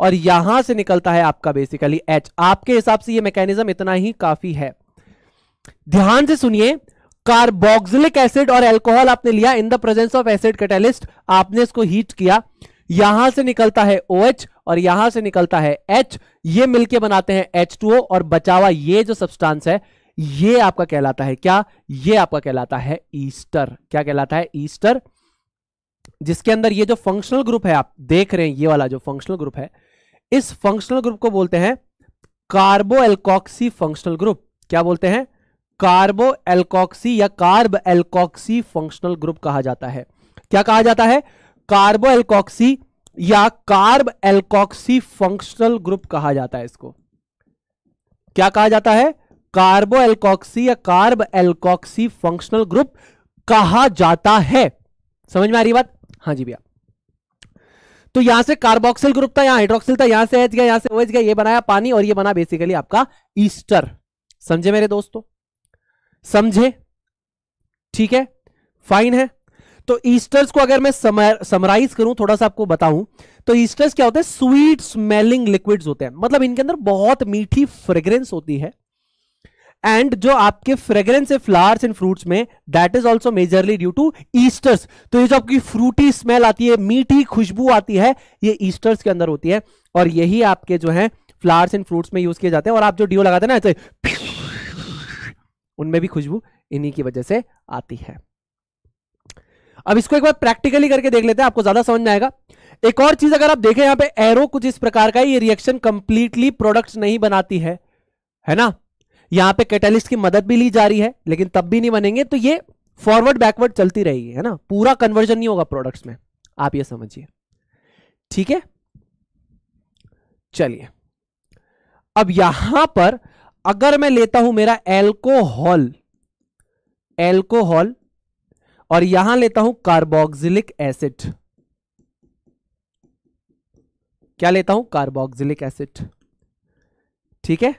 A: और यहां से निकलता है आपका बेसिकली एच आपके हिसाब से यह मैकेनिज्म इतना ही काफी है ध्यान से सुनिए कार्बोक्सिलिक एसिड और एल्कोहल आपने लिया in the presence of acid catalyst आपने इसको हीट किया यहां से निकलता है ओ OH और यहां से निकलता है एच ये मिलके बनाते हैं ओ और बचावा ये जो सब्सटेंस है ये आपका कहलाता है क्या ये आपका कहलाता है ईस्टर क्या कहलाता है ईस्टर जिसके अंदर ये जो फंक्शनल ग्रुप है आप देख रहे हैं ये वाला जो फंक्शनल ग्रुप है इस फंक्शनल ग्रुप को बोलते हैं कार्बो एल्कॉक्सी फंक्शनल ग्रुप क्या बोलते हैं कार्बो एल्कॉक्सी या कार्ब एल्कॉक्सी फंक्शनल ग्रुप कहा जाता है क्या कहा जाता है कार्बो एल्कॉक्सी या कार्ब एल्कॉक्सी फंक्शनल ग्रुप कहा जाता है इसको क्या कहा जाता है कार्बो एल्कॉक्सी या कार्ब एल्कॉक्सी फंक्शनल ग्रुप कहा जाता है समझ में आ रही बात हाँ जी भैया तो यहां से कार्बोक्सिल ग्रुप था यहां हाइड्रोक्सिल था यहां से एच गया यहां से ओएच OH गया ये बनाया पानी और ये बना बेसिकली आपका ईस्टर समझे मेरे दोस्तों समझे ठीक है फाइन है तो ईस्टर्स को अगर मैं समराइज करूं थोड़ा सा आपको बताऊं तो ईस्टर्स क्या होते हैं स्वीट स्मेलिंग लिक्विड्स होते हैं मतलब इनके अंदर बहुत मीठी फ्रेग्रेंस होती है एंड जो आपके फ्रेग्रेंस है फ्लावर्स एंड फ्रूट्स में that is also majorly due to esters तो ये जो आपकी फ्रूटी स्मेल आती है मीठी खुशबू आती है ये ईस्टर्स के अंदर होती है और यही आपके जो है फ्लावर्स एंड फ्रूट्स में यूज किए जाते हैं और आप जो डिओ लगाते हैं ना ऐसे उनमें भी खुशबू इन्हीं की वजह से आती है अब इसको एक बार प्रैक्टिकली करके देख लेते हैं आपको ज्यादा समझ में आएगा एक और चीज अगर आप देखें यहां पे एरो कुछ इस प्रकार का है ये रिएक्शन कंप्लीटली प्रोडक्ट्स नहीं बनाती है है ना यहां पे कैटलिस्ट की मदद भी ली जा रही है लेकिन तब भी नहीं बनेंगे तो ये फॉरवर्ड बैकवर्ड चलती रहेगी है ना पूरा कन्वर्जन नहीं होगा प्रोडक्ट्स में आप ये समझिए ठीक है चलिए अब यहां पर अगर मैं लेता हूं मेरा एल्कोहल एल्कोहल और यहां लेता हूं कार्बोक्सिलिक एसिड क्या लेता हूं कार्बोक्सिलिक एसिड ठीक है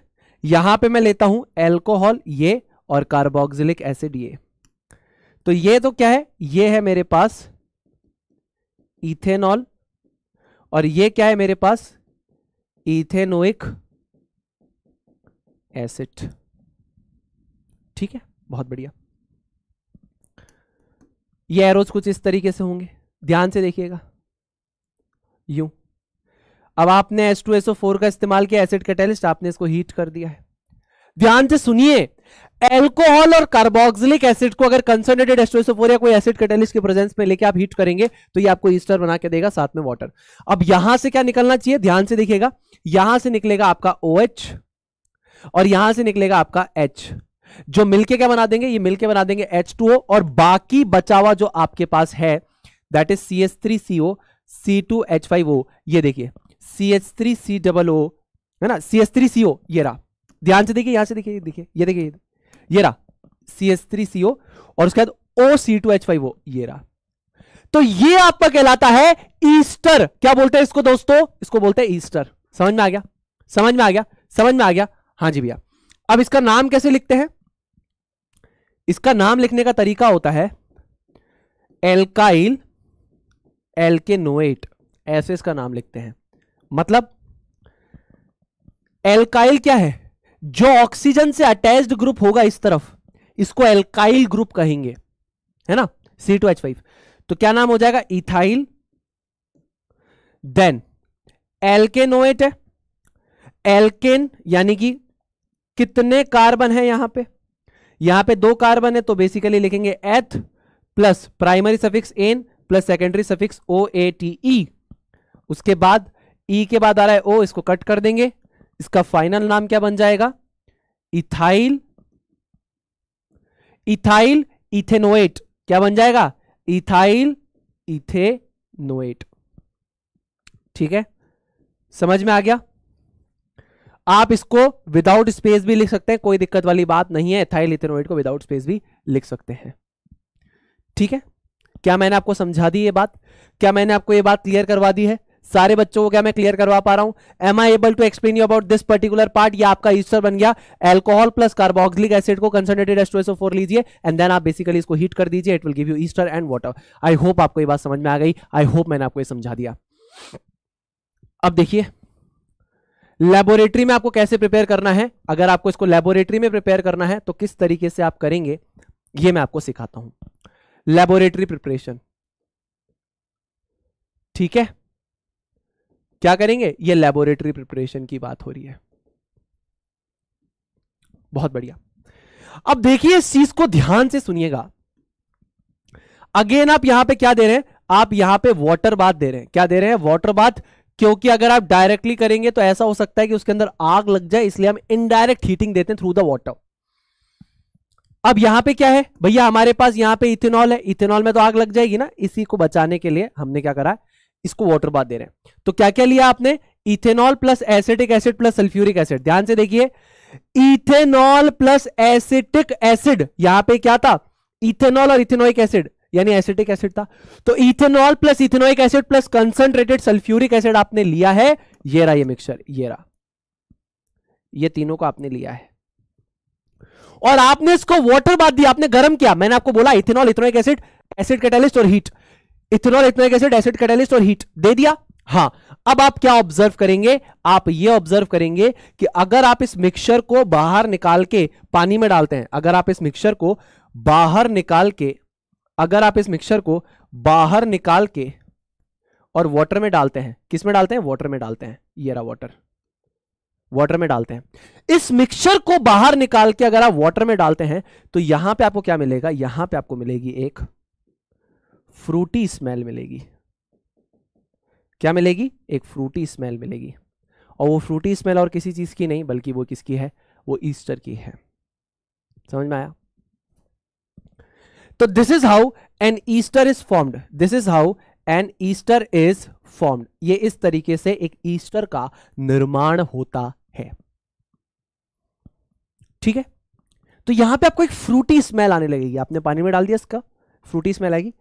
A: यहां पे मैं लेता हूं एल्कोहल ये और कार्बोक्सिलिक एसिड ये तो ये तो क्या है ये है मेरे पास इथेनॉल और ये क्या है मेरे पास इथेनोइक एसिड ठीक है बहुत बढ़िया ये एरोज कुछ इस तरीके से होंगे ध्यान से देखिएगा यूं अब आपने H2SO4 का इस्तेमाल किया एसिड कैटेलिस्ट आपने इसको हीट कर दिया है ध्यान से सुनिए एल्कोहल और कार्बोक्सिलिक एसिड को अगर कंसनट्रेटेड H2SO4 या कोई एसिड कैटेलिस्ट के प्रेजेंस में लेके आप हीट करेंगे तो ये आपको ईस्टर बना के देगा साथ में वाटर अब यहां से क्या निकलना चाहिए ध्यान से देखिएगा यहां से निकलेगा आपका ओ OH और यहां से निकलेगा आपका एच जो मिलके क्या बना देंगे ये मिलके बना देंगे H2O और बाकी बचावा जो आपके पास है that is C S three C O C two H five O ये देखिए C H three C double O है ना सी एच थ्री सी ओ ये रहा ध्यान से देखिए यहां से देखिए देखिए ये देखिए ये रहा सी एच थ्री सी ओ और उसके बाद O C two H five O ये रहा तो ये आपका कहलाता है ईस्टर क्या बोलते हैं इसको दोस्तों इसको बोलते हैं ईस्टर समझ में आ गया समझ में आ गया समझ में आ गया हाँ जी भैया अब इसका नाम कैसे लिखते हैं इसका नाम लिखने का तरीका होता है एल्काइल एल्केनोएट ऐसे इसका नाम लिखते हैं मतलब एल्काइल क्या है जो ऑक्सीजन से अटैच्ड ग्रुप होगा इस तरफ इसको एल्काइल ग्रुप कहेंगे है ना सी टू एच फाइव तो क्या नाम हो जाएगा इथाइल देन एल्केनोएट है एल्केन यानी कि कितने कार्बन है यहां पे यहां पे दो कार्बन है तो बेसिकली लिखेंगे eth plus primary suffix ane plus secondary suffix O A T E उसके बाद ई e के बाद आ रहा है ओ इसको कट कर देंगे इसका फाइनल नाम क्या बन जाएगा इथाइल इथाइल इथेनोएट क्या बन जाएगा इथाइल इथेनोएट ठीक है समझ में आ गया आप इसको विदाउट स्पेस भी लिख सकते हैं कोई दिक्कत वाली बात नहीं है इथाइल इथेनोएट को विदाउट स्पेस भी लिख सकते हैं ठीक है क्या मैंने आपको समझा दी ये बात क्या मैंने आपको ये बात क्लियर करवा दी है सारे बच्चों को क्या मैं क्लियर करवा पा रहा हूं am I able to explain you about this particular part ये आपका ईस्टर बन गया एल्कोहल प्लस कार्बोक्सिलिक एसिड को कंसनट्रेटेड एस्टोसो फोर लीजिए एंड देन आप बेसिकली इसको हीट कर दीजिए it will give you ester and water I hope आपको ये बात समझ में आ गई आई होप मैंने आपको ये समझा दिया अब देखिए लेबोरेटरी में आपको कैसे प्रिपेयर करना है अगर आपको इसको लेबोरेटरी में प्रिपेयर करना है तो किस तरीके से आप करेंगे ये मैं आपको सिखाता हूं लेबोरेटरी प्रिपरेशन ठीक है क्या करेंगे ये लेबोरेटरी प्रिपरेशन की बात हो रही है बहुत बढ़िया अब देखिए इस चीज को ध्यान से सुनिएगा अगेन आप यहां पे क्या दे रहे हैं आप यहां पे वाटर बात दे रहे हैं क्या दे रहे हैं वाटर बात क्योंकि अगर आप डायरेक्टली करेंगे तो ऐसा हो सकता है कि उसके अंदर आग लग जाए इसलिए हम इनडायरेक्ट हीटिंग देते हैं थ्रू द वॉटर अब यहां पे क्या है भैया हमारे पास यहां पे इथेनॉल है इथेनॉल में तो आग लग जाएगी ना इसी को बचाने के लिए हमने क्या करा है इसको वाटर बाद दे रहे हैं तो क्या क्या लिया आपने ethanol plus acetic acid plus sulphuric acid ध्यान से देखिए इथेनॉल प्लस एसिटिक एसिड यहां पे क्या था इथेनॉल और इथेनोइक एसिड यानी एसिटिक एसिड था तो ethanol plus ethanoic acid plus concentrated sulphuric acid आपने लिया है ये रहा ये मिक्सचर ये रहा ये तीनों को आपने लिया है और आपने इसको वाटर बाद दिया आपने गर्म किया मैंने आपको बोला ethanol ethanoic acid acid catalyst और हीट इथेनॉल इतना कैसे एसिड कैटेलिस्ट और हीट दे दिया हाँ अब आप क्या ऑब्जर्व करेंगे आप ये ऑब्जर्व करेंगे कि अगर आप इस मिक्सचर को बाहर निकाल के पानी में डालते हैं अगर आप इस मिक्सचर को बाहर निकाल के अगर आप इस मिक्सचर को बाहर निकाल के और वाटर में डालते हैं किस में डालते हैं वाटर में डालते हैं ये रहा वाटर वाटर में डालते हैं इस मिक्सचर को बाहर निकाल के अगर आप वाटर में डालते हैं तो यहां पे आपको क्या मिलेगा यहां पे आपको मिलेगी एक फ्रूटी स्मेल मिलेगी क्या मिलेगी एक फ्रूटी स्मेल मिलेगी और वो फ्रूटी स्मेल और किसी चीज़ की नहीं बल्कि वो किसकी है वो ईस्टर की है समझ में आया तो this is how an ester is formed this is how an ester is formed ये इस तरीके से एक ईस्टर का निर्माण होता है ठीक है तो यहां पे आपको एक फ्रूटी स्मेल आने लगेगी आपने पानी में डाल दिया इसका फ्रूटी स्मेल आएगी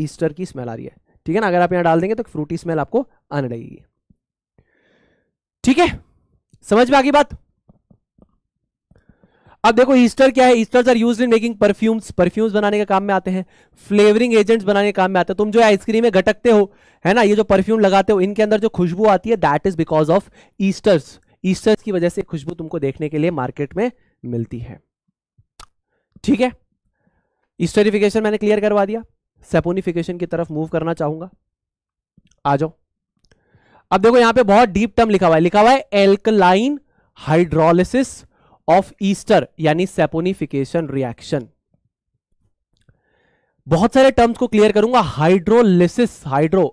A: ईस्टर की स्मेल आ रही है ठीक है ना अगर आप यहां डाल देंगे तो फ्रूटी स्मेल आपको आने लगेगी ठीक है समझ में आ गई बात अब देखो ईस्टर क्या है esters are used in making perfumes perfumes बनाने के काम में आते हैं फ्लेवरिंग एजेंट्स बनाने के काम में आते हैं तुम जो आइसक्रीम में घटकते हो है ना ये जो परफ्यूम लगाते हो इनके अंदर जो खुशबू आती है that is because of esters esters की वजह से खुशबू तुमको देखने के लिए मार्केट में मिलती है ठीक है ईस्टरिफिकेशन मैंने क्लियर करवा दिया सेपोनिफिकेशन की तरफ मूव करना चाहूंगा आ जाओ अब देखो यहां पे बहुत डीप टर्म लिखा हुआ है लिखा हुआ है एल्कलाइन हाइड्रोलिसिस ऑफ ईस्टर यानी सेपोनिफिकेशन रिएक्शन बहुत सारे टर्म्स को क्लियर करूंगा हाइड्रोलिसिस हाइड्रो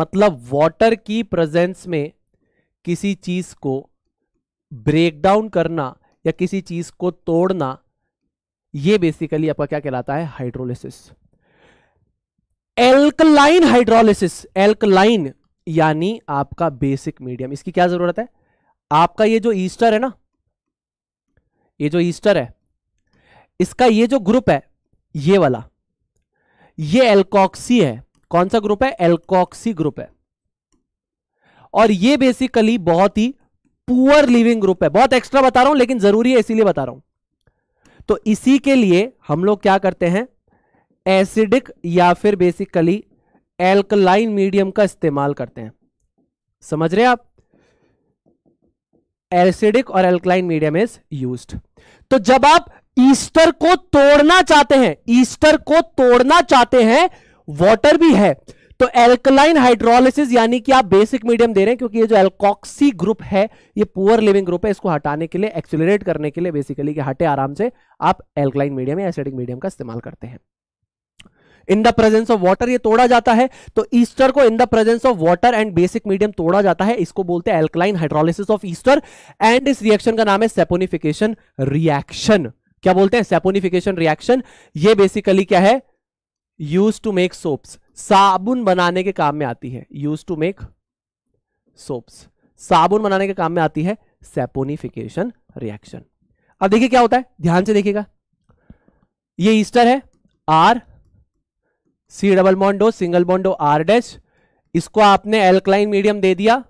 A: मतलब वाटर की प्रेजेंस में किसी चीज को ब्रेक डाउन करना या किसी चीज को तोड़ना ये बेसिकली आपका क्या कहलाता है हाइड्रोलिसिस एल्कलाइन हाइड्रोलिसिस एल्कलाइन यानी आपका बेसिक मीडियम इसकी क्या जरूरत है आपका ये जो ईस्टर है ना ये जो ईस्टर है इसका ये जो ग्रुप है ये वाला ये एल्कॉक्सी है कौन सा ग्रुप है एल्कॉक्सी ग्रुप है और ये बेसिकली बहुत ही पुअर लिविंग ग्रुप है बहुत एक्स्ट्रा बता रहा हूं लेकिन जरूरी है इसीलिए बता रहा हूं तो इसी के लिए हम लोग क्या करते हैं एसिडिक या फिर बेसिकली एल्कलाइन मीडियम का इस्तेमाल करते हैं समझ रहे आप एसिडिक और एल्कलाइन मीडियम इज यूज्ड तो जब आप ईस्टर को तोड़ना चाहते हैं ईस्टर को तोड़ना चाहते हैं वाटर भी है तो एल्कलाइन हाइड्रोलिसिस यानी कि आप बेसिक मीडियम दे रहे हैं क्योंकि ये जो एल्कोक्सी ग्रुप है ये पुअर लिविंग ग्रुप है इसको हटाने के लिए एक्सिलरेट करने के लिए बेसिकली कि हटे आराम से आप एल्कलाइन मीडियम या एसिडिक मीडियम का इस्तेमाल करते हैं in the presence of water ये तोड़ा जाता है तो ईस्टर को in the presence of water and basic medium तोड़ा जाता है इसको बोलते हैं alkaline hydrolysis of ester and इस रिएक्शन का नाम है सेपोनिफिकेशन रिएक्शन क्या बोलते हैं सेपोनिफिकेशन रिएक्शन ये बेसिकली क्या है यूज टू मेक सोप्स साबुन बनाने के काम में आती है यूज टू मेक सोप्स साबुन बनाने के काम में आती है सेपोनिफिकेशन रिएक्शन अब देखिए क्या होता है ध्यान से देखिएगा ये ईस्टर है R C double bond O single bond O R dash इसको आपने एल्कलाइन मीडियम दे दिया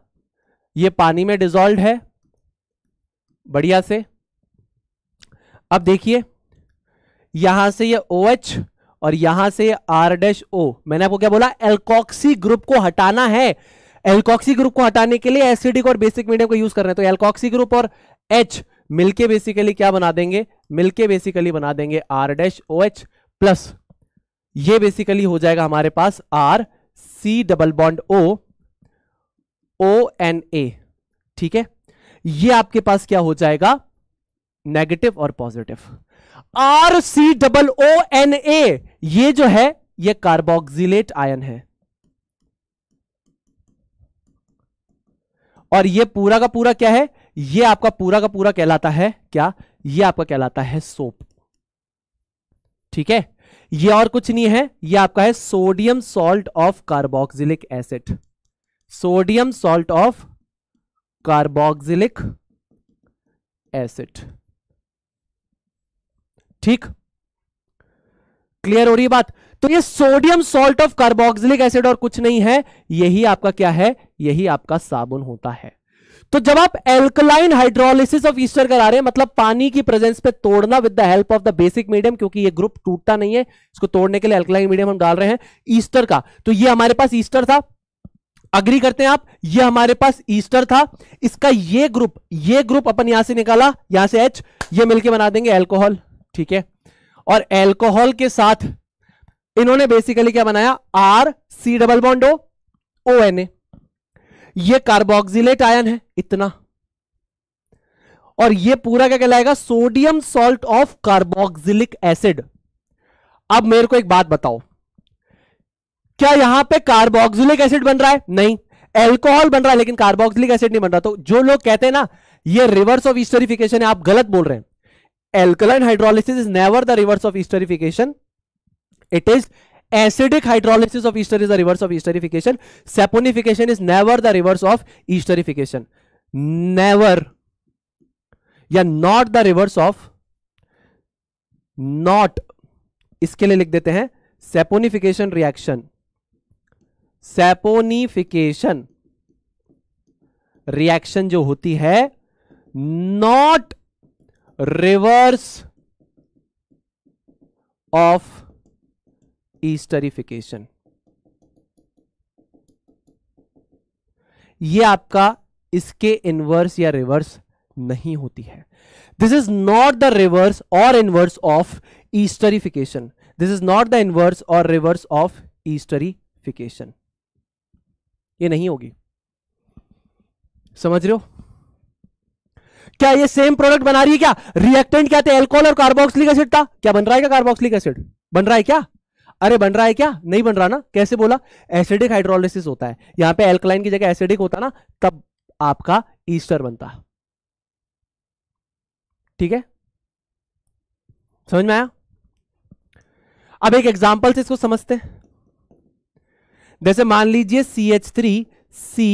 A: ये पानी में डिजोल्व है बढ़िया से अब देखिए यहां से ये ओ OH और यहां से आर डैश ओ मैंने आपको क्या बोला एल्कॉक्सी ग्रुप को हटाना है एल्कॉक्सी ग्रुप को हटाने के लिए एसिडिक और बेसिक मीडियम को यूज कर रहे हैं तो एल्कॉक्सी ग्रुप और एच मिलके बेसिकली क्या बना देंगे मिलके बेसिकली बना देंगे R dash O H plus ये बेसिकली हो जाएगा हमारे पास R C double bond O O N A ठीक है ये आपके पास क्या हो जाएगा नेगेटिव और positive R C double O N A ये जो है ये कार्बोक्सिलेट आयन है और ये पूरा का पूरा क्या है ये आपका पूरा का पूरा कहलाता है क्या ये आपका कहलाता है सोप ठीक है ये और कुछ नहीं है ये आपका है sodium salt of carboxylic acid sodium salt of carboxylic acid ठीक क्लियर हो रही है बात तो ये sodium salt of carboxylic acid और कुछ नहीं है यही आपका क्या है यही आपका साबुन होता है तो जब आप एल्कलाइन हाइड्रोलिसिस ऑफ ईस्टर करा रहे हैं मतलब पानी की प्रेजेंस पे तोड़ना with the help of the basic medium क्योंकि ये ग्रुप टूटता नहीं है इसको तोड़ने के लिए एल्कलाइन मीडियम हम डाल रहे हैं ईस्टर का तो ये हमारे पास ईस्टर था अग्री करते हैं आप ये हमारे पास ईस्टर था इसका ये ग्रुप ये ग्रुप अपन यहां से निकाला यहां से एच ये मिलकर बना देंगे एल्कोहल ठीक है और एल्कोहल के साथ इन्होंने बेसिकली क्या बनाया R C double bond O O N A ये कार्बोक्सिलेट आयन है इतना और ये पूरा क्या कहलाएगा sodium salt of carboxylic acid अब मेरे को एक बात बताओ क्या यहां पे कार्बोक्सिलिक एसिड बन रहा है नहीं एल्कोहल बन रहा है लेकिन कार्बोक्सिलिक एसिड नहीं बन रहा तो जो लोग कहते हैं ना ये रिवर्स ऑफ ईस्टरिफिकेशन है आप गलत बोल रहे हैं alkaline hydrolysis is never the reverse of esterification it is acidic hydrolysis of ester is the reverse of esterification saponification is never the reverse of esterification never या not the reverse of not इसके लिए लिख देते हैं saponification reaction saponification reaction जो होती है not reverse of esterification ये आपका इसके इनवर्स या रिवर्स नहीं होती है this is not the reverse और inverse of esterification this is not the inverse और रिवर्स ऑफ ईस्टरिफिकेशन ये नहीं होगी समझ रहे हो क्या ये सेम प्रोडक्ट बना रही है क्या रिएक्टेंट क्या थे एल्कोहल और कार्बोक्सिलिक एसिड था क्या बन रहा है क्या कार्बोक्सिलिक एसिड बन रहा है क्या अरे बन रहा है क्या नहीं बन रहा ना कैसे बोला एसिडिक हाइड्रोलिसिस होता है यहां पे एल्कलाइन की जगह एसिडिक होता ना तब आपका ईस्टर बनता ठीक है समझ में आया अब एक एग्जाम्पल से इसको समझते हैं जैसे मान लीजिए C H three C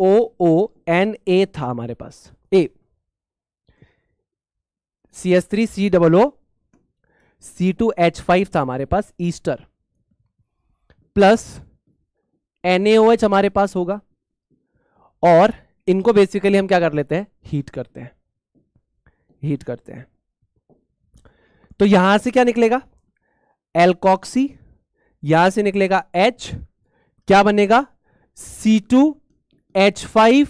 A: O O N A था हमारे पास a C H three C double O C two H five था हमारे पास ईस्टर प्लस एन हमारे पास होगा और इनको बेसिकली हम क्या कर लेते हैं हीट करते हैं हीट करते हैं तो यहां से क्या निकलेगा एल्कॉक्सी यहां से निकलेगा एच क्या बनेगा C two H five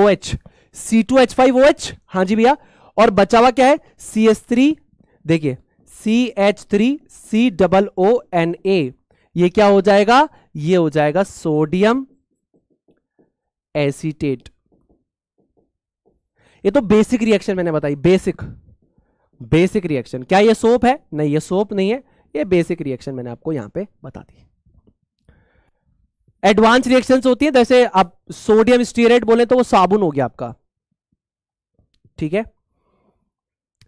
A: O H C two H five O H हाँ जी भैया और बचावा क्या है सी एस थ्री देखिए C H three C double O N A ये क्या हो जाएगा ये हो जाएगा सोडियम एसीटेट ये तो बेसिक रिएक्शन मैंने बताई बेसिक बेसिक रिएक्शन क्या ये सोप है नहीं ये सोप नहीं है ये बेसिक रिएक्शन मैंने आपको यहां पे बता दी एडवांस रिएक्शंस होती हैं जैसे आप सोडियम स्टीरेट बोले तो वो साबुन हो गया आपका ठीक है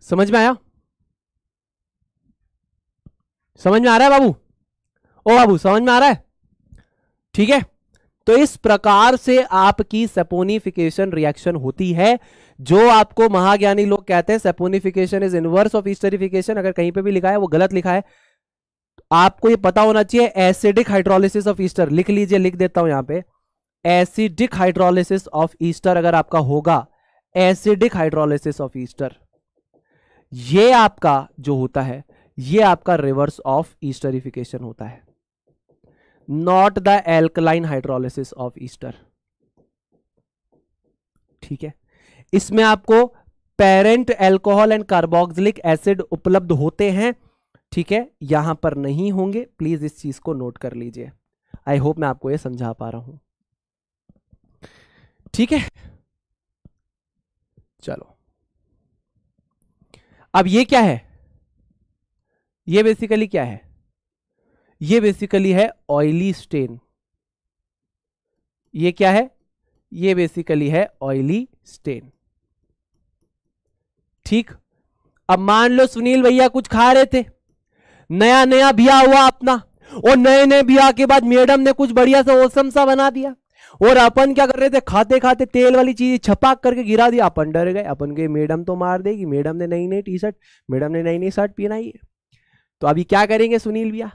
A: समझ में आया समझ में आ रहा है बाबू ओ बाबू समझ में आ रहा है ठीक है तो इस प्रकार से आपकी सेपोनिफिकेशन रिएक्शन होती है जो आपको महाज्ञानी लोग कहते हैं saponification is inverse of esterification अगर कहीं पे भी लिखा है वो गलत लिखा है आपको ये पता होना चाहिए एसिडिक हाइड्रोलिसिस ऑफ ईस्टर लिख लीजिए लिख देता हूं यहां पे एसिडिक हाइड्रोलिसिस ऑफ ईस्टर अगर आपका होगा एसिडिक हाइड्रोलिसिस ऑफ ईस्टर ये आपका जो होता है ये आपका रिवर्स ऑफ ईस्टरिफिकेशन होता है not the alkaline hydrolysis of ester ठीक है इसमें आपको parent alcohol and carboxylic acid उपलब्ध होते हैं ठीक है यहां पर नहीं होंगे प्लीज इस चीज को नोट कर लीजिए आई होप मैं आपको यह समझा पा रहा हूं ठीक है चलो अब ये क्या है ये बेसिकली क्या है ये बेसिकली है ऑयली स्टेन ये क्या है ये बेसिकली है ऑयली स्टेन ठीक अब मान लो सुनील भैया कुछ खा रहे थे नया नया बिया हुआ अपना और नए नए बिया के बाद मैडम ने कुछ बढ़िया सा ओसम सा बना दिया और अपन क्या कर रहे थे खाते खाते तेल वाली चीज छपाक करके गिरा दिया अपन डर गए अपन के मैडम तो मार देगी मैडम ने नई नई टी शर्ट मैडम ने नई नई शर्ट पहनाई है तो अभी क्या करेंगे सुनील भैया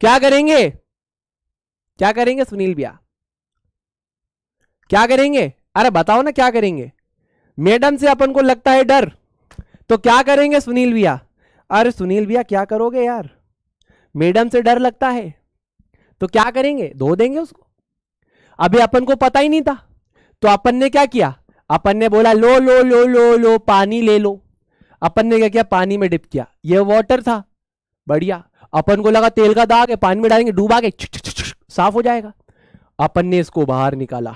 A: क्या करेंगे क्या करेंगे सुनील भैया क्या करेंगे अरे बताओ ना क्या करेंगे मैडम से अपन को लगता है डर तो क्या करेंगे सुनील भैया अरे सुनील भैया क्या करोगे यार मैडम से डर लगता है तो क्या करेंगे धो देंगे उसको अभी अपन को पता ही नहीं था तो अपन ने क्या किया अपन ने बोला लो लो लो लो लो पानी ले लो अपन ने क्या किया पानी में डिप किया ये वाटर था बढ़िया अपन को लगा तेल का दाग है पानी में डालेंगे डूबा के साफ हो जाएगा अपन ने इसको बाहर निकाला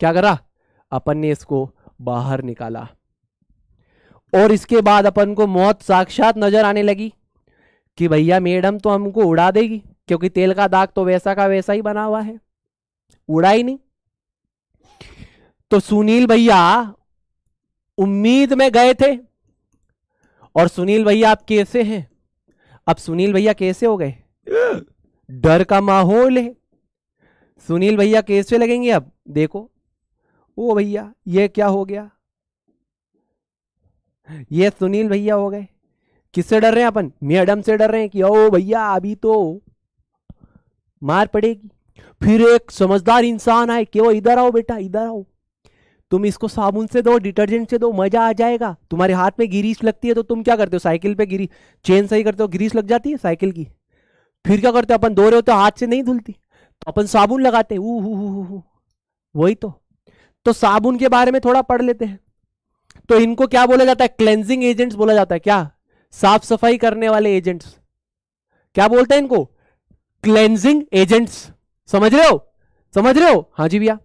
A: क्या करा अपन ने इसको बाहर निकाला और इसके बाद अपन को मौत साक्षात नजर आने लगी कि भैया मैडम तो हमको उड़ा देगी क्योंकि तेल का दाग तो वैसा का वैसा ही बना हुआ है उड़ा ही नहीं तो सुनील भैया उम्मीद में गए थे और सुनील भैया आप कैसे हैं अब सुनील भैया कैसे हो गए डर का माहौल है सुनील भैया कैसे लगेंगे अब देखो ओ भैया ये क्या हो गया ये सुनील भैया हो गए किससे डर रहे हैं अपन मैडम से डर रहे हैं कि ओ भैया अभी तो मार पड़ेगी फिर एक समझदार इंसान आए कि वो इधर आओ बेटा इधर आओ तुम इसको साबुन से दो डिटर्जेंट से दो मजा आ जाएगा तुम्हारे हाथ में गिरीस लगती है तो तुम क्या करते हो साइकिल पे गिरी चेन सही करते हो गिरीस लग जाती है साइकिल की फिर क्या करते हो अपन दो रहे हो तो हाथ से नहीं धुलती तो अपन साबुन लगाते वही तो तो साबुन के बारे में थोड़ा पढ़ लेते हैं तो इनको क्या बोला जाता है क्लेंजिंग एजेंट्स बोला जाता है क्या साफ सफाई करने वाले एजेंट्स क्या बोलते हैं इनको क्लेंजिंग एजेंट्स समझ रहे हो समझ रहे हो हाँ जी भैया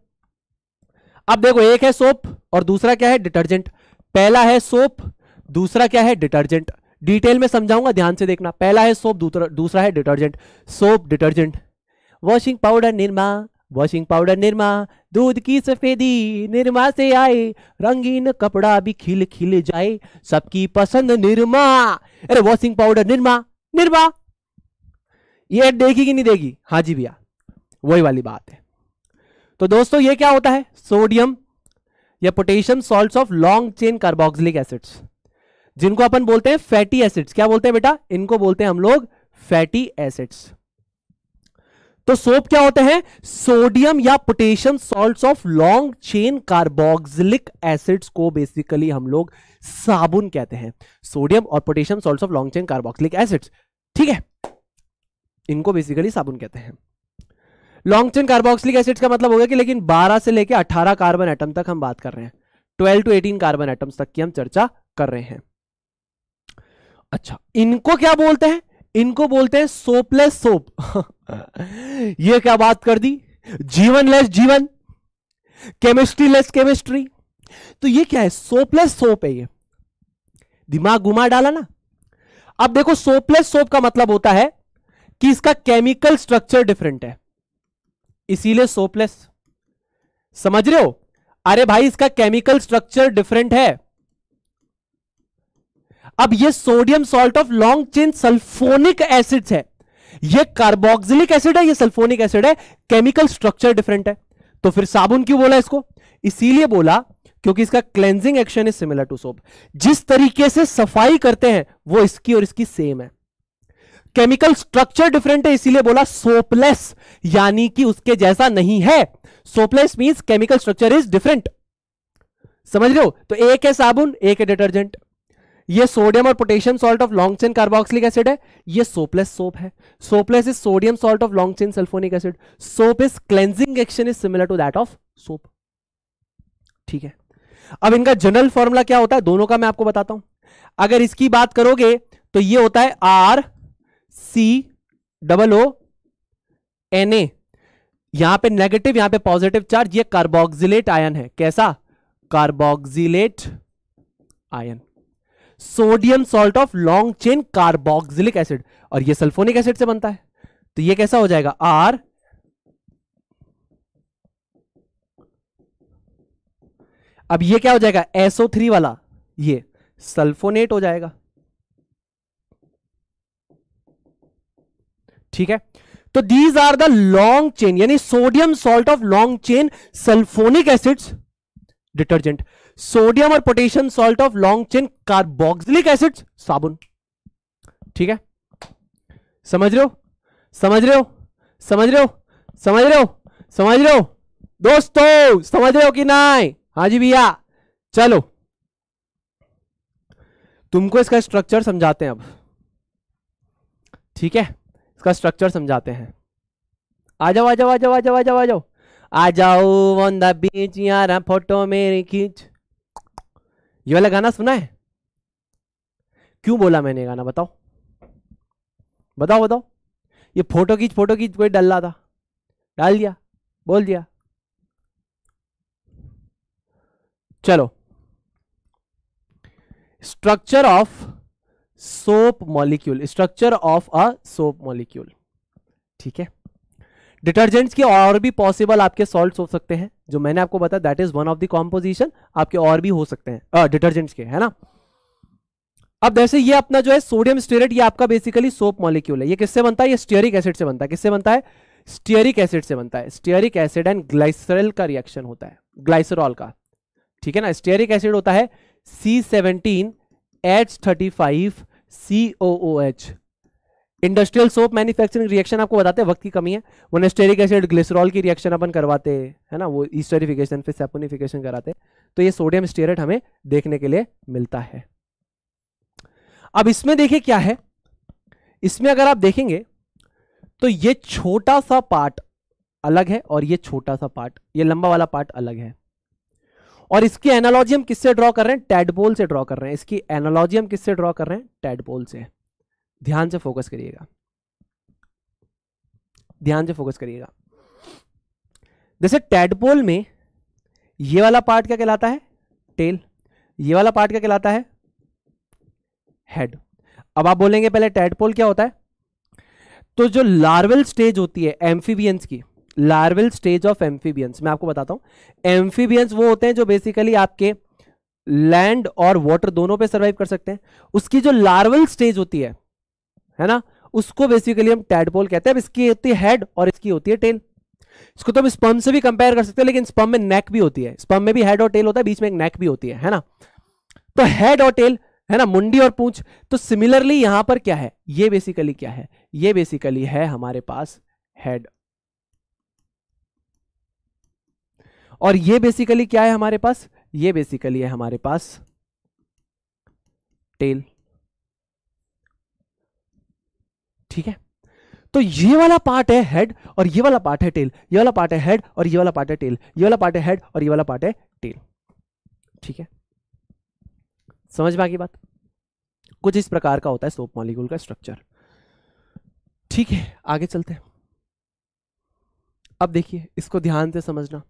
A: अब देखो एक है सोप और दूसरा क्या है डिटर्जेंट पहला है सोप दूसरा क्या है डिटर्जेंट डिटेल में समझाऊंगा ध्यान से देखना पहला है सोप दूसरा दूसरा है detergent soap detergent washing powder Nirma washing powder Nirma दूध की सफेदी निर्मा से आए रंगीन कपड़ा भी खिल खिल जाए सबकी पसंद निर्मा अरे वॉशिंग पाउडर निर्मा निर्मा ये देगी कि नहीं देगी हाँ जी भैया वही वाली बात है तो दोस्तों ये क्या होता है सोडियम या potassium salt of long chain carboxylic acids जिनको अपन बोलते हैं फैटी एसिड्स क्या बोलते हैं बेटा इनको बोलते हैं हम लोग फैटी एसिड्स तो सोप क्या होते हैं सोडियम या potassium salts of long chain carboxylic acids को बेसिकली हम लोग साबुन कहते हैं सोडियम और potassium salts of long chain carboxylic acids ठीक है इनको बेसिकली साबुन कहते हैं लॉन्ग चेन कार्बोक्सिलिक एसिड्स का मतलब हो गया कि लेकिन 12 से लेकर 18 कार्बन एटम तक हम बात कर रहे हैं 12 टू 18 कार्बन एटम्स तक की हम चर्चा कर रहे हैं अच्छा इनको क्या बोलते हैं इनको बोलते हैं सोपलेस सोप ये क्या बात कर दी जीवन लेस जीवन केमिस्ट्री लेस केमिस्ट्री तो ये क्या है सोपलेस सोप है ये दिमाग घुमा डाला ना अब देखो सोपलेस सोप का मतलब होता है कि इसका केमिकल स्ट्रक्चर डिफरेंट है इसीलिए सोपलेस समझ रहे हो अरे भाई इसका केमिकल स्ट्रक्चर डिफरेंट है अब ये sodium salt of long chain sulphonic acid है ये कार्बोक्सिलिक एसिड है ये सल्फोनिक एसिड है केमिकल स्ट्रक्चर डिफरेंट है तो फिर साबुन क्यों बोला इसको इसीलिए बोला क्योंकि इसका cleansing action is similar to soap जिस तरीके से सफाई करते हैं वो इसकी और इसकी सेम है केमिकल स्ट्रक्चर डिफरेंट है इसीलिए बोला सोपलेस यानी कि उसके जैसा नहीं है soapless means chemical structure is different समझ रहे हो तो एक है साबुन एक है डिटर्जेंट ये सोडियम और potassium salt of long chain carboxylic acid है ये सोपलेस सोप है soapless is sodium salt of long chain sulphonic acid soap is cleansing action is similar to that of soap ठीक है अब इनका जनरल फॉर्मूला क्या होता है दोनों का मैं आपको बताता हूं अगर इसकी बात करोगे तो ये होता है R C double O N A यहां पे नेगेटिव यहां पे पॉजिटिव चार्ज ये कार्बोक्सिलेट आयन है कैसा carboxylate ion sodium salt of long chain carboxylic acid और ये सल्फोनिक एसिड से बनता है तो ये कैसा हो जाएगा आर अब ये क्या हो जाएगा एसओ थ्री वाला ये सल्फोनेट हो जाएगा ठीक है तो these are the long chain यानी sodium salt of long chain sulphonic acids detergent sodium और potassium salt of long chain carboxylic acids साबुन ठीक है समझ रहे हो समझ रहे हो समझ रहे हो समझ रहे हो समझ रहे हो दोस्तों समझ रहे हो कि ना हाँ जी भैया चलो तुमको इसका स्ट्रक्चर समझाते हैं अब ठीक है इसका स्ट्रक्चर समझाते हैं आ जाओ आ जाओ आ जाओ आ जाओ आ जाओ आ जाओ आ जाओ ऑन द बीच यार फोटो हाँ, मेरी खींच ये वाला गाना सुना है क्यों बोला मैंने गाना बताओ बताओ बताओ ये फोटो खींच फोटो खींच कोई डल रहा था डाल दिया बोल दिया चलो structure of soap molecule structure of a soap molecule ठीक है डिटर्जेंट्स के और भी पॉसिबल आपके सॉल्ट हो सकते हैं जो मैंने आपको बताया that is one of the composition आपके और भी हो सकते हैं डिटर्जेंट्स के है ना अब जैसे ये अपना जो है सोडियम स्टेरेट ये आपका बेसिकली सोप मॉलिक्यूल है ये किससे बनता है ये स्टेरिक एसिड से बनता है किससे बनता है स्टेरिक एसिड से बनता है स्टेरिक एसिड एंड ग्लाइसरल का रिएक्शन होता है ग्लाइसरॉल का ठीक है ना स्टेरिक एसिड होता है C seventeen H thirty five C O O H industrial soap manufacturing reaction आपको बताते हैं वक्त की कमी है मोनेस्टेरिक एसिड ग्लिसरॉल की रिएक्शन अपन करवाते है ना वो ईस्टरिफिकेशन फिर सेपोनिफिकेशन कराते तो ये सोडियम स्टेरेट हमें देखने के लिए मिलता है अब इसमें देखिए क्या है इसमें अगर आप देखेंगे तो ये छोटा सा पार्ट अलग है और ये छोटा सा पार्ट ये लंबा वाला पार्ट अलग है और इसकी एनोलॉजी हम किससे ड्रॉ कर रहे हैं टेडपोल से ड्रॉ कर रहे हैं इसकी एनोलॉजी हम किससे ड्रॉ कर रहे हैं टेडपोल से ध्यान से फोकस करिएगा ध्यान से फोकस करिएगा जैसे टेडपोल में ये वाला पार्ट क्या कहलाता है टेल ये वाला पार्ट क्या कहलाता है हेड अब आप बोलेंगे पहले टेडपोल क्या होता है तो जो लार्वल स्टेज होती है एम्फीबियंस की लार्वल स्टेज ऑफ एम्फीबियंस मैं आपको बताता हूं एम्फीबियंस वो होते हैं जो बेसिकली आपके लैंड और वाटर दोनों पे सर्वाइव कर सकते हैं उसकी जो लार्वल स्टेज होती है है ना उसको बेसिकली हम टैडपोल कहते हैं अब इसकी होती है हेड और इसकी होती है टेल इसको तो हम स्पम से भी कंपेयर कर सकते हैं लेकिन स्पम में नेक भी होती है स्पम में भी हेड और टेल होता है बीच में एक नेक भी होती है है ना तो हेड और टेल है ना मुंडी और पूंछ तो सिमिलरली यहां पर क्या है ये बेसिकली क्या है ये बेसिकली है हमारे पास हेड और ये बेसिकली क्या है हमारे पास ये बेसिकली है हमारे पास टेल ठीक है तो ये वाला पार्ट है हेड और ये वाला पार्ट है टेल ये वाला पार्ट है हेड और ये वाला पार्ट है टेल ये वाला पार्ट है हेड और ये वाला पार्ट है टेल ठीक है समझ में आ गई बात कुछ इस प्रकार का होता है सोप मॉलिक्यूल का स्ट्रक्चर ठीक है आगे चलते हैं अब देखिए इसको ध्यान से समझना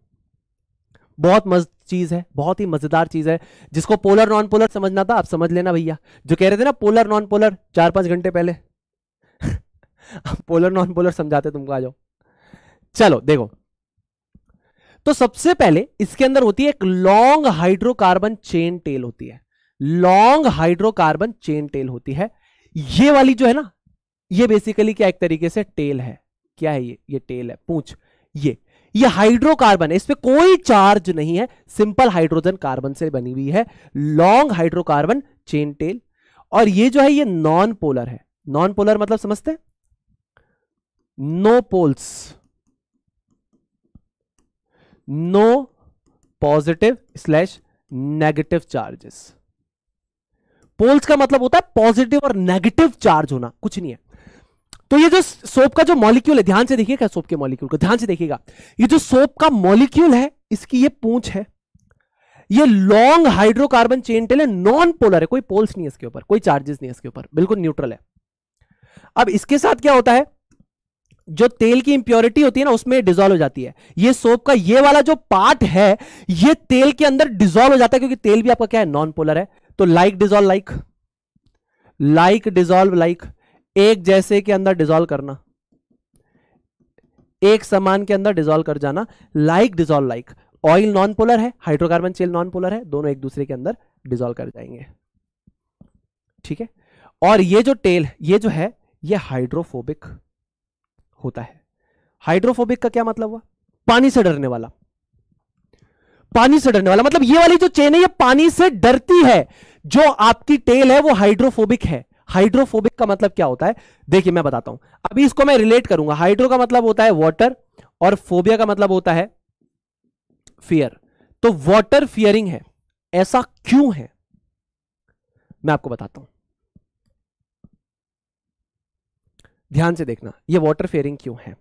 A: बहुत मस्त चीज है बहुत ही मजेदार चीज है जिसको पोलर नॉन पोलर समझना था आप समझ लेना भैया जो कह रहे थे ना पोलर नॉन पोलर चार पांच घंटे पहले पोलर नॉन पोलर समझाते तुमको आ जाओ चलो देखो तो सबसे पहले इसके अंदर होती है एक लॉन्ग हाइड्रोकार्बन चेन टेल होती है लॉन्ग हाइड्रोकार्बन चेन टेल होती है ये वाली जो है ना ये बेसिकली क्या एक तरीके से टेल है क्या है ये ये टेल है पूछ ये ये हाइड्रोकार्बन है इस पर कोई चार्ज नहीं है सिंपल हाइड्रोजन कार्बन से बनी हुई है लॉन्ग हाइड्रोकार्बन चेन टेल और ये जो है ये नॉन पोलर है नॉन पोलर मतलब समझते no poles no positive slash negative charges poles का मतलब होता है पॉजिटिव और नेगेटिव चार्ज होना कुछ नहीं है तो ये जो सोप का जो मॉलिक्यूल है ध्यान से देखिएगा सोप के मॉलिक्यूल को ध्यान से देखिएगा ये जो सोप का मॉलिक्यूल है इसकी ये पूंछ है ये लॉन्ग हाइड्रोकार्बन चेन टेल है नॉन पोलर है कोई पोल्स नहीं है इसके ऊपर कोई चार्जेस नहीं है इसके ऊपर बिल्कुल न्यूट्रल है अब इसके साथ क्या होता है जो तेल की इंप्योरिटी होती है ना उसमें डिजोल्व हो जाती है ये सोप का ये वाला जो पार्ट है ये तेल के अंदर डिजोल्व हो जाता है क्योंकि तेल भी आपका क्या है नॉन पोलर है तो like dissolve like like dissolve like एक जैसे के अंदर डिजोल्व करना एक समान के अंदर डिजोल्व कर जाना like dissolve like oil non polar है हाइड्रोकार्बन चेल नॉन पोलर है दोनों एक दूसरे के अंदर डिजोल्व कर जाएंगे ठीक है और ये जो टेल ये जो है ये हाइड्रोफोबिक होता है हाइड्रोफोबिक का क्या मतलब हुआ पानी से डरने वाला पानी से डरने वाला मतलब ये वाली जो चेन है ये पानी से डरती है जो आपकी टेल है वो हाइड्रोफोबिक है हाइड्रोफोबिक का मतलब क्या होता है देखिए मैं बताता हूं अभी इसको मैं रिलेट करूंगा हाइड्रो का मतलब होता है वाटर और फोबिया का मतलब होता है फियर तो वाटर फियरिंग है ऐसा क्यों है मैं आपको बताता हूं ध्यान से देखना ये वाटर फेयरिंग क्यों है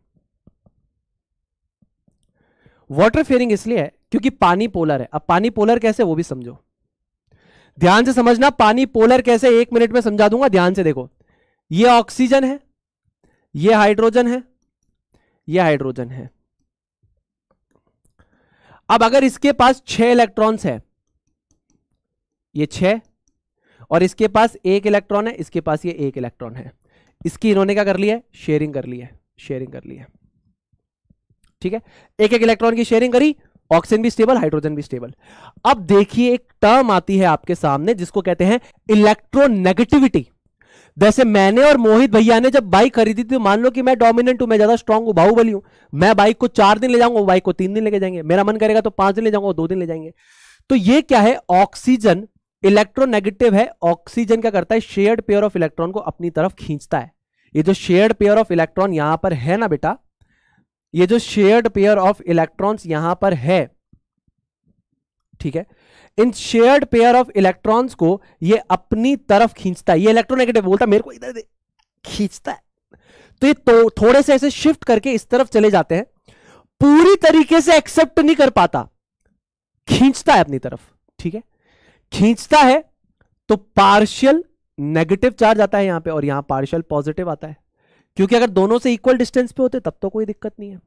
A: वाटर फेयरिंग इसलिए है क्योंकि पानी पोलर है अब पानी पोलर कैसे वो भी समझो ध्यान से समझना पानी पोलर कैसे एक मिनट में समझा दूंगा ध्यान से देखो ये ऑक्सीजन है ये हाइड्रोजन है ये हाइड्रोजन है अब अगर इसके पास छह इलेक्ट्रॉन्स है ये छह और इसके पास एक इलेक्ट्रॉन है इसके पास ये एक इलेक्ट्रॉन है इसकी इन्होंने क्या कर लिया है शेयरिंग कर ली है शेयरिंग कर ली है ठीक है एक एक इलेक्ट्रॉन की शेयरिंग करी ऑक्सीजन भी स्टेबल हाइड्रोजन भी स्टेबल अब देखिए एक टर्म आती है आपके सामने जिसको कहते हैं इलेक्ट्रोनेगेटिविटी जैसे मैंने और मोहित भैया ने जब बाइक खरीदी थी तो मान लो कि मैं डोमिनेंट हूं मैं ज्यादा स्ट्रांग हूं बाहुबली हूं मैं बाइक को चार दिन ले जाऊंगा बाइक को तीन दिन लेके जाएंगे मेरा मन करेगा तो पांच दिन ले जाऊंगा दो दिन ले जाएंगे तो ये क्या है ऑक्सीजन इलेक्ट्रोनेगेटिव है ऑक्सीजन क्या करता है शेयर्ड पेयर ऑफ इलेक्ट्रॉन को अपनी तरफ खींचता है ये जो शेयर्ड पेयर ऑफ इलेक्ट्रॉन यहां पर है ना बेटा ये जो शेयर्ड पेयर ऑफ इलेक्ट्रॉन्स यहां पर है ठीक है इन शेयर्ड पेयर ऑफ इलेक्ट्रॉन्स को ये अपनी तरफ खींचता है ये इलेक्ट्रोनेगेटिव बोलता है मेरे को इधर खींचता है तो ये तो, थोड़े से ऐसे शिफ्ट करके इस तरफ चले जाते हैं पूरी तरीके से एक्सेप्ट नहीं कर पाता खींचता है अपनी तरफ ठीक है खींचता है तो पार्शियल नेगेटिव चार्ज आता है यहां पे और यहां पार्शियल पॉजिटिव आता है क्योंकि अगर दोनों से इक्वल डिस्टेंस पे होते तब तो कोई दिक्कत नहीं है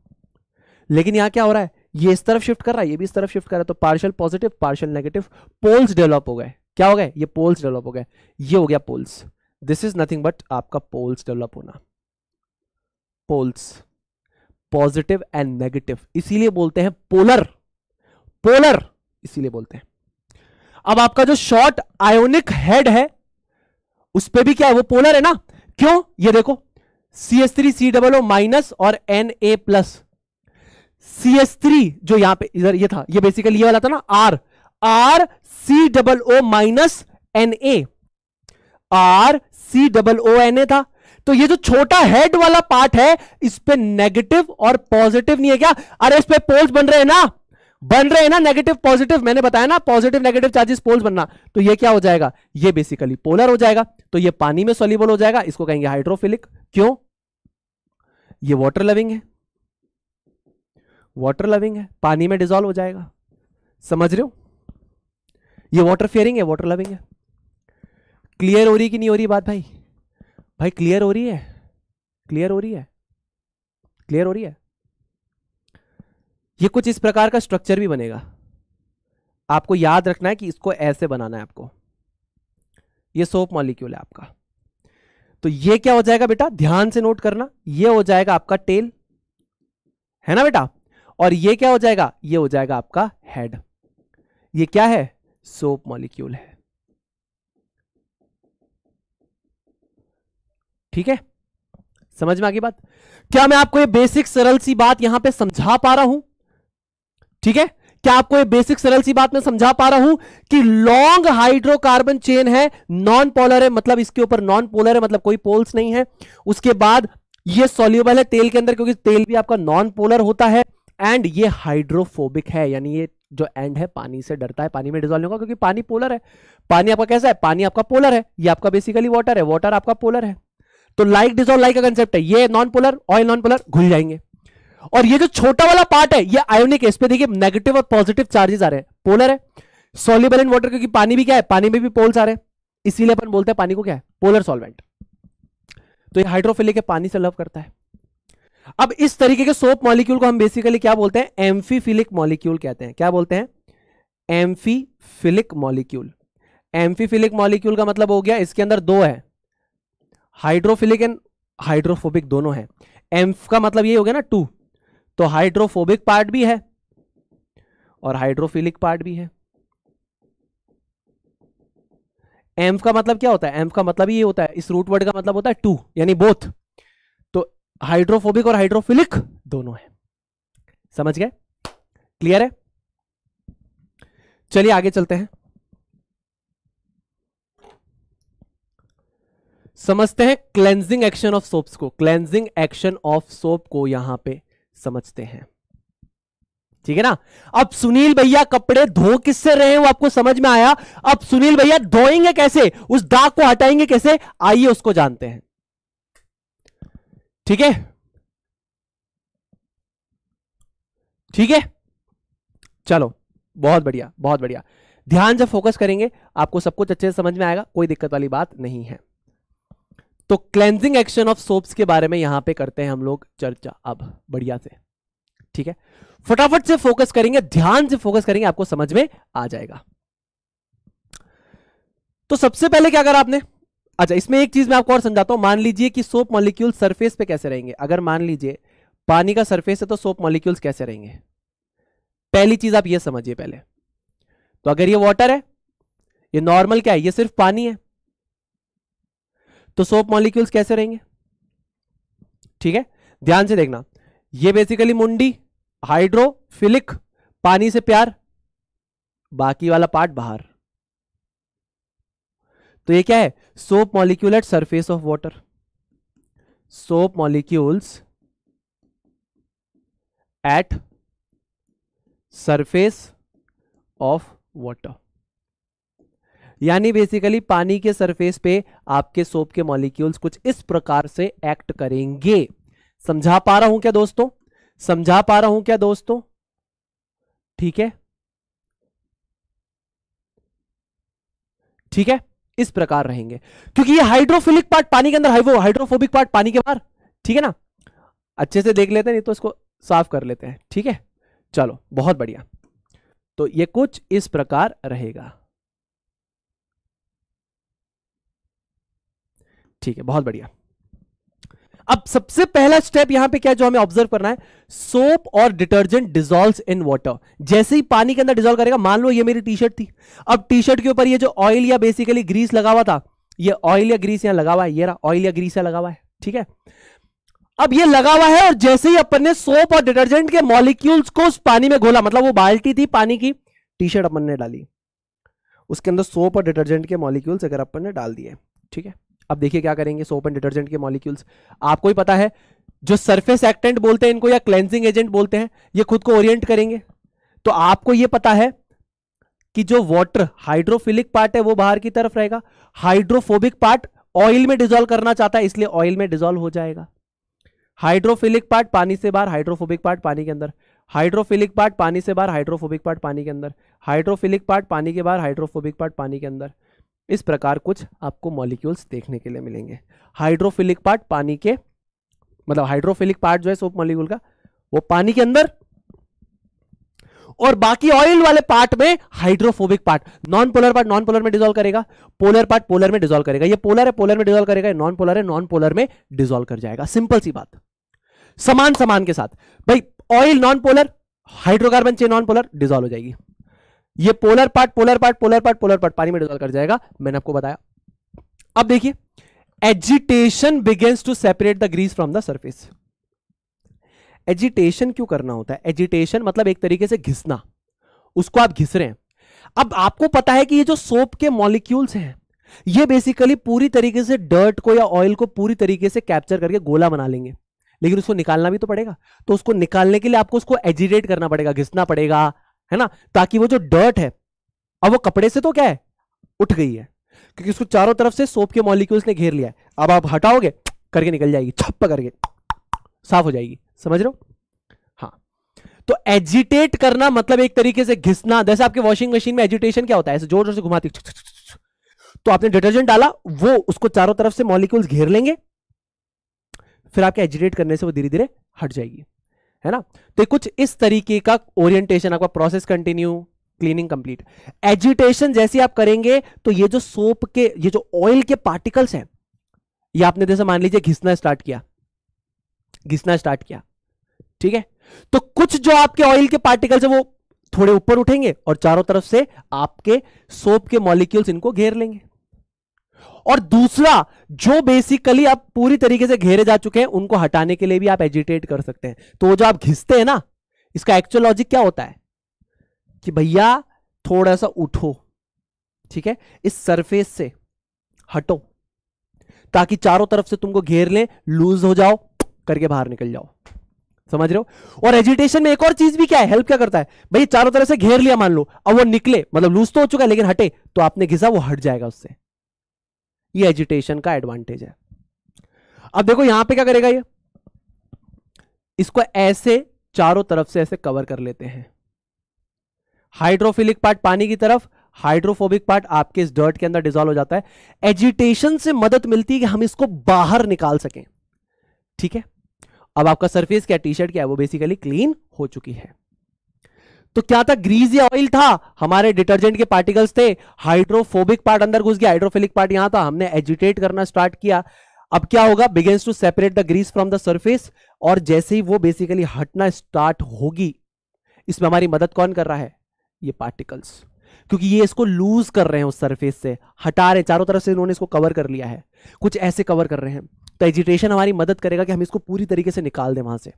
A: लेकिन यहां क्या हो रहा है ये इस तरफ शिफ्ट कर रहा है ये भी इस तरफ शिफ्ट कर रहा है तो partial positive partial negative poles develop हो गए क्या हो गए ये पोल्स डेवलप हो गए ये हो गया poles this is nothing but आपका पोल्स डेवलप होना पोल्स पॉजिटिव एंड नेगेटिव इसीलिए बोलते हैं पोलर पोलर इसीलिए बोलते हैं अब आपका जो शॉर्ट आयोनिक हेड है उस पर भी क्या है वो पोलर है ना क्यों ये देखो C S three C double O minus और N A plus C S three जो यहां पे इधर ये था ये बेसिकली ये वाला था ना R R C double O minus N A R C double O N A था तो ये जो छोटा हेड वाला पार्ट है इस पे नेगेटिव और पॉजिटिव नहीं है क्या अरे इस पे पोल्स बन रहे हैं ना बन रहे हैं ना नेगेटिव पॉजिटिव मैंने बताया ना पॉजिटिव नेगेटिव चार्जेस पोल्स बनना तो ये क्या हो जाएगा ये बेसिकली पोलर हो जाएगा तो ये पानी में सोलिबल हो जाएगा इसको कहेंगे हाइड्रोफिलिक क्यों ये वाटर लविंग है वाटर लविंग है पानी में डिजोल्व हो जाएगा समझ रहे हो ये वाटर फेयरिंग है वाटर लविंग है क्लियर हो रही कि नहीं हो रही बात भाई भाई क्लियर हो रही है क्लियर हो रही है क्लियर हो रही है ये कुछ इस प्रकार का स्ट्रक्चर भी बनेगा आपको याद रखना है कि इसको ऐसे बनाना है आपको ये सोप मॉलिक्यूल है आपका तो ये क्या हो जाएगा बेटा ध्यान से नोट करना ये हो जाएगा आपका टेल है ना बेटा और ये क्या हो जाएगा ये हो जाएगा आपका हेड ये क्या है सोप मॉलिक्यूल है ठीक है समझ में आ गई बात क्या मैं आपको ये बेसिक सरल सी बात यहां पे समझा पा रहा हूं ठीक है क्या आपको ये बेसिक सरल सी बात मैं समझा पा रहा हूं कि लॉन्ग हाइड्रोकार्बन चेन है नॉन पोलर है मतलब इसके ऊपर नॉन पोलर है मतलब कोई पोल्स नहीं है उसके बाद ये सोल्यूबल है तेल के अंदर क्योंकि तेल भी आपका नॉन पोलर होता है एंड ये हाइड्रोफोबिक है यानी ये जो एंड है पानी से डरता है पानी में डिजोल्व होगा क्योंकि पानी पोलर है पानी आपका कैसा है पानी आपका पोलर है ये आपका बेसिकली वाटर है वाटर आपका पोलर है तो लाइक डिजोल्व लाइक का कंसेप्ट है ये non polar oil non polar घुल जाएंगे और ये जो छोटा वाला पार्ट है ये आयोनिक इस पर देखिए नेगेटिव और पॉजिटिव चार्जेस आ रहे हैं पोलर है सोलिबल इन वाटर क्योंकि पानी भी क्या है पानी में भी पोल्स आ रहे हैं इसीलिए अपन बोलते हैं पानी को क्या है पोलर सॉल्वेंट तो ये हाइड्रोफिलिक है पानी से लव करता है अब इस तरीके के सोप मॉलिक्यूल को हम बेसिकली क्या बोलते हैं एम्फीफिलिक मॉलिक्यूल कहते हैं क्या बोलते हैं एम्फीफिलिक मॉलिक्यूल एम्फीफिलिक मॉलिक्यूल का मतलब हो गया इसके अंदर दो है हाइड्रोफिलिक एंड हाइड्रोफोबिक दोनों है एम्फ का मतलब ये हो गया ना टू तो हाइड्रोफोबिक पार्ट भी है और हाइड्रोफिलिक पार्ट भी है एम्फ का मतलब क्या होता है एम्फ का मतलब ये होता है इस रूट वर्ड का मतलब होता है टू यानी बोथ तो हाइड्रोफोबिक और हाइड्रोफिलिक दोनों है समझ गए क्लियर है चलिए आगे चलते हैं समझते हैं क्लेंजिंग एक्शन ऑफ सोप्स को क्लेंजिंग एक्शन ऑफ सोप को यहां पे समझते हैं ठीक है ना अब सुनील भैया कपड़े धो किससे रहे हैं वो आपको समझ में आया अब सुनील भैया धोएंगे कैसे उस दाग को हटाएंगे कैसे आइए उसको जानते हैं ठीक है ठीक है चलो बहुत बढ़िया बहुत बढ़िया ध्यान जब फोकस करेंगे आपको सब कुछ अच्छे से समझ में आएगा कोई दिक्कत वाली बात नहीं है तो क्लेंजिंग एक्शन ऑफ सोप्स के बारे में यहां पे करते हैं हम लोग चर्चा अब बढ़िया से ठीक है फटाफट से फोकस करेंगे ध्यान से फोकस करेंगे आपको समझ में आ जाएगा तो सबसे पहले क्या करा आपने अच्छा इसमें एक चीज मैं आपको और समझाता हूं मान लीजिए कि सोप मॉलिक्यूल सरफेस पे कैसे रहेंगे अगर मान लीजिए पानी का सरफेस है तो सोप मॉलिक्यूल्स कैसे रहेंगे पहली चीज आप यह समझिए पहले तो अगर ये वाटर है ये नॉर्मल क्या है ये सिर्फ पानी है तो सोप मॉलिक्यूल्स कैसे रहेंगे ठीक है ध्यान से देखना ये बेसिकली मुंडी हाइड्रोफिलिक पानी से प्यार बाकी वाला पार्ट बाहर तो ये क्या है soap molecule at surface of water soap molecules at surface of water यानी बेसिकली पानी के सरफेस पे आपके सोप के मॉलिक्यूल्स कुछ इस प्रकार से एक्ट करेंगे समझा पा रहा हूं क्या दोस्तों समझा पा रहा हूं क्या दोस्तों ठीक है ठीक है इस प्रकार रहेंगे क्योंकि ये हाइड्रोफिलिक पार्ट पानी के अंदर हाइड्रोफोबिक पार्ट पानी के बाहर ठीक है ना अच्छे से देख लेते हैं नहीं तो इसको साफ कर लेते हैं ठीक है चलो बहुत बढ़िया तो ये कुछ इस प्रकार रहेगा ठीक है बहुत बढ़िया अब सबसे पहला स्टेप यहां पे क्या है जो हमें ऑब्जर्व करना है सोप और डिटर्जेंट डिजोल्व इन वाटर जैसे ही पानी के अंदर डिजोल्व करेगा मान लो ये मेरी टी शर्ट थी अब टी शर्ट के ऊपर ये जो ऑयल या बेसिकली ग्रीस लगा हुआ था ये ऑयल या ग्रीस यहां लगा हुआ है ये रहा ऑयल या ग्रीस यहां लगा हुआ है ठीक है अब ये लगा हुआ है और जैसे ही अपन ने सोप और डिटर्जेंट के मॉलिक्यूल्स को उस पानी में घोला मतलब वो बाल्टी थी पानी की टी शर्ट अपन ने डाली उसके अंदर सोप और डिटर्जेंट के मॉलिक्यूल्स अगर अपन ने डाल दिए ठीक है अब देखिए क्या करेंगे सोप एंड डिटर्जेंट के मॉलिक्यूल्स आपको ही पता है जो सरफेस एक्टेंट बोलते हैं इनको या क्लेंजिंग एजेंट बोलते हैं ये खुद को ओरिएंट करेंगे तो आपको ये पता है कि जो वाटर हाइड्रोफिलिक पार्ट है वो बाहर की तरफ रहेगा हाइड्रोफोबिक पार्ट ऑयल में डिजोल्व करना चाहता है इसलिए ऑयल में डिजोल्व हो जाएगा हाइड्रोफिलिक पार्ट पानी से बाहर हाइड्रोफोबिक पार्ट पानी के अंदर हाइड्रोफिलिक पार्ट पानी से बाहर हाइड्रोफोबिक पार्ट पानी के अंदर हाइड्रोफिलिक पार्ट पानी के बाहर हाइड्रोफोबिक पार्ट पानी के अंदर इस प्रकार कुछ आपको मॉलिक्यूल्स देखने के लिए मिलेंगे हाइड्रोफिलिक पार्ट पानी के मतलब हाइड्रोफिलिक पार्ट जो है सोप मॉलिक्यूल का वो पानी के अंदर और बाकी ऑयल वाले पार्ट में hydrophobic part non polar part non polar में डिजोल्व करेगा पोलर पार्ट पोलर में डिजोल्व करेगा ये पोलर है पोलर में डिजोल्व करेगा नॉन पोलर है नॉन पोलर में डिजोल्व कर जाएगा सिंपल सी बात समान समान के साथ भाई oil non polar hydrocarbon chain non polar dissolve हो जाएगी ये polar part polar part polar part polar part पानी में डिजॉल्व कर जाएगा मैंने आपको बताया अब देखिए agitation begins to separate the grease from the surface agitation क्यों करना होता है एजिटेशन मतलब एक तरीके से घिसना उसको आप घिस रहे हैं अब आपको पता है कि ये जो सोप के मॉलिक्यूल्स हैं ये बेसिकली पूरी तरीके से डर्ट को या ऑयल को पूरी तरीके से कैप्चर करके गोला बना लेंगे लेकिन उसको निकालना भी तो पड़ेगा तो उसको निकालने के लिए आपको उसको एजिटेट करना पड़ेगा घिसना पड़ेगा है ना ताकि वो जो डर्ट है अब वो कपड़े से तो क्या है उठ गई है क्योंकि उसको चारों तरफ से सोप के मॉलिक्यूल्स ने घेर लिया है अब आप हटाओगे करके निकल जाएगी छप करके साफ हो जाएगी समझ रहे हो हाँ तो एजिटेट करना मतलब एक तरीके से घिसना जैसे आपके वॉशिंग मशीन में एजिटेशन क्या होता है जोर जोर से घुमाती तो आपने डिटर्जेंट डाला वो उसको चारों तरफ से मॉलिक्यूल्स घेर लेंगे फिर आपके एजिटेट करने से वो धीरे धीरे हट जाएगी है ना तो कुछ इस तरीके का ओरिएंटेशन आपका process continue cleaning complete agitation जैसे आप करेंगे तो ये जो सोप के ये जो ऑयल के पार्टिकल्स हैं ये आपने जैसे मान लीजिए घिसना स्टार्ट किया घिसना स्टार्ट किया ठीक है तो कुछ जो आपके ऑयल के पार्टिकल्स है वो थोड़े ऊपर उठेंगे और चारों तरफ से आपके सोप के मॉलिक्यूल्स इनको घेर लेंगे और दूसरा जो बेसिकली आप पूरी तरीके से घेरे जा चुके हैं उनको हटाने के लिए भी आप एजिटेट कर सकते हैं तो वो जो आप घिसते हैं ना इसका एक्चुअल लॉजिक क्या होता है कि भैया थोड़ा सा उठो ठीक है इस सरफेस से हटो ताकि चारों तरफ से तुमको घेर ले लूज हो जाओ करके बाहर निकल जाओ समझ रहे हो और एजिटेशन में एक और चीज भी क्या है हेल्प क्या करता है भाई चारों तरफ से घेर लिया मान लो अब वो निकले मतलब लूज तो हो चुका है लेकिन हटे तो आपने घिसा वो हट जाएगा उससे ये एजिटेशन का एडवांटेज है अब देखो यहां पे क्या करेगा ये इसको ऐसे चारों तरफ से ऐसे कवर कर लेते हैं हाइड्रोफिलिक पार्ट पानी की तरफ हाइड्रोफोबिक पार्ट आपके इस डर्ट के अंदर डिजोल्व हो जाता है एजिटेशन से मदद मिलती है कि हम इसको बाहर निकाल सकें ठीक है अब आपका सरफेस क्या टी शर्ट क्या है वो बेसिकली क्लीन हो चुकी है तो क्या था ग्रीस या ऑयल था हमारे डिटर्जेंट के पार्टिकल्स थे हाइड्रोफोबिक पार्ट अंदर घुस गया हाइड्रोफिलिक पार्ट यहां था हमने एजिटेट करना स्टार्ट किया अब क्या होगा begins to separate the grease from the surface और जैसे ही वो बेसिकली हटना स्टार्ट होगी इसमें हमारी मदद कौन कर रहा है ये पार्टिकल्स क्योंकि ये इसको लूज कर रहे हैं उस सरफेस से हटा रहे चारों तरफ से इन्होंने इसको कवर कर लिया है कुछ ऐसे कवर कर रहे हैं तो एजिटेशन हमारी मदद करेगा कि हम इसको पूरी तरीके से निकाल दें वहां से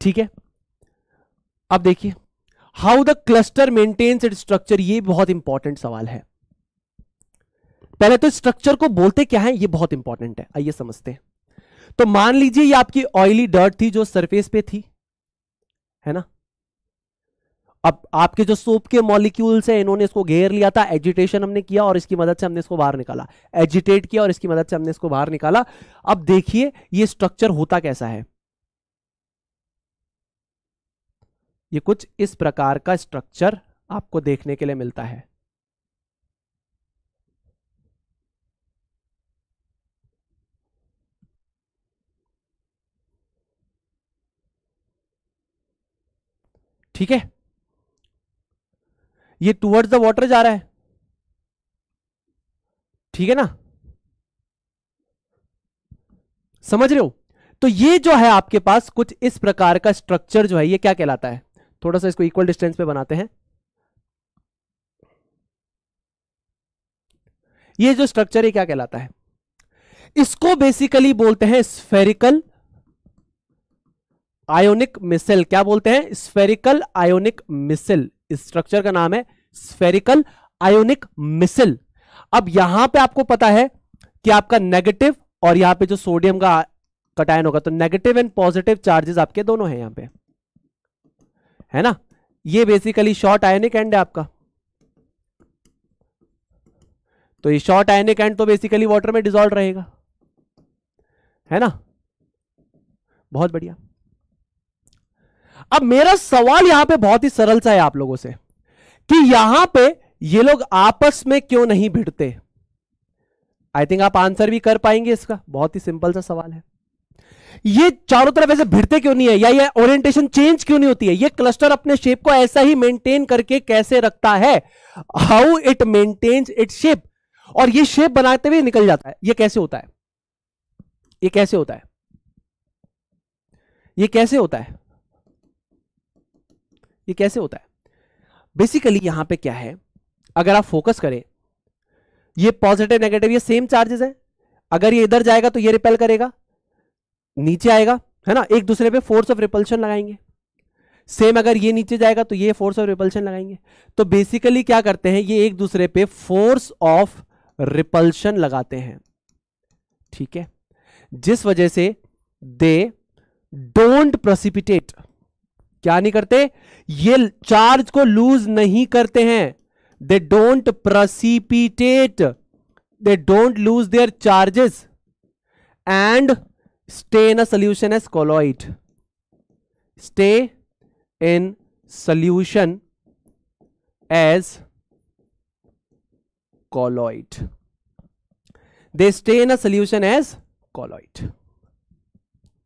A: ठीक है अब देखिए how the cluster maintains it structure ये बहुत इंपॉर्टेंट सवाल है पहले तो स्ट्रक्चर को बोलते क्या है ये बहुत इंपॉर्टेंट है आइए समझते हैं तो मान लीजिए ये आपकी ऑयली डर्ट थी जो सरफेस पे थी है ना अब आपके जो सोप के मॉलिक्यूल्स हैं इन्होंने इसको घेर लिया था एजिटेशन हमने किया और इसकी मदद से हमने इसको बाहर निकाला एजिटेट किया और इसकी मदद से हमने इसको बाहर निकाला अब देखिए ये स्ट्रक्चर होता कैसा है ये कुछ इस प्रकार का स्ट्रक्चर आपको देखने के लिए मिलता है ठीक है ये टूवर्ड्स द वॉटर जा रहा है ठीक है ना समझ रहे हो तो ये जो है आपके पास कुछ इस प्रकार का स्ट्रक्चर जो है ये क्या कहलाता है थोड़ा सा इसको इक्वल डिस्टेंस पे बनाते हैं ये जो स्ट्रक्चर है क्या कहलाता है इसको बेसिकली बोलते हैं स्फेरिकल आयोनिक मिसल क्या बोलते हैं स्फेरिकल आयोनिक मिसल स्ट्रक्चर का नाम है स्फेरिकल आयोनिक मिसल अब यहां पे आपको पता है कि आपका नेगेटिव और यहां पे जो सोडियम का कटायन होगा तो नेगेटिव एंड पॉजिटिव चार्जेस आपके दोनों हैं यहां पे है ना ये बेसिकली शॉर्ट आयनिक एंड है आपका तो ये शॉर्ट आयनिक एंड तो बेसिकली वाटर में डिजोल्व रहेगा है ना बहुत बढ़िया अब मेरा सवाल यहां पे बहुत ही सरल सा है आप लोगों से कि यहां पे ये लोग आपस में क्यों नहीं भिड़ते आई थिंक आप आंसर भी कर पाएंगे इसका बहुत ही सिंपल सा सवाल है ये चारों तरफ ऐसे भिड़ते क्यों नहीं है या ये ओरिएंटेशन चेंज क्यों नहीं होती है ये क्लस्टर अपने शेप को ऐसा ही मेंटेन करके कैसे रखता है how it maintains it shape और ये शेप बनाते हुए निकल जाता है ये कैसे होता है ये कैसे होता है ये कैसे होता है ये कैसे होता है बेसिकली यहां पे क्या है अगर आप फोकस करें ये पॉजिटिव नेगेटिव ये सेम चार्जेस है अगर ये इधर जाएगा तो ये रिपेल करेगा नीचे आएगा है ना एक दूसरे पे फोर्स ऑफ रिपल्शन लगाएंगे सेम अगर ये नीचे जाएगा तो ये फोर्स ऑफ रिपल्शन लगाएंगे तो बेसिकली क्या करते हैं ये एक दूसरे पे फोर्स ऑफ रिपल्शन लगाते हैं ठीक है जिस वजह से दे डोंट प्रसिपिटेट क्या नहीं करते ये चार्ज को लूज नहीं करते हैं they don't precipitate they don't lose their charges and stay in a solution as colloid stay in solution as colloid they stay in a solution as colloid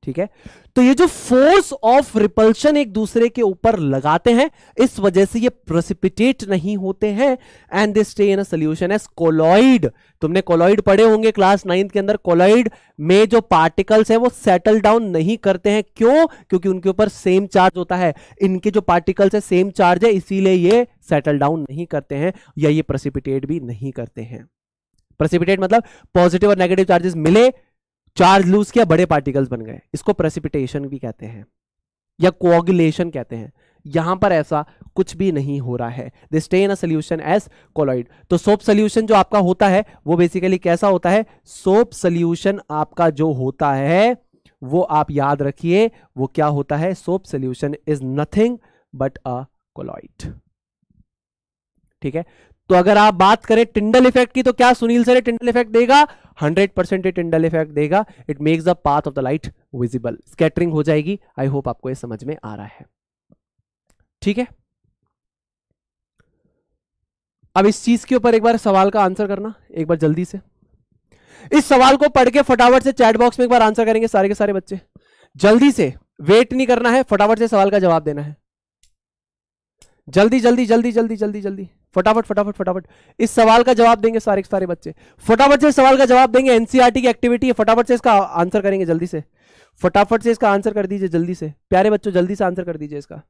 A: ठीक है तो ये जो फोर्स ऑफ रिपल्शन एक दूसरे के ऊपर लगाते हैं इस वजह से ये प्रसिपिटेट नहीं होते हैं and they stay in solution as colloid तुमने कोलॉइड पढ़े होंगे क्लास नाइन्थ के अंदर कोलॉइड में जो पार्टिकल्स हैं वो सेटल डाउन नहीं करते हैं क्यों क्योंकि उनके ऊपर सेम चार्ज होता है इनके जो पार्टिकल्स है सेम चार्ज है इसीलिए ये सेटल डाउन नहीं करते हैं या ये प्रसिपिटेट भी नहीं करते हैं प्रेसिपिटेट मतलब पॉजिटिव और नेगेटिव चार्जेस मिले चार्ज लूज किया बड़े पार्टिकल्स बन गए इसको प्रेसिपिटेशन भी कहते हैं या कोगुलेशन कहते हैं यहां पर ऐसा कुछ भी नहीं हो रहा है they stay in a solution as colloid तो सोप सोल्यूशन जो आपका होता है वो बेसिकली कैसा होता है सोप सोल्यूशन आपका जो होता है वो आप याद रखिए वो क्या होता है soap solution is nothing but a colloid ठीक है तो अगर आप बात करें टिंडल इफेक्ट की तो क्या सुनील सर टिंडल इफेक्ट देगा 100 परसेंट टिंडल इफेक्ट देगा it makes the path of the light visible scattering हो जाएगी आई होप आपको ये समझ में आ रहा है ठीक है अब इस चीज के ऊपर एक बार सवाल का आंसर करना एक बार जल्दी से इस सवाल को पढ़ के फटाफट से चैट बॉक्स में एक बार आंसर करेंगे सारे के सारे बच्चे जल्दी से वेट नहीं करना है फटाफट से सवाल का जवाब देना है जल्दी जल्दी जल्दी जल्दी जल्दी जल्दी फटाफट फटाफट फटाफट इस सवाल का जवाब देंगे सारे सारे बच्चे फटाफट से सवाल का जवाब देंगे एनसीआरटी e की एक्टिविटी है फटाफट से इसका आंसर करेंगे जल्दी से फटाफट से इसका आंसर कर दीजिए जल्दी से प्यारे बच्चों जल्दी से आंसर कर दीजिए इसका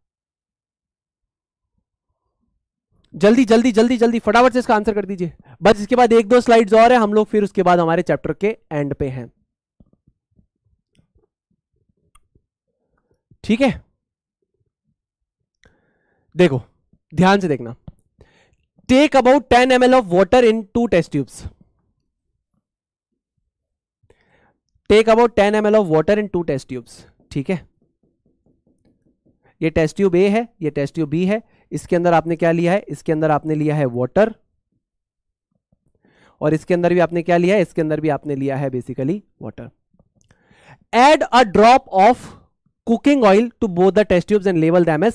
A: जल्दी जल्दी जल्दी जल्दी फटाफट से इसका आंसर कर दीजिए बस इसके बाद एक दो स्लाइड्स और है हम लोग फिर उसके बाद हमारे चैप्टर के एंड पे हैं ठीक है देखो ध्यान से देखना take about ten M L of water in two test tubes take about ten M L of water in two test tubes ठीक है ये टेस्ट ट्यूब ए है ये टेस्ट ट्यूब बी है इसके अंदर आपने क्या लिया है इसके अंदर आपने लिया है वॉटर और इसके अंदर भी आपने क्या लिया है इसके अंदर भी आपने लिया है basically water add a drop of cooking oil to both the test tubes and लेवल दैम ए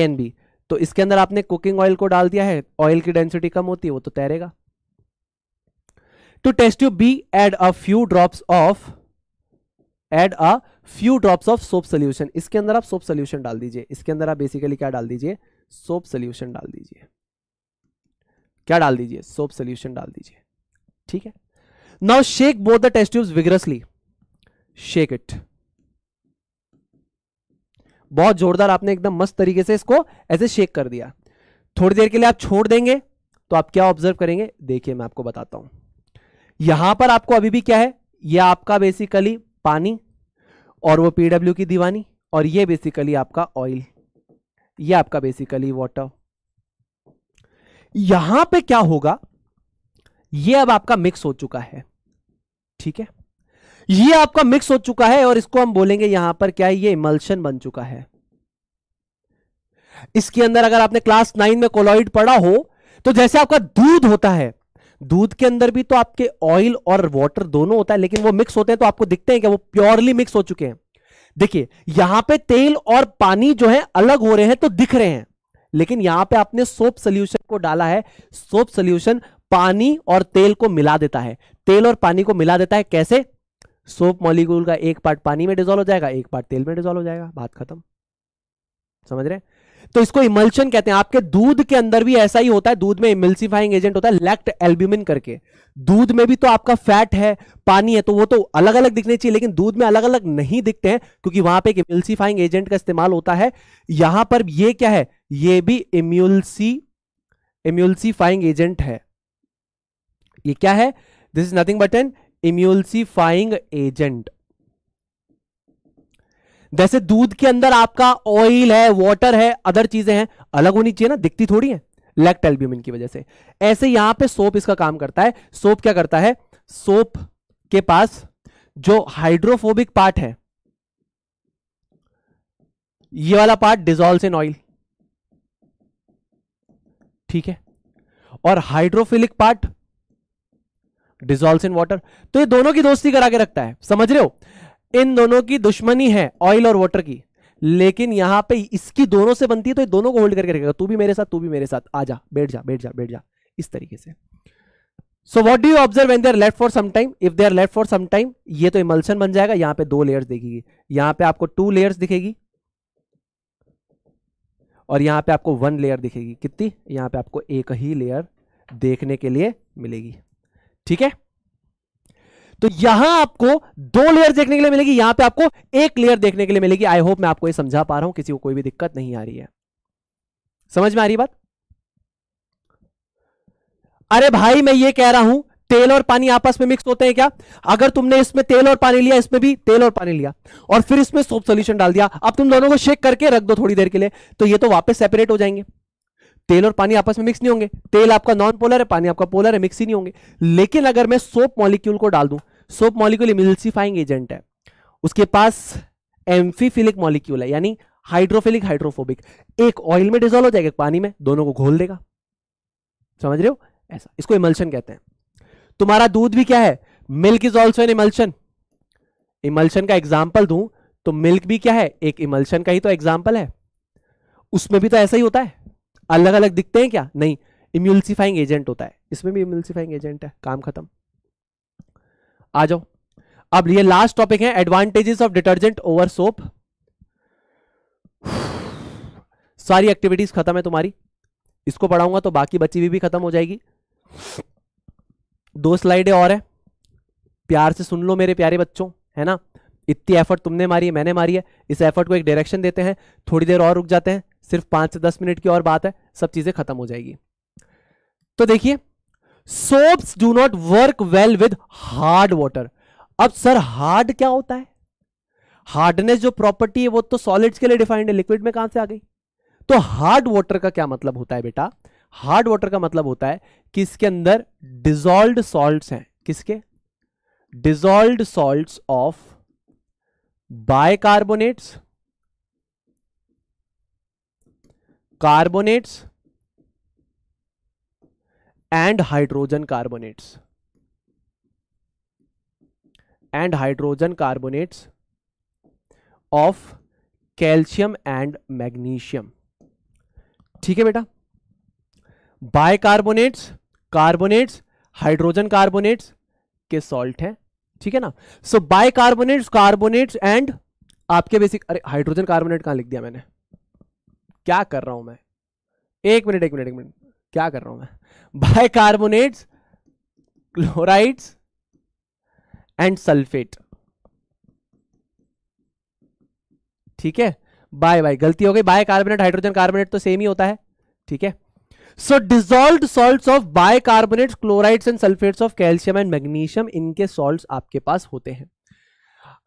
A: एन बी तो इसके अंदर आपने कुकिंग ऑयल को डाल दिया है ऑयल की डेंसिटी कम होती है वो तो तैरेगा to test you B add a few drops of add a few drops of soap solution इसके अंदर आप सोप सोल्यूशन डाल दीजिए इसके अंदर आप बेसिकली क्या डाल दीजिए सोप सोल्यूशन डाल दीजिए क्या डाल दीजिए सोप सोल्यूशन डाल दीजिए ठीक है now shake both the test vigorously shake it बहुत जोरदार आपने एकदम मस्त तरीके से इसको ऐसे शेक कर दिया थोड़ी देर के लिए आप छोड़ देंगे तो आप क्या ऑब्जर्व करेंगे देखिए मैं आपको बताता हूं यहां पर आपको अभी भी क्या है यह आपका बेसिकली पानी और वो पीडब्ल्यू की दीवानी और यह बेसिकली आपका ऑयल ये आपका बेसिकली वाटर यहां पे क्या होगा ये अब आपका मिक्स हो चुका है ठीक है ये आपका मिक्स हो चुका है और इसको हम बोलेंगे यहां पर क्या है ये इमल्शन बन चुका है इसके अंदर अगर आपने क्लास नाइन में कोलॉइड पढ़ा हो तो जैसे आपका दूध होता है दूध के अंदर भी तो आपके ऑयल और वाटर दोनों होता है लेकिन वो मिक्स होते हैं तो आपको दिखते हैं क्या वो प्योरली मिक्स हो चुके हैं देखिए यहां पे तेल और पानी जो है अलग हो रहे हैं तो दिख रहे हैं लेकिन यहां पे आपने सोप सोल्यूशन को डाला है सोप सोल्यूशन पानी और तेल को मिला देता है तेल और पानी को मिला देता है कैसे सोप मॉलिक्यूल का एक पार्ट पानी में डिजोल्व हो जाएगा एक पार्ट तेल में डिजोल्व हो जाएगा बात खत्म समझ रहे तो इसको इमल्शन कहते हैं आपके दूध के अंदर भी ऐसा ही होता है दूध में इमल्सिफाइंग एजेंट होता है लेक्ट एल्ब्यूमिन करके दूध में भी तो आपका फैट है पानी है तो वो तो अलग अलग दिखने चाहिए लेकिन दूध में अलग अलग नहीं दिखते हैं क्योंकि वहां पे एक इमल्सिफाइंग एजेंट का इस्तेमाल होता है यहां पर ये क्या है ये भी इम्यूलसी इम्यूलसीफाइंग एजेंट है ये क्या है this is nothing but an emulsifying agent जैसे दूध के अंदर आपका ऑयल है वाटर है अदर चीजें हैं अलग होनी चाहिए ना दिखती थोड़ी है लेक्ट एल्ब्यूमिन की वजह से ऐसे यहां पे सोप इसका काम करता है सोप क्या करता है सोप के पास जो हाइड्रोफोबिक पार्ट है ये वाला पार्ट डिजोल्व इन ऑयल ठीक है और hydrophilic part dissolve in water तो ये दोनों की दोस्ती करा के रखता है समझ रहे हो इन दोनों की दुश्मनी है ऑयल और वाटर की लेकिन यहां पे इसकी दोनों से बनती है तो ये दोनों को होल्ड करके रखेगा तू भी मेरे साथ तू भी मेरे साथ आ जा बैठ जा बैठ जा बैठ जा इस तरीके से so what do you observe and there let for some time if they are left for some time ये तो इमल्सन बन जाएगा यहां पे दो लेयर्स देखेगी यहां पे आपको टू लेयर्स दिखेगी और यहां पे आपको वन लेयर दिखेगी कितनी यहां पे आपको एक ही लेयर देखने के लिए मिलेगी ठीक है तो यहां आपको दो लेयर देखने के लिए मिलेगी यहां पे आपको एक लेयर देखने के लिए मिलेगी आई होप मैं आपको ये समझा पा रहा हूं किसी को कोई भी दिक्कत नहीं आ रही है समझ में आ रही बात अरे भाई मैं ये कह रहा हूं तेल और पानी आपस में मिक्स होते हैं क्या अगर तुमने इसमें तेल और पानी लिया इसमें भी तेल और पानी लिया और फिर इसमें सोप सोल्यूशन डाल दिया अब तुम दोनों को शेक करके रख दो थोड़ी देर के लिए तो ये तो वापस सेपरेट हो जाएंगे तेल और पानी आपस में मिक्स नहीं होंगे तेल आपका नॉन पोलर है पानी आपका पोलर है मिक्स ही नहीं होंगे लेकिन अगर मैं सोप मॉलिक्यूल को डाल दूं सोप मॉलिक्यूल इमिल्सिफाइंग एजेंट है उसके पास एम्फीफिलिक मॉलिक्यूल है यानी हाइड्रोफिलिक हाइड्रोफोबिक एक ऑयल में डिजोल्व हो जाएगा पानी में दोनों को घोल देगा समझ रहे हो ऐसा इसको इमल्शन कहते हैं तुम्हारा दूध भी क्या है milk is also an emulsion emulsion का एग्जाम्पल दू तो मिल्क भी क्या है एक इमल्शन का ही तो एग्जाम्पल है उसमें भी तो ऐसा ही होता है अलग अलग दिखते हैं क्या नहीं इम्यूलसीफाइंग एजेंट होता है इसमें भी इम्यूलसीफाइंग एजेंट है काम खत्म आ जाओ अब ये लास्ट टॉपिक है advantages of detergent over soap सारी एक्टिविटीज खत्म है तुम्हारी इसको पढ़ाऊंगा तो बाकी बची हुई भी, भी खत्म हो जाएगी दो स्लाइडें और है प्यार से सुन लो मेरे प्यारे बच्चों है ना इतनी एफर्ट तुमने मारी है मैंने मारी है इस एफर्ट को एक डायरेक्शन देते हैं थोड़ी देर और रुक जाते हैं सिर्फ पांच से दस मिनट की और बात है सब चीज़ें खत्म हो जाएगी तो देखिए soaps do not work well with hard water अब सर हार्ड क्या होता है हार्डनेस जो प्रॉपर्टी है वो तो सॉलिड्स के लिए डिफाइंड है लिक्विड में कहां से आ गई तो हार्ड वाटर का क्या मतलब होता है बेटा हार्ड वाटर का मतलब होता है कि इसके अंदर डिजोल्व सॉल्ट हैं किसके dissolve salt of bicarbonates carbonates and hydrogen carbonates and hydrogen carbonates of calcium and magnesium ठीक है बेटा bicarbonates carbonates hydrogen carbonates के सॉल्ट हैं ठीक है ना सो कार्बोनेट्स कार्बोनेट्स एंड आपके बेसिक अरे हाइड्रोजन कार्बोनेट कहां लिख दिया मैंने क्या कर रहा हूं मैं एक मिनट एक मिनट एक मिनट क्या कर रहा हूं मैं bicarbonates chlorides and sulphate ठीक है बाय बाय गलती हो गई बाय कार्बोनेट हाइड्रोजन कार्बोनेट तो सेम ही होता है ठीक है so dissolve salt of bicarbonate chlorides and sulphates of calcium and magnesium इनके सोल्ट आपके पास होते हैं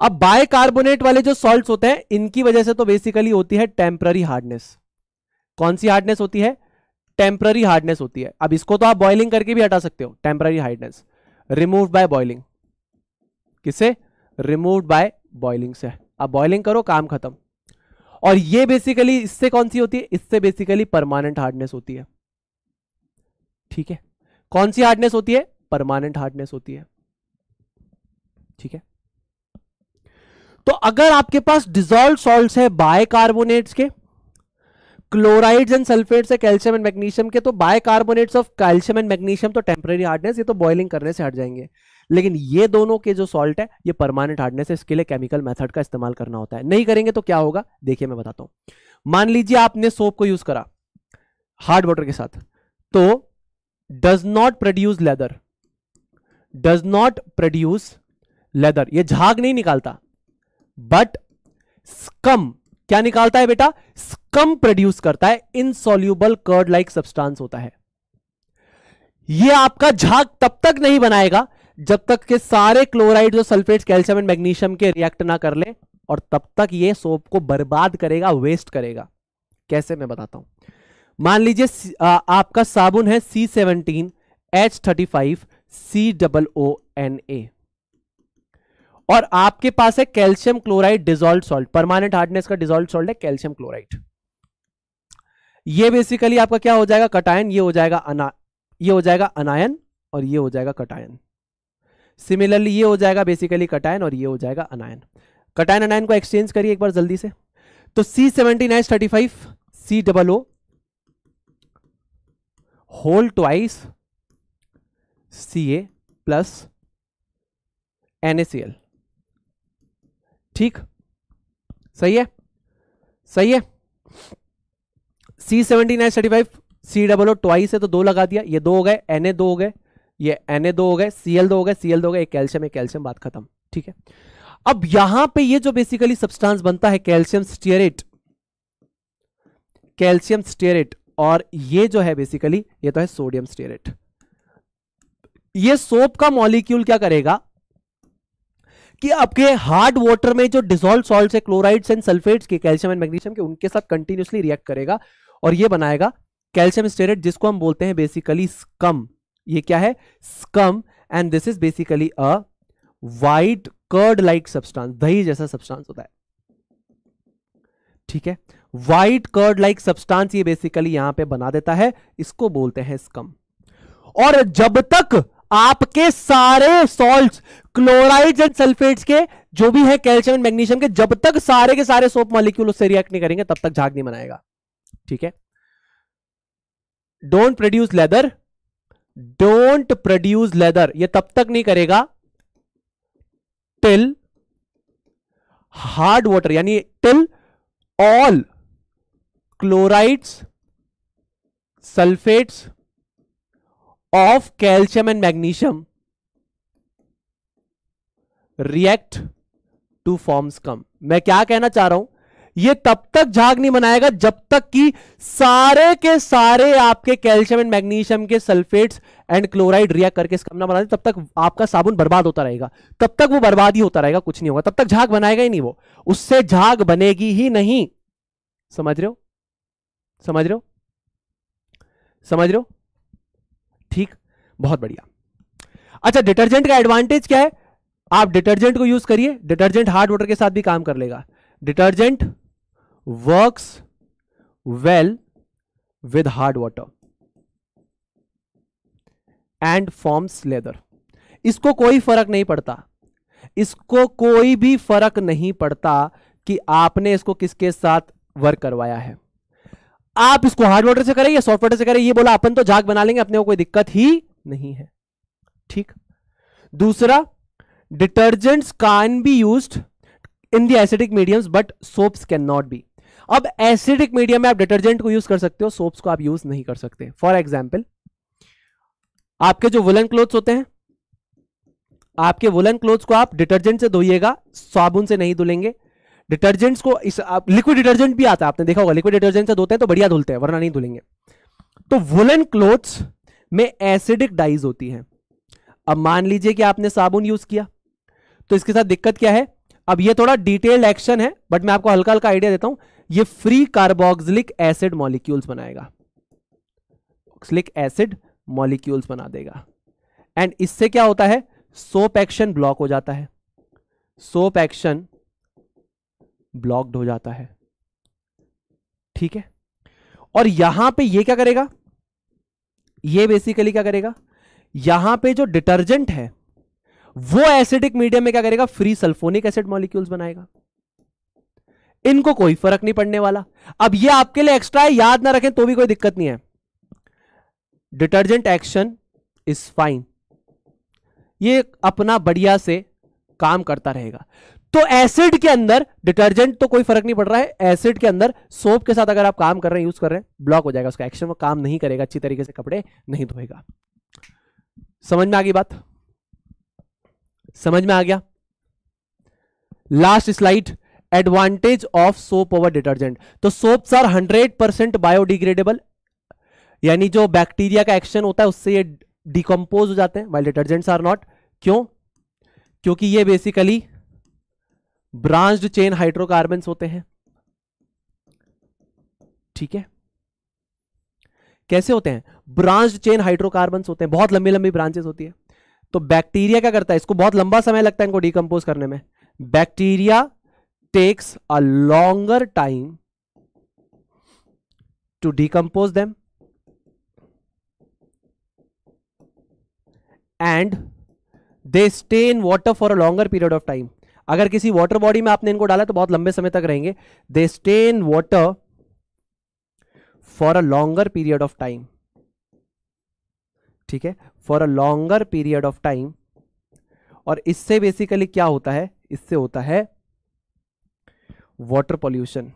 A: अब बाय कार्बोनेट वाले जो सॉल्ट होते हैं इनकी वजह से तो बेसिकली होती है टेम्पररी हार्डनेस कौन सी हार्डनेस होती है टेम्प्ररी हार्डनेस होती है अब इसको तो आप बॉइलिंग करके भी हटा सकते हो temporary hardness remove by boiling किससे रिमूव बाय बॉइलिंग से अब बॉइलिंग करो काम खत्म और ये बेसिकली इससे कौन सी होती है इससे बेसिकली परमानेंट हार्डनेस होती है ठीक है कौन सी हार्डनेस होती है परमानेंट हार्डनेस होती है ठीक है तो अगर आपके पास डिजोल्व सॉल्ट है बाय कार्बोनेट्स के क्लोराइड्स एंड सल्फेट्स है कैल्शियम एंड मैग्नीशियम के तो bicarbonates of calcium and magnesium तो टेम्प्रेरी हार्डनेस ये तो बॉइलिंग करने से हट जाएंगे लेकिन ये दोनों के जो सॉल्ट है ये परमानेंट हार्डनेस है इसके लिए केमिकल मेथड का इस्तेमाल करना होता है नहीं करेंगे तो क्या होगा देखिए मैं बताता हूं मान लीजिए आपने सोप को यूज करा हार्ड वाटर के साथ तो does not produce lather does not produce lather ये झाग नहीं निकालता बट स्कम क्या निकालता है बेटा स्कम कम प्रोड्यूस करता है इनसॉल्यूबल कर्ड लाइक सब्सटेंस होता है यह आपका झाग तब तक नहीं बनाएगा जब तक के सारे क्लोराइड और सल्फेट कैल्शियम एंड मैग्नीशियम के रिएक्ट ना कर ले और तब तक यह सोप को बर्बाद करेगा वेस्ट करेगा कैसे मैं बताता हूं मान लीजिए आपका साबुन है C seventeen H thirty five C double O N A और आपके पास है calcium chloride dissolve salt permanent hardness का डिजोल्व सॉल्ट है कैल्शियम क्लोराइड ये बेसिकली आपका क्या हो जाएगा कटायन ये हो जाएगा अना ये हो जाएगा अनायन और ये हो जाएगा कटायन सिमिलरली ये हो जाएगा बेसिकली कटायन और ये हो जाएगा अनायन कटायन अनायन को एक्सचेंज करिए एक बार जल्दी से तो C seventy nine thirty five C double O whole twice C A plus N ठीक सही है सही है C seventy nine thirty five C double O twice है तो दो लगा दिया ये दो हो गए एन ए दो हो गए ये एन ए दो हो गए सी एल दो हो गए सी एल दो हो गए कैल्शियम एक कैल्शियम बात खत्म ठीक है अब यहां पे ये जो बेसिकली सब्सटेंस बनता है कैल्शियम स्टेरेट कैल्शियम स्टेरेट और ये जो है बेसिकली ये तो है सोडियम स्टेरेट ये सोप का मॉलिक्यूल क्या करेगा कि आपके हार्ड वाटर में जो डिजोल्व सॉल्ट है क्लोराइड्स एंड सल्फेट्स के कैल्शियम एंड मैग्नीशियम के उनके साथ कंटिन्यूसली रिएक्ट करेगा और ये बनाएगा कैल्शियम स्टेरेट जिसको हम बोलते हैं बेसिकली स्कम ये क्या है scum and this is basically a white curd like substance दही जैसा सब्सटेंस होता है ठीक है वाइट कर्ड लाइक सब्सटेंस ये बेसिकली यहां पे बना देता है इसको बोलते हैं स्कम और जब तक आपके सारे सॉल्ट क्लोराइड्स एंड सल्फेट्स के जो भी है कैल्शियम एंड मैग्नीशियम के जब तक सारे के सारे सोप मॉलिक्यूल उससे रिएक्ट नहीं करेंगे तब तक झाग नहीं बनाएगा ठीक है don't produce lather don't produce lather ये तब तक नहीं करेगा टिल हार्ड वाटर यानी till all chlorides sulphates of calcium and magnesium react to forms scum मैं क्या कहना चाह रहा हूं ये तब तक झाग नहीं बनाएगा जब तक कि सारे के सारे आपके कैल्शियम एंड मैग्नीशियम के सल्फेट्स एंड क्लोराइड रिएक्ट करके इसका ना बना दे तब तक आपका साबुन बर्बाद होता रहेगा तब तक वो बर्बाद ही होता रहेगा कुछ नहीं होगा तब तक झाग बनाएगा ही नहीं वो उससे झाग बनेगी ही नहीं समझ रहे हो समझ रहे हो समझ रहे हो ठीक बहुत बढ़िया अच्छा डिटर्जेंट का एडवांटेज क्या है आप डिटर्जेंट को यूज करिए डिटर्जेंट हार्ड वाटर के साथ भी काम कर लेगा detergent works well with hard water and forms leather इसको कोई फर्क नहीं पड़ता इसको कोई भी फर्क नहीं पड़ता कि आपने इसको किसके साथ वर्क करवाया है आप इसको हार्ड वाटर से करें या सॉफ्ट वाटर से करें ये बोला अपन तो झाग बना लेंगे अपने को कोई दिक्कत ही नहीं है ठीक दूसरा detergents can be used in the acidic mediums but soaps can not be अब एसिडिक मीडियम में आप डिटर्जेंट को यूज कर सकते हो सोप्स को आप यूज नहीं कर सकते फॉर एग्जाम्पल आपके जो वुलन क्लोथ्स होते हैं आपके वुलन क्लोथ्स को आप डिटर्जेंट से धोइएगा साबुन से नहीं धुलेंगे डिटर्जेंट्स को इस आप लिक्विड डिटर्जेंट भी आता है आपने देखा होगा लिक्विड डिटर्जेंट से धोते हैं तो बढ़िया धुलते हैं वरना नहीं धुलेंगे तो वुलन क्लोथ्स में एसिडिक डाइज होती है अब मान लीजिए कि आपने साबुन यूज किया तो इसके साथ दिक्कत क्या है अब ये थोड़ा डिटेल्ड एक्शन है बट मैं आपको हल्का हल्का आइडिया देता हूं ये फ्री कार्बोक्सिलिक एसिड मॉलिक्यूल्स बनाएगा ऑक्सलिक एसिड मॉलिक्यूल्स बना देगा एंड इससे क्या होता है सोप एक्शन ब्लॉक हो जाता है सोप एक्शन ब्लॉक्ड हो जाता है ठीक है और यहां पे ये क्या करेगा ये बेसिकली क्या करेगा यहां पे जो डिटर्जेंट है वो एसिडिक मीडियम में क्या करेगा फ्री सल्फोनिक एसिड मॉलिक्यूल्स बनाएगा इनको कोई फर्क नहीं पड़ने वाला अब ये आपके लिए एक्स्ट्रा है याद ना रखें तो भी कोई दिक्कत नहीं है डिटर्जेंट एक्शन इज फाइन ये अपना बढ़िया से काम करता रहेगा तो एसिड के अंदर डिटर्जेंट तो कोई फर्क नहीं पड़ रहा है एसिड के अंदर सोप के साथ अगर आप काम कर रहे हैं यूज कर रहे हैं ब्लॉक हो जाएगा उसका एक्शन वो काम नहीं करेगा अच्छी तरीके से कपड़े नहीं धोएगा समझ में आ गई बात समझ में आ गया last slide advantage of soap over detergent तो soaps are hundred percent biodegradable यानी जो बैक्टीरिया का एक्शन होता है उससे ये डिकम्पोज हो जाते हैं वाइल डिटर्जेंट्स आर नॉट क्यों क्योंकि ये बेसिकली ब्रांच्ड चेन हाइड्रोकार्बन होते हैं ठीक है कैसे होते हैं ब्रांच्ड चेन हाइड्रोकार्बन होते हैं बहुत लंबी लंबी ब्रांचेस होती है तो बैक्टीरिया क्या करता है इसको बहुत लंबा समय लगता है इनको डिकम्पोज करने में bacteria takes a longer time to decompose them and they stay in water for a longer period of time अगर किसी वाटर बॉडी में आपने इनको डाला तो बहुत लंबे समय तक रहेंगे they stay in water for a longer period of time ठीक है for a longer period of time और इससे बेसिकली क्या होता है इससे होता है वाटर पॉल्यूशन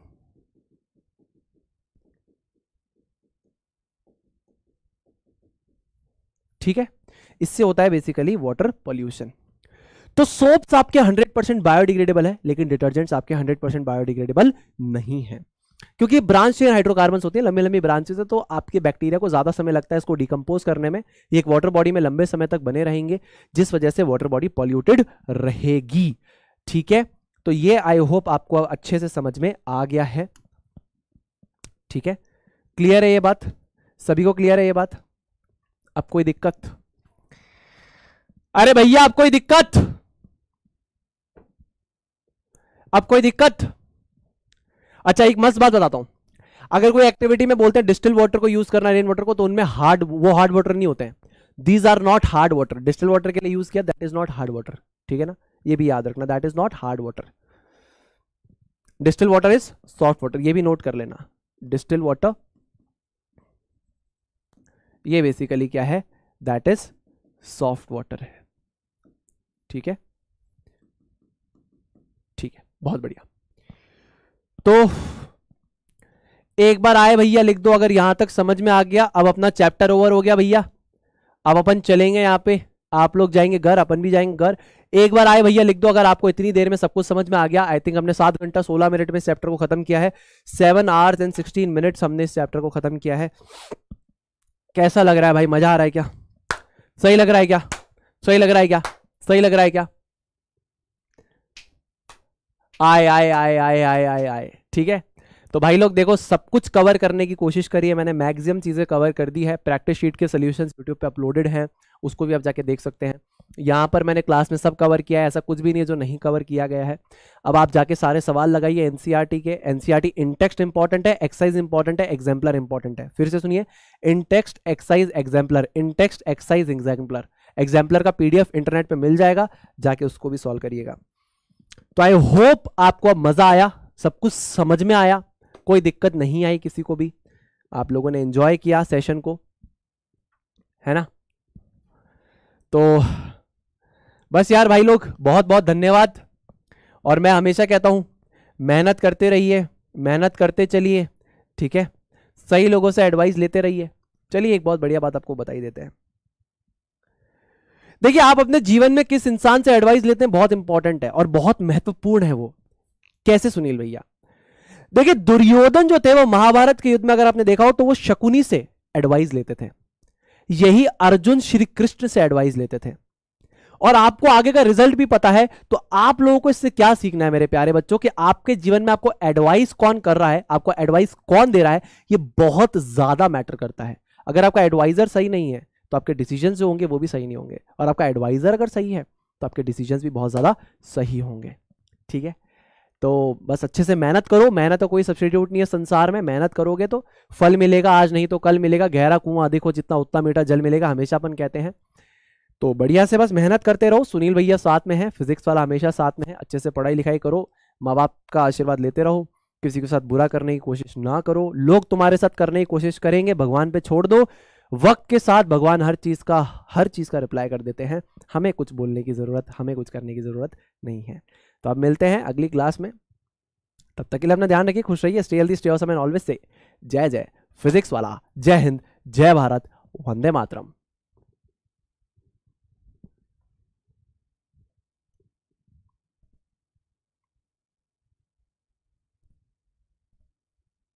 A: ठीक है इससे होता है बेसिकली वाटर पॉल्यूशन तो सोप्स आपके 100% बायोडिग्रेडेबल है लेकिन डिटर्जेंट्स आपके 100% बायोडिग्रेडेबल नहीं है क्योंकि ब्रांच चेन हाइड्रोकार्बन होते हैं लंबे लंबी ब्रांचेस है तो आपके बैक्टीरिया को ज़्यादा समय लगता है इसको डिकम्पोज करने में ये एक वाटर बॉडी में लंबे समय तक बने रहेंगे जिस वजह से वाटर बॉडी पॉल्यूटेड रहेगी ठीक है तो ये आई होप आपको अच्छे से समझ में आ गया है ठीक है क्लियर है ये बात सभी को क्लियर है ये बात अब कोई दिक्कत अरे भैया आप कोई दिक्कत अब कोई दिक्कत अच्छा एक मस्त बात बताता हूँ अगर कोई एक्टिविटी में बोलते हैं डिस्टिल वाटर को यूज करना रेन वाटर को तो उनमें हार्ड वो हार्ड वाटर नहीं होते हैं these are not hard water distil water के लिए यूज किया that is not hard water ठीक है ना ये भी याद रखना that is not hard water distil water is soft water ये भी नोट कर लेना डिस्टिल वाटर ये बेसिकली क्या है दैट इज सॉफ्ट वाटर है ठीक है ठीक है बहुत बढ़िया तो एक बार आए भैया लिख दो अगर यहां तक समझ में आ गया अब अपना चैप्टर ओवर हो गया भैया अब अपन चलेंगे यहां पे आप लोग जाएंगे घर अपन भी जाएंगे घर एक बार आए भैया लिख दो अगर आपको इतनी देर में सब कुछ समझ में आ गया आई थिंक हमने सात घंटा सोलह मिनट में इस चैप्टर को खत्म किया है seven hours and sixteen minutes हमने इस चैप्टर को खत्म किया है कैसा लग रहा है भाई मजा आ रहा है क्या सही लग रहा है क्या सही लग रहा है क्या सही लग रहा है क्या आए आए आए आए आए आए आए ठीक है तो भाई लोग देखो सब कुछ कवर करने की कोशिश करिए मैंने मैक्सिमम चीज़ें कवर कर दी है प्रैक्टिस शीट के सोल्यूशन यूट्यूब पे अपलोडेड हैं उसको भी आप जाके देख सकते हैं यहाँ पर मैंने क्लास में सब कवर किया है ऐसा कुछ भी नहीं है जो नहीं कवर किया गया है अब आप जाके सारे सवाल लगाइए एन e के एन सी इंटेक्स्ट इंपॉर्टेंट है एक्साइज इंपॉर्टेंट है एग्जाम्पलर इंपॉर्टेंट है फिर से सुनिए intext exercise exemplar intext exercise exemplar exemplar का पीडीएफ इंटरनेट पर मिल जाएगा जाके उसको भी सॉल्व करिएगा तो आई होप आपको मज़ा आया सब कुछ समझ में आया कोई दिक्कत नहीं आई किसी को भी आप लोगों ने एंजॉय किया सेशन को है ना तो बस यार भाई लोग बहुत बहुत धन्यवाद और मैं हमेशा कहता हूँ मेहनत करते रहिए मेहनत करते चलिए ठीक है सही लोगों से एडवाइस लेते रहिए चलिए एक बहुत बढ़िया बात आपको बताई देते हैं देखिए आप अपने जीवन में किस इंसान से एडवाइस लेते हैं बहुत इंपॉर्टेंट है और बहुत महत्वपूर्ण है वो कैसे सुनील भैया देखिए दुर्योधन जो थे वो महाभारत के युद्ध में अगर आपने देखा हो तो वो शकुनी से एडवाइस लेते थे यही अर्जुन श्री कृष्ण से एडवाइस लेते थे और आपको आगे का रिजल्ट भी पता है तो आप लोगों को इससे क्या सीखना है मेरे प्यारे बच्चों कि आपके जीवन में आपको एडवाइस कौन कर रहा है आपको एडवाइस कौन दे रहा है ये बहुत ज्यादा मैटर करता है अगर आपका एडवाइजर सही नहीं है तो आपके डिसीजन जो होंगे वो भी सही नहीं होंगे और आपका एडवाइज़र अगर सही है तो आपके डिसीजन भी बहुत ज़्यादा सही होंगे ठीक है तो बस अच्छे से मेहनत करो मेहनत का कोई सब्सिट्यूट नहीं है संसार में मेहनत करोगे तो फल मिलेगा आज नहीं तो कल मिलेगा गहरा कुआं देखो जितना उतना मीठा जल मिलेगा हमेशा अपन कहते हैं तो बढ़िया से बस मेहनत करते रहो सुनील भैया साथ में है फिजिक्स वाला हमेशा साथ में है अच्छे से पढ़ाई लिखाई करो माँ बाप का आशीर्वाद लेते रहो किसी के साथ बुरा करने की कोशिश ना करो लोग तुम्हारे साथ करने की कोशिश करेंगे भगवान पे छोड़ दो वक्त के साथ भगवान हर चीज़ का हर चीज़ का रिप्लाई कर देते हैं हमें कुछ बोलने की ज़रूरत हमें कुछ करने की ज़रूरत नहीं है तो अब मिलते हैं अगली क्लास में तब तक के लिए अपना ध्यान रखिए खुश रहिए stay healthy stay off and always से जय जय फिजिक्स वाला जय हिंद जय भारत वंदे मातरम